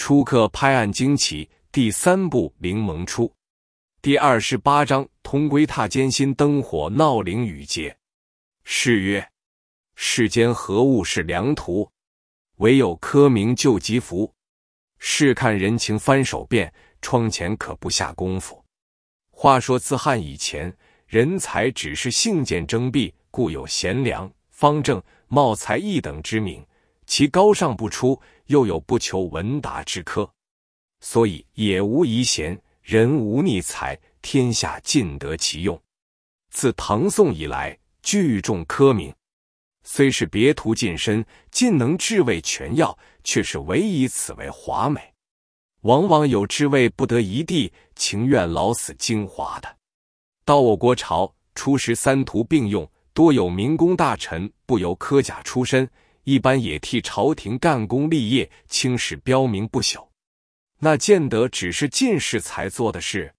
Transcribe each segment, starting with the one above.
初客拍案惊奇第三部灵盟出》，第二十八章同归踏艰辛，灯火闹灵雨节。是曰：世间何物是良徒？唯有科名救急福。试看人情翻手变，窗前可不下功夫。话说自汉以前，人才只是性简争避，故有贤良、方正、茂才一等之名，其高尚不出。又有不求文达之科，所以也无遗贤，人无逆才，天下尽得其用。自唐宋以来，聚众科名，虽是别途近身，尽能治位全要，却是唯以此为华美。往往有之位不得一地，情愿老死京华的。到我国朝，初时三途并用，多有名公大臣不由科甲出身。一般也替朝廷干功立业，青史标明不朽。那见得只是进士才做的事，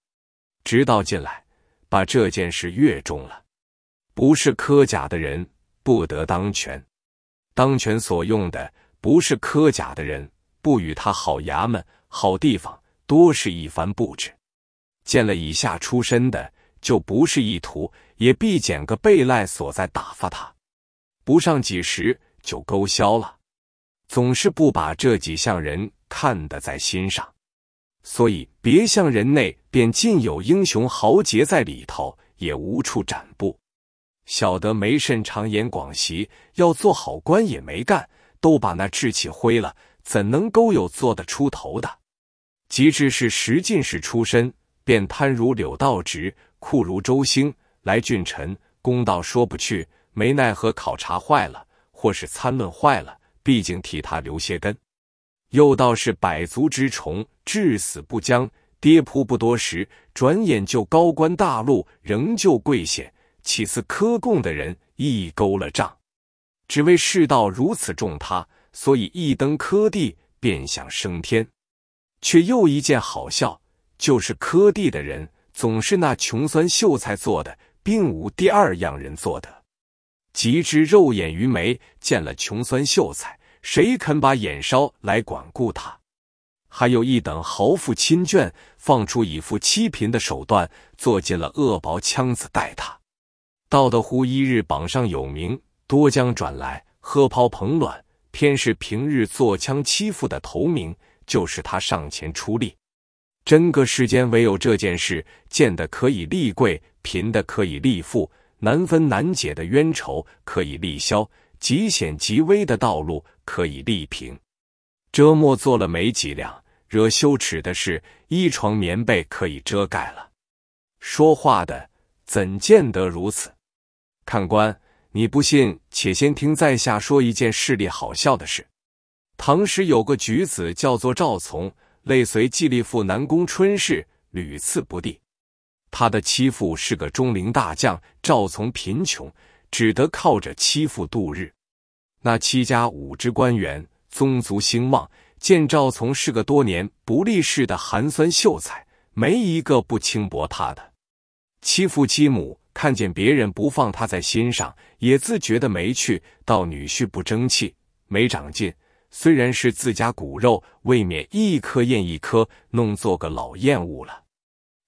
直到进来把这件事越重了。不是科甲的人不得当权，当权所用的不是科甲的人，不与他好衙门好地方，多是一番布置。见了以下出身的，就不是意图，也必拣个背赖所在打发他，不上几时。就勾销了，总是不把这几项人看得在心上，所以别向人内便尽有英雄豪杰在里头，也无处展布。晓得梅慎长言，广习，要做好官也没干，都把那志气灰了，怎能勾有做得出头的？即使是十进士出身，便贪如柳道直，酷如周星来，俊臣公道说不去，没奈何考察坏了。或是参论坏了，毕竟替他留些根；又道是百足之虫，至死不僵。跌扑不多时，转眼就高官大禄，仍旧贵显。岂似科贡的人，一勾了账，只为世道如此重他，所以一登科第便想升天。却又一件好笑，就是科第的人，总是那穷酸秀才做的，并无第二样人做的。极之肉眼愚眉，见了穷酸秀才，谁肯把眼梢来管顾他？还有一等豪富亲眷，放出一副欺贫的手段，做尽了恶薄腔子待他。道德乎一日榜上有名，多将转来喝抛捧卵，偏是平日做枪欺负的头名，就是他上前出力。真个世间唯有这件事，贱的可以立贵，贫的可以立富。难分难解的冤仇可以立消，极险极危的道路可以立平。遮墨做了没几两，惹羞耻的事，一床棉被可以遮盖了。说话的怎见得如此？看官，你不信，且先听在下说一件事例，好笑的事。唐时有个举子叫做赵从，累随季历父南宫春氏，屡次不第。他的妻父是个中龄大将，赵从贫穷，只得靠着妻父度日。那戚家五支官员宗族兴旺，见赵从是个多年不立世的寒酸秀才，没一个不轻薄他的。妻父妻母看见别人不放他在心上，也自觉的没趣。到女婿不争气，没长进，虽然是自家骨肉，未免一颗厌一颗，弄做个老厌恶了。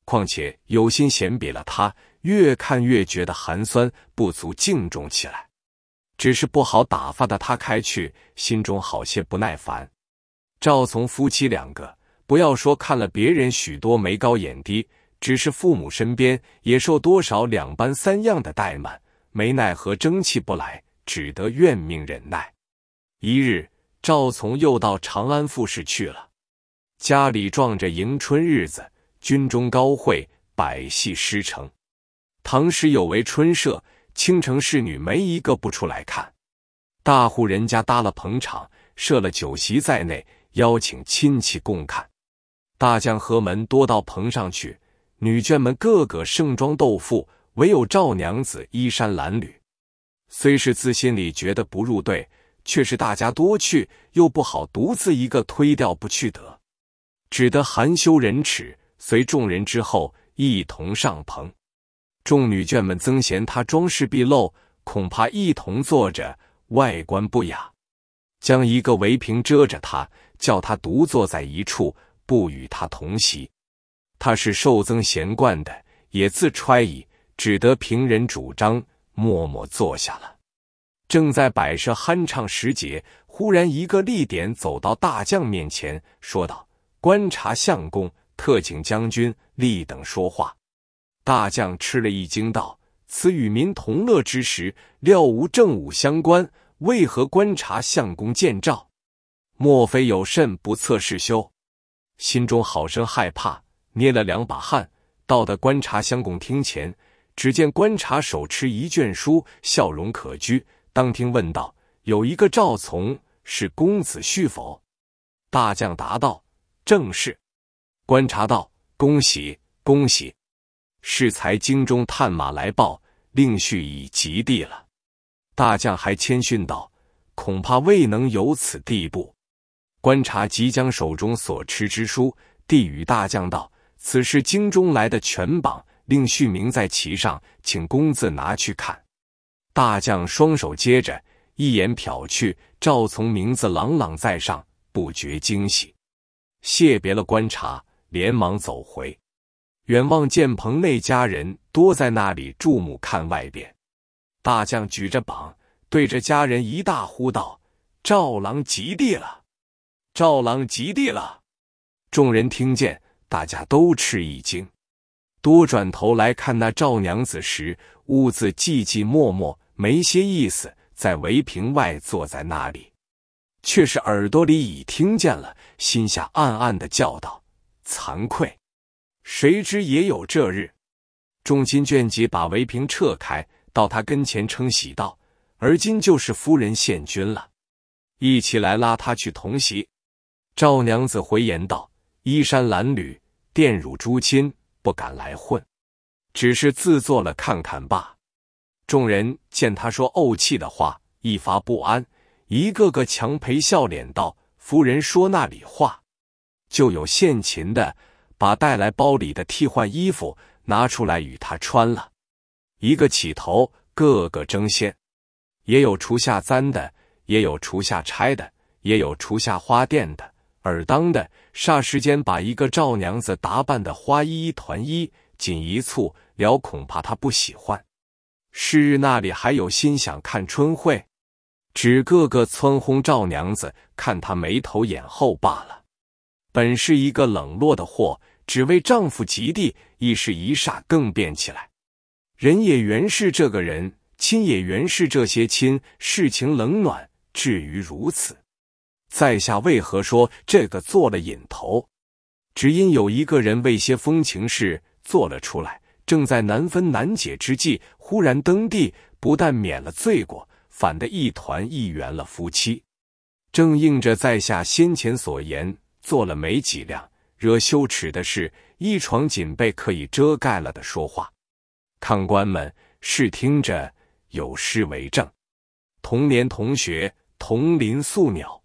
况且有心闲笔了，他越看越觉得寒酸，不足敬重起来。只是不好打发的他开去，心中好些不耐烦。赵从夫妻两个，不要说看了别人许多眉高眼低，只是父母身边也受多少两般三样的怠慢，没奈何争气不来，只得怨命忍耐。一日，赵从又到长安复试去了，家里撞着迎春日子。军中高会，百戏师成。唐时有为春社，青城侍女没一个不出来看。大户人家搭了棚场，设了酒席在内，邀请亲戚共看。大将何门多到棚上去，女眷们个个盛装斗富，唯有赵娘子衣衫褴褛。虽是自心里觉得不入队，却是大家多去，又不好独自一个推掉不去得，只得含羞忍耻。随众人之后，一同上棚。众女眷们曾嫌他装饰毕露，恐怕一同坐着，外观不雅，将一个围屏遮着他，叫他独坐在一处，不与他同席。他是受曾贤惯的，也自揣疑，只得凭人主张，默默坐下了。正在摆设酣畅时节，忽然一个立点走到大将面前，说道：“观察相公。”特请将军立等说话。大将吃了一惊，道：“此与民同乐之时，料无政务相关，为何观察相公见赵？莫非有甚不测事修？”心中好生害怕，捏了两把汗，到的观察相公厅前，只见观察手持一卷书，笑容可掬，当听问道：“有一个赵从是公子婿否？”大将答道：“正是。”观察道：“恭喜，恭喜！适才京中探马来报，令婿已及第了。”大将还谦逊道：“恐怕未能有此地步。”观察即将手中所持之书递与大将道：“此是京中来的全榜，令旭名在其上，请公子拿去看。”大将双手接着，一眼瞟去，赵从名字朗朗在上，不觉惊喜。谢别了观察。连忙走回，远望见棚内家人多在那里注目看外边，大将举着榜，对着家人一大呼道：“赵郎及第了！赵郎及第了！”众人听见，大家都吃一惊，多转头来看那赵娘子时，兀自寂寂默默，没些意思，在围屏外坐在那里，却是耳朵里已听见了，心下暗暗的叫道。惭愧，谁知也有这日。众亲眷即把围屏撤开，到他跟前称喜道：“而今就是夫人献君了，一起来拉他去同席。”赵娘子回言道：“衣衫褴褛，玷辱诸亲，不敢来混，只是自做了看看罢。”众人见他说怄气的话，一发不安，一个个强陪笑脸道：“夫人说那里话。”就有现勤的，把带来包里的替换衣服拿出来与他穿了；一个起头，个个争先；也有除下簪的，也有除下钗的，也有除下花钿的、耳当的。霎时间，把一个赵娘子打扮的花衣团，衣仅一簇，了，恐怕他不喜欢。是日那里还有心想看春会，只个个蹿哄赵娘子，看他眉头眼后罢了。本是一个冷落的货，只为丈夫及地，一时一霎更变起来。人也原是这个人，亲也原是这些亲，世情冷暖至于如此。在下为何说这个做了引头？只因有一个人为些风情事做了出来，正在难分难解之际，忽然登地，不但免了罪过，反得一团一圆了夫妻，正应着在下先前所言。做了没几辆，惹羞耻的是，一床锦被可以遮盖了的说话。看官们，试听着，有诗为证：同年同学，同林宿鸟，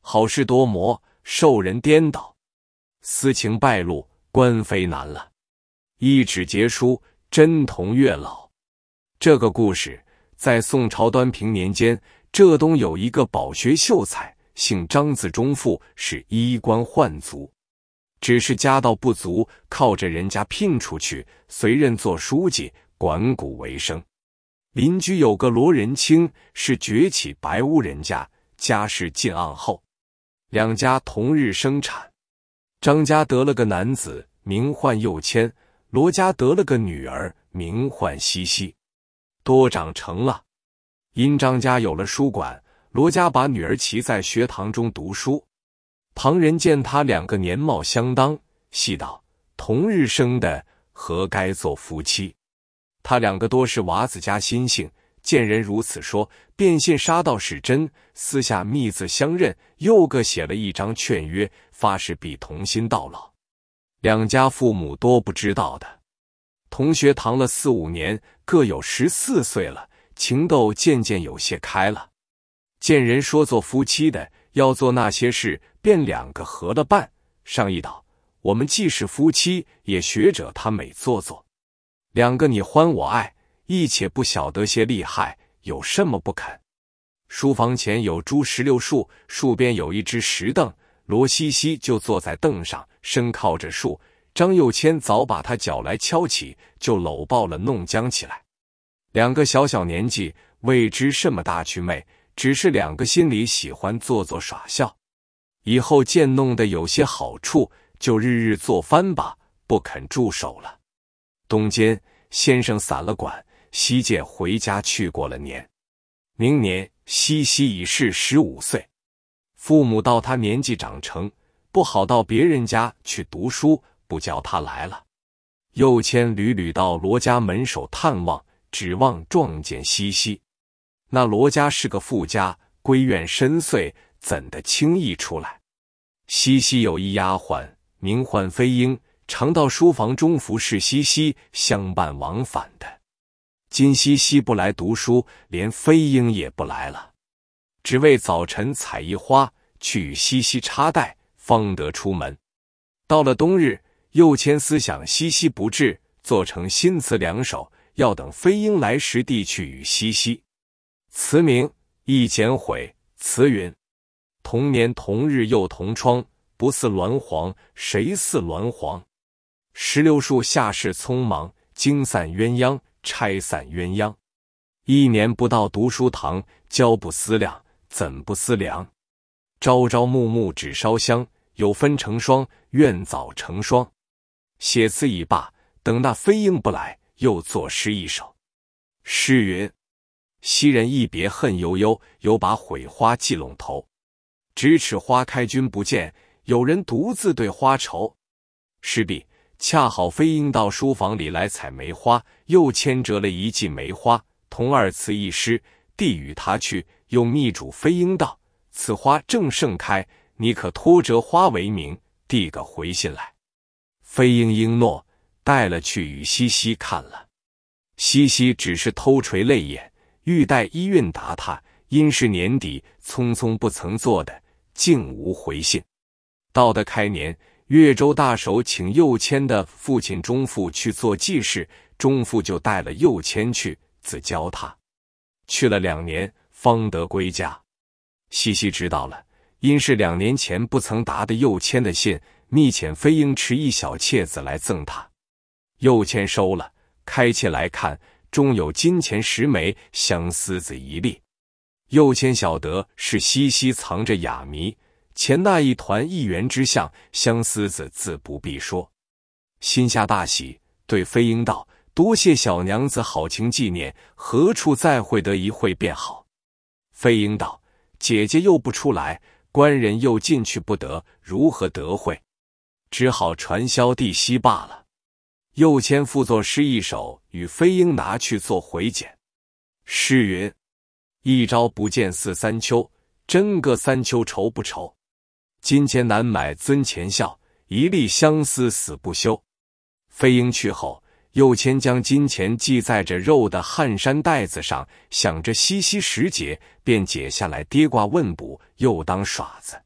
好事多磨，受人颠倒，私情败露，官非难了。一纸结书，真同月老。这个故事在宋朝端平年间，浙东有一个饱学秀才。姓张，字中富，是衣冠宦族，只是家道不足，靠着人家聘出去，随任做书记，管谷为生。邻居有个罗仁清，是崛起白屋人家，家世近岸厚。两家同日生产，张家得了个男子，名唤右迁；罗家得了个女儿，名唤西西。多长成了，因张家有了书馆。罗家把女儿骑在学堂中读书，旁人见他两个年貌相当，戏道同日生的，何该做夫妻？他两个多是娃子家心性，见人如此说，便信杀道是真，私下密字相认，又各写了一张劝约，发誓必同心到老。两家父母多不知道的，同学堂了四五年，各有十四岁了，情窦渐渐有些开了。见人说做夫妻的，要做那些事，便两个合了办，商议道：“我们既是夫妻，也学者他每做做。两个你欢我爱，一且不晓得些厉害，有什么不肯？”书房前有株石榴树，树边有一只石凳，罗西西就坐在凳上，身靠着树。张又谦早把他脚来敲起，就搂抱了，弄僵起来。两个小小年纪，未知什么大趣味。只是两个心里喜欢做做耍笑，以后见弄得有些好处，就日日做番吧，不肯住手了。东间先生散了馆，西介回家去过了年。明年西西已是十五岁，父母到他年纪长成，不好到别人家去读书，不叫他来了。右千屡屡到罗家门首探望，指望撞见西西。那罗家是个富家，闺怨深邃，怎的轻易出来？西西有一丫鬟，名唤飞英，常到书房中服侍西西，相伴往返的。今西西不来读书，连飞英也不来了，只为早晨采一花，去与西西插带，方得出门。到了冬日，又谦思想西西不至，做成新词两首，要等飞鹰来时地去与西西。词名《一剪悔》，词云：“同年同日又同窗，不似鸾凰，谁似鸾凰？石榴树下事匆忙，惊散鸳鸯，拆散鸳鸯。一年不到读书堂，教不思量，怎不思量？朝朝暮暮只烧香，有分成双，愿早成双。”写词已罢，等那飞鹰不来，又作诗一首。诗云：昔人一别恨悠悠，有把悔花寄陇头。咫尺花开君不见，有人独自对花愁。诗毕，恰好飞鹰到书房里来采梅花，又牵折了一季梅花。同二词一诗递与他去，又密嘱飞鹰道：“此花正盛开，你可托折花为名，递个回信来。”飞鹰应诺，带了去与西西看了。西西只是偷垂泪眼。欲带一韵答他，因是年底，匆匆不曾做的，竟无回信。到的开年，岳州大守请右迁的父亲钟父去做记事，钟父就带了右迁去，自教他。去了两年，方得归家。西西知道了，因是两年前不曾答的右迁的信，密遣飞鹰持一小妾子来赠他。右迁收了，开切来看。中有金钱十枚，相思子一粒。又先晓得是西西藏着哑谜，前那一团一元之相，相思子自不必说。心下大喜，对飞鹰道：“多谢小娘子好情纪念，何处再会得一会便好。”飞鹰道：“姐姐又不出来，官人又进去不得，如何得会？只好传帝息罢了。”又迁赋作诗一首，与飞鹰拿去做回检。诗云：“一朝不见似三秋，真个三秋愁不愁？金钱难买尊前笑，一粒相思死不休。”飞鹰去后，又迁将金钱系在着肉的汗衫袋子上，想着西西时节，便解下来跌挂问卜，又当耍子。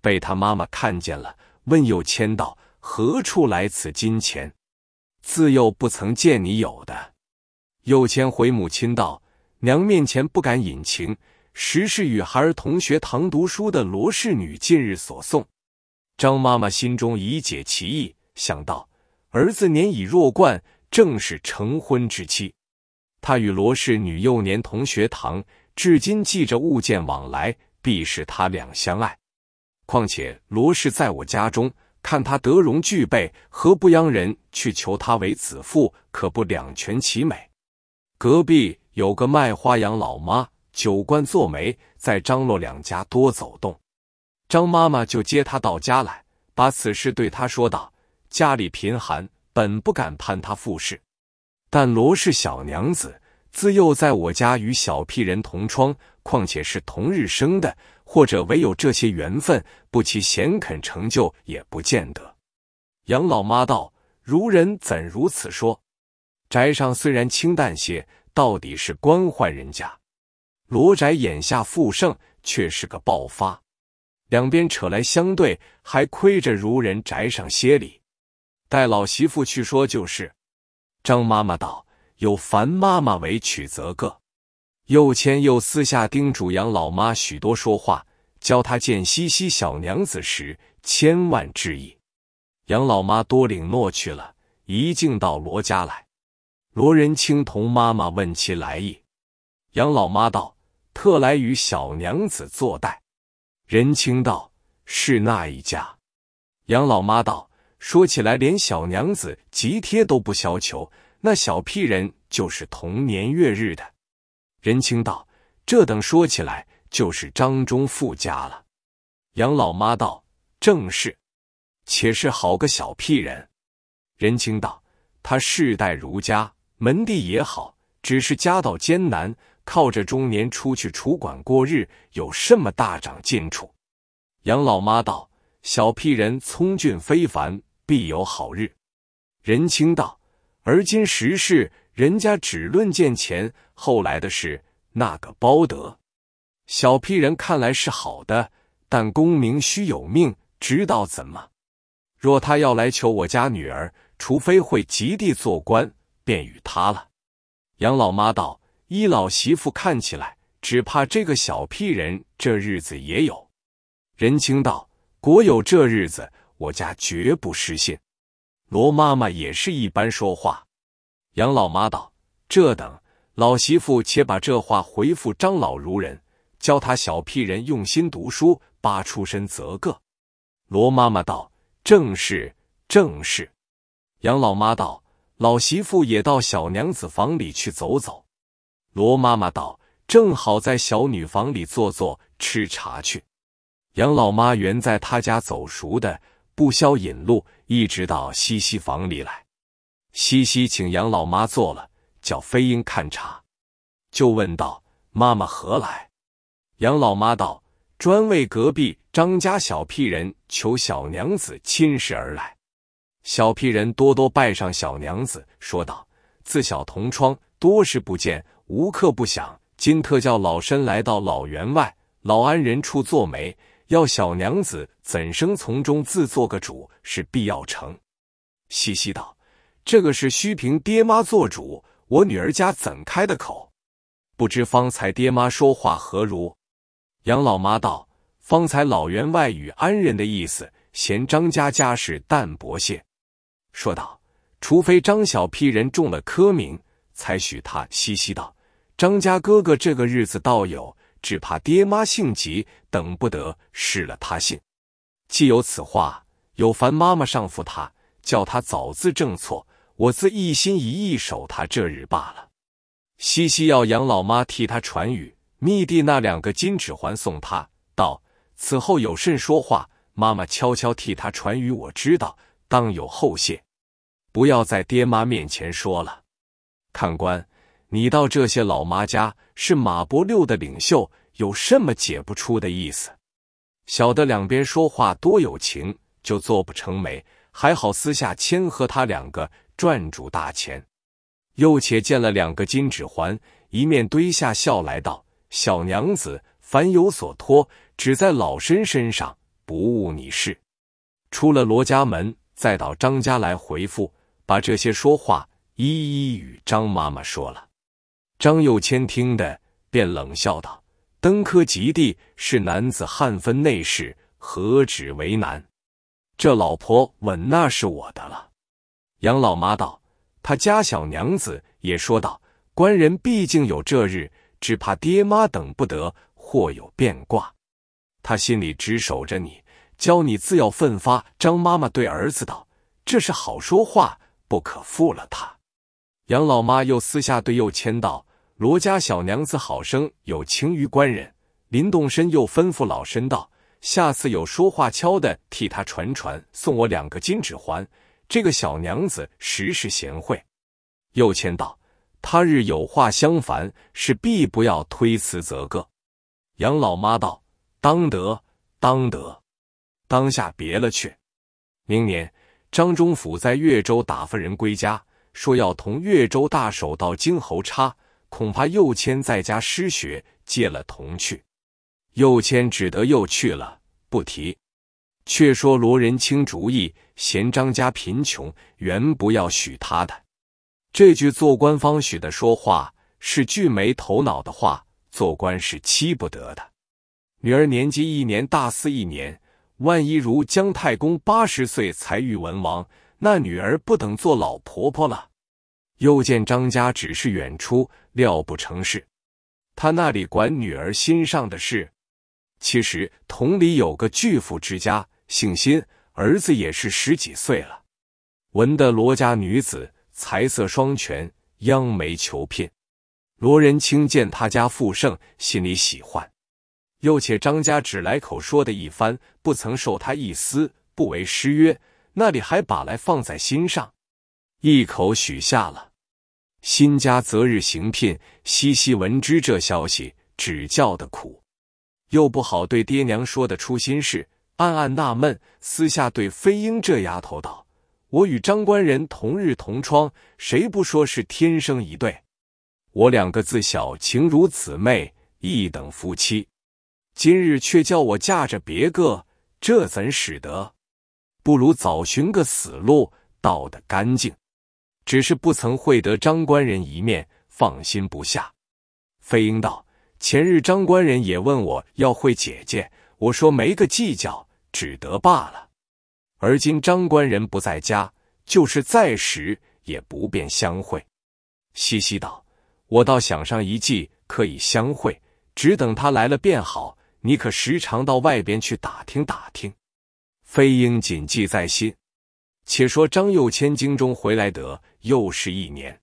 被他妈妈看见了，问又迁道：“何处来此金钱？”自幼不曾见你有的，又迁回母亲道：“娘面前不敢隐情，实是与孩儿同学堂读书的罗氏女近日所送。”张妈妈心中已解其意，想到儿子年已弱冠，正是成婚之期，他与罗氏女幼年同学堂，至今记着物件往来，必是他两相爱。况且罗氏在我家中。看他德容具备，何不央人去求他为子妇？可不两全其美。隔壁有个卖花养老妈，酒官做媒，在张罗两家多走动。张妈妈就接他到家来，把此事对他说道：“家里贫寒，本不敢攀他富事。但罗氏小娘子自幼在我家与小屁人同窗，况且是同日生的。”或者唯有这些缘分，不其贤肯成就，也不见得。杨老妈道：“如人怎如此说？宅上虽然清淡些，到底是官宦人家。罗宅眼下富盛，却是个暴发。两边扯来相对，还亏着如人宅上些礼。待老媳妇去说就是。”张妈妈道：“有樊妈妈为取则个。”又谦又私下叮嘱杨老妈许多说话，教她见西西小娘子时千万注意。杨老妈多领诺去了，一径到罗家来，罗仁清同妈妈问其来意。杨老妈道：“特来与小娘子作代。”仁清道：“是那一家？”杨老妈道：“说起来，连小娘子吉贴都不消求，那小屁人就是同年月日的。”仁清道：“这等说起来，就是张忠富家了。”杨老妈道：“正是，且是好个小屁人。”仁清道：“他世代儒家，门第也好，只是家道艰难，靠着中年出去厨馆过日，有什么大长进处？”杨老妈道：“小屁人聪俊非凡，必有好日。”仁清道：“而今时事。”人家只论见钱，后来的事那个包德，小屁人看来是好的，但功名须有命，知道怎么？若他要来求我家女儿，除非会极地做官，便与他了。杨老妈道：“依老媳妇看起来，只怕这个小屁人这日子也有。”仁青道：“国有这日子，我家绝不失信。”罗妈妈也是一般说话。杨老妈道：“这等老媳妇，且把这话回复张老孺人，教他小屁人用心读书，八出身则个。”罗妈妈道：“正是，正是。”杨老妈道：“老媳妇也到小娘子房里去走走。”罗妈妈道：“正好在小女房里坐坐，吃茶去。”杨老妈原在他家走熟的，不消引路，一直到西西房里来。西西请杨老妈坐了，叫飞鹰看茶，就问道：“妈妈何来？”杨老妈道：“专为隔壁张家小屁人求小娘子亲事而来。”小屁人多多拜上小娘子，说道：“自小同窗，多时不见，无刻不想。今特叫老身来到老员外、老安人处做媒，要小娘子怎生从中自做个主，是必要成。”西西道。这个是虚凭爹妈做主，我女儿家怎开的口？不知方才爹妈说话何如？杨老妈道：“方才老员外与安人的意思，嫌张家家事淡薄些。说道，除非张小批人中了科名，才许他。”嘻嘻道：“张家哥哥，这个日子倒有，只怕爹妈性急，等不得，失了他信。既有此话，有烦妈妈上服他，叫他早自正错。”我自一心一意守他这日罢了。西西要杨老妈替他传语，密递那两个金指环送他道：此后有甚说话，妈妈悄悄替他传语，我知道，当有后谢，不要在爹妈面前说了。看官，你到这些老妈家是马伯六的领袖，有什么解不出的意思？小的两边说话多有情，就做不成媒，还好私下谦和他两个。赚主大钱，又且见了两个金指环，一面堆下笑来道：“小娘子，凡有所托，只在老身身上，不误你事。”出了罗家门，再到张家来回复，把这些说话一一与张妈妈说了。张幼谦听的，便冷笑道：“登科及第是男子汉分内事，何止为难？这老婆稳，那是我的了。”杨老妈道：“他家小娘子也说道，官人毕竟有这日，只怕爹妈等不得，或有变卦。他心里只守着你，教你自要奋发。”张妈妈对儿子道：“这是好说话，不可负了他。”杨老妈又私下对又谦道：“罗家小娘子好生有情于官人。”林动身又吩咐老身道：“下次有说话敲的，替他传传，送我两个金指环。”这个小娘子实是贤惠，又谦道：“他日有话相烦，是必不要推辞则个。”杨老妈道：“当得，当得。”当下别了去。明年，张中甫在岳州打发人归家，说要同岳州大手到京侯差，恐怕又谦在家失学，借了同去。又谦只得又去了，不提。却说罗仁清主意。嫌张家贫穷，原不要许他的。这句做官方许的说话是句没头脑的话，做官是欺不得的。女儿年纪一年大四一年，万一如姜太公八十岁才遇文王，那女儿不等做老婆婆了。又见张家只是远出，料不成事。他那里管女儿心上的事？其实同里有个巨富之家，姓辛。儿子也是十几岁了，闻的罗家女子才色双全，央媒求聘。罗仁清见他家富盛，心里喜欢，又且张家只来口说的一番，不曾受他一丝，不为失约，那里还把来放在心上？一口许下了，新家择日行聘。西西闻之这消息，只叫的苦，又不好对爹娘说的初心事。暗暗纳闷，私下对飞鹰这丫头道：“我与张官人同日同窗，谁不说是天生一对？我两个自小情如姊妹，一等夫妻。今日却叫我嫁着别个，这怎使得？不如早寻个死路，倒得干净。只是不曾会得张官人一面，放心不下。”飞鹰道：“前日张官人也问我要会姐姐。”我说没个计较，只得罢了。而今张官人不在家，就是在时，也不便相会。西西道：“我倒想上一计，可以相会，只等他来了便好。你可时常到外边去打听打听。”飞鹰谨记在心。且说张幼千京中回来得又是一年，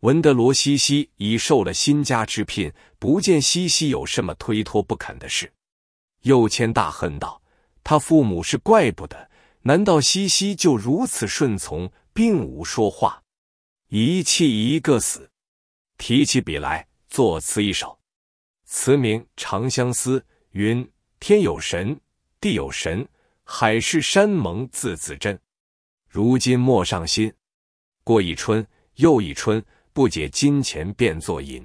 闻得罗西西已受了新家之聘，不见西西有什么推脱不肯的事。又牵大恨道：“他父母是怪不得，难道西西就如此顺从，并无说话？一气一个死，提起笔来作词一首，词名《长相思》。云天有神，地有神，海誓山盟字字真。如今莫上心，过一春又一春，不解金钱变作银，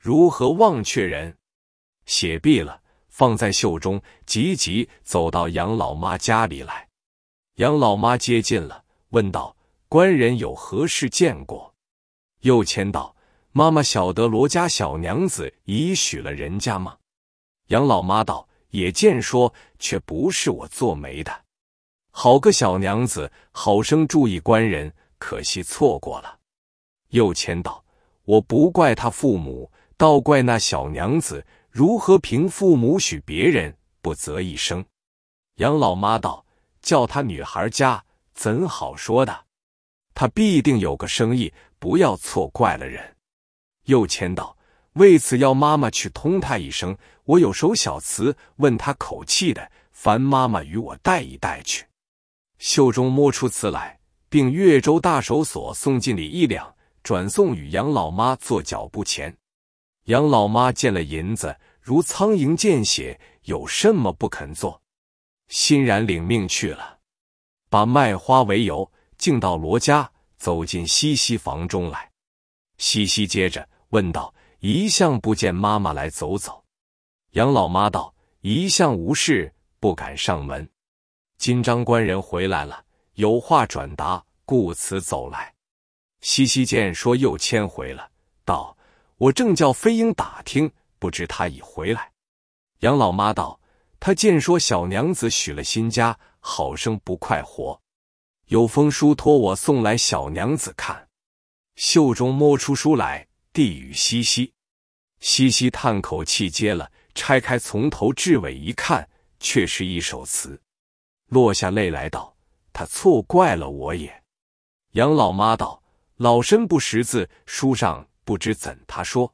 如何忘却人？写毕了。”放在袖中，急急走到杨老妈家里来。杨老妈接近了问道：“官人有何事？”见过。又谦道：“妈妈晓得罗家小娘子已许了人家吗？”杨老妈道：“也见说，却不是我做媒的。好个小娘子，好生注意官人，可惜错过了。”又谦道：“我不怪他父母，倒怪那小娘子。”如何凭父母许别人不择一生？”杨老妈道：“叫他女孩家怎好说的？他必定有个生意，不要错怪了人。”又谦道：“为此要妈妈去通他一声，我有首小词，问他口气的，烦妈妈与我带一带去。”袖中摸出词来，并越州大手所送进里一两，转送与杨老妈做脚步钱。杨老妈见了银子。如苍蝇见血，有什么不肯做？欣然领命去了，把卖花为由径到罗家，走进西西房中来。西西接着问道：“一向不见妈妈来走走。”杨老妈道：“一向无事，不敢上门。金章官人回来了，有话转达，故此走来。”西西见说又牵回了，道：“我正叫飞鹰打听。”不知他已回来，杨老妈道：“他见说小娘子许了新家，好生不快活。有封书托我送来，小娘子看。”袖中摸出书来，递与西西。西西叹口气，接了，拆开从头至尾一看，却是一首词，落下泪来，道：“他错怪了我也。”杨老妈道：“老身不识字，书上不知怎他说。”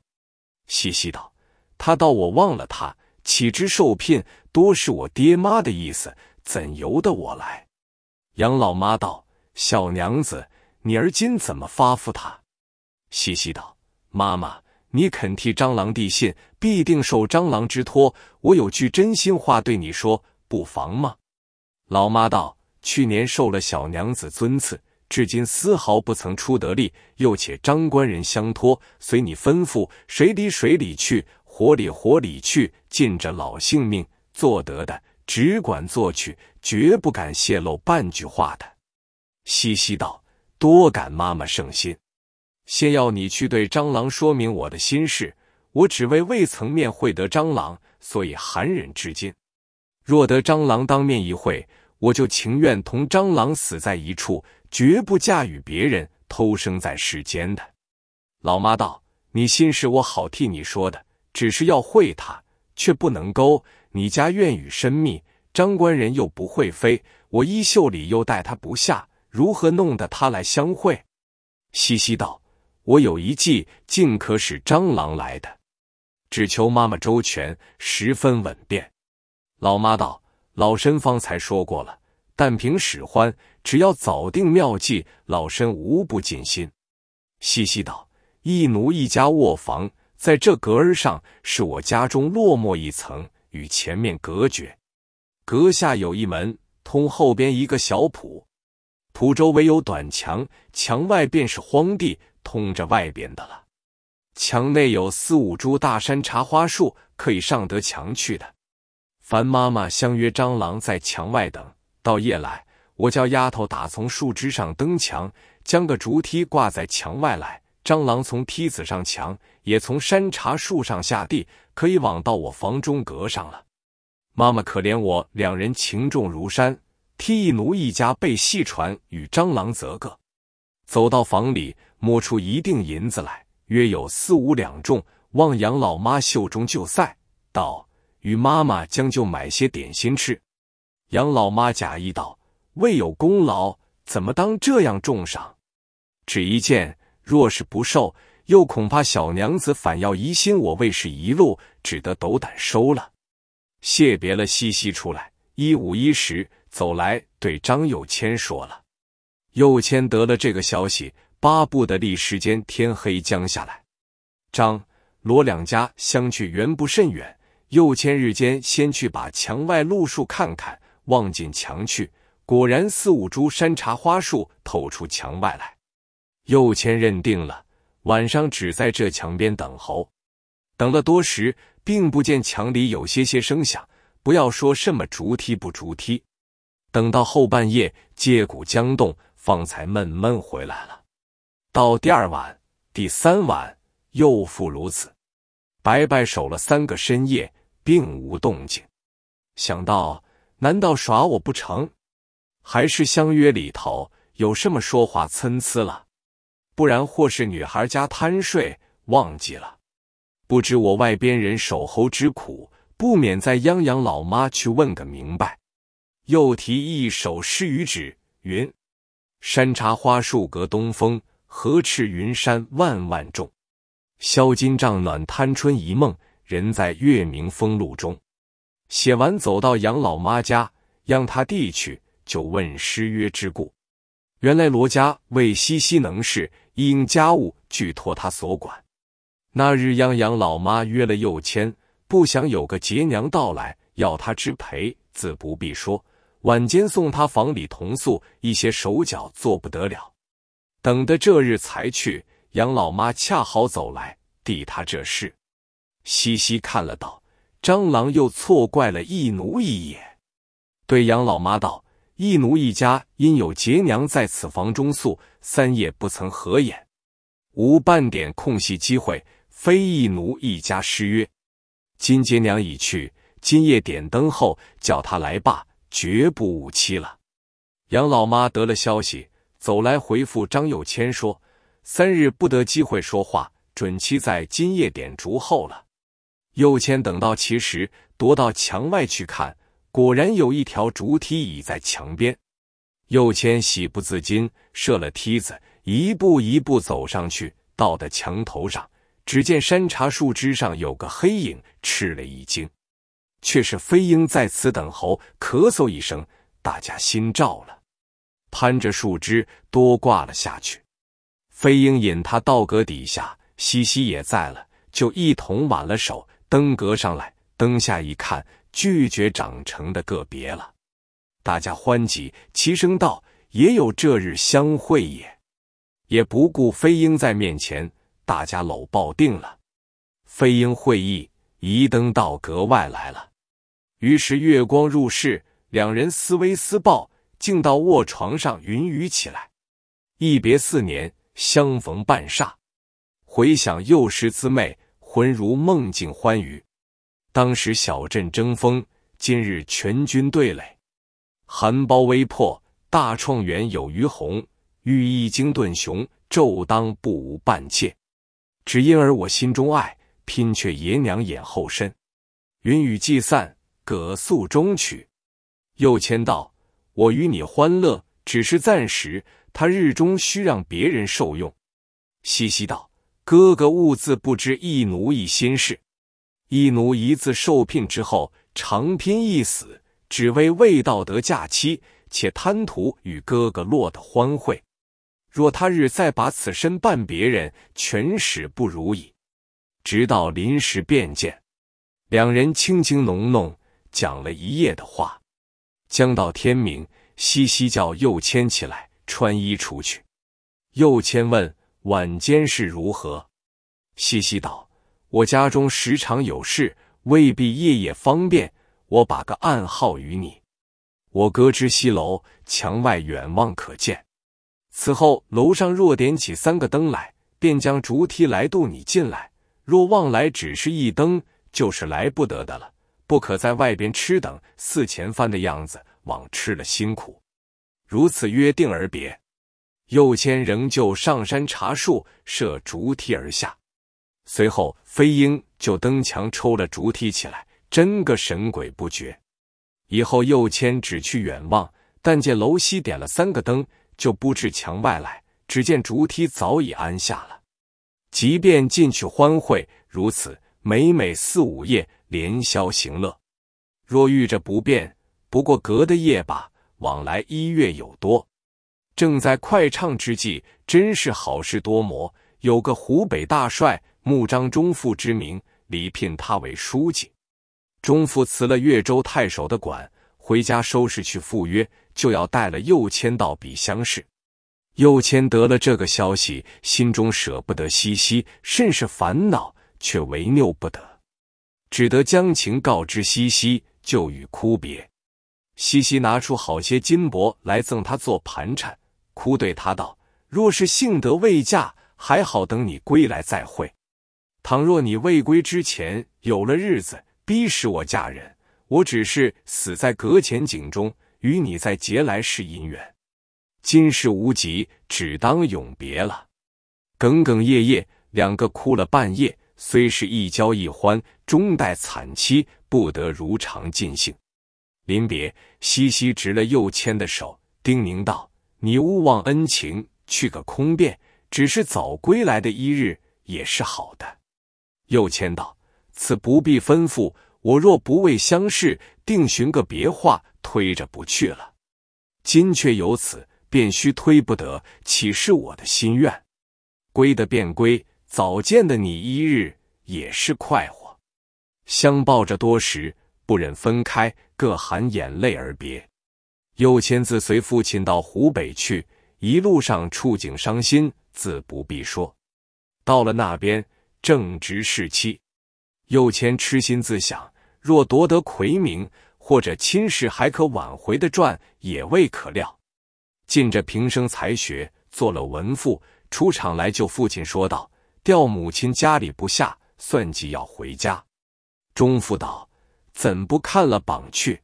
西西道。他道：“我忘了他，岂知受聘多是我爹妈的意思，怎由得我来？”杨老妈道：“小娘子，你而今怎么发付他？”嘻嘻道：“妈妈，你肯替蟑螂递信，必定受蟑螂之托。我有句真心话对你说，不妨吗？”老妈道：“去年受了小娘子尊赐，至今丝毫不曾出得力，又且张官人相托，随你吩咐，谁离谁里去。”活里活里去，尽着老性命做得的，只管做去，绝不敢泄露半句话的。嘻嘻道：“多感妈妈圣心，先要你去对蟑螂说明我的心事。我只为未曾面会得蟑螂，所以寒忍至今。若得蟑螂当面一会，我就情愿同蟑螂死在一处，绝不嫁与别人，偷生在世间的。”老妈道：“你心事我好替你说的。”只是要会他，却不能勾。你家院宇深密，张官人又不会飞，我衣袖里又带他不下，如何弄得他来相会？西西道：“我有一计，尽可使蟑螂来的，只求妈妈周全，十分稳便。”老妈道：“老身方才说过了，但凭使唤，只要早定妙计，老身无不尽心。”西西道：“一奴一家卧房。”在这格儿上，是我家中落寞一层，与前面隔绝。阁下有一门，通后边一个小圃，圃周围有短墙，墙外便是荒地，通着外边的了。墙内有四五株大山茶花树，可以上得墙去的。樊妈妈相约蟑螂在墙外等到夜来，我叫丫头打从树枝上登墙，将个竹梯挂在墙外来。蟑螂从梯子上墙，也从山茶树上下地，可以网到我房中阁上了。妈妈可怜我，两人情重如山。替奴一家背细船与蟑螂，则个走到房里，摸出一锭银子来，约有四五两重，望杨老妈袖中就塞，道：“与妈妈将就买些点心吃。”杨老妈假意道：“未有功劳，怎么当这样重赏？”只一件。若是不受，又恐怕小娘子反要疑心我为是一路，只得斗胆收了。谢别了西西，出来一五一十走来，对张又谦说了。又谦得了这个消息，巴不得立时间天黑将下来。张罗两家相去原不甚远，又谦日间先去把墙外路树看看，望进墙去，果然四五株山茶花树透出墙外来。又谦认定了，晚上只在这墙边等候，等了多时，并不见墙里有些些声响，不要说什么竹梯不竹梯。等到后半夜，借骨将动，方才闷闷回来了。到第二晚、第三晚，又复如此，白白守了三个深夜，并无动静。想到，难道耍我不成？还是相约里头有什么说话参差了？不然或是女孩家贪睡忘记了，不知我外边人守候之苦，不免再央央老妈去问个明白。又提一首诗于纸云：“山茶花树隔东风，何赤云山万万重。销金帐暖贪春一梦，人在月明风露中。”写完走到杨老妈家央他递去，就问诗曰之故。原来罗家为西西能事。因应家务俱托他所管。那日央阳老妈约了又签，不想有个杰娘到来，要他支陪，自不必说。晚间送他房里同宿，一些手脚做不得了。等的这日才去，杨老妈恰好走来，递他这事。西西看了道：“蟑螂又错怪了一奴一眼。”对杨老妈道：“一奴一家因有杰娘在此房中宿。”三夜不曾合眼，无半点空隙机会，非一奴一家失约。金金娘已去，今夜点灯后叫他来罢，绝不误期了。杨老妈得了消息，走来回复张又千说：“三日不得机会说话，准期在今夜点烛后了。”又千等到其时，踱到墙外去看，果然有一条竹梯倚在墙边。右迁喜不自禁，设了梯子，一步一步走上去，到的墙头上，只见山茶树枝上有个黑影，吃了一惊，却是飞鹰在此等候。咳嗽一声，大家心照了，攀着树枝多挂了下去。飞鹰引他到阁底下，西西也在了，就一同挽了手，登阁上来。灯下一看，拒绝长成的个别了。大家欢集，齐声道：“也有这日相会也。”也不顾飞鹰在面前，大家搂抱定了。飞鹰会意，移灯到阁外来了。于是月光入室，两人思微思抱，竟到卧床上云雨起来。一别四年，相逢半霎，回想幼时滋味，浑如梦境欢愉。当时小镇争锋，今日全军对垒。含苞微破，大创原有余红。欲一惊顿雄，骤当不无半怯。只因而我心中爱，拼却爷娘掩后身。云雨既散，葛素终去。又谦道：“我与你欢乐，只是暂时。他日终须让别人受用。”嬉西道：“哥哥兀自不知一奴一心事。一奴一字受聘之后，长拼一死。”只为未到得假期，且贪图与哥哥落得欢会。若他日再把此身扮别人，全使不如意。直到临时便见，两人轻轻浓浓讲了一夜的话，将到天明，西西叫又谦起来穿衣出去。又谦问晚间是如何？西西道：“我家中时常有事，未必夜夜方便。”我把个暗号与你，我隔之西楼墙外远望可见。此后楼上若点起三个灯来，便将竹梯来渡你进来；若望来只是一灯，就是来不得的了。不可在外边吃等四前番的样子，枉吃了辛苦。如此约定而别。右迁仍旧上山查树设竹梯而下，随后飞鹰就登墙抽了竹梯起来。真个神鬼不觉。以后又迁只去远望，但见楼西点了三个灯，就不至墙外来。只见竹梯早已安下了。即便进去欢会，如此每每四五夜连宵行乐。若遇着不便，不过隔的夜吧。往来一月有多。正在快唱之际，真是好事多磨。有个湖北大帅穆章忠父之名，礼聘他为书记。钟父辞了岳州太守的官，回家收拾去赴约，就要带了右迁到比乡市。右迁得了这个消息，心中舍不得西西，甚是烦恼，却为拗不得，只得将情告知西西，就与哭别。西西拿出好些金箔来赠他做盘缠，哭对他道：“若是幸得未嫁，还好等你归来再会；倘若你未归之前有了日子。”逼使我嫁人，我只是死在阁前井中，与你在劫来世姻缘。今世无极，只当永别了。哽哽咽咽，两个哭了半夜。虽是一交一欢，终待惨期，不得如常尽兴。临别，西西执了又牵的手，叮咛道：“你勿忘恩情，去个空便。只是早归来的一日，也是好的。”又谦道。此不必吩咐，我若不为相视，定寻个别话推着不去了。今却有此，便须推不得，岂是我的心愿？归的便归，早见的你一日也是快活。相抱着多时，不忍分开，各含眼泪而别。又亲自随父亲到湖北去，一路上触景伤心，自不必说。到了那边，正值适期。幼谦痴心自想，若夺得魁名，或者亲事还可挽回的转，也未可料。尽着平生才学，做了文父，出场来救父亲，说道：“吊母亲家里不下，算计要回家。”中父道：“怎不看了榜去？”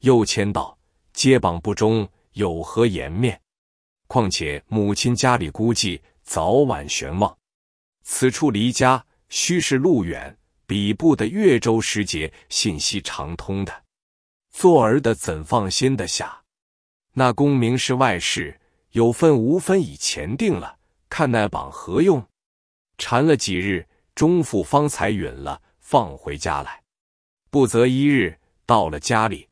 又谦道：“接榜不忠，有何颜面？况且母亲家里估计早晚悬望。此处离家，须是路远。”比部的越州时节，信息畅通的，做儿的怎放心得下？那功名是外事，有份无分已前定了，看那榜何用？缠了几日，中父方才允了，放回家来。不择一日，到了家里，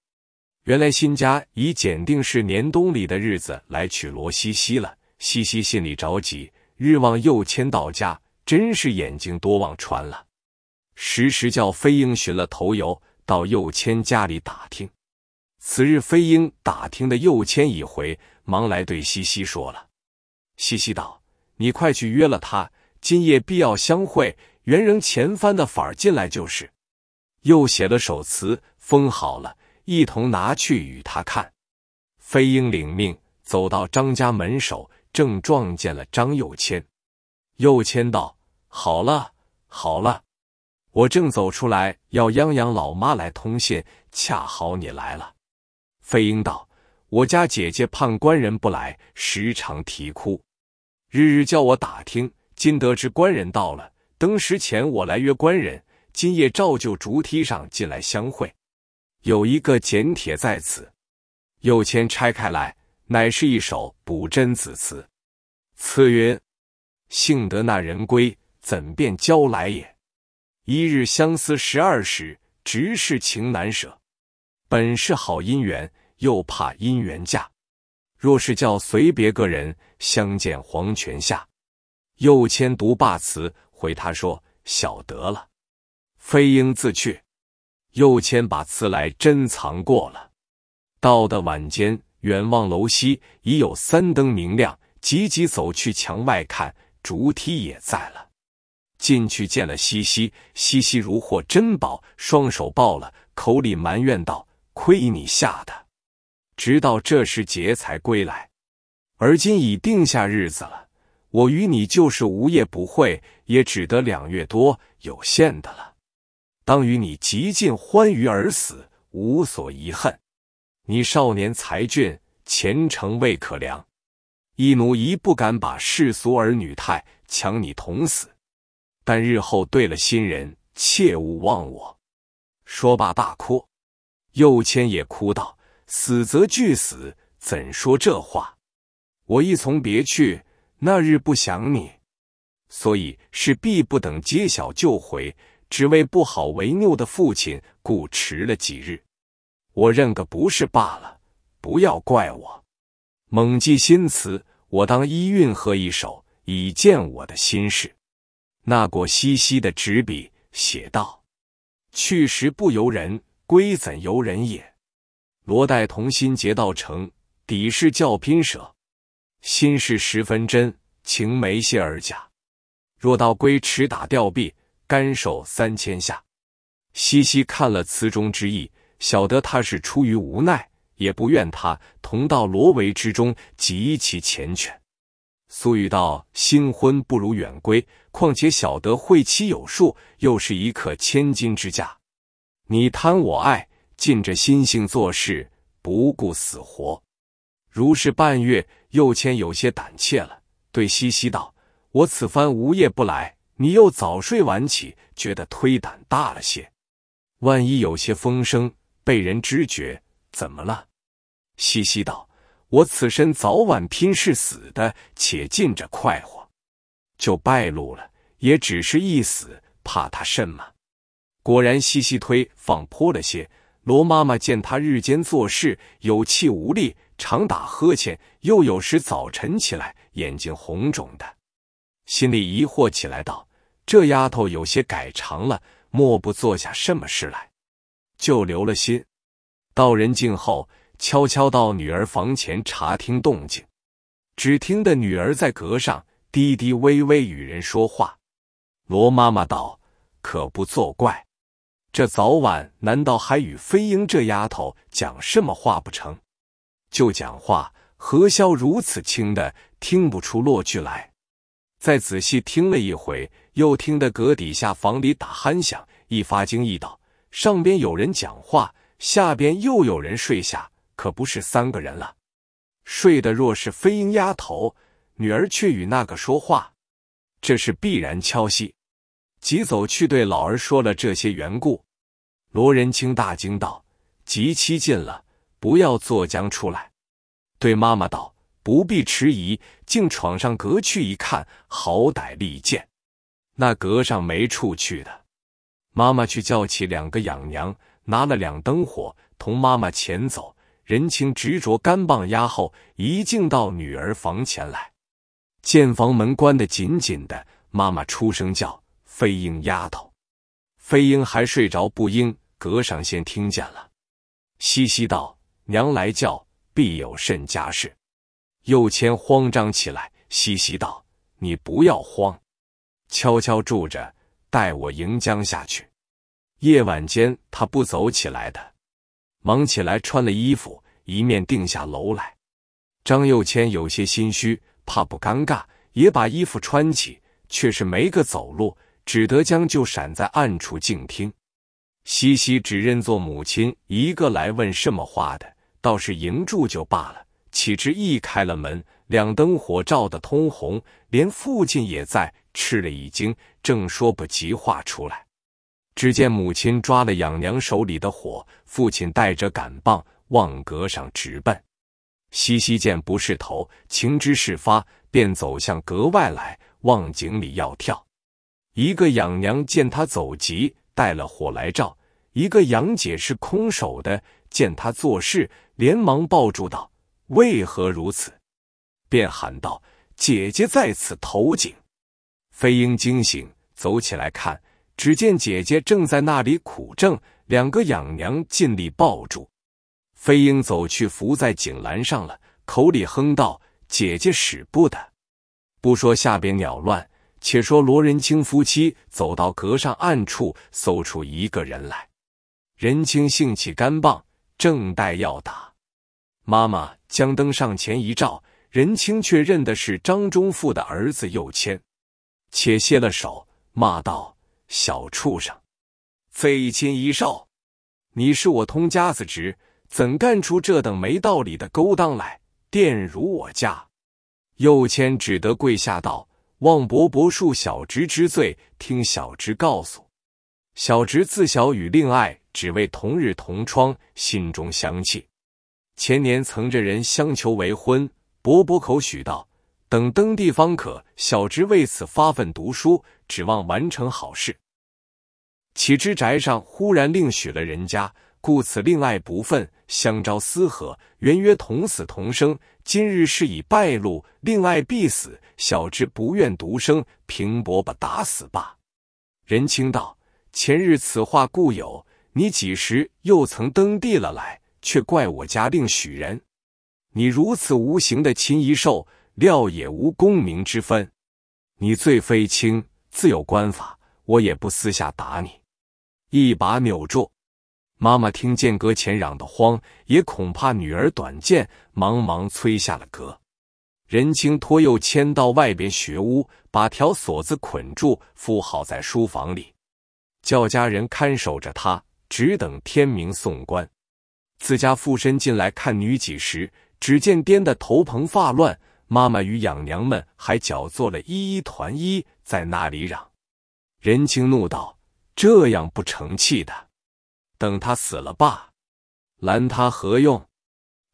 原来新家已拣定是年冬里的日子来娶罗西西了。西西心里着急，日望又迁到家，真是眼睛多望穿了。时时叫飞鹰寻了头油，到右迁家里打听。此日飞鹰打听的右迁已回，忙来对西西说了。西西道：“你快去约了他，今夜必要相会。原仍前番的法儿进来就是。”又写了首词，封好了，一同拿去与他看。飞鹰领命，走到张家门首，正撞见了张右谦。右谦道：“好了，好了。”我正走出来，要央央老妈来通信，恰好你来了。飞鹰道：“我家姐姐盼官人不来，时常啼哭，日日叫我打听。今得知官人到了，登时前我来约官人，今夜照旧竹梯上进来相会。有一个简帖在此，右前拆开来，乃是一首补真子词。词曰：“幸得那人归，怎便交来也。’”一日相思十二时，直是情难舍。本是好姻缘，又怕姻缘嫁。若是叫随别个人，相见黄泉下。又谦读罢词，回他说晓得了，飞鹰自去。又谦把词来珍藏过了。到的晚间，远望楼西已有三灯明亮，急急走去墙外看，竹梯也在了。进去见了西西，西西如获珍宝，双手抱了，口里埋怨道：“亏你吓的！”直到这时节才归来，而今已定下日子了。我与你就是无夜不会，也只得两月多有限的了。当与你极尽欢愉而死，无所遗恨。你少年才俊，前程未可量。一奴一不敢把世俗儿女态强你同死。但日后对了新人，切勿忘我。说罢，大哭。右谦也哭道：“死则俱死，怎说这话？我一从别去，那日不想你，所以是必不等揭晓就回，只为不好为拗的父亲，故迟了几日。我认个不是罢了，不要怪我。”猛记新词，我当依韵和一首，以见我的心事。那果兮兮的执笔写道：“去时不由人，归怎由人也？罗带同心结道成，抵是教拼舍。心事十分真，情没谢而假。若道归持打吊臂，甘守三千下。”西西看了词中之意，晓得他是出于无奈，也不怨他。同到罗围之中，极其缱绻。苏语道：“新婚不如远归。”况且小德会妻有数，又是一刻千金之价。你贪我爱，尽着心性做事，不顾死活。如是半月，又谦有些胆怯了，对西西道：“我此番无夜不来，你又早睡晚起，觉得推胆大了些。万一有些风声，被人知觉，怎么了？”西西道：“我此身早晚拼是死的，且尽着快活。”就败露了，也只是一死，怕他甚吗？果然细细推，放泼了些。罗妈妈见他日间做事有气无力，常打呵欠，又有时早晨起来眼睛红肿的，心里疑惑起来，道：“这丫头有些改常了，莫不做下什么事来？就留了心。道人静后，悄悄到女儿房前查听动静，只听得女儿在阁上。”低低微微与人说话，罗妈妈道：“可不作怪，这早晚难道还与飞鹰这丫头讲什么话不成？就讲话，何消如此轻的，听不出落句来。再仔细听了一回，又听得阁底下房里打鼾响，一发惊异道：上边有人讲话，下边又有人睡下，可不是三个人了？睡的若是飞鹰丫头。”女儿却与那个说话，这是必然敲戏，急走去对老儿说了这些缘故。罗仁清大惊道：“急其近了，不要坐将出来。”对妈妈道：“不必迟疑，竟闯上阁去一看，好歹利剑。那阁上没处去的，妈妈去叫起两个养娘，拿了两灯火，同妈妈前走。仁清执着干棒压后，一径到女儿房前来。见房门关得紧紧的，妈妈出声叫：“飞鹰丫头，飞鹰还睡着不？应隔上先听见了。”嘻嘻道：“娘来叫，必有甚家事。”又谦慌张起来。嘻嘻道：“你不要慌，悄悄住着，待我迎江下去。夜晚间他不走起来的。”忙起来穿了衣服，一面定下楼来。张又谦有些心虚。怕不尴尬，也把衣服穿起，却是没个走路，只得将就闪在暗处静听。西西只认作母亲一个来问什么话的，倒是迎住就罢了，岂知一开了门，两灯火照得通红，连父亲也在，吃了一惊，正说不及话出来，只见母亲抓了养娘手里的火，父亲带着杆棒往阁上直奔。西西见不是头，情之事发，便走向格外来，往井里要跳。一个养娘见他走急，带了火来照；一个养姐是空手的，见他做事，连忙抱住道：“为何如此？”便喊道：“姐姐在此投井！”飞鹰惊醒，走起来看，只见姐姐正在那里苦挣，两个养娘尽力抱住。飞鹰走去，伏在井栏上了，口里哼道：“姐姐使不得。”不说下边鸟乱，且说罗仁清夫妻走到阁上暗处，搜出一个人来。仁清兴起干棒，正待要打，妈妈将灯上前一照，仁清却认的是张忠富的儿子右迁，且歇了手，骂道：“小畜生，费亲一少，你是我通家子侄。”怎干出这等没道理的勾当来？店如我家，右迁只得跪下道：“望伯伯恕小侄之罪。听小侄告诉：小侄自小与令爱只为同日同窗，心中相气。前年曾着人相求为婚，伯伯口许道等登地方可。小侄为此发奋读书，指望完成好事，岂知宅上忽然另许了人家。”故此令爱不忿，相招私合。原曰同死同生，今日是以败露，令爱必死。小侄不愿独生，凭伯伯打死罢。仁清道：前日此话故有，你几时又曾登地了来？却怪我家令许人。你如此无形的禽一兽，料也无功名之分。你罪非轻，自有官法，我也不私下打你，一把扭住。妈妈听见阁前嚷得慌，也恐怕女儿短见，忙忙催下了阁。仁清托幼迁到外边学屋，把条锁子捆住，敷好在书房里，叫家人看守着他，只等天明送官。自家附身进来看女几时，只见颠的头蓬发乱，妈妈与养娘们还搅做了一一团衣，在那里嚷。仁清怒道：“这样不成器的！”等他死了罢，拦他何用？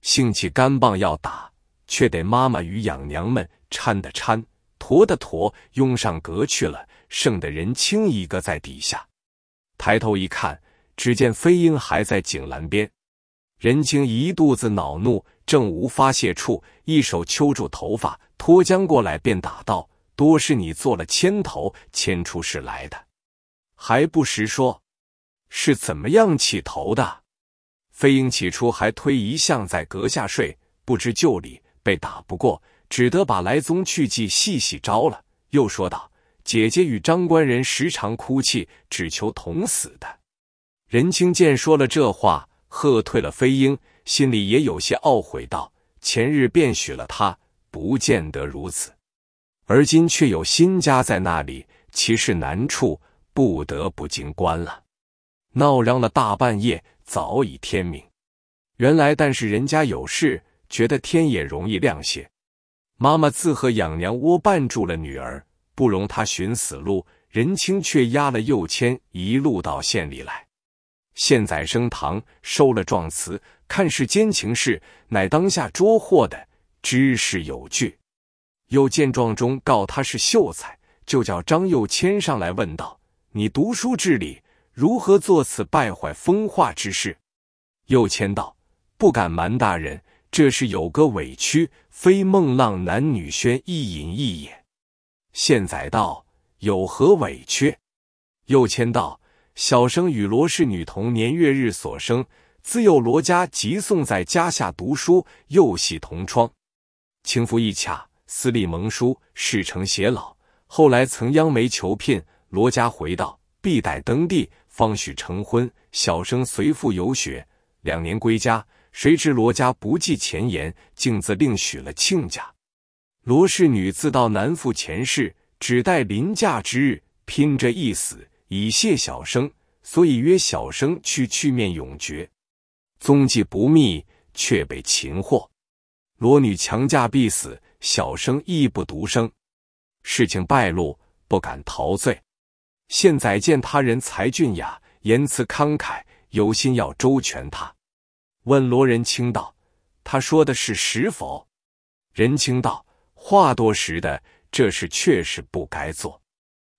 兴起干棒要打，却得妈妈与养娘们搀的搀，驮的驮，拥上阁去了。剩的人青一个在底下，抬头一看，只见飞鹰还在井栏边。人青一肚子恼怒，正无发泄处，一手揪住头发，脱缰过来便打道：“多是你做了牵头牵出事来的，还不时说！”是怎么样起头的？飞鹰起初还推一向在阁下睡，不知旧里，被打不过，只得把来宗去迹细细招了。又说道：“姐姐与张官人时常哭泣，只求同死的。”仁清见说了这话，喝退了飞鹰，心里也有些懊悔，道：“前日便许了他，不见得如此，而今却有新家在那里，其事难处，不得不进官了。”闹嚷了大半夜，早已天明。原来，但是人家有事，觉得天也容易亮些。妈妈自和养娘窝绊住了女儿，不容她寻死路。仁青却押了右千一路到县里来。县宰升堂，收了状词，看是奸情事，乃当下捉获的，知事有据。又见状中告他是秀才，就叫张右谦上来问道：“你读书治理？”如何做此败坏风化之事？又谦道：“不敢瞒大人，这是有个委屈，非孟浪男女轩一隐一也。”现宰道：“有何委屈？”又谦道：“小生与罗氏女童年月日所生，自幼罗家即送在家下读书，又系同窗，情夫一洽，私立盟书，事成偕老。后来曾央媒求聘，罗家回道必待登第。”方许成婚，小生随父游学，两年归家，谁知罗家不计前言，竟自另许了亲家。罗氏女自到南负前世，只待临嫁之日，拼着一死以谢小生，所以约小生去去面永诀。踪迹不密，却被擒获。罗女强嫁必死，小生亦不独生。事情败露，不敢逃罪。现宰见他人才俊雅，言辞慷慨，有心要周全他。问罗仁清道：“他说的是实否？”仁清道：“话多实的，这事确实不该做。”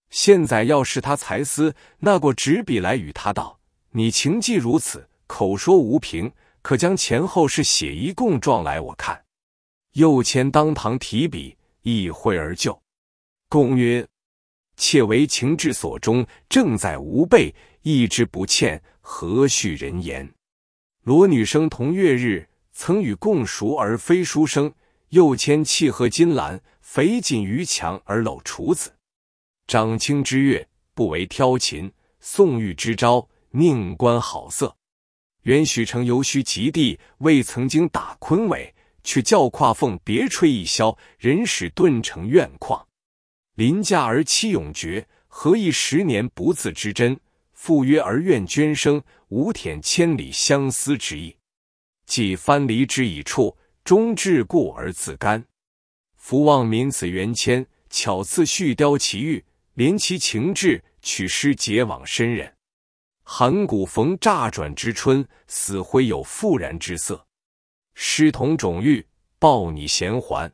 现宰要是他才思，那过纸笔来与他道：“你情既如此，口说无凭，可将前后事写一供状来我看。”右前当堂提笔，一挥而就。公曰。妾为情志所中，正在无备，一之不欠，何须人言？罗女生同月日，曾与共熟，而非书生。又牵契和金兰，肥锦于墙而搂厨子。长卿之月，不为挑琴；送玉之朝，宁观好色。原许城犹须极地，未曾经打昆尾，却教跨凤别吹一箫，人使顿成怨况。临嫁而期永绝，何意十年不自知真？赴约而愿捐生，无舔千里相思之意。既藩离之以处，终至故而自甘。福望民子元谦，巧赐续雕奇玉，怜其情志，取诗结往深忍。函谷逢乍转之春，死灰有复燃之色。诗同种玉，报你衔环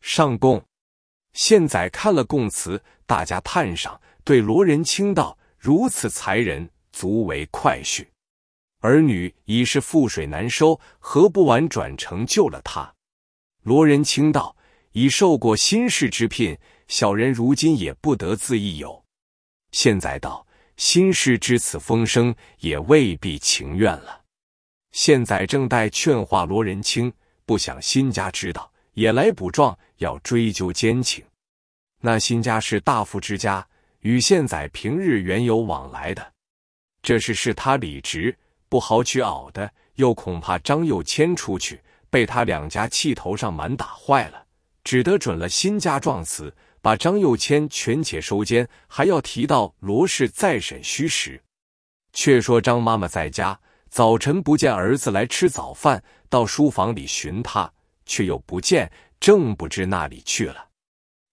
上供。现宰看了供词，大家叹赏，对罗仁清道：“如此才人，足为快婿。儿女已是覆水难收，何不婉转成就了他？”罗仁清道：“已受过新氏之聘，小人如今也不得自意。”有现在道：“新氏知此风声，也未必情愿了。”现在正待劝化罗仁清，不想新家知道，也来补状，要追究奸情。那新家是大富之家，与现在平日原有往来的，这事是他理直，不好取袄的，又恐怕张又谦出去被他两家气头上满打坏了，只得准了新家状词，把张又谦全且收监，还要提到罗氏再审虚实。却说张妈妈在家，早晨不见儿子来吃早饭，到书房里寻他，却又不见，正不知那里去了。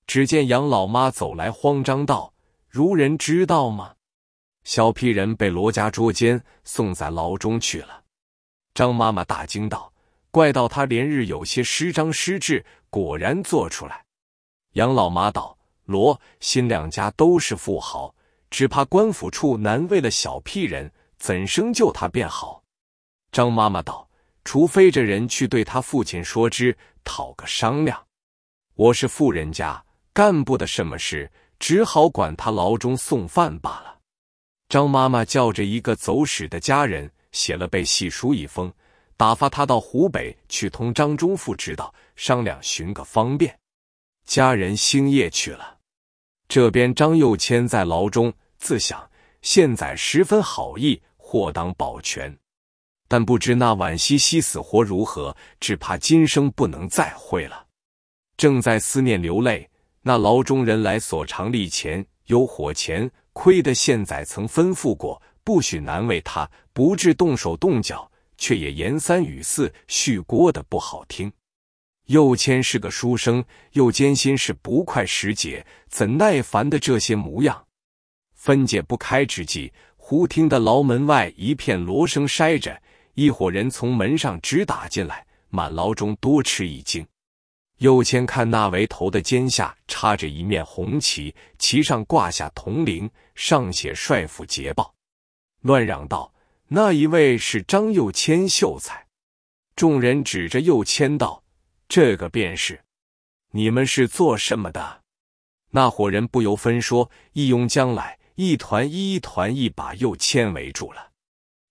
只见杨老妈走来，慌张道：“如人知道吗？小屁人被罗家捉奸，送在牢中去了。”张妈妈大惊道：“怪到他连日有些失张失智，果然做出来。”杨老妈道：“罗新两家都是富豪，只怕官府处难为了小屁人，怎生救他便好？”张妈妈道：“除非这人去对他父亲说之，讨个商量。我是富人家。”干部的什么事，只好管他牢中送饭罢了。张妈妈叫着一个走使的家人，写了背细书一封，打发他到湖北去，同张忠富知道商量寻个方便。家人星夜去了。这边张幼谦在牢中自想：现在十分好意，或当保全，但不知那宛兮兮死活如何，只怕今生不能再会了。正在思念流泪。那牢中人来所常利钱，有火钱亏得现在曾吩咐过，不许难为他，不至动手动脚，却也言三语四，叙锅的不好听。又谦是个书生，又艰辛是不快时节，怎耐烦的这些模样？分解不开之际，忽听得牢门外一片锣声筛着，一伙人从门上直打进来，满牢中多吃一惊。右千看那围头的肩下插着一面红旗，旗上挂下铜铃，上写“帅府捷报”。乱嚷道：“那一位是张右千秀才？”众人指着右迁道：“这个便是。”你们是做什么的？那伙人不由分说，一拥将来，一团一团一把右迁围住了，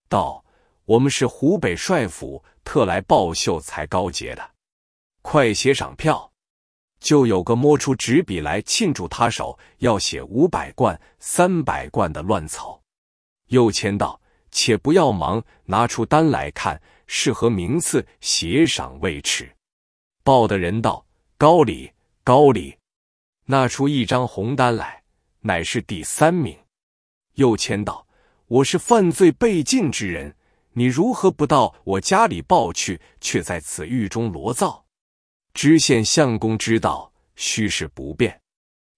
道：“我们是湖北帅府，特来报秀才高杰的。”快写赏票，就有个摸出纸笔来，庆祝他手，要写五百贯、三百贯的乱草。又签道：“且不要忙，拿出单来看，是何名次？写赏未迟。”报的人道：“高里，高里，拿出一张红单来，乃是第三名。”又签道：“我是犯罪被禁之人，你如何不到我家里报去，却在此狱中罗造？”知县相公知道，虚实不便。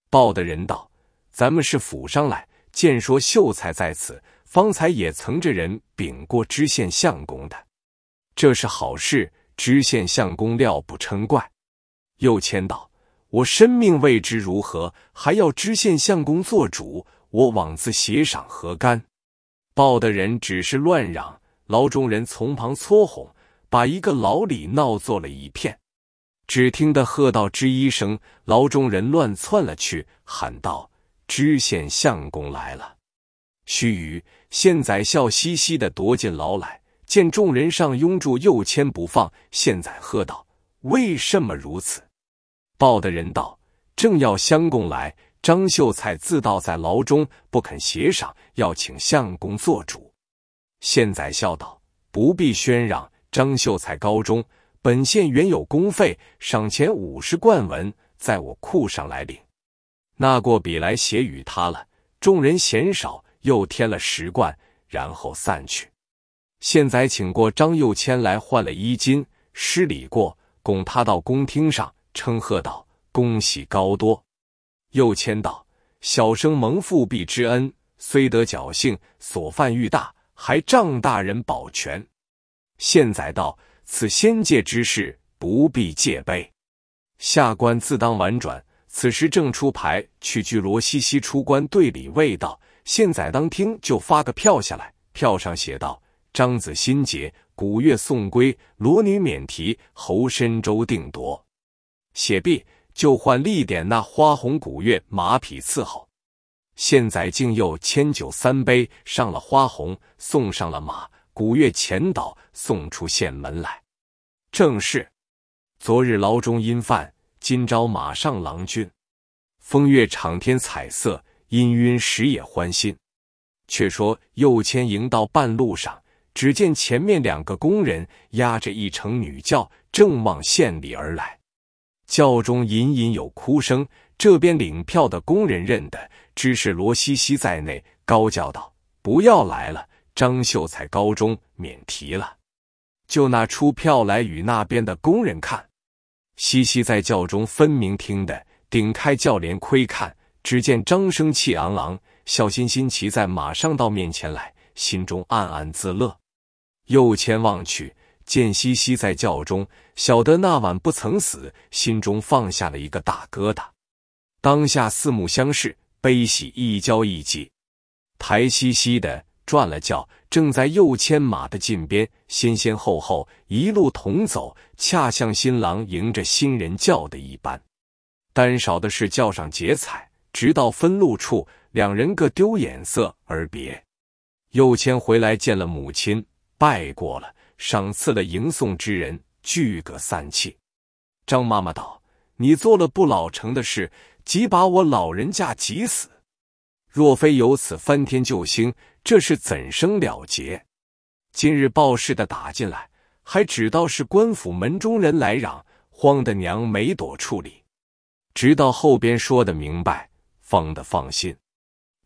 报的人道：“咱们是府上来，见说秀才在此，方才也曾着人禀过知县相公的。这是好事，知县相公料不称怪。”又谦道：“我身命未知如何，还要知县相公做主，我枉自协赏何干？”报的人只是乱嚷，牢中人从旁搓哄，把一个牢里闹作了一片。只听得喝道：“吱一声，牢中人乱窜了去，喊道：‘知县相公来了！’须臾，县宰笑嘻嘻的夺进牢来，见众人上拥住，又牵不放。县宰喝道：‘为什么如此？’报的人道：‘正要相公来，张秀才自道在牢中，不肯协赏，要请相公做主。’县宰笑道：‘不必喧嚷，张秀才高中。’本县原有公费赏钱五十贯文，在我库上来领。纳过笔来写与他了。众人嫌少，又添了十贯，然后散去。现宰请过张又谦来换了衣襟，施礼过，拱他到公厅上，称贺道：“恭喜高多。”又谦道：“小生蒙父庇之恩，虽得侥幸，所犯愈大，还仗大人保全。”现宰道。此仙界之事不必戒备，下官自当婉转。此时正出牌，去聚罗西西出关，队里未到。现在当听就发个票下来，票上写道：张子新结，古月送归，罗女免提，侯申州定夺。写毕就换立点那花红古月马匹伺候。现在竟又牵酒三杯，上了花红，送上了马。古月前导送出县门来，正是昨日牢中因犯，今朝马上郎君。风月场天，彩色阴氲时也欢心。却说右迁迎到半路上，只见前面两个工人押着一乘女轿，正往县里而来。轿中隐隐有哭声。这边领票的工人认得，知是罗西西在内，高叫道：“不要来了！”张秀才高中免提了，就拿出票来与那边的工人看。西西在轿中分明听得，顶开轿帘窥看，只见张生气昂昂，小心心骑在马上到面前来，心中暗暗自乐。右前望去，见西西在轿中，晓得那晚不曾死，心中放下了一个大疙瘩。当下四目相视，悲喜一交一激，抬西西的。转了轿，正在右牵马的近边，先先后后一路同走，恰像新郎迎着新人叫的一般。单少的是叫上结彩，直到分路处，两人各丢眼色而别。右牵回来见了母亲，拜过了，赏赐了迎送之人，俱各散去。张妈妈道：“你做了不老成的事，即把我老人家急死。若非有此翻天救星。”这是怎生了结？今日报事的打进来，还只道是官府门中人来嚷，慌的娘没躲处理。直到后边说的明白，方的放心。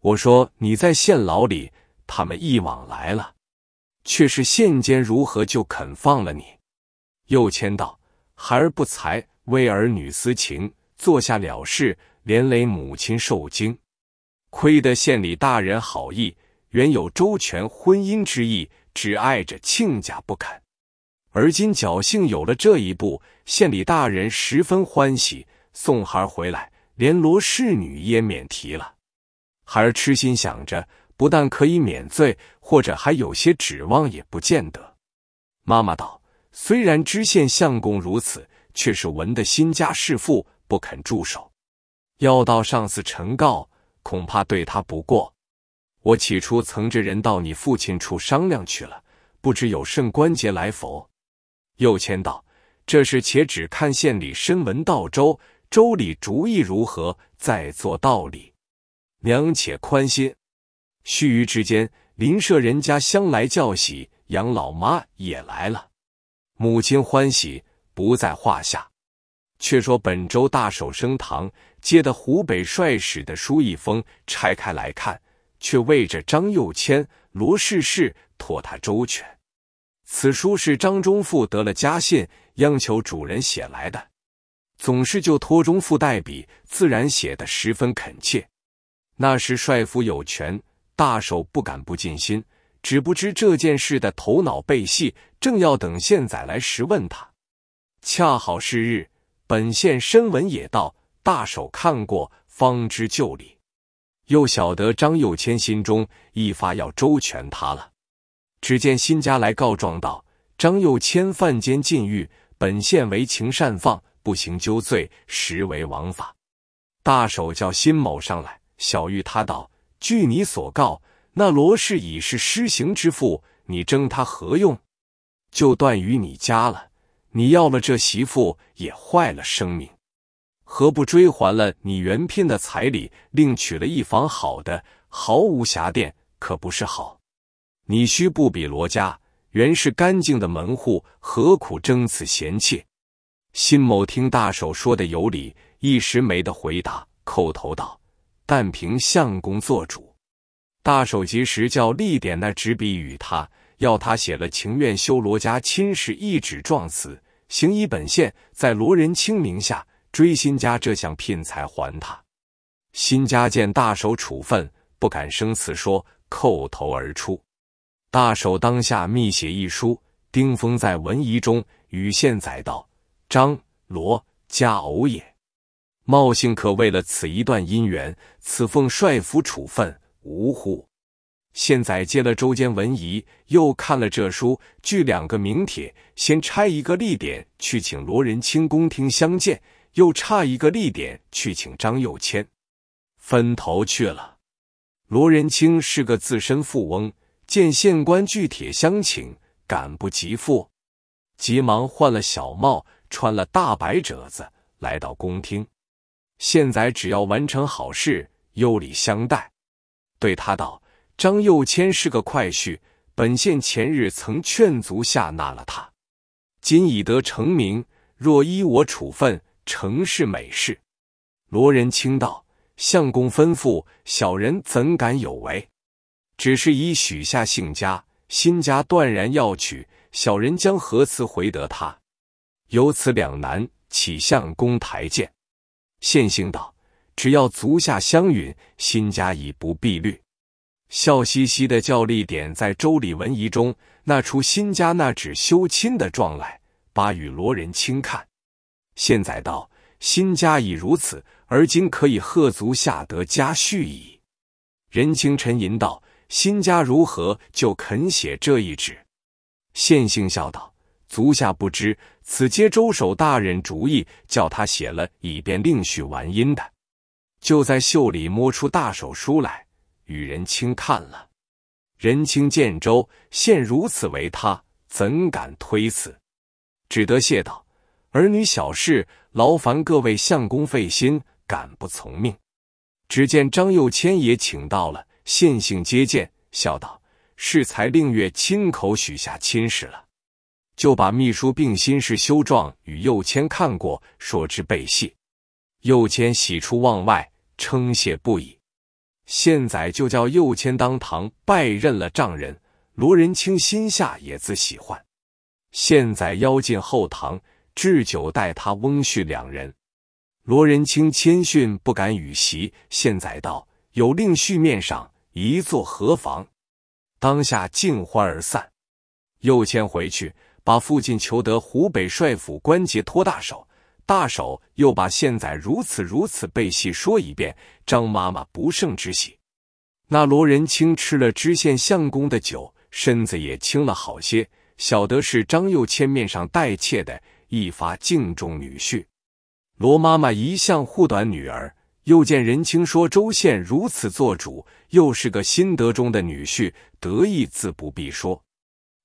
我说你在县牢里，他们一往来了，却是县监如何就肯放了你？又签道：“孩儿不才，为儿女私情，做下了事，连累母亲受惊。亏得县里大人好意。”原有周全婚姻之意，只碍着亲家不肯。而今侥幸有了这一步，县里大人十分欢喜，送孩儿回来，连罗氏女也免提了。孩儿痴心想着，不但可以免罪，或者还有些指望，也不见得。妈妈道：“虽然知县相公如此，却是闻的新家弑父不肯住手，要到上司陈告，恐怕对他不过。”我起初曾着人到你父亲处商量去了，不知有甚关节来否？又签道：“这事且只看县里身闻道州，州里主意如何，再做道理。”娘且宽心。须臾之间，邻舍人家相来叫喜，杨老妈也来了，母亲欢喜不在话下。却说本州大守升堂，接的湖北帅使的书一封，拆开来看。却为着张幼谦、罗世世托他周全。此书是张忠富得了家信，央求主人写来的。总是就托忠富代笔，自然写的十分恳切。那时帅府有权，大手不敢不尽心，只不知这件事的头脑背戏，正要等县宰来时问他。恰好是日，本县申文也到，大手看过，方知旧理。又晓得张又谦心中一发要周全他了。只见辛家来告状道：“张又谦犯奸禁欲，本县为情善放，不行究罪，实为枉法。”大手叫辛某上来，小玉他道：“据你所告，那罗氏已是施行之妇，你争他何用？就断于你家了。你要了这媳妇，也坏了生命。”何不追还了你原聘的彩礼，另娶了一房好的，毫无瑕玷，可不是好？你须不比罗家原是干净的门户，何苦争此嫌气？辛某听大手说的有理，一时没得回答，叩头道：“但凭相公做主。”大手及时叫立典那执笔与他，要他写了情愿修罗家亲事一纸状词，行以本县，在罗仁清名下。追新家这项聘财还他，新家见大手处分，不敢生辞，说叩头而出。大手当下密写一书，丁封在文仪中与县宰道：“张罗家偶也，茂幸可为了此一段姻缘，此奉帅府处分，无乎。”县宰接了周间文仪，又看了这书，据两个名帖，先差一个立点去请罗仁清公听相见。又差一个立点去请张又谦，分头去了。罗仁清是个自身富翁，见县官具帖相请，赶不及赴，急忙换了小帽，穿了大白褶子，来到公厅。现在只要完成好事，优礼相待，对他道：“张又谦是个快婿，本县前日曾劝阻下纳了他，今已得成名，若依我处分。”城是美事。罗仁清道：“相公吩咐，小人怎敢有违？只是已许下姓家，新家断然要娶，小人将何辞回得他？有此两难，启相公台见。”县令道：“只要足下相允，新家已不必虑。”笑嘻嘻的叫立典在周礼文仪中那出新家那纸休亲的状来，把与罗仁清看。现在道：“新家已如此，而今可以贺足下得家婿矣。”人清沉吟道：“新家如何就肯写这一纸？”县性笑道：“足下不知，此皆周守大人主意，叫他写了，以便另续完音的。”就在袖里摸出大手书来，与人清看了。人清见周县如此为他，怎敢推辞，只得谢道。儿女小事，劳烦各位相公费心，敢不从命。只见张幼谦也请到了，献性接见，笑道：“适才令月亲口许下亲事了。”就把秘书病心事休状与幼谦看过，说之备谢。幼谦喜出望外，称谢不已。现在就叫幼谦当堂拜认了丈人罗仁清，心下也自喜欢。现在邀进后堂。置酒待他翁婿两人，罗仁清谦逊不敢与席。现宰道：“有令婿面上，一座何妨？”当下尽欢而散。又迁回去，把父亲求得湖北帅府关节托大手。大手又把现宰如此如此背戏说一遍，张妈妈不胜之喜。那罗仁清吃了知县相公的酒，身子也轻了好些，晓得是张又谦面上待妾的。一发敬重女婿，罗妈妈一向护短女儿，又见任青说周宪如此做主，又是个心德中的女婿，得意自不必说。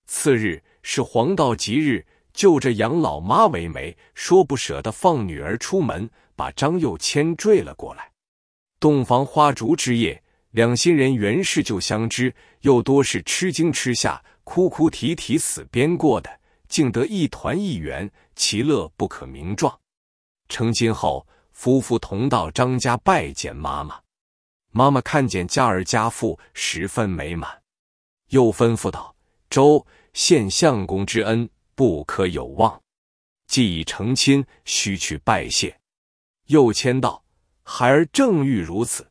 次日是黄道吉日，就着杨老妈为媒，说不舍得放女儿出门，把张幼牵坠了过来。洞房花烛之夜，两新人原是就相知，又多是吃惊吃下，哭哭啼啼死编过的，竟得一团一圆。其乐不可名状。成亲后，夫妇同到张家拜见妈妈。妈妈看见嘉儿家父，十分美满，又吩咐道：“周，谢相公之恩，不可有忘。既已成亲，须去拜谢。”又签道：“孩儿正欲如此。”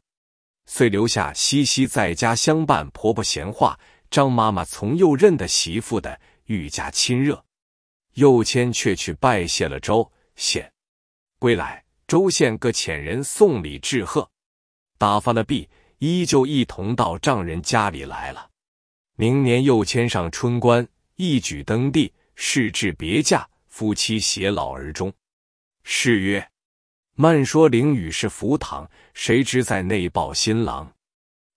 遂留下西西在家相伴婆婆闲话。张妈妈从幼认得媳妇的，愈加亲热。右迁却去拜谢了周县，归来周县各遣人送礼致贺，打发了毕，依旧一同到丈人家里来了。明年右迁上春官，一举登第，事至别驾，夫妻偕老而终。是曰：慢说凌雨是福堂，谁知在内抱新郎？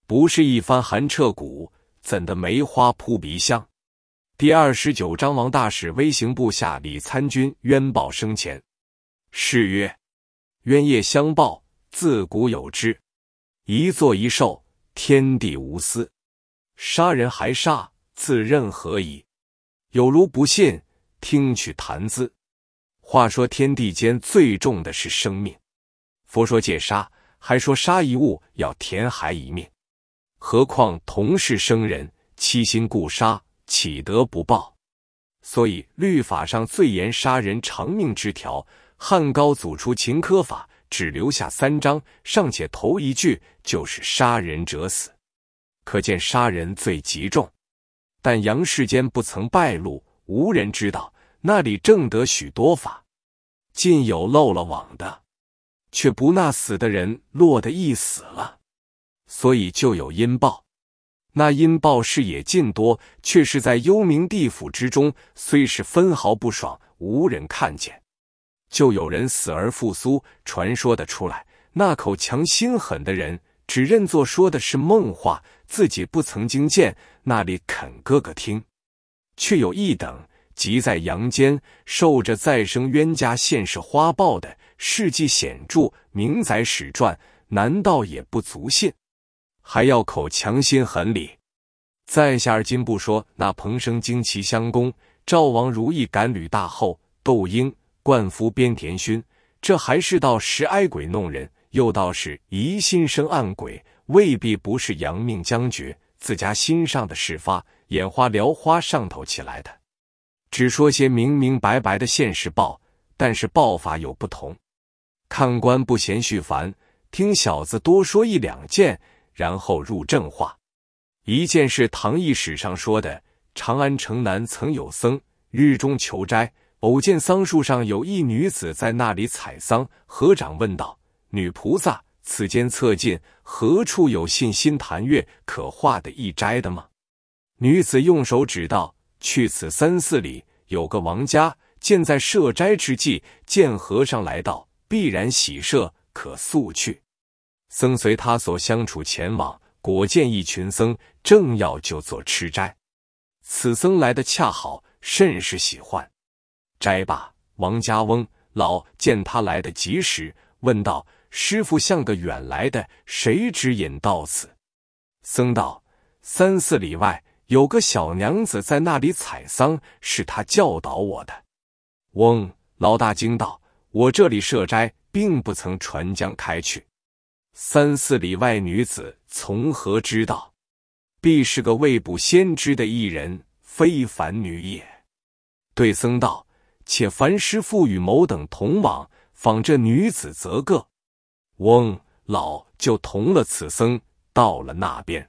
不是一番寒彻骨，怎得梅花扑鼻香？第二十九章，王大使微行部下，李参军冤报生前，誓曰：“冤业相报，自古有之。一作一受，天地无私。杀人还杀，自任何疑？有如不信，听取谈资。话说天地间最重的是生命。佛说戒杀，还说杀一物要填海一命。何况同是生人，七心故杀。”岂得不报？所以律法上最严杀人偿命之条。汉高祖出秦科法，只留下三章，尚且头一句就是杀人者死，可见杀人罪极重。但杨世间不曾败露，无人知道，那里正得许多法，尽有漏了网的，却不那死的人落得一死了，所以就有因报。那阴报事也尽多，却是在幽冥地府之中，虽是分毫不爽，无人看见。就有人死而复苏，传说的出来。那口强心狠的人，只认作说的是梦话，自己不曾经见，那里肯哥哥听？却有一等，即在阳间受着再生冤家现世花报的事迹显著，名载史传，难道也不足信？还要口强心狠里，在下今不说那彭生旌旗相公，赵王如意赶吕大后，窦婴冠服边田勋，这还是道时哀鬼弄人，又道是疑心生暗鬼，未必不是阳命将绝，自家心上的事发，眼花缭花上头起来的。只说些明明白白的现世报，但是报法有不同。看官不嫌续烦，听小子多说一两件。然后入正画。一件是唐义史上说的：长安城南曾有僧日中求斋，偶见桑树上有一女子在那里采桑，合掌问道：“女菩萨，此间侧近何处有信心坛月可画的一斋的吗？”女子用手指道：“去此三四里，有个王家，见在设斋之际，见和尚来到，必然喜设，可速去。”僧随他所相处前往，果见一群僧正要就坐吃斋。此僧来的恰好，甚是喜欢。斋罢，王家翁老见他来的及时，问道：“师傅像个远来的，谁指引到此？”僧道：“三四里外有个小娘子在那里采桑，是他教导我的。”翁老大惊道：“我这里设斋，并不曾传将开去。”三四里外女子从何知道？必是个未卜先知的异人，非凡女也。对僧道：“且凡师父与某等同往，访这女子则个。”翁老就同了此僧到了那边，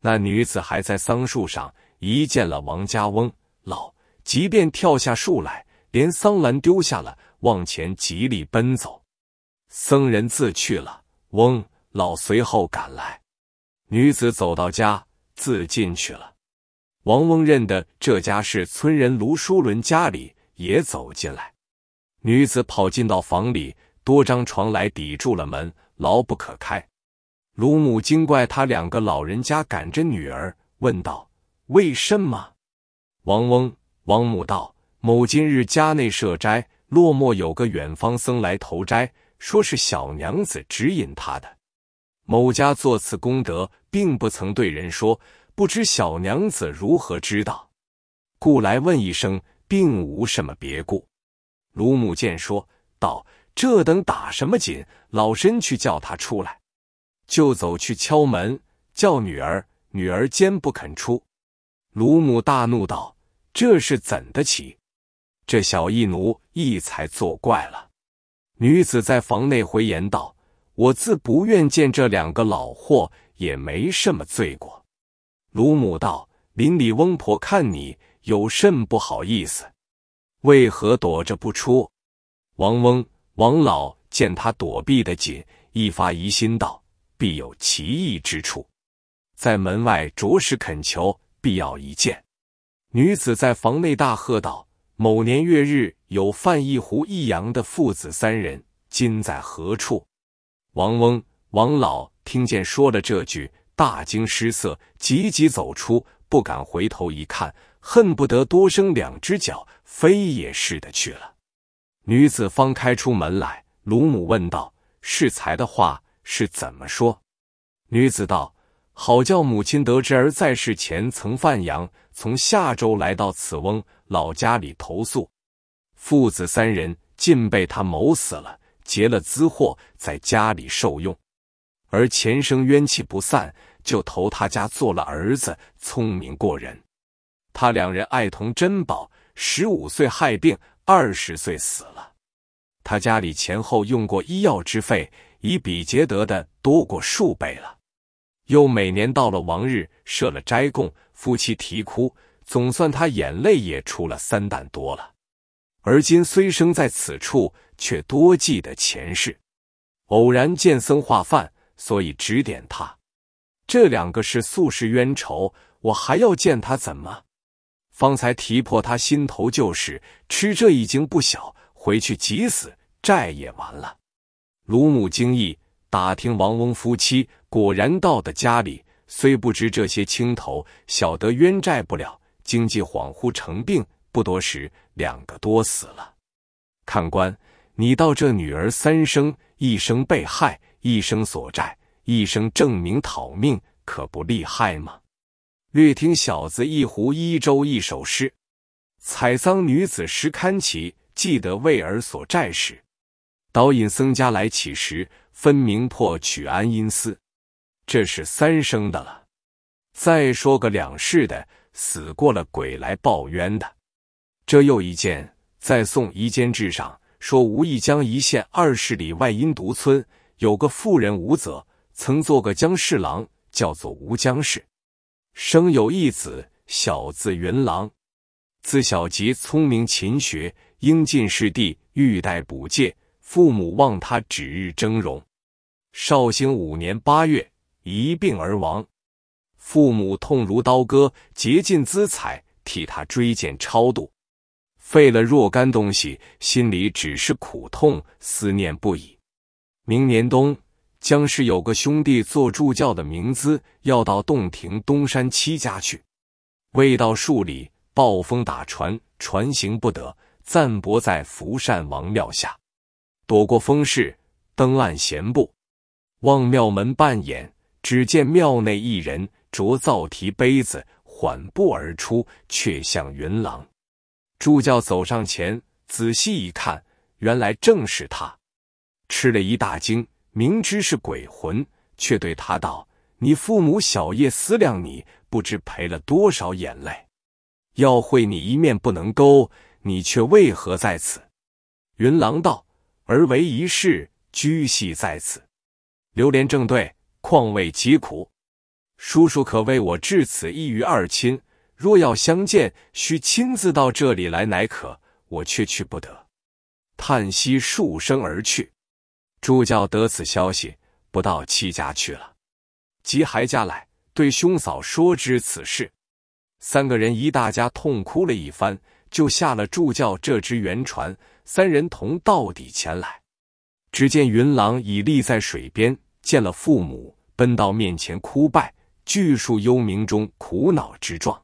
那女子还在桑树上一见了王家翁老，即便跳下树来，连桑兰丢下了，往前极力奔走。僧人自去了。翁老随后赶来，女子走到家自进去了。王翁认得这家是村人卢书伦家里，也走进来。女子跑进到房里，多张床来抵住了门，牢不可开。卢母惊怪他两个老人家赶着女儿，问道：“为什么？”王翁王母道：“某今日家内设斋，落寞有个远方僧来投斋。”说是小娘子指引他的，某家做此功德，并不曾对人说，不知小娘子如何知道，故来问一声，并无什么别故。卢母见说道：“这等打什么紧？老身去叫他出来。”就走去敲门，叫女儿，女儿坚不肯出。卢母大怒道：“这是怎的起？这小役奴意才作怪了。”女子在房内回言道：“我自不愿见这两个老货，也没什么罪过。”卢母道：“邻里翁婆看你有甚不好意思？为何躲着不出？”王翁、王老见他躲避的紧，一发疑心道：“必有奇异之处。”在门外着实恳求，必要一见。女子在房内大喝道：“某年月日。”有范一胡一阳的父子三人，今在何处？王翁、王老听见说了这句，大惊失色，急急走出，不敢回头一看，恨不得多生两只脚，飞也似的去了。女子方开出门来，鲁母问道：“世才的话是怎么说？”女子道：“好叫母亲得知儿在世前曾范阳，从下州来到此翁老家里投宿。”父子三人尽被他谋死了，劫了资货，在家里受用；而前生冤气不散，就投他家做了儿子，聪明过人。他两人爱童珍宝，十五岁害病，二十岁死了。他家里前后用过医药之费，已比劫得的多过数倍了。又每年到了亡日，设了斋供，夫妻啼哭，总算他眼泪也出了三担多了。而今虽生在此处，却多记得前世。偶然见僧化饭，所以指点他。这两个是素世冤仇，我还要见他怎么？方才提破他心头旧事，吃这已经不小，回去急死债也完了。鲁母惊异，打听王翁夫妻，果然到的家里，虽不知这些青头，晓得冤债不了，经济恍惚成病。不多时，两个多死了。看官，你道这女儿三生，一生被害，一生索债，一生证明讨命，可不厉害吗？略听小子一壶一舟一首诗：“采桑女子时堪起，记得为儿所债时。导引僧家来乞食，分明破取安阴寺。这是三生的了。再说个两世的，死过了鬼来报冤的。”这又一件，在《宋遗编志》上说，吴义江一县二十里外阴独村有个妇人吴泽，曾做个江侍郎，叫做吴江氏，生有一子，小字云郎。自小即聪明勤学，应进士第，欲待补戒。父母望他指日峥嵘。绍兴五年八月，一病而亡，父母痛如刀割，竭尽资财替他追荐超度。费了若干东西，心里只是苦痛，思念不已。明年冬，江氏有个兄弟做助教的名资，要到洞庭东山七家去。未到数里，暴风打船，船行不得，暂泊在福善王庙下，躲过风势，登岸闲步。望庙门半掩，只见庙内一人着皂提杯子，缓步而出，却像云郎。助教走上前，仔细一看，原来正是他，吃了一大惊。明知是鬼魂，却对他道：“你父母小夜思量你，不知赔了多少眼泪。要会你一面不能勾，你却为何在此？”云郎道：“儿为一事，居系在此，流连正对况味疾苦。叔叔可为我至此一于二亲。”若要相见，须亲自到这里来，乃可。我却去不得，叹息数声而去。助教得此消息，不到戚家去了，即还家来，对兄嫂说知此事。三个人一大家痛哭了一番，就下了助教这只圆船，三人同到底前来。只见云郎已立在水边，见了父母，奔到面前哭拜，巨树幽冥中苦恼之状。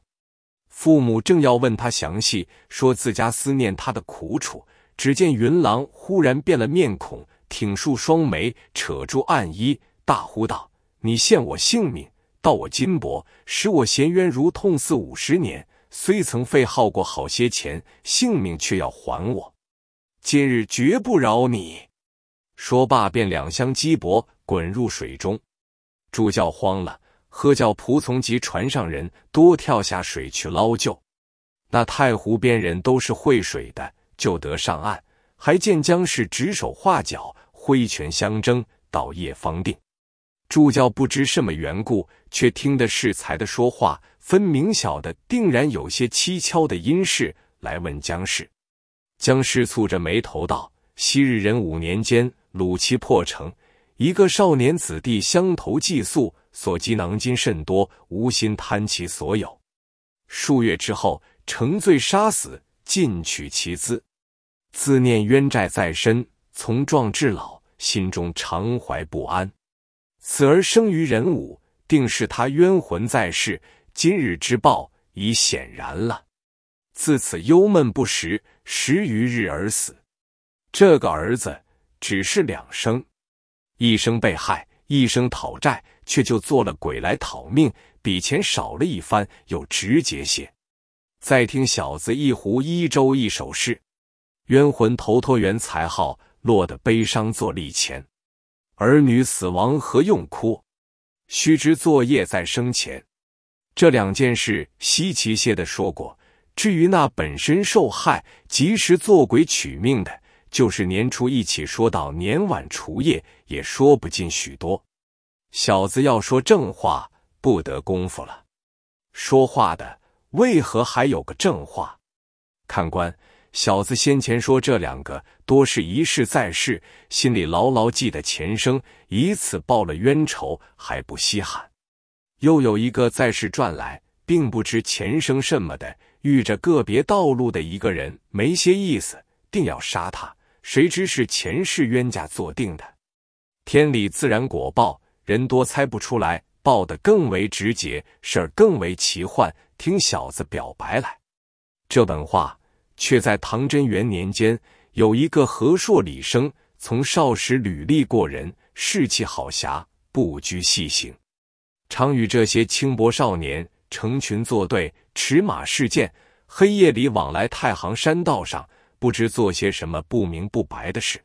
父母正要问他详细，说自家思念他的苦楚，只见云郎忽然变了面孔，挺竖双眉，扯住暗衣，大呼道：“你陷我性命，盗我金帛，使我衔冤如痛似五十年，虽曾费耗过好些钱，性命却要还我，今日绝不饶你！”说罢，便两相激搏，滚入水中。助教慌了。喝叫仆从及船上人多跳下水去捞救，那太湖边人都是会水的，就得上岸。还见姜氏指手画脚，挥拳相争，到夜方定。助教不知什么缘故，却听得适才的说话，分明晓得定然有些蹊跷的因事来问姜氏。姜氏蹙着眉头道：“昔日人五年间，鲁齐破城。”一个少年子弟相投寄宿，所积囊金甚多，无心贪其所有。数月之后，成罪杀死，尽取其资。自念冤债在身，从壮至老，心中常怀不安。此儿生于人武，定是他冤魂在世，今日之报已显然了。自此忧闷不食，十余日而死。这个儿子只是两生。一生被害，一生讨债，却就做了鬼来讨命，比钱少了一番，又直接些。再听小子一壶一粥一首诗，冤魂投托原才好，落得悲伤坐利钱。儿女死亡何用哭？须知作业在生前。这两件事稀奇些的说过，至于那本身受害，及时做鬼取命的。就是年初一起说到年晚除夜，也说不尽许多。小子要说正话，不得功夫了。说话的为何还有个正话？看官，小子先前说这两个多是一世在世，心里牢牢记得前生，以此报了冤仇，还不稀罕。又有一个在世赚来，并不知前生什么的，遇着个别道路的一个人，没些意思，定要杀他。谁知是前世冤家做定的，天理自然果报，人多猜不出来，报的更为直接，事儿更为奇幻。听小子表白来，这本话却在唐贞元年间，有一个和硕李生，从少时履历过人，士气好侠，不拘细行，常与这些轻薄少年成群作对，驰马试剑，黑夜里往来太行山道上。不知做些什么不明不白的事。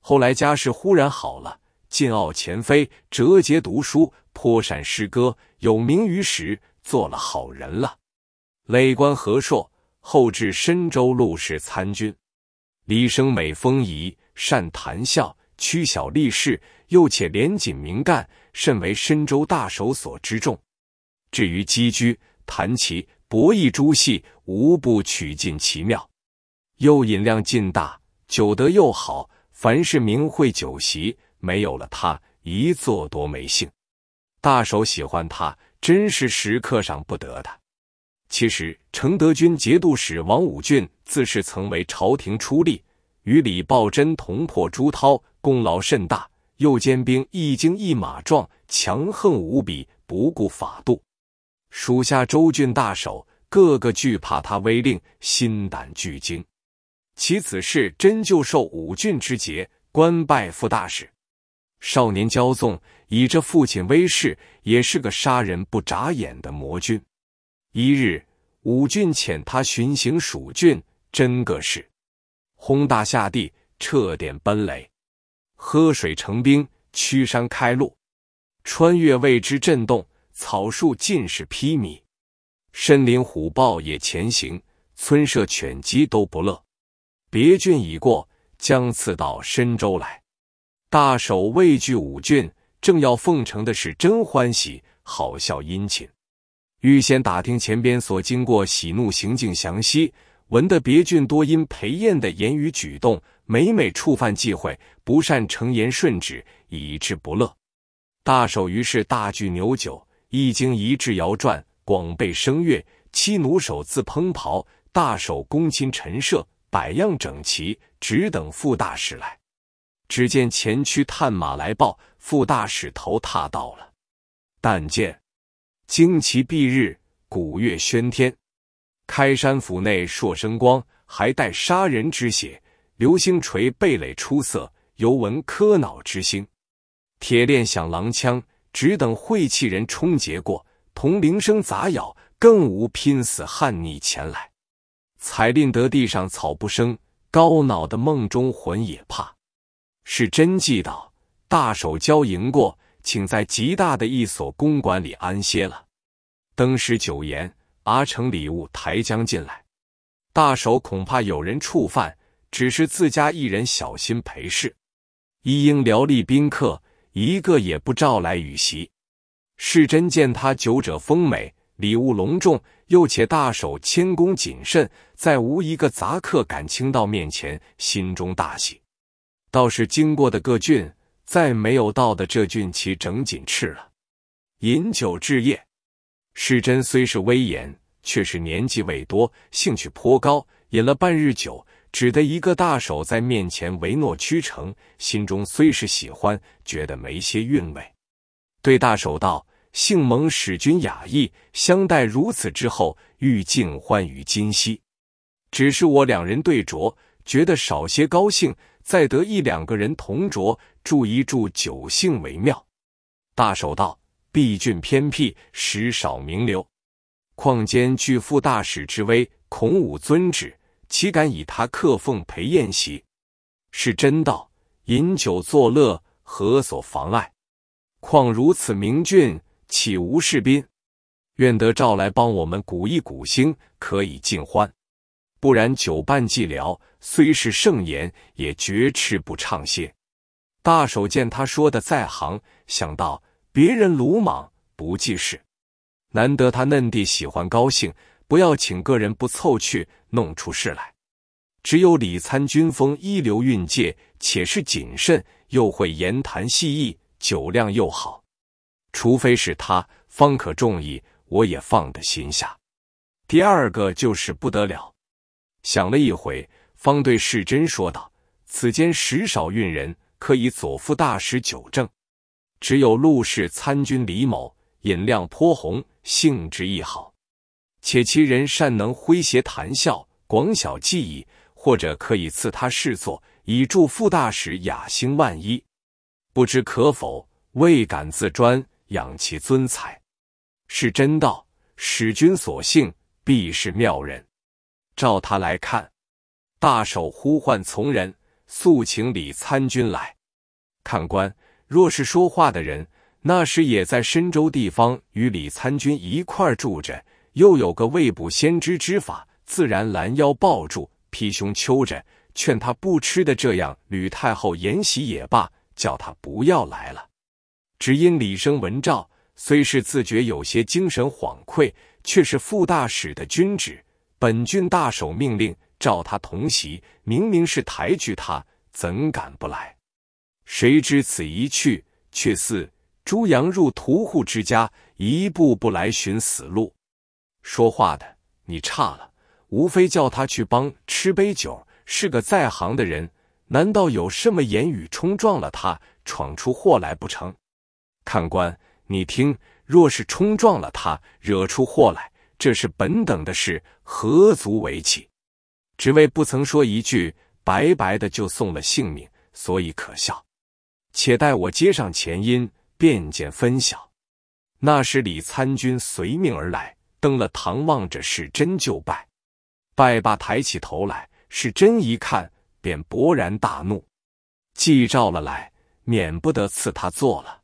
后来家世忽然好了，进奥前飞，折节读书，颇善诗歌，有名于时，做了好人了。累官和硕，后至深州，路氏参军。李生美风仪，善谈笑，屈小立事，又且廉谨明干，甚为深州大手所之重。至于积居弹棋博弈诸戏，无不取尽其妙。又饮量劲大，酒德又好，凡是名会酒席，没有了他，一坐多没兴。大手喜欢他，真是时刻赏不得的。其实成德军节度使王武俊，自是曾为朝廷出力，与李抱真同破朱涛，功劳甚大。又兼兵一精一马壮，强横无比，不顾法度。属下周俊大手，个个惧怕他威令，心胆俱惊。其子嗣真就受五郡之节，官拜副大使。少年骄纵，以这父亲威势，也是个杀人不眨眼的魔君。一日，五郡遣他巡行蜀郡，真个是轰大下地，撤点奔雷，喝水成冰，驱山开路，穿越未知震动，草树尽是披靡，身临虎豹也前行，村舍犬鸡都不乐。别郡已过，将次到深州来。大守畏惧五郡，正要奉承的是真欢喜，好笑殷勤。预先打听前边所经过喜怒行径详细，闻得别郡多因裴彦的言语举动，每每触犯忌讳，不善成言顺旨，以致不乐。大守于是大聚牛酒，一经一掷谣传，广备声乐，七弩手自烹袍，大守攻亲陈设。摆样整齐，只等副大使来。只见前驱探马来报，副大使头踏到了。但见旌旗蔽日，鼓乐喧天，开山府内烁声光，还带杀人之血，流星锤贝垒出色，犹闻科脑之星，铁链响狼枪，只等晦气人冲劫过，铜铃声杂咬，更无拼死悍逆前来。才令得地上草不生，高恼的梦中魂也怕。是真记道，大手交迎过，请在极大的一所公馆里安歇了。登时九言，阿成礼物抬将进来。大手恐怕有人触犯，只是自家一人小心陪侍。一应僚吏宾客，一个也不召来与席。世真见他酒者丰美，礼物隆重。又且大手谦恭谨慎，再无一个杂客敢倾到面前，心中大喜。倒是经过的各郡，再没有到的这郡，其整锦翅了。饮酒至夜，世真虽是威严，却是年纪未多，兴趣颇高，饮了半日酒，只得一个大手在面前为诺屈成，心中虽是喜欢，觉得没些韵味，对大手道。幸蒙使君雅意，相待如此之后，欲尽欢于今夕。只是我两人对酌，觉得少些高兴，再得一两个人同酌，助一助酒兴为妙。大守道，毕郡偏僻，时少名流，况兼具副大使之威，孔武尊旨，岂敢以他客奉陪宴席？是真道，饮酒作乐，何所妨碍？况如此明俊。”岂无士宾？愿得召来帮我们鼓一鼓兴，可以尽欢。不然久伴寂寥，虽是盛言，也绝吃不畅些。大手见他说的在行，想到别人鲁莽不济事，难得他嫩弟喜欢高兴，不要请个人不凑去，弄出事来。只有李参军风一流运界，且是谨慎，又会言谈细意，酒量又好。除非是他，方可中意，我也放得心下。第二个就是不得了，想了一回，方对世真说道：“此间时少运人，可以左副大使纠正。只有陆氏参军李某饮量颇红，性致亦好，且其人善能诙谐谈笑，广晓技艺，或者可以赐他事作，以助副大使雅兴万一。不知可否？未敢自专。”养其尊才，是真道；使君所幸，必是妙人。照他来看，大手呼唤从人，速请李参军来看官。若是说话的人，那时也在深州地方，与李参军一块住着，又有个未卜先知之法，自然拦腰抱住，披胸揪着，劝他不吃的这样。吕太后筵席也罢，叫他不要来了。只因李生闻诏，虽是自觉有些精神恍愧，却是副大使的君旨，本郡大守命令召他同席，明明是抬举他，怎敢不来？谁知此一去，却似猪羊入屠户之家，一步步来寻死路。说话的，你差了，无非叫他去帮吃杯酒，是个在行的人，难道有什么言语冲撞了他，闯出祸来不成？看官，你听，若是冲撞了他，惹出祸来，这是本等的事，何足为奇？只为不曾说一句，白白的就送了性命，所以可笑。且待我接上前因，便见分晓。那时李参军随命而来，登了堂，望着是真就拜，拜罢抬起头来，是真一看，便勃然大怒，既召了来，免不得赐他坐了。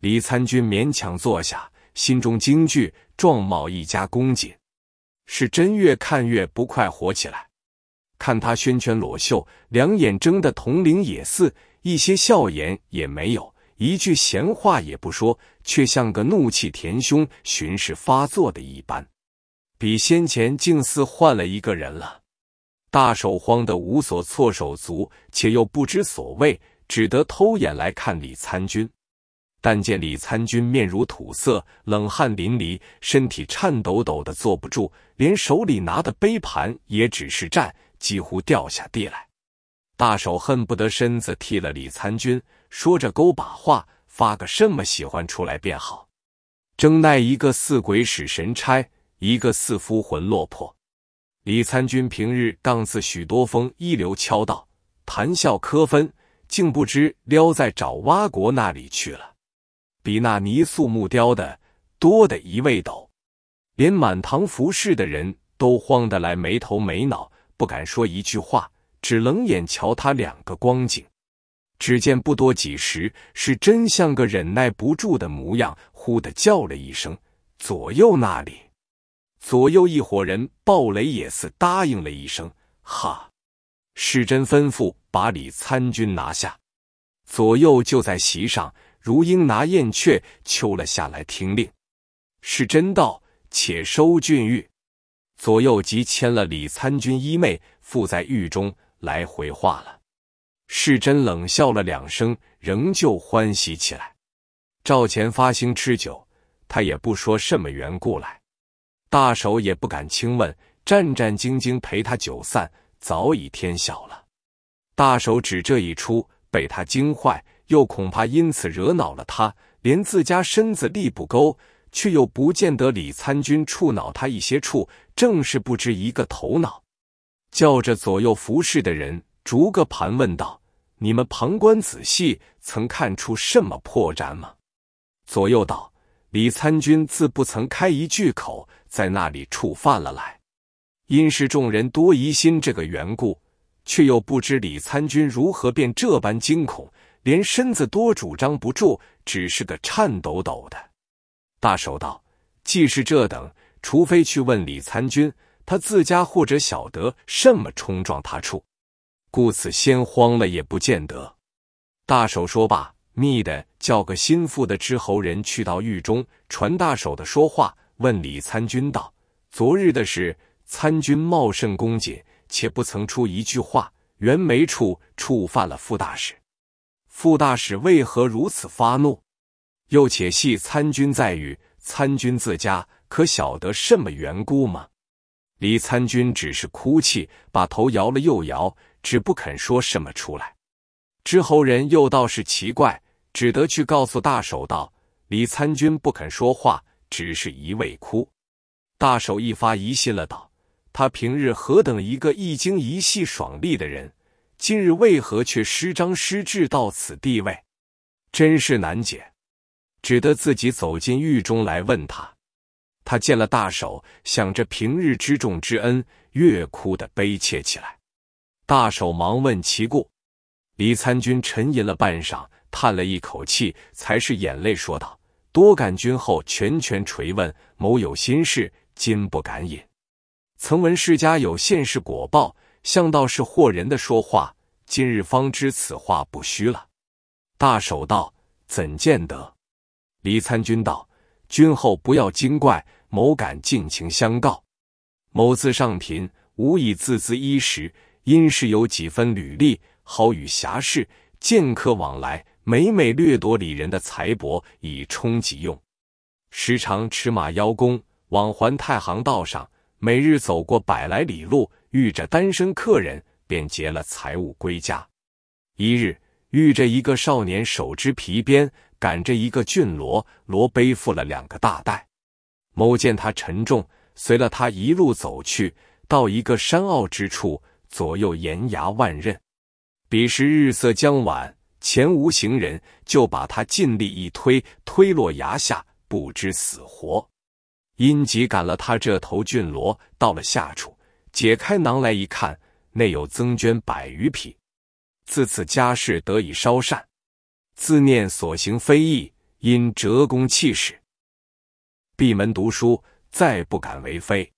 李参军勉强坐下，心中惊惧，状貌一家恭谨，是真越看越不快活起来。看他宣拳裸袖，两眼睁得铜铃也似，一些笑颜也没有，一句闲话也不说，却像个怒气填胸、巡视发作的一般，比先前竟似换了一个人了。大手慌得无所措手足，且又不知所谓，只得偷眼来看李参军。但见李参军面如土色，冷汗淋漓，身体颤抖抖的坐不住，连手里拿的杯盘也只是颤，几乎掉下地来。大手恨不得身子替了李参军，说着勾把话，发个什么喜欢出来便好。正奈一个似鬼使神差，一个似夫魂落魄。李参军平日荡次许多风一流敲道，谈笑科分，竟不知撩在爪哇国那里去了。比那泥塑木雕的多的一味斗，连满堂服侍的人都慌得来没头没脑，不敢说一句话，只冷眼瞧他两个光景。只见不多几时，是真像个忍耐不住的模样，忽地叫了一声：“左右那里！”左右一伙人暴雷也似答应了一声：“哈！”世真吩咐把李参军拿下。左右就在席上。如英拿燕雀，揪了下来听令。世真道：“且收俊玉。”左右即牵了李参军衣袂，附在狱中来回话了。世真冷笑了两声，仍旧欢喜起来。赵钱发兴吃酒，他也不说什么缘故来，大手也不敢轻问，战战兢兢陪他酒散，早已天晓了。大手指这一出，被他惊坏。又恐怕因此惹恼了他，连自家身子力不勾，却又不见得李参军触恼他一些处，正是不知一个头脑。叫着左右服侍的人逐个盘问道：“你们旁观仔细，曾看出什么破绽吗？”左右道：“李参军自不曾开一句口，在那里触犯了来。”因是众人多疑心这个缘故，却又不知李参军如何便这般惊恐。连身子多主张不住，只是个颤抖抖的。大手道：“既是这等，除非去问李参军，他自家或者晓得什么冲撞他处。故此先慌了也不见得。”大手说罢，密的叫个心腹的知侯人去到狱中，传大手的说话，问李参军道：“昨日的事，参军茂盛恭谨，且不曾出一句话，原没处触犯了副大使。”副大使为何如此发怒？又且系参军在与参军自家，可晓得什么缘故吗？李参军只是哭泣，把头摇了又摇，只不肯说什么出来。知侯人又倒是奇怪，只得去告诉大手道：“李参军不肯说话，只是一味哭。”大手一发疑心了，道：“他平日何等一个一惊一戏爽利的人？”今日为何却失张失志到此地位，真是难解，只得自己走进狱中来问他。他见了大手，想着平日之重之恩，越哭得悲切起来。大手忙问其故，李参军沉吟了半晌，叹了一口气，才是眼泪说道：“多感君后全权垂问，某有心事，今不敢言。曾闻世家有现世果报。”向道是惑人的说话，今日方知此话不虚了。大手道怎见得？李参军道：君后不要惊怪，某敢尽情相告。某自上贫，无以自资衣食，因是有几分履历，好与侠士剑客往来，每每掠夺里人的财帛以充即用，时常驰马邀功，往还太行道上，每日走过百来里路。遇着单身客人，便劫了财物归家。一日遇着一个少年，手执皮鞭，赶着一个俊骡，骡背负了两个大袋。某见他沉重，随了他一路走去，到一个山坳之处，左右岩崖万仞。彼时日色将晚，前无行人，就把他尽力一推，推落崖下，不知死活。因急赶了他这头俊骡，到了下处。解开囊来一看，内有增绢百余匹。自此家事得以稍善。自念所行非义，因折公弃使，闭门读书，再不敢为非。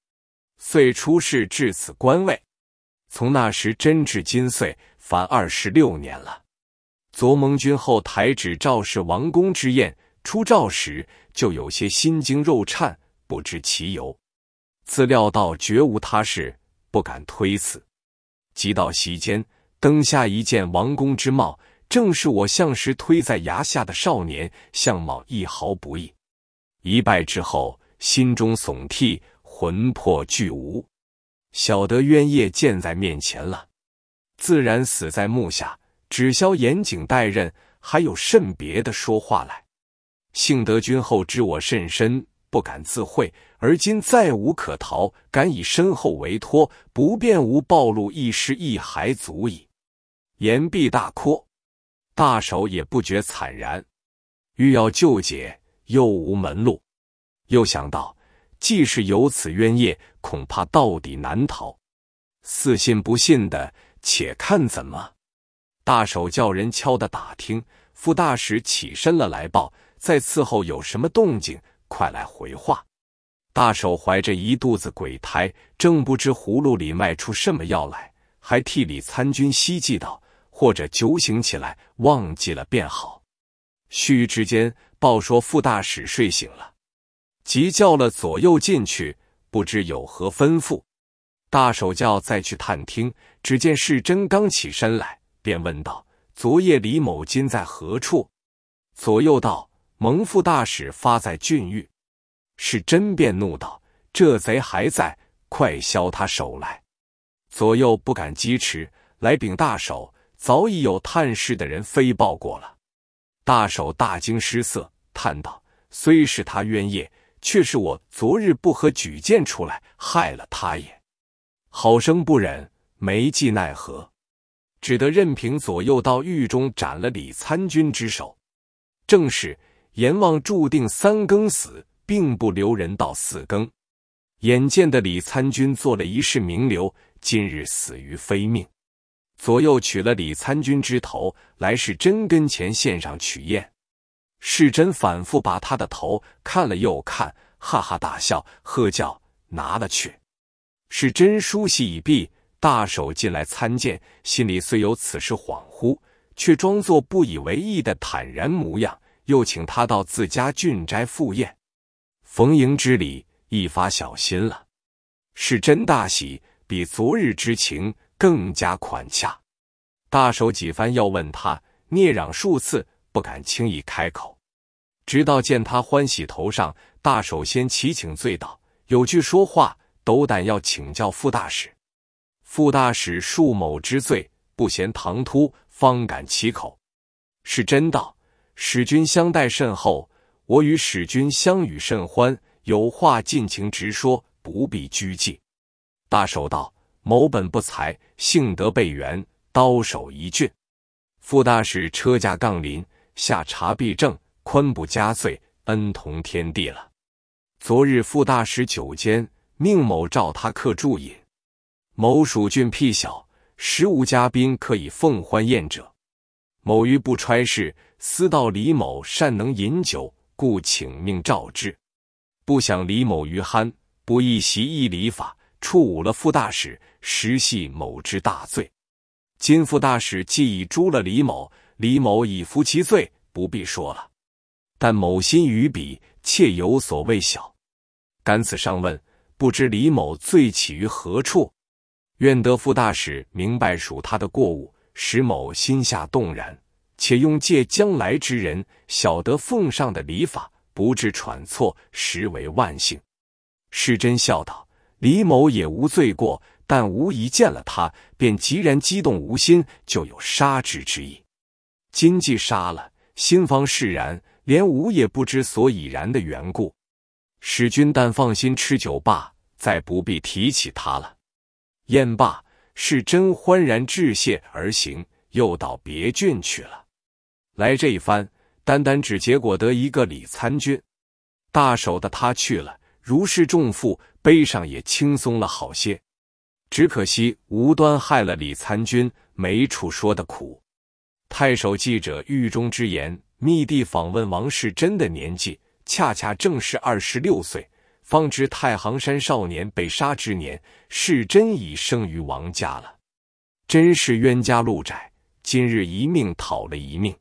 遂出仕至此官位。从那时真至今岁，凡二十六年了。左盟君后台指赵氏王公之宴，出赵时就有些心惊肉颤，不知其由。自料到绝无他事。不敢推辞，即到席间，灯下一见王公之貌，正是我向时推在崖下的少年，相貌一毫不异。一拜之后，心中悚惕，魂魄俱无。晓得冤业见在面前了，自然死在墓下，只消严谨待任，还有甚别的说话来？幸得君后知我甚深。不敢自会，而今再无可逃，敢以身后为托，不便无暴露一尸一骸足矣。言毕大哭，大手也不觉惨然，欲要救解，又无门路，又想到既是有此冤业，恐怕到底难逃。似信不信的，且看怎么。大手叫人敲的打听，副大使起身了来报，在伺候有什么动静。快来回话！大手怀着一肚子鬼胎，正不知葫芦里卖出什么药来，还替李参军希冀道：或者酒醒起来忘记了便好。须臾之间，报说副大使睡醒了，急叫了左右进去，不知有何吩咐。大手叫再去探听，只见世真刚起身来，便问道：昨夜李某今在何处？左右道。蒙副大使发在郡狱，是真便怒道：“这贼还在，快削他手来！”左右不敢击持，来禀大手，早已有探视的人飞报过了。”大手大惊失色，叹道：“虽是他冤业，却是我昨日不合举荐出来，害了他也。好生不忍，没计奈何，只得任凭左右到狱中斩了李参军之首。”正是。阎王注定三更死，并不留人到四更。眼见的李参军做了一世名流，今日死于非命。左右取了李参军之头来，世真跟前献上取验。世真反复把他的头看了又看，哈哈大笑，喝叫拿了去。世真梳洗已毕，大手进来参见，心里虽有此事恍惚，却装作不以为意的坦然模样。又请他到自家郡斋赴宴，逢迎之礼一发小心了。是真大喜，比昨日之情更加款洽。大手几番要问他，聂嚅数次，不敢轻易开口。直到见他欢喜头上，大手先祈请罪道：“有句说话，斗胆要请教傅大使。傅大使恕某之罪，不嫌唐突，方敢启口。”是真道。使君相待甚厚，我与使君相与甚欢，有话尽情直说，不必拘忌。大守道，某本不才，幸得被援，刀手一郡。副大使车驾杠铃，下茶必正，宽不加罪，恩同天地了。昨日副大使酒间，命某召他客住饮。某蜀郡僻小，实无嘉宾可以奉欢宴者。某于不揣，事思道李某善能饮酒，故请命召之。不想李某愚憨，不亦习一礼法，触侮了副大使，实系某之大罪。今副大使既已诛了李某，李某已服其罪，不必说了。但某心于彼，切有所未晓，敢此上问，不知李某罪起于何处？愿得副大使明白属他的过误。石某心下动然，且用借将来之人，晓得奉上的礼法，不致喘错，实为万幸。世珍笑道：“李某也无罪过，但无疑见了他，便即然激动无心，就有杀之之意。今既杀了，心方释然，连吾也不知所以然的缘故。使君但放心吃酒罢，再不必提起他了。”言罢。世真欢然致谢而行，又到别郡去了。来这一番，单单只结果得一个李参军，大手的他去了，如释重负，背上也轻松了好些。只可惜无端害了李参军，没处说的苦。太守记者狱中之言，密地访问王世真的年纪，恰恰正是二十六岁。方知太行山少年被杀之年，世真已生于王家了。真是冤家路窄，今日一命讨了一命。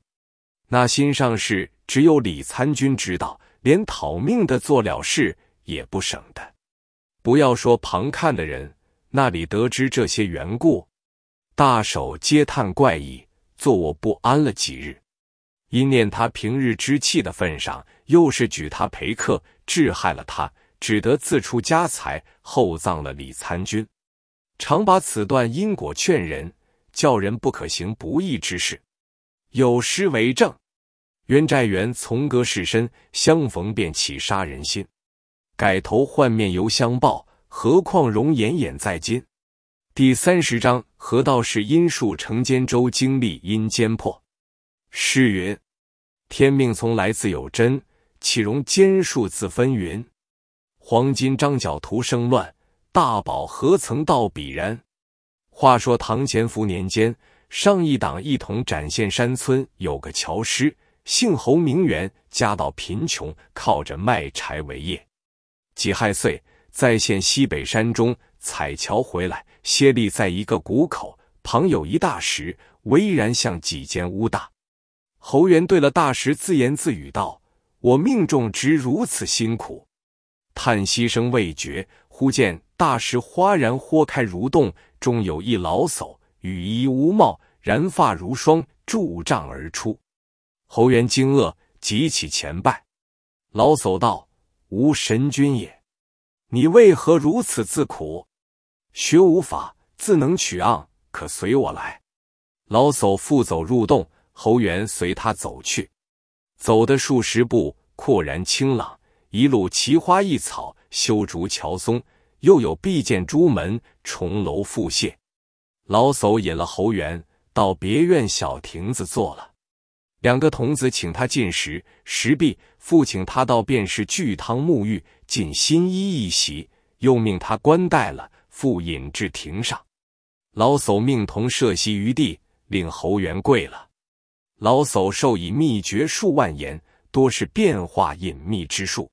那心上事只有李参军知道，连讨命的做了事也不省的。不要说旁看的人那里得知这些缘故，大手皆叹怪异，坐卧不安了几日。因念他平日之气的份上，又是举他陪客，致害了他。只得自出家财厚葬了李参军，常把此段因果劝人，教人不可行不义之事。有诗为证：冤债缘从隔世身，相逢便起杀人心。改头换面犹相报，何况容颜眼在今。第三十章：何道士因数成奸州，经历阴间破。诗云：天命从来自有真，岂容奸术自分云。黄金张角图生乱，大宝何曾到彼然？话说唐乾福年间，上一党一同展现山村有个樵师，姓侯名元，家道贫穷，靠着卖柴为业。己亥岁，在县西北山中采樵回来，歇立在一个谷口旁有一大石，巍然像几间屋大。侯元对了大石自言自语道：“我命中值如此辛苦。”叹息声未绝，忽见大石哗然豁开如洞，中有一老叟，羽衣乌帽，髯发如霜，拄杖而出。侯元惊愕，急起前拜。老叟道：“吾神君也，你为何如此自苦？学无法，自能取盎。可随我来。”老叟负走入洞，侯元随他走去，走的数十步，豁然清朗。一路奇花异草，修竹乔松，又有碧涧朱门，重楼复榭。老叟引了侯元到别院小亭子坐了，两个童子请他进食，食毕，复请他到便是聚汤沐浴，进新衣一袭，又命他冠带了，复引至亭上。老叟命童设席于地，令侯元跪了。老叟授以秘诀数万言，多是变化隐秘之术。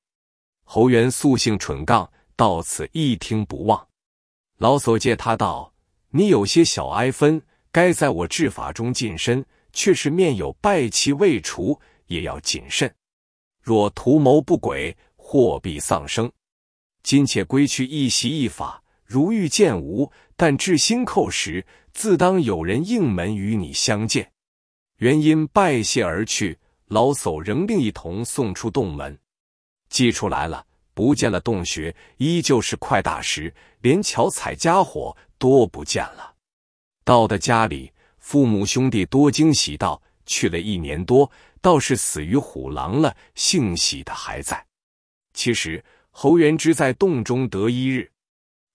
侯元素性蠢杠，到此一听不忘。老叟借他道：“你有些小哀分，该在我治法中近身，却是面有败气未除，也要谨慎。若图谋不轨，祸必丧生。今且归去，一席一法。如欲见吾，但至心叩时，自当有人应门与你相见。”原因拜谢而去。老叟仍另一同送出洞门。寄出来了，不见了洞穴，依旧是块大石，连巧采家伙多不见了。到的家里，父母兄弟多惊喜道：“去了一年多，倒是死于虎狼了，幸喜的还在。”其实侯元之在洞中得一日，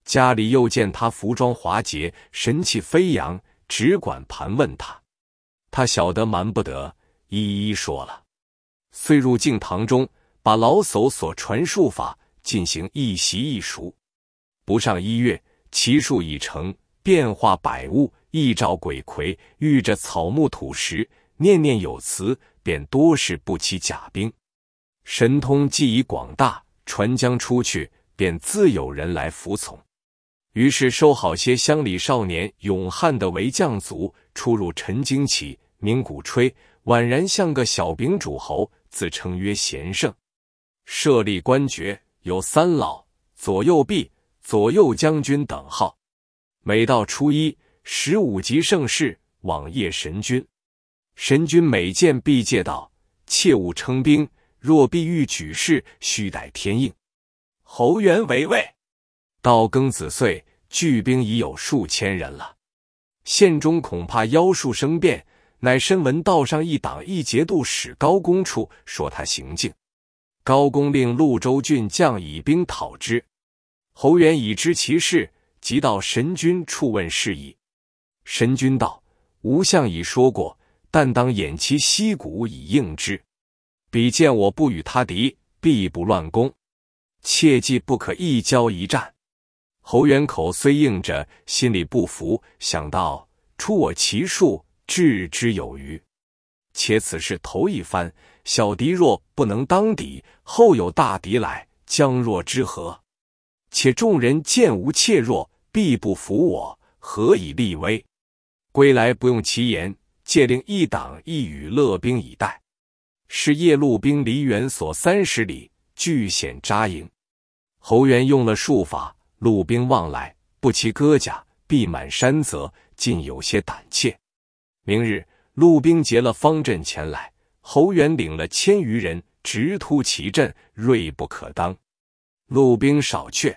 家里又见他服装华洁，神气飞扬，只管盘问他，他晓得瞒不得，一一说了。遂入净堂中。把老叟所传术法进行一习一熟，不上一月，其术已成，变化百物，一召鬼魁，遇着草木土石，念念有词，便多是不起假兵。神通既已广大，传将出去，便自有人来服从。于是收好些乡里少年勇悍的为将卒，出入陈京起，鸣鼓吹，宛然像个小兵主侯，自称曰贤圣。设立官爵有三老、左右弼、左右将军等号。每到初一、十五级盛世，往谒神君。神君每见必戒道，切勿称兵。若必欲举事，须待天应。侯元为尉，到庚子岁，聚兵已有数千人了。县中恐怕妖术生变，乃身闻道上一党一节度使高公处说他行径。高公令陆州郡将以兵讨之，侯元已知其事，即到神君处问事宜。神君道：“吾相已说过，但当偃旗息鼓以应之。彼见我不与他敌，必不乱攻。切记不可一交一战。”侯元口虽应着，心里不服，想到出我奇术，置之有余。且此事头一翻。小敌若不能当敌，后有大敌来，将若之何？且众人见吾怯弱，必不服我，何以立威？归来不用其言，借令一党一与乐兵以待。是夜，路兵离原所三十里，俱险扎营。侯元用了术法，路兵望来，不骑戈甲，必满山泽，尽有些胆怯。明日，路兵结了方阵前来。侯元领了千余人，直突其阵，锐不可当。陆兵少却，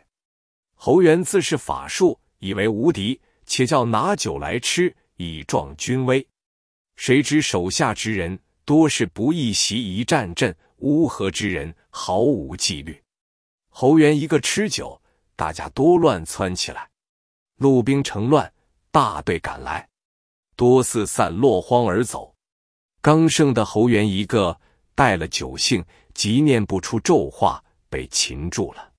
侯元自恃法术，以为无敌，且叫拿酒来吃，以壮军威。谁知手下之人多是不易习一战阵，乌合之人，毫无纪律。侯元一个吃酒，大家多乱窜起来，陆兵乘乱大队赶来，多四散落荒而走。刚盛的侯元一个带了酒性，即念不出咒话，被擒住了。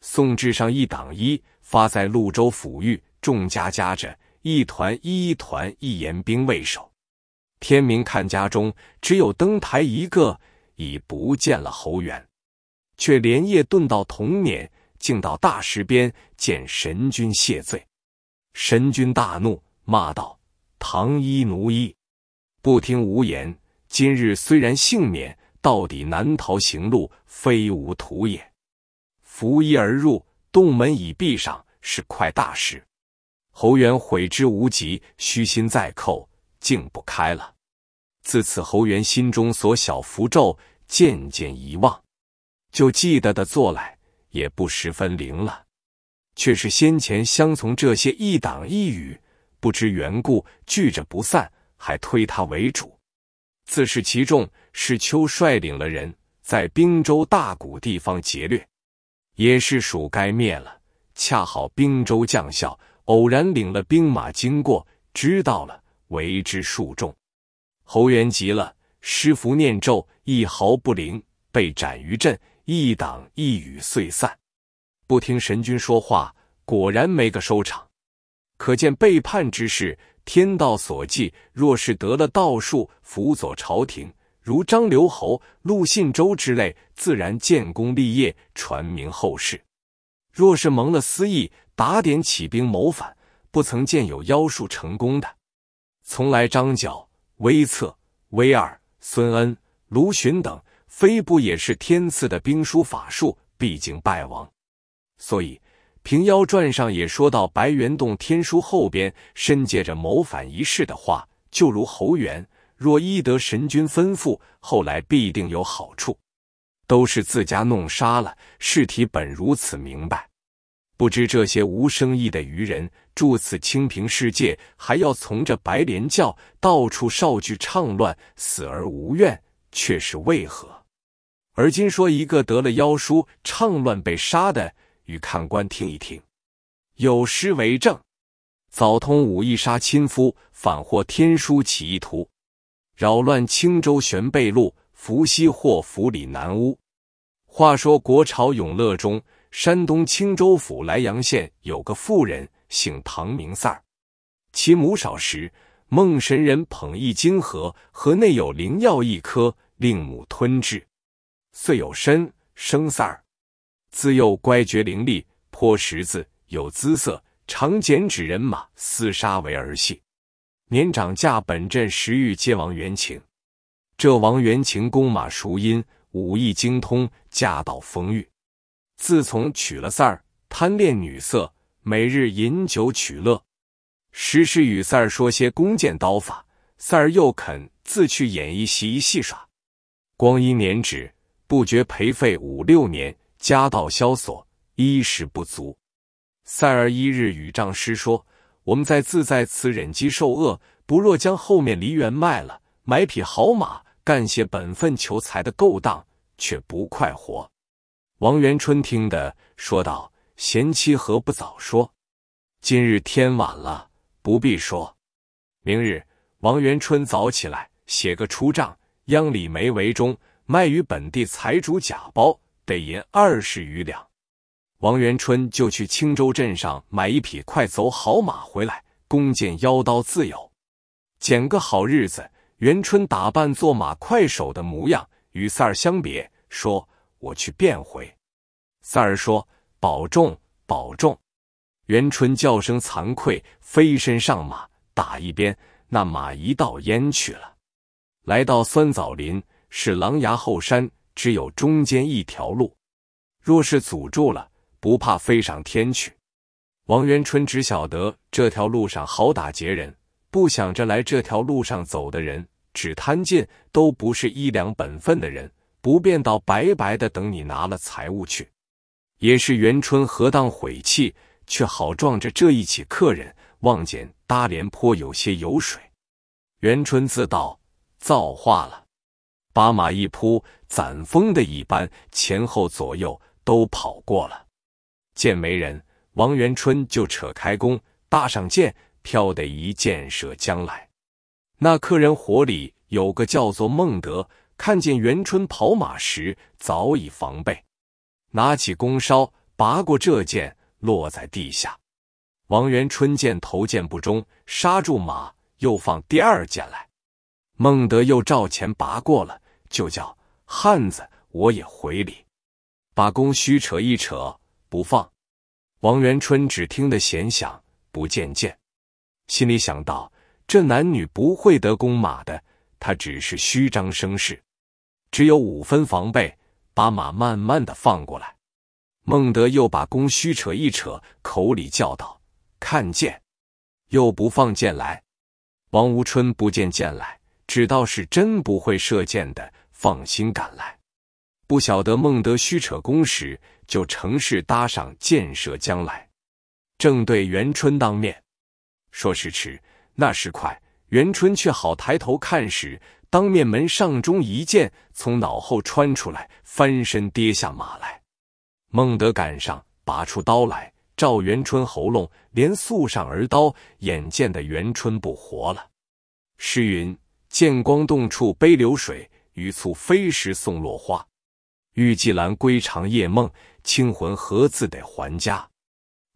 宋智上一党一发在潞州府狱，众家夹着一团一团一言兵卫守。天明看家中只有登台一个，已不见了侯元，却连夜遁到同年，竟到大石边见神君谢罪。神君大怒，骂道：“唐一奴一！”不听无言，今日虽然幸免，到底难逃行路非无途也。拂衣而入，洞门已闭上，是块大石。侯元悔之无及，虚心再扣，竟不开了。自此，侯元心中所小符咒渐渐遗忘，就记得的做来，也不十分灵了。却是先前相从这些一党一语，不知缘故聚着不散。还推他为主，自恃其众。是丘率领了人，在滨州大谷地方劫掠，也是属该灭了。恰好滨州将校偶然领了兵马经过，知道了，为之数众。侯元急了，施符念咒，一毫不灵，被斩于阵。一党一羽碎散，不听神君说话，果然没个收场。可见背叛之事。天道所忌，若是得了道术辅佐朝廷，如张留侯、陆信周之类，自然建功立业，传名后世；若是蒙了私意，打点起兵谋反，不曾见有妖术成功的。从来张角、威策、威二、孙恩、卢循等，非不也是天赐的兵书法术，毕竟败亡。所以。平妖传上也说到白猿洞天书后边，深借着谋反一事的话，就如侯元，若依得神君吩咐，后来必定有好处。都是自家弄杀了，事体本如此明白。不知这些无生意的愚人，住此清平世界，还要从这白莲教到处少聚唱乱，死而无怨，却是为何？而今说一个得了妖书唱乱被杀的。与看官听一听，有诗为证：早通武艺杀亲夫，反获天书起义图，扰乱青州玄贝路。伏羲祸府里南屋。话说国朝永乐中，山东青州府莱阳县有个妇人，姓唐，名三儿。其母少时梦神人捧一金盒，盒内有灵药一颗，令母吞之，遂有身，生三儿。自幼乖觉伶俐，颇识字，有姿色，常剪纸人马厮杀为儿戏。年长嫁本镇石玉街王元情，这王元情弓马熟音，武艺精通，驾道风玉。自从娶了三儿，贪恋女色，每日饮酒取乐，时时与三儿说些弓箭刀法，三儿又肯自去演一习一戏耍。光阴年止，不觉颓废五六年。家道萧索，衣食不足。塞尔一日与丈师说：“我们在自在此忍饥受饿，不若将后面梨园卖了，买匹好马，干些本分求财的勾当，却不快活。”王元春听得说道：“贤妻何不早说？今日天晚了，不必说。明日王元春早起来写个出账，央李梅为中，卖与本地财主假包。”得银二十余两，王元春就去青州镇上买一匹快走好马回来，弓箭腰刀自有。拣个好日子，元春打扮做马快手的模样，与三儿相别，说：“我去变回。”三儿说：“保重，保重。”元春叫声惭愧，飞身上马，打一边，那马一道烟去了。来到酸枣林，是狼牙后山。只有中间一条路，若是阻住了，不怕飞上天去。王元春只晓得这条路上好打劫人，不想着来这条路上走的人只贪进，都不是一两本分的人，不便到白白的等你拿了财物去。也是元春何当悔气，却好撞着这一起客人，望见搭连颇有些油水。元春自道：造化了。把马一扑，攒风的一般，前后左右都跑过了。见没人，王元春就扯开弓，搭上箭，飘的一箭射将来。那客人火里有个叫做孟德，看见元春跑马时早已防备，拿起弓梢，拔过这箭，落在地下。王元春见头箭不中，刹住马，又放第二箭来。孟德又照前拔过了。就叫汉子，我也回礼，把弓虚扯一扯不放。王元春只听得弦响不见箭，心里想到这男女不会得弓马的，他只是虚张声势，只有五分防备，把马慢慢的放过来。孟德又把弓虚扯一扯，口里叫道：“看箭！”又不放箭来。”王无春不见箭来，只道是真不会射箭的。放心赶来，不晓得孟德虚扯弓时，就乘势搭上箭射将来。正对元春当面，说时迟，那时快，元春却好抬头看时，当面门上中一箭，从脑后穿出来，翻身跌下马来。孟德赶上，拔出刀来，照元春喉咙连素上而刀，眼见的元春不活了。诗云：“剑光洞处悲流水。”鱼簇飞时送落花，玉季兰归长夜梦，清魂何自得还家。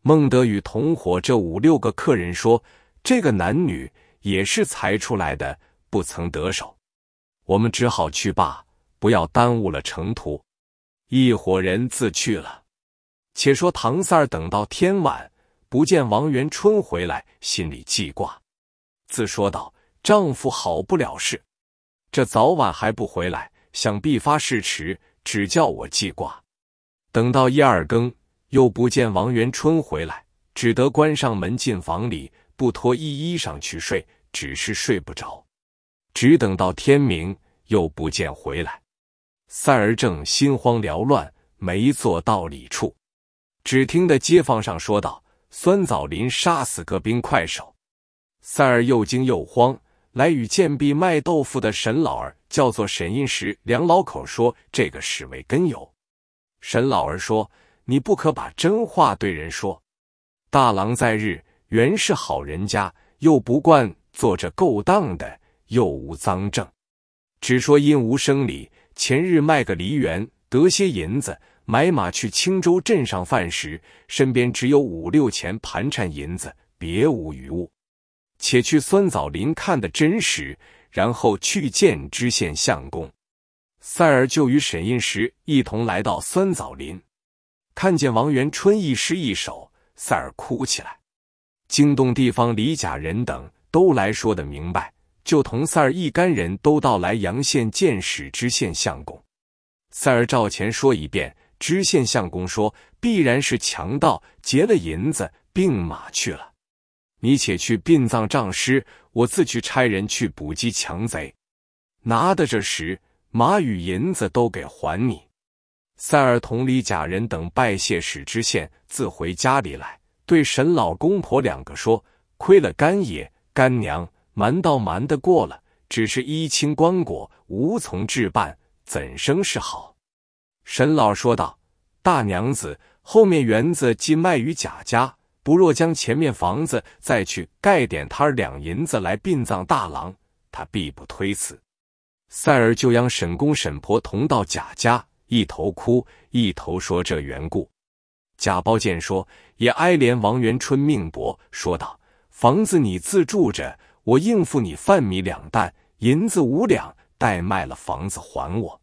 孟德与同伙这五六个客人说：“这个男女也是才出来的，不曾得手，我们只好去罢，不要耽误了程途。”一伙人自去了。且说唐三儿等到天晚，不见王元春回来，心里记挂，自说道：“丈夫好不了事。”这早晚还不回来，想必发誓迟，只叫我记挂。等到一二更，又不见王元春回来，只得关上门进房里，不脱衣衣裳去睡，只是睡不着。只等到天明，又不见回来。赛儿正心慌缭乱，没做到理处，只听得街坊上说道：“酸枣林杀死个兵快手。”赛儿又惊又慌。来与贱婢卖豆腐的沈老儿叫做沈应时，梁老口说这个是为根由。沈老儿说：“你不可把真话对人说。大郎在日原是好人家，又不惯做这勾当的，又无赃证，只说因无生理。前日卖个梨园得些银子，买马去青州镇上饭时，身边只有五六钱盘缠银子，别无余物。”且去酸枣林看得真实，然后去见知县相公。塞尔就与沈印石一同来到酸枣林，看见王元春一诗一首，塞尔哭起来，惊动地方李甲人等都来说的明白，就同塞尔一干人都到来阳县见史知县相公。塞尔照前说一遍，知县相公说必然是强盗劫了银子，并马去了。你且去殡葬丈尸，我自去差人去捕击强贼，拿的这时马与银子都给还你。赛儿同李甲人等拜谢史知县，自回家里来，对沈老公婆两个说：亏了干爷干娘，瞒倒瞒得过了，只是衣清棺椁无从置办，怎生是好？沈老说道：“大娘子后面园子既卖于贾家。”不若将前面房子再去盖点摊两银子来殡葬大郎，他必不推辞。赛尔就央沈公沈婆同到贾家，一头哭，一头说这缘故。贾包见说，也哀怜王元春命薄，说道：“房子你自住着，我应付你饭米两担，银子五两，待卖了房子还我。”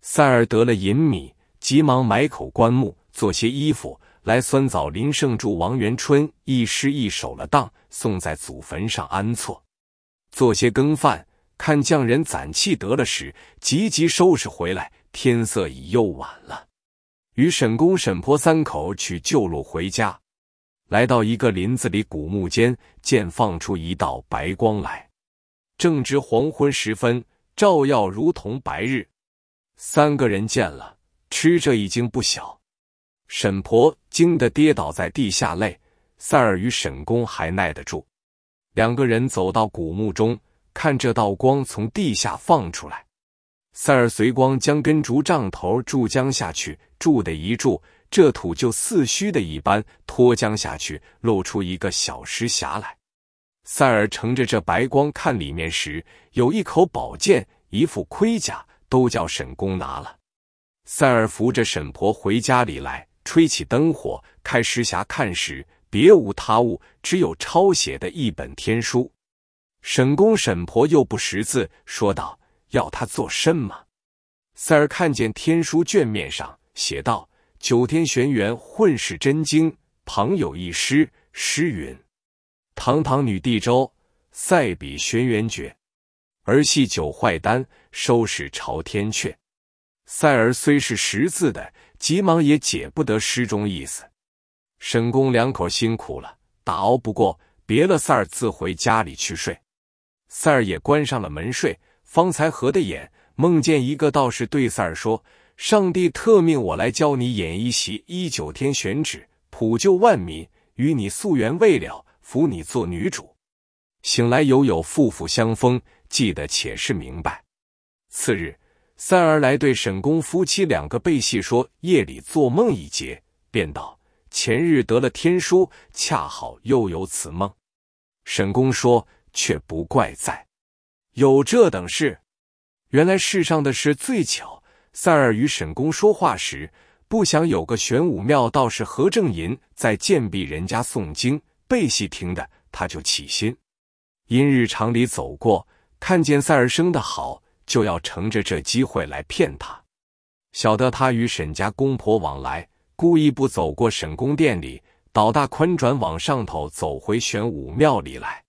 赛尔得了银米，急忙买口棺木，做些衣服。来酸枣林，胜助王元春一诗一首了当，送在祖坟上安错，做些羹饭，看匠人攒气得了时，急急收拾回来。天色已又晚了，与沈公、沈婆三口取旧路回家。来到一个林子里古墓间，见放出一道白光来，正值黄昏时分，照耀如同白日。三个人见了，吃着已经不小。沈婆惊得跌倒在地下，泪。赛尔与沈公还耐得住，两个人走到古墓中，看这道光从地下放出来。塞尔随光将根竹杖头注浆下去，注的一注，这土就似虚的一般脱浆下去，露出一个小石匣来。赛尔乘着这白光看里面时，有一口宝剑，一副盔甲，都叫沈公拿了。赛尔扶着沈婆回家里来。吹起灯火，开石匣看时，别无他物，只有抄写的一本天书。沈公、沈婆又不识字，说道：“要他做甚么？”赛儿看见天书卷面上写道：“九天玄元混世真经”，旁有一诗，诗云：“堂堂女帝周，赛比玄元绝，儿系九坏丹，收拾朝天阙。”赛儿虽是识字的。急忙也解不得诗中意思。沈公两口辛苦了，打熬不过，别了三儿，自回家里去睡。三儿也关上了门睡。方才合的眼，梦见一个道士对三儿说：“上帝特命我来教你演一席一九天玄旨，普救万民，与你夙缘未了，扶你做女主。”醒来犹有夫妇相逢，记得且是明白。次日。赛儿来对沈公夫妻两个背戏说：“夜里做梦一节，便道前日得了天书，恰好又有此梦。”沈公说：“却不怪在，有这等事。原来世上的事最巧。”赛儿与沈公说话时，不想有个玄武庙道士何正银在贱婢人家诵经背戏听的，他就起心。因日常里走过，看见赛儿生的好。就要乘着这机会来骗他，晓得他与沈家公婆往来，故意不走过沈公殿里，倒大宽转往上头走回玄武庙里来，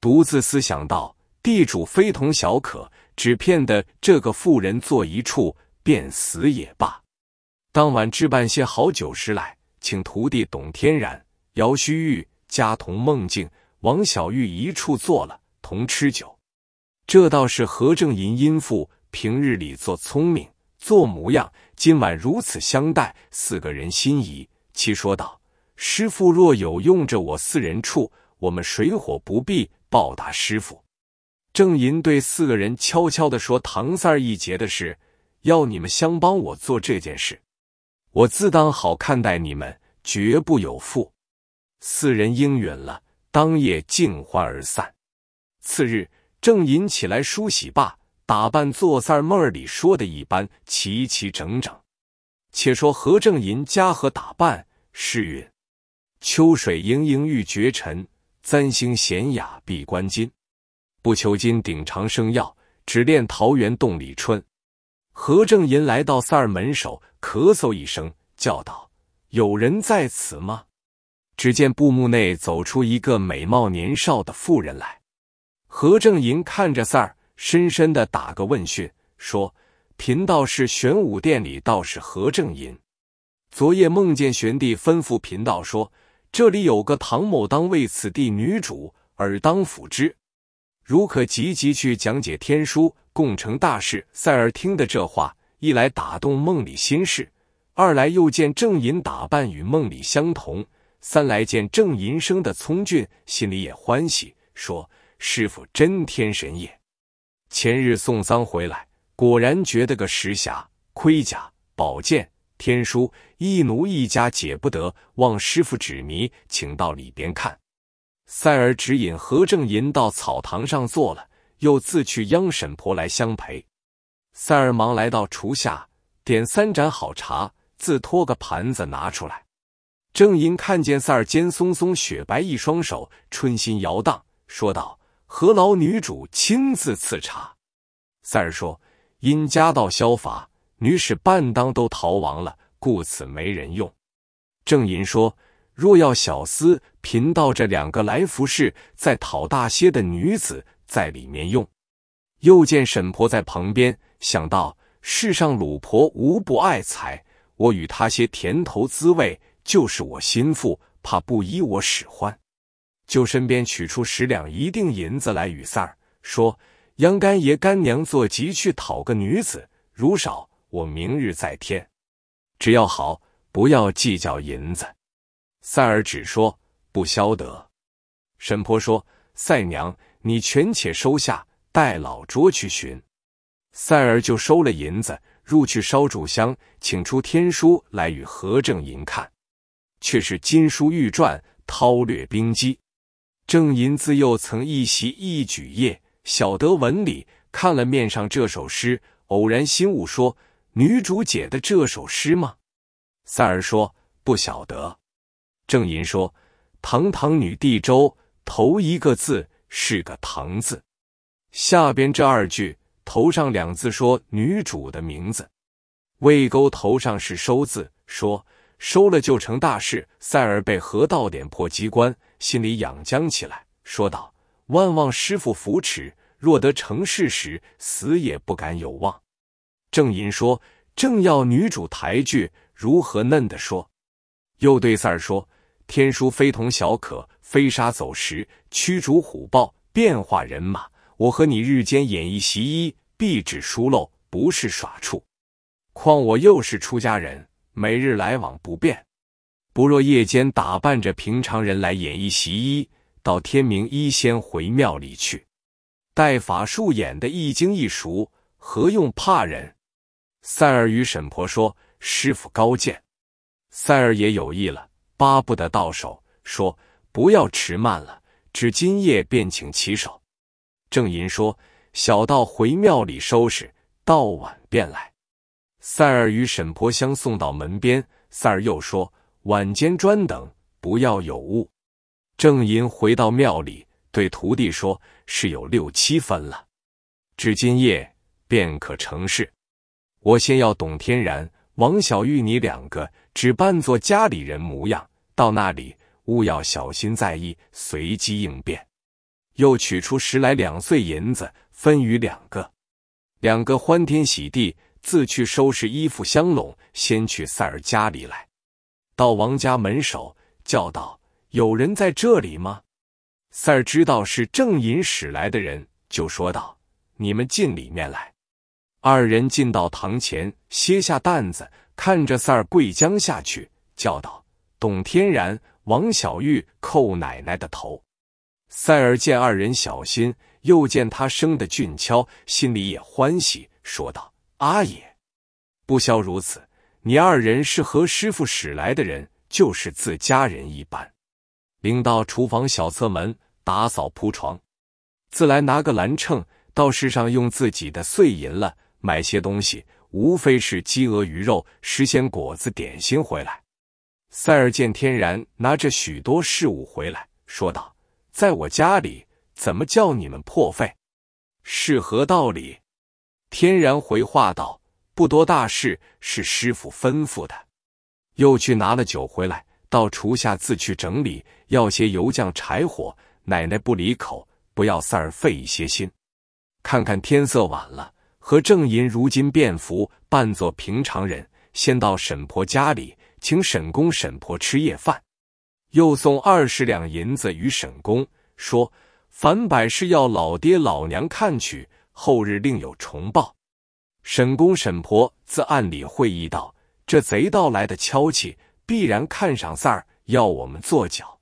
独自思想道：地主非同小可，只骗得这个妇人坐一处，便死也罢。当晚置办些好酒食来，请徒弟董天然、姚须玉、家童孟静、王小玉一处坐了，同吃酒。这倒是何正银因父，平日里做聪明做模样，今晚如此相待，四个人心仪。其说道：“师傅若有用着我四人处，我们水火不避，报答师傅。”正银对四个人悄悄的说：“唐三一劫的事，要你们相帮我做这件事，我自当好看待你们，绝不有负。”四人应允了，当夜尽欢而散。次日。正银起来梳洗罢，打扮做三儿妹儿里说的一般，齐齐整整。且说何正银家和打扮，是云：“秋水盈盈欲绝尘，簪星娴雅闭关金。不求金顶长生药，只恋桃源洞里春。”何正银来到三儿门首，咳嗽一声，叫道：“有人在此吗？”只见布幕内走出一个美貌年少的妇人来。何正银看着三儿，深深的打个问讯，说：“贫道是玄武殿里道士何正银。昨夜梦见玄帝吩咐贫道说，这里有个唐某当为此地女主，尔当辅之。如可急急去讲解天书，共成大事。”赛儿听的这话，一来打动梦里心事，二来又见正银打扮与梦里相同，三来见正银生的聪俊，心里也欢喜，说。师傅真天神也！前日送丧回来，果然觉得个石匣、盔甲、宝剑、天书，一奴一家解不得，望师傅指迷，请到里边看。赛儿指引何正银到草堂上坐了，又自去央沈婆来相陪。赛儿忙来到厨下，点三盏好茶，自托个盘子拿出来。正银看见赛儿肩松松、雪白一双手，春心摇荡，说道。何劳女主亲自赐茶？三儿说：“因家道消乏，女使半当都逃亡了，故此没人用。”郑银说：“若要小厮，贫道这两个来服侍，在讨大些的女子在里面用。”又见沈婆在旁边，想到世上鲁婆无不爱财，我与他些甜头滋味，就是我心腹，怕不依我使唤。就身边取出十两一锭银子来与三儿，说：“央干爷干娘做急去讨个女子，如少我明日再添。只要好，不要计较银子。”赛儿只说不消得。神婆说：“赛娘，你全且收下，待老拙去寻。”赛儿就收了银子，入去烧柱香，请出天书来与何正银看，却是金书玉传，韬略兵机。郑寅自幼曾一习一举业，晓得文理。看了面上这首诗，偶然心悟，说：“女主解的这首诗吗？”赛尔说：“不晓得。”郑寅说：“堂堂女帝周，头一个字是个‘堂’字，下边这二句头上两字说女主的名字。魏钩头上是‘收’字，说收了就成大事。”塞尔被河道点破机关。心里痒僵起来，说道：“万望师傅扶持，若得成事时，死也不敢有望。”郑银说，正要女主抬举，如何嫩的说？又对三儿说：“天书非同小可，飞沙走石，驱逐虎豹，变化人马。我和你日间演一习医，必指疏漏，不是耍处。况我又是出家人，每日来往不便。”不若夜间打扮着平常人来演一袭衣，到天明一先回庙里去。待法术演得一精一熟，何用怕人？赛尔与沈婆说：“师傅高见。”赛尔也有意了，巴不得到手，说：“不要迟慢了，只今夜便请起手。”郑银说：“小道回庙里收拾，到晚便来。”赛尔与沈婆相送到门边，赛尔又说。晚间专等，不要有误。郑寅回到庙里，对徒弟说：“是有六七分了，至今夜便可成事。我先要董天然、王小玉你两个，只扮作家里人模样，到那里勿要小心在意，随机应变。”又取出十来两碎银子，分与两个。两个欢天喜地，自去收拾衣服相笼，先去赛儿家里来。到王家门首，叫道：“有人在这里吗？”三儿知道是正隐使来的人，就说道：“你们进里面来。”二人进到堂前，歇下担子，看着三儿跪将下去，叫道：“董天然、王小玉，叩奶奶的头。”赛儿见二人小心，又见他生的俊俏，心里也欢喜，说道：“阿爷，不消如此。”你二人是何师傅使来的人，就是自家人一般。领到厨房小侧门打扫铺床。自来拿个蓝秤到市上用自己的碎银了买些东西，无非是鸡鹅鱼肉、时鲜果子点心回来。塞尔见天然拿着许多事物回来说道：“在我家里怎么叫你们破费？是何道理？”天然回话道。不多大事，是师傅吩咐的。又去拿了酒回来，到厨下自去整理，要些油酱柴火。奶奶不离口，不要三儿费一些心。看看天色晚了，和正银如今便服扮作平常人，先到沈婆家里，请沈公沈婆吃夜饭，又送二十两银子与沈公，说凡百事要老爹老娘看去，后日另有重报。沈公、沈婆自暗里会意道：“这贼盗来的敲气，必然看上三儿，要我们做脚。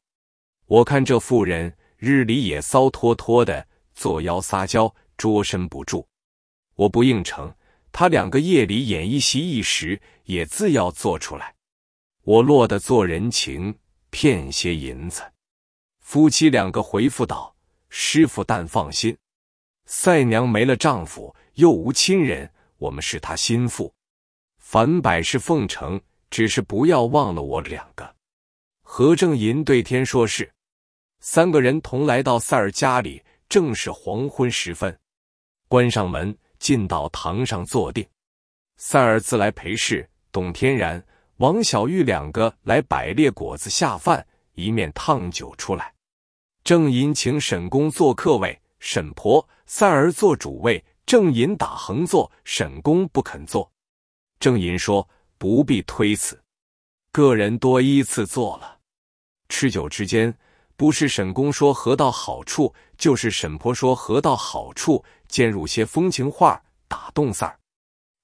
我看这妇人日里也骚脱脱的，作妖撒娇，捉身不住。我不应承，他两个夜里演一席一时，也自要做出来。我落得做人情，骗些银子。”夫妻两个回复道：“师傅但放心，赛娘没了丈夫，又无亲人。”我们是他心腹，凡百事奉承，只是不要忘了我两个。何正银对天说是，三个人同来到塞尔家里，正是黄昏时分，关上门，进到堂上坐定。塞尔自来陪侍，董天然、王小玉两个来摆列果子下饭，一面烫酒出来。正银请沈公做客位，沈婆、塞儿做主位。郑银打横坐，沈公不肯坐。郑银说：“不必推辞，个人多依次坐了。”吃酒之间，不是沈公说合到好处，就是沈婆说合到好处，渐入些风情话，打动赛儿。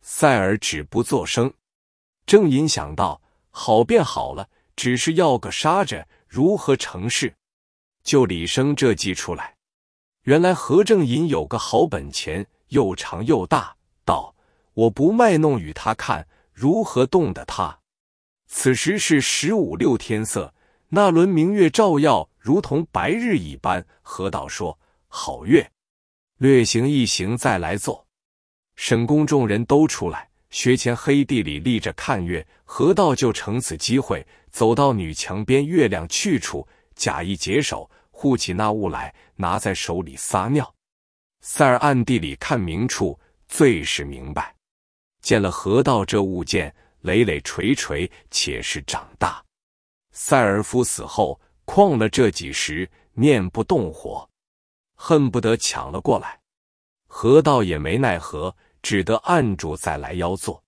赛儿只不作声。郑银想到好便好了，只是要个杀着，如何成事？就李生这计出来，原来何正银有个好本钱。又长又大，道我不卖弄与他看，如何动得他？此时是十五六天色，那轮明月照耀，如同白日一般。何道说：“好月，略行一行再来坐。”沈宫众人都出来，学前黑地里立着看月。何道就乘此机会，走到女墙边月亮去处，假意解手，护起那物来，拿在手里撒尿。塞尔暗地里看明处，最是明白。见了河道这物件，累累垂垂，且是长大。塞尔夫死后，旷了这几时，念不动火，恨不得抢了过来。河道也没奈何，只得按住再来邀坐。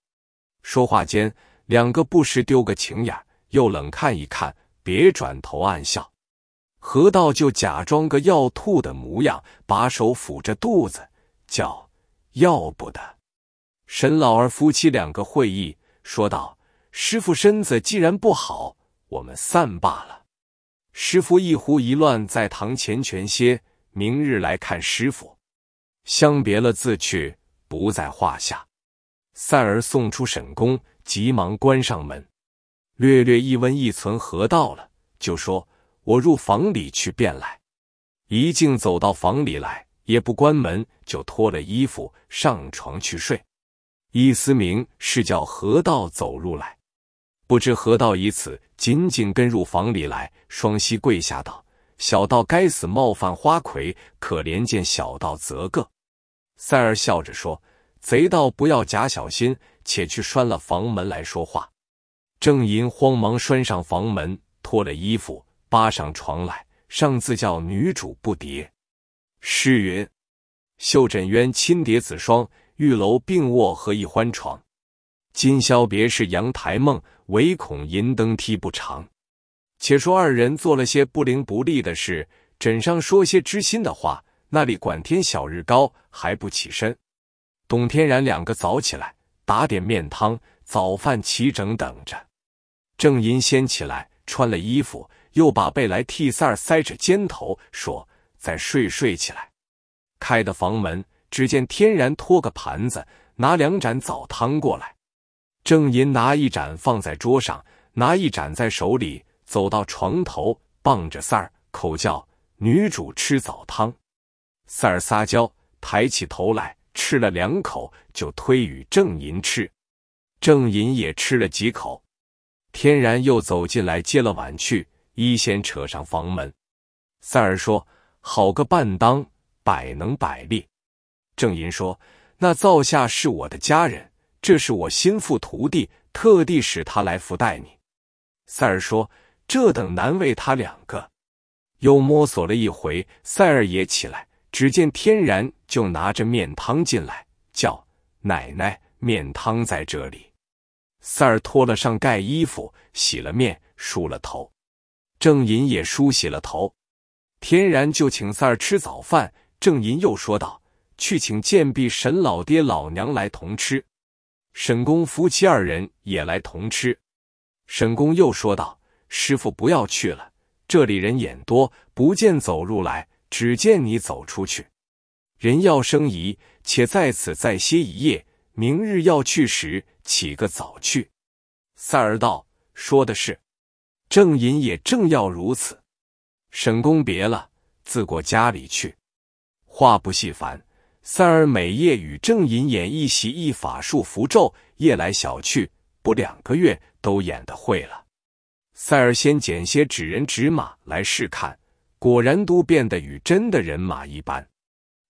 说话间，两个不时丢个情眼，又冷看一看，别转头暗笑。河道就假装个要吐的模样，把手抚着肚子，叫要不得。沈老儿夫妻两个会意，说道：“师傅身子既然不好，我们散罢了。”师傅一呼一乱，在堂前全歇，明日来看师傅。相别了，自去不在话下。赛儿送出沈公，急忙关上门，略略一温一存河道了，就说。我入房里去便来，一径走到房里来，也不关门，就脱了衣服上床去睡。伊思明是叫何道走入来，不知何道以此紧紧跟入房里来，双膝跪下道：“小道该死，冒犯花魁，可怜见小道则个。”三尔笑着说：“贼道不要假小心，且去拴了房门来说话。”正银慌忙拴上房门，脱了衣服。巴上床来，上自叫女主不迭。诗云：“袖枕鸳亲叠子双，玉楼并卧和一欢床。今宵别是阳台梦，唯恐银灯梯不长。”且说二人做了些不灵不利的事，枕上说些知心的话，那里管天晓日高还不起身？董天然两个早起来打点面汤，早饭齐整等着。郑银先起来穿了衣服。又把被来替赛尔塞着肩头，说：“再睡睡起来。”开的房门，只见天然托个盘子，拿两盏早汤过来。郑银拿一盏放在桌上，拿一盏在手里，走到床头，傍着赛尔口叫：“女主吃早汤。”赛尔撒娇，抬起头来，吃了两口，就推与郑银吃。郑银也吃了几口。天然又走进来，接了碗去。一先扯上房门，赛尔说：“好个半当，百能百利。”郑银说：“那灶下是我的家人，这是我心腹徒弟，特地使他来服待你。”赛尔说：“这等难为他两个。”又摸索了一回，赛尔也起来，只见天然就拿着面汤进来，叫：“奶奶，面汤在这里。”赛尔脱了上盖衣服，洗了面，梳了头。郑银也梳洗了头，天然就请三儿吃早饭。郑银又说道：“去请贱婢沈老爹老娘来同吃。”沈公夫妻二人也来同吃。沈公又说道：“师傅不要去了，这里人眼多，不见走入来，只见你走出去，人要生疑。且在此再歇一夜，明日要去时起个早去。”三儿道：“说的是。”郑隐也正要如此，沈公别了，自过家里去。话不细烦，赛尔每夜与郑隐演一席一法术符咒，夜来小去，不两个月都演得会了。赛尔先捡些纸人纸马来试看，果然都变得与真的人马一般。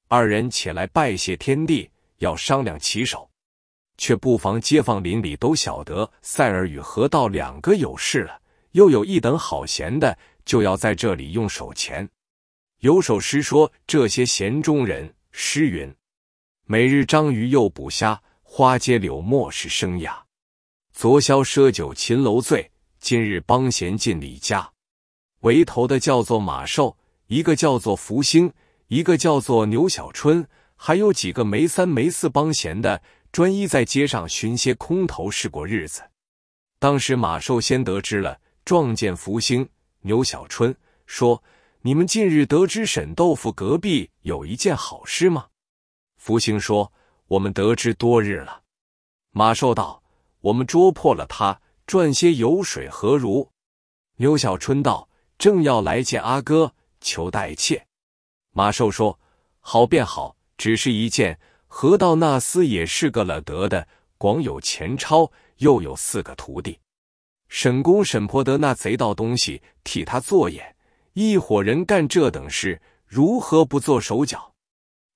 二人且来拜谢天地，要商量起手，却不妨街坊邻里都晓得赛尔与何道两个有事了。又有一等好闲的，就要在这里用手钱。有首诗说：“这些闲中人，诗云：每日张鱼又捕虾，花街柳陌是生涯。昨宵奢酒秦楼醉，今日帮闲进李家。”围头的叫做马寿，一个叫做福星，一个叫做牛小春，还有几个没三没四帮闲的，专一在街上寻些空头事过日子。当时马寿先得知了。撞见福星，牛小春说：“你们近日得知沈豆腐隔壁有一件好事吗？”福星说：“我们得知多日了。”马寿道：“我们捉破了他，赚些油水何如？”牛小春道：“正要来见阿哥，求代妾。”马寿说：“好便好，只是一件，河道那厮也是个了得的，光有钱钞，又有四个徒弟。”沈公、沈婆得那贼盗东西，替他做眼；一伙人干这等事，如何不做手脚？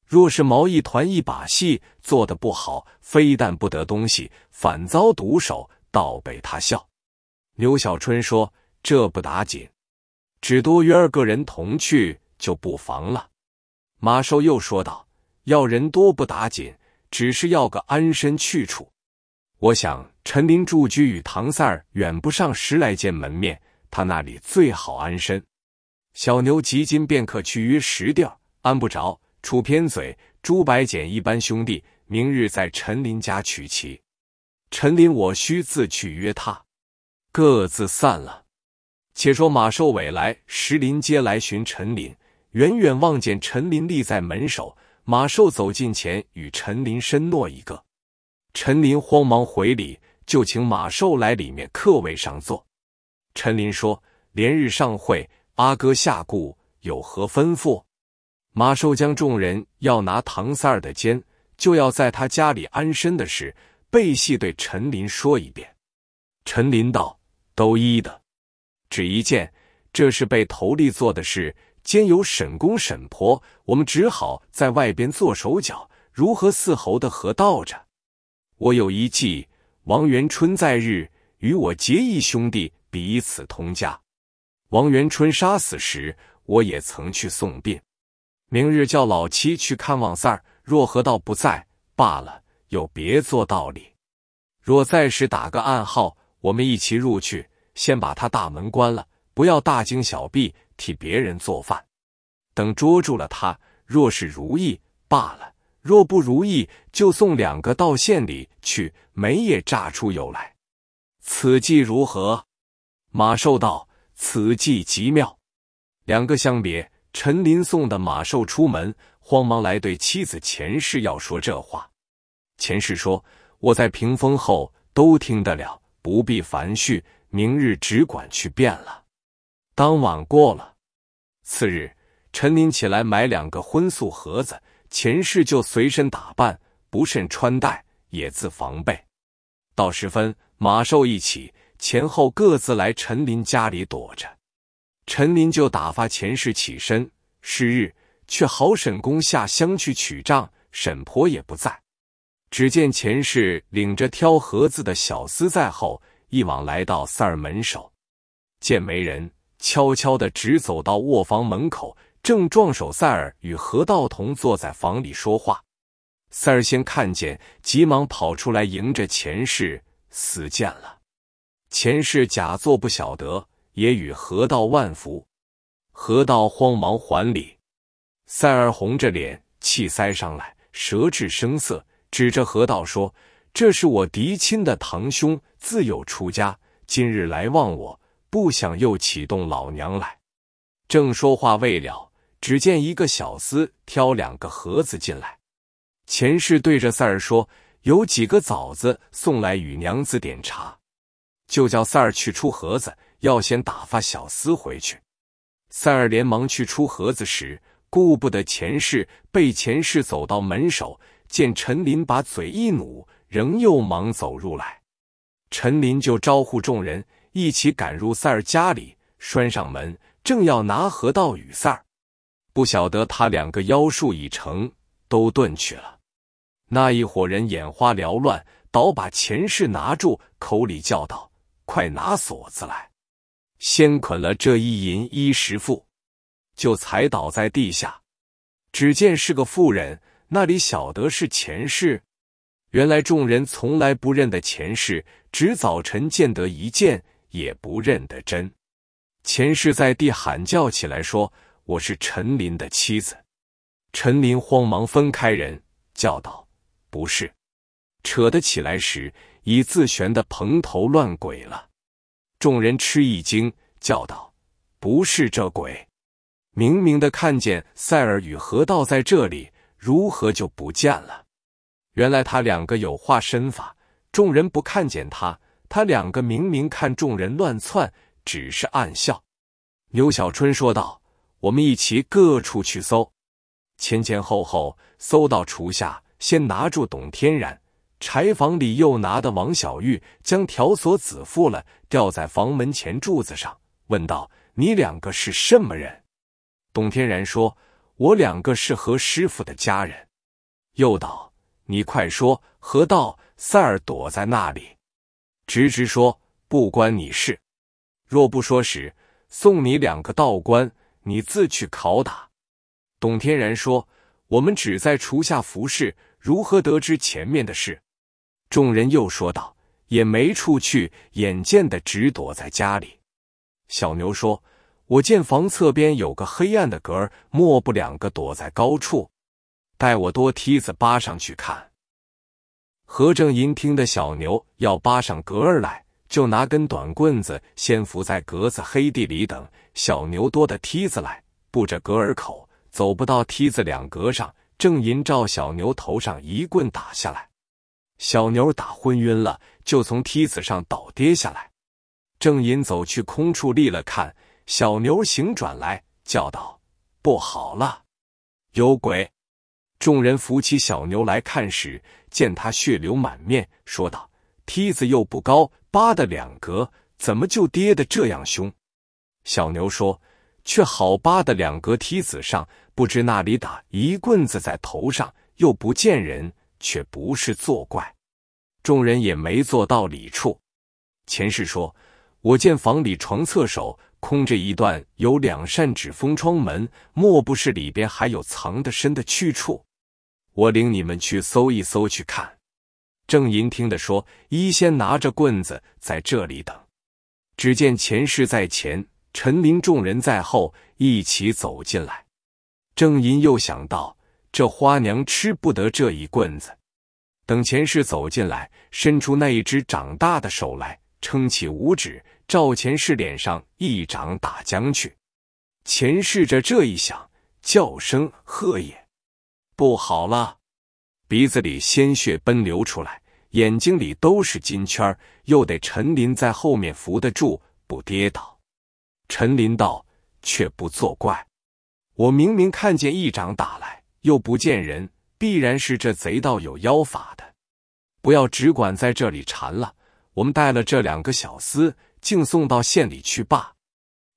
若是毛一团一把戏做的不好，非但不得东西，反遭毒手，倒被他笑。牛小春说：“这不打紧，只多约二个人同去，就不妨了。”马寿又说道：“要人多不打紧，只是要个安身去处。我想。”陈林住居与唐三儿远不上十来间门面，他那里最好安身。小牛吉金便可去约石调，安不着。楚偏嘴、朱白简一般兄弟，明日在陈林家取齐。陈林，我须自去约他。各自散了。且说马寿尾来石林街来寻陈林，远远望见陈林立在门首，马寿走近前与陈林深诺一个。陈林慌忙回礼。就请马寿来里面客位上坐。陈林说：“连日上会，阿哥下顾，有何吩咐？”马寿将众人要拿唐三儿的奸，就要在他家里安身的事，背细对陈林说一遍。陈林道：“都依的，只一件，这是被头力做的事，兼有沈公、沈婆，我们只好在外边做手脚，如何伺候的和道着？我有一计。”王元春在日，与我结义兄弟，彼此通家。王元春杀死时，我也曾去送殡。明日叫老七去看望三儿，若何道不在罢了，有别做道理。若在时，打个暗号，我们一起入去，先把他大门关了，不要大惊小闭，替别人做饭。等捉住了他，若是如意罢了。若不如意，就送两个到县里去，煤也榨出油来。此计如何？马寿道：“此计极妙。”两个相别，陈林送的马寿出门，慌忙来对妻子钱氏要说这话。钱氏说：“我在屏风后都听得了，不必烦絮，明日只管去变了。”当晚过了，次日陈林起来买两个荤素盒子。前世就随身打扮，不慎穿戴也自防备。到时分，马寿一起，前后各自来陈林家里躲着。陈林就打发前世起身。是日，却好沈公下乡去取账，沈婆也不在。只见前世领着挑盒子的小厮在后，一往来到三儿门首，见没人，悄悄的直走到卧房门口。正撞手塞尔与何道同坐在房里说话，塞尔先看见，急忙跑出来迎着前世死见了。前世假作不晓得，也与何道万福。何道慌忙还礼。塞尔红着脸，气塞上来，舌质声色，指着何道说：“这是我嫡亲的堂兄，自幼出家，今日来望我，不想又启动老娘来。”正说话未了。只见一个小厮挑两个盒子进来，前世对着赛儿说：“有几个枣子送来，与娘子点茶。”就叫赛儿去出盒子，要先打发小厮回去。赛儿连忙去出盒子时，顾不得前世，被前世走到门首，见陈林把嘴一努，仍又忙走入来。陈林就招呼众人一起赶入赛儿家里，拴上门，正要拿盒道与赛儿。不晓得他两个妖术已成，都遁去了。那一伙人眼花缭乱，倒把前世拿住，口里叫道：“快拿锁子来，先捆了这一银衣食妇，就踩倒在地下。”只见是个妇人，那里晓得是前世？原来众人从来不认得前世，只早晨见得一件，也不认得真。前世在地喊叫起来说。我是陈林的妻子，陈林慌忙分开人，叫道：“不是！”扯得起来时，已自旋的蓬头乱鬼了。众人吃一惊，叫道：“不是这鬼！明明的看见塞尔与河道在这里，如何就不见了？”原来他两个有化身法，众人不看见他，他两个明明看众人乱窜，只是暗笑。刘小春说道。我们一起各处去搜，前前后后搜到厨下，先拿住董天然。柴房里又拿的王小玉，将条锁子付了，吊在房门前柱子上，问道：“你两个是什么人？”董天然说：“我两个是何师傅的家人。”又道：“你快说，何道塞尔躲在那里？”直直说：“不关你事。若不说时，送你两个道官。”你自去拷打。”董天然说，“我们只在厨下服侍，如何得知前面的事？”众人又说道：“也没处去，眼见的只躲在家里。”小牛说：“我见房侧边有个黑暗的格儿，莫不两个躲在高处？待我多梯子扒上去看。”何正银听得小牛要扒上格儿来。就拿根短棍子，先伏在格子黑地里等小牛多的梯子来，布着格耳口，走不到梯子两格上，郑银照小牛头上一棍打下来，小牛打昏晕了，就从梯子上倒跌下来。郑银走去空处立了看，小牛醒转来，叫道：“不好了，有鬼！”众人扶起小牛来看时，见他血流满面，说道。梯子又不高，扒的两格，怎么就跌的这样凶？小牛说：“却好扒的两格梯子上，不知那里打一棍子在头上，又不见人，却不是作怪。众人也没做到理处。”前世说：“我见房里床侧手空着一段，有两扇纸封窗门，莫不是里边还有藏得深的去处？我领你们去搜一搜去看。”郑银听的说，一仙拿着棍子在这里等。只见前世在前，陈林众人在后，一起走进来。郑银又想到，这花娘吃不得这一棍子。等前世走进来，伸出那一只长大的手来，撑起五指，照前世脸上一掌打将去。前世着这一响，叫声喝也，不好了。鼻子里鲜血奔流出来，眼睛里都是金圈又得陈林在后面扶得住，不跌倒。陈林道：“却不作怪，我明明看见一掌打来，又不见人，必然是这贼道有妖法的。不要只管在这里缠了，我们带了这两个小厮，竟送到县里去罢。”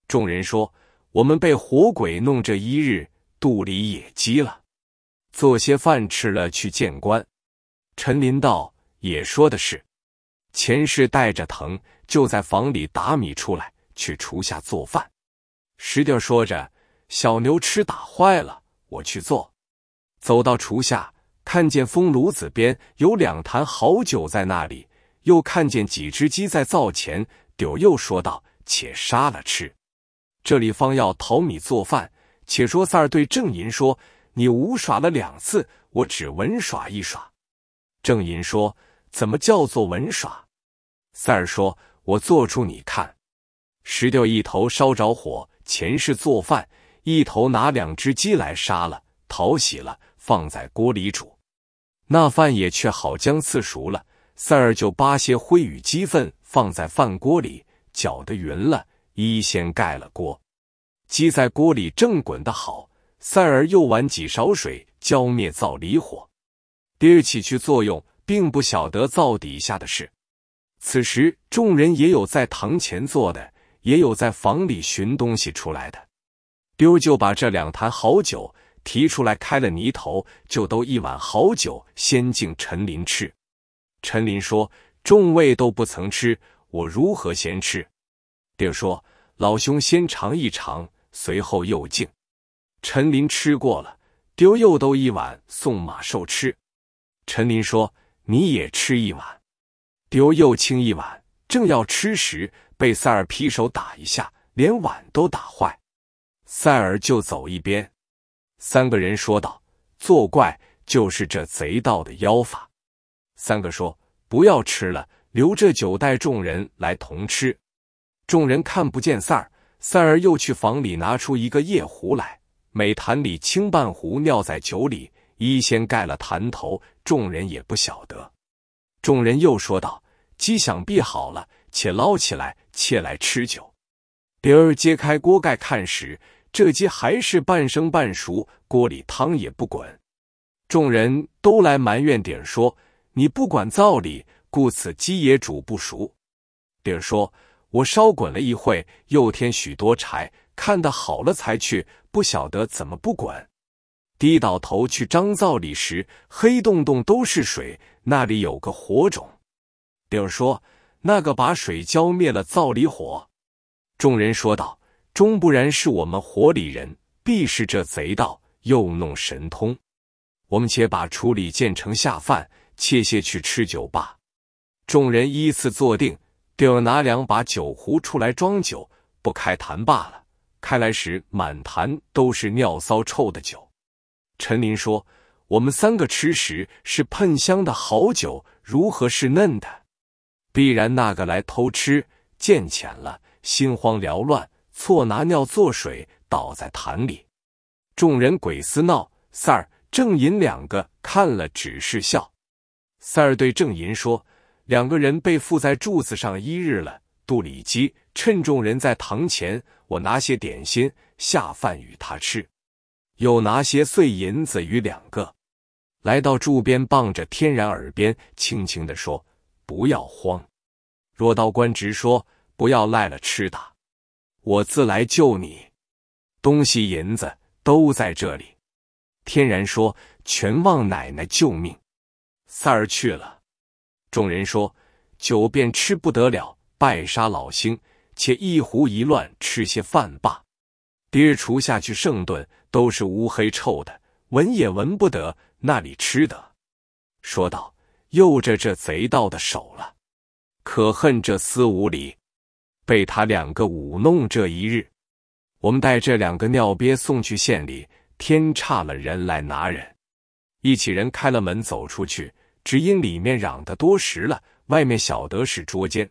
众人说：“我们被活鬼弄这一日，肚里也饥了。”做些饭吃了去见官。陈林道：“也说的是，前世带着疼，就在房里打米出来，去厨下做饭。”石弟说着：“小牛吃打坏了，我去做。”走到厨下，看见风炉子边有两坛好酒在那里，又看见几只鸡在灶前。丢又说道：“且杀了吃。”这里方要淘米做饭。且说三儿对郑银说。你五耍了两次，我只文耍一耍。郑隐说：“怎么叫做文耍？”三尔说：“我做出你看，石雕一头烧着火，前世做饭，一头拿两只鸡来杀了，淘洗了，放在锅里煮。那饭也却好将刺熟了。三尔就扒些灰与鸡粪放在饭锅里，搅得匀了，一先盖了锅，鸡在锅里正滚得好。”赛儿又碗几勺水浇灭灶里火，爹起去作用，并不晓得灶底下的事。此时众人也有在堂前坐的，也有在房里寻东西出来的。丢就把这两坛好酒提出来开了泥头，就都一碗好酒先敬陈林吃。陈林说：“众位都不曾吃，我如何先吃？”爹说：“老兄先尝一尝，随后又敬。”陈林吃过了，丢又兜一碗送马寿吃。陈林说：“你也吃一碗，丢又清一碗。”正要吃时，被塞尔劈手打一下，连碗都打坏。塞尔就走一边。三个人说道：“作怪就是这贼盗的妖法。”三个说：“不要吃了，留这酒待众人来同吃。”众人看不见塞尔，塞尔又去房里拿出一个夜壶来。每坛里清半壶尿在酒里，一先盖了坛头，众人也不晓得。众人又说道：“鸡想必好了，且捞起来切来吃酒。”蝶儿揭开锅盖看时，这鸡还是半生半熟，锅里汤也不滚。众人都来埋怨蝶儿说：“你不管灶里，故此鸡也煮不熟。”蝶儿说：“我烧滚了一会，又添许多柴。”看得好了才去，不晓得怎么不管。低倒头去张灶里时，黑洞洞都是水，那里有个火种。柳儿说：“那个把水浇灭了灶里火。”众人说道：“终不然是我们火里人，必是这贼道又弄神通。”我们且把处理建成下饭，切切去吃酒吧。”众人依次坐定，柳儿拿两把酒壶出来装酒，不开坛罢了。开来时，满坛都是尿骚臭的酒。陈林说：“我们三个吃时是喷香的好酒，如何是嫩的？必然那个来偷吃，见浅了，心慌缭乱，错拿尿做水，倒在坛里。众人鬼思闹，三儿、郑银两个看了只是笑。三儿对郑银说：两个人被缚在柱子上一日了，肚里饥，趁众人在堂前。”我拿些点心下饭与他吃，又拿些碎银子与两个，来到柱边，傍着天然耳边，轻轻地说：“不要慌，若道官直说，不要赖了吃的，我自来救你。东西银子都在这里。”天然说：“全望奶奶救命。”三儿去了，众人说：“酒便吃不得了，拜杀老星。”且一胡一乱吃些饭罢。爹厨下去剩顿都是乌黑臭的，闻也闻不得。那里吃的？说道又着这贼盗的手了，可恨这厮无礼，被他两个舞弄这一日。我们带这两个尿憋送去县里，天差了人来拿人。一起人开了门走出去，只因里面嚷得多时了，外面晓得是捉奸。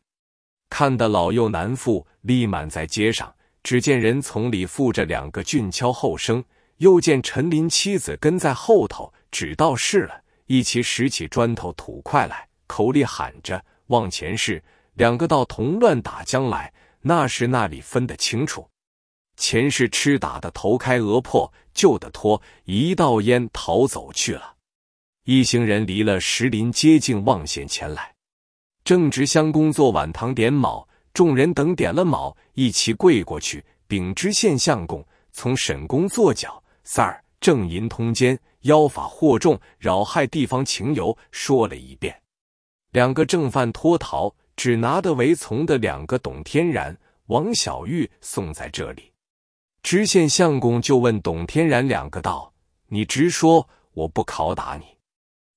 看得老幼难妇立满在街上。只见人丛里附着两个俊俏后生，又见陈林妻子跟在后头，只道是了，一起拾起砖头土块来，口里喊着往前是。两个道童乱打将来，那时那里分得清楚？前世吃打的头开额破，旧得脱一道烟逃走去了。一行人离了石林接近望险前来。正值相公做晚堂点卯，众人等点了卯，一齐跪过去。禀知县相公，从沈公做脚三儿正银通奸，妖法惑众，扰害地方情由，说了一遍。两个正犯脱逃，只拿得为从的两个董天然、王小玉送在这里。知县相公就问董天然两个道：“你直说，我不拷打你。”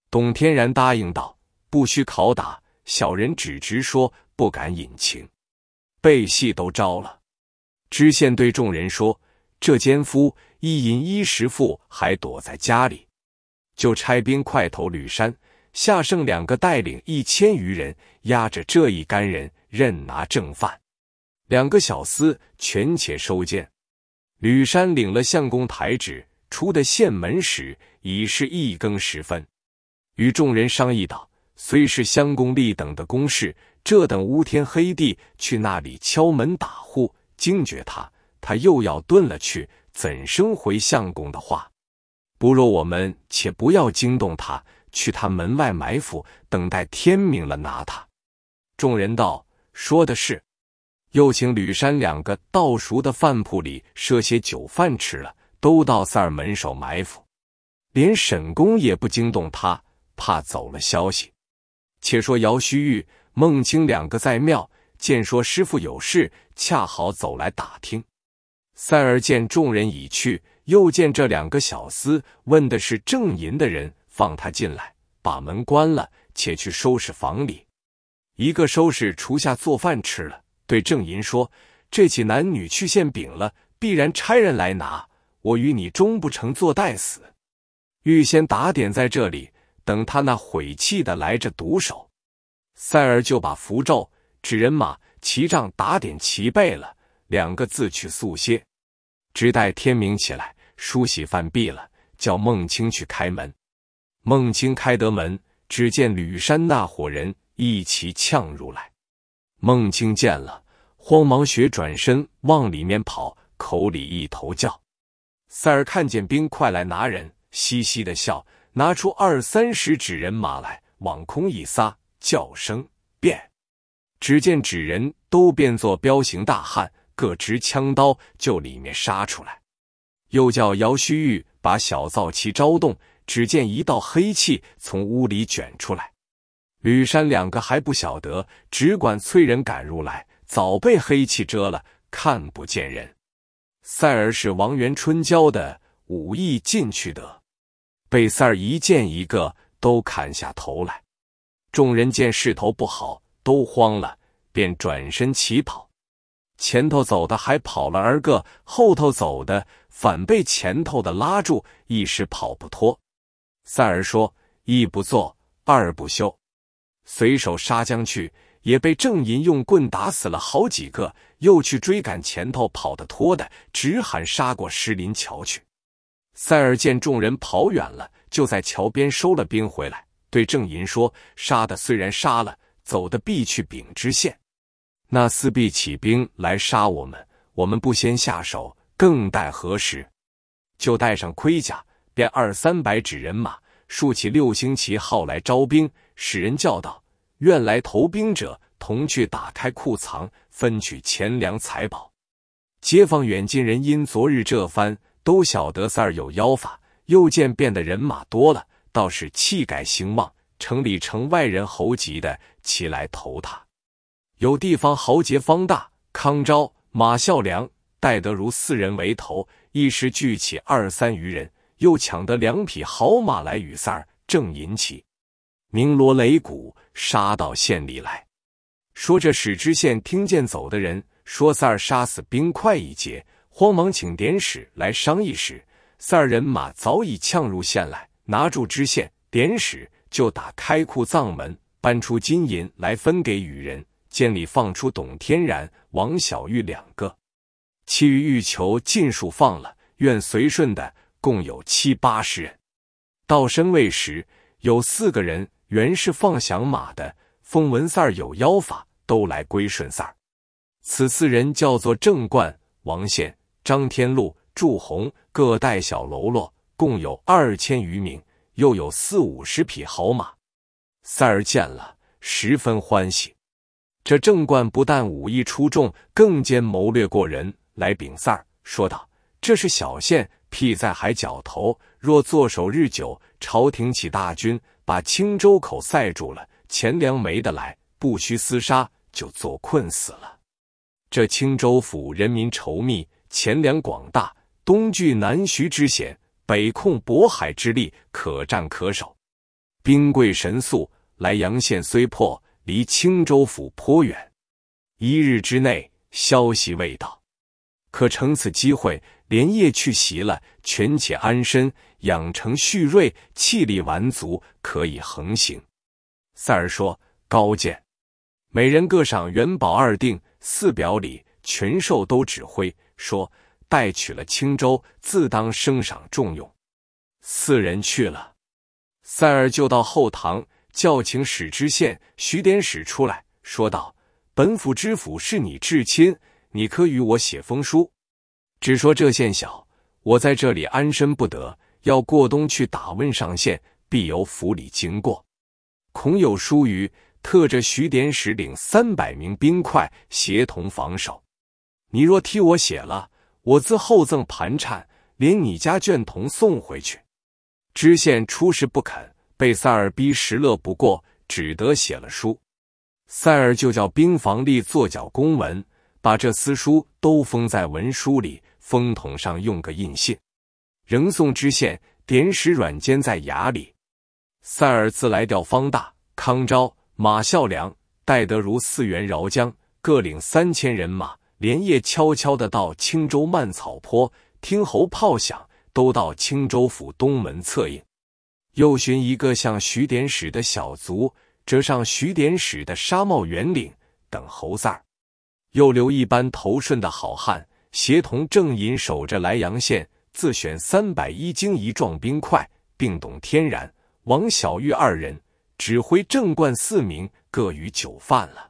董天然答应道：“不需拷打。”小人只直说，不敢隐情。背戏都招了。知县对众人说：“这奸夫一饮一食富还躲在家里，就差兵快头吕山、夏胜两个带领一千余人，压着这一干人，任拿正犯。两个小厮全且收监。”吕山领了相公台旨，出的县门时，已是一更时分，与众人商议道。虽是相公立等的公事，这等乌天黑地去那里敲门打户，惊觉他，他又要遁了去，怎生回相公的话？不若我们且不要惊动他，去他门外埋伏，等待天明了拿他。众人道：“说的是。”又请吕山两个道熟的饭铺里设些酒饭吃了，都到三儿门首埋伏，连沈公也不惊动他，怕走了消息。且说姚虚玉、孟清两个在庙，见说师傅有事，恰好走来打听。三儿见众人已去，又见这两个小厮问的是郑银的人，放他进来，把门关了，且去收拾房里。一个收拾厨下做饭吃了，对郑银说：“这起男女去献饼了，必然差人来拿，我与你终不成做待死，预先打点在这里。”等他那悔气的来着毒手，塞尔就把符咒、纸人马、骑仗打点齐备了，两个字去速歇。直待天明起来梳洗饭毕了，叫孟青去开门。孟青开得门，只见吕山那伙人一齐呛入来。孟青见了，慌忙学转身往里面跑，口里一头叫。塞尔看见兵快来拿人，嘻嘻的笑。拿出二三十纸人马来，往空一撒，叫声变，只见纸人都变作彪形大汉，各执枪刀，就里面杀出来。又叫姚虚玉把小灶旗招动，只见一道黑气从屋里卷出来。吕山两个还不晓得，只管催人赶入来，早被黑气遮了，看不见人。赛儿是王元春教的武艺，进去得。被赛儿一剑一个都砍下头来，众人见势头不好，都慌了，便转身起跑。前头走的还跑了二个，后头走的反被前头的拉住，一时跑不脱。赛儿说：“一不做，二不休。”随手杀将去，也被郑银用棍打死了好几个。又去追赶前头跑的脱的，直喊杀过石林桥去。塞尔见众人跑远了，就在桥边收了兵回来，对郑银说：“杀的虽然杀了，走的必去丙知县。那四壁起兵来杀我们，我们不先下手，更待何时？”就带上盔甲，便二三百纸人马，竖起六星旗号来招兵，使人叫道：“愿来投兵者，同去打开库藏，分取钱粮财宝。”街坊远近人因昨日这番。都晓得三儿有妖法，又见变得人马多了，倒是气概兴旺，城里城外人猴急的起来投他。有地方豪杰方大康、昭、马孝良、戴德如四人为头，一时聚起二三余人，又抢得两匹好马来与三儿，正引起鸣锣擂鼓，杀到县里来。说着，史知县听见走的人说三儿杀死兵快一节。慌忙请典史来商议时，三尔人马早已呛入县来，拿住知县、典史，就打开库藏门，搬出金银来分给与人。监里放出董天然、王小玉两个，其余欲求尽数放了。愿随顺的共有七八十人。到身位时，有四个人原是放响马的，奉闻三儿有妖法，都来归顺三儿。此四人叫做郑冠、王宪。张天禄、祝洪各带小喽啰，共有二千余名，又有四五十匹好马。三儿见了，十分欢喜。这郑冠不但武艺出众，更兼谋略过人。来禀三儿说道：“这是小县僻在海角头，若坐守日久，朝廷起大军把青州口塞住了，钱粮没得来，不需厮杀，就坐困死了。这青州府人民稠密。”钱粮广大，东据南徐之险，北控渤海之力，可战可守。兵贵神速，来阳县虽破，离青州府颇远，一日之内消息未到，可乘此机会，连夜去袭了，权且安身，养成蓄锐，气力完足，可以横行。塞尔说：“高见，每人各赏元宝二锭，四表里，全受都指挥。”说：“带取了青州，自当升赏重用。”四人去了，塞尔就到后堂叫请史知县徐典史出来，说道：“本府知府是你至亲，你可与我写封书，只说这县小，我在这里安身不得，要过冬去打问上县，必由府里经过，恐有疏虞，特着徐典史领三百名兵快协同防守。”你若替我写了，我自厚赠盘缠，连你家卷童送回去。知县初时不肯，被塞尔逼，十乐不过，只得写了书。塞尔就叫兵房吏作脚公文，把这私书都封在文书里，封筒上用个印信，仍送知县。点使软坚在衙里，塞尔自来调方大、康昭、马孝良、戴德如四员饶江，各领三千人马。连夜悄悄地到青州蔓草坡听侯炮响，都到青州府东门策应。又寻一个像徐典史的小卒，折上徐典史的纱帽圆领，等侯三儿。又留一班投顺的好汉，协同正引守着莱阳县。自选三百一精一壮兵快，并董天然、王小玉二人，指挥正冠四名，各与酒饭了。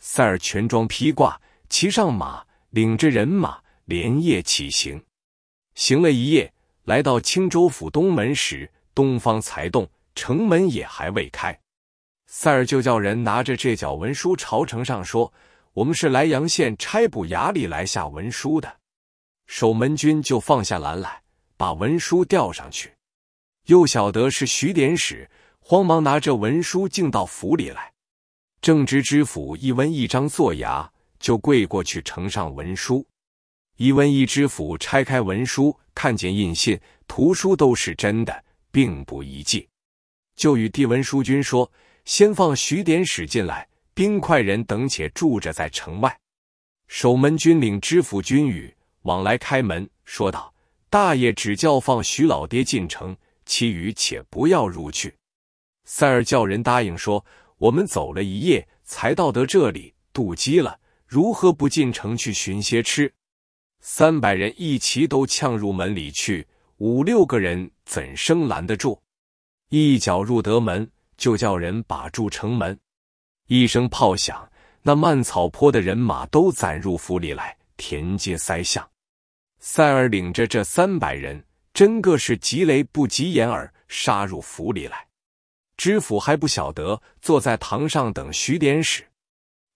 赛尔全装披挂。骑上马，领着人马连夜起行。行了一夜，来到青州府东门时，东方才动，城门也还未开。塞尔就叫人拿着这角文书朝城上说：“我们是莱阳县差捕衙里来下文书的。”守门军就放下栏来，把文书吊上去。又晓得是徐典史，慌忙拿着文书进到府里来。正值知府一文一张做牙，就跪过去呈上文书，一文一知府拆开文书，看见印信、图书都是真的，并不遗迹，就与帝文书君说：“先放徐典史进来，冰块人等且住着在城外。”守门军领知府军语往来开门，说道：“大爷只叫放徐老爹进城，其余且不要入去。”塞尔叫人答应说：“我们走了一夜，才到得这里，渡饥了。”如何不进城去寻些吃？三百人一齐都呛入门里去，五六个人怎生拦得住？一脚入得门，就叫人把住城门。一声炮响，那蔓草坡的人马都攒入府里来，田街塞巷。赛尔领着这三百人，真个是疾雷不及掩耳，杀入府里来。知府还不晓得，坐在堂上等徐典史，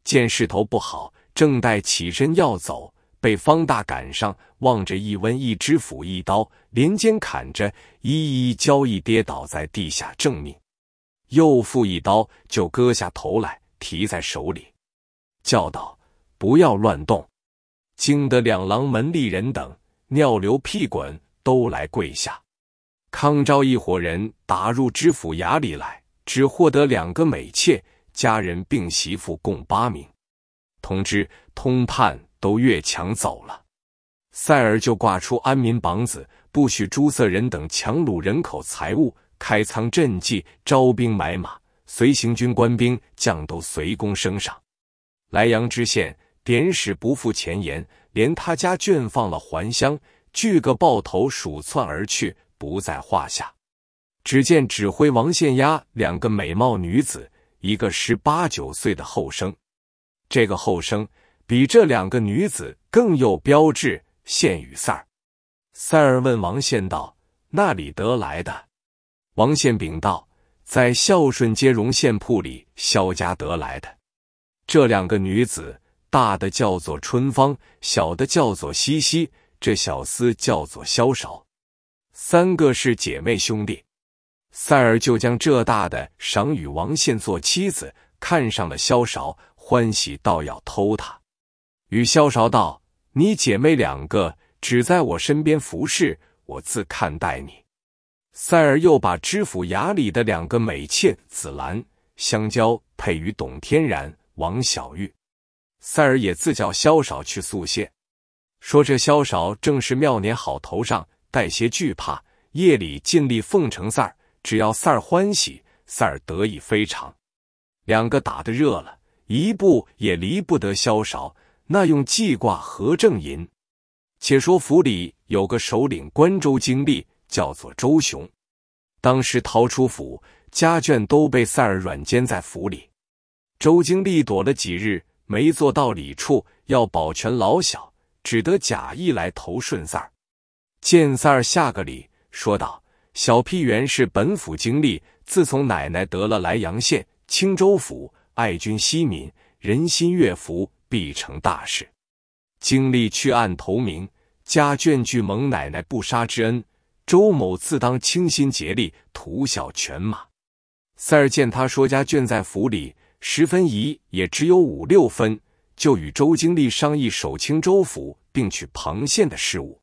见势头不好。正待起身要走，被方大赶上，望着一瘟一知府，一刀连肩砍着，一一交易跌倒在地下，正命又负一刀，就割下头来，提在手里，叫道：“不要乱动！”惊得两廊门立人等尿流屁滚，都来跪下。康昭一伙人打入知府衙里来，只获得两个美妾、家人、并媳妇共八名。通知通判都越抢走了，塞尔就挂出安民榜子，不许朱色人等强掳人口财物，开仓赈济，招兵买马。随行军官兵将都随功升赏。莱阳知县典史不负前言，连他家眷放了还乡，聚个抱头鼠窜而去，不在话下。只见指挥王县押两个美貌女子，一个十八九岁的后生。这个后生比这两个女子更有标志。献与赛尔，塞儿问王宪道：“那里得来的？”王宪禀道：“在孝顺街荣县铺里萧家得来的。”这两个女子，大的叫做春芳，小的叫做西西。这小厮叫做萧韶，三个是姐妹兄弟。赛尔就将这大的赏与王宪做妻子，看上了萧韶。欢喜倒要偷他，与萧韶道：“你姐妹两个只在我身边服侍，我自看待你。”赛儿又把知府衙里的两个美妾紫兰、香蕉配与董天然、王小玉，赛儿也自叫萧韶去宿谢。说这萧韶正是妙年好，头上带些惧怕，夜里尽力奉承赛儿，只要赛儿欢喜，赛儿得意非常。两个打得热了。一步也离不得萧韶，那用记挂何正银。且说府里有个首领关州经历，叫做周雄。当时逃出府，家眷都被赛尔软监在府里。周经历躲了几日，没做到理处，要保全老小，只得假意来投顺赛儿。见赛儿下个礼，说道：“小屁原是本府经历，自从奶奶得了莱阳县、青州府。”爱君惜民，人心悦服，必成大事。经历去暗投明，家眷具蒙奶奶不杀之恩，周某自当倾心竭力，图小犬马。三儿见他说家眷在府里，十分疑，也只有五六分，就与周经历商议守清州府并取彭县的事物。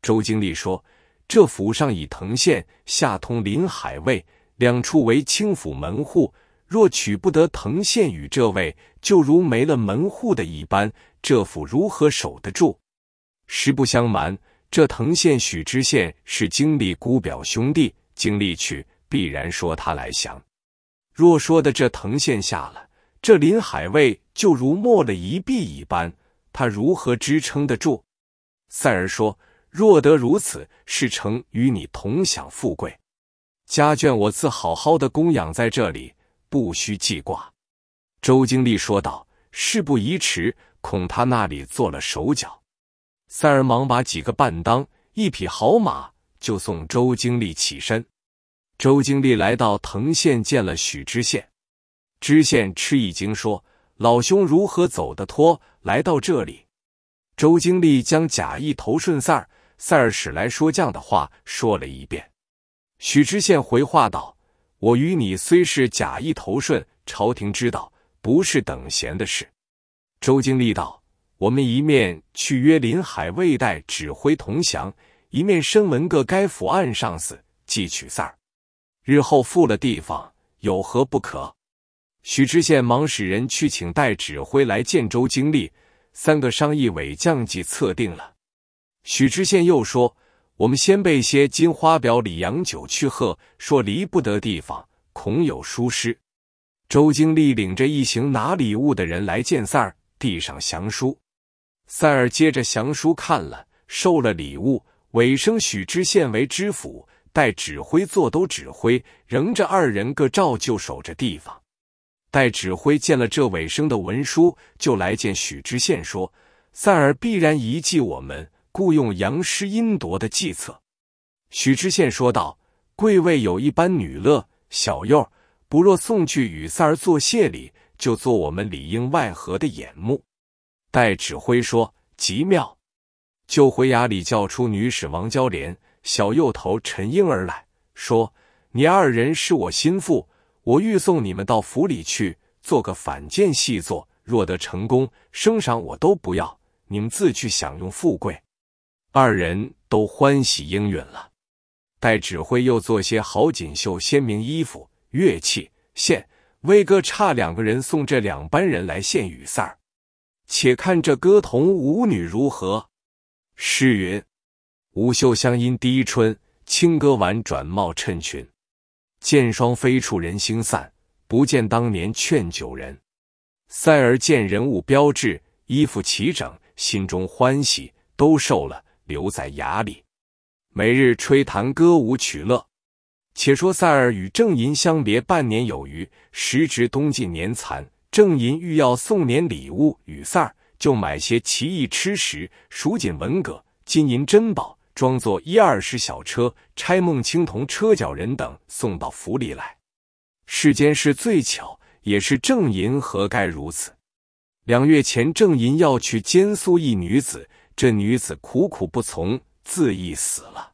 周经历说：“这府上以藤县下通临海卫，两处为清府门户。”若娶不得藤县与这位，就如没了门户的一般，这府如何守得住？实不相瞒，这藤县许知县是经历姑表兄弟，经历去必然说他来降。若说的这藤县下了，这林海卫就如没了一臂一般，他如何支撑得住？赛儿说：“若得如此，是成与你同享富贵，家眷我自好好的供养在这里。”不需记挂。”周经理说道，“事不宜迟，恐他那里做了手脚。”赛尔忙把几个半当一匹好马，就送周经理起身。周经理来到藤县，见了许知县，知县吃一惊，说：“老兄如何走得脱？来到这里？”周经理将假意投顺赛尔、赛尔使来说将的话说了一遍。许知县回话道。我与你虽是假意投顺朝廷，知道不是等闲的事。周经历道：“我们一面去约临海卫带指挥同降，一面身闻个该府案上司，即取三儿。日后复了地方，有何不可？”许知县忙使人去请代指挥来见周经历，三个商议委降计，策定了。许知县又说。我们先备些金花表里洋酒去喝，说离不得地方，恐有疏失。周经历领着一行拿礼物的人来见赛儿，递上降书。赛儿接着降书看了，受了礼物。尾声许知县为知府，待指挥坐都指挥，仍着二人各照旧守着地方。待指挥见了这尾声的文书，就来见许知县说：赛儿必然遗弃我们。故用阳施阴夺的计策，许知县说道：“贵为有一班女乐，小幼不若送去与三儿做谢礼，就做我们里应外合的眼目。”戴指挥说：“极妙！”就回衙里叫出女使王娇莲、小幼头陈英儿来说：“你二人是我心腹，我欲送你们到府里去做个反间细作，若得成功，升赏我都不要，你们自去享用富贵。”二人都欢喜应允了，待指挥又做些好锦绣鲜明衣服、乐器现威哥差两个人送这两班人来献雨塞儿，且看这歌童舞女如何。诗云：“无袖香音低春，清歌婉转貌衬裙。见霜飞处人心散，不见当年劝酒人。”塞儿见人物标志，衣服齐整，心中欢喜，都瘦了。留在衙里，每日吹弹歌舞取乐。且说赛儿与郑银相别半年有余，时值冬季年残，郑银欲要送年礼物与赛儿，就买些奇异吃食、蜀锦文革、金银珍宝，装作一二十小车，拆梦青铜车脚人等送到府里来。世间事最巧，也是郑银何该如此。两月前，郑银要去监宿一女子。这女子苦苦不从，自缢死了。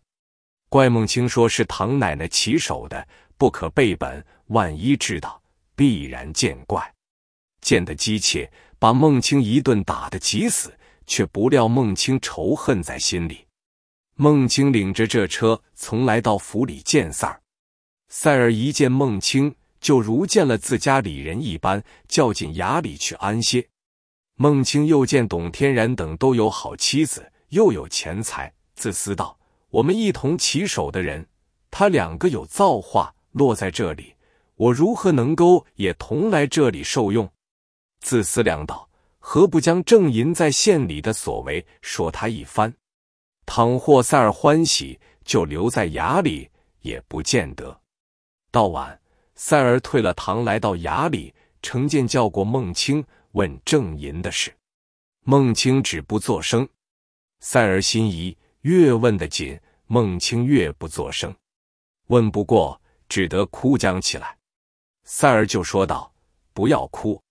怪孟清说是唐奶奶起手的，不可背本，万一知道，必然见怪。见得姬妾把孟清一顿打得急死，却不料孟清仇恨在心里。孟清领着这车从来到府里见三儿，赛儿一见孟清，就如见了自家里人一般，叫进衙里去安歇。孟清又见董天然等都有好妻子，又有钱财，自私道：“我们一同起手的人，他两个有造化落在这里，我如何能够也同来这里受用？”自私量道：“何不将正银在县里的所为说他一番，倘或塞尔欢喜，就留在衙里也不见得。”到晚，塞尔退了堂，来到衙里，成建叫过孟清。问郑银的事，孟清止不作声。赛儿心疑，越问得紧，孟清越不作声。问不过，只得哭讲起来。赛儿就说道：“不要哭，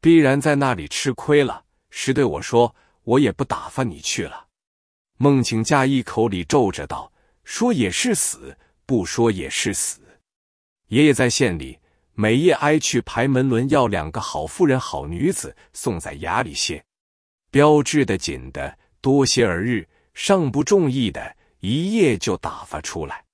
必然在那里吃亏了。是对我说，我也不打发你去了。”孟清架一口里皱着道：“说也是死，不说也是死。爷爷在县里。”每夜挨去排门轮，要两个好妇人、好女子送在衙里歇，标志的紧的多些儿日，尚不中意的，一夜就打发出来。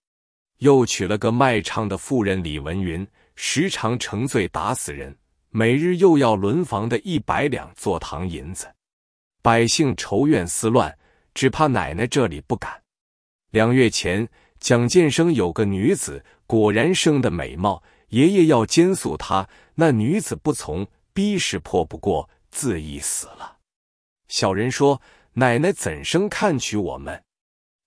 又娶了个卖唱的妇人李文云，时常成醉打死人。每日又要轮房的一百两做堂银子，百姓愁怨思乱，只怕奶奶这里不敢。两月前，蒋建生有个女子，果然生的美貌。爷爷要监诉他，那女子不从，逼是迫不过，自缢死了。小人说：“奶奶怎生看取我们？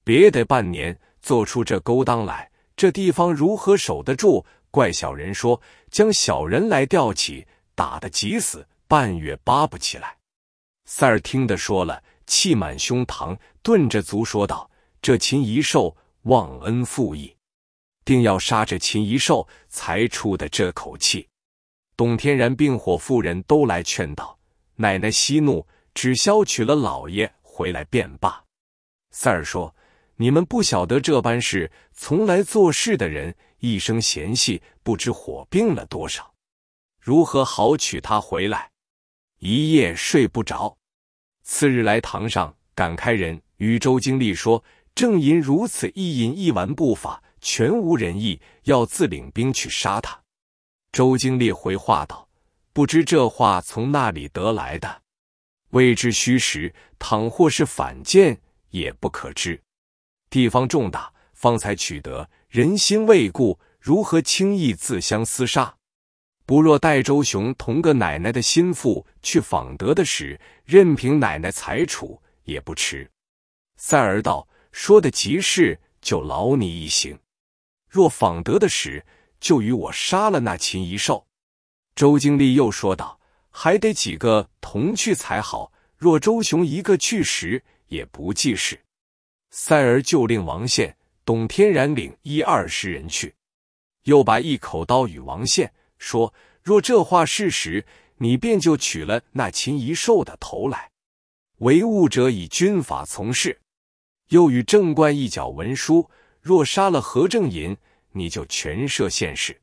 别得半年，做出这勾当来，这地方如何守得住？”怪小人说，将小人来吊起，打得急死，半月扒不起来。赛儿听得说了，气满胸膛，顿着足说道：“这秦一寿忘恩负义。”定要杀这秦一寿才出的这口气。董天然、病火妇人都来劝道：“奶奶息怒，只消娶了老爷回来便罢。”三儿说：“你们不晓得这般事，从来做事的人一生嫌隙，不知火病了多少，如何好娶她回来？一夜睡不着。次日来堂上感开人，与周经理说：正因如此一饮一玩不法。”全无人意，要自领兵去杀他。周经理回话道：“不知这话从那里得来的，未知虚实。倘或是反间，也不可知。地方重大，方才取得人心未固，如何轻易自相厮杀？不若带周雄同个奶奶的心腹去访得的时，任凭奶奶裁处，也不迟。”赛儿道：“说的极是，就劳你一行。”若访得的时，就与我杀了那秦一兽。周经理又说道：“还得几个同去才好。若周雄一个去时，也不济事。”赛儿就令王宪、董天然领一二十人去，又把一口刀与王宪，说：“若这话是实，你便就取了那秦一寿的头来。”为物者以军法从事。又与正官一角文书。若杀了何正寅，你就全赦县世。”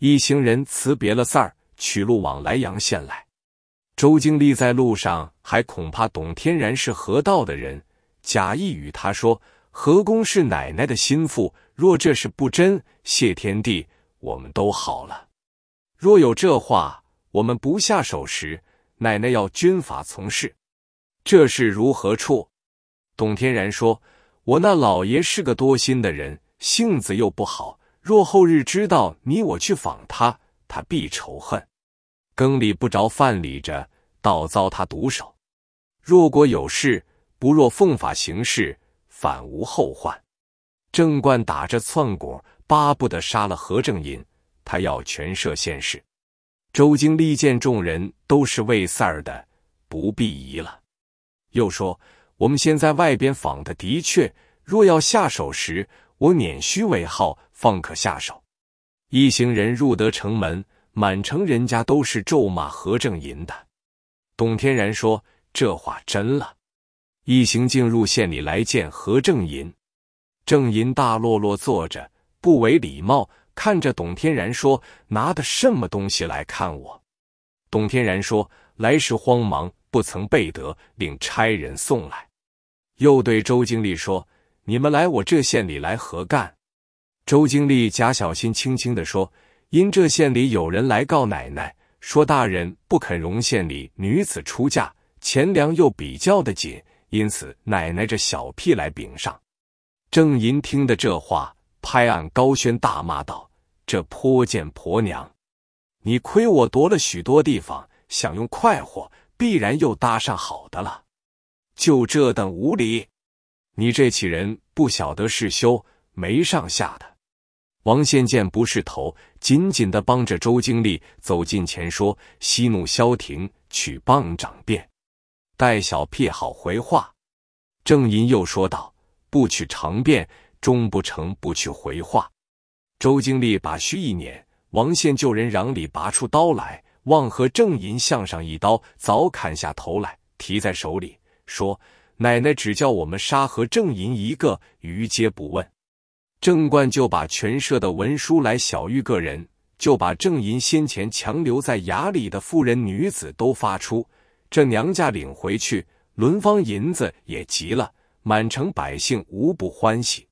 一行人辞别了三儿，取路往莱阳县来。周经历在路上，还恐怕董天然是河道的人，假意与他说：“何公是奶奶的心腹，若这是不真，谢天地，我们都好了。若有这话，我们不下手时，奶奶要军法从事，这是如何处？”董天然说。我那老爷是个多心的人，性子又不好。若后日知道你我去访他，他必仇恨。更里不着饭里着，倒遭他毒手。若果有事，不若奉法行事，反无后患。正冠打着篡果，巴不得杀了何正银，他要全设现世。周京力见众人都是为三儿的，不必疑了。又说。我们先在外边访的，的确。若要下手时，我免虚为号，方可下手。一行人入得城门，满城人家都是咒骂何正银的。董天然说：“这话真了。”一行进入县里来见何正银，正银大落落坐着，不为礼貌，看着董天然说：“拿的什么东西来看我？”董天然说：“来时慌忙，不曾备得，令差人送来。”又对周经理说：“你们来我这县里来何干？”周经理假小心，轻轻的说：“因这县里有人来告奶奶，说大人不肯容县里女子出嫁，钱粮又比较的紧，因此奶奶这小屁来禀上。”郑银听的这话，拍案高轩大骂道：“这泼贱婆娘，你亏我夺了许多地方，想用快活，必然又搭上好的了。”就这等无礼！你这起人不晓得世修没上下的。王献见不是头，紧紧的帮着周经理走近前说：“息怒，消停，取棒掌便。”待小屁好回话。”郑银又说道：“不取长鞭，终不成；不去回话。”周经理把须一捻，王献救人嚷里拔出刀来，望和郑银向上一刀，早砍下头来，提在手里。说：“奶奶只叫我们杀和郑银一个，余皆不问。”郑冠就把全社的文书来小玉个人，就把郑银先前强留在衙里的妇人女子都发出，这娘家领回去，轮方银子也急了，满城百姓无不欢喜。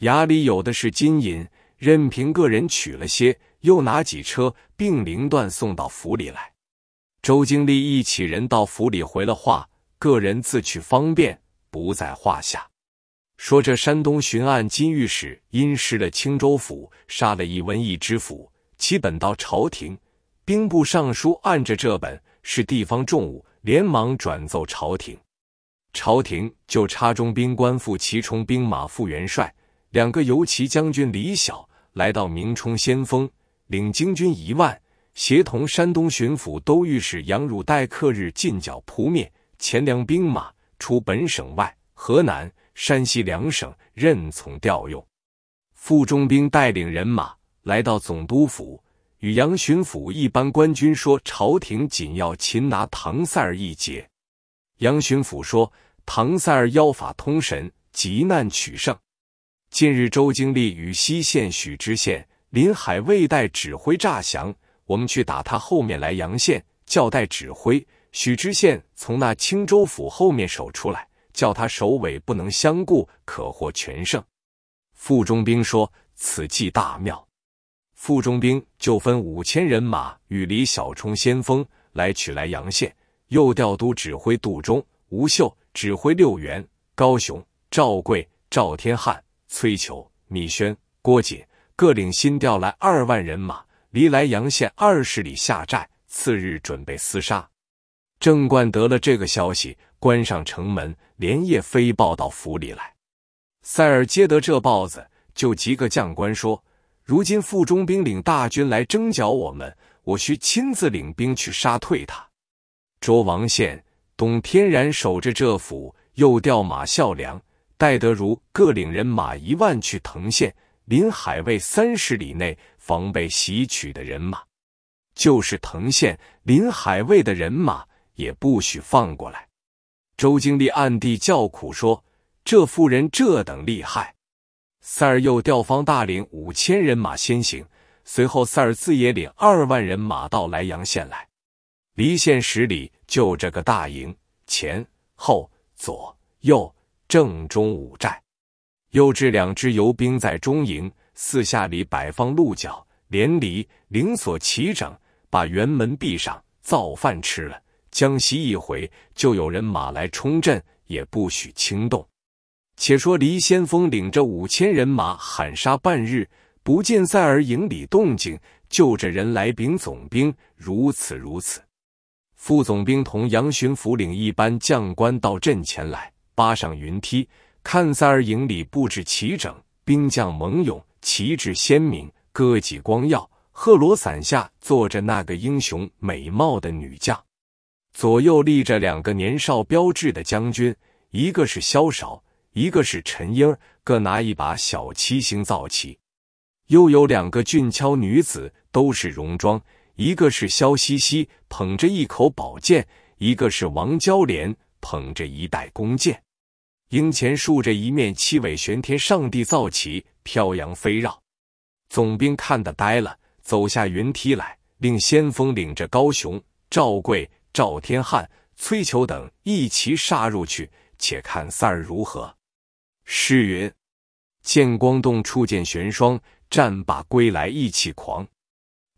衙里有的是金银，任凭个人取了些，又拿几车并绫缎送到府里来。周经理一起人到府里回了话。个人自取方便不在话下。说这山东巡按金御史因失了青州府，杀了一瘟疫知府，其本到朝廷，兵部尚书按着这本是地方重物，连忙转奏朝廷。朝廷就差中兵官副骑冲兵马副元帅两个游骑将军李晓来到明冲先锋，领精军一万，协同山东巡抚都御史杨汝待克日进剿扑灭。钱粮兵马除本省外，河南、山西两省任从调用。傅忠兵带领人马来到总督府，与杨巡抚一般官军说：“朝廷紧要擒拿唐塞尔一劫。”杨巡抚说：“唐塞尔妖法通神，极难取胜。近日周经历与西县许知县、临海魏代指挥诈降，我们去打他后面来阳县，交代指挥。”许知县从那青州府后面守出来，叫他首尾不能相顾，可获全胜。傅中兵说：“此计大妙。”傅中兵就分五千人马与李小冲先锋来取莱阳县，又调都指挥杜忠、吴秀指挥六员：高雄、赵贵、赵天汉、崔求、米轩、郭瑾，各领新调来二万人马，离莱阳县二十里下寨，次日准备厮杀。郑冠得了这个消息，关上城门，连夜飞报到府里来。塞尔接得这报子，就急个将官说：“如今傅忠兵领大军来征剿我们，我需亲自领兵去杀退他。”卓王宪、董天然守着这府，又调马孝良、戴德如各领人马一万去滕县临海卫三十里内防备袭取的人马，就是藤县临海卫的人马。也不许放过来。周经理暗地叫苦说：“这妇人这等厉害。”塞尔又调方大营五千人马先行，随后塞尔自也领二万人马到莱阳县来。离县十里就这个大营，前后左右正中五寨，又置两支游兵在中营，四下里摆放鹿角、连犁、灵锁齐整，把辕门闭上，造饭吃了。江西一回，就有人马来冲阵，也不许轻动。且说黎先锋领着五千人马，喊杀半日，不见塞尔营里动静，就着人来禀总兵：“如此如此。”副总兵同杨巡抚领一班将官到阵前来，扒上云梯，看塞尔营里布置齐整，兵将猛勇，旗帜鲜明，歌戟光耀。赫罗伞下坐着那个英雄美貌的女将。左右立着两个年少标志的将军，一个是萧韶，一个是陈英，各拿一把小七星造旗。又有两个俊俏女子，都是戎装，一个是萧西西，捧着一口宝剑；一个是王娇莲，捧着一袋弓箭。营前竖着一面七尾玄天上帝造旗，飘扬飞绕。总兵看得呆了，走下云梯来，令先锋领着高雄、赵贵。赵天汉、崔球等一齐杀入去，且看三儿如何。诗云：“剑光动处见玄霜，战罢归来意气狂。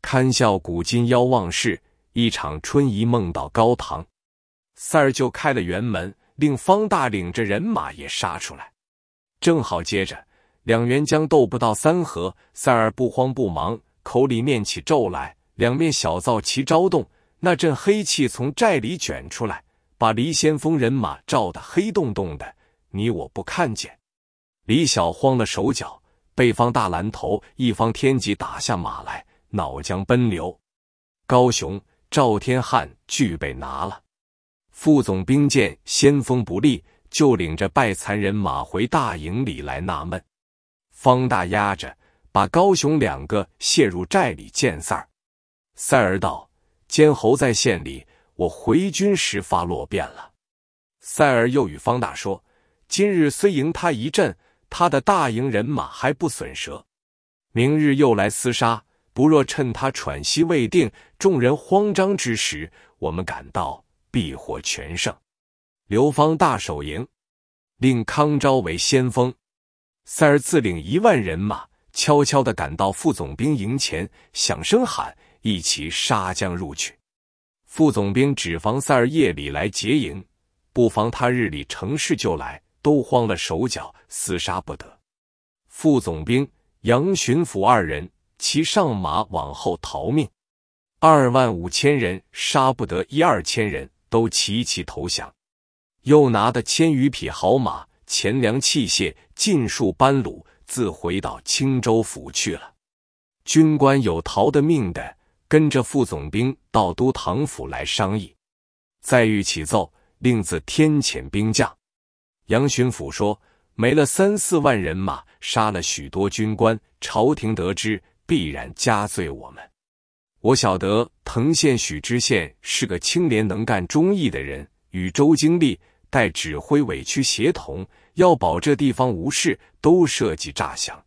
堪笑古今妖妄事，一场春意梦到高堂。”三儿就开了辕门，令方大领着人马也杀出来。正好接着两员将斗不到三合，三儿不慌不忙，口里念起咒来，两面小灶齐招动。那阵黑气从寨里卷出来，把黎先锋人马照得黑洞洞的，你我不看见。李小慌了手脚，被方大蓝头一方天戟打下马来，脑浆奔流。高雄、赵天汉俱被拿了。副总兵见先锋不利，就领着败残人马回大营里来纳闷。方大压着，把高雄两个卸入寨里见三儿。三儿道。监侯在县里，我回军时发落便了。塞尔又与方大说：“今日虽赢他一阵，他的大营人马还不损折。明日又来厮杀，不若趁他喘息未定，众人慌张之时，我们赶到，必获全胜。”刘方大守营，令康昭为先锋，塞尔自领一万人马，悄悄地赶到副总兵营前，响声喊。一起杀将入去，副总兵只防塞尔夜里来劫营，不防他日里乘势就来，都慌了手脚，厮杀不得。副总兵、杨巡抚二人骑上马往后逃命，二万五千人杀不得一二千人，都齐齐投降，又拿的千余匹好马、钱粮器械，尽数搬掳，自回到青州府去了。军官有逃的命的。跟着副总兵到都堂府来商议，再欲起奏，令自天遣兵将。杨巡抚说：“没了三四万人马，杀了许多军官，朝廷得知必然加罪我们。我晓得藤县许知县是个清廉能干、忠义的人，与周经历、戴指挥委屈协同，要保这地方无事，都设计诈降。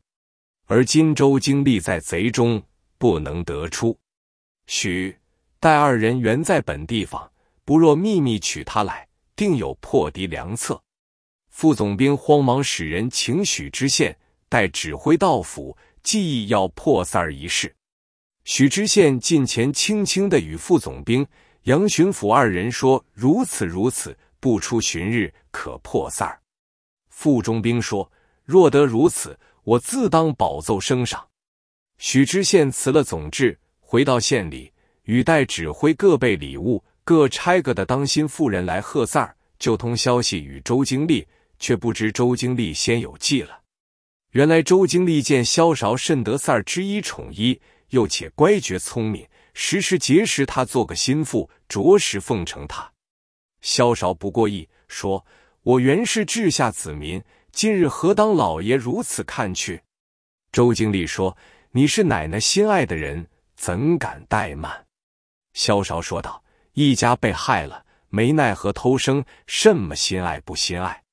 而今周经历在贼中，不能得出。”许待二人原在本地方，不若秘密取他来，定有破敌良策。副总兵慌忙使人请许知县，待指挥到府，计议要破三儿一事。许知县近前，轻轻的与副总兵、杨巡抚二人说：“如此如此，不出旬日，可破三儿。”副中兵说：“若得如此，我自当保奏升赏。”许知县辞了总制。回到县里，雨带指挥各备礼物，各差个的当心妇人来贺散儿，就通消息与周经历，却不知周经历先有计了。原来周经历见萧韶甚得散儿之一宠一，又且乖觉聪明，时时结识他做个心腹，着实奉承他。萧韶不过意，说：“我原是治下子民，今日何当老爷如此看去？”周经历说：“你是奶奶心爱的人。”怎敢怠慢？萧韶说道：“一家被害了，没奈何偷生，甚么心爱不心爱？”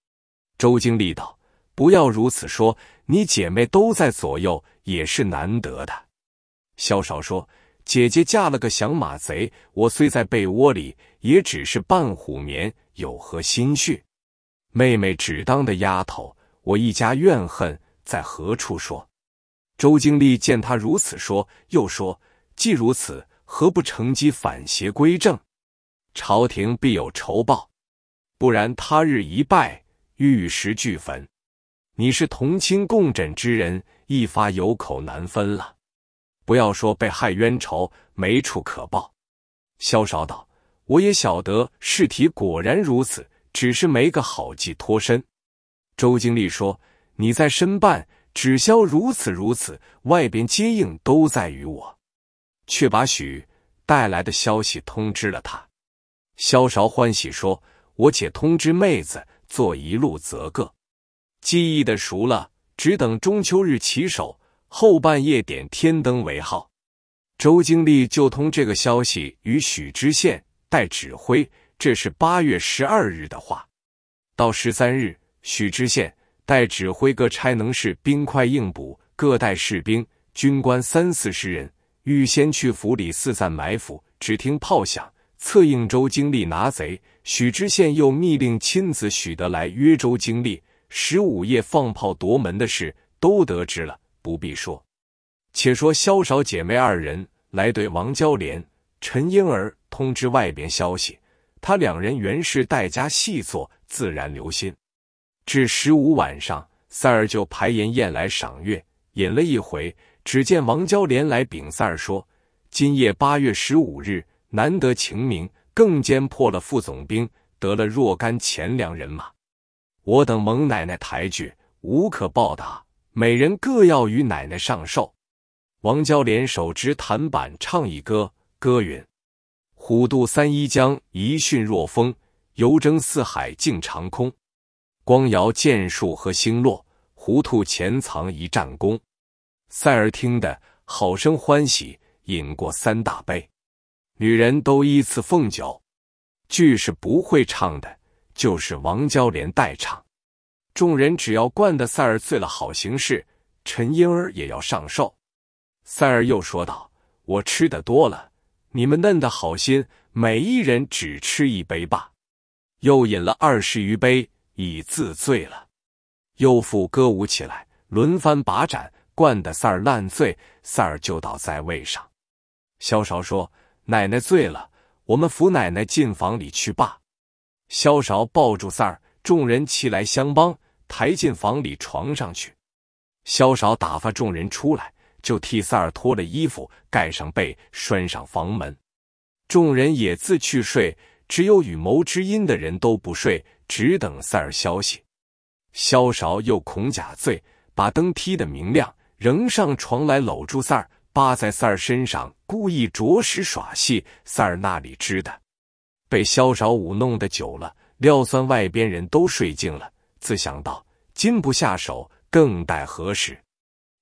周经理道：“不要如此说，你姐妹都在左右，也是难得的。”萧韶说：“姐姐嫁了个响马贼，我虽在被窝里，也只是半虎眠，有何心绪？妹妹只当的丫头，我一家怨恨在何处说？”周经理见他如此说，又说。既如此，何不乘机反邪归正？朝廷必有仇报，不然他日一败，玉石俱焚。你是同亲共枕之人，一发有口难分了。不要说被害冤仇，没处可报。萧少道，我也晓得事体果然如此，只是没个好计脱身。周经理说：“你在申办，只消如此如此，外边接应都在于我。”却把许带来的消息通知了他。萧韶欢喜说：“我且通知妹子做一路择个，记忆的熟了，只等中秋日起手，后半夜点天灯为号。”周经历就通这个消息与许知县代指挥。这是八月十二日的话。到十三日，许知县代指挥各差能士兵快应补，各带士兵军官三四十人。预先去府里四散埋伏，只听炮响，策应周经历拿贼。许知县又密令亲子许德来约周经历。十五夜放炮夺门的事都得知了，不必说。且说萧少姐妹二人来对王娇莲、陈英儿通知外边消息，他两人原是待家细作，自然留心。至十五晚上，赛儿就排筵宴来赏月，饮了一回。只见王娇莲来禀三儿说：“今夜八月十五日，难得晴明，更兼破了副总兵，得了若干钱粮人马。我等蒙奶奶抬举，无可报答，每人各要与奶奶上寿。”王娇莲手执弹板唱一歌，歌云：“虎渡三一江，一迅若风；游征四海，尽长空。光摇剑术和星落，糊涂潜藏一战功。”赛尔听得好生欢喜，饮过三大杯，女人都依次奉酒。俱是不会唱的，就是王娇莲代唱。众人只要灌的赛尔醉了，好行事。陈英儿也要上寿。赛尔又说道：“我吃的多了，你们嫩的好心，每一人只吃一杯吧。”又饮了二十余杯，已自醉了。又复歌舞起来，轮番把盏。灌的三儿烂醉，三儿就倒在位上。萧韶说：“奶奶醉了，我们扶奶奶进房里去罢。”萧韶抱住三儿，众人齐来相帮，抬进房里床上去。萧韶打发众人出来，就替三儿脱了衣服，盖上被，拴上房门。众人也自去睡，只有与谋知音的人都不睡，只等三儿消息。萧韶又恐假醉，把灯踢得明亮。仍上床来搂住赛儿，扒在赛儿身上，故意着实耍戏。赛儿那里知的，被萧少武弄得久了，料算外边人都睡静了，自想到今不下手，更待何时？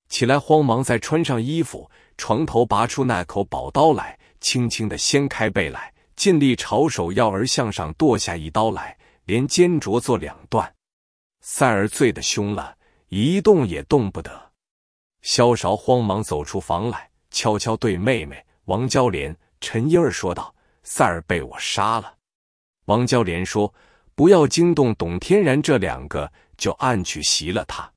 起来慌忙再穿上衣服，床头拔出那口宝刀来，轻轻的掀开被来，尽力朝手要儿向上剁下一刀来，连肩着做两段。赛儿醉得凶了，一动也动不得。萧韶慌忙走出房来，悄悄对妹妹王娇莲、陈英儿说道：“三儿被我杀了。”王娇莲说：“不要惊动董天然，这两个就暗去袭了他。”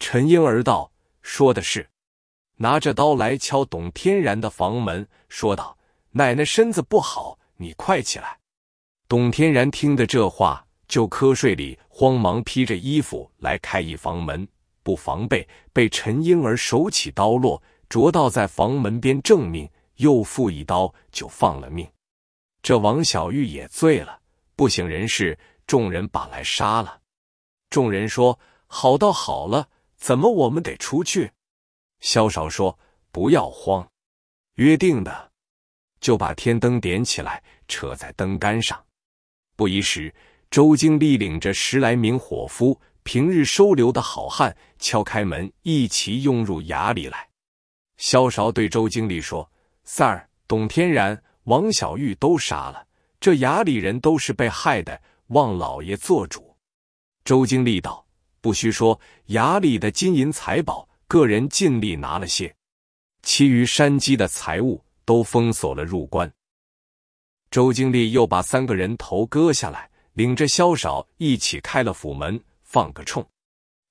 陈英儿道：“说的是。”拿着刀来敲董天然的房门，说道：“奶奶身子不好，你快起来。”董天然听的这话，就瞌睡里慌忙披着衣服来开一房门。不防备，被陈婴儿手起刀落，着到在房门边正命，又复一刀就放了命。这王小玉也醉了，不省人事。众人把来杀了。众人说：“好到好了，怎么我们得出去？”萧韶说：“不要慌，约定的，就把天灯点起来，扯在灯杆上。”不一时，周经理领着十来名伙夫。平日收留的好汉敲开门，一齐拥入衙里来。萧韶对周经理说：“三儿、董天然、王小玉都杀了，这衙里人都是被害的，望老爷做主。”周经理道：“不需说，衙里的金银财宝，个人尽力拿了些，其余山鸡的财物都封锁了入关。”周经理又把三个人头割下来，领着萧韶一起开了府门。放个冲。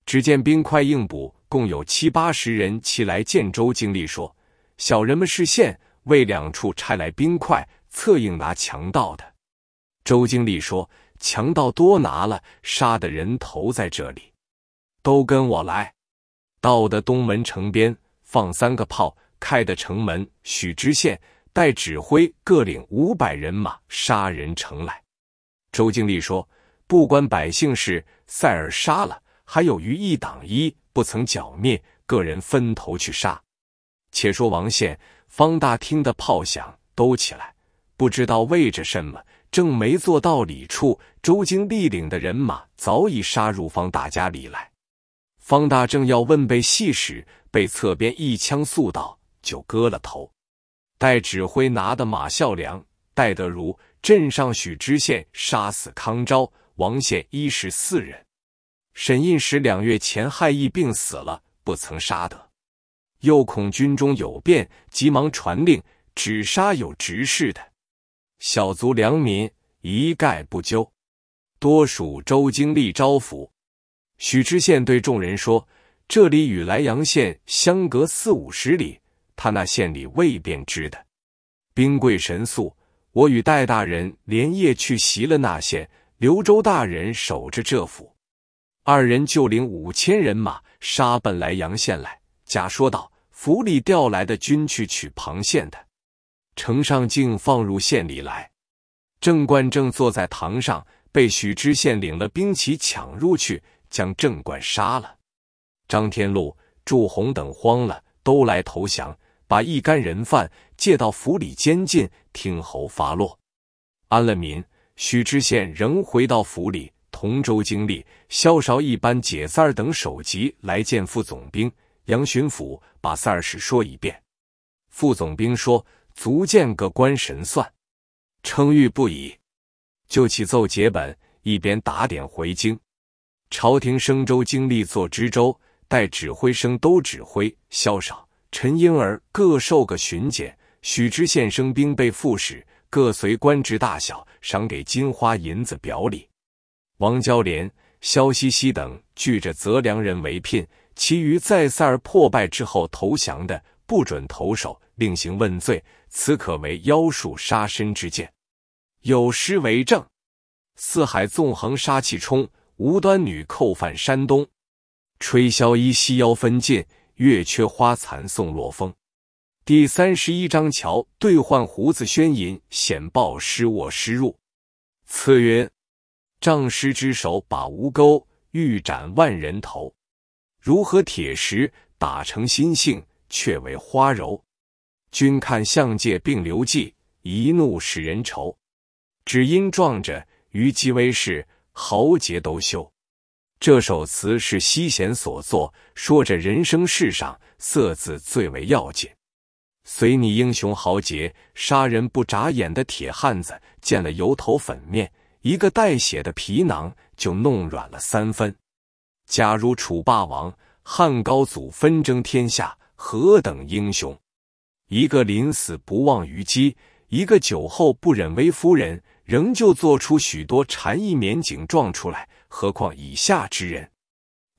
只见冰块硬补，共有七八十人齐来见周经理说：“小人们是县为两处差来冰块，策应拿强盗的。”周经理说：“强盗多拿了，杀的人头在这里，都跟我来！”到的东门城边，放三个炮，开的城门。许知县带指挥各领五百人马，杀人城来。周经理说。不关百姓事，塞尔杀了，还有于一党一不曾剿灭，个人分头去杀。且说王宪方大听的炮响，都起来，不知道为着什么，正没做到里处，周京立领的人马早已杀入方大家里来。方大正要问被细时，被侧边一枪速倒，就割了头。待指挥拿的马孝良、戴德如，镇上许知县杀死康昭。王宪一十四人，沈印时两月前害疫病死了，不曾杀得。又恐军中有变，急忙传令，只杀有执事的，小卒良民一概不究。多属周经历招抚。许知县对众人说：“这里与莱阳县相隔四五十里，他那县里未便知的。兵贵神速，我与戴大人连夜去袭了那县。”刘州大人守着这府，二人就领五千人马杀奔来阳县来。贾说道：“府里调来的军去取庞县的，程尚敬放入县里来。”郑冠正坐在堂上，被许知县领了兵骑抢入去，将郑冠杀了。张天禄、祝洪等慌了，都来投降，把一干人犯借到府里监禁，听候发落，安了民。许知县仍回到府里，同州经历萧韶一般解三等首级来见副总兵杨巡抚，把三事说一遍。副总兵说：“足见个官神算，称誉不已。”就起奏结本，一边打点回京。朝廷升州经历做知州，待指挥生都指挥萧韶、陈婴儿各受个巡检。许知县升兵被副使。各随官职大小，赏给金花银子表里。王娇莲、萧西西等据着泽良人为聘，其余在赛而破败之后投降的，不准投手，另行问罪。此可为妖术杀身之剑，有诗为证：四海纵横杀气冲，无端女寇犯山东。吹箫衣西妖分尽，月缺花残送落风。第三十一章桥兑换胡子宣淫显报失我失入。次云仗师之手把吴钩，欲斩万人头。如何铁石打成心性，却为花柔。君看相界并流迹，一怒使人愁。只因撞着虞姬威势，豪杰都休。这首词是西贤所作，说着人生世上色字最为要紧。随你英雄豪杰，杀人不眨眼的铁汉子，见了油头粉面、一个带血的皮囊，就弄软了三分。假如楚霸王、汉高祖纷争天下，何等英雄！一个临死不忘虞姬，一个酒后不忍微夫人，仍旧做出许多禅意免景状出来。何况以下之人，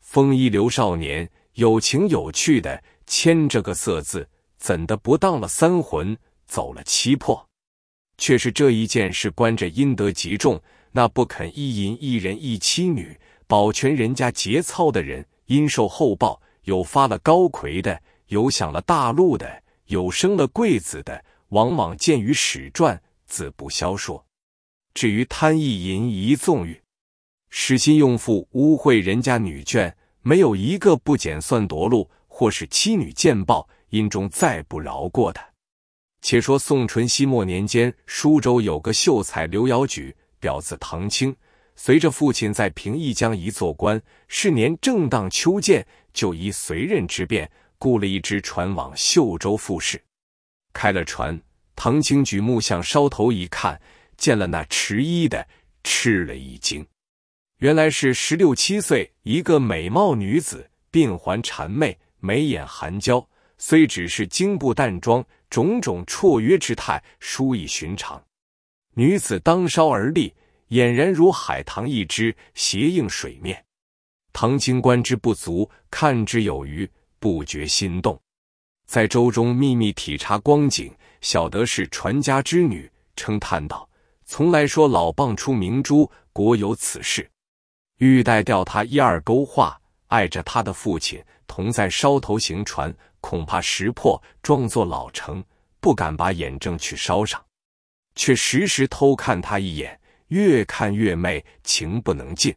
风衣流少年，有情有趣的牵着个色字。怎的不当了三魂，走了七魄？却是这一件事，关着阴德极重。那不肯一淫一人一妻女，保全人家节操的人，因受厚报，有发了高魁的，有享了大禄的，有生了贵子的，往往见于史传，自不消说。至于贪一淫一纵欲，使心用妇污秽人家女眷，没有一个不减算夺禄，或是妻女见报。阴中再不饶过的。且说宋淳熙末年间，舒州有个秀才刘尧举，表字唐青，随着父亲在平邑江一做官。是年正当秋建，就依随任之便，雇了一只船往秀州赴试。开了船，唐青举目向梢头一看，见了那迟疑的，吃了一惊。原来是十六七岁一个美貌女子，鬓环缠媚，眉眼含娇。虽只是精布淡妆，种种绰约之态，殊异寻常。女子当梢而立，俨然如海棠一枝斜映水面。唐青观之不足，看之有余，不觉心动。在舟中秘密体察光景，晓得是船家之女，称叹道：“从来说老蚌出明珠，果有此事。”欲带钓他一二钩画，碍着他的父亲，同在梢头行船。恐怕识破，装作老成，不敢把眼证去烧上，却时时偷看他一眼，越看越媚，情不能尽，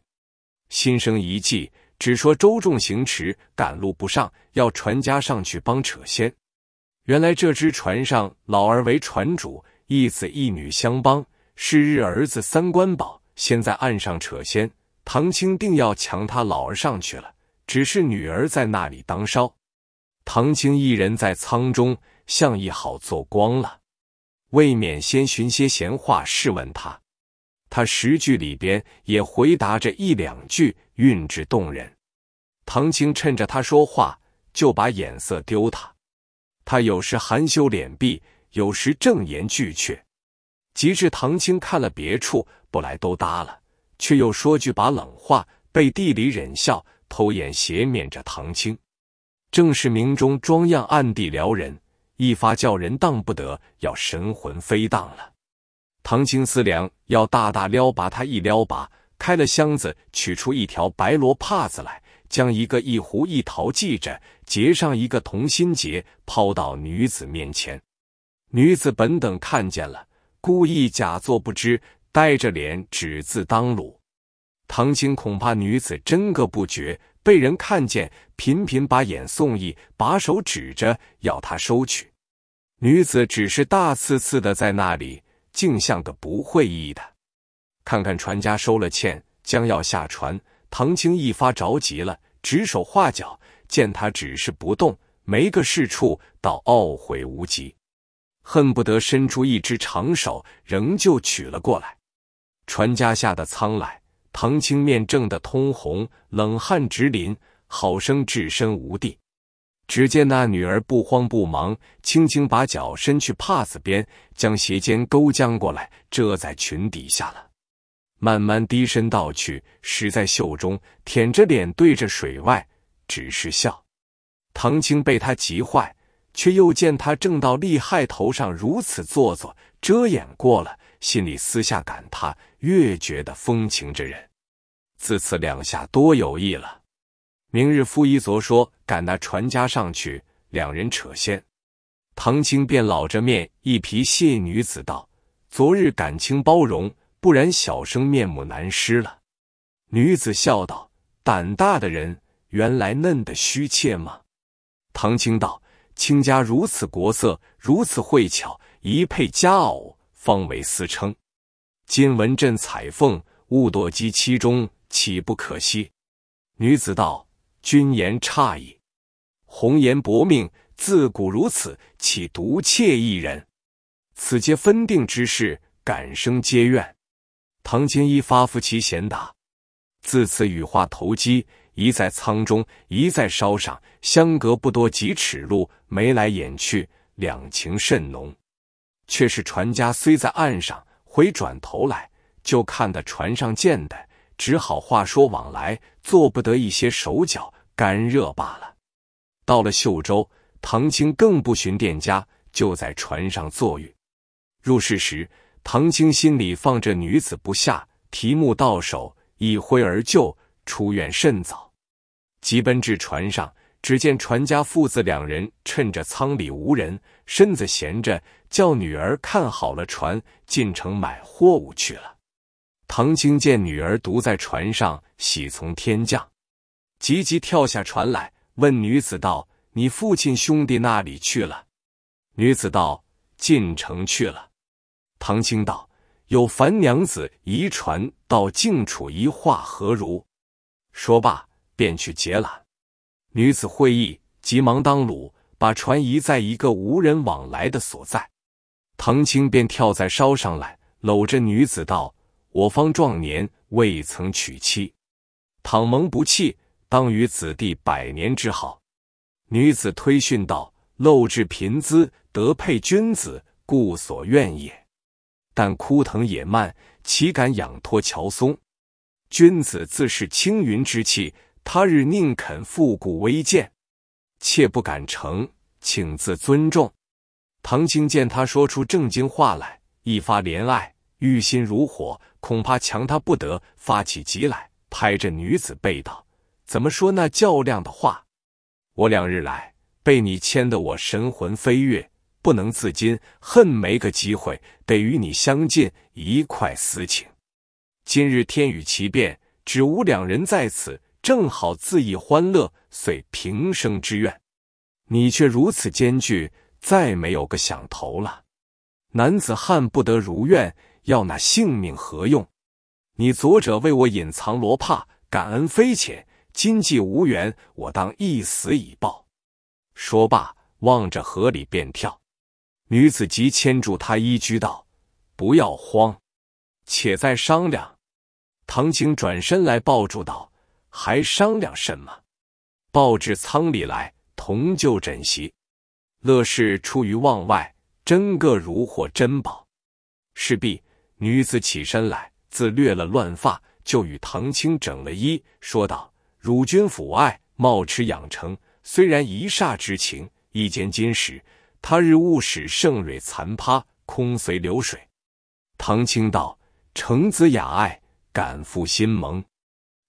心生一计，只说周仲行迟，赶路不上，要船家上去帮扯仙。原来这只船上老儿为船主，一子一女相帮。是日儿子三官宝先在岸上扯仙，唐青定要强他老儿上去了，只是女儿在那里当烧。唐青一人在舱中，向一好做光了，未免先寻些闲话试问他，他十句里边也回答着一两句，韵致动人。唐青趁着他说话，就把眼色丢他，他有时含羞敛避，有时正言拒却。及至唐青看了别处不来，都搭了，却又说句把冷话，背地里忍笑，偷眼斜面着唐青。正是明中装样，暗地撩人，一发叫人当不得，要神魂飞荡了。唐青思量，要大大撩拔他一撩拔，开了箱子，取出一条白罗帕子来，将一个一壶一桃系着，结上一个同心结，抛到女子面前。女子本等看见了，故意假作不知，呆着脸只字当鲁。唐青恐怕女子真个不觉。被人看见，频频把眼送意，把手指着要他收取。女子只是大次次的在那里，竟像个不会意的。看看船家收了钱，将要下船，唐青一发着急了，指手画脚。见他只是不动，没个是处，倒懊悔无极，恨不得伸出一只长手，仍旧取了过来。船家下的仓来。唐青面正的通红，冷汗直淋，好生置身无地。只见那女儿不慌不忙，轻轻把脚伸去帕子边，将鞋尖勾将过来，遮在裙底下了，慢慢低身倒去，拾在袖中，舔着脸对着水外，只是笑。唐青被他急坏，却又见他正到厉害头上，如此做作遮掩过了。心里私下感他越觉得风情之人，自此两下多有意了。明日傅一昨说赶那船家上去，两人扯纤。唐青便老着面一皮谢女子道：“昨日感情包容，不然小生面目难施了。”女子笑道：“胆大的人，原来嫩的虚怯吗？”唐青道：“卿家如此国色，如此慧巧，一配佳偶。”方为私称，今闻朕彩凤，误堕机其中，岂不可惜？女子道：“君言差矣，红颜薄命，自古如此，岂独妾一人？此皆分定之事，感生皆怨。”唐青一发夫其贤答：“自此羽化投机，一在舱中，一在梢上，相隔不多几尺路，眉来眼去，两情甚浓。”却是船家虽在岸上回转头来，就看得船上见的，只好话说往来，做不得一些手脚，干热罢了。到了秀州，唐青更不寻店家，就在船上坐浴。入室时，唐青心里放着女子不下，题目到手，一挥而就，出院甚早。急奔至船上，只见船家父子两人趁着舱里无人。身子闲着，叫女儿看好了船，进城买货物去了。唐青见女儿独在船上，喜从天降，急急跳下船来，问女子道：“你父亲兄弟那里去了？”女子道：“进城去了。”唐青道：“有樊娘子移船到晋楚一话何如？”说罢，便去解缆。女子会意，急忙当鲁。把船移在一个无人往来的所在，藤青便跳在梢上来，搂着女子道：“我方壮年，未曾娶妻，倘蒙不弃，当与子弟百年之好。”女子推训道：“陋质贫资，得配君子，故所愿也。但枯藤野蔓，岂敢仰托乔松？君子自是青云之气，他日宁肯复古微贱？”切不敢承，请自尊重。唐青见他说出正经话来，一发怜爱，欲心如火，恐怕强他不得，发起急来，拍着女子背道：“怎么说那较量的话？我两日来被你牵得我神魂飞跃，不能自禁，恨没个机会，得与你相近一块私情。今日天雨奇变，只无两人在此。”正好自意欢乐，遂平生之愿。你却如此艰巨，再没有个响头了。男子汉不得如愿，要那性命何用？你左者为我隐藏罗帕，感恩非浅。今既无缘，我当一死以报。说罢，望着河里便跳。女子即牵住他衣裾道：“不要慌，且再商量。”唐青转身来抱住道。还商量什么？报至仓里来，同就枕席。乐氏出于望外，真个如获珍宝。是毕，女子起身来，自掠了乱发，就与唐青整了衣，说道：“汝君抚爱貌持养成，虽然一霎之情，一见金石，他日勿使盛蕊残葩空随流水。”唐青道：“承子雅爱，感负心盟。”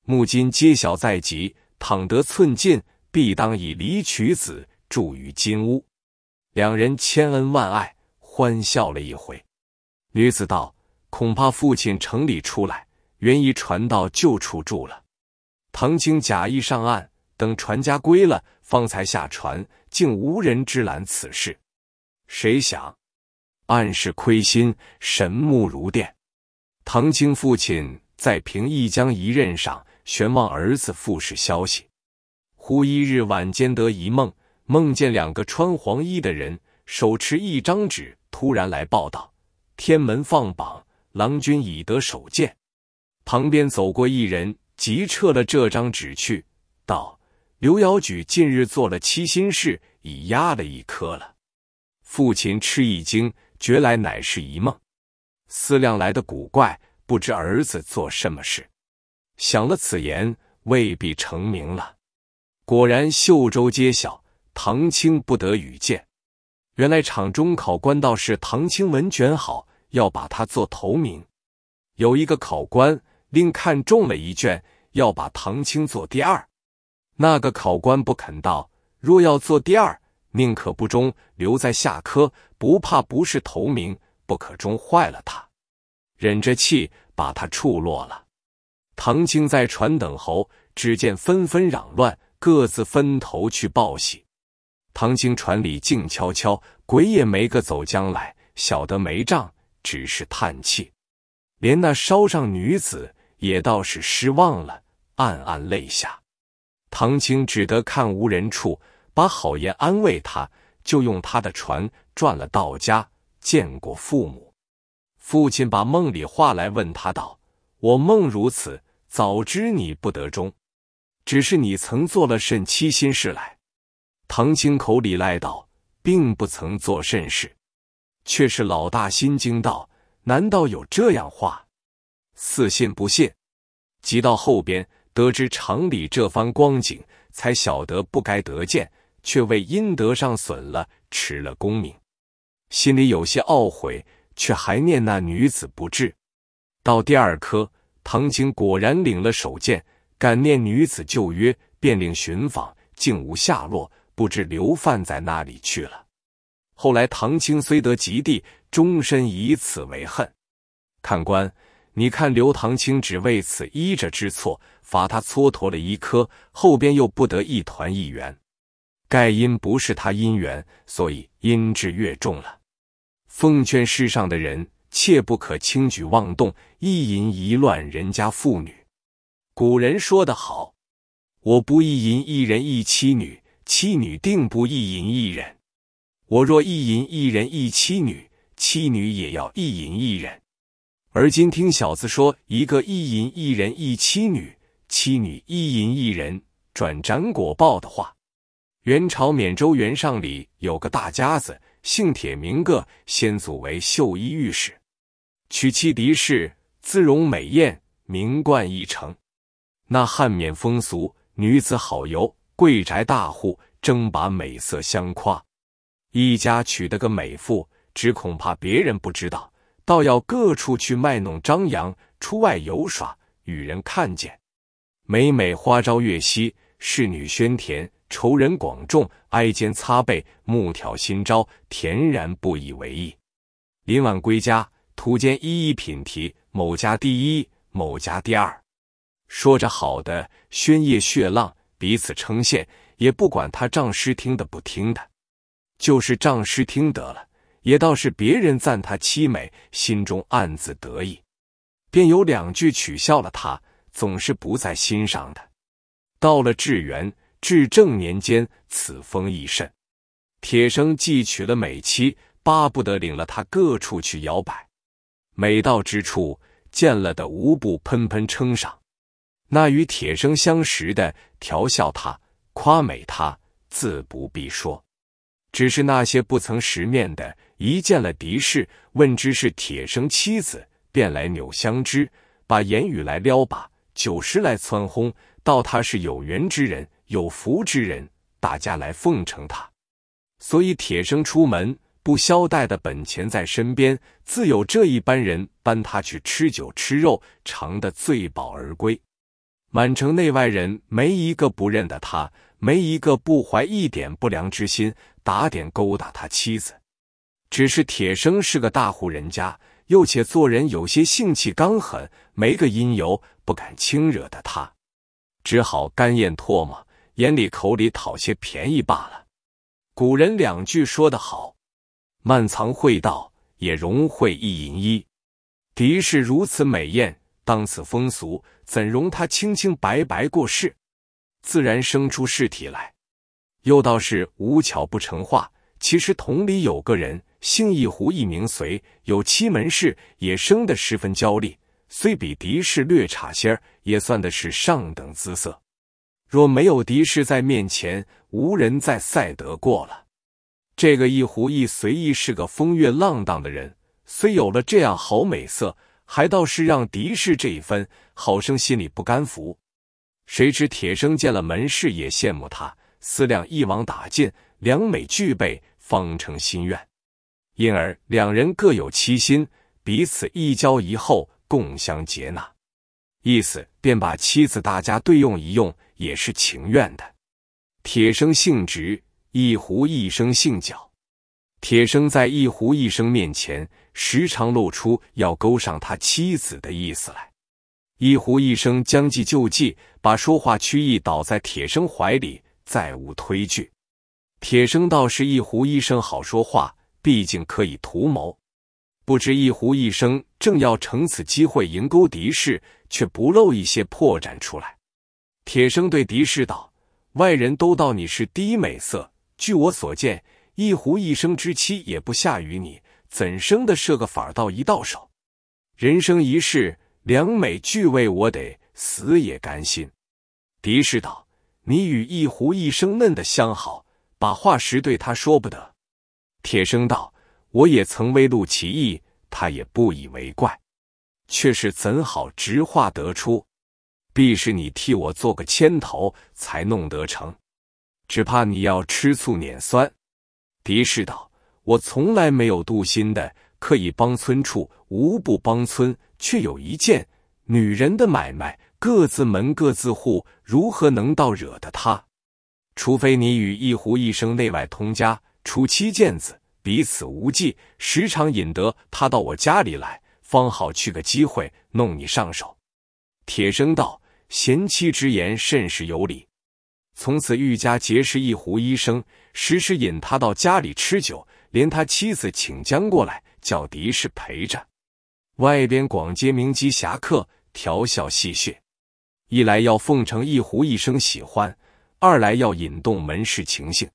木金揭晓在即，倘得寸进，必当以离取子住于金屋。两人千恩万爱，欢笑了一回。女子道：“恐怕父亲城里出来，原已传到旧处住了。”唐青假意上岸，等船家归了，方才下船，竟无人知拦此事。谁想暗室亏心，神目如电。唐青父亲在平一江一任上。悬望儿子复试消息，忽一日晚间得一梦，梦见两个穿黄衣的人手持一张纸，突然来报道天门放榜，郎君已得首见。旁边走过一人，即撤了这张纸去，道：“刘尧举近日做了七心事，已压了一颗了。”父亲吃一惊，觉来乃是一梦，思量来的古怪，不知儿子做什么事。想了此言，未必成名了。果然，秀州揭晓，唐青不得与见。原来场中考官道是唐青文卷好，要把他做头名。有一个考官另看中了一卷，要把唐青做第二。那个考官不肯道，若要做第二，宁可不中，留在下科，不怕不是头名，不可中坏了他。忍着气，把他处落了。唐青在船等候，只见纷纷嚷乱，各自分头去报喜。唐青船里静悄悄，鬼也没个走将来。晓得没仗，只是叹气，连那烧上女子也倒是失望了，暗暗泪下。唐青只得看无人处，把好言安慰他，就用他的船转了到家，见过父母。父亲把梦里话来问他道：“我梦如此。”早知你不得中，只是你曾做了甚七心事来。唐青口里赖道，并不曾做甚事，却是老大心惊道：难道有这样话？似信不信？即到后边得知常理这番光景，才晓得不该得见，却为阴德上损了，迟了功名，心里有些懊悔，却还念那女子不至。到第二科。唐青果然领了手剑，感念女子旧约，便令寻访，竟无下落，不知流犯在哪里去了。后来唐青虽得及第，终身以此为恨。看官，你看刘唐青只为此医着之错，罚他蹉跎了一科，后边又不得一团一缘，盖因不是他姻缘，所以因之越重了。奉劝世上的人。切不可轻举妄动，一淫一乱人家妇女。古人说得好：“我不一淫一人一妻女，妻女定不一淫一人。我若一淫一人一妻女，妻女也要一淫一人。”而今听小子说，一个一淫一人一妻女，妻女一淫一人，转斩果报的话。元朝缅州元上里有个大家子，姓铁名个，先祖为秀衣御史。娶妻嫡氏，姿容美艳，名冠一城。那汉冕风俗，女子好游，贵宅大户争把美色相夸。一家娶得个美妇，只恐怕别人不知道，倒要各处去卖弄张扬。出外游耍，与人看见，每每花朝月夕，侍女宣甜，仇人广众，挨肩擦背，目挑新招，恬然不以为意。临晚归家。图间一一品题，某家第一，某家第二，说着好的，宣夜血浪，彼此称羡，也不管他仗师听的不听的，就是仗师听得了，也倒是别人赞他凄美，心中暗自得意，便有两句取笑了他，总是不在心上的。到了至元至正年间，此风亦甚，铁生既娶了美妻，巴不得领了他各处去摇摆。每到之处，见了的无不喷喷称赏。那与铁生相识的调笑他、夸美他，自不必说。只是那些不曾识面的，一见了敌视，问之是铁生妻子，便来扭相知，把言语来撩把，酒食来蹿哄，道他是有缘之人、有福之人，大家来奉承他。所以铁生出门。不消带的本钱在身边，自有这一般人搬他去吃酒吃肉，尝的醉饱而归。满城内外人没一个不认得他，没一个不怀一点不良之心，打点勾搭他妻子。只是铁生是个大户人家，又且做人有些性气刚狠，没个因由，不敢轻惹的他，只好干咽唾沫，眼里口里讨些便宜罢了。古人两句说得好。漫藏会道，也融会一淫一。敌氏如此美艳，当此风俗，怎容他清清白白过世？自然生出事体来。又倒是无巧不成话，其实同里有个人，姓一胡，一名随，有七门事，也生得十分焦虑。虽比敌氏略差些儿，也算的是上等姿色。若没有敌氏在面前，无人再赛得过了。这个一狐一随意是个风月浪荡的人，虽有了这样好美色，还倒是让狄氏这一分好生心里不甘服。谁知铁生见了门氏也羡慕他，思量一网打尽，良美俱备，方成心愿。因而两人各有其心，彼此一交一后，共相接纳，意思便把妻子大家对用一用，也是情愿的。铁生性直。一狐一生性角。铁生在一狐一生面前，时常露出要勾上他妻子的意思来。一狐一生将计就计，把说话曲意倒在铁生怀里，再无推拒。铁生道：“是一狐一生好说话，毕竟可以图谋。”不知一狐一生正要乘此机会迎勾敌氏，却不露一些破绽出来。铁生对敌士道：“外人都道你是第一美色。”据我所见，一壶一生之妻也不下于你，怎生的设个法道到一到手？人生一世，良美俱未，我得死也甘心。狄氏道：“你与一壶一生嫩的相好，把话时对他说不得。”铁生道：“我也曾微露其意，他也不以为怪，却是怎好直话得出？必是你替我做个牵头，才弄得成。”只怕你要吃醋碾酸，狄氏道：“我从来没有妒心的，可以帮村处，无不帮村。却有一件，女人的买卖，各自门各自户，如何能倒惹得他？除非你与一狐一生内外通家，除七件子，彼此无忌，时常引得他到我家里来，方好去个机会弄你上手。”铁生道：“贤妻之言甚是有理。”从此愈加结识一壶医生，时时引他到家里吃酒，连他妻子请将过来，叫狄氏陪着。外边广接名姬侠客，调笑戏谑。一来要奉承一壶医生喜欢，二来要引动门士情性。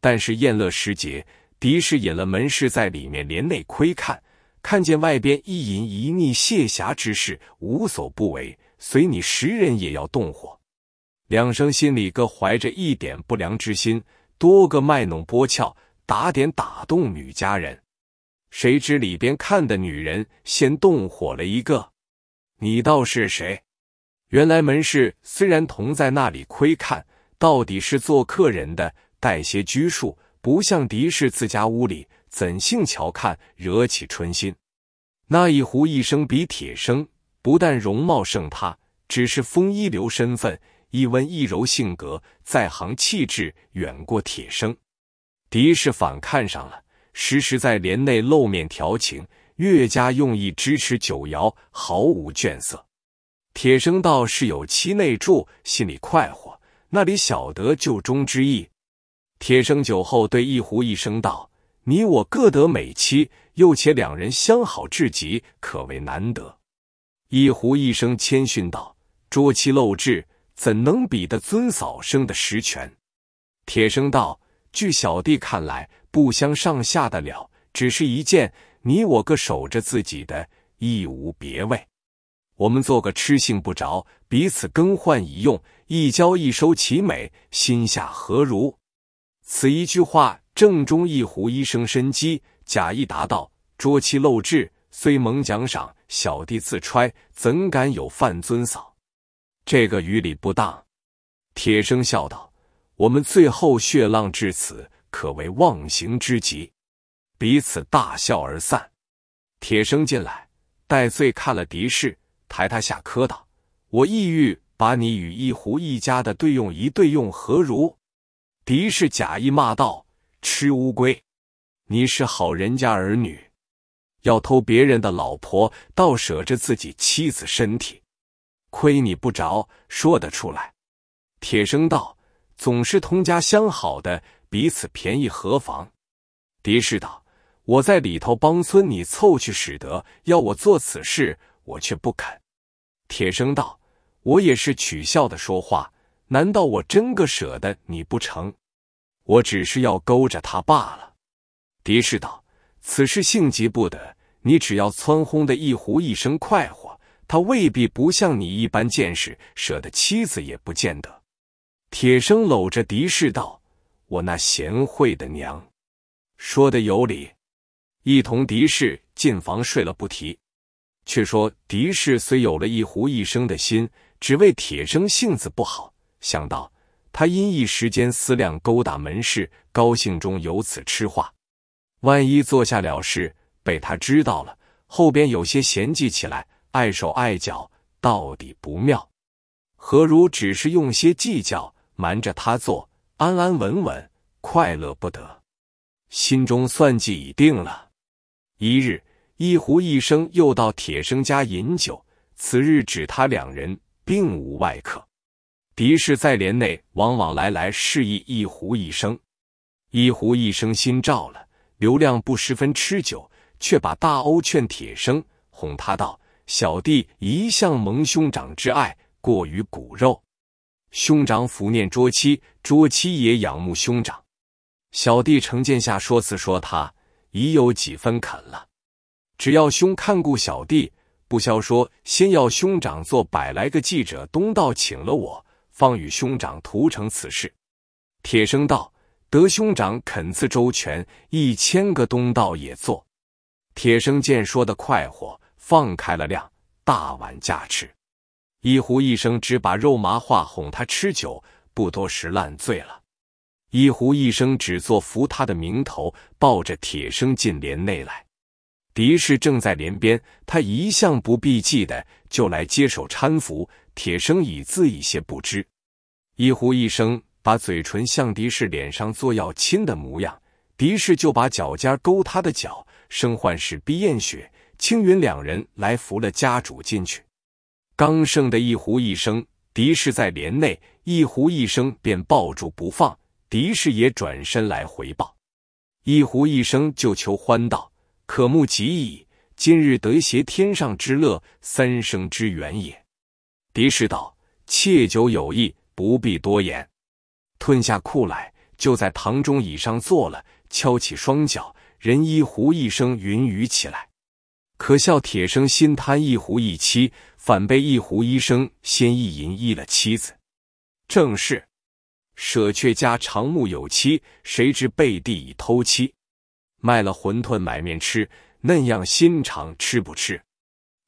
但是宴乐时节，狄氏引了门市在里面帘内窥看，看见外边一淫一逆谢侠之事，无所不为，随你识人也要动火。两生心里各怀着一点不良之心，多个卖弄、剥壳、打点、打动女家人。谁知里边看的女人先动火了一个，你倒是谁？原来门氏虽然同在那里窥看，到底是做客人的，带些拘束，不像敌氏自家屋里，怎性瞧看惹起春心？那一壶一生比铁生，不但容貌胜他，只是风一流身份。一温一柔性格，在行气质远过铁生。狄氏反看上了，时时在帘内露面调情，越加用意支持九瑶，毫无倦色。铁生道是有妻内助，心里快活，那里晓得旧中之意。铁生酒后对一壶一声道：“你我各得美妻，又且两人相好至极，可谓难得。”一壶一声谦逊道：“捉妻漏质。”怎能比得尊嫂生的实权？”铁生道：“据小弟看来，不相上下的了。只是一件，你我各守着自己的，亦无别位。我们做个痴性不着，彼此更换一用，一交一收，其美心下何如？”此一句话正中一壶医生身机，假意答道：“捉妻漏志，虽蒙奖赏，小弟自揣怎敢有犯尊嫂？”这个于理不当，铁生笑道：“我们最后血浪至此，可谓忘形之极。”彼此大笑而散。铁生进来，戴罪看了狄氏，抬他下磕道：“我意欲把你与一狐一家的对用一对用，何如？”狄氏假意骂道：“吃乌龟！你是好人家儿女，要偷别人的老婆，倒舍着自己妻子身体。”亏你不着说得出来，铁生道：“总是同家相好的，彼此便宜何妨？”狄士道：“我在里头帮村，你凑去使得，要我做此事，我却不肯。”铁生道：“我也是取笑的说话，难道我真个舍得你不成？我只是要勾着他罢了。”狄士道：“此事性急不得，你只要蹿轰的一呼一生快活。”他未必不像你一般见识，舍得妻子也不见得。铁生搂着狄氏道：“我那贤惠的娘，说的有理。”一同狄氏进房睡了，不提。却说狄氏虽有了一狐一生的心，只为铁生性子不好，想到他因一时间思量勾搭门氏，高兴中有此痴话，万一做下了事，被他知道了，后边有些嫌弃起来。碍手碍脚，到底不妙。何如只是用些计较，瞒着他做，安安稳稳，快乐不得。心中算计已定了。一日，一胡一生又到铁生家饮酒。此日只他两人，并无外客。敌士在帘内，往往来来示意一胡一生。一胡一生心照了。刘亮不十分吃酒，却把大欧劝铁生，哄他道。小弟一向蒙兄长之爱，过于骨肉。兄长抚念捉妻，捉妻也仰慕兄长。小弟承见下说辞，说他已有几分肯了。只要兄看顾小弟，不消说，先要兄长做百来个记者东道，请了我，方与兄长图成此事。铁生道：“得兄长肯赐周全，一千个东道也做。”铁生见说的快活。放开了量，大碗加吃。一壶一生只把肉麻话哄他吃酒，不多时烂醉了。一壶一生只做扶他的名头，抱着铁生进帘内来。狄氏正在帘边，他一向不避忌的，就来接手搀扶。铁生已自一些不知，一壶一生把嘴唇向狄氏脸上做要亲的模样，狄氏就把脚尖勾他的脚，生唤是逼咽血。青云两人来扶了家主进去，刚胜的一壶一生，狄氏在帘内，一壶一生便抱住不放。狄氏也转身来回报，一壶一生就求欢道：“可慕极矣，今日得携天上之乐，三生之缘也。”狄氏道：“切酒有意，不必多言。”吞下裤来，就在堂中椅上坐了，敲起双脚，任一胡一生云雨起来。可笑铁生心贪一壶一妻，反被一壶一生先一银一了妻子。正是舍却家长木有妻，谁知背地已偷妻。卖了馄饨买面吃，嫩样心肠吃不吃？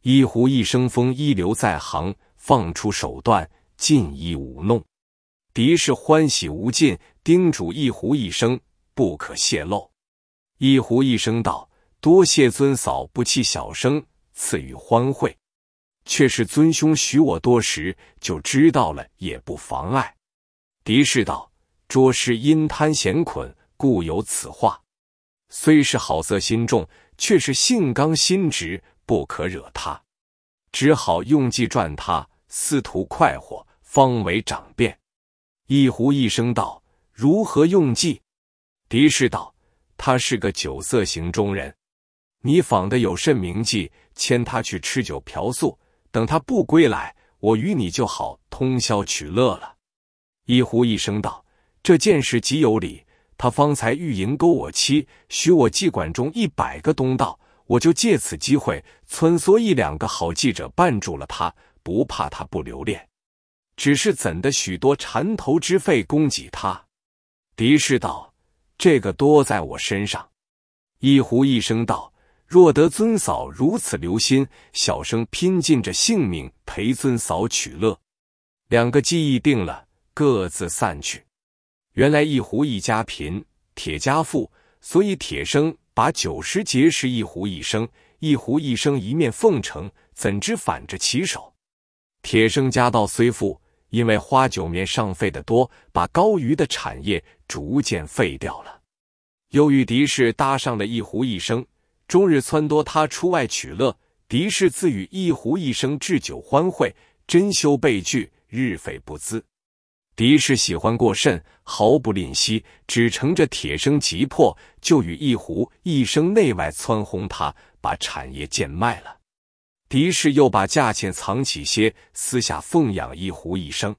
一壶一生风一流在行，放出手段尽意舞弄。敌是欢喜无尽，叮嘱一壶一生不可泄露。一壶一生道。多谢尊嫂不弃小生，赐予欢会，却是尊兄许我多时，就知道了，也不妨碍。狄氏道：卓氏因贪嫌捆，故有此话。虽是好色心重，却是性刚心直，不可惹他，只好用计赚他，司徒快活，方为长变。一狐一声道：如何用计？狄氏道：他是个酒色行中人。你访的有甚名迹？牵他去吃酒嫖宿，等他不归来，我与你就好通宵取乐了。一狐一声道：“这见识极有理。他方才欲迎勾我妻，许我妓馆中一百个东道，我就借此机会撺唆一两个好记者绊住了他，不怕他不留恋。只是怎的许多缠头之费供给他？”狄氏道：“这个多在我身上。”一狐一声道。若得尊嫂如此留心，小生拼尽着性命陪尊嫂取乐。两个计议定了，各自散去。原来一壶一家贫，铁家富，所以铁生把酒十结识一壶一生，一壶一生一面奉承，怎知反着其手？铁生家道虽富，因为花酒面上费的多，把高于的产业逐渐废掉了，又与敌士搭上了一壶一生。终日撺掇他出外取乐，狄氏自与一壶一生置酒欢会，真羞被拒，日费不资。狄氏喜欢过甚，毫不吝惜，只乘着铁生急迫，就与一壶一生内外撺哄他，把产业贱卖了。狄氏又把价钱藏起些，私下奉养一壶一生。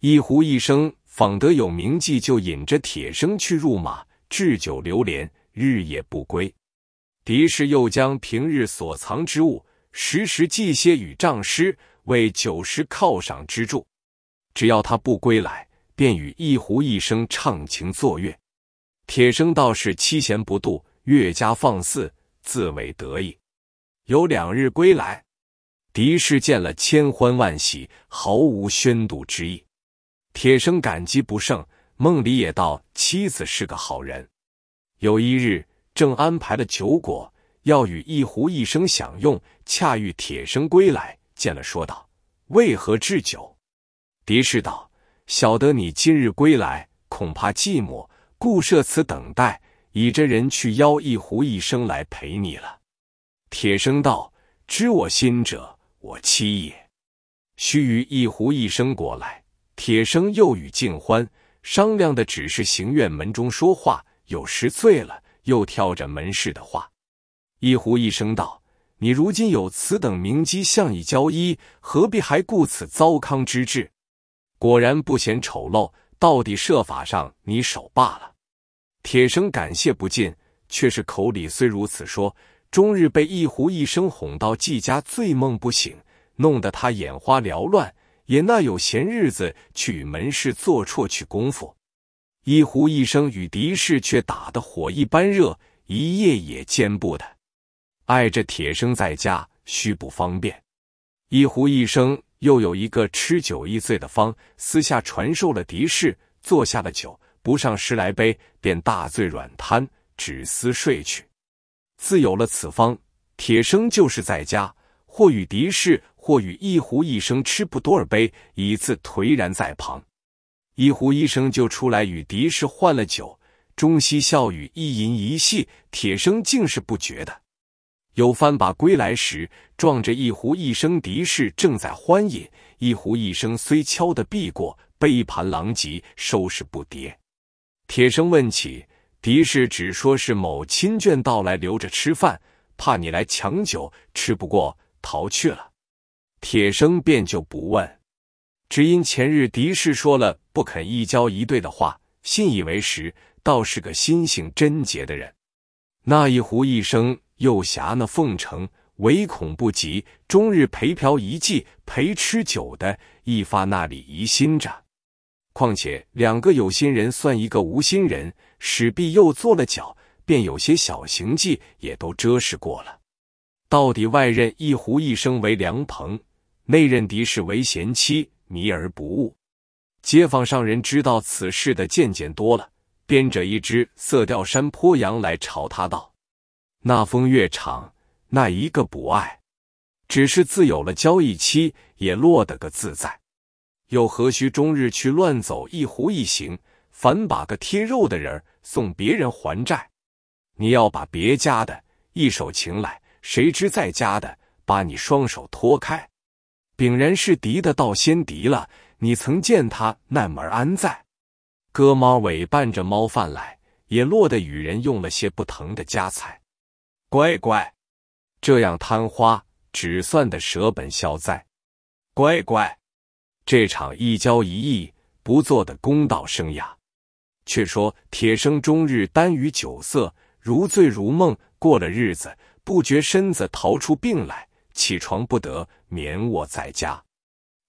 一壶一生仿得有名妓，就引着铁生去入马，置酒流连，日夜不归。狄氏又将平日所藏之物，时时寄些与丈师，为酒十犒赏之助。只要他不归来，便与一壶一生畅情作乐。铁生道士七弦不渡，越加放肆，自为得意。有两日归来，狄氏见了千欢万喜，毫无宣读之意。铁生感激不胜，梦里也道妻子是个好人。有一日。正安排了酒果，要与一壶一生享用，恰遇铁生归来，见了说道：“为何置酒？”狄氏道：“晓得你今日归来，恐怕寂寞，故设此等待，以着人去邀一壶一生来陪你了。”铁生道：“知我心者，我妻也。”须臾，一壶一生过来，铁生又与尽欢商量的只是行院门中说话，有时醉了。又挑着门市的话，一狐一声道：“你如今有此等名机，相与交衣，何必还顾此糟糠之志？果然不嫌丑陋，到底设法上你手罢了。”铁生感谢不尽，却是口里虽如此说，终日被一狐一声哄到季家，醉梦不醒，弄得他眼花缭乱，也那有闲日子去与门市做错去功夫。一壶一生与敌视却打得火一般热，一夜也兼不得。碍着铁生在家，须不方便。一壶一生又有一个吃酒易醉的方，私下传授了敌视，坐下了酒，不上十来杯，便大醉软瘫，只思睡去。自有了此方，铁生就是在家，或与敌视，或与一壶一生吃不多尔杯，以自颓然在旁。一壶一生就出来与狄氏换了酒，中西笑语，一吟一戏。铁生竟是不觉的。有番把归来时，撞着一壶一声狄氏正在欢饮，一壶一声虽敲的避过，杯盘狼藉，收拾不迭。铁生问起狄氏只说是某亲眷到来，留着吃饭，怕你来抢酒吃，不过逃去了。铁生便就不问。只因前日狄氏说了不肯一交一对的话，信以为实，倒是个心性贞洁的人。那一壶一生又狭那奉承，唯恐不及，终日陪嫖一妓，陪吃酒的，一发那里疑心着。况且两个有心人算一个无心人，史必又做了脚，便有些小行迹，也都遮饰过了。到底外任一壶一生为良朋，内任狄氏为贤妻。迷而不悟，街坊上人知道此事的渐渐多了，编着一只色调山坡羊来朝他道：“那风月场，那一个不爱，只是自有了交易期，也落得个自在，又何须终日去乱走一胡一行，反把个贴肉的人送别人还债？你要把别家的一手情来，谁知在家的把你双手托开？”丙然是敌的，道先敌了。你曾见他那门安在？割猫尾伴着猫饭来，也落得与人用了些不疼的家财。乖乖，这样贪花只算的舍本消灾。乖乖，这场一交一役，不做的公道生涯。却说铁生终日耽于酒色，如醉如梦，过了日子，不觉身子逃出病来。起床不得，眠卧在家。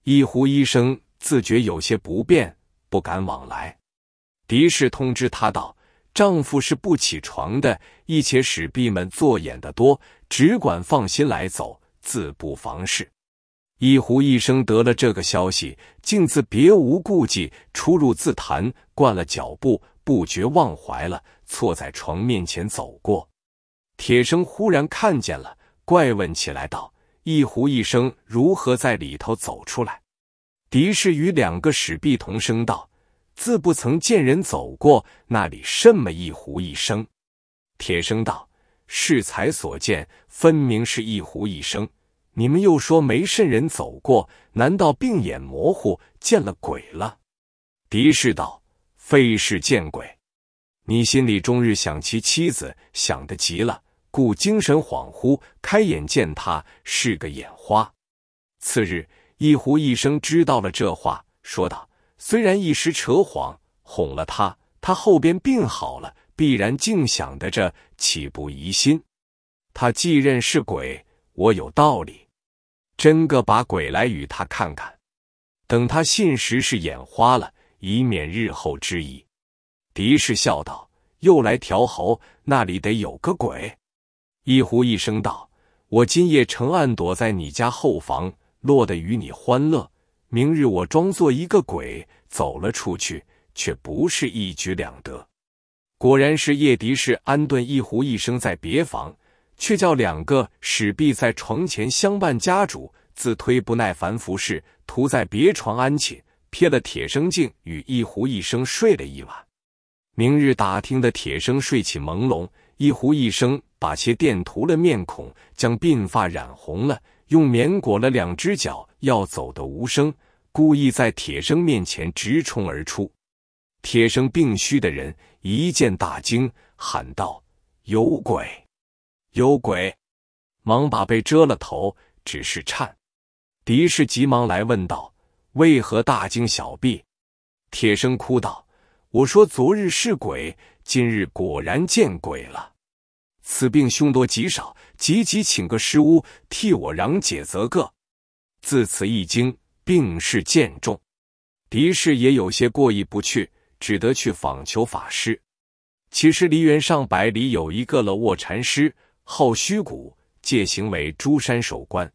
一胡医生自觉有些不便，不敢往来。狄氏通知他道：“丈夫是不起床的，一切使婢们做眼的多，只管放心来走，自不妨事。”一胡医生得了这个消息，竟自别无顾忌，出入自谈，惯了脚步，不觉忘怀了，错在床面前走过。铁生忽然看见了，怪问起来道。一胡一生如何在里头走出来？狄氏与两个使婢同声道：“自不曾见人走过那里，甚么一胡一生？”铁生道：“适才所见，分明是一胡一生。你们又说没甚人走过，难道病眼模糊，见了鬼了？”狄氏道：“非是见鬼，你心里终日想其妻子，想得极了。”故精神恍惚，开眼见他是个眼花。次日，一狐一生知道了这话，说道：“虽然一时扯谎哄了他，他后边病好了，必然竟想的这，岂不疑心？他既认是鬼，我有道理，真个把鬼来与他看看，等他信时是眼花了，以免日后之疑。”狄氏笑道：“又来调侯，那里得有个鬼？”一狐一声道：“我今夜成暗躲在你家后房，落得与你欢乐。明日我装作一个鬼走了出去，却不是一举两得。果然，是叶迪士安顿一狐一声在别房，却叫两个使婢在床前相伴。家主自推不耐烦服侍，徒在别床安寝，撇了铁生镜与一狐一声睡了一晚。明日打听的铁生睡起朦胧，一狐一声。”把鞋垫涂了面孔，将鬓发染红了，用棉裹了两只脚，要走的无声，故意在铁生面前直冲而出。铁生病虚的人一见大惊，喊道：“有鬼！有鬼！”忙把被遮了头，只是颤。狄氏急忙来问道：“为何大惊小毕？”铁生哭道：“我说昨日是鬼，今日果然见鬼了。”此病凶多吉少，急急请个师巫替我攘解则个。自此一惊，病势渐重。狄氏也有些过意不去，只得去访求法师。其实梨园上百里有一个了，卧禅师号虚谷，借行为诸山守关。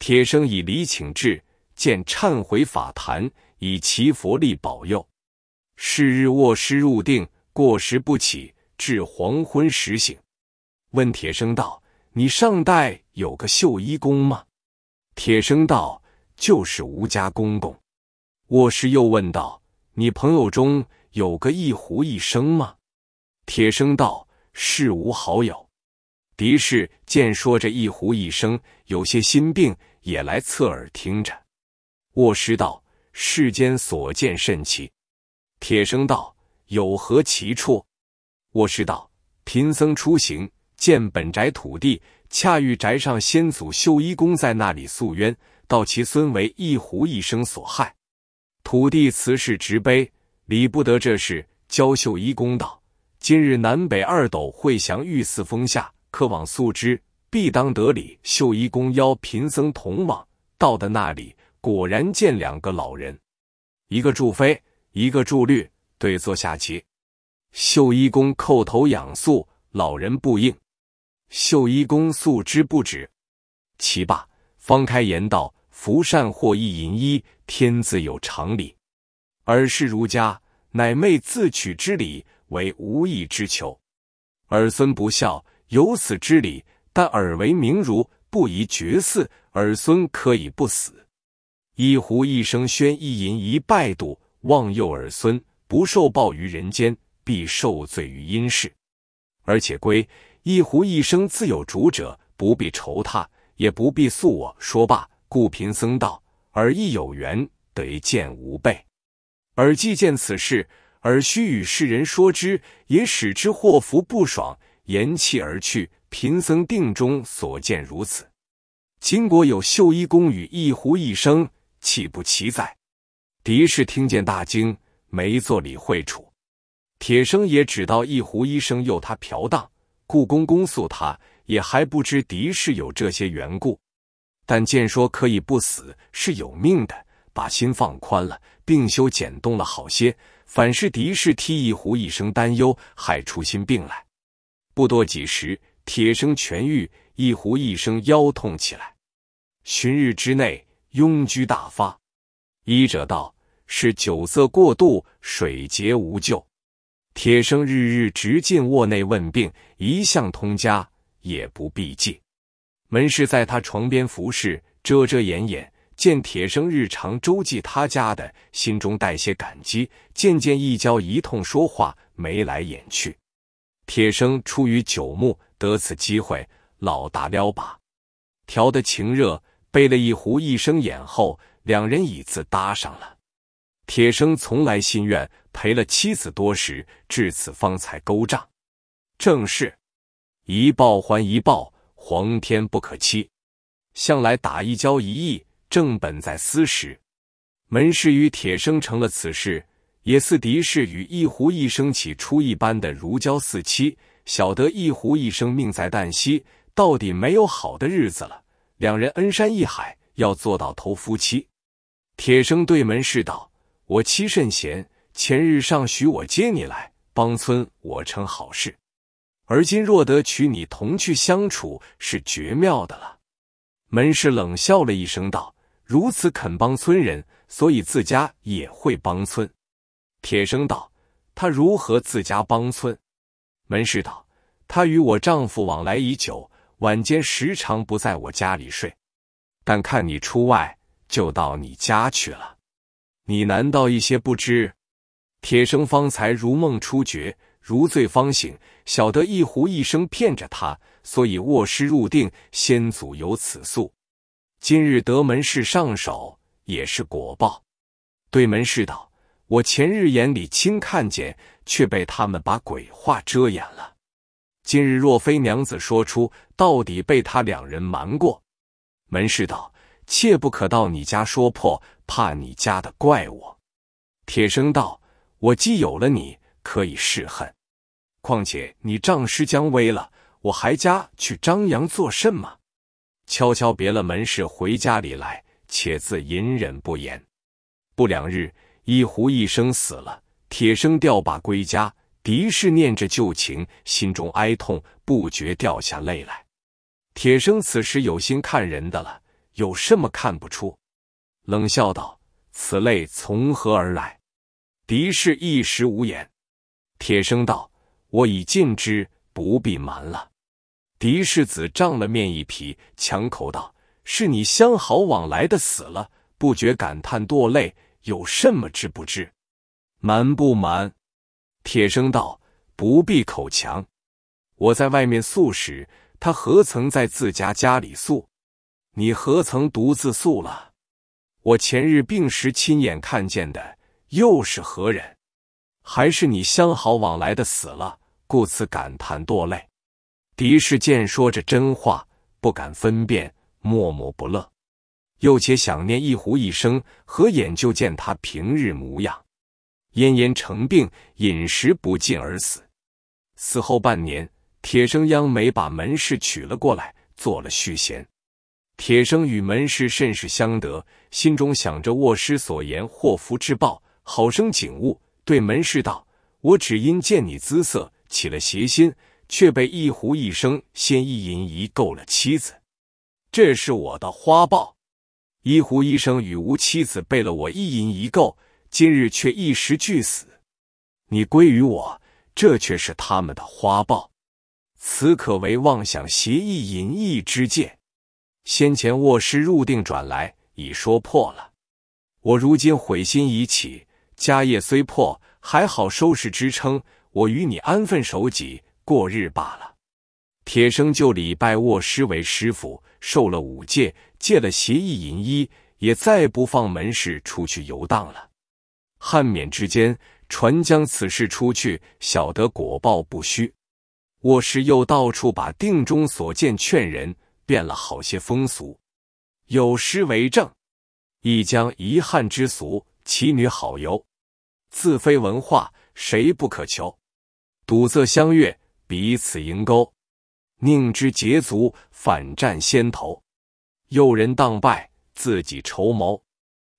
铁生以礼请至，见忏悔法坛，以祈佛力保佑。是日卧师入定，过时不起，至黄昏时醒。问铁生道：“你上代有个绣衣工吗？”铁生道：“就是吴家公公。”卧师又问道：“你朋友中有个一狐一生吗？”铁生道：“是无好友。”狄氏见说着一狐一生，有些心病，也来侧耳听着。卧师道：“世间所见甚奇。”铁生道：“有何奇处？”卧师道：“贫僧出行。”见本宅土地，恰遇宅上先祖秀一公在那里诉冤，道其孙为一狐一生所害。土地辞世直悲，理不得这事。教秀衣公道：今日南北二斗会祥御寺峰下，可往素之，必当得理。秀衣公邀贫僧同往。到的那里，果然见两个老人，一个助飞，一个助律，对坐下棋。秀衣公叩头仰诉，老人不应。秀衣公素之不止，其罢方开言道：“福善获一银衣，天自有常理。尔是儒家，乃昧自取之理，为无义之求。尔孙不孝，有死之理。但尔为名儒，不宜绝嗣，尔孙可以不死。”一狐一生宣，一银一拜度，望诱尔孙不受报于人间，必受罪于阴世。而且归。一壶一生自有主者，不必愁他，也不必诉我。说罢，故贫僧道：尔亦有缘得见吾辈，尔既见此事，尔须与世人说之，也使之祸福不爽。言弃而去。贫僧定中所见如此。秦国有秀衣公与一壶一生，岂不奇哉？狄氏听见大惊，没做理会处。铁生也只道一壶一生诱他嫖荡。故宫公诉他，也还不知敌是有这些缘故。但见说可以不死，是有命的，把心放宽了，病休减动了好些。反是敌是替一壶一生担忧，害出心病来。不多几时，铁生痊愈，一壶一生腰痛起来。旬日之内，痈疽大发。医者道：“是酒色过度，水竭无救。”铁生日日直进卧内问病，一向通家也不避忌。门氏在他床边服侍，遮遮掩掩，见铁生日常周济他家的，心中带些感激，渐渐一交一通说话，眉来眼去。铁生出于九目，得此机会，老大撩拔，调得情热，背了一壶一生眼后，两人椅子搭上了。铁生从来心愿。陪了妻子多时，至此方才勾账。正是，一报还一报，皇天不可欺。向来打一交一意，正本在私时。门氏与铁生成了此事，也似狄氏与一狐一生起初一般的如胶似漆。晓得一狐一生命在旦夕，到底没有好的日子了。两人恩山义海，要做到头夫妻。铁生对门氏道：“我妻甚贤。”前日上许我接你来帮村，我成好事；而今若得娶你同去相处，是绝妙的了。门氏冷笑了一声，道：“如此肯帮村人，所以自家也会帮村。”铁生道：“他如何自家帮村？”门氏道：“他与我丈夫往来已久，晚间时常不在我家里睡，但看你出外，就到你家去了。你难道一些不知？”铁生方才如梦初觉，如醉方醒，晓得一壶一生骗着他，所以卧尸入定。先祖有此宿，今日得门市上手，也是果报。对门士道：“我前日眼里亲看见，却被他们把鬼话遮掩了。今日若非娘子说出，到底被他两人瞒过。”门士道：“切不可到你家说破，怕你家的怪我。”铁生道。我既有了你，可以释恨。况且你仗势将威了，我还家去张扬作甚吗？悄悄别了门市，回家里来，且自隐忍不言。不两日，一胡一生死了，铁生吊把归家。狄氏念着旧情，心中哀痛，不觉掉下泪来。铁生此时有心看人的了，有什么看不出？冷笑道：“此泪从何而来？”狄氏一时无言。铁生道：“我已尽知，不必瞒了。”狄氏子胀了面一皮，强口道：“是你相好往来的死了，不觉感叹堕泪。有什么知不知，瞒不瞒？”铁生道：“不必口强。我在外面宿时，他何曾在自家家里宿？你何曾独自宿了？我前日病时亲眼看见的。”又是何人？还是你相好往来的死了，故此感叹堕泪。狄士见说着真话，不敢分辨，默默不乐。又且想念一壶一生，合眼就见他平日模样，奄奄成病，饮食不进而死。死后半年，铁生央媒把门氏娶了过来，做了续弦。铁生与门氏甚是相得，心中想着卧师所言，祸福至报。好生景物，对门士道：“我只因见你姿色，起了邪心，却被一胡一生先一银一垢了妻子。这是我的花豹。一胡一生与吾妻子背了我一银一垢，今日却一时俱死。你归于我，这却是他们的花豹。此可为妄想邪意淫意之戒。先前卧室入定转来，已说破了。我如今悔心已起。”家业虽破，还好收拾支撑。我与你安分守己过日罢了。铁生就礼拜卧师为师傅，受了五戒，戒了邪议银衣，也再不放门市出去游荡了。汉缅之间，传将此事出去，晓得果报不虚。卧师又到处把定中所见劝人，变了好些风俗，有诗为证：一将遗憾之俗。奇女好游，自非文化，谁不可求？堵塞相悦，彼此迎钩。宁知捷足，反占先头。诱人当败，自己筹谋。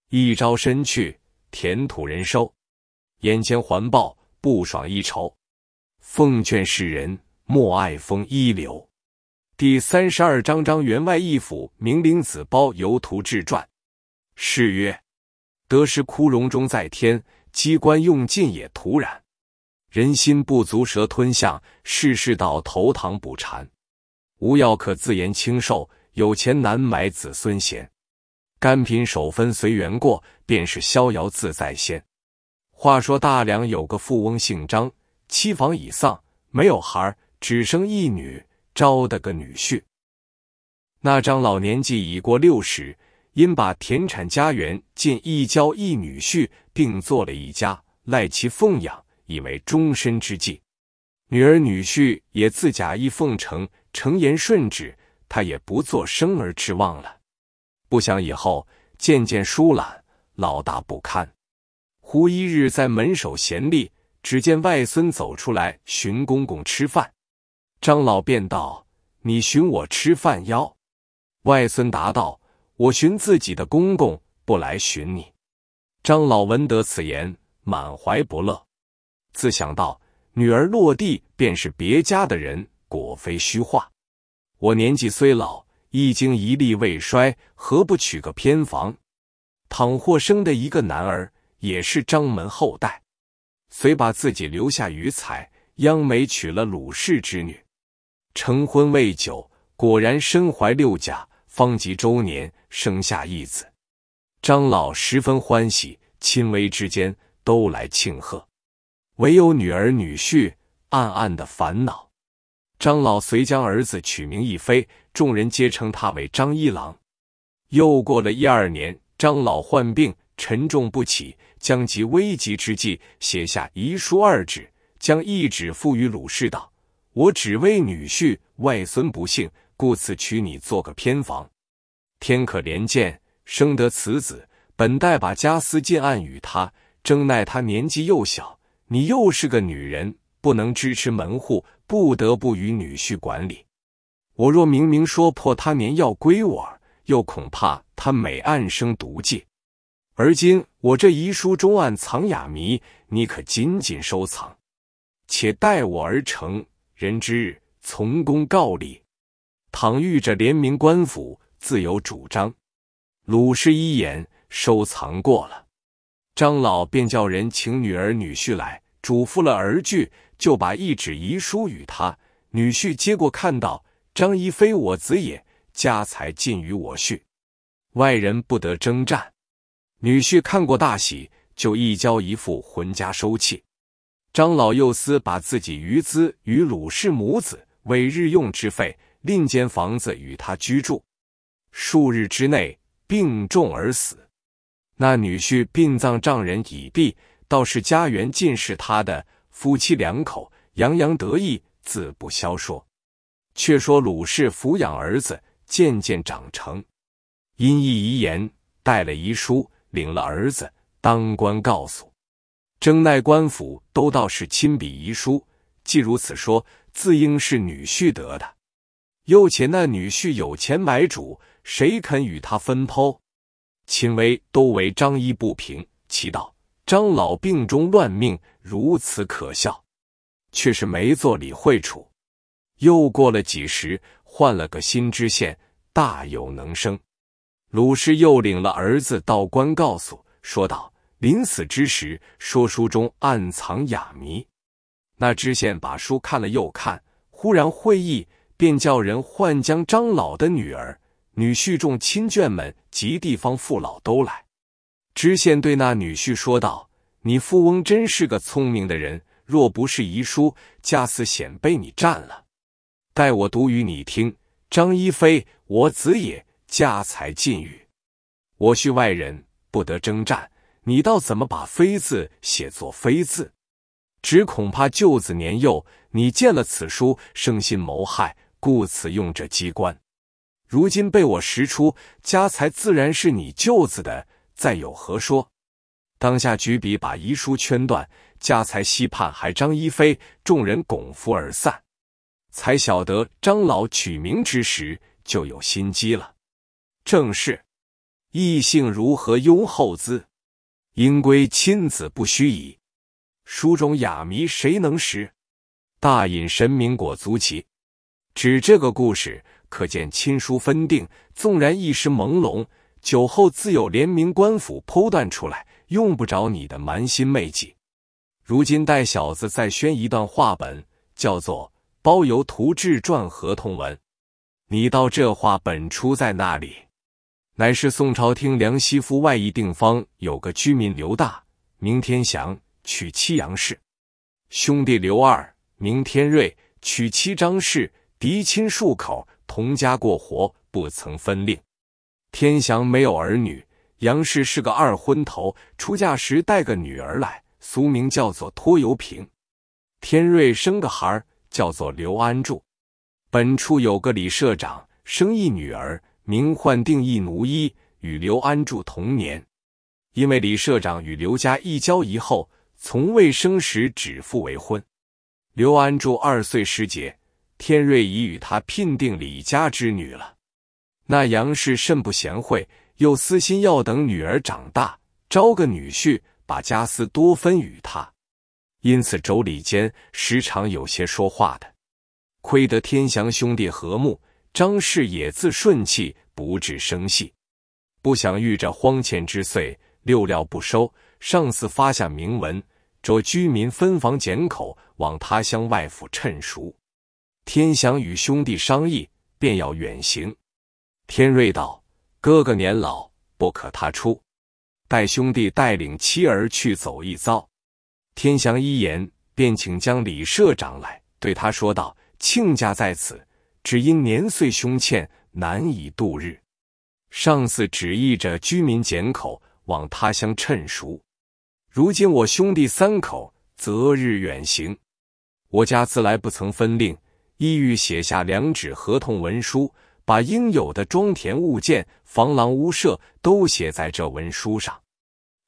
一招身去，田土人收。眼前环抱，不爽一筹。奉劝世人，莫爱风一流。第三十二章：张员外义府，明灵子包游图志传。是曰。得失枯荣终在天，机关用尽也徒然。人心不足蛇吞象，世事到头堂补蝉。无药可自言清瘦，有钱难买子孙贤。甘贫守分随缘过，便是逍遥自在仙。话说大梁有个富翁，姓张，妻房已丧，没有孩儿，只生一女，招的个女婿。那张老年纪已过六十。因把田产家园尽一交一女婿，并做了一家，赖其奉养，以为终身之计。女儿女婿也自假意奉承，诚言顺旨，他也不做生儿之望了。不想以后渐渐疏懒，老大不堪。胡一日在门首闲立，只见外孙走出来寻公公吃饭，张老便道：“你寻我吃饭要？”外孙答道。我寻自己的公公，不来寻你。张老闻得此言，满怀不乐。自想到女儿落地便是别家的人，果非虚话。我年纪虽老，一经一力未衰，何不娶个偏房？倘或生的一个男儿，也是张门后代。遂把自己留下余财，央媒娶了鲁氏之女。成婚未久，果然身怀六甲。方及周年，生下一子，张老十分欢喜，亲微之间都来庆贺，唯有女儿女婿暗暗的烦恼。张老遂将儿子取名一飞，众人皆称他为张一郎。又过了一二年，张老患病，沉重不起，将及危急之际，写下遗书二纸，将一纸付与鲁氏道：“我只为女婿、外孙不幸。”故此娶你做个偏房，天可怜见，生得此子。本待把家私尽暗与他，争奈他年纪又小，你又是个女人，不能支持门户，不得不与女婿管理。我若明明说破，他年要归我，又恐怕他每暗生毒计。而今我这遗书中暗藏哑谜，你可紧紧收藏，且待我而成人之日，从公告礼。倘遇着联名官府，自有主张。鲁氏一言，收藏过了。张老便叫人请女儿女婿来，嘱咐了儿婿，就把一纸遗书与他。女婿接过，看到张仪非我子也，家财尽于我婿，外人不得征战。女婿看过大喜，就一交一副魂家收气。张老又思把自己余资与鲁氏母子为日用之费。另间房子与他居住，数日之内病重而死。那女婿殡葬丈人已毕，倒是家园尽是他的。夫妻两口洋洋得意，自不消说。却说鲁氏抚养儿子渐渐长成，因一遗言带了遗书，领了儿子当官告诉。征奈官府都道是亲笔遗书，既如此说，自应是女婿得的。又且那女婿有钱买主，谁肯与他分剖？秦威都为张一不平，祈道：“张老病中乱命，如此可笑。”却是没做理会处。又过了几时，换了个新知县，大有能生。鲁氏又领了儿子到官，告诉说道：“临死之时，说书中暗藏哑谜。”那知县把书看了又看，忽然会意。便叫人唤将张老的女儿、女婿、众亲眷们及地方父老都来。知县对那女婿说道：“你富翁真是个聪明的人，若不是遗书，家私险被你占了。待我读与你听。张一飞，我子也，家财尽与我须外人，不得征战。你倒怎么把‘飞’字写作‘妃’字？只恐怕舅子年幼，你见了此书，生心谋害。”故此用这机关，如今被我识出，家财自然是你舅子的，再有何说？当下举笔把遗书圈断，家财悉判还张一飞。众人拱伏而散，才晓得张老取名之时就有心机了。正是，异性如何拥厚资？应归亲子不须疑。书中哑谜谁能识？大隐神明果足奇。指这个故事，可见亲疏分定，纵然一时朦胧，酒后自有廉明官府剖断出来，用不着你的蛮心媚计。如今带小子再宣一段话本，叫做《包邮图志传合同文》。你道这话本出在那里？乃是宋朝廷梁西夫外邑定方有个居民刘大，名天祥，娶妻杨氏；兄弟刘二，名天瑞，娶妻张氏。嫡亲数口同家过活，不曾分另。天祥没有儿女，杨氏是个二婚头，出嫁时带个女儿来，俗名叫做拖油瓶。天瑞生个孩儿，叫做刘安柱。本处有个李社长，生一女儿，名唤定义奴医，与刘安柱同年。因为李社长与刘家一交一厚，从未生时指腹为婚。刘安柱二岁时节。天瑞已与他聘定李家之女了，那杨氏甚不贤惠，又私心要等女儿长大，招个女婿，把家私多分与他。因此妯娌间时常有些说话的。亏得天祥兄弟和睦，张氏也自顺气，不致生气。不想遇着荒钱之岁，六料不收，上司发下明文，着居民分房减口，往他乡外府趁熟。天祥与兄弟商议，便要远行。天瑞道：“哥哥年老，不可他出，待兄弟带领妻儿去走一遭。”天祥一言，便请将李社长来，对他说道：“亲家在此，只因年岁凶欠，难以度日。上司旨意着居民减口，往他乡趁熟。如今我兄弟三口，择日远行。我家自来不曾分令。”意欲写下两纸合同文书，把应有的庄田物件、防狼屋舍都写在这文书上。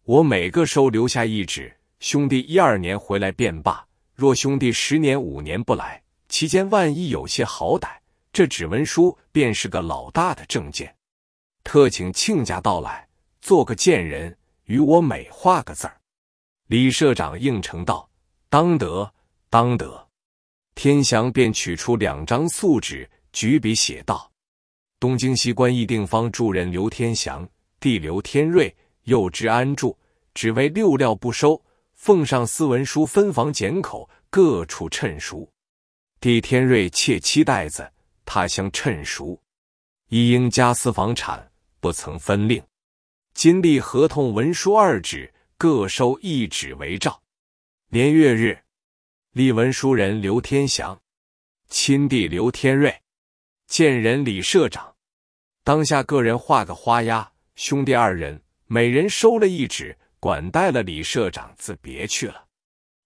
我每个收留下一纸，兄弟一二年回来便罢。若兄弟十年五年不来，其间万一有些好歹，这纸文书便是个老大的证件。特请亲家到来，做个见人，与我美画个字。李社长应承道：“当得，当得。”天祥便取出两张素纸，举笔写道：“东京西关议定方住人刘天祥，弟刘天瑞，幼知安住，只为六料不收，奉上私文书分房减口，各处趁熟。弟天瑞窃七袋子，他乡趁熟，一应家私房产不曾分令。今立合同文书二纸，各收一纸为照，年月日。”立文书人刘天祥，亲弟刘天瑞，见人李社长，当下各人画个花押，兄弟二人每人收了一纸，管带了李社长，自别去了。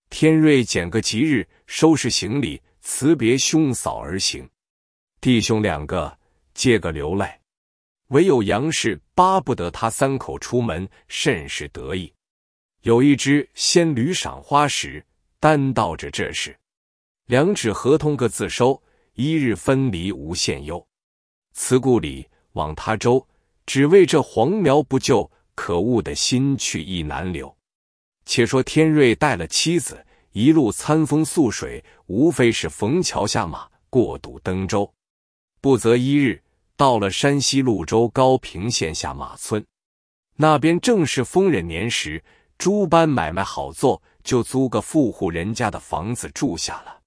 天瑞拣个吉日，收拾行李，辞别兄嫂而行。弟兄两个借个流泪，唯有杨氏巴不得他三口出门，甚是得意。有一只仙驴赏花时。担道着这事，两纸合同各自收，一日分离无限忧。辞故里，往他州，只为这黄苗不救，可恶的心去意难留。且说天瑞带了妻子，一路餐风宿水，无非是逢桥下马，过渡登舟。不则一日，到了山西潞州高平县下马村，那边正是丰稔年时，诸般买卖好做。就租个富户人家的房子住下了。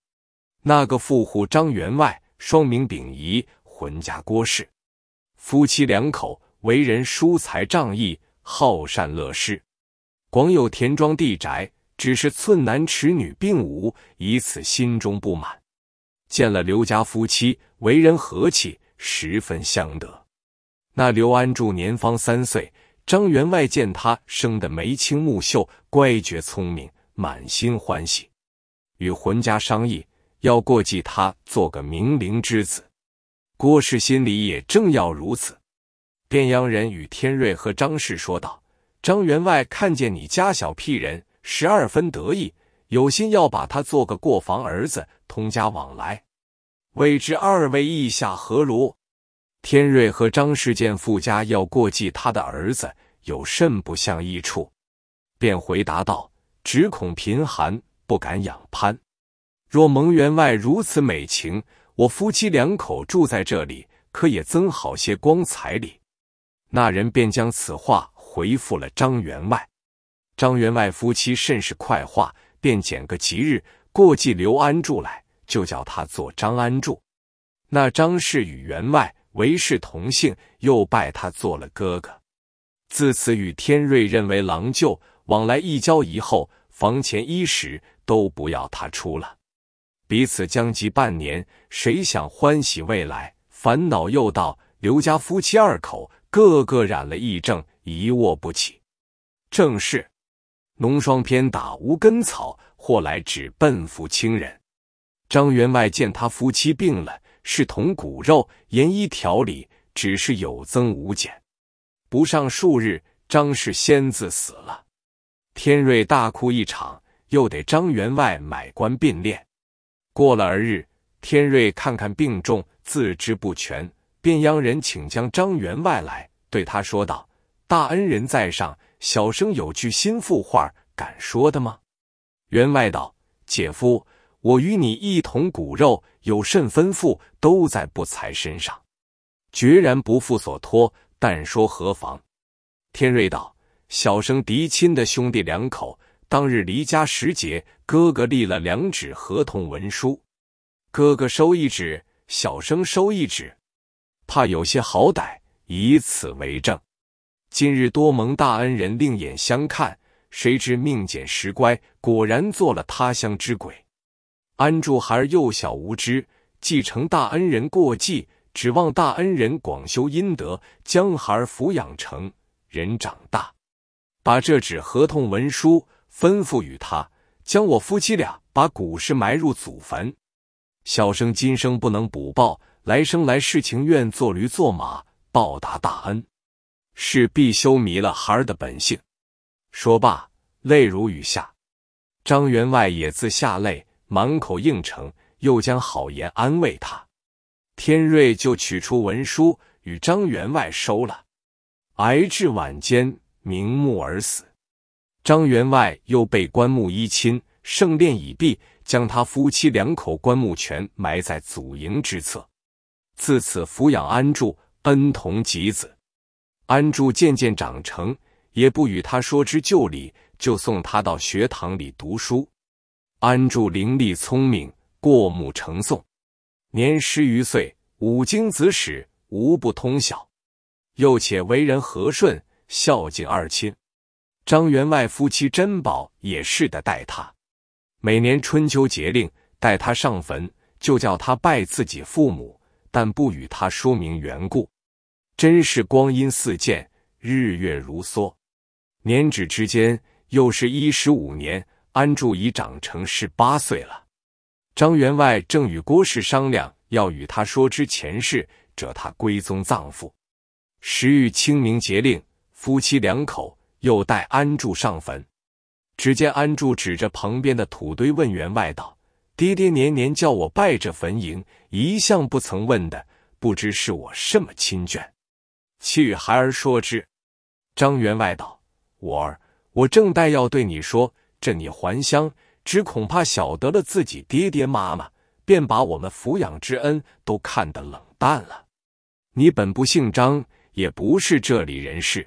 那个富户张员外，双名秉仪，浑家郭氏，夫妻两口为人疏财仗义，好善乐施，广有田庄地宅，只是寸男尺女并无，以此心中不满。见了刘家夫妻，为人和气，十分相得。那刘安柱年方三岁，张员外见他生得眉清目秀，乖觉聪明。满心欢喜，与浑家商议要过继他做个名灵之子。郭氏心里也正要如此。汴阳人与天瑞和张氏说道：“张员外看见你家小屁人十二分得意，有心要把他做个过房儿子，通家往来。未知二位意下何如？”天瑞和张氏见富家要过继他的儿子，有甚不像益处，便回答道。只恐贫寒，不敢仰攀。若蒙员外如此美情，我夫妻两口住在这里，可也增好些光彩礼。那人便将此话回复了张员外。张员外夫妻甚是快话，便拣个吉日过继刘安住来，就叫他做张安住。那张氏与员外为是同姓，又拜他做了哥哥。自此与天瑞认为郎舅，往来一交以后。房前衣食都不要他出了，彼此将及半年，谁想欢喜未来，烦恼又到。刘家夫妻二口，个个染了疫症，一卧不起。正是，浓霜偏打无根草，或来只奔赴亲人。张员外见他夫妻病了，是同骨肉，严医调理，只是有增无减。不上数日，张氏先自死了。天瑞大哭一场，又得张员外买官并练。过了而日，天瑞看看病重，自知不全，便央人请将张员外来，对他说道：“大恩人在上，小生有句心腹话，敢说的吗？”员外道：“姐夫，我与你一同骨肉，有甚吩咐，都在不才身上，决然不负所托。但说何妨？”天瑞道。小生嫡亲的兄弟两口，当日离家时节，哥哥立了两纸合同文书，哥哥收一纸，小生收一纸，怕有些好歹，以此为证。今日多蒙大恩人另眼相看，谁知命蹇时乖，果然做了他乡之鬼。安住孩儿幼小无知，继承大恩人过继，指望大恩人广修阴德，将孩儿抚养成人长大。把这纸合同文书吩咐与他，将我夫妻俩把古尸埋入祖坟。小生今生不能补报，来生来世情愿做驴做马报答大恩，是必修迷了孩儿的本性。说罢，泪如雨下。张员外也自下泪，满口应承，又将好言安慰他。天瑞就取出文书与张员外收了，挨至晚间。瞑目而死，张员外又被棺木依亲，盛殓已毕，将他夫妻两口棺木全埋在祖茔之侧。自此抚养安住，恩同己子。安住渐渐长成，也不与他说之旧礼，就送他到学堂里读书。安住伶俐聪明，过目成诵，年十余岁，五经子史无不通晓，又且为人和顺。孝敬二亲，张员外夫妻珍宝也是的待他，每年春秋节令带他上坟，就叫他拜自己父母，但不与他说明缘故。真是光阴似箭，日月如梭，年指之间又是一十五年，安住已长成十八岁了。张员外正与郭氏商量要与他说之前世，折他归宗葬父。时遇清明节令。夫妻两口又带安住上坟，只见安住指着旁边的土堆问员外道：“爹爹年年叫我拜这坟茔，一向不曾问的，不知是我什么亲眷，与孩儿说之。”张员外道：“我儿，我正待要对你说，这你还乡，只恐怕晓得了自己爹爹妈妈，便把我们抚养之恩都看得冷淡了。你本不姓张，也不是这里人士。”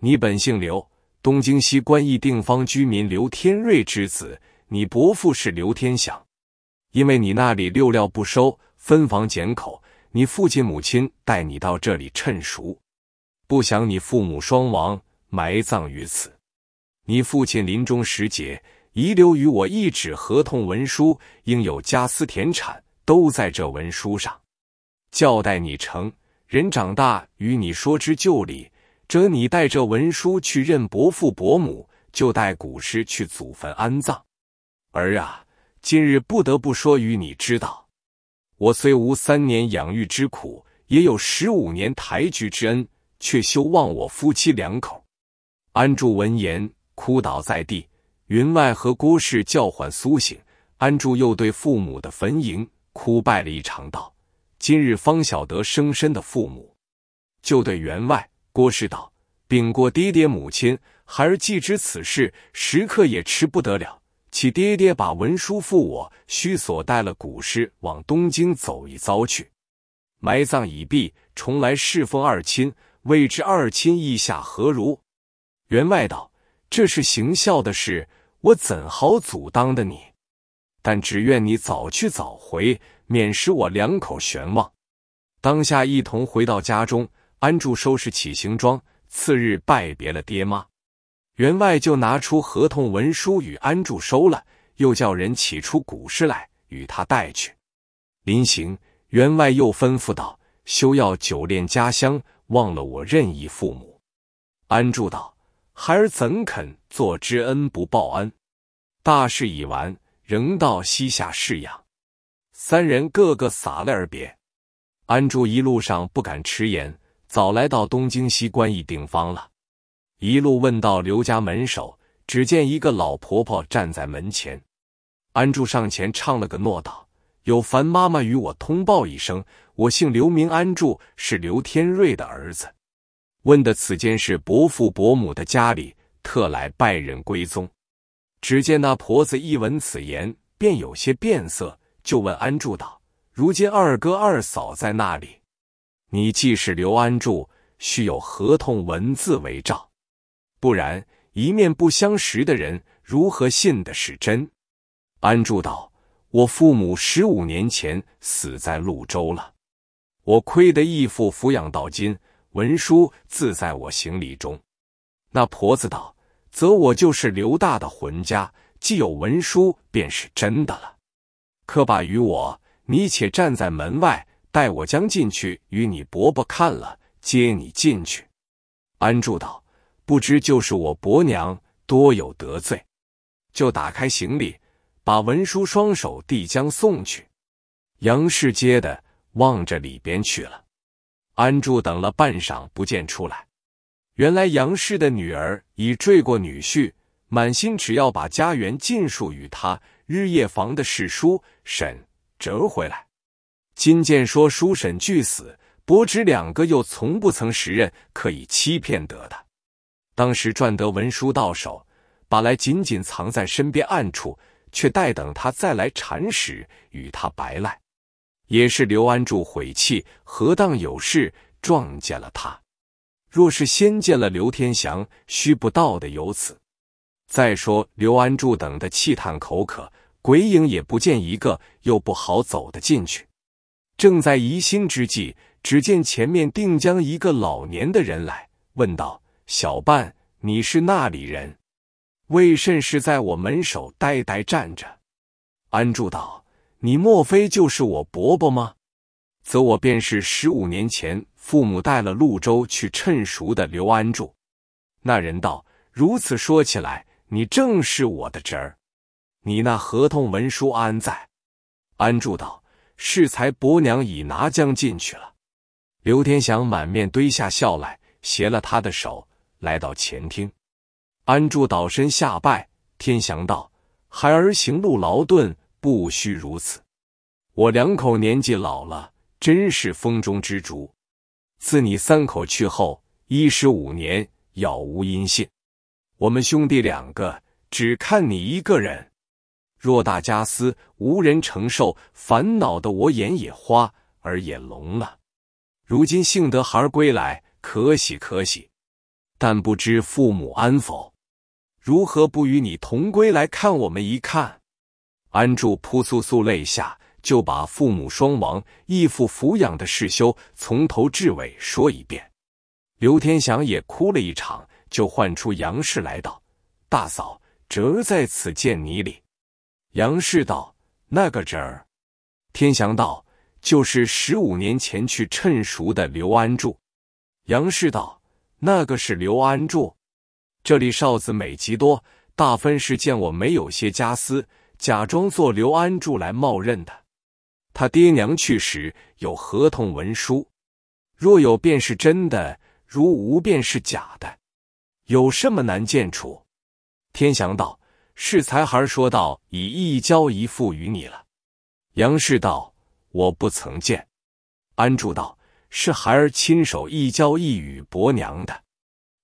你本姓刘，东京西关一定方居民刘天瑞之子。你伯父是刘天祥，因为你那里六料不收，分房减口，你父亲母亲带你到这里趁熟。不想你父母双亡，埋葬于此。你父亲临终时节，遗留于我一纸合同文书，应有家私田产都在这文书上，教待你成人长大，与你说之旧礼。哲你带着文书去认伯父伯母，就带古尸去祖坟安葬。儿啊，今日不得不说与你知道，我虽无三年养育之苦，也有十五年抬举之恩，却休忘我夫妻两口。安住闻言，哭倒在地。云外和郭氏叫唤苏醒，安住又对父母的坟茔哭拜了一场，道：今日方晓得生身的父母，就对员外。郭氏道：“禀过爹爹母亲，孩儿既知此事，时刻也吃不得了。请爹爹把文书付我，须所带了古尸往东京走一遭去。埋葬已毕，重来侍奉二亲，未知二亲意下何如？”员外道：“这是行孝的事，我怎好阻当的你？但只愿你早去早回，免使我两口悬望。”当下一同回到家中。安住收拾起行装，次日拜别了爹妈，员外就拿出合同文书与安住收了，又叫人起出古诗来与他带去。临行，员外又吩咐道：“休要久恋家乡，忘了我任意父母。”安住道：“孩儿怎肯做知恩不报恩？大事已完，仍到西夏侍养。”三人个个洒泪而别。安住一路上不敢迟延。早来到东京西关驿顶方了，一路问到刘家门首，只见一个老婆婆站在门前。安住上前唱了个诺道：“有烦妈妈与我通报一声，我姓刘名安住，是刘天瑞的儿子。问的此间是伯父伯母的家里，特来拜认归宗。”只见那婆子一闻此言，便有些变色，就问安住道：“如今二哥二嫂在那里？”你既是刘安住，须有合同文字为证，不然一面不相识的人，如何信的是真？安住道：“我父母十五年前死在潞州了，我亏得义父抚养到今，文书自在我行李中。”那婆子道：“则我就是刘大的魂家，既有文书，便是真的了。可把与我，你且站在门外。”待我将进去，与你伯伯看了，接你进去。安住道：“不知就是我伯娘多有得罪。”就打开行李，把文书双手递将送去。杨氏接的，望着里边去了。安住等了半晌，不见出来。原来杨氏的女儿已坠过女婿，满心只要把家园尽数与他，日夜防的是书沈折回来。金剑说：“书审俱死，伯侄两个又从不曾识认，可以欺骗得他。当时赚得文书到手，把来紧紧藏在身边暗处，却待等他再来缠时，与他白赖。也是刘安柱悔气，何当有事撞见了他？若是先见了刘天祥，须不到的有此。再说刘安柱等的气叹口渴，鬼影也不见一个，又不好走得进去。”正在疑心之际，只见前面定江一个老年的人来，问道：“小半，你是那里人？”魏慎是在我门首呆呆站着。安住道：“你莫非就是我伯伯吗？”则我便是十五年前父母带了陆州去趁熟的刘安住。那人道：“如此说起来，你正是我的侄儿。你那合同文书安在？”安住道。适才伯娘已拿浆进去了，刘天祥满面堆下笑来，携了他的手，来到前厅，安住倒身下拜。天祥道：“孩儿行路劳顿，不须如此。我两口年纪老了，真是风中之烛。自你三口去后，一十五年，杳无音信。我们兄弟两个，只看你一个人。”偌大家私无人承受，烦恼的我眼也花，耳也聋了。如今幸得孩儿归来，可喜可喜。但不知父母安否？如何不与你同归来看我们一看？安住扑簌簌泪下，就把父母双亡、义父抚养的事修从头至尾说一遍。刘天祥也哭了一场，就唤出杨氏来道：“大嫂，折在此见你礼。”杨氏道：“那个侄儿。”天祥道：“就是十五年前去趁熟的刘安柱。”杨氏道：“那个是刘安柱？这里少子美极多，大分是见我没有些家私，假装做刘安柱来冒认的。他爹娘去时有合同文书，若有便是真的，如无便是假的。有什么难见处？”天祥道。是才孩说道：“已一交一付与你了。”杨氏道：“我不曾见。”安住道：“是孩儿亲手一交一与伯娘的，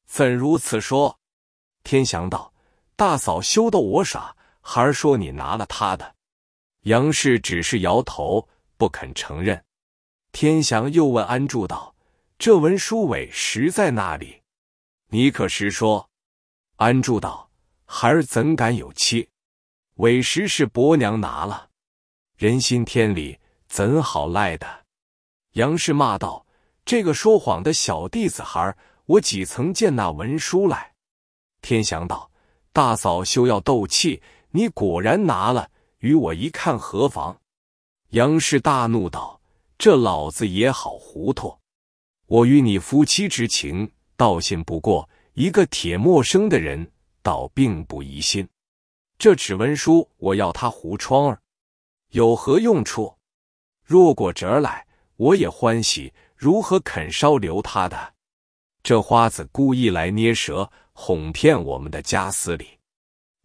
怎如此说？”天祥道：“大嫂休逗我傻，孩儿说你拿了他的。”杨氏只是摇头，不肯承认。天祥又问安住道：“这文书尾实在那里？你可实说？”安住道。孩儿怎敢有欺？委实是伯娘拿了。人心天理怎好赖的？杨氏骂道：“这个说谎的小弟子孩儿，我几曾见那文书来？”天祥道：“大嫂休要斗气，你果然拿了，与我一看何妨？”杨氏大怒道：“这老子也好糊涂！我与你夫妻之情，倒信不过一个铁陌生的人。”倒并不疑心，这指纹书我要他糊窗儿，有何用处？若果折来，我也欢喜。如何肯烧留他的？这花子故意来捏舌，哄骗我们的家私里。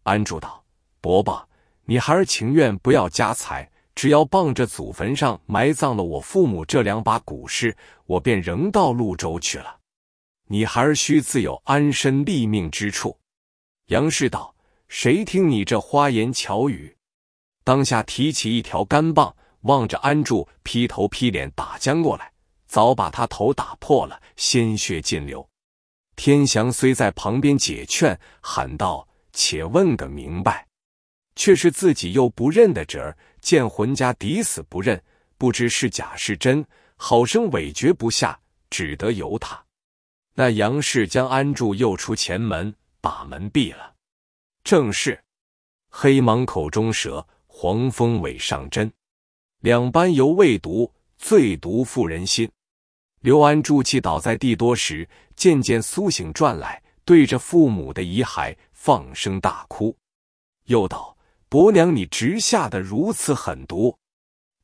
安住道：“伯伯，你孩儿情愿不要家财，只要傍着祖坟上埋葬了我父母这两把古尸，我便仍到潞州去了。你孩儿须自有安身立命之处。”杨氏道：“谁听你这花言巧语！”当下提起一条干棒，望着安住劈头劈脸打将过来，早把他头打破了，鲜血尽流。天祥虽在旁边解劝，喊道：“且问个明白！”却是自己又不认的儿，见浑家抵死不认，不知是假是真，好生委决不下，只得由他。那杨氏将安住诱出前门。把门闭了。正是黑蟒口中蛇，黄蜂尾上针。两般犹未毒，最毒妇人心。刘安住气倒在地多时，渐渐苏醒转来，对着父母的遗骸放声大哭，又道：“伯娘，你直吓得如此狠毒。”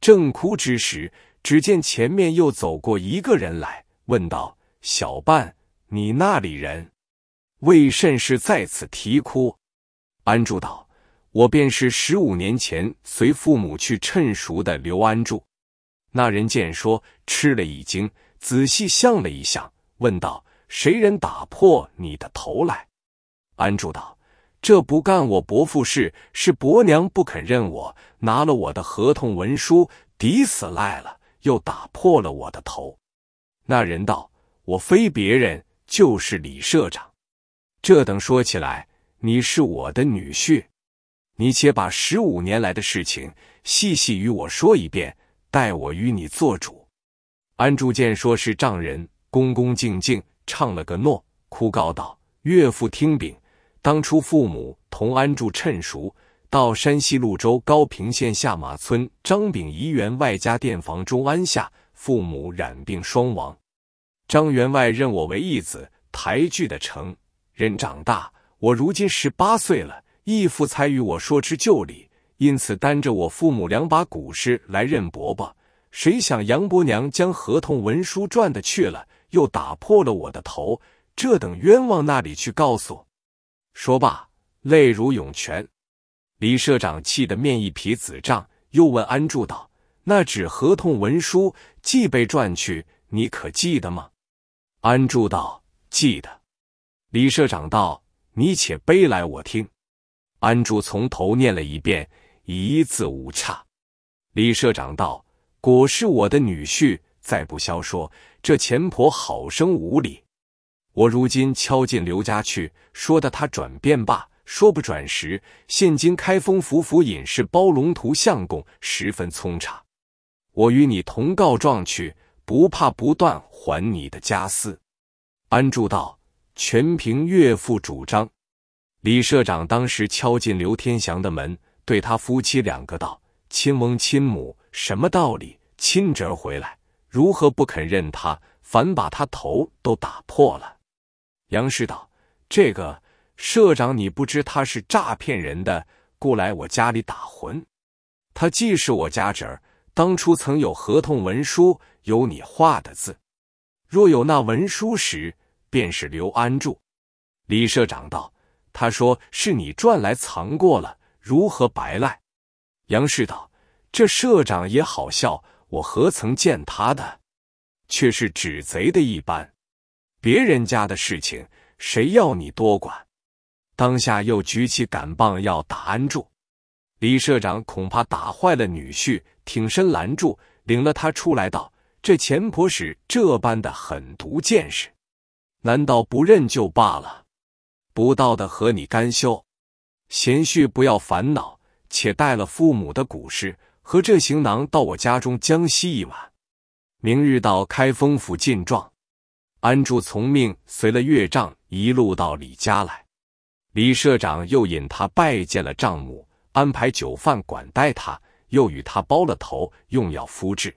正哭之时，只见前面又走过一个人来，问道：“小半，你那里人？”为甚事在此啼哭？安住道：“我便是十五年前随父母去趁熟的刘安住。”那人见说，吃了一惊，仔细向了一向，问道：“谁人打破你的头来？”安住道：“这不干我伯父事，是伯娘不肯认我，拿了我的合同文书抵死赖了，又打破了我的头。”那人道：“我非别人，就是李社长。”这等说起来，你是我的女婿，你且把十五年来的事情细细与我说一遍，待我与你做主。安住见说是丈人，恭恭敬敬，唱了个诺，哭告道：“岳父听禀，当初父母同安住趁熟，到山西潞州高平县下马村张炳怡园外家店房中安下，父母染病双亡。张员外认我为义子，抬举的成。”人长大，我如今十八岁了，义父才与我说之旧礼，因此担着我父母两把古诗来认伯伯。谁想杨伯娘将合同文书转的去了，又打破了我的头，这等冤枉那里去告诉？说罢，泪如涌泉。李社长气得面一皮紫胀，又问安住道：“那纸合同文书既被转去，你可记得吗？”安住道：“记得。”李社长道：“你且背来，我听。”安住从头念了一遍，一字无差。李社长道：“果是我的女婿，再不消说。这钱婆好生无礼，我如今敲进刘家去，说的他转变罢。说不转时，现今开封府府尹是包龙图相公，十分聪察。我与你同告状去，不怕不断还你的家私。”安住道。全凭岳父主张。李社长当时敲进刘天祥的门，对他夫妻两个道：“亲翁亲母，什么道理？亲侄回来，如何不肯认他？反把他头都打破了？”杨氏道：“这个社长，你不知他是诈骗人的，故来我家里打魂。他既是我家侄，当初曾有合同文书，有你画的字。若有那文书时。”便是刘安柱，李社长道：“他说是你赚来藏过了，如何白赖？”杨氏道：“这社长也好笑，我何曾见他的？却是指贼的一般，别人家的事情，谁要你多管？”当下又举起杆棒要打安柱，李社长恐怕打坏了女婿，挺身拦住，领了他出来道：“这钱婆使这般的狠毒见识。”难道不认就罢了，不道的和你干休。贤婿不要烦恼，且带了父母的古尸和这行囊到我家中江西一晚。明日到开封府进状，安住从命。随了岳丈一路到李家来。李社长又引他拜见了丈母，安排酒饭管待他，又与他包了头，用药敷治。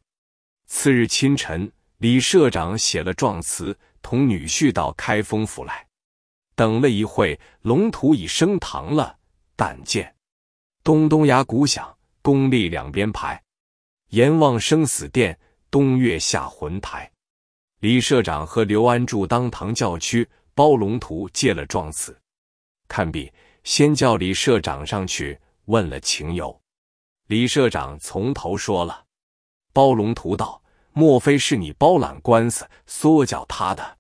次日清晨，李社长写了状词。同女婿到开封府来，等了一会，龙图已升堂了。但见咚咚崖鼓响，公吏两边排，阎王生死殿，东月下魂台。李社长和刘安柱当堂叫屈，包龙图借了状词。看毕，先叫李社长上去问了情由。李社长从头说了。包龙图道。莫非是你包揽官司，唆教他的？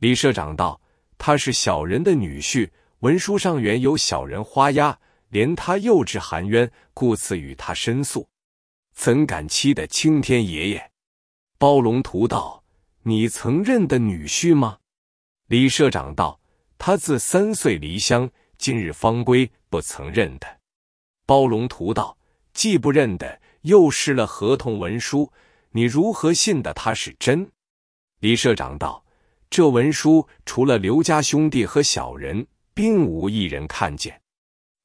李社长道：“他是小人的女婿，文书上原有小人花押，连他幼稚含冤，故此与他申诉。怎敢欺的青天爷爷？”包龙图道：“你曾认得女婿吗？”李社长道：“他自三岁离乡，今日方归，不曾认得。”包龙图道：“既不认得，又失了合同文书。”你如何信的他是真？李社长道：“这文书除了刘家兄弟和小人，并无一人看见。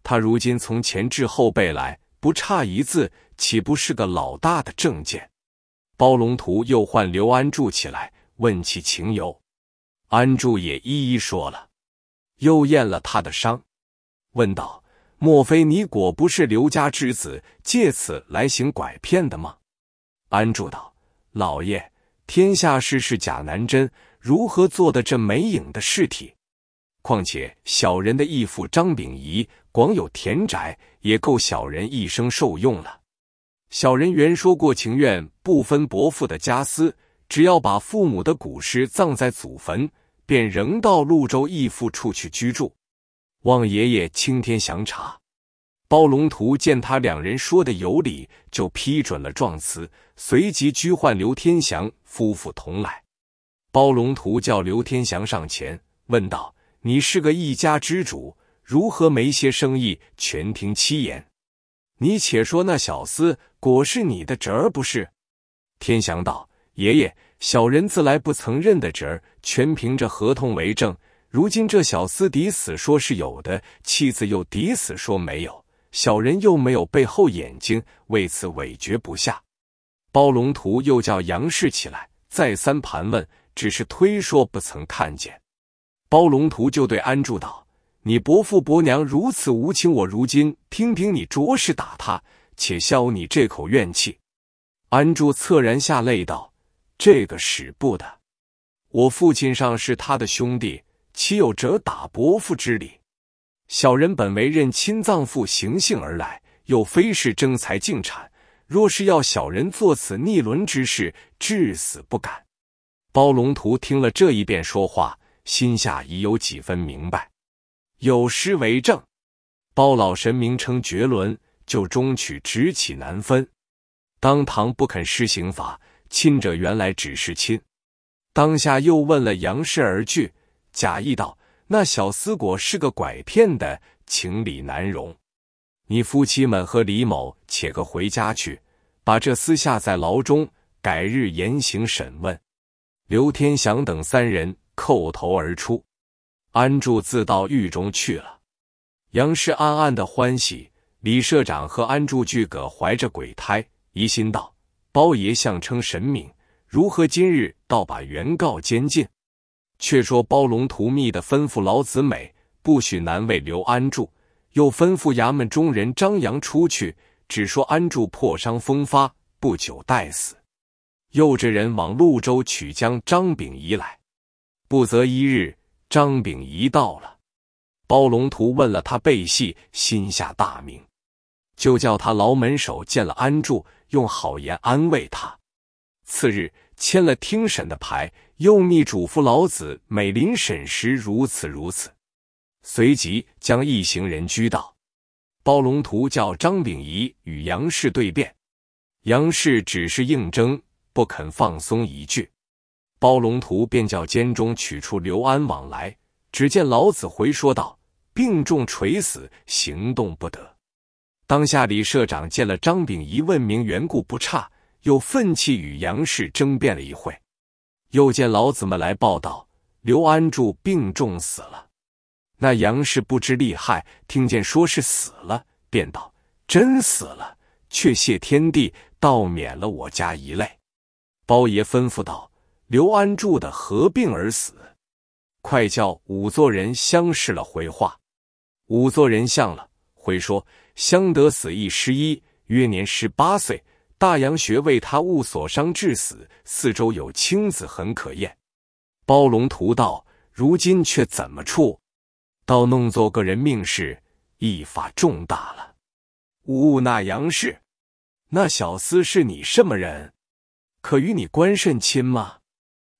他如今从前至后背来，不差一字，岂不是个老大的证件？”包龙图又唤刘安住起来，问其情由。安住也一一说了，又验了他的伤，问道：“莫非你果不是刘家之子，借此来行拐骗的吗？”安住道：“老爷，天下事是假难真，如何做的这没影的尸体？况且小人的义父张秉仪广有田宅，也够小人一生受用了。小人原说过情愿不分伯父的家私，只要把父母的骨尸葬在祖坟，便仍到潞州义父处去居住。望爷爷青天详查。”包龙图见他两人说的有理，就批准了状词。随即拘唤刘天祥夫妇同来。包龙图叫刘天祥上前，问道：“你是个一家之主，如何没些生意？全听七言。你且说那小厮果是你的侄儿不是？”天祥道：“爷爷，小人自来不曾认的侄儿，全凭着合同为证。如今这小厮抵死说是有的，妻子又抵死说没有。”小人又没有背后眼睛，为此委决不下。包龙图又叫杨氏起来，再三盘问，只是推说不曾看见。包龙图就对安住道：“你伯父伯娘如此无情，我如今听听你着实打他，且消你这口怨气。”安住恻然下泪道：“这个使不得，我父亲上是他的兄弟，岂有折打伯父之理？”小人本为认亲葬父行幸而来，又非是争财竞产。若是要小人做此逆伦之事，至死不敢。包龙图听了这一遍说话，心下已有几分明白。有诗为证：“包老神明称绝伦，就中取直起难分？当堂不肯施刑法，亲者原来只是亲。”当下又问了杨氏而去，假意道。那小思果是个拐骗的，情理难容。你夫妻们和李某且个回家去，把这厮下在牢中，改日严刑审问。刘天祥等三人叩头而出，安住自到狱中去了。杨氏暗暗的欢喜，李社长和安住巨葛怀着鬼胎，疑心道：包爷相称神明，如何今日倒把原告监禁？却说包龙图密的吩咐老子美不许难为刘安住，又吩咐衙门中人张扬出去，只说安住破伤风发，不久待死。又着人往潞州曲江张炳仪来，不则一日，张炳仪到了，包龙图问了他背戏，心下大明，就叫他牢门守见了安住，用好言安慰他。次日签了听审的牌。又密嘱咐老子每临审时如此如此，随即将一行人居到。包龙图叫张秉仪与杨氏对辩，杨氏只是应征，不肯放松一句。包龙图便叫监中取出刘安往来，只见老子回说道：“病重垂死，行动不得。”当下李社长见了张秉仪，问明缘故不差，又奋气与杨氏争辩了一会。又见老子们来报道，刘安住病重死了。那杨氏不知厉害，听见说是死了，便道：“真死了，却谢天地，倒免了我家一累。”包爷吩咐道：“刘安住的合并而死？快叫仵作人相视了回话。”仵作人相了，回说：“相得死一十一，约年十八岁。”大阳穴为他物所伤致死，四周有青紫痕可验。包龙图道：“如今却怎么处？倒弄作个人命事，一法重大了。”勿那杨氏，那小厮是你什么人？可与你关甚亲吗？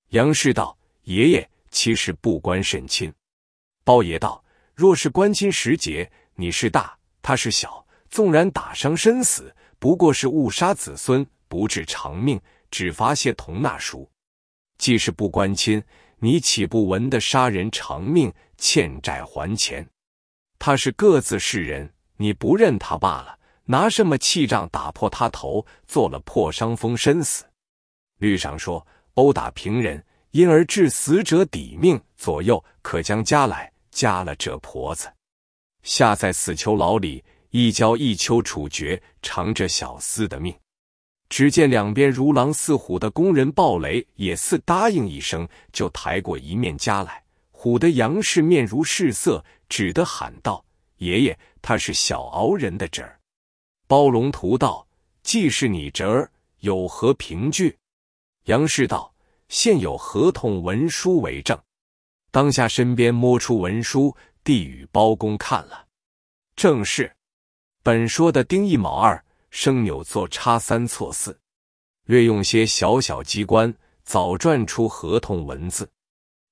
杨氏道：“爷爷，其实不关甚亲。”包爷道：“若是关心时节，你是大，他是小，纵然打伤身死。”不过是误杀子孙，不治偿命，只罚些童纳书。既是不关亲，你岂不闻的杀人偿命，欠债还钱？他是各自是人，你不认他罢了，拿什么气仗打破他头，做了破伤风身死？律上说，殴打平人，因而致死者抵命。左右，可将加来加了这婆子，下在死囚牢里。一交一丘处决，偿着小厮的命。只见两边如狼似虎的工人暴雷，也似答应一声，就抬过一面枷来，唬得杨氏面如赤色，只得喊道：“爷爷，他是小敖人的侄儿。”包龙图道：“既是你侄儿，有何凭据？”杨氏道：“现有合同文书为证。”当下身边摸出文书，递与包公看了，正是。本说的丁一卯二，生纽作差三错四，略用些小小机关，早转出合同文字。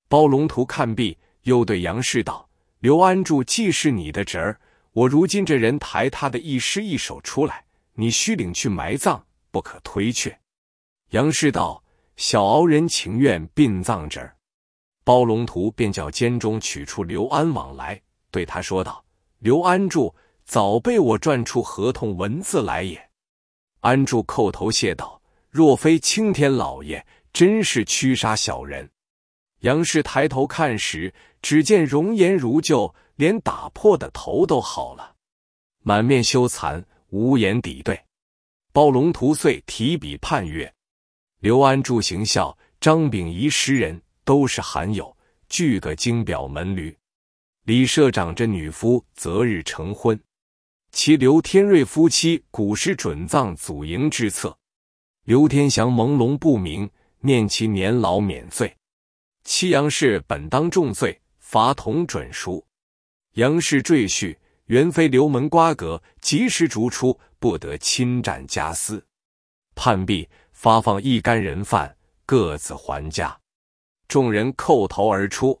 包龙图看毕，又对杨氏道：“刘安住既是你的侄儿，我如今这人抬他的一尸一首出来，你须领去埋葬，不可推却。”杨氏道：“小敖人情愿，殡葬侄。”儿。”包龙图便叫监中取出刘安往来，对他说道：“刘安住。”早被我转出合同文字来也，安住叩头谢道：“若非青天老爷，真是屈杀小人。”杨氏抬头看时，只见容颜如旧，连打破的头都好了，满面羞惭，无言抵对。包龙图遂提笔判曰：“刘安住行孝，张秉仪诗人，都是罕有，俱个精表门驴。李社长这女夫，择日成婚。”其刘天瑞夫妻古时准葬祖茔之策，刘天祥朦胧不明，念其年老免罪。七杨氏本当重罪，罚同准赎。杨氏赘婿原非刘门瓜葛，及时逐出，不得侵占家私。判毕，发放一干人犯，各自还家。众人叩头而出。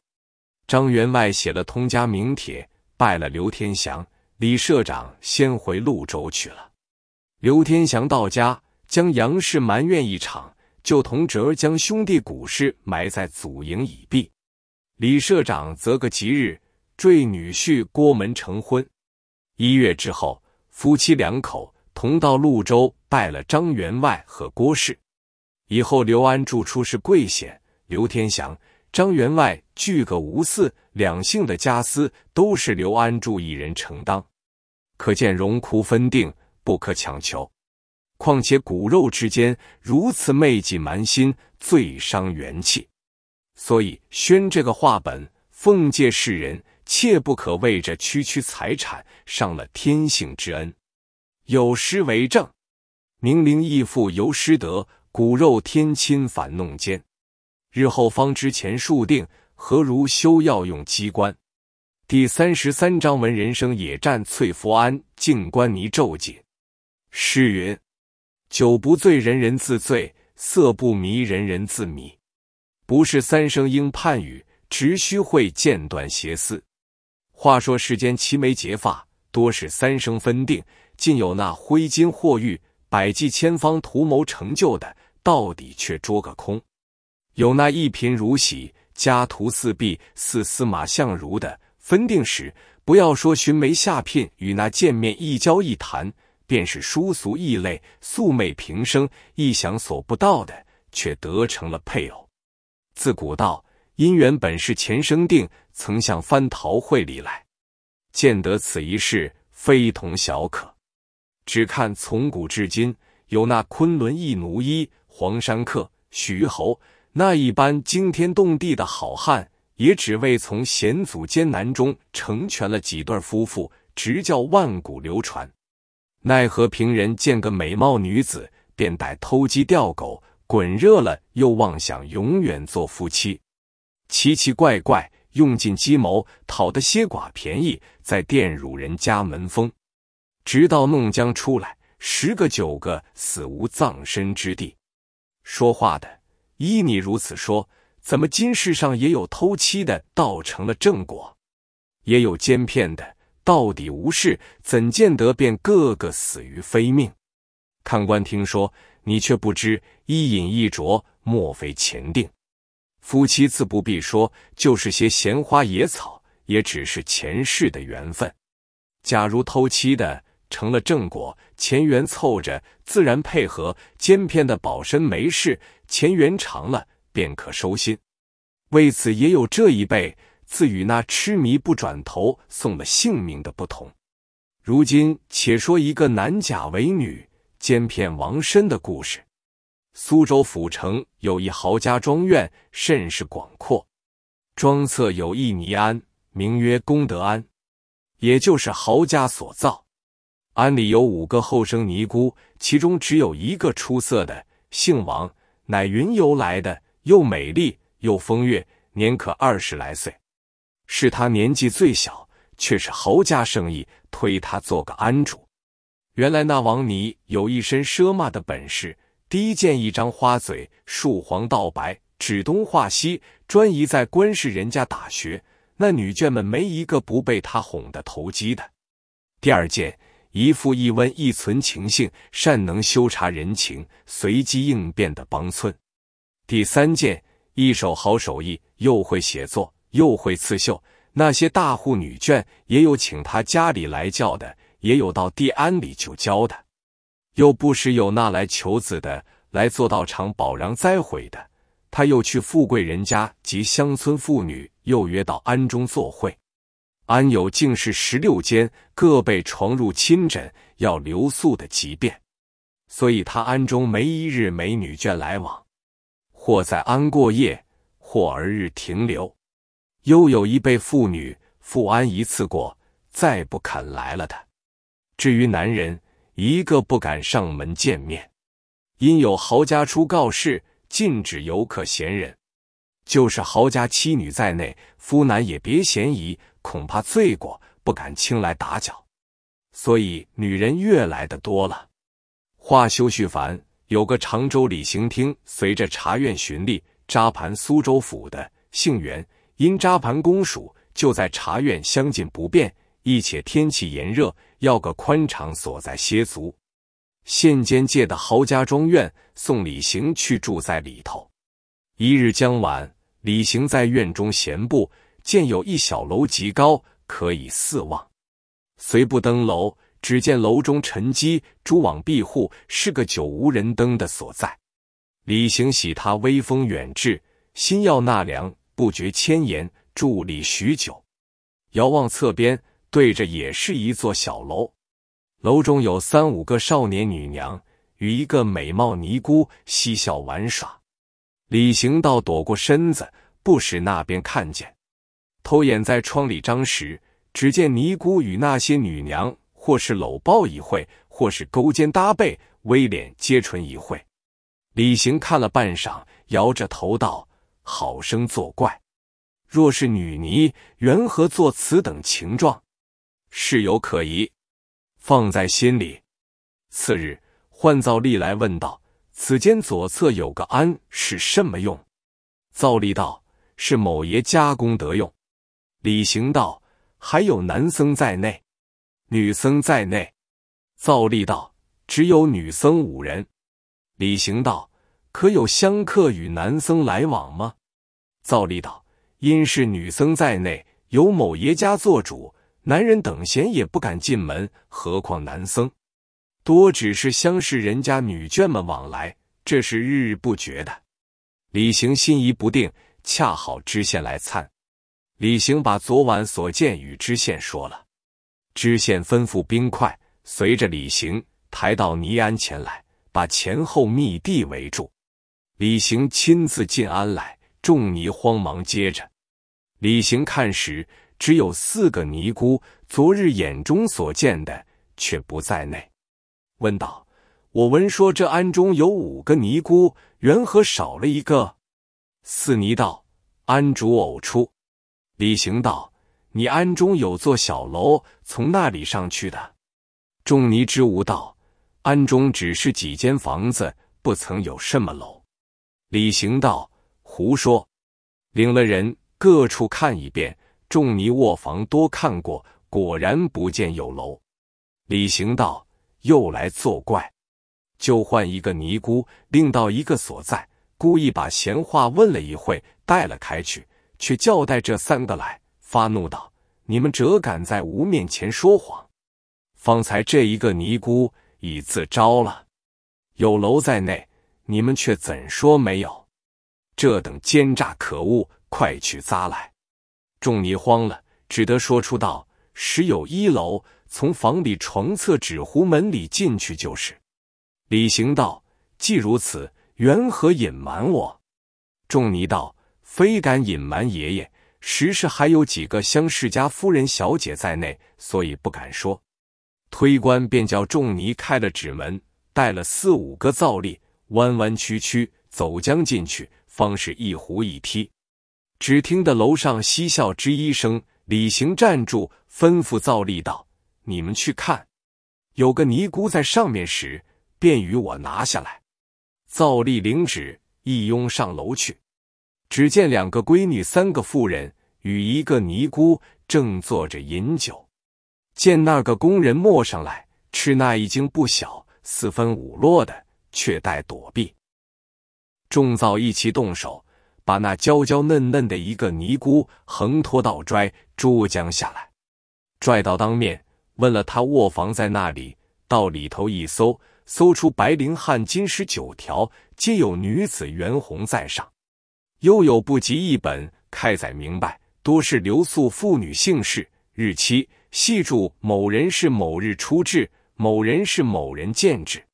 张员外写了通家名帖，拜了刘天祥。李社长先回潞州去了。刘天祥到家，将杨氏埋怨一场，就同哲将兄弟骨氏埋在祖茔已毕。李社长择个吉日，赘女婿郭门成婚。一月之后，夫妻两口同到潞州拜了张员外和郭氏。以后刘安住处是贵显，刘天祥、张员外俱个无嗣。两姓的家私都是刘安住一人承当，可见荣枯分定，不可强求。况且骨肉之间如此昧己瞒心，最伤元气。所以宣这个话本，奉诫世人，切不可为这区区财产，伤了天性之恩。有诗为证：明灵义父由失德，骨肉天亲反弄奸。日后方知前数定。何如休要用机关？第三十三章，闻人生野战翠福安，静观泥咒解。诗云：酒不醉人人自醉，色不迷人人自迷。不是三生应盼雨，直须会剑断斜丝。”话说世间奇眉结发，多是三生分定；尽有那挥金霍玉、百计千方图谋成就的，到底却捉个空。有那一贫如洗。家徒四壁，似司马相如的分定时，不要说寻梅下聘，与那见面一交一谈，便是殊俗异类，素昧平生，意想所不到的，却得成了配偶。自古道，姻缘本是前生定，曾向蟠桃会里来，见得此一事非同小可。只看从古至今，有那昆仑一奴衣，黄山客，许侯。那一般惊天动地的好汉，也只为从险阻艰难中成全了几对夫妇，直叫万古流传。奈何平人见个美貌女子，便带偷鸡钓狗，滚热了又妄想永远做夫妻，奇奇怪怪，用尽计谋，讨得些寡便宜，在玷辱人家门风，直到弄将出来，十个九个死无葬身之地。说话的。依你如此说，怎么今世上也有偷妻的，倒成了正果；也有奸骗的，到底无事，怎见得便个个死于非命？看官听说，你却不知，一饮一啄，莫非前定。夫妻自不必说，就是些闲花野草，也只是前世的缘分。假如偷妻的，成了正果，前缘凑着，自然配合。兼骗的保身没事，前缘长了，便可收心。为此也有这一辈，自与那痴迷不转头送了性命的不同。如今且说一个男假为女，兼骗亡身的故事。苏州府城有一豪家庄院，甚是广阔。庄侧有一尼庵，名曰功德庵，也就是豪家所造。庵里有五个后生尼姑，其中只有一个出色的，姓王，乃云游来的，又美丽又风月，年可二十来岁，是他年纪最小，却是侯家生意，推他做个庵主。原来那王尼有一身奢骂的本事，第一件一张花嘴，树黄道白，指东画西，专一在官世人家打学，那女眷们没一个不被他哄得投机的。第二件。一副一温一存情性，善能修察人情，随机应变的帮寸。第三件，一手好手艺，又会写作，又会刺绣。那些大户女眷，也有请他家里来教的，也有到地安里就教的。又不时有那来求子的，来做道场保粮灾毁的，他又去富贵人家及乡村妇女，又约到庵中坐会。安有竟是十六间，各被床入亲枕要留宿的即便，所以他安中没一日美女眷来往，或在安过夜，或儿日停留。又有一辈妇女复安一次过，再不肯来了的。至于男人，一个不敢上门见面，因有豪家出告示禁止游客闲人，就是豪家妻女在内，夫男也别嫌疑。恐怕罪过，不敢轻来打搅，所以女人越来的多了。话休叙烦，有个常州李行厅，随着茶院巡历，扎盘苏州府的姓袁，因扎盘公署就在茶院相近，不便。一且天气炎热，要个宽敞所在歇足。县间借的豪家庄院，送李行去住在里头。一日将晚，李行在院中闲步。见有一小楼极高，可以四望，虽不登楼，只见楼中沉积蛛网壁户，是个久无人登的所在。李行喜他微风远至，心要纳凉，不觉千言伫立许久。遥望侧边对着也是一座小楼，楼中有三五个少年女娘与一个美貌尼姑嬉笑玩耍。李行道躲过身子，不使那边看见。偷眼在窗里张时，只见尼姑与那些女娘，或是搂抱一会，或是勾肩搭背，微脸接唇一会。李行看了半晌，摇着头道：“好生作怪！若是女尼，缘何做此等情状？事有可疑，放在心里。次日，换造吏来问道：此间左侧有个庵，是什么用？造吏道：是某爷家功德用。”李行道还有男僧在内，女僧在内。赵立道只有女僧五人。李行道可有香客与男僧来往吗？赵立道因是女僧在内，有某爷家做主，男人等闲也不敢进门，何况男僧？多只是乡市人家女眷们往来，这是日日不绝的。李行心疑不定，恰好知县来参。李行把昨晚所见与知县说了，知县吩咐冰块随着李行抬到泥庵前来，把前后密地围住。李行亲自进庵来，众尼慌忙接着。李行看时，只有四个尼姑，昨日眼中所见的却不在内。问道：“我闻说这庵中有五个尼姑，缘何少了一个？”四尼道：“庵主偶出。”李行道，你庵中有座小楼，从那里上去的？仲尼之无道，庵中只是几间房子，不曾有什么楼。李行道，胡说！领了人各处看一遍，仲尼卧房多看过，果然不见有楼。李行道，又来作怪！就换一个尼姑，另到一个所在，故意把闲话问了一会，带了开去。却叫带这三个来，发怒道：“你们折敢在吾面前说谎？方才这一个尼姑已自招了，有楼在内，你们却怎说没有？这等奸诈可恶！快去砸来！”众尼慌了，只得说出道：“时有一楼，从房里床侧纸糊门里进去就是。”李行道：“既如此，缘何隐瞒我？”众尼道。非敢隐瞒爷爷，实是还有几个乡世家夫人小姐在内，所以不敢说。推官便叫众尼开了纸门，带了四五个皂吏，弯弯曲曲走将进去，方是一壶一梯。只听得楼上嬉笑之一声，李行站住，吩咐皂吏道：“你们去看，有个尼姑在上面时，便与我拿下来。”皂吏领旨，一拥上楼去。只见两个闺女，三个妇人与一个尼姑正坐着饮酒。见那个工人没上来，吃那已经不小，四分五落的，却待躲避。众造一齐动手，把那娇娇嫩嫩的一个尼姑横拖倒拽，捉将下来，拽到当面问了他卧房在哪里。到里头一搜，搜出白绫汉巾十九条，皆有女子袁红在上。又有不及一本开宰明白，多是留宿妇女姓氏、日期，系住某人是某日出至，某人是某人见制，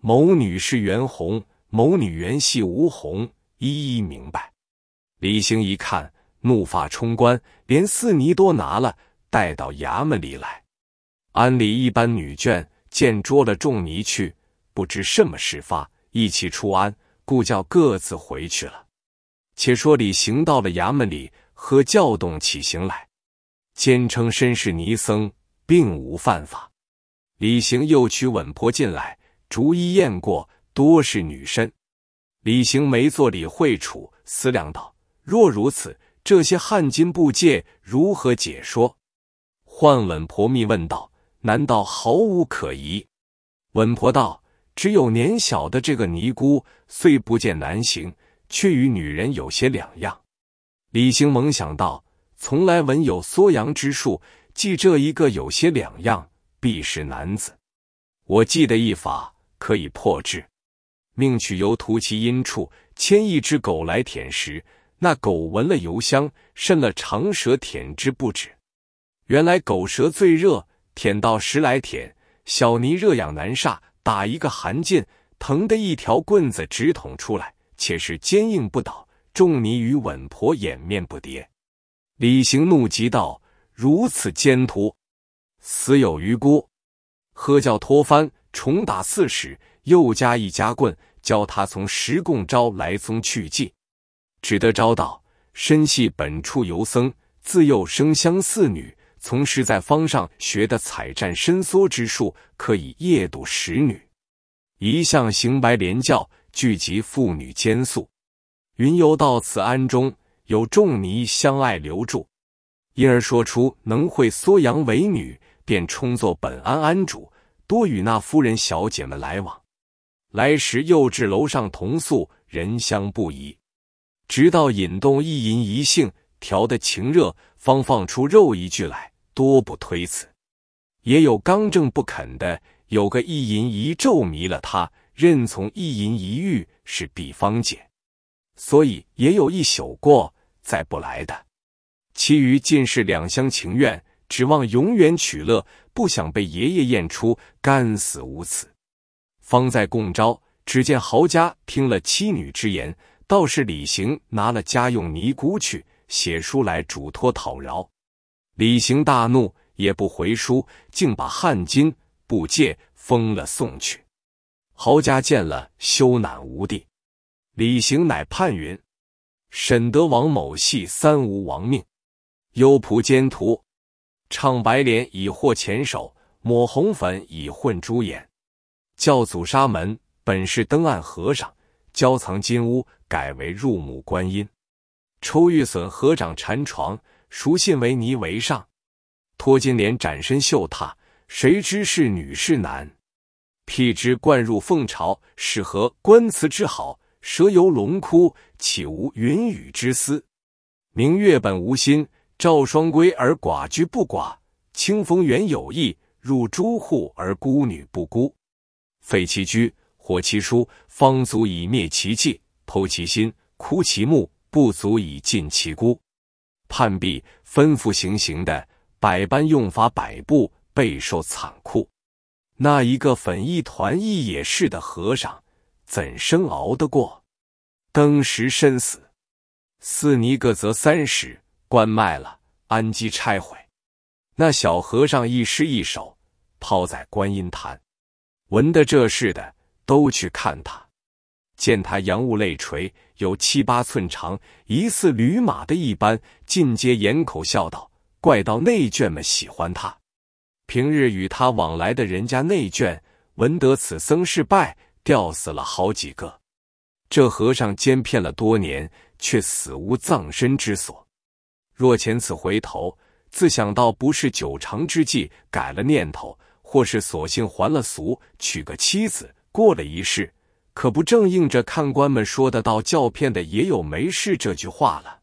某女是袁弘，某女原系吴红，一一明白。李兴一看，怒发冲冠，连四尼都拿了，带到衙门里来。安里一般女眷见捉了众尼去，不知什么事发，一起出安，故叫各自回去了。且说李行到了衙门里，喝叫动起刑来，坚称身是尼僧，并无犯法。李行又取稳婆进来，逐一验过，多是女身。李行没做理会处，思量道：若如此，这些汉金部件如何解说？唤稳婆密问道：难道毫无可疑？稳婆道：只有年小的这个尼姑，虽不见男行。却与女人有些两样。李兴猛想到，从来闻有缩阳之术，即这一个有些两样，必是男子。我记得一法可以破之，命取油涂其阴处，牵一只狗来舔食。那狗闻了油香，甚了长舌舔之不止。原来狗舌最热，舔到十来舔，小尼热痒难煞，打一个寒噤，疼得一条棍子直捅出来。且是坚硬不倒，仲尼与稳婆掩面不迭。李行怒极道：“如此奸徒，死有余辜！”喝教托翻，重打四使，又加一夹棍，教他从十供招来宗去祭。只得招道：身系本处游僧，自幼生香似女，从师在方上学的采战伸缩之术，可以夜度十女，一向行白莲教。聚集妇女兼宿，云游到此庵中，有众尼相爱留住，因而说出能会缩阳为女，便充作本庵庵主，多与那夫人小姐们来往。来时又至楼上同宿，人相不疑，直到引动一淫一性，调得情热，方放出肉一句来，多不推辞。也有刚正不肯的，有个一淫一咒迷了他。任从一淫一欲是毕方解，所以也有一宿过再不来的。其余尽是两厢情愿，指望永远取乐，不想被爷爷验出，干死无此。方在供招，只见豪家听了妻女之言，倒是李行拿了家用尼姑去写书来嘱托讨饶。李行大怒，也不回书，竟把汉金布戒封了送去。豪家见了羞赧无地，李行乃叛云：“沈德王某系三无王命，幽仆奸徒，唱白脸以获前手，抹红粉以混朱颜。教祖沙门本是登岸和尚，交藏金屋，改为入母观音。抽玉笋合掌禅床，熟信为尼为上，脱金莲展身绣榻，谁知是女是男？”辟之灌入凤巢，使合观辞之好；蛇游龙窟，岂无云雨之思？明月本无心，照双归而寡居不寡；清风原有意，入朱户而孤女不孤。废其居，火其书，方足以灭其迹；剖其心，枯其目，不足以尽其辜。判壁吩咐行刑的，百般用法百步，备受残酷。那一个粉一团一野似的和尚，怎生熬得过？登时身死。四尼各则三十，棺卖了，安基拆毁。那小和尚一尸一手，抛在观音坛。闻得这事的，都去看他。见他阳物泪垂，有七八寸长，疑似驴马的一般，尽皆掩口笑道：“怪道内眷们喜欢他。”平日与他往来的人家内眷，闻得此僧是败，吊死了好几个。这和尚奸骗了多年，却死无葬身之所。若遣此回头，自想到不是久长之计，改了念头，或是索性还了俗，娶个妻子，过了一世，可不正应着看官们说的“道教骗的也有没事”这句话了。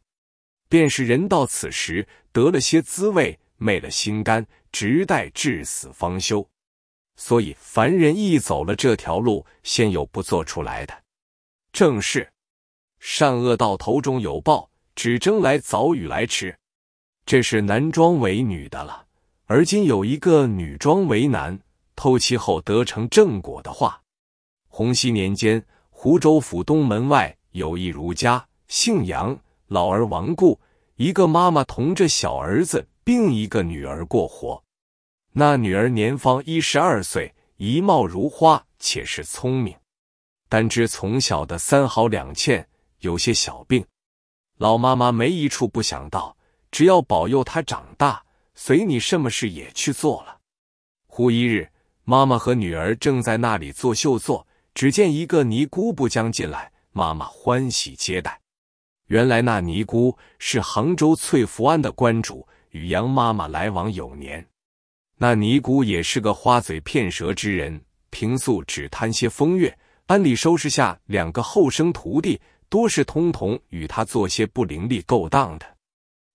便是人到此时，得了些滋味，昧了心肝。直待至死方休，所以凡人一走了这条路，先有不做出来的。正是善恶到头终有报，只争来早与来迟。这是男装为女的了，而今有一个女装为男，偷妻后得成正果的话。洪熙年间，湖州府东门外有一儒家，姓杨，老而亡故，一个妈妈同着小儿子。另一个女儿过活，那女儿年方一十二岁，一貌如花，且是聪明，但知从小的三好两欠，有些小病。老妈妈没一处不想到，只要保佑她长大，随你什么事也去做了。忽一日，妈妈和女儿正在那里做绣作，只见一个尼姑步将进来，妈妈欢喜接待。原来那尼姑是杭州翠福庵的观主。与杨妈妈来往有年，那尼姑也是个花嘴骗舌之人，平素只贪些风月，暗里收拾下两个后生徒弟，多是通同与他做些不伶俐勾当的。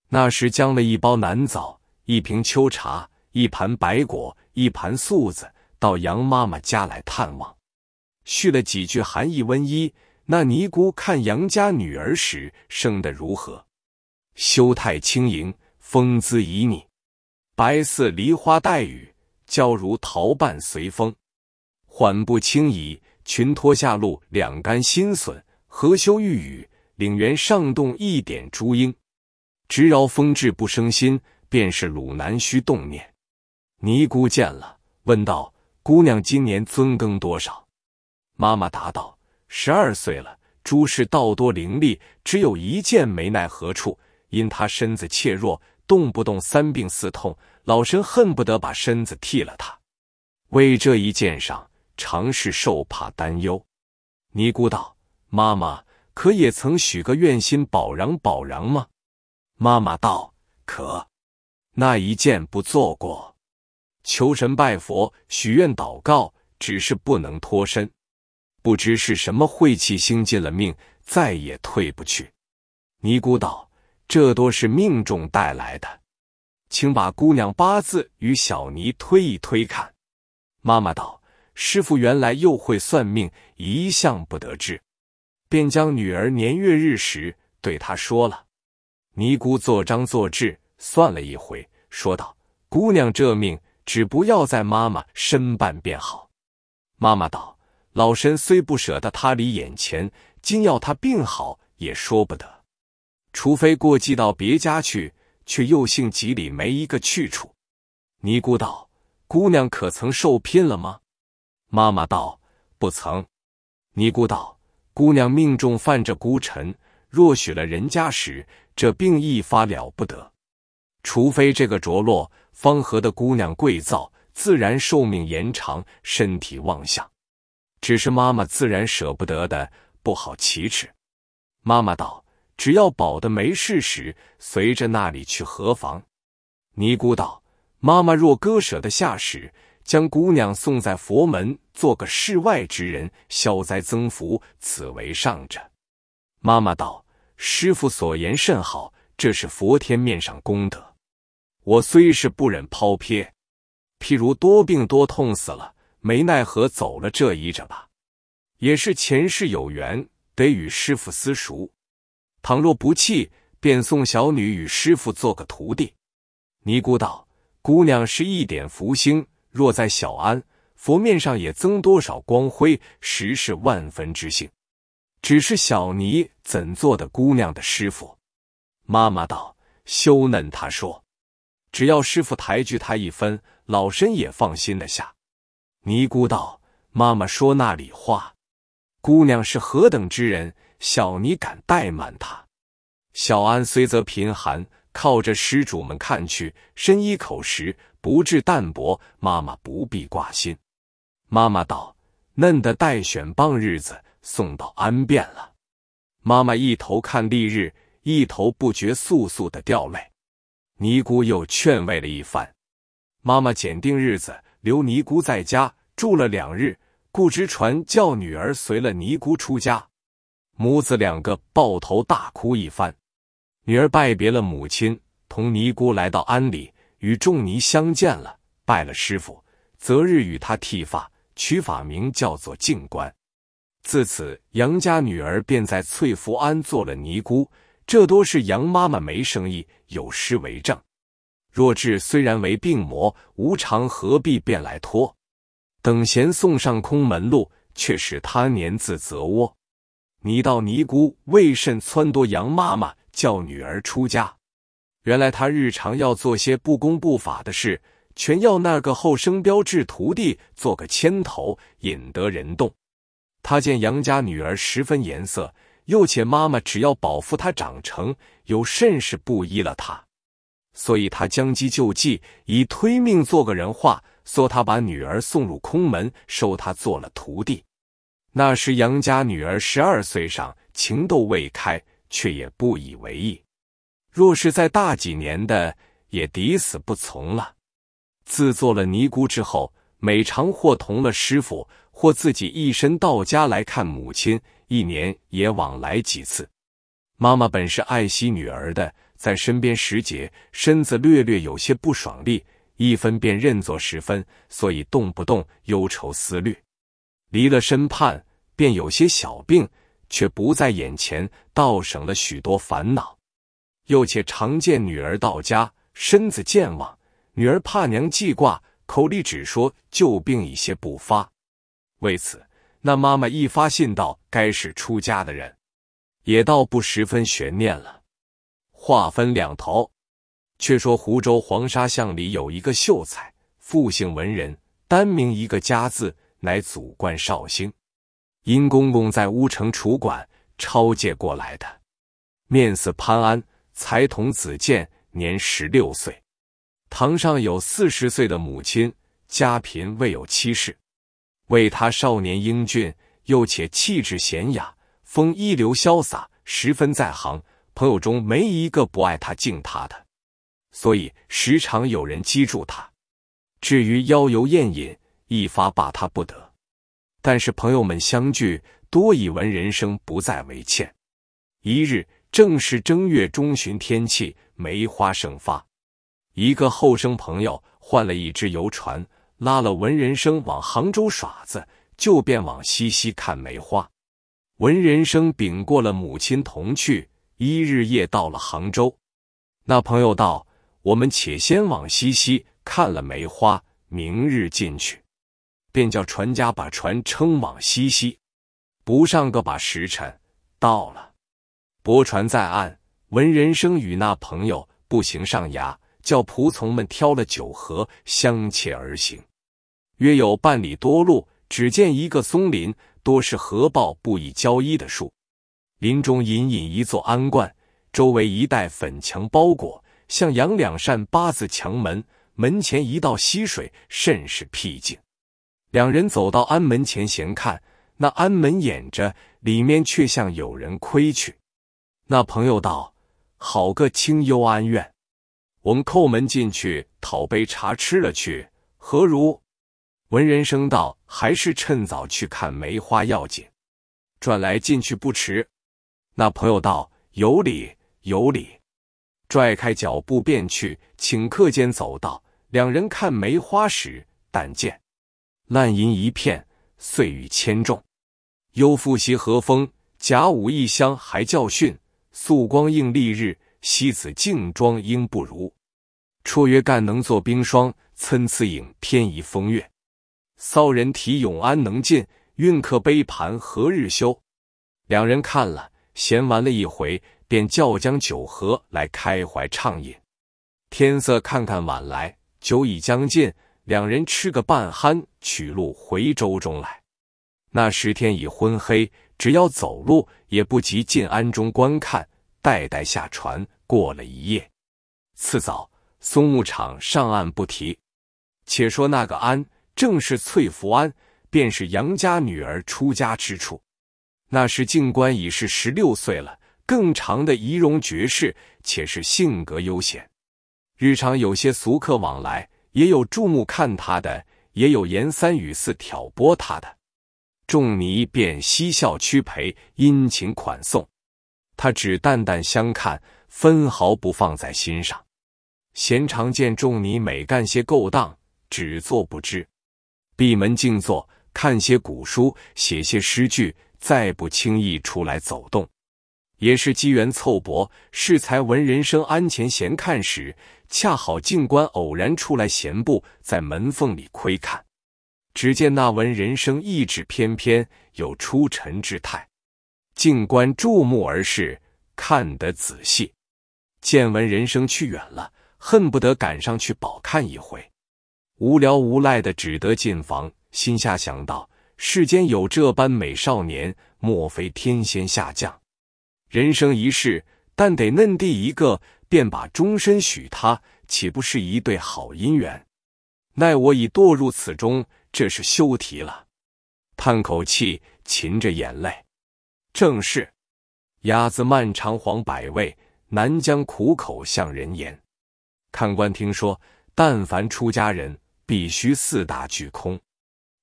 那时将了一包南枣、一瓶秋茶、一盘白果、一盘素子，到杨妈妈家来探望，叙了几句寒意温衣。那尼姑看杨家女儿时生得如何，修态轻盈。风姿旖旎，白似梨花带雨，娇如桃瓣随风。缓步轻移，裙脱下露两杆新笋；荷羞玉宇，领园上动一点朱缨。直饶风致不生心，便是鲁南须动念。尼姑见了，问道：“姑娘今年尊庚多少？”妈妈答道：“十二岁了。”诸事道多伶俐，只有一件没奈何处，因他身子怯弱。动不动三病四痛，老身恨不得把身子剃了他。为这一件上，常是受怕担忧。尼姑道：“妈妈可也曾许个愿心保禳保禳吗？”妈妈道：“可，那一件不做过？求神拜佛，许愿祷告，只是不能脱身。不知是什么晦气兴尽了命，再也退不去。”尼姑道。这多是命中带来的，请把姑娘八字与小尼推一推看。妈妈道：“师傅原来又会算命，一向不得志，便将女儿年月日时对他说了。”尼姑做章作制，算了一回，说道：“姑娘这命只不要在妈妈身半便好。”妈妈道：“老身虽不舍得他离眼前，今要他病好也说不得。”除非过继到别家去，却又性极里没一个去处。尼姑道：“姑娘可曾受聘了吗？”妈妈道：“不曾。”尼姑道：“姑娘命中犯着孤臣，若许了人家时，这病一发了不得。除非这个着落，方和的姑娘贵燥，自然寿命延长，身体旺相。只是妈妈自然舍不得的，不好启齿。”妈妈道。只要保得没事时，随着那里去何妨？尼姑道：“妈妈若割舍得下时，将姑娘送在佛门，做个世外之人，消灾增福，此为上着。”妈妈道：“师傅所言甚好，这是佛天面上功德。我虽是不忍抛撇，譬如多病多痛死了，没奈何走了这一着吧，也是前世有缘，得与师傅私熟。”倘若不弃，便送小女与师傅做个徒弟。尼姑道：“姑娘是一点福星，若在小庵佛面上也增多少光辉，实是万分之幸。只是小尼怎做的姑娘的师傅？”妈妈道：“羞嫩。”他说：“只要师傅抬举他一分，老身也放心了下。”尼姑道：“妈妈说那里话？姑娘是何等之人？”小尼敢怠慢他。小安虽则贫寒，靠着施主们看去，深一口食不至淡薄。妈妈不必挂心。妈妈道：“嫩的待选棒日子送到安便了。”妈妈一头看丽日，一头不觉簌簌的掉泪。尼姑又劝慰了一番。妈妈拣定日子，留尼姑在家住了两日，故之传叫女儿随了尼姑出家。母子两个抱头大哭一番，女儿拜别了母亲，同尼姑来到庵里，与仲尼相见了，拜了师傅，择日与他剃发，取法名叫做静观。自此，杨家女儿便在翠福庵做了尼姑。这多是杨妈妈没生意，有诗为证：“若智虽然为病魔，无常何必便来托？等闲送上空门路，却使他年自责窝。”你道尼姑为甚撺掇杨妈妈叫女儿出家？原来她日常要做些不公不法的事，全要那个后生标志徒弟做个牵头，引得人动。他见杨家女儿十分颜色，又且妈妈只要保付她长成，有甚是不依了她，所以他将计就计，以推命做个人话，说他把女儿送入空门，收他做了徒弟。那时杨家女儿十二岁上，情窦未开，却也不以为意。若是在大几年的，也抵死不从了。自做了尼姑之后，每常或同了师傅，或自己一身到家来看母亲，一年也往来几次。妈妈本是爱惜女儿的，在身边时节，身子略略有些不爽利，一分便认作十分，所以动不动忧愁思虑，离了身畔。便有些小病，却不在眼前，倒省了许多烦恼。又且常见女儿到家，身子健旺。女儿怕娘记挂，口里只说旧病一些不发。为此，那妈妈一发信道，该是出家的人，也倒不十分悬念了。话分两头，却说湖州黄沙巷里有一个秀才，复姓文人，单名一个家字，乃祖贯绍兴。殷公公在乌城楚馆抄借过来的，面似潘安，才同子建，年十六岁。堂上有四十岁的母亲，家贫未有妻室。为他少年英俊，又且气质娴雅，风一流潇洒，十分在行。朋友中没一个不爱他敬他的，所以时常有人击住他。至于邀游宴饮，一发罢他不得。但是朋友们相聚，多以闻人生不再为欠。一日正是正月中旬，天气梅花盛发。一个后生朋友换了一只游船，拉了闻人生往杭州耍子，就便往西溪看梅花。闻人生禀过了母亲同去，一日夜到了杭州。那朋友道：“我们且先往西溪看了梅花，明日进去。”便叫船家把船撑往西溪，不上个把时辰到了。泊船在岸，闻人声与那朋友步行上崖，叫仆从们挑了酒盒相且而行。约有半里多路，只见一个松林，多是合抱不以交衣的树。林中隐隐一座安观，周围一带粉墙包裹，像阳两扇八字墙门，门前一道溪水，甚是僻静。两人走到庵门前闲看，那庵门掩着，里面却像有人窥去。那朋友道：“好个清幽庵院，我们叩门进去，讨杯茶吃了去，何如？”文人声道：“还是趁早去看梅花要紧，转来进去不迟。”那朋友道：“有理有理。”拽开脚步便去，顷刻间走到。两人看梅花时，但见。烂银一片，碎玉千重。幽复袭和风，甲午异乡还教训。素光映丽日，西子镜妆应不如。绰约干能作冰霜，参差影偏宜风月。骚人提咏安能尽，韵客杯盘何日休？两人看了，闲玩了一回，便叫将酒合来开怀畅饮。天色看看晚来，酒已将尽。两人吃个半酣，取路回舟中来。那时天已昏黑，只要走路，也不及进庵中观看。代代下船，过了一夜。次早，松木场上岸不提。且说那个庵，正是翠福庵，便是杨家女儿出家之处。那时静观已是十六岁了，更长的仪容绝世，且是性格悠闲，日常有些俗客往来。也有注目看他的，也有言三语四挑拨他的。仲尼便嬉笑屈陪，殷勤款送，他只淡淡相看，分毫不放在心上。贤常见仲尼每干些勾当，只坐不知，闭门静坐，看些古书，写些诗句，再不轻易出来走动。也是机缘凑薄，适才闻人生安前闲看时，恰好静观偶然出来闲步，在门缝里窥看，只见那闻人生意志翩翩，有出尘之态。静观注目而视，看得仔细，见闻人生去远了，恨不得赶上去饱看一回。无聊无赖的，只得进房，心下想到：世间有这般美少年，莫非天仙下降？人生一世，但得嫩地一个，便把终身许他，岂不是一对好姻缘？奈我已堕入此中，这是休提了。叹口气，噙着眼泪。正是。鸭子漫长黄百味，难将苦口向人言。看官听说，但凡出家人，必须四大俱空，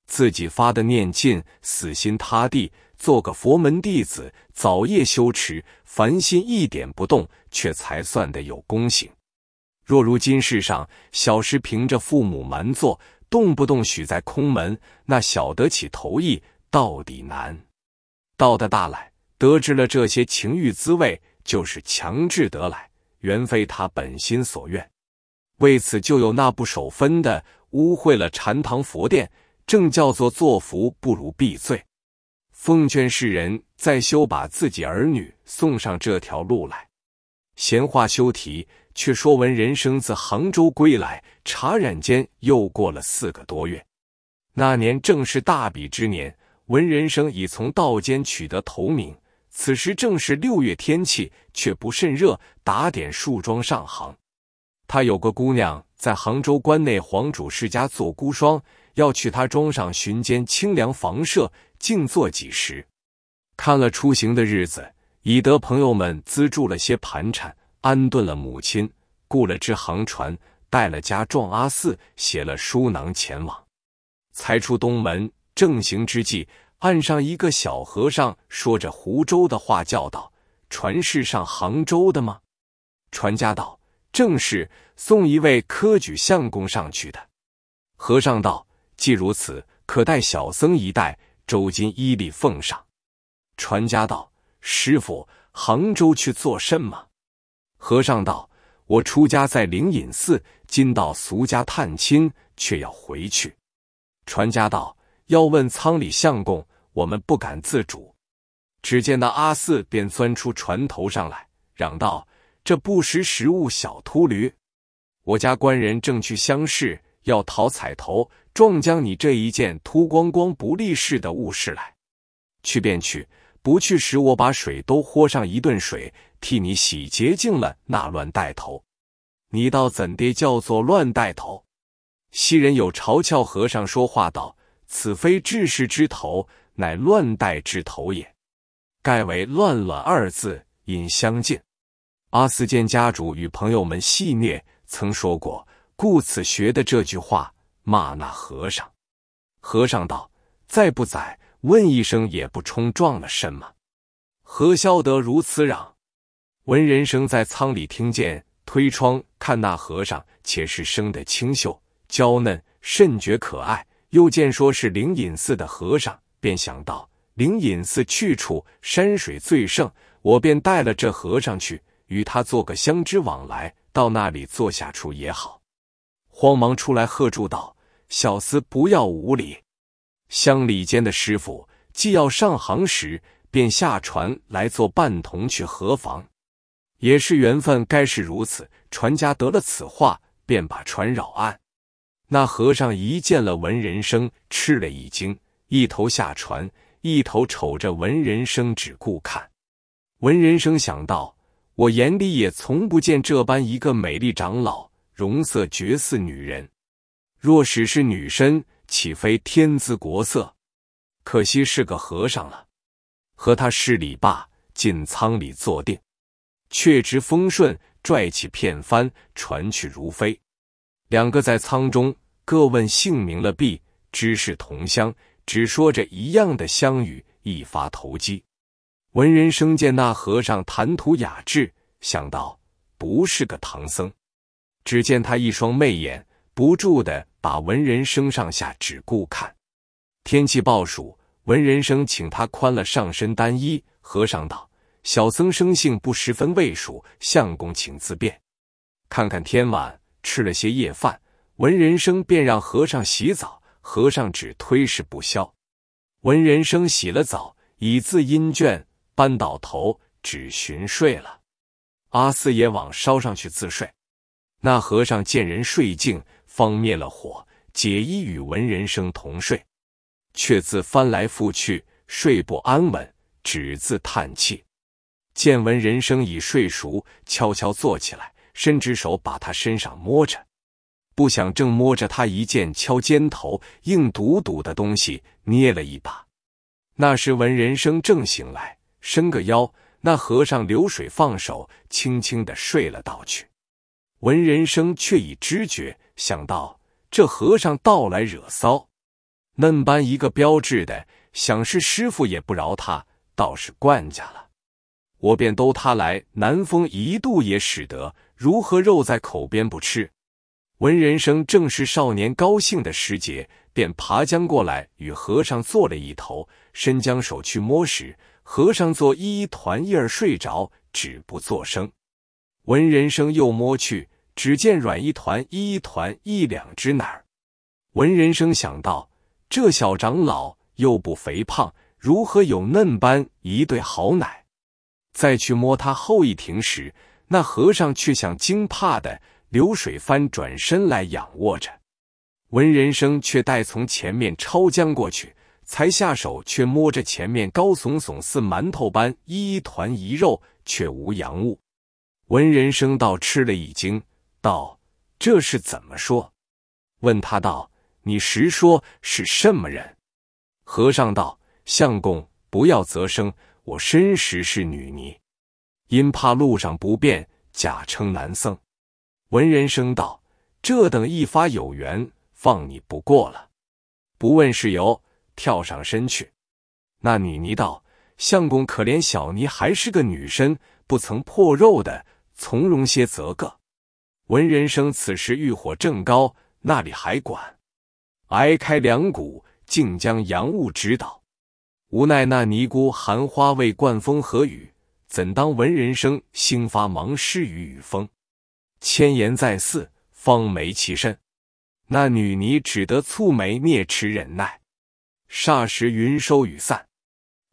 自己发的念尽，死心塌地。做个佛门弟子，早夜修持，凡心一点不动，却才算得有功行。若如今世上，小时凭着父母蛮坐，动不动许在空门，那晓得起头意，到底难。到的大来，得知了这些情欲滋味，就是强制得来，原非他本心所愿。为此，就有那不守分的污秽了禅堂佛殿，正叫做作福不如避罪。奉劝世人再休把自己儿女送上这条路来。闲话休提，却说闻人生自杭州归来，茶染间又过了四个多月。那年正是大比之年，闻人生已从道间取得头名。此时正是六月天气，却不甚热。打点树桩上行，他有个姑娘在杭州关内皇主世家做孤孀，要去他庄上寻间清凉房舍。静坐几时？看了出行的日子，已得朋友们资助了些盘缠，安顿了母亲，雇了只航船，带了家壮阿四，写了书囊前往。才出东门，正行之际，岸上一个小和尚说着湖州的话，叫道：“船是上杭州的吗？”船家道：“正是，送一位科举相公上去的。”和尚道：“既如此，可带小僧一带，周金依礼奉上。传家道：“师傅，杭州去做甚么？”和尚道：“我出家在灵隐寺，今到俗家探亲，却要回去。”传家道：“要问仓里相公，我们不敢自主。”只见那阿四便钻出船头上来，嚷道：“这不识时务小秃驴！我家官人正去乡试，要讨彩头。”撞将你这一件秃光光不立事的物事来，去便去，不去时，我把水都豁上一顿水，替你洗洁净了那乱带头。你倒怎地叫做乱带头？昔人有嘲诮和尚说话道：“此非治世之头，乃乱代之头也。盖为乱卵二字因相近。”阿斯见家主与朋友们戏谑，曾说过，故此学的这句话。骂那和尚，和尚道：“再不宰，问一声也不冲撞了什么？何消得如此嚷？”闻人声在舱里听见，推窗看那和尚，且是生得清秀娇嫩，甚觉可爱。又见说是灵隐寺的和尚，便想到灵隐寺去处山水最盛，我便带了这和尚去，与他做个相知往来，到那里坐下处也好。慌忙出来喝住道。小厮，不要无礼。乡里间的师傅，既要上行时，便下船来做伴童去何妨？也是缘分，该是如此。船家得了此话，便把船绕岸。那和尚一见了文人生，吃了一惊，一头下船，一头瞅着文人生，只顾看。文人生想到，我眼里也从不见这般一个美丽长老，容色绝似女人。若使是女身，岂非天姿国色？可惜是个和尚了。和他施礼罢，进舱里坐定，却知风顺，拽起片帆，船去如飞。两个在舱中各问姓名了毕，知是同乡，只说着一样的乡语，一发投机。文人生见那和尚谈吐雅致，想到不是个唐僧。只见他一双媚眼不住的。把文人生上下只顾看，天气暴暑，文人生请他宽了上身单衣。和尚道：“小僧生性不十分畏暑，相公请自便。”看看天晚，吃了些夜饭，文人生便让和尚洗澡。和尚只推事不消。文人生洗了澡，以自阴倦，扳倒头只寻睡了。阿四也往烧上去自睡。那和尚见人睡静。方灭了火，解衣与文人生同睡，却自翻来覆去，睡不安稳，只自叹气。见文人生已睡熟，悄悄坐起来，伸只手把他身上摸着，不想正摸着他一剑敲肩头硬堵堵的东西，捏了一把。那时文人生正醒来，伸个腰，那和尚流水放手，轻轻的睡了倒去。文人生却已知觉。想到这和尚到来惹骚，嫩般一个标致的，想是师傅也不饶他，倒是惯家了。我便兜他来南风一度也使得，如何肉在口边不吃？闻人生正是少年高兴的时节，便爬将过来与和尚坐了一头，伸将手去摸时，和尚坐一团叶儿睡着，只不作声。闻人生又摸去。只见软一团，一团一两只奶儿。闻人声想到：这小长老又不肥胖，如何有嫩般一对好奶？再去摸他后一庭时，那和尚却像惊怕的流水翻转身来仰卧着。闻人声却待从前面抄将过去，才下手却摸着前面高耸耸似馒头般一团一肉，却无阳物。闻人声道：吃了一惊。道：“这是怎么说？”问他道：“你实说是什么人？”和尚道：“相公不要责声，我身时是女尼，因怕路上不便，假称男僧。”文人声道：“这等一发有缘，放你不过了。不问是由，跳上身去。”那女尼道：“相公可怜小尼还是个女身，不曾破肉的，从容些则个。”闻人生此时欲火正高，那里还管？挨开两股，竟将洋物直导。无奈那尼姑寒花未灌风和雨，怎当闻人生兴发忙施雨雨风？千言再似方眉其甚，那女尼只得蹙眉啮齿忍耐。霎时云收雨散，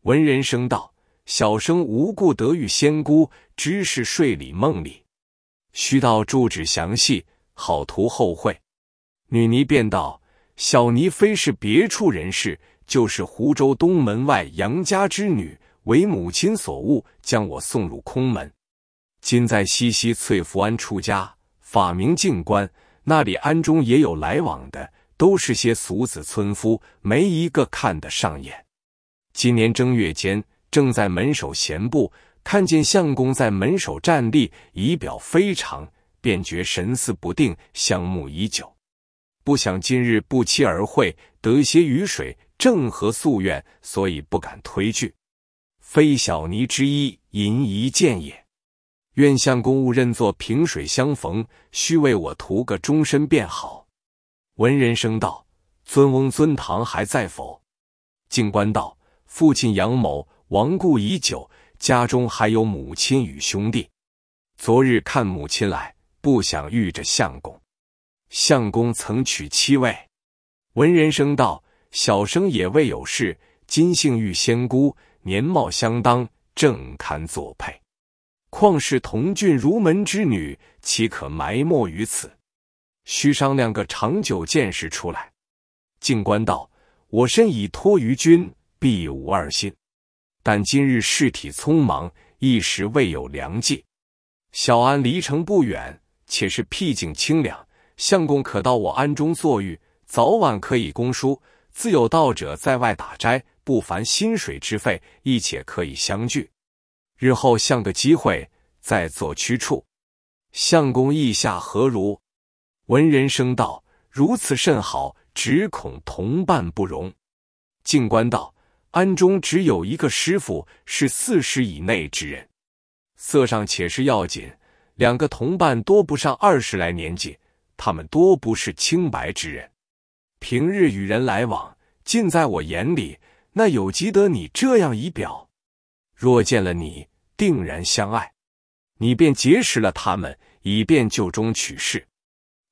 闻人生道：小生无故得遇仙姑，知是睡里梦里。须到住址详细，好图后会。女尼便道：“小尼非是别处人士，就是湖州东门外杨家之女，为母亲所误，将我送入空门。今在西溪翠福庵出家，法名静观。那里庵中也有来往的，都是些俗子村夫，没一个看得上眼。今年正月间，正在门首闲步。”看见相公在门首站立，仪表非常，便觉神思不定，相慕已久。不想今日不期而会，得些雨水，正合夙愿，所以不敢推拒。非小尼之一淫一见也，愿相公勿认作萍水相逢，须为我图个终身便好。文人声道：“尊翁尊堂还在否？”静观道：“父亲杨某亡故已久。”家中还有母亲与兄弟。昨日看母亲来，不想遇着相公。相公曾娶妻未？闻人声道：“小生也未有事。今幸遇仙姑，年貌相当，正堪作配。况是同郡儒门之女，岂可埋没于此？须商量个长久见识出来。”静观道：“我身已托于君，必无二心。”但今日事体匆忙，一时未有良计。小安离城不远，且是僻静清凉，相公可到我庵中坐浴，早晚可以供书。自有道者在外打斋，不烦薪水之费，亦且可以相聚。日后像个机会，再做屈处。相公意下何如？文人声道：如此甚好，只恐同伴不容。静观道。庵中只有一个师傅，是四十以内之人。色上且是要紧，两个同伴多不上二十来年纪，他们多不是清白之人。平日与人来往，尽在我眼里。那有及得你这样仪表？若见了你，定然相爱。你便结识了他们，以便就中取势。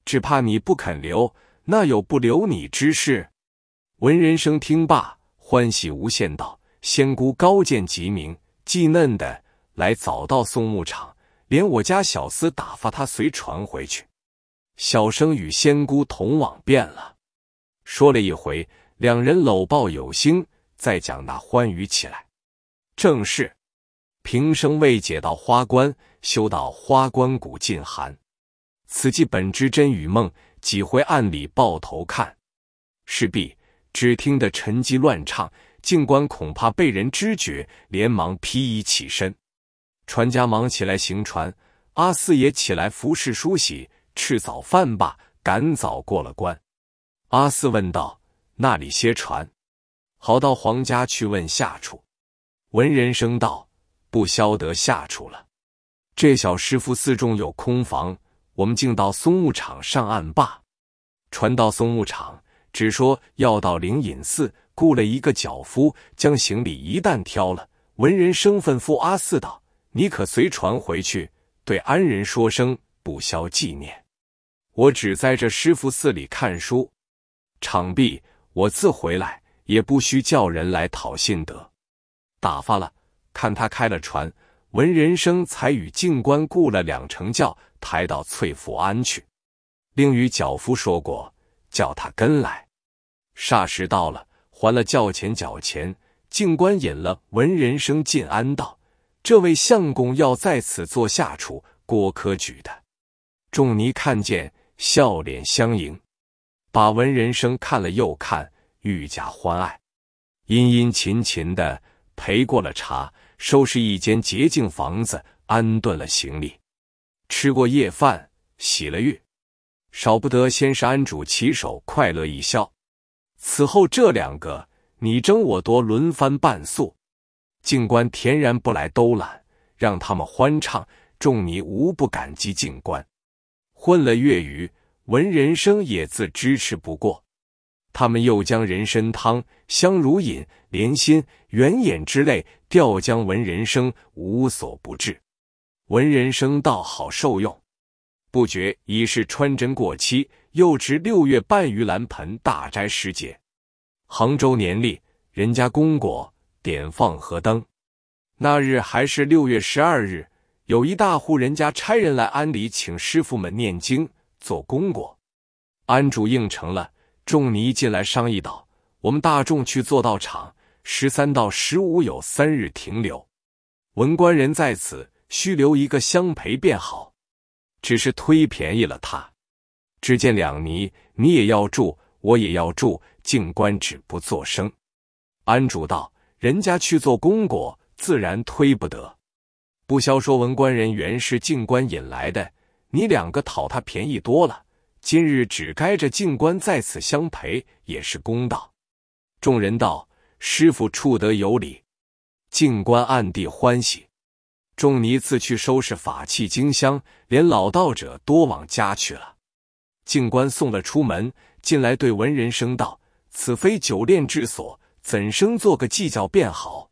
只怕你不肯留，那有不留你之事？文人生听罢。欢喜无限道：“仙姑高见极明，既嫩的来早到松木场，连我家小厮打发他随船回去。小生与仙姑同往，便了。说了一回，两人搂抱有心，再讲那欢愉起来。正是平生未解到花关，休到花关骨尽寒。此际本知真与梦，几回暗里抱头看。是必。只听得陈机乱唱，静观恐怕被人知觉，连忙披衣起身。船家忙起来行船，阿四也起来服侍梳洗，吃早饭吧，赶早过了关。阿四问道：“那里歇船？”好到黄家去问下处。闻人声道：“不消得下处了，这小师傅寺中有空房，我们竟到松木场上岸罢。”船到松木场，只说要到灵隐寺，雇了一个脚夫，将行李一旦挑了。文人生分咐阿四道：“你可随船回去，对安人说声，不消纪念。我只在这师傅寺里看书。长毕我自回来，也不需叫人来讨信德。打发了，看他开了船。文人生才与静观雇了两乘轿，抬到翠福庵去，另与脚夫说过。”叫他跟来。霎时到了，还了轿钱脚钱。静观引了文人生进安道，这位相公要在此做下厨，郭科举的。仲尼看见，笑脸相迎，把文人生看了又看，愈加欢爱。殷殷勤勤的陪过了茶，收拾一间洁净房子，安顿了行李，吃过夜饭，洗了浴。少不得先是安主起手快乐一笑，此后这两个你争我夺，轮番拌宿。静观恬然不来都懒，让他们欢畅，众尼无不感激静观。混了月余，闻人生也自支持不过。他们又将人参汤、香如饮、莲心、圆眼之类吊将闻人生无所不至。闻人生倒好受用。不觉已是穿针过期，又值六月半盂兰盆大斋时节。杭州年历，人家公果，点放河灯。那日还是六月十二日，有一大户人家差人来庵里请师傅们念经做公果，庵主应承了。仲尼进来商议道：“我们大众去做道场，十三到十五有三日停留，文官人在此，须留一个相陪便好。”只是推便宜了他。只见两尼，你也要住，我也要住。静观只不作声。安主道：人家去做公果，自然推不得。不消说，文官人原是静观引来的，你两个讨他便宜多了。今日只该着静观在此相陪，也是公道。众人道：师傅处得有理。静观暗地欢喜。仲尼自去收拾法器、经香，连老道者多往家去了。静观送了出门，进来对文人生道：“此非酒炼之所，怎生做个计较便好？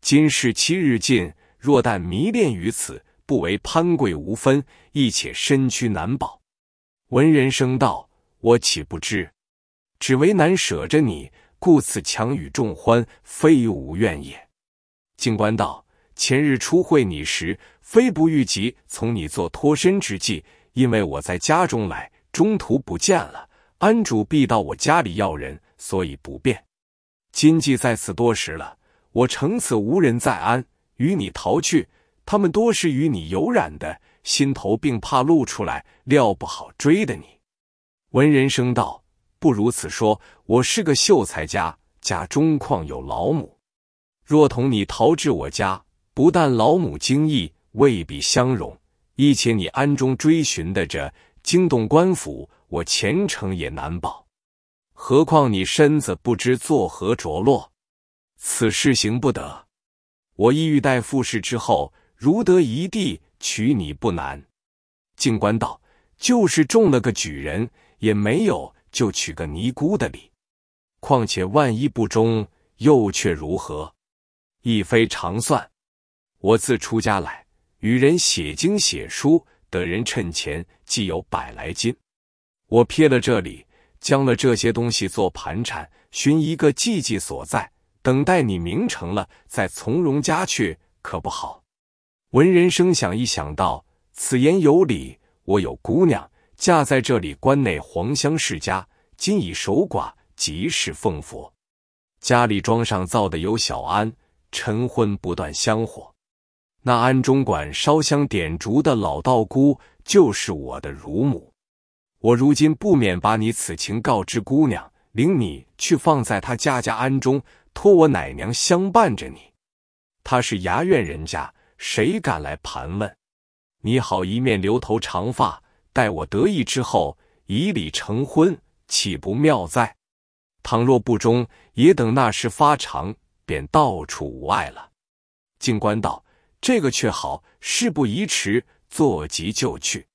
今世七日尽，若但迷恋于此，不为攀贵无分，亦且身躯难保。”文人生道：“我岂不知？只为难舍着你，故此强与众欢，非吾愿也。”静观道。前日初会你时，非不欲及从你做脱身之计，因为我在家中来，中途不见了，安主必到我家里要人，所以不便。今既在此多时了，我乘此无人在安，与你逃去。他们多是与你有染的，心头并怕露出来，料不好追的你。文人生道不如此说，我是个秀才家，家中况有老母，若同你逃至我家。不但老母惊异，未必相容；一且你暗中追寻的这惊动官府，我前程也难保。何况你身子不知作何着落，此事行不得。我意欲待副试之后，如得一地，娶你不难。静观道，就是中了个举人，也没有就娶个尼姑的理。况且万一不中，又却如何？亦非常算。我自出家来，与人写经写书，得人趁钱，既有百来金。我撇了这里，将了这些东西做盘缠，寻一个寄寄所在，等待你名成了，再从容家去，可不好。文人生想一想到，此言有理。我有姑娘嫁在这里关内黄乡世家，今已守寡，即是奉佛，家里庄上造的有小庵，晨昏不断香火。那庵中管烧香点烛的老道姑就是我的乳母，我如今不免把你此情告知姑娘，领你去放在他家家庵中，托我奶娘相伴着你。她是衙院人家，谁敢来盘问？你好一面留头长发，待我得意之后以礼成婚，岂不妙哉？倘若不中，也等那时发长，便到处无碍了。静观道。这个却好事不宜迟，坐急就去。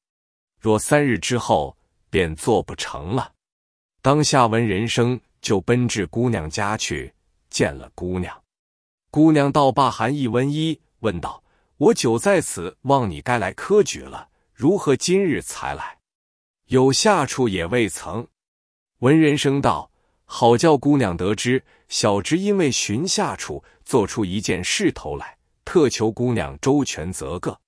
若三日之后便做不成了，当下闻人生就奔至姑娘家去，见了姑娘。姑娘道罢寒一温衣，问道：“我久在此，望你该来科举了，如何今日才来？有下处也未曾。”闻人生道：“好叫姑娘得知，小侄因为寻下处，做出一件事头来。”特求姑娘周全，则个。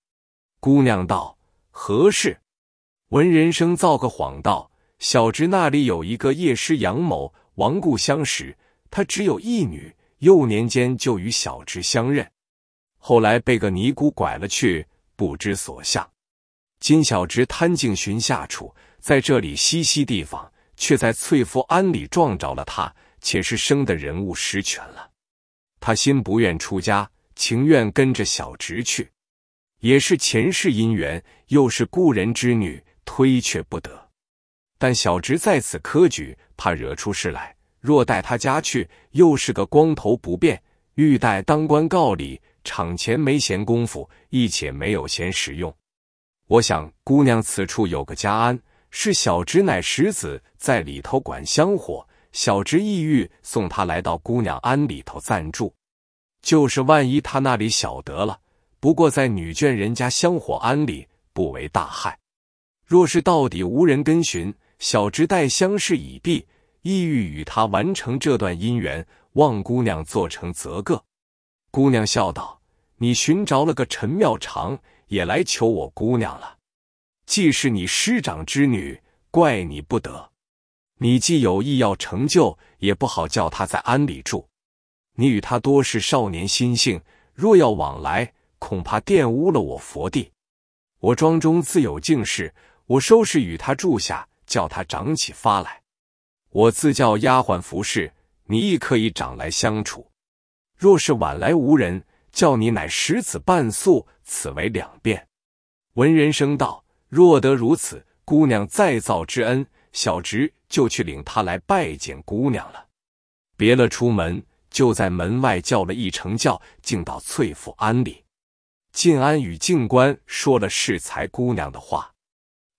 姑娘道：“何事？”闻人生造个谎道：“小侄那里有一个夜师杨某，亡故相识。他只有一女，幼年间就与小侄相认，后来被个尼姑拐了去，不知所向。今小侄贪静寻下处，在这里西西地方，却在翠福庵里撞着了他，且是生的人物失全了。他心不愿出家。”情愿跟着小侄去，也是前世姻缘，又是故人之女，推却不得。但小侄在此科举，怕惹出事来；若带他家去，又是个光头不便。欲待当官告礼，场前没闲工夫，亦且没有闲使用。我想姑娘此处有个家安，是小侄乃石子在里头管香火，小侄意欲送他来到姑娘庵里头暂住。就是万一他那里晓得了，不过在女眷人家香火庵里不为大害。若是到底无人跟寻，小侄待相视已毕，意欲与他完成这段姻缘，望姑娘做成则个。姑娘笑道：“你寻着了个陈妙长，也来求我姑娘了。既是你师长之女，怪你不得。你既有意要成就，也不好叫他在庵里住。”你与他多是少年心性，若要往来，恐怕玷污了我佛地。我庄中自有净室，我收拾与他住下，叫他长起发来。我自叫丫鬟服侍，你亦可以长来相处。若是晚来无人，叫你乃食子半素，此为两便。闻人声道：“若得如此，姑娘再造之恩，小侄就去领他来拜见姑娘了。”别了，出门。就在门外叫了一程轿，进到翠府庵里。晋安与静官说了适才姑娘的话，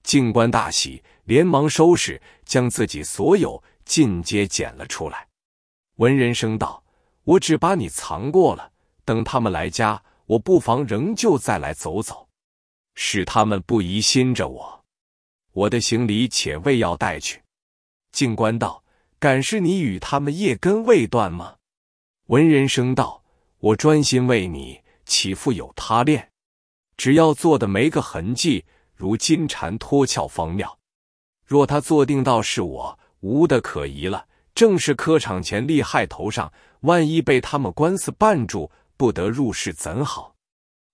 静官大喜，连忙收拾，将自己所有尽皆捡了出来。文人声道：“我只把你藏过了，等他们来家，我不妨仍旧再来走走，使他们不疑心着我。我的行李且未要带去。”静官道：“敢是你与他们夜根未断吗？”文人声道：“我专心为你，岂复有他恋？只要做的没个痕迹，如金蝉脱壳方妙。若他坐定道是我，无的可疑了。正是科场前利害头上，万一被他们官司绊住，不得入室怎好？”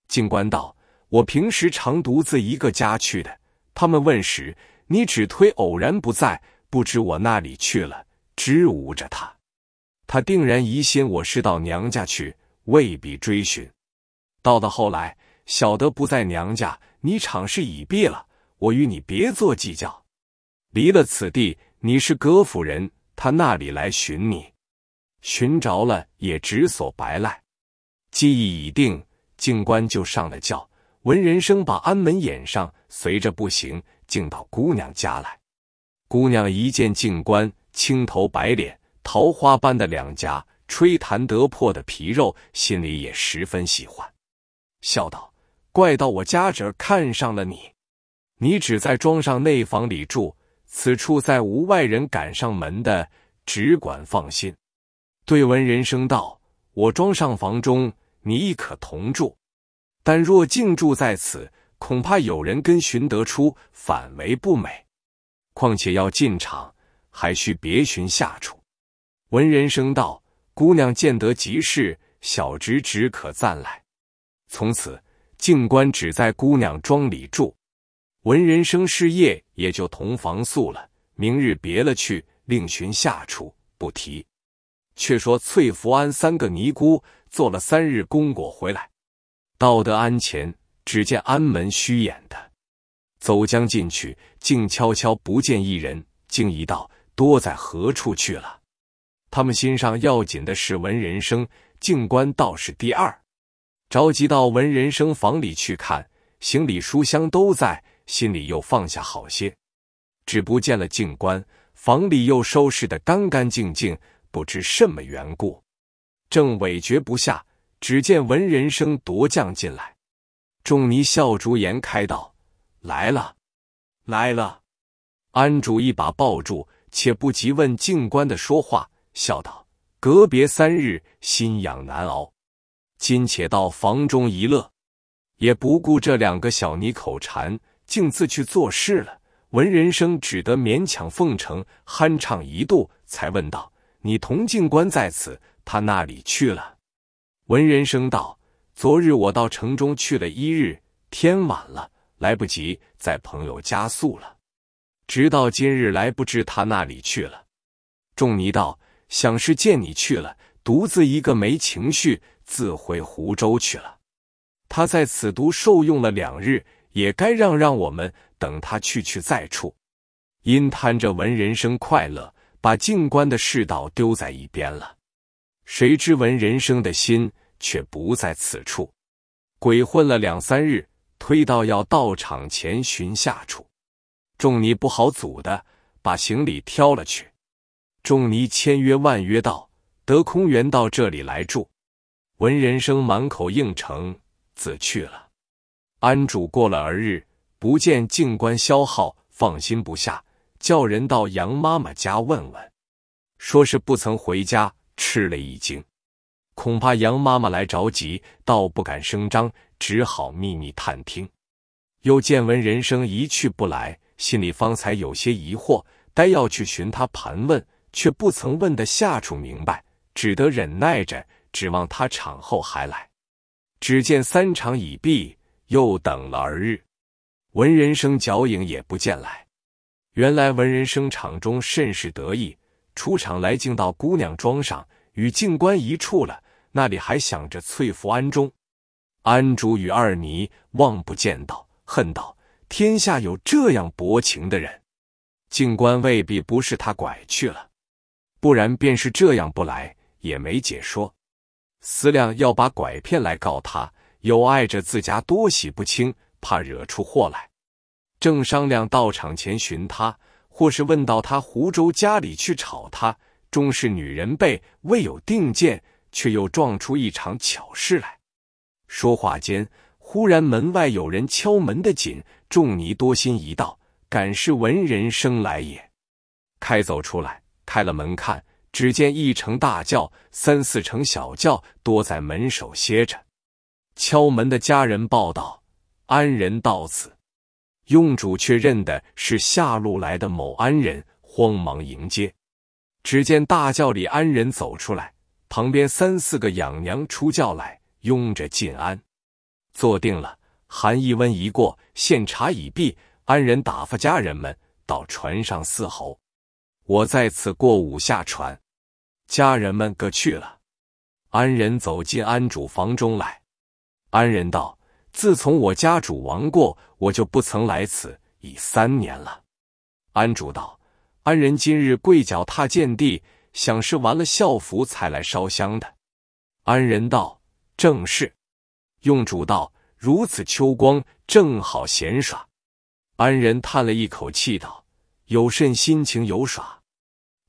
静观道：“我平时常独自一个家去的，他们问时，你只推偶然不在，不知我那里去了，支吾着他。”他定然疑心我是到娘家去，未必追寻。到了后来，小得不在娘家，你场事已毕了，我与你别做计较。离了此地，你是葛府人，他那里来寻你？寻着了也只索白赖。记忆已定，静官就上了轿，闻人声把安门掩上，随着步行进到姑娘家来。姑娘一见静官，青头白脸。桃花般的两家，吹弹得破的皮肉，心里也十分喜欢，笑道：“怪到我家侄看上了你，你只在庄上内房里住，此处再无外人赶上门的，只管放心。”对闻人声道：“我庄上房中，你亦可同住，但若静住在此，恐怕有人跟寻得出，反为不美。况且要进场，还需别寻下处。”文人生道：“姑娘见得极是，小侄只可暂来。从此静观只在姑娘庄里住。文人生事业也就同房宿了。明日别了去，另寻下处，不提。”却说翠福庵三个尼姑做了三日功果回来，到得庵前，只见庵门虚掩的，走将进去，静悄悄不见一人，惊疑道：“多在何处去了？”他们心上要紧的是闻人生，静观倒是第二。着急到闻人生房里去看，行李书箱都在，心里又放下好些。只不见了静观房里又收拾的干干净净，不知什么缘故，正委决不下。只见闻人生夺将进来，仲尼笑逐颜开道：“来了，来了！”安主一把抱住，且不急问静观的说话。笑道：“隔别三日，心痒难熬。今且到房中一乐，也不顾这两个小妮口馋，竟自去做事了。闻人生只得勉强奉承，酣畅一度，才问道：‘你同静官在此，他那里去了？’闻人生道：‘昨日我到城中去了一日，天晚了，来不及，在朋友家宿了。直到今日来，不知他那里去了。’仲尼道。”想是见你去了，独自一个没情绪，自回湖州去了。他在此独受用了两日，也该让让我们等他去去再处。因贪着闻人生快乐，把静观的世道丢在一边了。谁知闻人生的心却不在此处，鬼混了两三日，推到要到场前寻下处。众尼不好阻的，把行李挑了去。仲尼千约万约，道得空园到这里来住，闻人生满口应承，自去了。安主过了儿日，不见静观消耗，放心不下，叫人到杨妈妈家问问，说是不曾回家，吃了一惊，恐怕杨妈妈来着急，倒不敢声张，只好秘密探听。又见闻人生一去不来，心里方才有些疑惑，待要去寻他盘问。却不曾问的下处明白，只得忍耐着，指望他场后还来。只见三场已毕，又等了而日，文人生脚影也不见来。原来文人生场中甚是得意，出场来径到姑娘庄上，与静观一处了。那里还想着翠福庵中，安主与二妮望不见道，恨道：天下有这样薄情的人。静观未必不是他拐去了。不然便是这样不来，也没解说。思量要把拐骗来告他，有碍着自家多喜不清，怕惹出祸来。正商量到场前寻他，或是问到他湖州家里去吵他，终是女人辈，未有定见，却又撞出一场巧事来。说话间，忽然门外有人敲门的紧。仲尼多心一道，敢是文人生来也？开走出来。开了门看，只见一乘大轿，三四乘小轿，多在门首歇着。敲门的家人报道：“安人到此。”用主却认的是下路来的某安人，慌忙迎接。只见大轿里安人走出来，旁边三四个养娘出轿来，拥着进安，坐定了。寒意温一过，献茶已毕，安人打发家人们到船上伺候。我在此过午下船，家人们各去了。安仁走进安主房中来。安仁道：“自从我家主亡过，我就不曾来此，已三年了。”安主道：“安仁今日跪脚踏见地，想是完了孝服才来烧香的。”安仁道：“正是。”用主道：“如此秋光，正好闲耍。”安仁叹了一口气道。有甚心情游耍？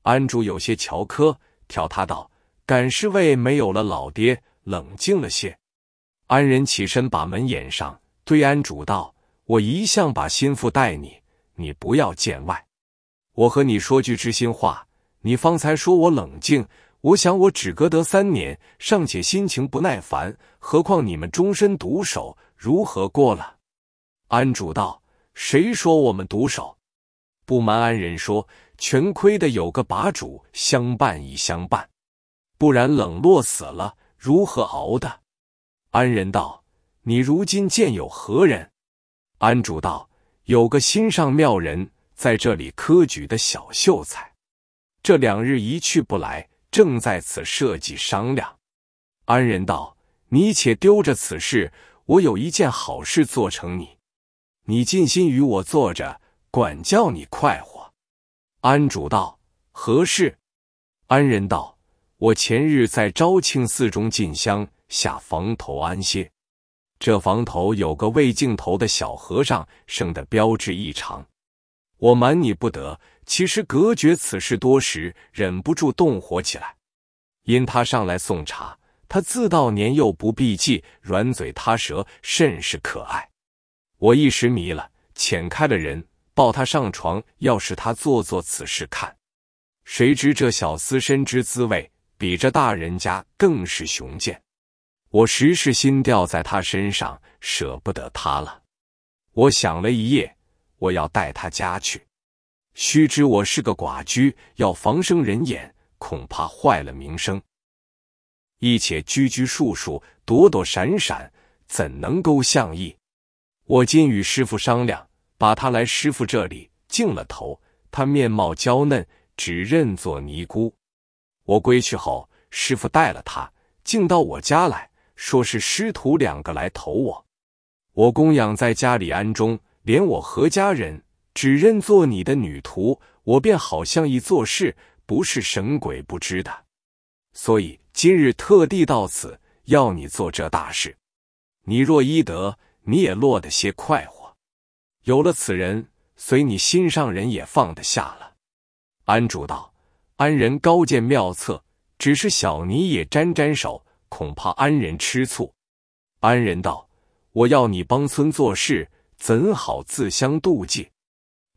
安主有些瞧科，挑他道：“赶侍卫没有了老爹，冷静了些。”安仁起身把门掩上，对安主道：“我一向把心腹待你，你不要见外。我和你说句知心话，你方才说我冷静，我想我只隔得三年，尚且心情不耐烦，何况你们终身独守，如何过了？”安主道：“谁说我们独守？”不瞒安人说，全亏的有个把主相伴一相伴，不然冷落死了，如何熬的？安人道：“你如今见有何人？”安主道：“有个心上妙人，在这里科举的小秀才，这两日一去不来，正在此设计商量。”安人道：“你且丢着此事，我有一件好事做成你，你尽心与我做着。”管教你快活，安主道何事？安人道：我前日在昭庆寺中进香，下房头安歇。这房头有个未净头的小和尚，生的标致异常。我瞒你不得，其实隔绝此事多时，忍不住动火起来。因他上来送茶，他自道年幼不避忌，软嘴塌舌，甚是可爱。我一时迷了，遣开了人。抱他上床，要使他做做此事看。谁知这小厮深知滋味，比这大人家更是雄健。我时是心吊在他身上，舍不得他了。我想了一夜，我要带他家去。须知我是个寡居，要防生人眼，恐怕坏了名声。一且拘拘束束，躲躲闪闪，怎能勾相意？我今与师傅商量。把他来师傅这里敬了头，他面貌娇嫩，只认作尼姑。我归去后，师傅带了他敬到我家来说是师徒两个来投我。我供养在家里安中，连我和家人只认作你的女徒，我便好像一做事，不是神鬼不知的。所以今日特地到此，要你做这大事。你若依得，你也落得些快活。有了此人，随你心上人也放得下了。安主道：“安人高见妙策，只是小尼也沾沾手，恐怕安人吃醋。”安人道：“我要你帮村做事，怎好自相妒忌？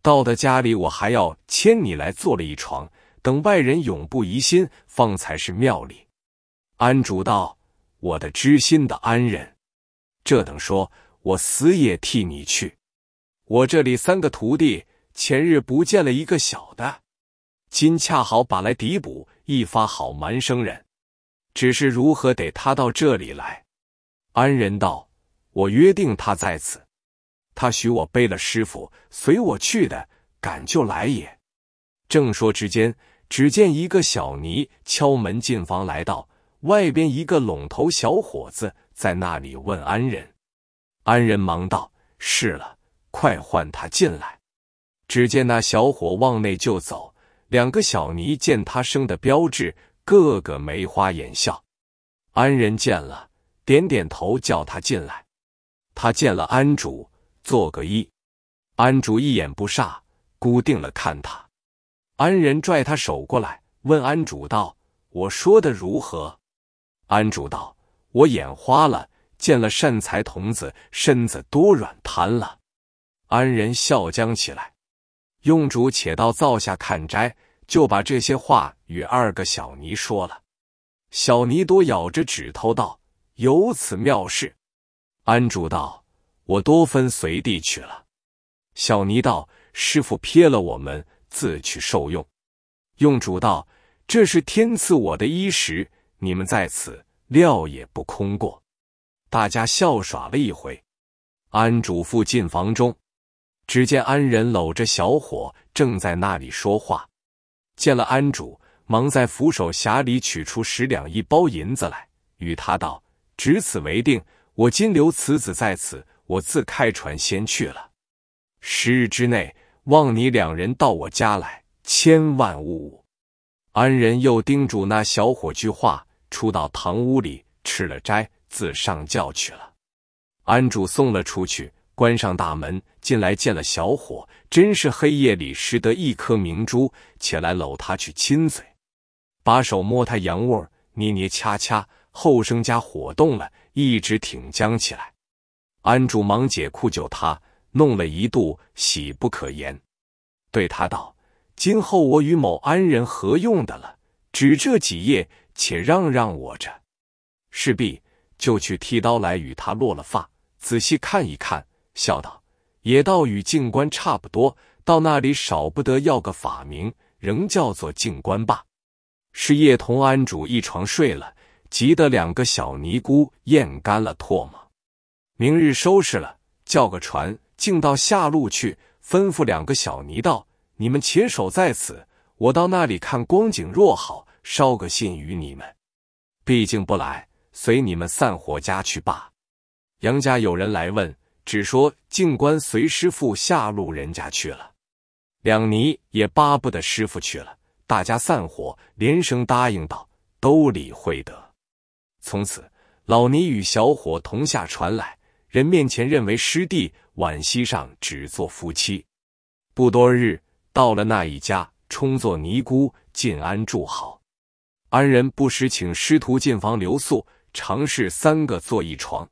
到的家里，我还要牵你来坐了一床，等外人永不疑心，方才是妙理。”安主道：“我的知心的安人，这等说，我死也替你去。”我这里三个徒弟，前日不见了一个小的，今恰好把来抵补，一发好蛮生人。只是如何得他到这里来？安仁道：“我约定他在此，他许我背了师傅随我去的，赶就来也。”正说之间，只见一个小尼敲门进房来到，外边一个拢头小伙子在那里问安仁。安仁忙道：“是了。”快唤他进来。只见那小伙往内就走，两个小尼见他生的标志，个个眉花眼笑。安人见了，点点头，叫他进来。他见了安主，做个揖。安主一眼不煞，固定了看他。安人拽他手过来，问安主道：“我说的如何？”安主道：“我眼花了，见了善财童子，身子多软瘫了。”安人笑僵起来，用主且到灶下看斋，就把这些话与二个小尼说了。小尼多咬着指头道：“有此妙事。”安主道：“我多分随地去了。”小尼道：“师傅撇了我们，自去受用。”用主道：“这是天赐我的衣食，你们在此料也不空过。”大家笑耍了一回，安主父进房中。只见安仁搂着小伙正在那里说话，见了安主，忙在扶手匣里取出十两一包银子来，与他道：“只此为定。我今留此子在此，我自开船先去了。十日之内，望你两人到我家来，千万勿误。”安仁又叮嘱那小伙句话，出到堂屋里吃了斋，自上轿去了。安主送了出去，关上大门。进来见了小伙，真是黑夜里拾得一颗明珠，且来搂他去亲嘴，把手摸他阳味捏捏掐掐，后生家火动了，一直挺僵起来。安主忙解裤救他，弄了一度喜不可言，对他道：“今后我与某安人何用的了？只这几夜，且让让我着。”是必就去剃刀来与他落了发，仔细看一看，笑道。也倒与静观差不多，到那里少不得要个法名，仍叫做静观罢。是叶同安主一床睡了，急得两个小尼姑咽干了唾沫。明日收拾了，叫个船，径到下路去。吩咐两个小尼道：“你们且守在此，我到那里看光景若好，捎个信与你们。毕竟不来，随你们散伙家去罢。”杨家有人来问。只说静观随师傅下路人家去了，两尼也巴不得师傅去了，大家散伙，连声答应道：“都理会得。”从此老尼与小伙同下船来，人面前认为师弟，惋惜上只做夫妻。不多日到了那一家，充作尼姑，进安住好。安人不时请师徒进房留宿，常是三个坐一床。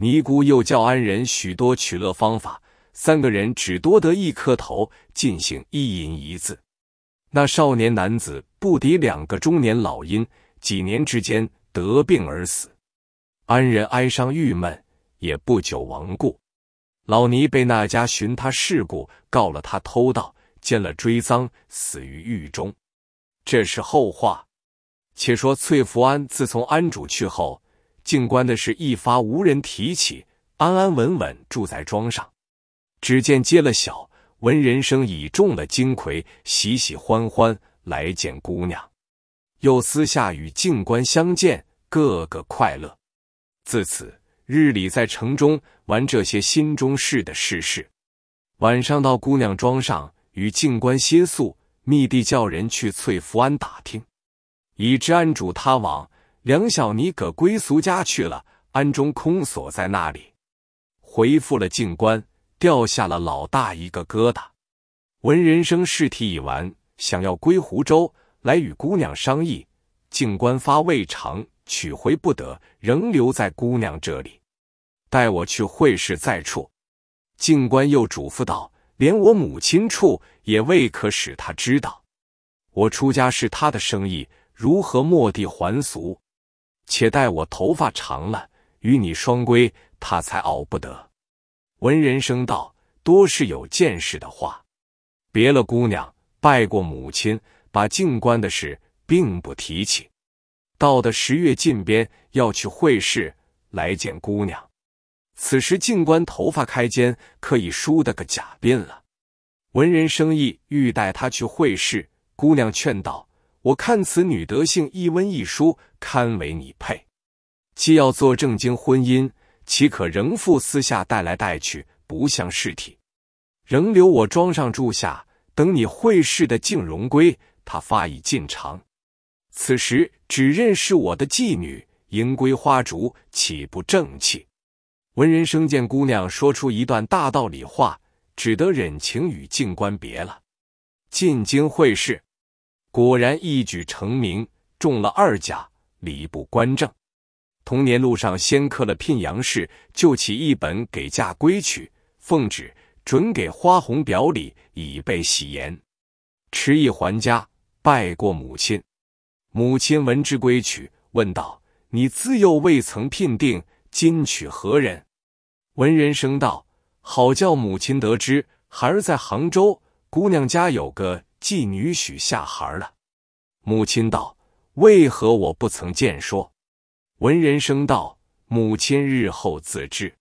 尼姑又教安人许多取乐方法，三个人只多得一颗头，进行一银一字。那少年男子不敌两个中年老阴，几年之间得病而死。安人哀伤郁闷，也不久亡故。老尼被那家寻他事故，告了他偷盗，见了追赃，死于狱中。这是后话。且说翠福安自从安主去后。静观的是一发无人提起，安安稳稳住在庄上。只见接了小闻人声已中了金魁，喜喜欢欢来见姑娘，又私下与静观相见，个个快乐。自此日里在城中玩这些新中式的事事，晚上到姑娘庄上与静观歇宿，密地叫人去翠福庵打听，已知安主他往。梁小妮搁归俗家去了，庵中空锁在那里。回复了静观，掉下了老大一个疙瘩。闻人生试题已完，想要归湖州来与姑娘商议。静观发未尝，取回不得，仍留在姑娘这里。带我去会试再处。静观又嘱咐道：“连我母亲处也未可使他知道，我出家是他的生意，如何莫地还俗？”且待我头发长了，与你双归，他才熬不得。文人生道：“多是有见识的话。”别了姑娘，拜过母亲，把静观的事并不提起。到的十月近边，要去会试，来见姑娘。此时静观头发开肩，可以梳得个假鬓了。文人生意欲带他去会试，姑娘劝道。我看此女德性一温一疏，堪为你配。既要做正经婚姻，岂可仍复私下带来带去，不像事体？仍留我庄上住下，等你会试的静容归，他发已尽长，此时只认识我的妓女，迎归花烛，岂不正气？文人生见姑娘说出一段大道理话，只得忍情与静观别了，进京会试。果然一举成名，中了二甲，礼部官正。同年路上先刻了聘杨氏，就起一本给嫁闺曲，奉旨准给花红表礼，以备喜筵。迟意还家，拜过母亲。母亲闻之归曲，问道：“你自幼未曾聘定，今娶何人？”文人生道：“好叫母亲得知，孩儿在杭州姑娘家有个。”继女许下孩了，母亲道：“为何我不曾见说？”文人生道：“母亲日后自知。”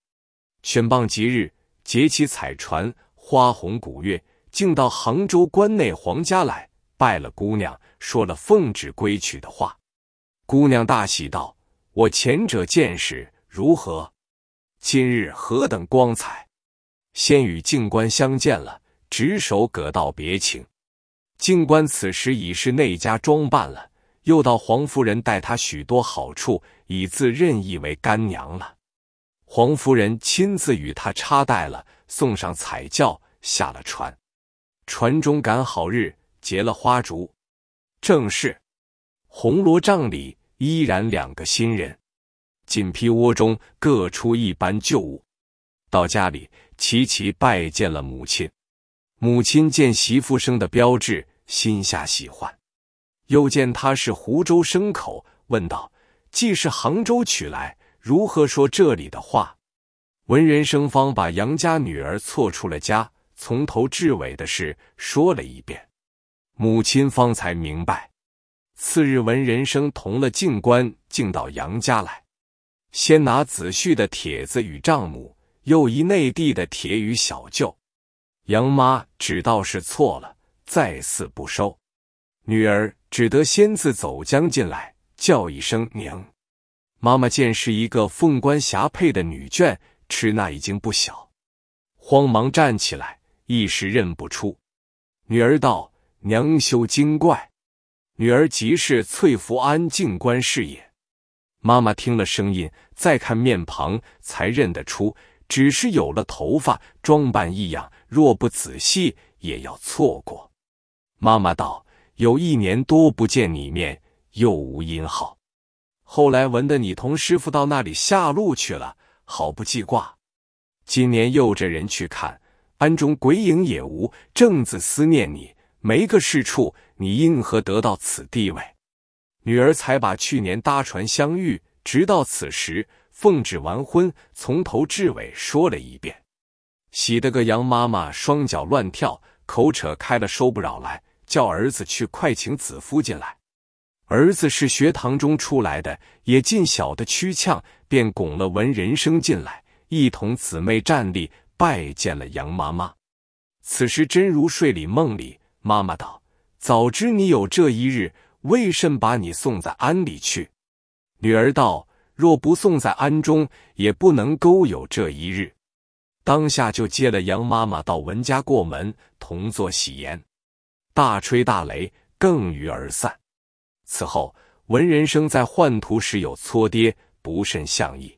选棒吉日，结起彩船，花红鼓乐，竟到杭州关内黄家来拜了姑娘，说了奉旨归去的话。姑娘大喜道：“我前者见识如何？今日何等光彩！”先与静观相见了，执手各道别情。尽管此时已是内家装扮了，又到黄夫人待他许多好处，已自任意为干娘了。黄夫人亲自与他插带了，送上彩轿，下了船。船中赶好日，结了花烛，正是红罗帐里依然两个新人。锦披窝中各出一般旧物，到家里齐齐拜见了母亲。母亲见媳妇生的标致，心下喜欢，又见他是湖州生口，问道：“既是杭州娶来，如何说这里的话？”文人生方把杨家女儿错出了家，从头至尾的事说了一遍，母亲方才明白。次日，文人生同了进官，进到杨家来，先拿子婿的帖子与丈母，又一内地的帖与小舅。杨妈只道是错了，再四不收。女儿只得先自走将进来，叫一声娘。妈妈见是一个凤冠霞帔的女眷，吃那已经不小，慌忙站起来，一时认不出。女儿道：“娘修精怪，女儿即是翠福安静观是也。”妈妈听了声音，再看面庞，才认得出。只是有了头发，装扮异样，若不仔细，也要错过。妈妈道：“有一年多不见你面，又无音号。后来闻得你同师傅到那里下路去了，好不记挂。今年又着人去看，庵中鬼影也无，正自思念你，没个是处。你因何得到此地位？”女儿才把去年搭船相遇，直到此时。奉旨完婚，从头至尾说了一遍，喜得个杨妈妈双脚乱跳，口扯开了收不了来，叫儿子去快请子夫进来。儿子是学堂中出来的，也尽小的躯呛，便拱了文人生进来，一同姊妹站立拜见了杨妈妈。此时真如睡里梦里，妈妈道：“早知你有这一日，为甚把你送在庵里去？”女儿道。若不送在庵中，也不能勾有这一日。当下就接了杨妈妈到文家过门，同做喜筵，大吹大擂，更于而散。此后，文人生在宦途时有搓跌，不甚相意。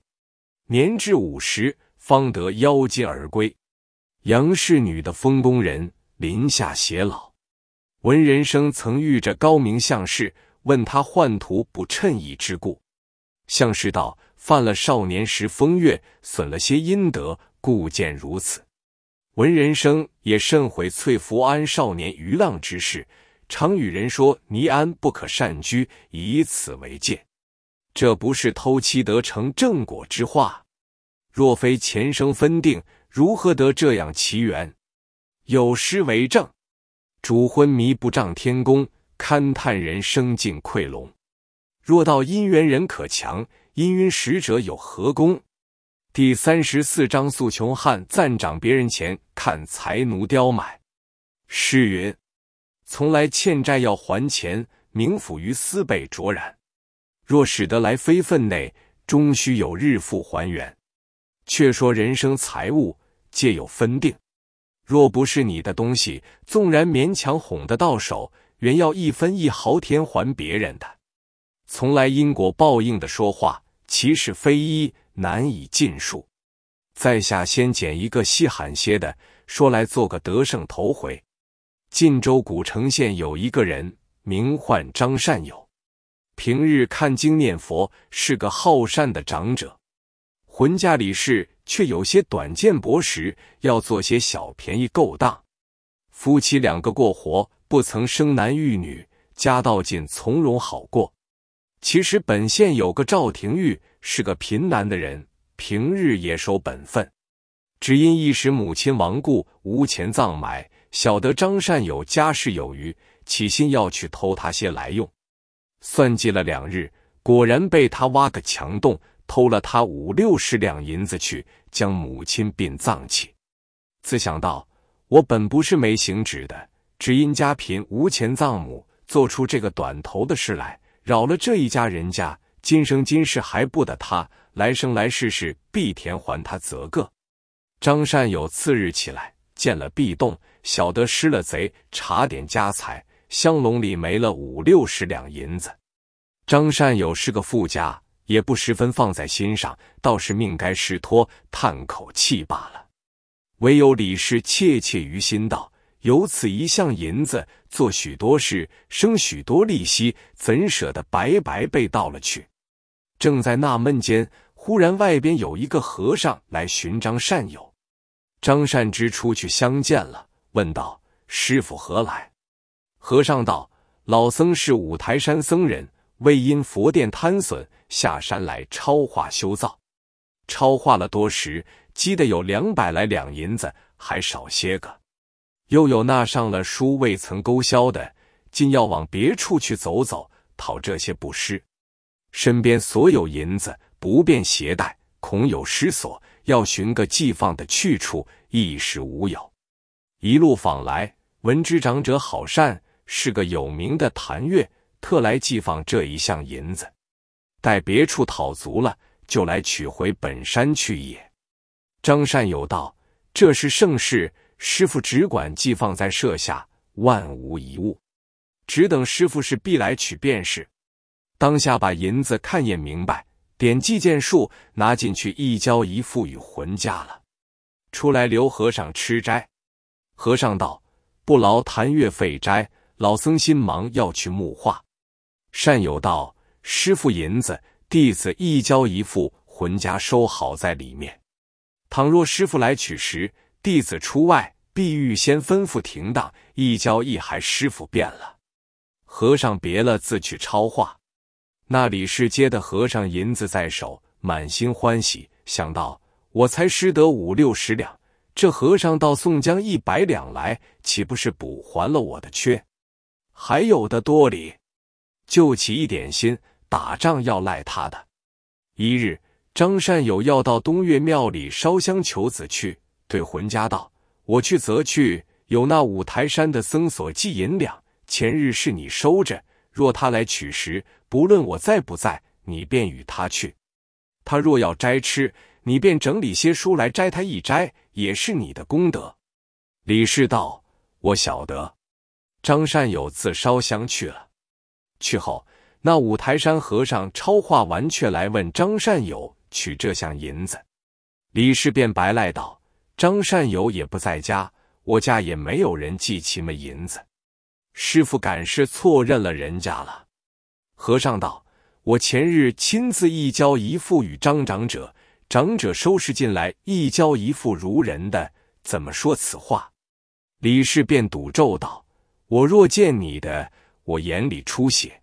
年至五十方得腰金而归。杨氏女的丰功人林下偕老。文人生曾遇着高明相士，问他宦途不称意之故。像是道犯了少年时风月，损了些阴德，故见如此。闻人生也甚悔翠福安少年余浪之事，常与人说倪安不可善居，以此为戒。这不是偷妻得成正果之话，若非前生分定，如何得这样奇缘？有诗为证：主昏迷不仗天宫，勘探人生尽溃龙。若道因缘人可强，因云使者有何功？第三十四章诉穷汉暂掌别人钱，看财奴刁买。诗云：从来欠债要还钱，名府于私被卓然。若使得来非分内，终须有日复还原。却说人生财物，皆有分定。若不是你的东西，纵然勉强哄得到手，原要一分一毫天还别人的。从来因果报应的说话，其是非一，难以尽述。在下先捡一个稀罕些的说来，做个得胜头回。晋州古城县有一个人，名唤张善友，平日看经念佛，是个好善的长者。混家里事却有些短见薄识，要做些小便宜勾当。夫妻两个过活，不曾生男育女，家道尽从容好过。其实本县有个赵廷玉，是个贫难的人，平日也守本分。只因一时母亲亡故，无钱葬埋，晓得张善友家世有余，起心要去偷他些来用。算计了两日，果然被他挖个墙洞，偷了他五六十两银子去，将母亲殡葬起。自想到我本不是没行止的，只因家贫无钱葬母，做出这个短头的事来。扰了这一家人家，今生今世还不得他，来生来世是必填还他则个。张善友次日起来，见了壁洞，晓得失了贼，查点家财，箱笼里没了五六十两银子。张善友是个富家，也不十分放在心上，倒是命该失脱，叹口气罢了。唯有李氏切切于心道。由此一项银子，做许多事，生许多利息，怎舍得白白被盗了去？正在纳闷间，忽然外边有一个和尚来寻张善友，张善之出去相见了，问道：“师傅何来？”和尚道：“老僧是五台山僧人，为因佛殿贪损，下山来超化修造。超化了多时，积得有两百来两银子，还少些个。”又有那上了书未曾勾销的，竟要往别处去走走，讨这些布施。身边所有银子不便携带，恐有失所，要寻个寄放的去处，一时无有。一路访来，闻知长者好善，是个有名的檀越，特来寄放这一项银子。待别处讨足了，就来取回本山去也。张善友道：“这是盛世。”师傅只管寄放在舍下，万无一物，只等师傅是必来取便是。当下把银子看验明白，点计件数，拿进去一交一付与魂家了。出来留和尚吃斋。和尚道：“不劳谭月费斋，老僧心忙要去木化。”善友道：“师傅银子，弟子一交一付，魂家收好在里面。倘若师傅来取时。”弟子出外，必预先吩咐停当。一交一还，师傅变了。和尚别了，自去超化。那李世接的和尚银子在手，满心欢喜，想到我才失得五六十两，这和尚到宋江一百两来，岂不是补还了我的缺？还有的多礼，就起一点心，打仗要赖他的。一日，张善友要到东岳庙里烧香求子去。对浑家道：“我去则去，有那五台山的僧所寄银两，前日是你收着。若他来取时，不论我在不在，你便与他去。他若要斋吃，你便整理些书来斋他一斋，也是你的功德。”李氏道：“我晓得。”张善友自烧香去了。去后，那五台山和尚超化完，却来问张善友取这项银子。李氏便白赖道。张善友也不在家，我家也没有人寄其么银子。师傅敢是错认了人家了？和尚道：“我前日亲自一交一副与张长者，长者收拾进来一交一副如人的，怎么说此话？”李氏便赌咒道：“我若见你的，我眼里出血。”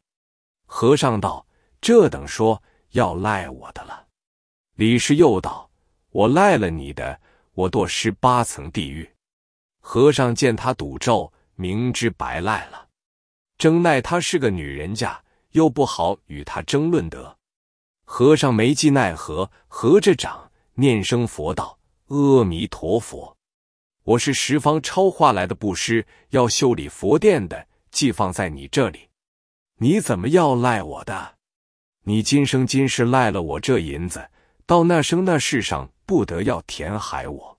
和尚道：“这等说要赖我的了。”李氏又道：“我赖了你的。”我堕十八层地狱。和尚见他赌咒，明知白赖了，争奈他是个女人家，又不好与他争论得。和尚没计奈何，合着掌念声佛道：“阿弥陀佛，我是十方超化来的布施，要修理佛殿的，寄放在你这里。你怎么要赖我的？你今生今世赖了我这银子，到那生那世上。”不得要填海，我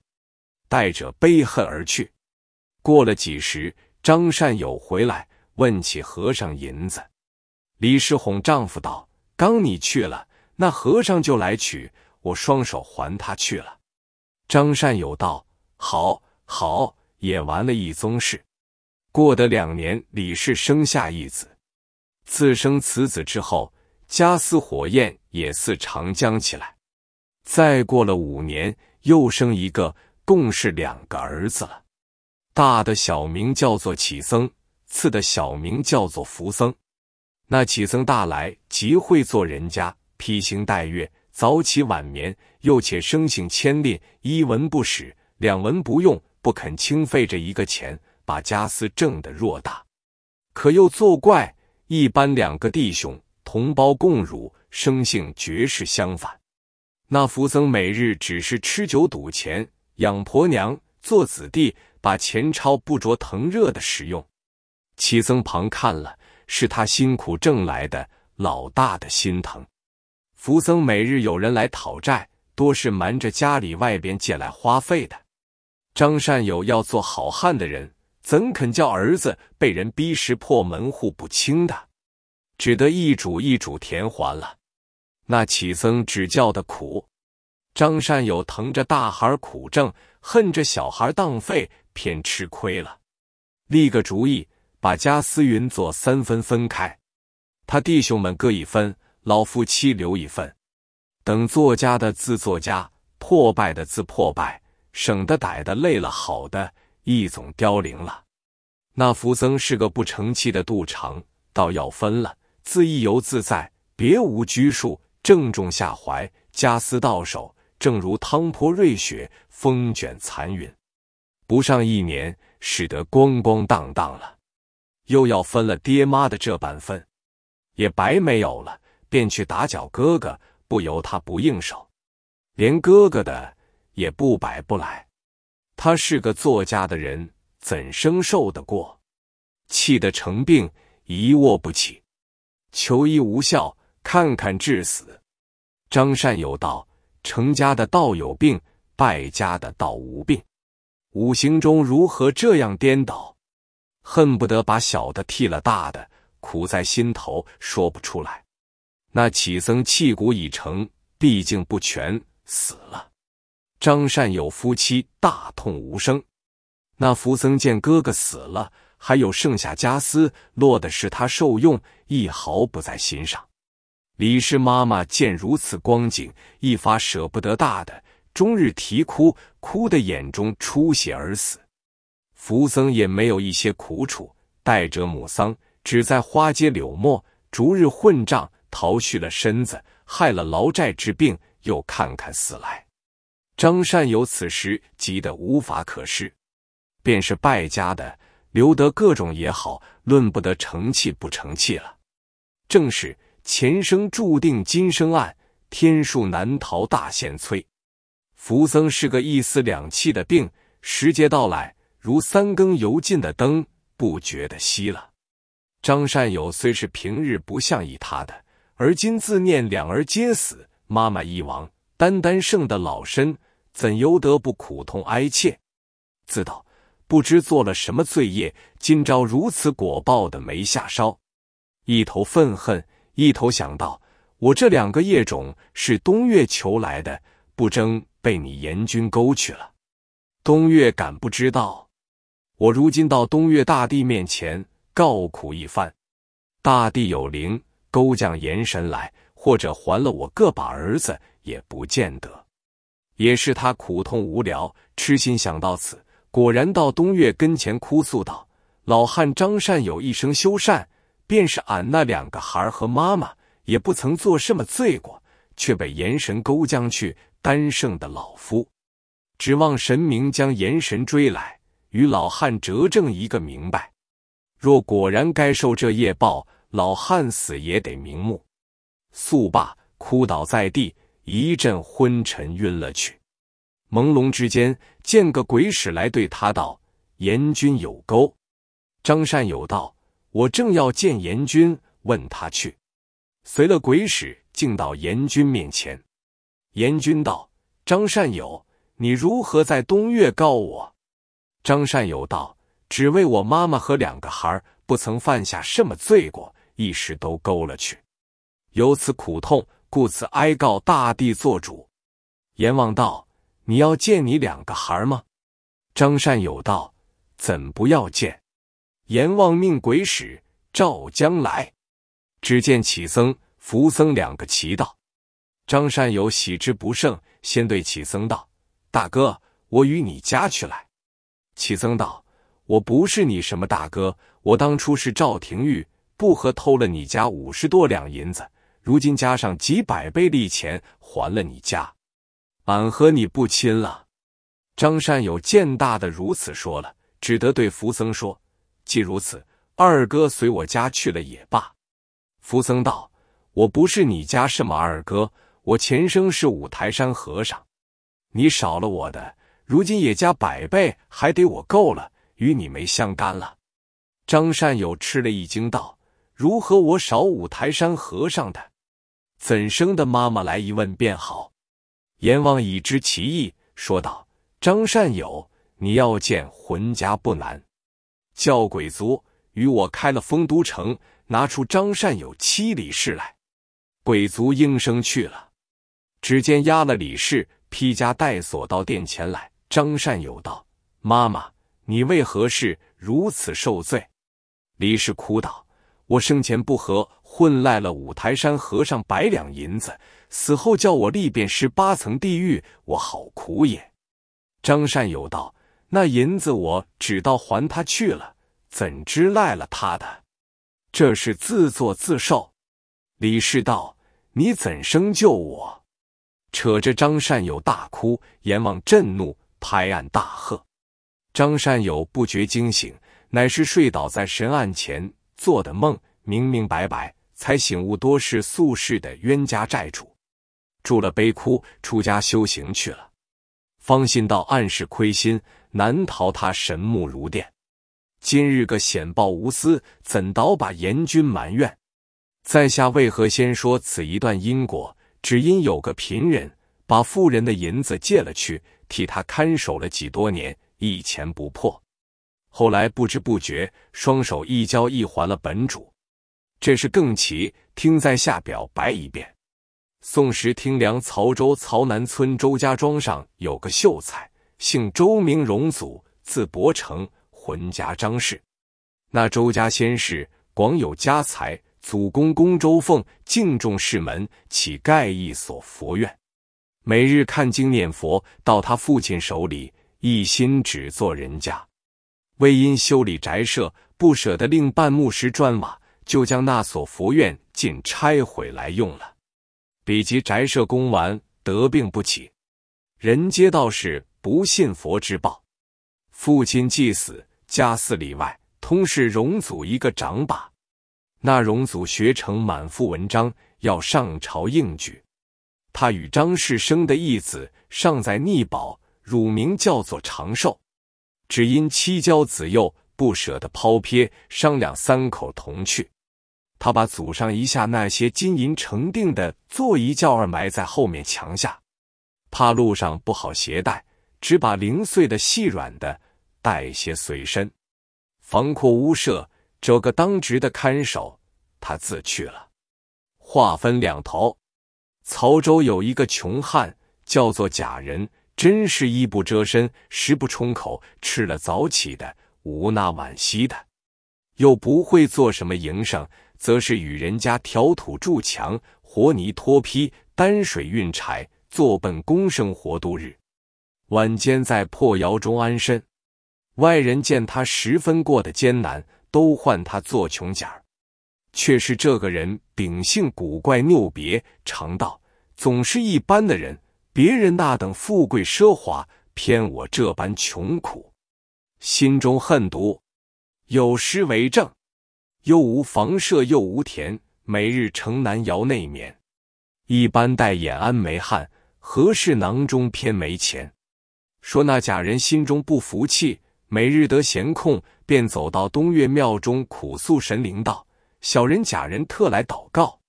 带着悲恨而去。过了几时，张善友回来问起和尚银子，李氏哄丈夫道：“刚你去了，那和尚就来取，我双手还他去了。”张善友道：“好，好，也完了一宗事。”过得两年，李氏生下一子。自生此子之后，家私火焰也似长江起来。再过了五年，又生一个，共是两个儿子了。大的小名叫做启僧，次的小名叫做福僧。那启僧大来极会做人家，披星戴月，早起晚眠，又且生性悭吝，一文不使，两文不用，不肯轻费着一个钱，把家私挣得偌大。可又作怪，一般两个弟兄，同胞共乳，生性绝世相反。那福僧每日只是吃酒赌钱，养婆娘，做子弟，把钱钞不着疼热的使用。齐僧旁看了，是他辛苦挣来的，老大的心疼。福僧每日有人来讨债，多是瞒着家里外边借来花费的。张善友要做好汉的人，怎肯叫儿子被人逼识破门户不清的？只得一主一主填还了。那启僧指教的苦，张善友疼着大孩苦挣，恨着小孩荡费，偏吃亏了。立个主意，把家私匀做三分分开，他弟兄们各一分，老夫妻留一份。等作家的字作家，破败的字破败，省得歹的累了，好的易总凋零了。那福僧是个不成器的肚长，倒要分了，自意由自在，别无拘束。正中下怀，家私到手，正如汤泼瑞雪，风卷残云。不上一年，使得光光荡荡了，又要分了爹妈的这半分，也白没有了。便去打搅哥哥，不由他不应手，连哥哥的也不摆不来。他是个作家的人，怎生受得过？气得成病，一卧不起，求医无效。看看致死，张善有道：“成家的道有病，败家的道无病。五行中如何这样颠倒？恨不得把小的剃了大的，苦在心头，说不出来。”那启僧气骨已成，毕竟不全，死了。张善友夫妻大痛无声。那福僧见哥哥死了，还有剩下家私，落的是他受用，一毫不在心上。李氏妈妈见如此光景，一发舍不得大的，终日啼哭，哭得眼中出血而死。福僧也没有一些苦楚，带着母丧，只在花街柳陌逐日混账，逃去了身子，害了劳债之病，又看看死来。张善友此时急得无法可施，便是败家的，留得各种也好，论不得成器不成器了。正是。前生注定今生暗，天数难逃大限催。福僧是个一丝两气的病，时节到来，如三更油尽的灯，不觉得熄了。张善友虽是平日不像以他的，而今自念两儿皆死，妈妈一亡，单单剩的老身，怎由得不苦痛哀切？自道不知做了什么罪业，今朝如此果报的没下梢，一头愤恨。一头想到，我这两个叶种是东岳求来的，不争被你阎君勾去了。东岳敢不知道？我如今到东岳大帝面前告苦一番，大帝有灵，勾将炎神来，或者还了我个把儿子也不见得。也是他苦痛无聊，痴心想到此，果然到东岳跟前哭诉道：“老汉张善有一生修善。”便是俺那两个孩儿和妈妈，也不曾做什么罪过，却被阎神勾将去。单剩的老夫，指望神明将阎神追来，与老汉折正一个明白。若果然该受这业报，老汉死也得瞑目。诉罢，哭倒在地，一阵昏沉，晕了去。朦胧之间，见个鬼使来对他道：“阎君有勾。”张善有道。我正要见阎君，问他去。随了鬼使，进到阎君面前。阎君道：“张善友，你如何在东岳告我？”张善友道：“只为我妈妈和两个孩儿不曾犯下什么罪过，一时都勾了去，由此苦痛，故此哀告大帝做主。”阎王道：“你要见你两个孩儿吗？”张善友道：“怎不要见？”阎王命鬼使赵将来，只见启僧、扶僧两个齐道：“张善友喜之不胜，先对启僧道：‘大哥，我与你家去来。’启僧道：‘我不是你什么大哥，我当初是赵廷玉，不和偷了你家五十多两银子，如今加上几百倍利钱，还了你家，俺和你不亲了。’张善友见大的如此说了，只得对扶僧说。”既如此，二哥随我家去了也罢。福僧道：“我不是你家什么二哥，我前生是五台山和尚。你少了我的，如今也加百倍，还得我够了，与你没相干了。”张善友吃了一惊，道：“如何我少五台山和尚的？怎生的妈妈来一问便好？”阎王已知其意，说道：“张善友，你要见浑家不难。”叫鬼卒与我开了丰都城，拿出张善友七里氏来。鬼卒应声去了。只见押了李氏披枷带锁到殿前来。张善友道：“妈妈，你为何事如此受罪？”李氏哭道：“我生前不和，混赖了五台山和尚百两银子，死后叫我历遍十八层地狱，我好苦也。”张善友道。那银子我只道还他去了，怎知赖了他的？这是自作自受。李氏道，你怎生救我？扯着张善友大哭。阎王震怒，拍案大喝。张善友不觉惊醒，乃是睡倒在神案前做的梦，明明白白，才醒悟多是素世的冤家债主。住了悲哭，出家修行去了。方信道暗示亏心。难逃他神目如电，今日个险报无私，怎倒把严君埋怨？在下为何先说此一段因果？只因有个贫人把富人的银子借了去，替他看守了几多年，一钱不破。后来不知不觉，双手一交一还了本主，这是更奇。听在下表白一遍：宋时，听梁曹州曹南村周家庄上有个秀才。姓周，名荣祖，字伯成，浑家张氏。那周家先世广有家财，祖公公周凤敬重世门，起盖一所佛院，每日看经念佛。到他父亲手里，一心只做人家。为因修理宅舍，不舍得另办木石砖瓦，就将那所佛院尽拆毁来用了。比及宅舍工完，得病不起，人皆道是。不信佛之报，父亲既死，家寺里外通是荣祖一个长把。那荣祖学成满腹文章，要上朝应举。他与张士生的义子尚在逆宝，乳名叫做长寿。只因妻娇子幼，不舍得抛撇，商量三口同去。他把祖上一下那些金银成锭的，做一轿儿埋在后面墙下，怕路上不好携带。只把零碎的、细软的带些随身，房库屋舍，找个当值的看守，他自去了。话分两头，曹州有一个穷汉，叫做贾人，真是衣不遮身，食不充口，吃了早起的，无那晚息的，又不会做什么营生，则是与人家挑土筑墙、和泥脱坯、担水运柴、坐奔工生活度日。晚间在破窑中安身，外人见他十分过得艰难，都唤他做穷贾。却是这个人秉性古怪拗别，常道总是一般的人，别人那等富贵奢华，偏我这般穷苦，心中恨毒。有诗为证：又无房舍又无田，每日城南窑内眠。一般待眼安梅汉，何事囊中偏没钱？说那假人心中不服气，每日得闲空，便走到东岳庙中苦诉神灵道：“小人假人特来祷告。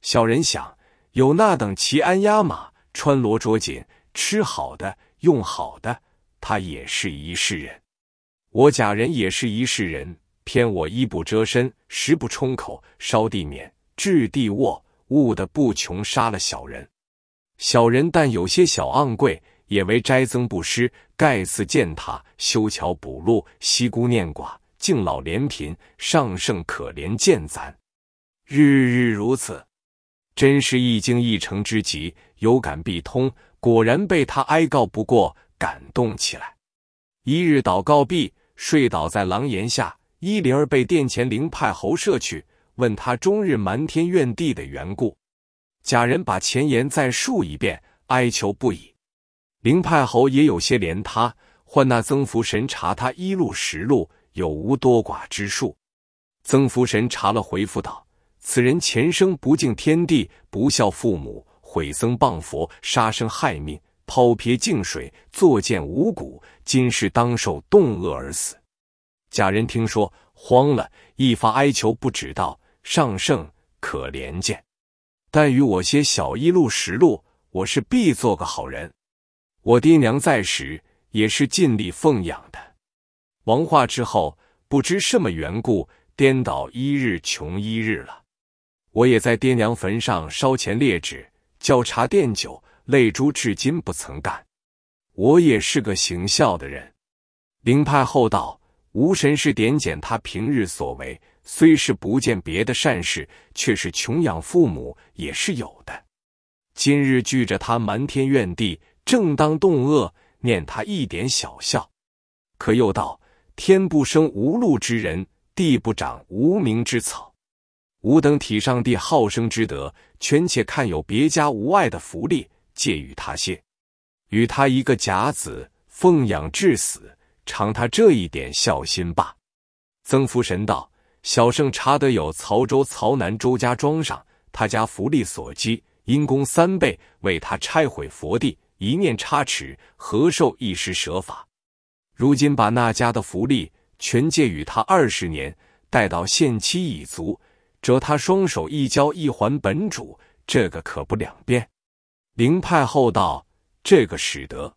小人想有那等骑鞍压马、穿罗着锦、吃好的、用好的，他也是一世人。我假人也是一世人，偏我衣不遮身，食不充口，烧地面，置地卧，兀的不穷杀了小人。小人但有些小昂贵。”也为斋僧布施，盖寺建塔，修桥补路，惜孤念寡，敬老怜贫，上圣可怜见咱，日日如此，真是一经一成之极，有感必通。果然被他哀告不过，感动起来。一日祷告毕，睡倒在廊檐下。伊灵儿被殿前灵派侯射去，问他终日瞒天怨地的缘故。假人把前言再述一遍，哀求不已。灵派侯也有些怜他，唤那曾福神查他一路十路有无多寡之数。曾福神查了，回复道：“此人前生不敬天地，不孝父母，毁僧谤佛，杀生害命，抛撇净水，作践五谷。今世当受冻饿而死。”假人听说，慌了一发哀求不止，道：“上圣可怜见，但与我些小一路十路，我是必做个好人。”我爹娘在时，也是尽力奉养的。亡化之后，不知什么缘故，颠倒一日穷一日了。我也在爹娘坟上烧钱、列纸、浇茶、垫酒，泪珠至今不曾干。我也是个行孝的人。灵派后道：“吴神是点检他平日所为，虽是不见别的善事，却是穷养父母也是有的。今日拒着他瞒天怨地。”正当动恶，念他一点小孝，可又道：天不生无路之人，地不长无名之草。吾等体上帝好生之德，全且看有别家无碍的福利，借与他些，与他一个甲子奉养至死，尝他这一点孝心罢。曾福神道：小圣查得有曹州曹南周家庄上，他家福利所积，因公三倍，为他拆毁佛地。一念差池，何受一时舍法？如今把那家的福利全借与他二十年，待到限期已足，折他双手一交一还本主，这个可不两便。灵派后道，这个使得。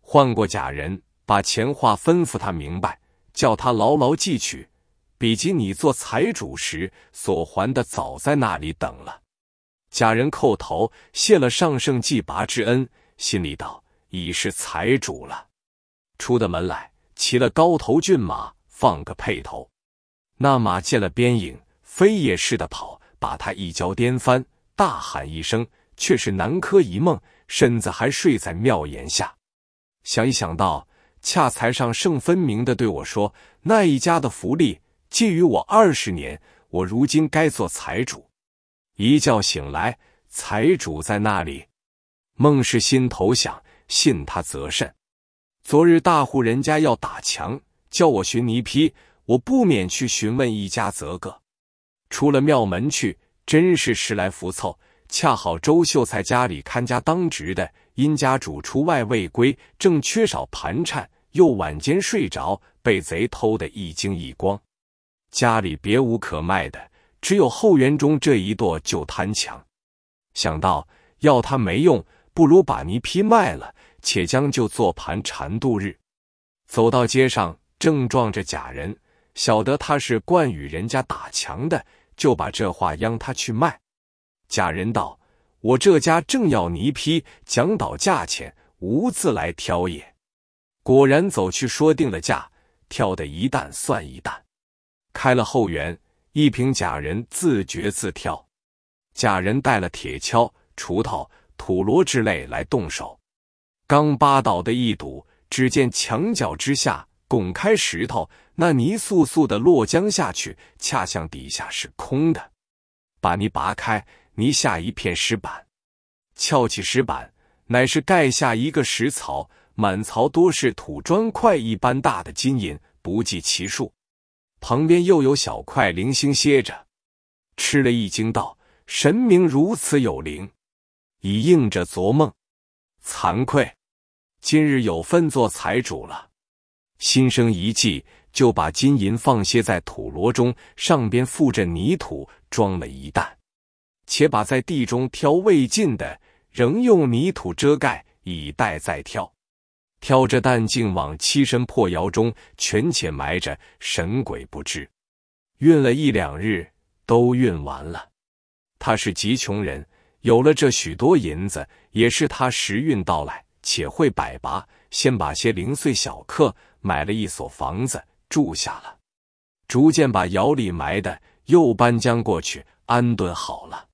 换过假人，把钱话吩咐他明白，叫他牢牢记取。比及你做财主时所还的，早在那里等了。假人叩头谢了上圣祭拔之恩。心里道：“已是财主了。”出的门来，骑了高头骏马，放个辔头。那马见了边影，飞也似的跑，把他一跤颠翻。大喊一声，却是南柯一梦，身子还睡在庙檐下。想一想到，恰才上圣分明的对我说：“那一家的福利借与我二十年，我如今该做财主。”一觉醒来，财主在那里。孟氏心头想：信他则甚。昨日大户人家要打墙，叫我寻泥坯，我不免去询问一家，则个。出了庙门去，真是时来福凑，恰好周秀才家里看家当值的，因家主出外未归，正缺少盘缠，又晚间睡着，被贼偷得一精一光，家里别无可卖的，只有后园中这一垛旧摊墙。想到要他没用。不如把泥坯卖了，且将就做盘缠度日。走到街上，正撞着假人，晓得他是惯与人家打墙的，就把这话央他去卖。假人道：“我这家正要泥坯，讲倒价钱，无自来挑也。”果然走去说定了价，挑的一担算一担。开了后园，一瓶假人自觉自挑。假人带了铁锹、锄头。土罗之类来动手，刚扒倒的一堵，只见墙角之下拱开石头，那泥簌簌的落江下去，恰像底下是空的。把泥拔开，泥下一片石板，翘起石板，乃是盖下一个石槽，满槽多是土砖块一般大的金银，不计其数。旁边又有小块零星歇着，吃了一惊，道：“神明如此有灵。”以应着昨梦，惭愧，今日有份做财主了。心生一计，就把金银放些在土螺中，上边附着泥土，装了一担，且把在地中挑未尽的，仍用泥土遮盖，以待再挑。挑着担竟往七身破窑中全且埋着，神鬼不知。运了一两日，都运完了。他是极穷人。有了这许多银子，也是他时运到来，且会百拔，先把些零碎小客买了一所房子住下了，逐渐把窑里埋的又搬将过去安顿好了，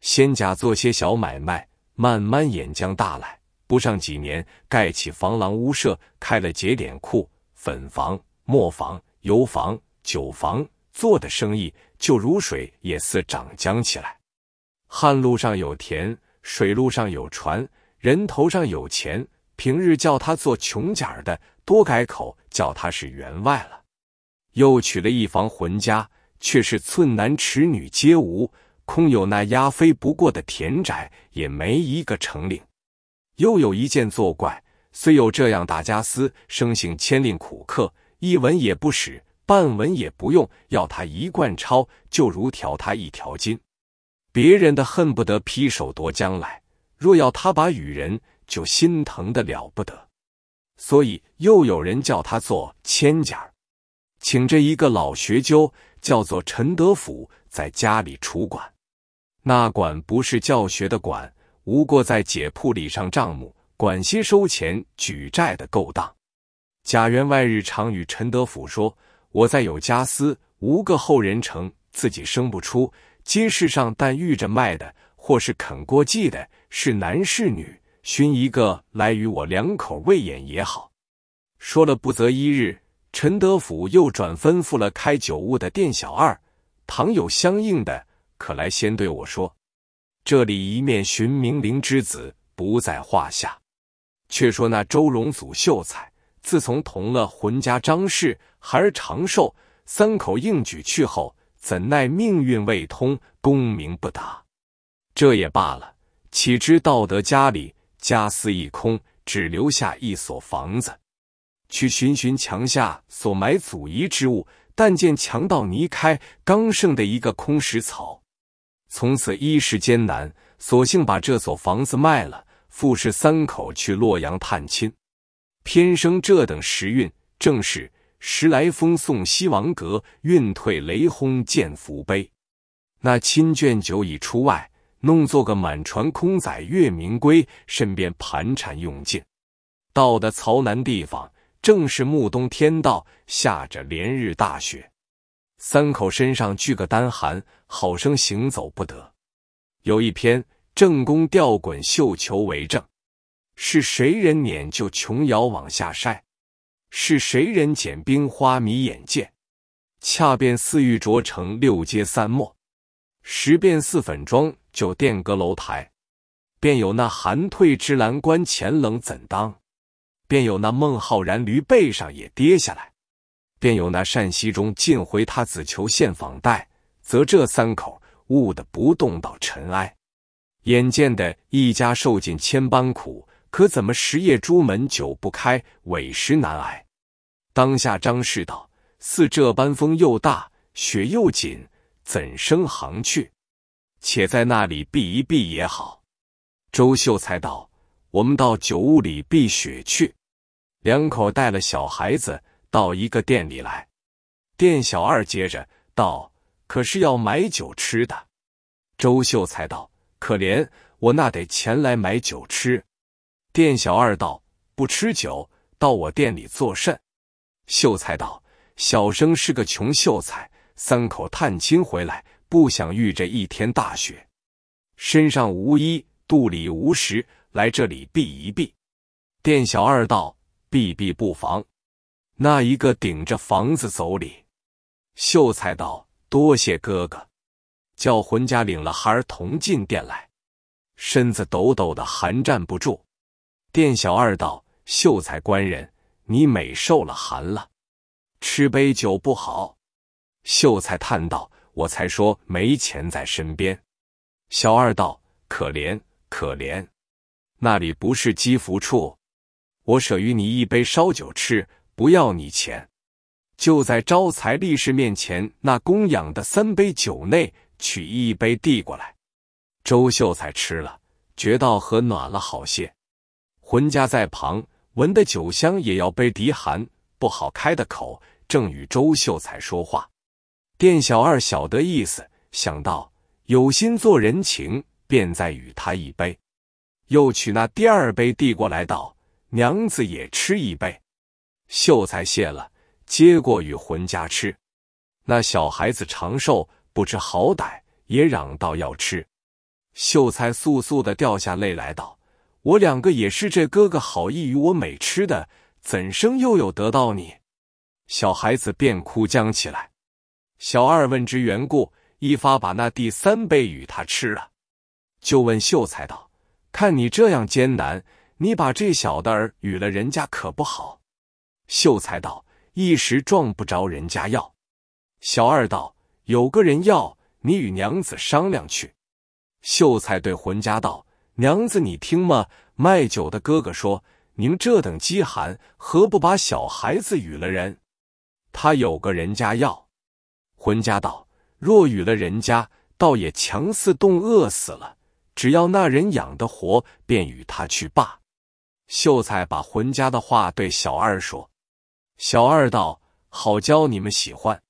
先假做些小买卖，慢慢眼将大来。不上几年，盖起房廊屋舍，开了节点库、粉房、磨房、油房、酒房，做的生意就如水也似涨将起来。旱路上有田，水路上有船，人头上有钱。平日叫他做穷家的，多改口叫他是员外了。又娶了一房浑家，却是寸男尺女皆无，空有那压飞不过的田宅，也没一个成领。又有一件作怪，虽有这样大家私，生性千令苦刻，一文也不使，半文也不用，要他一贯抄，就如挑他一条筋。别人的恨不得劈手夺将来，若要他把与人，就心疼的了不得。所以又有人叫他做千家请着一个老学究叫做陈德甫在家里出管。那管不是教学的管，无过在解铺里上账目，管些收钱举债的勾当。贾员外日常与陈德甫说：“我在有家私，无个后人成，自己生不出。”街市上但遇着卖的，或是肯过计的，是男是女，寻一个来与我两口喂眼也好。说了不择一日，陈德甫又转吩咐了开酒屋的店小二，倘有相应的，可来先对我说。这里一面寻明灵之子，不在话下。却说那周荣祖秀才，自从同了浑家张氏孩儿长寿三口应举去后。怎奈命运未通，功名不达，这也罢了。岂知道德家里家私一空，只留下一所房子。去寻寻墙下所埋祖遗之物，但见强盗泥开，刚剩的一个空石槽。从此衣食艰难，索性把这所房子卖了，富士三口去洛阳探亲。偏生这等时运，正是。时来风送西王阁，运退雷轰见福碑。那亲眷酒已出外，弄做个满船空载月明归。身边盘缠用尽，到的曹南地方，正是暮冬天到，下着连日大雪。三口身上聚个单寒，好生行走不得。有一篇正宫吊滚绣球为证，是谁人撵就琼瑶往下晒？是谁人剪冰花迷眼见，恰便似玉琢成六阶三墨；十遍似粉妆就殿阁楼台。便有那寒退之兰关前冷怎当？便有那孟浩然驴背上也跌下来。便有那善熙中尽回他子求现纺带，则这三口悟得不动到尘埃。眼见的一家受尽千般苦，可怎么十夜朱门久不开，委实难挨。当下张氏道：“似这般风又大，雪又紧，怎生行去？且在那里避一避也好。”周秀才道：“我们到酒屋里避雪去。”两口带了小孩子到一个店里来，店小二接着道：“可是要买酒吃的？”周秀才道：“可怜我那得钱来买酒吃。”店小二道：“不吃酒，到我店里作甚？”秀才道：“小生是个穷秀才，三口探亲回来，不想遇着一天大雪，身上无衣，肚里无食，来这里避一避。”店小二道：“避避不妨。”那一个顶着房子走里。秀才道：“多谢哥哥，叫浑家领了孩儿同进店来。”身子抖抖的，寒战不住。店小二道：“秀才官人。”你美受了寒了，吃杯酒不好。秀才叹道：“我才说没钱在身边。”小二道：“可怜可怜，那里不是积福处？我舍与你一杯烧酒吃，不要你钱。”就在招财立士面前那供养的三杯酒内取一杯递过来。周秀才吃了，觉到和暖了好些。浑家在旁。闻的酒香也要被敌寒，不好开的口。正与周秀才说话，店小二晓得意思，想到有心做人情，便再与他一杯，又取那第二杯递过来道：“娘子也吃一杯。”秀才谢了，接过与浑家吃。那小孩子长寿，不知好歹，也嚷道要吃。秀才簌簌的掉下泪来道。我两个也是这哥哥好意与我美吃的，怎生又有得到你？小孩子便哭将起来。小二问之缘故，一发把那第三杯与他吃了。就问秀才道：“看你这样艰难，你把这小的儿与了人家可不好？”秀才道：“一时撞不着人家要。”小二道：“有个人要，你与娘子商量去。”秀才对浑家道。娘子，你听吗？卖酒的哥哥说：“您这等饥寒，何不把小孩子与了人？他有个人家要。”浑家道：“若与了人家，倒也强似冻饿死了。只要那人养得活，便与他去罢。”秀才把浑家的话对小二说：“小二道，好教你们喜欢。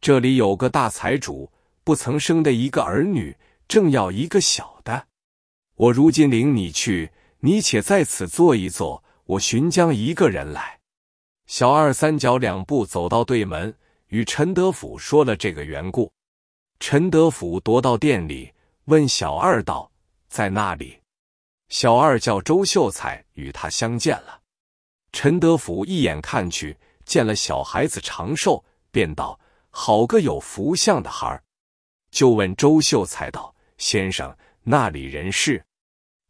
这里有个大财主，不曾生的一个儿女，正要一个小的。”我如今领你去，你且在此坐一坐。我寻将一个人来。小二三脚两步走到对门，与陈德甫说了这个缘故。陈德甫踱到店里，问小二道：“在那里？”小二叫周秀才与他相见了。陈德甫一眼看去，见了小孩子长寿，便道：“好个有福相的孩儿！”就问周秀才道：“先生那里人是？”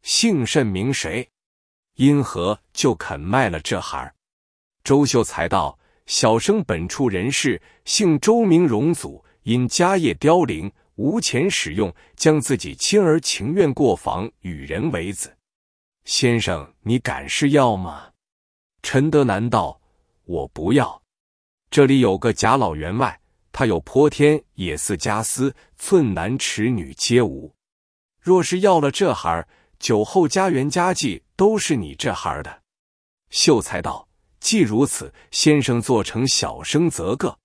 姓甚名谁？因何就肯卖了这孩儿？周秀才道：“小生本处人士，姓周，名荣祖。因家业凋零，无钱使用，将自己亲儿情愿过房与人为子。先生，你敢是要吗？”陈德南道：“我不要。这里有个贾老员外，他有泼天也似家私，寸男尺女皆无。若是要了这孩儿。”酒后家园家计都是你这孩儿的。秀才道：“既如此，先生做成小生则个。”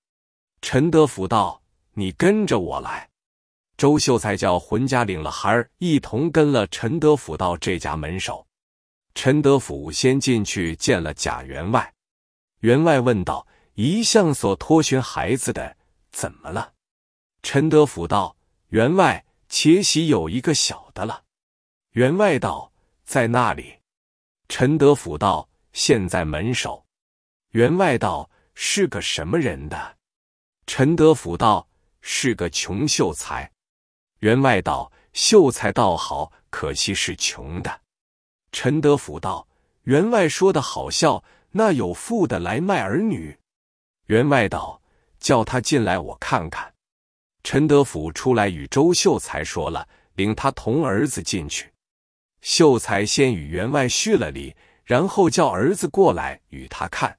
陈德甫道：“你跟着我来。”周秀才叫浑家领了孩儿，一同跟了陈德甫到这家门首。陈德甫先进去见了贾员外。员外问道：“一向所托寻孩子的怎么了？”陈德甫道：“员外且喜有一个小的了。”员外道：“在那里？”陈德甫道：“现在门首。”员外道：“是个什么人的？”陈德甫道：“是个穷秀才。”员外道：“秀才倒好，可惜是穷的。”陈德甫道：“员外说的好笑，那有富的来卖儿女？”员外道：“叫他进来，我看看。”陈德甫出来与周秀才说了，领他同儿子进去。秀才先与员外叙了礼，然后叫儿子过来与他看。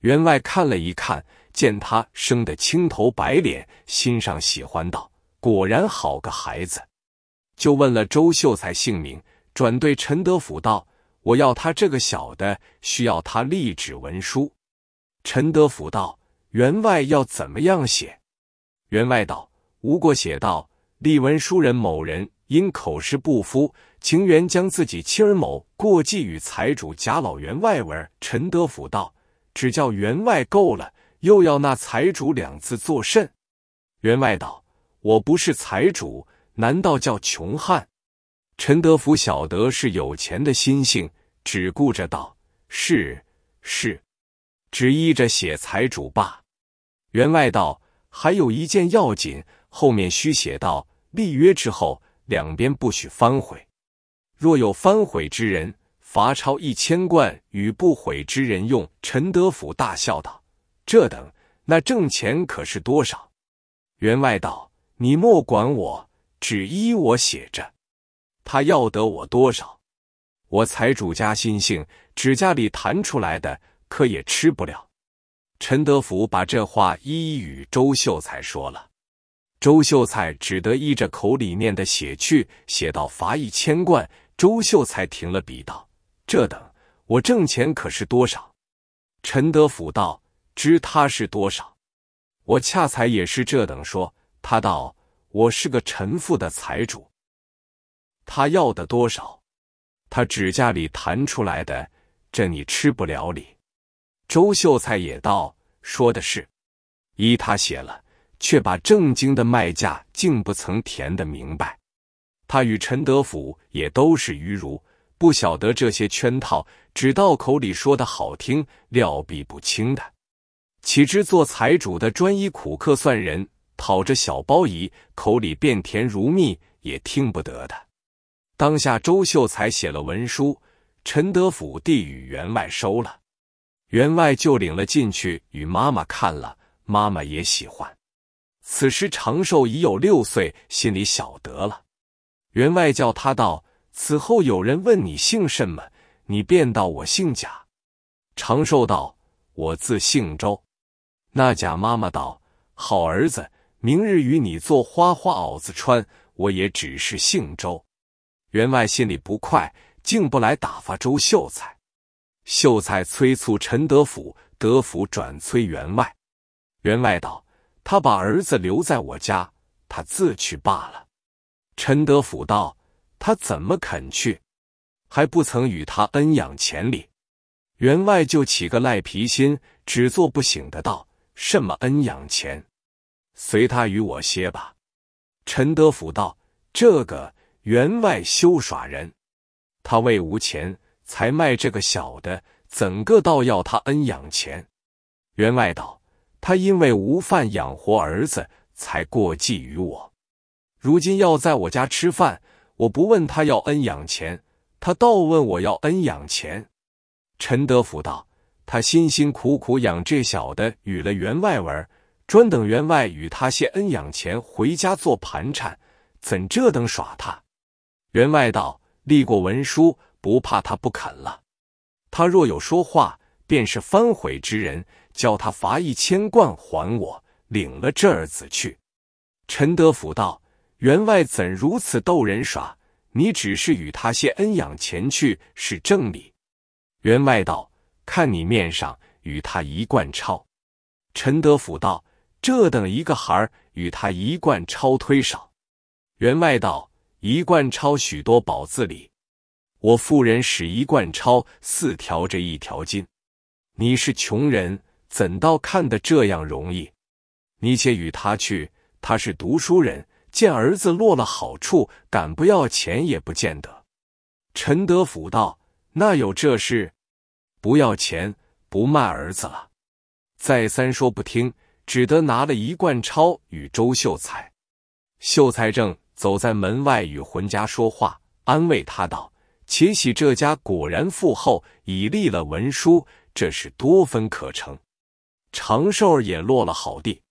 员外看了一看，见他生得青头白脸，心上喜欢道：“果然好个孩子。”就问了周秀才姓名，转对陈德甫道：“我要他这个小的，需要他立纸文书。”陈德甫道：“员外要怎么样写？”员外道：“吴过写道，立文书人某人。”因口是不服，情缘将自己妻儿某过继与财主贾老员外儿陈德甫道：“只叫员外够了，又要那财主两字作甚？”员外道：“我不是财主，难道叫穷汉？”陈德甫晓得是有钱的心性，只顾着道：“是是，只依着写财主罢。”员外道：“还有一件要紧，后面须写到立约之后。”两边不许翻悔，若有翻悔之人，罚抄一千贯与不悔之人用。陈德甫大笑道：“这等那挣钱可是多少？”员外道：“你莫管我，只依我写着，他要得我多少？我财主家心性，指甲里弹出来的，可也吃不了。”陈德甫把这话一一与周秀才说了。周秀才只得依着口里念的写去，写到罚一千贯。周秀才停了笔道：“这等我挣钱可是多少？”陈德甫道：“知他是多少？我恰才也是这等说。”他道：“我是个陈富的财主，他要的多少？他指甲里弹出来的，这你吃不了里。”周秀才也道：“说的是，依他写了。”却把正经的卖价竟不曾填的明白，他与陈德甫也都是愚儒，不晓得这些圈套，只道口里说的好听，料必不轻的。岂知做财主的专一苦客算人，讨着小包姨，口里变甜如蜜，也听不得的。当下周秀才写了文书，陈德甫递与员外收了，员外就领了进去，与妈妈看了，妈妈也喜欢。此时长寿已有六岁，心里晓得了。员外叫他道：“此后有人问你姓什么，你便道我姓贾。”长寿道：“我自姓周。”那贾妈妈道：“好儿子，明日与你做花花袄子穿，我也只是姓周。”员外心里不快，竟不来打发周秀才。秀才催促陈德甫，德甫转催员外。员外道。他把儿子留在我家，他自去罢了。陈德甫道：“他怎么肯去？还不曾与他恩养钱礼，员外就起个赖皮心，只做不醒的道：什么恩养钱？随他与我歇吧。”陈德甫道：“这个员外休耍人，他为无钱才卖这个小的，怎个倒要他恩养钱？”员外道。他因为无饭养活儿子，才过继于我。如今要在我家吃饭，我不问他要恩养钱，他倒问我要恩养钱。陈德甫道：“他辛辛苦苦养这小的与了员外玩，专等员外与他些恩养钱回家做盘缠，怎这等耍他？”员外道：“立过文书，不怕他不肯了。他若有说话，便是反悔之人。”叫他罚一千贯还我，领了这儿子去。陈德甫道：“员外怎如此逗人耍？你只是与他些恩养钱去，是正理。”员外道：“看你面上，与他一贯超。”陈德甫道：“这等一个孩儿，与他一贯超推少。”员外道：“一贯超许多宝字里，我妇人使一贯超四条这一条金，你是穷人。”怎到看得这样容易？你且与他去。他是读书人，见儿子落了好处，敢不要钱也不见得。陈德甫道：“那有这事？不要钱，不卖儿子了。”再三说不听，只得拿了一贯钞与周秀才。秀才正走在门外，与浑家说话，安慰他道：“且喜这家果然富厚，已立了文书，这是多分可成。”长寿也落了好地，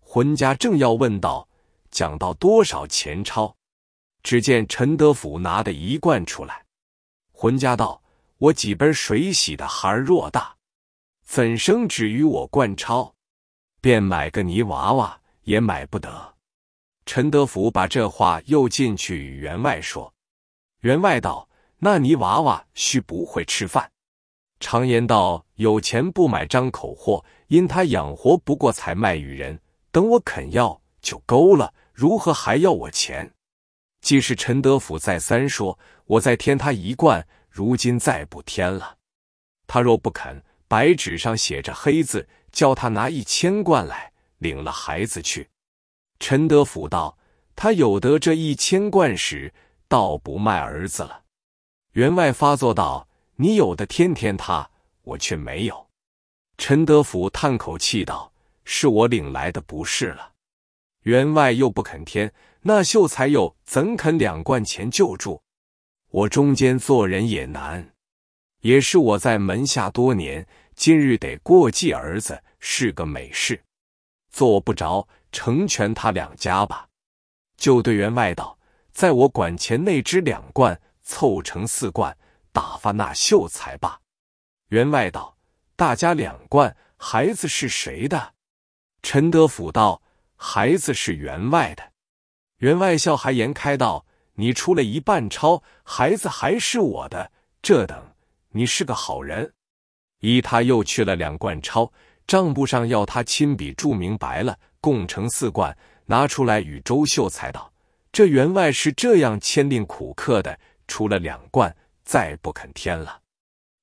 浑家正要问道，讲到多少钱钞，只见陈德甫拿的一罐出来。浑家道：“我几杯水洗的孩儿偌大，怎生只与我罐钞？便买个泥娃娃也买不得。”陈德甫把这话又进去与员外说。员外道：“那泥娃娃须不会吃饭。常言道，有钱不买张口货。”因他养活不过，才卖与人。等我肯要，就够了。如何还要我钱？既是陈德甫再三说，我再添他一贯。如今再不添了。他若不肯，白纸上写着黑字，叫他拿一千贯来领了孩子去。陈德甫道：“他有得这一千贯时，倒不卖儿子了。”员外发作道：“你有的，天天他；我却没有。”陈德甫叹口气道：“是我领来的，不是了。员外又不肯添，那秀才又怎肯两贯钱救助？我中间做人也难，也是我在门下多年，今日得过继儿子，是个美事，做不着，成全他两家吧。”就对员外道：“在我管钱那支两贯，凑成四贯，打发那秀才吧。”员外道。大家两贯，孩子是谁的？陈德甫道：“孩子是员外的。”员外笑还言开道：“你出了一半钞，孩子还是我的。这等，你是个好人。”依他又去了两贯钞，账簿上要他亲笔注明白了，共成四贯，拿出来与周秀才道：“这员外是这样千令苦客的，出了两贯，再不肯添了。”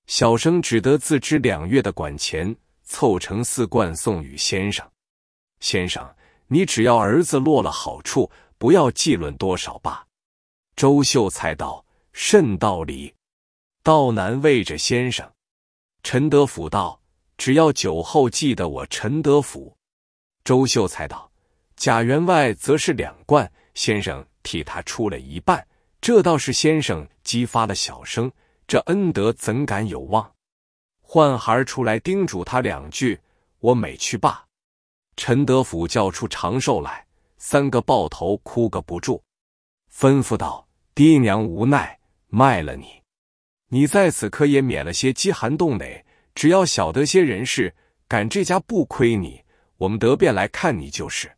小生只得自知两月的管钱，凑成四贯送与先生。先生，你只要儿子落了好处，不要计论多少罢。周秀才道：“甚道理？道难为着先生。”陈德甫道：“只要酒后记得我陈德甫。”周秀才道：“贾员外则是两贯，先生替他出了一半，这倒是先生激发了小生。”这恩德怎敢有望？唤孩出来，叮嘱他两句。我美去罢。陈德甫叫出长寿来，三个抱头哭个不住，吩咐道：“爹娘无奈卖了你，你在此可也免了些饥寒冻馁。只要晓得些人事，赶这家不亏你。我们得便来看你就是。”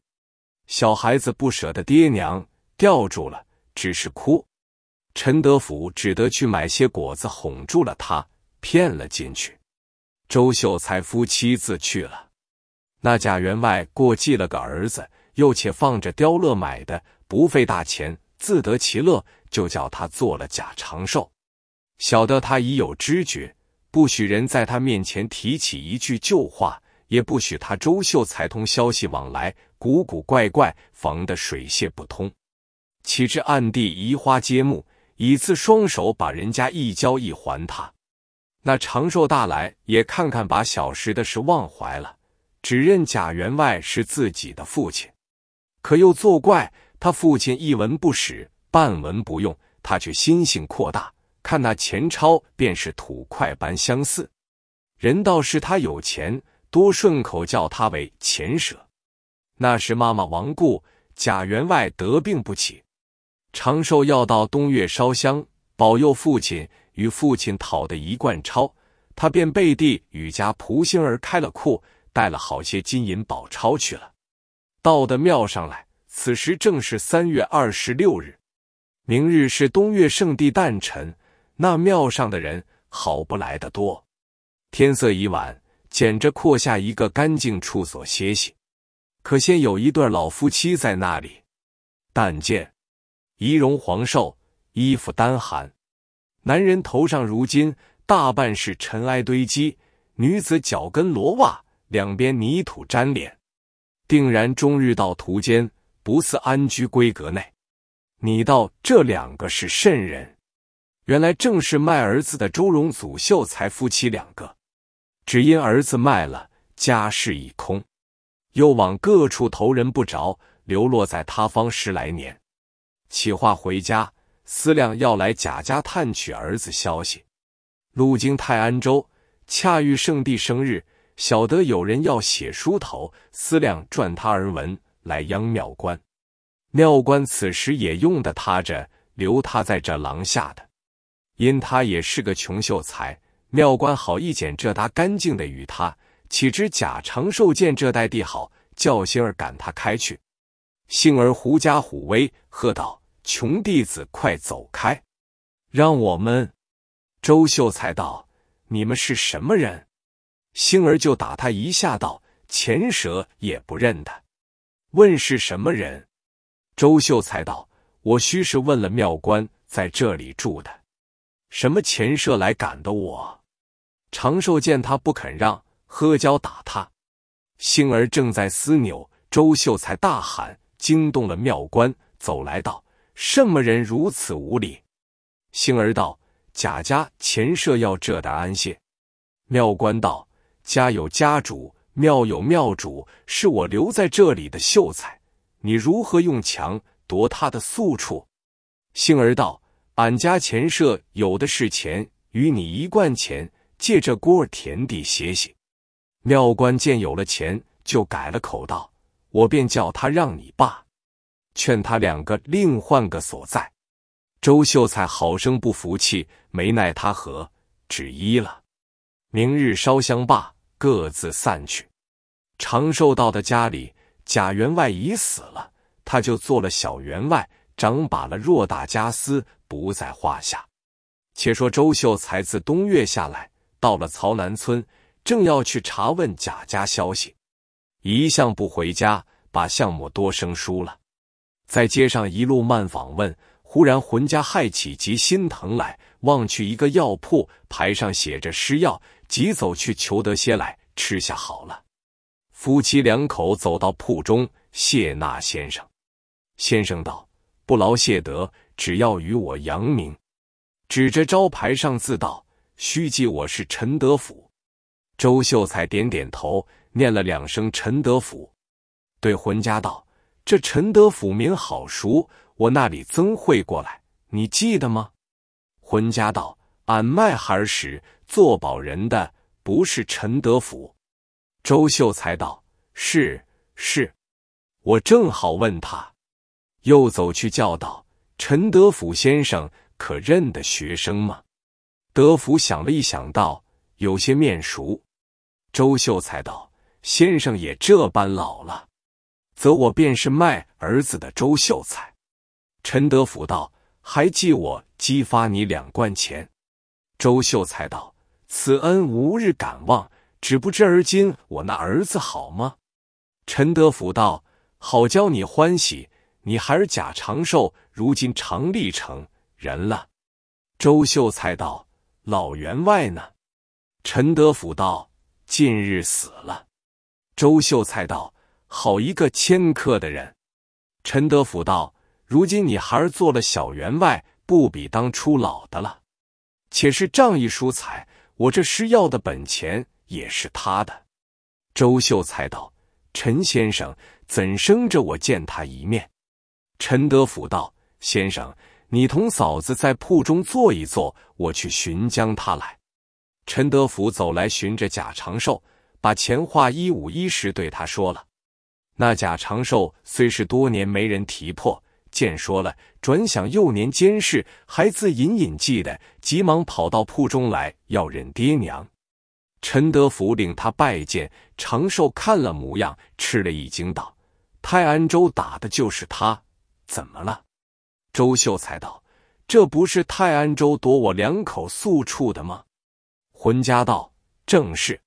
小孩子不舍得爹娘，吊住了，只是哭。陈德甫只得去买些果子哄住了他，骗了进去。周秀才夫妻自去了。那贾员外过继了个儿子，又且放着刁乐买的，不费大钱，自得其乐，就叫他做了假长寿。晓得他已有知觉，不许人在他面前提起一句旧话，也不许他周秀才通消息往来，古古怪怪，防得水泄不通。岂知暗地移花接木。以次双手把人家一交一还，他那长寿大来也看看，把小时的事忘怀了，只认贾员外是自己的父亲。可又作怪，他父亲一文不使，半文不用，他却心性扩大，看那钱钞便是土块般相似。人倒是他有钱，多顺口叫他为钱舍。那时妈妈亡故，贾员外得病不起。长寿要到东岳烧香，保佑父亲。与父亲讨的一贯钞，他便背地与家仆星儿开了库，带了好些金银宝钞去了。到的庙上来，此时正是三月二十六日，明日是东岳圣帝诞辰。那庙上的人好不来的多。天色已晚，捡着阔下一个干净处所歇息。可先有一对老夫妻在那里，但见。仪容黄瘦，衣服单寒。男人头上如今大半是尘埃堆积，女子脚跟罗袜两边泥土粘连，定然终日到途间，不似安居闺阁内。你道这两个是甚人？原来正是卖儿子的周荣、祖秀才夫妻两个。只因儿子卖了，家事已空，又往各处投人不着，流落在他方十来年。企划回家，思量要来贾家探取儿子消息，路经泰安州，恰遇圣帝生日，晓得有人要写书头，思量撰他而文来央庙官。庙官此时也用的他着，留他在这廊下的，因他也是个穷秀才，庙官好一捡这搭干净的与他。岂知贾长寿见这代地好，叫星儿赶他开去。幸而狐假虎威，喝道。穷弟子，快走开！让我们。周秀才道：“你们是什么人？”星儿就打他一下，道：“前舍也不认得。”问是什么人？周秀才道：“我虚是问了庙官，在这里住的。什么前舍来赶的我？”长寿见他不肯让，喝胶打他。星儿正在厮扭，周秀才大喊，惊动了庙官，走来道。什么人如此无礼？星儿道：“贾家前舍要这的安歇。”庙官道：“家有家主，庙有庙主，是我留在这里的秀才，你如何用强夺他的宿处？”星儿道：“俺家前舍有的是钱，与你一贯钱，借这锅儿田地歇息。”庙官见有了钱，就改了口道：“我便叫他让你罢。”劝他两个另换个所在，周秀才好生不服气，没奈他何，只依了。明日烧香罢，各自散去。长寿道的家里，贾员外已死了，他就做了小员外，掌把了偌大家私，不在话下。且说周秀才自东岳下来，到了曹南村，正要去查问贾家消息，一向不回家，把项目多生疏了。在街上一路慢访问，忽然浑家害起，即心疼来，望去一个药铺，牌上写着“施药”，急走去求得些来吃下好了。夫妻两口走到铺中，谢纳先生。先生道：“不劳谢德，只要与我扬名。”指着招牌上字道：“须记我是陈德甫。”周秀才点点头，念了两声“陈德甫”，对浑家道。这陈德甫名好熟，我那里曾会过来，你记得吗？浑家道：俺卖孩儿时做保人的不是陈德甫。周秀才道：是是，我正好问他。又走去叫道：“陈德甫先生，可认得学生吗？”德甫想了一想，道：“有些面熟。”周秀才道：“先生也这般老了。”则我便是卖儿子的周秀才，陈德甫道：“还记我激发你两贯钱？”周秀才道：“此恩无日敢忘，只不知而今我那儿子好吗？”陈德甫道：“好，教你欢喜。你孩儿假长寿，如今长立成人了。”周秀才道：“老员外呢？”陈德甫道：“近日死了。”周秀才道。好一个谦客的人，陈德甫道：“如今你孩儿做了小员外，不比当初老的了。且是仗义疏财，我这施药的本钱也是他的。”周秀才道：“陈先生，怎生着我见他一面？”陈德甫道：“先生，你同嫂子在铺中坐一坐，我去寻将他来。”陈德甫走来寻着贾长寿，把钱话一五一十对他说了。那贾长寿虽是多年没人提破，见说了，转想幼年监视，还自隐隐记得，急忙跑到铺中来要认爹娘。陈德福领他拜见长寿，看了模样，吃了一惊，道：“泰安州打的就是他，怎么了？”周秀才道：“这不是泰安州夺我两口宿处的吗？”浑家道：“正是。”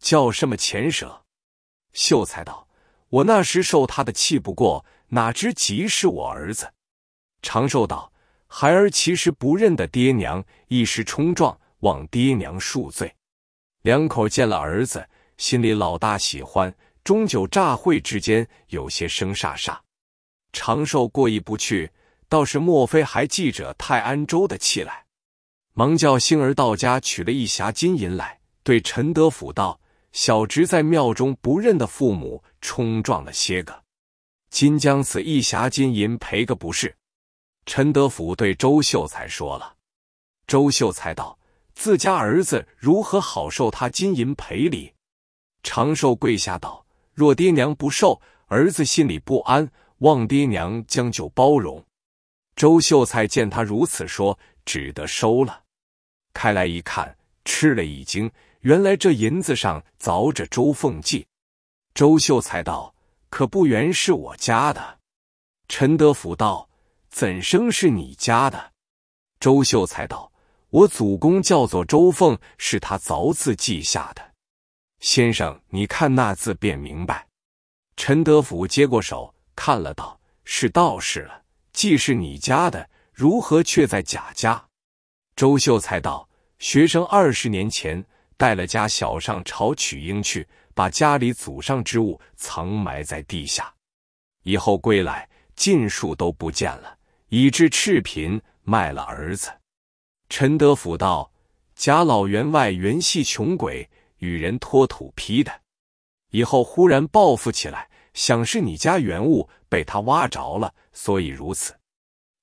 叫什么钱舍？秀才道。我那时受他的气不过，哪知即是我儿子。长寿道：“孩儿其实不认得爹娘，一时冲撞，望爹娘恕罪。”两口见了儿子，心里老大喜欢，终久乍会之间，有些生煞煞。长寿过意不去，倒是莫非还记着泰安州的气来？忙叫星儿到家取了一匣金银来，对陈德甫道：“小侄在庙中不认得父母。”冲撞了些个，今将此一匣金银赔个不是。陈德甫对周秀才说了，周秀才道：“自家儿子如何好受他金银赔礼？”长寿跪下道：“若爹娘不受，儿子心里不安，望爹娘将就包容。”周秀才见他如此说，只得收了。开来一看，吃了一惊，原来这银子上凿着周凤记。周秀才道：“可不原是我家的。”陈德甫道：“怎生是你家的？”周秀才道：“我祖公叫做周凤，是他凿字记下的。先生，你看那字便明白。”陈德甫接过手看了，道：“是道士了。既是你家的，如何却在贾家？”周秀才道：“学生二十年前带了家小上朝取应去。”把家里祖上之物藏埋在地下，以后归来，尽数都不见了，以致赤贫，卖了儿子。陈德甫道：“贾老员外原系穷鬼，与人托土坯的，以后忽然暴富起来，想是你家原物被他挖着了，所以如此。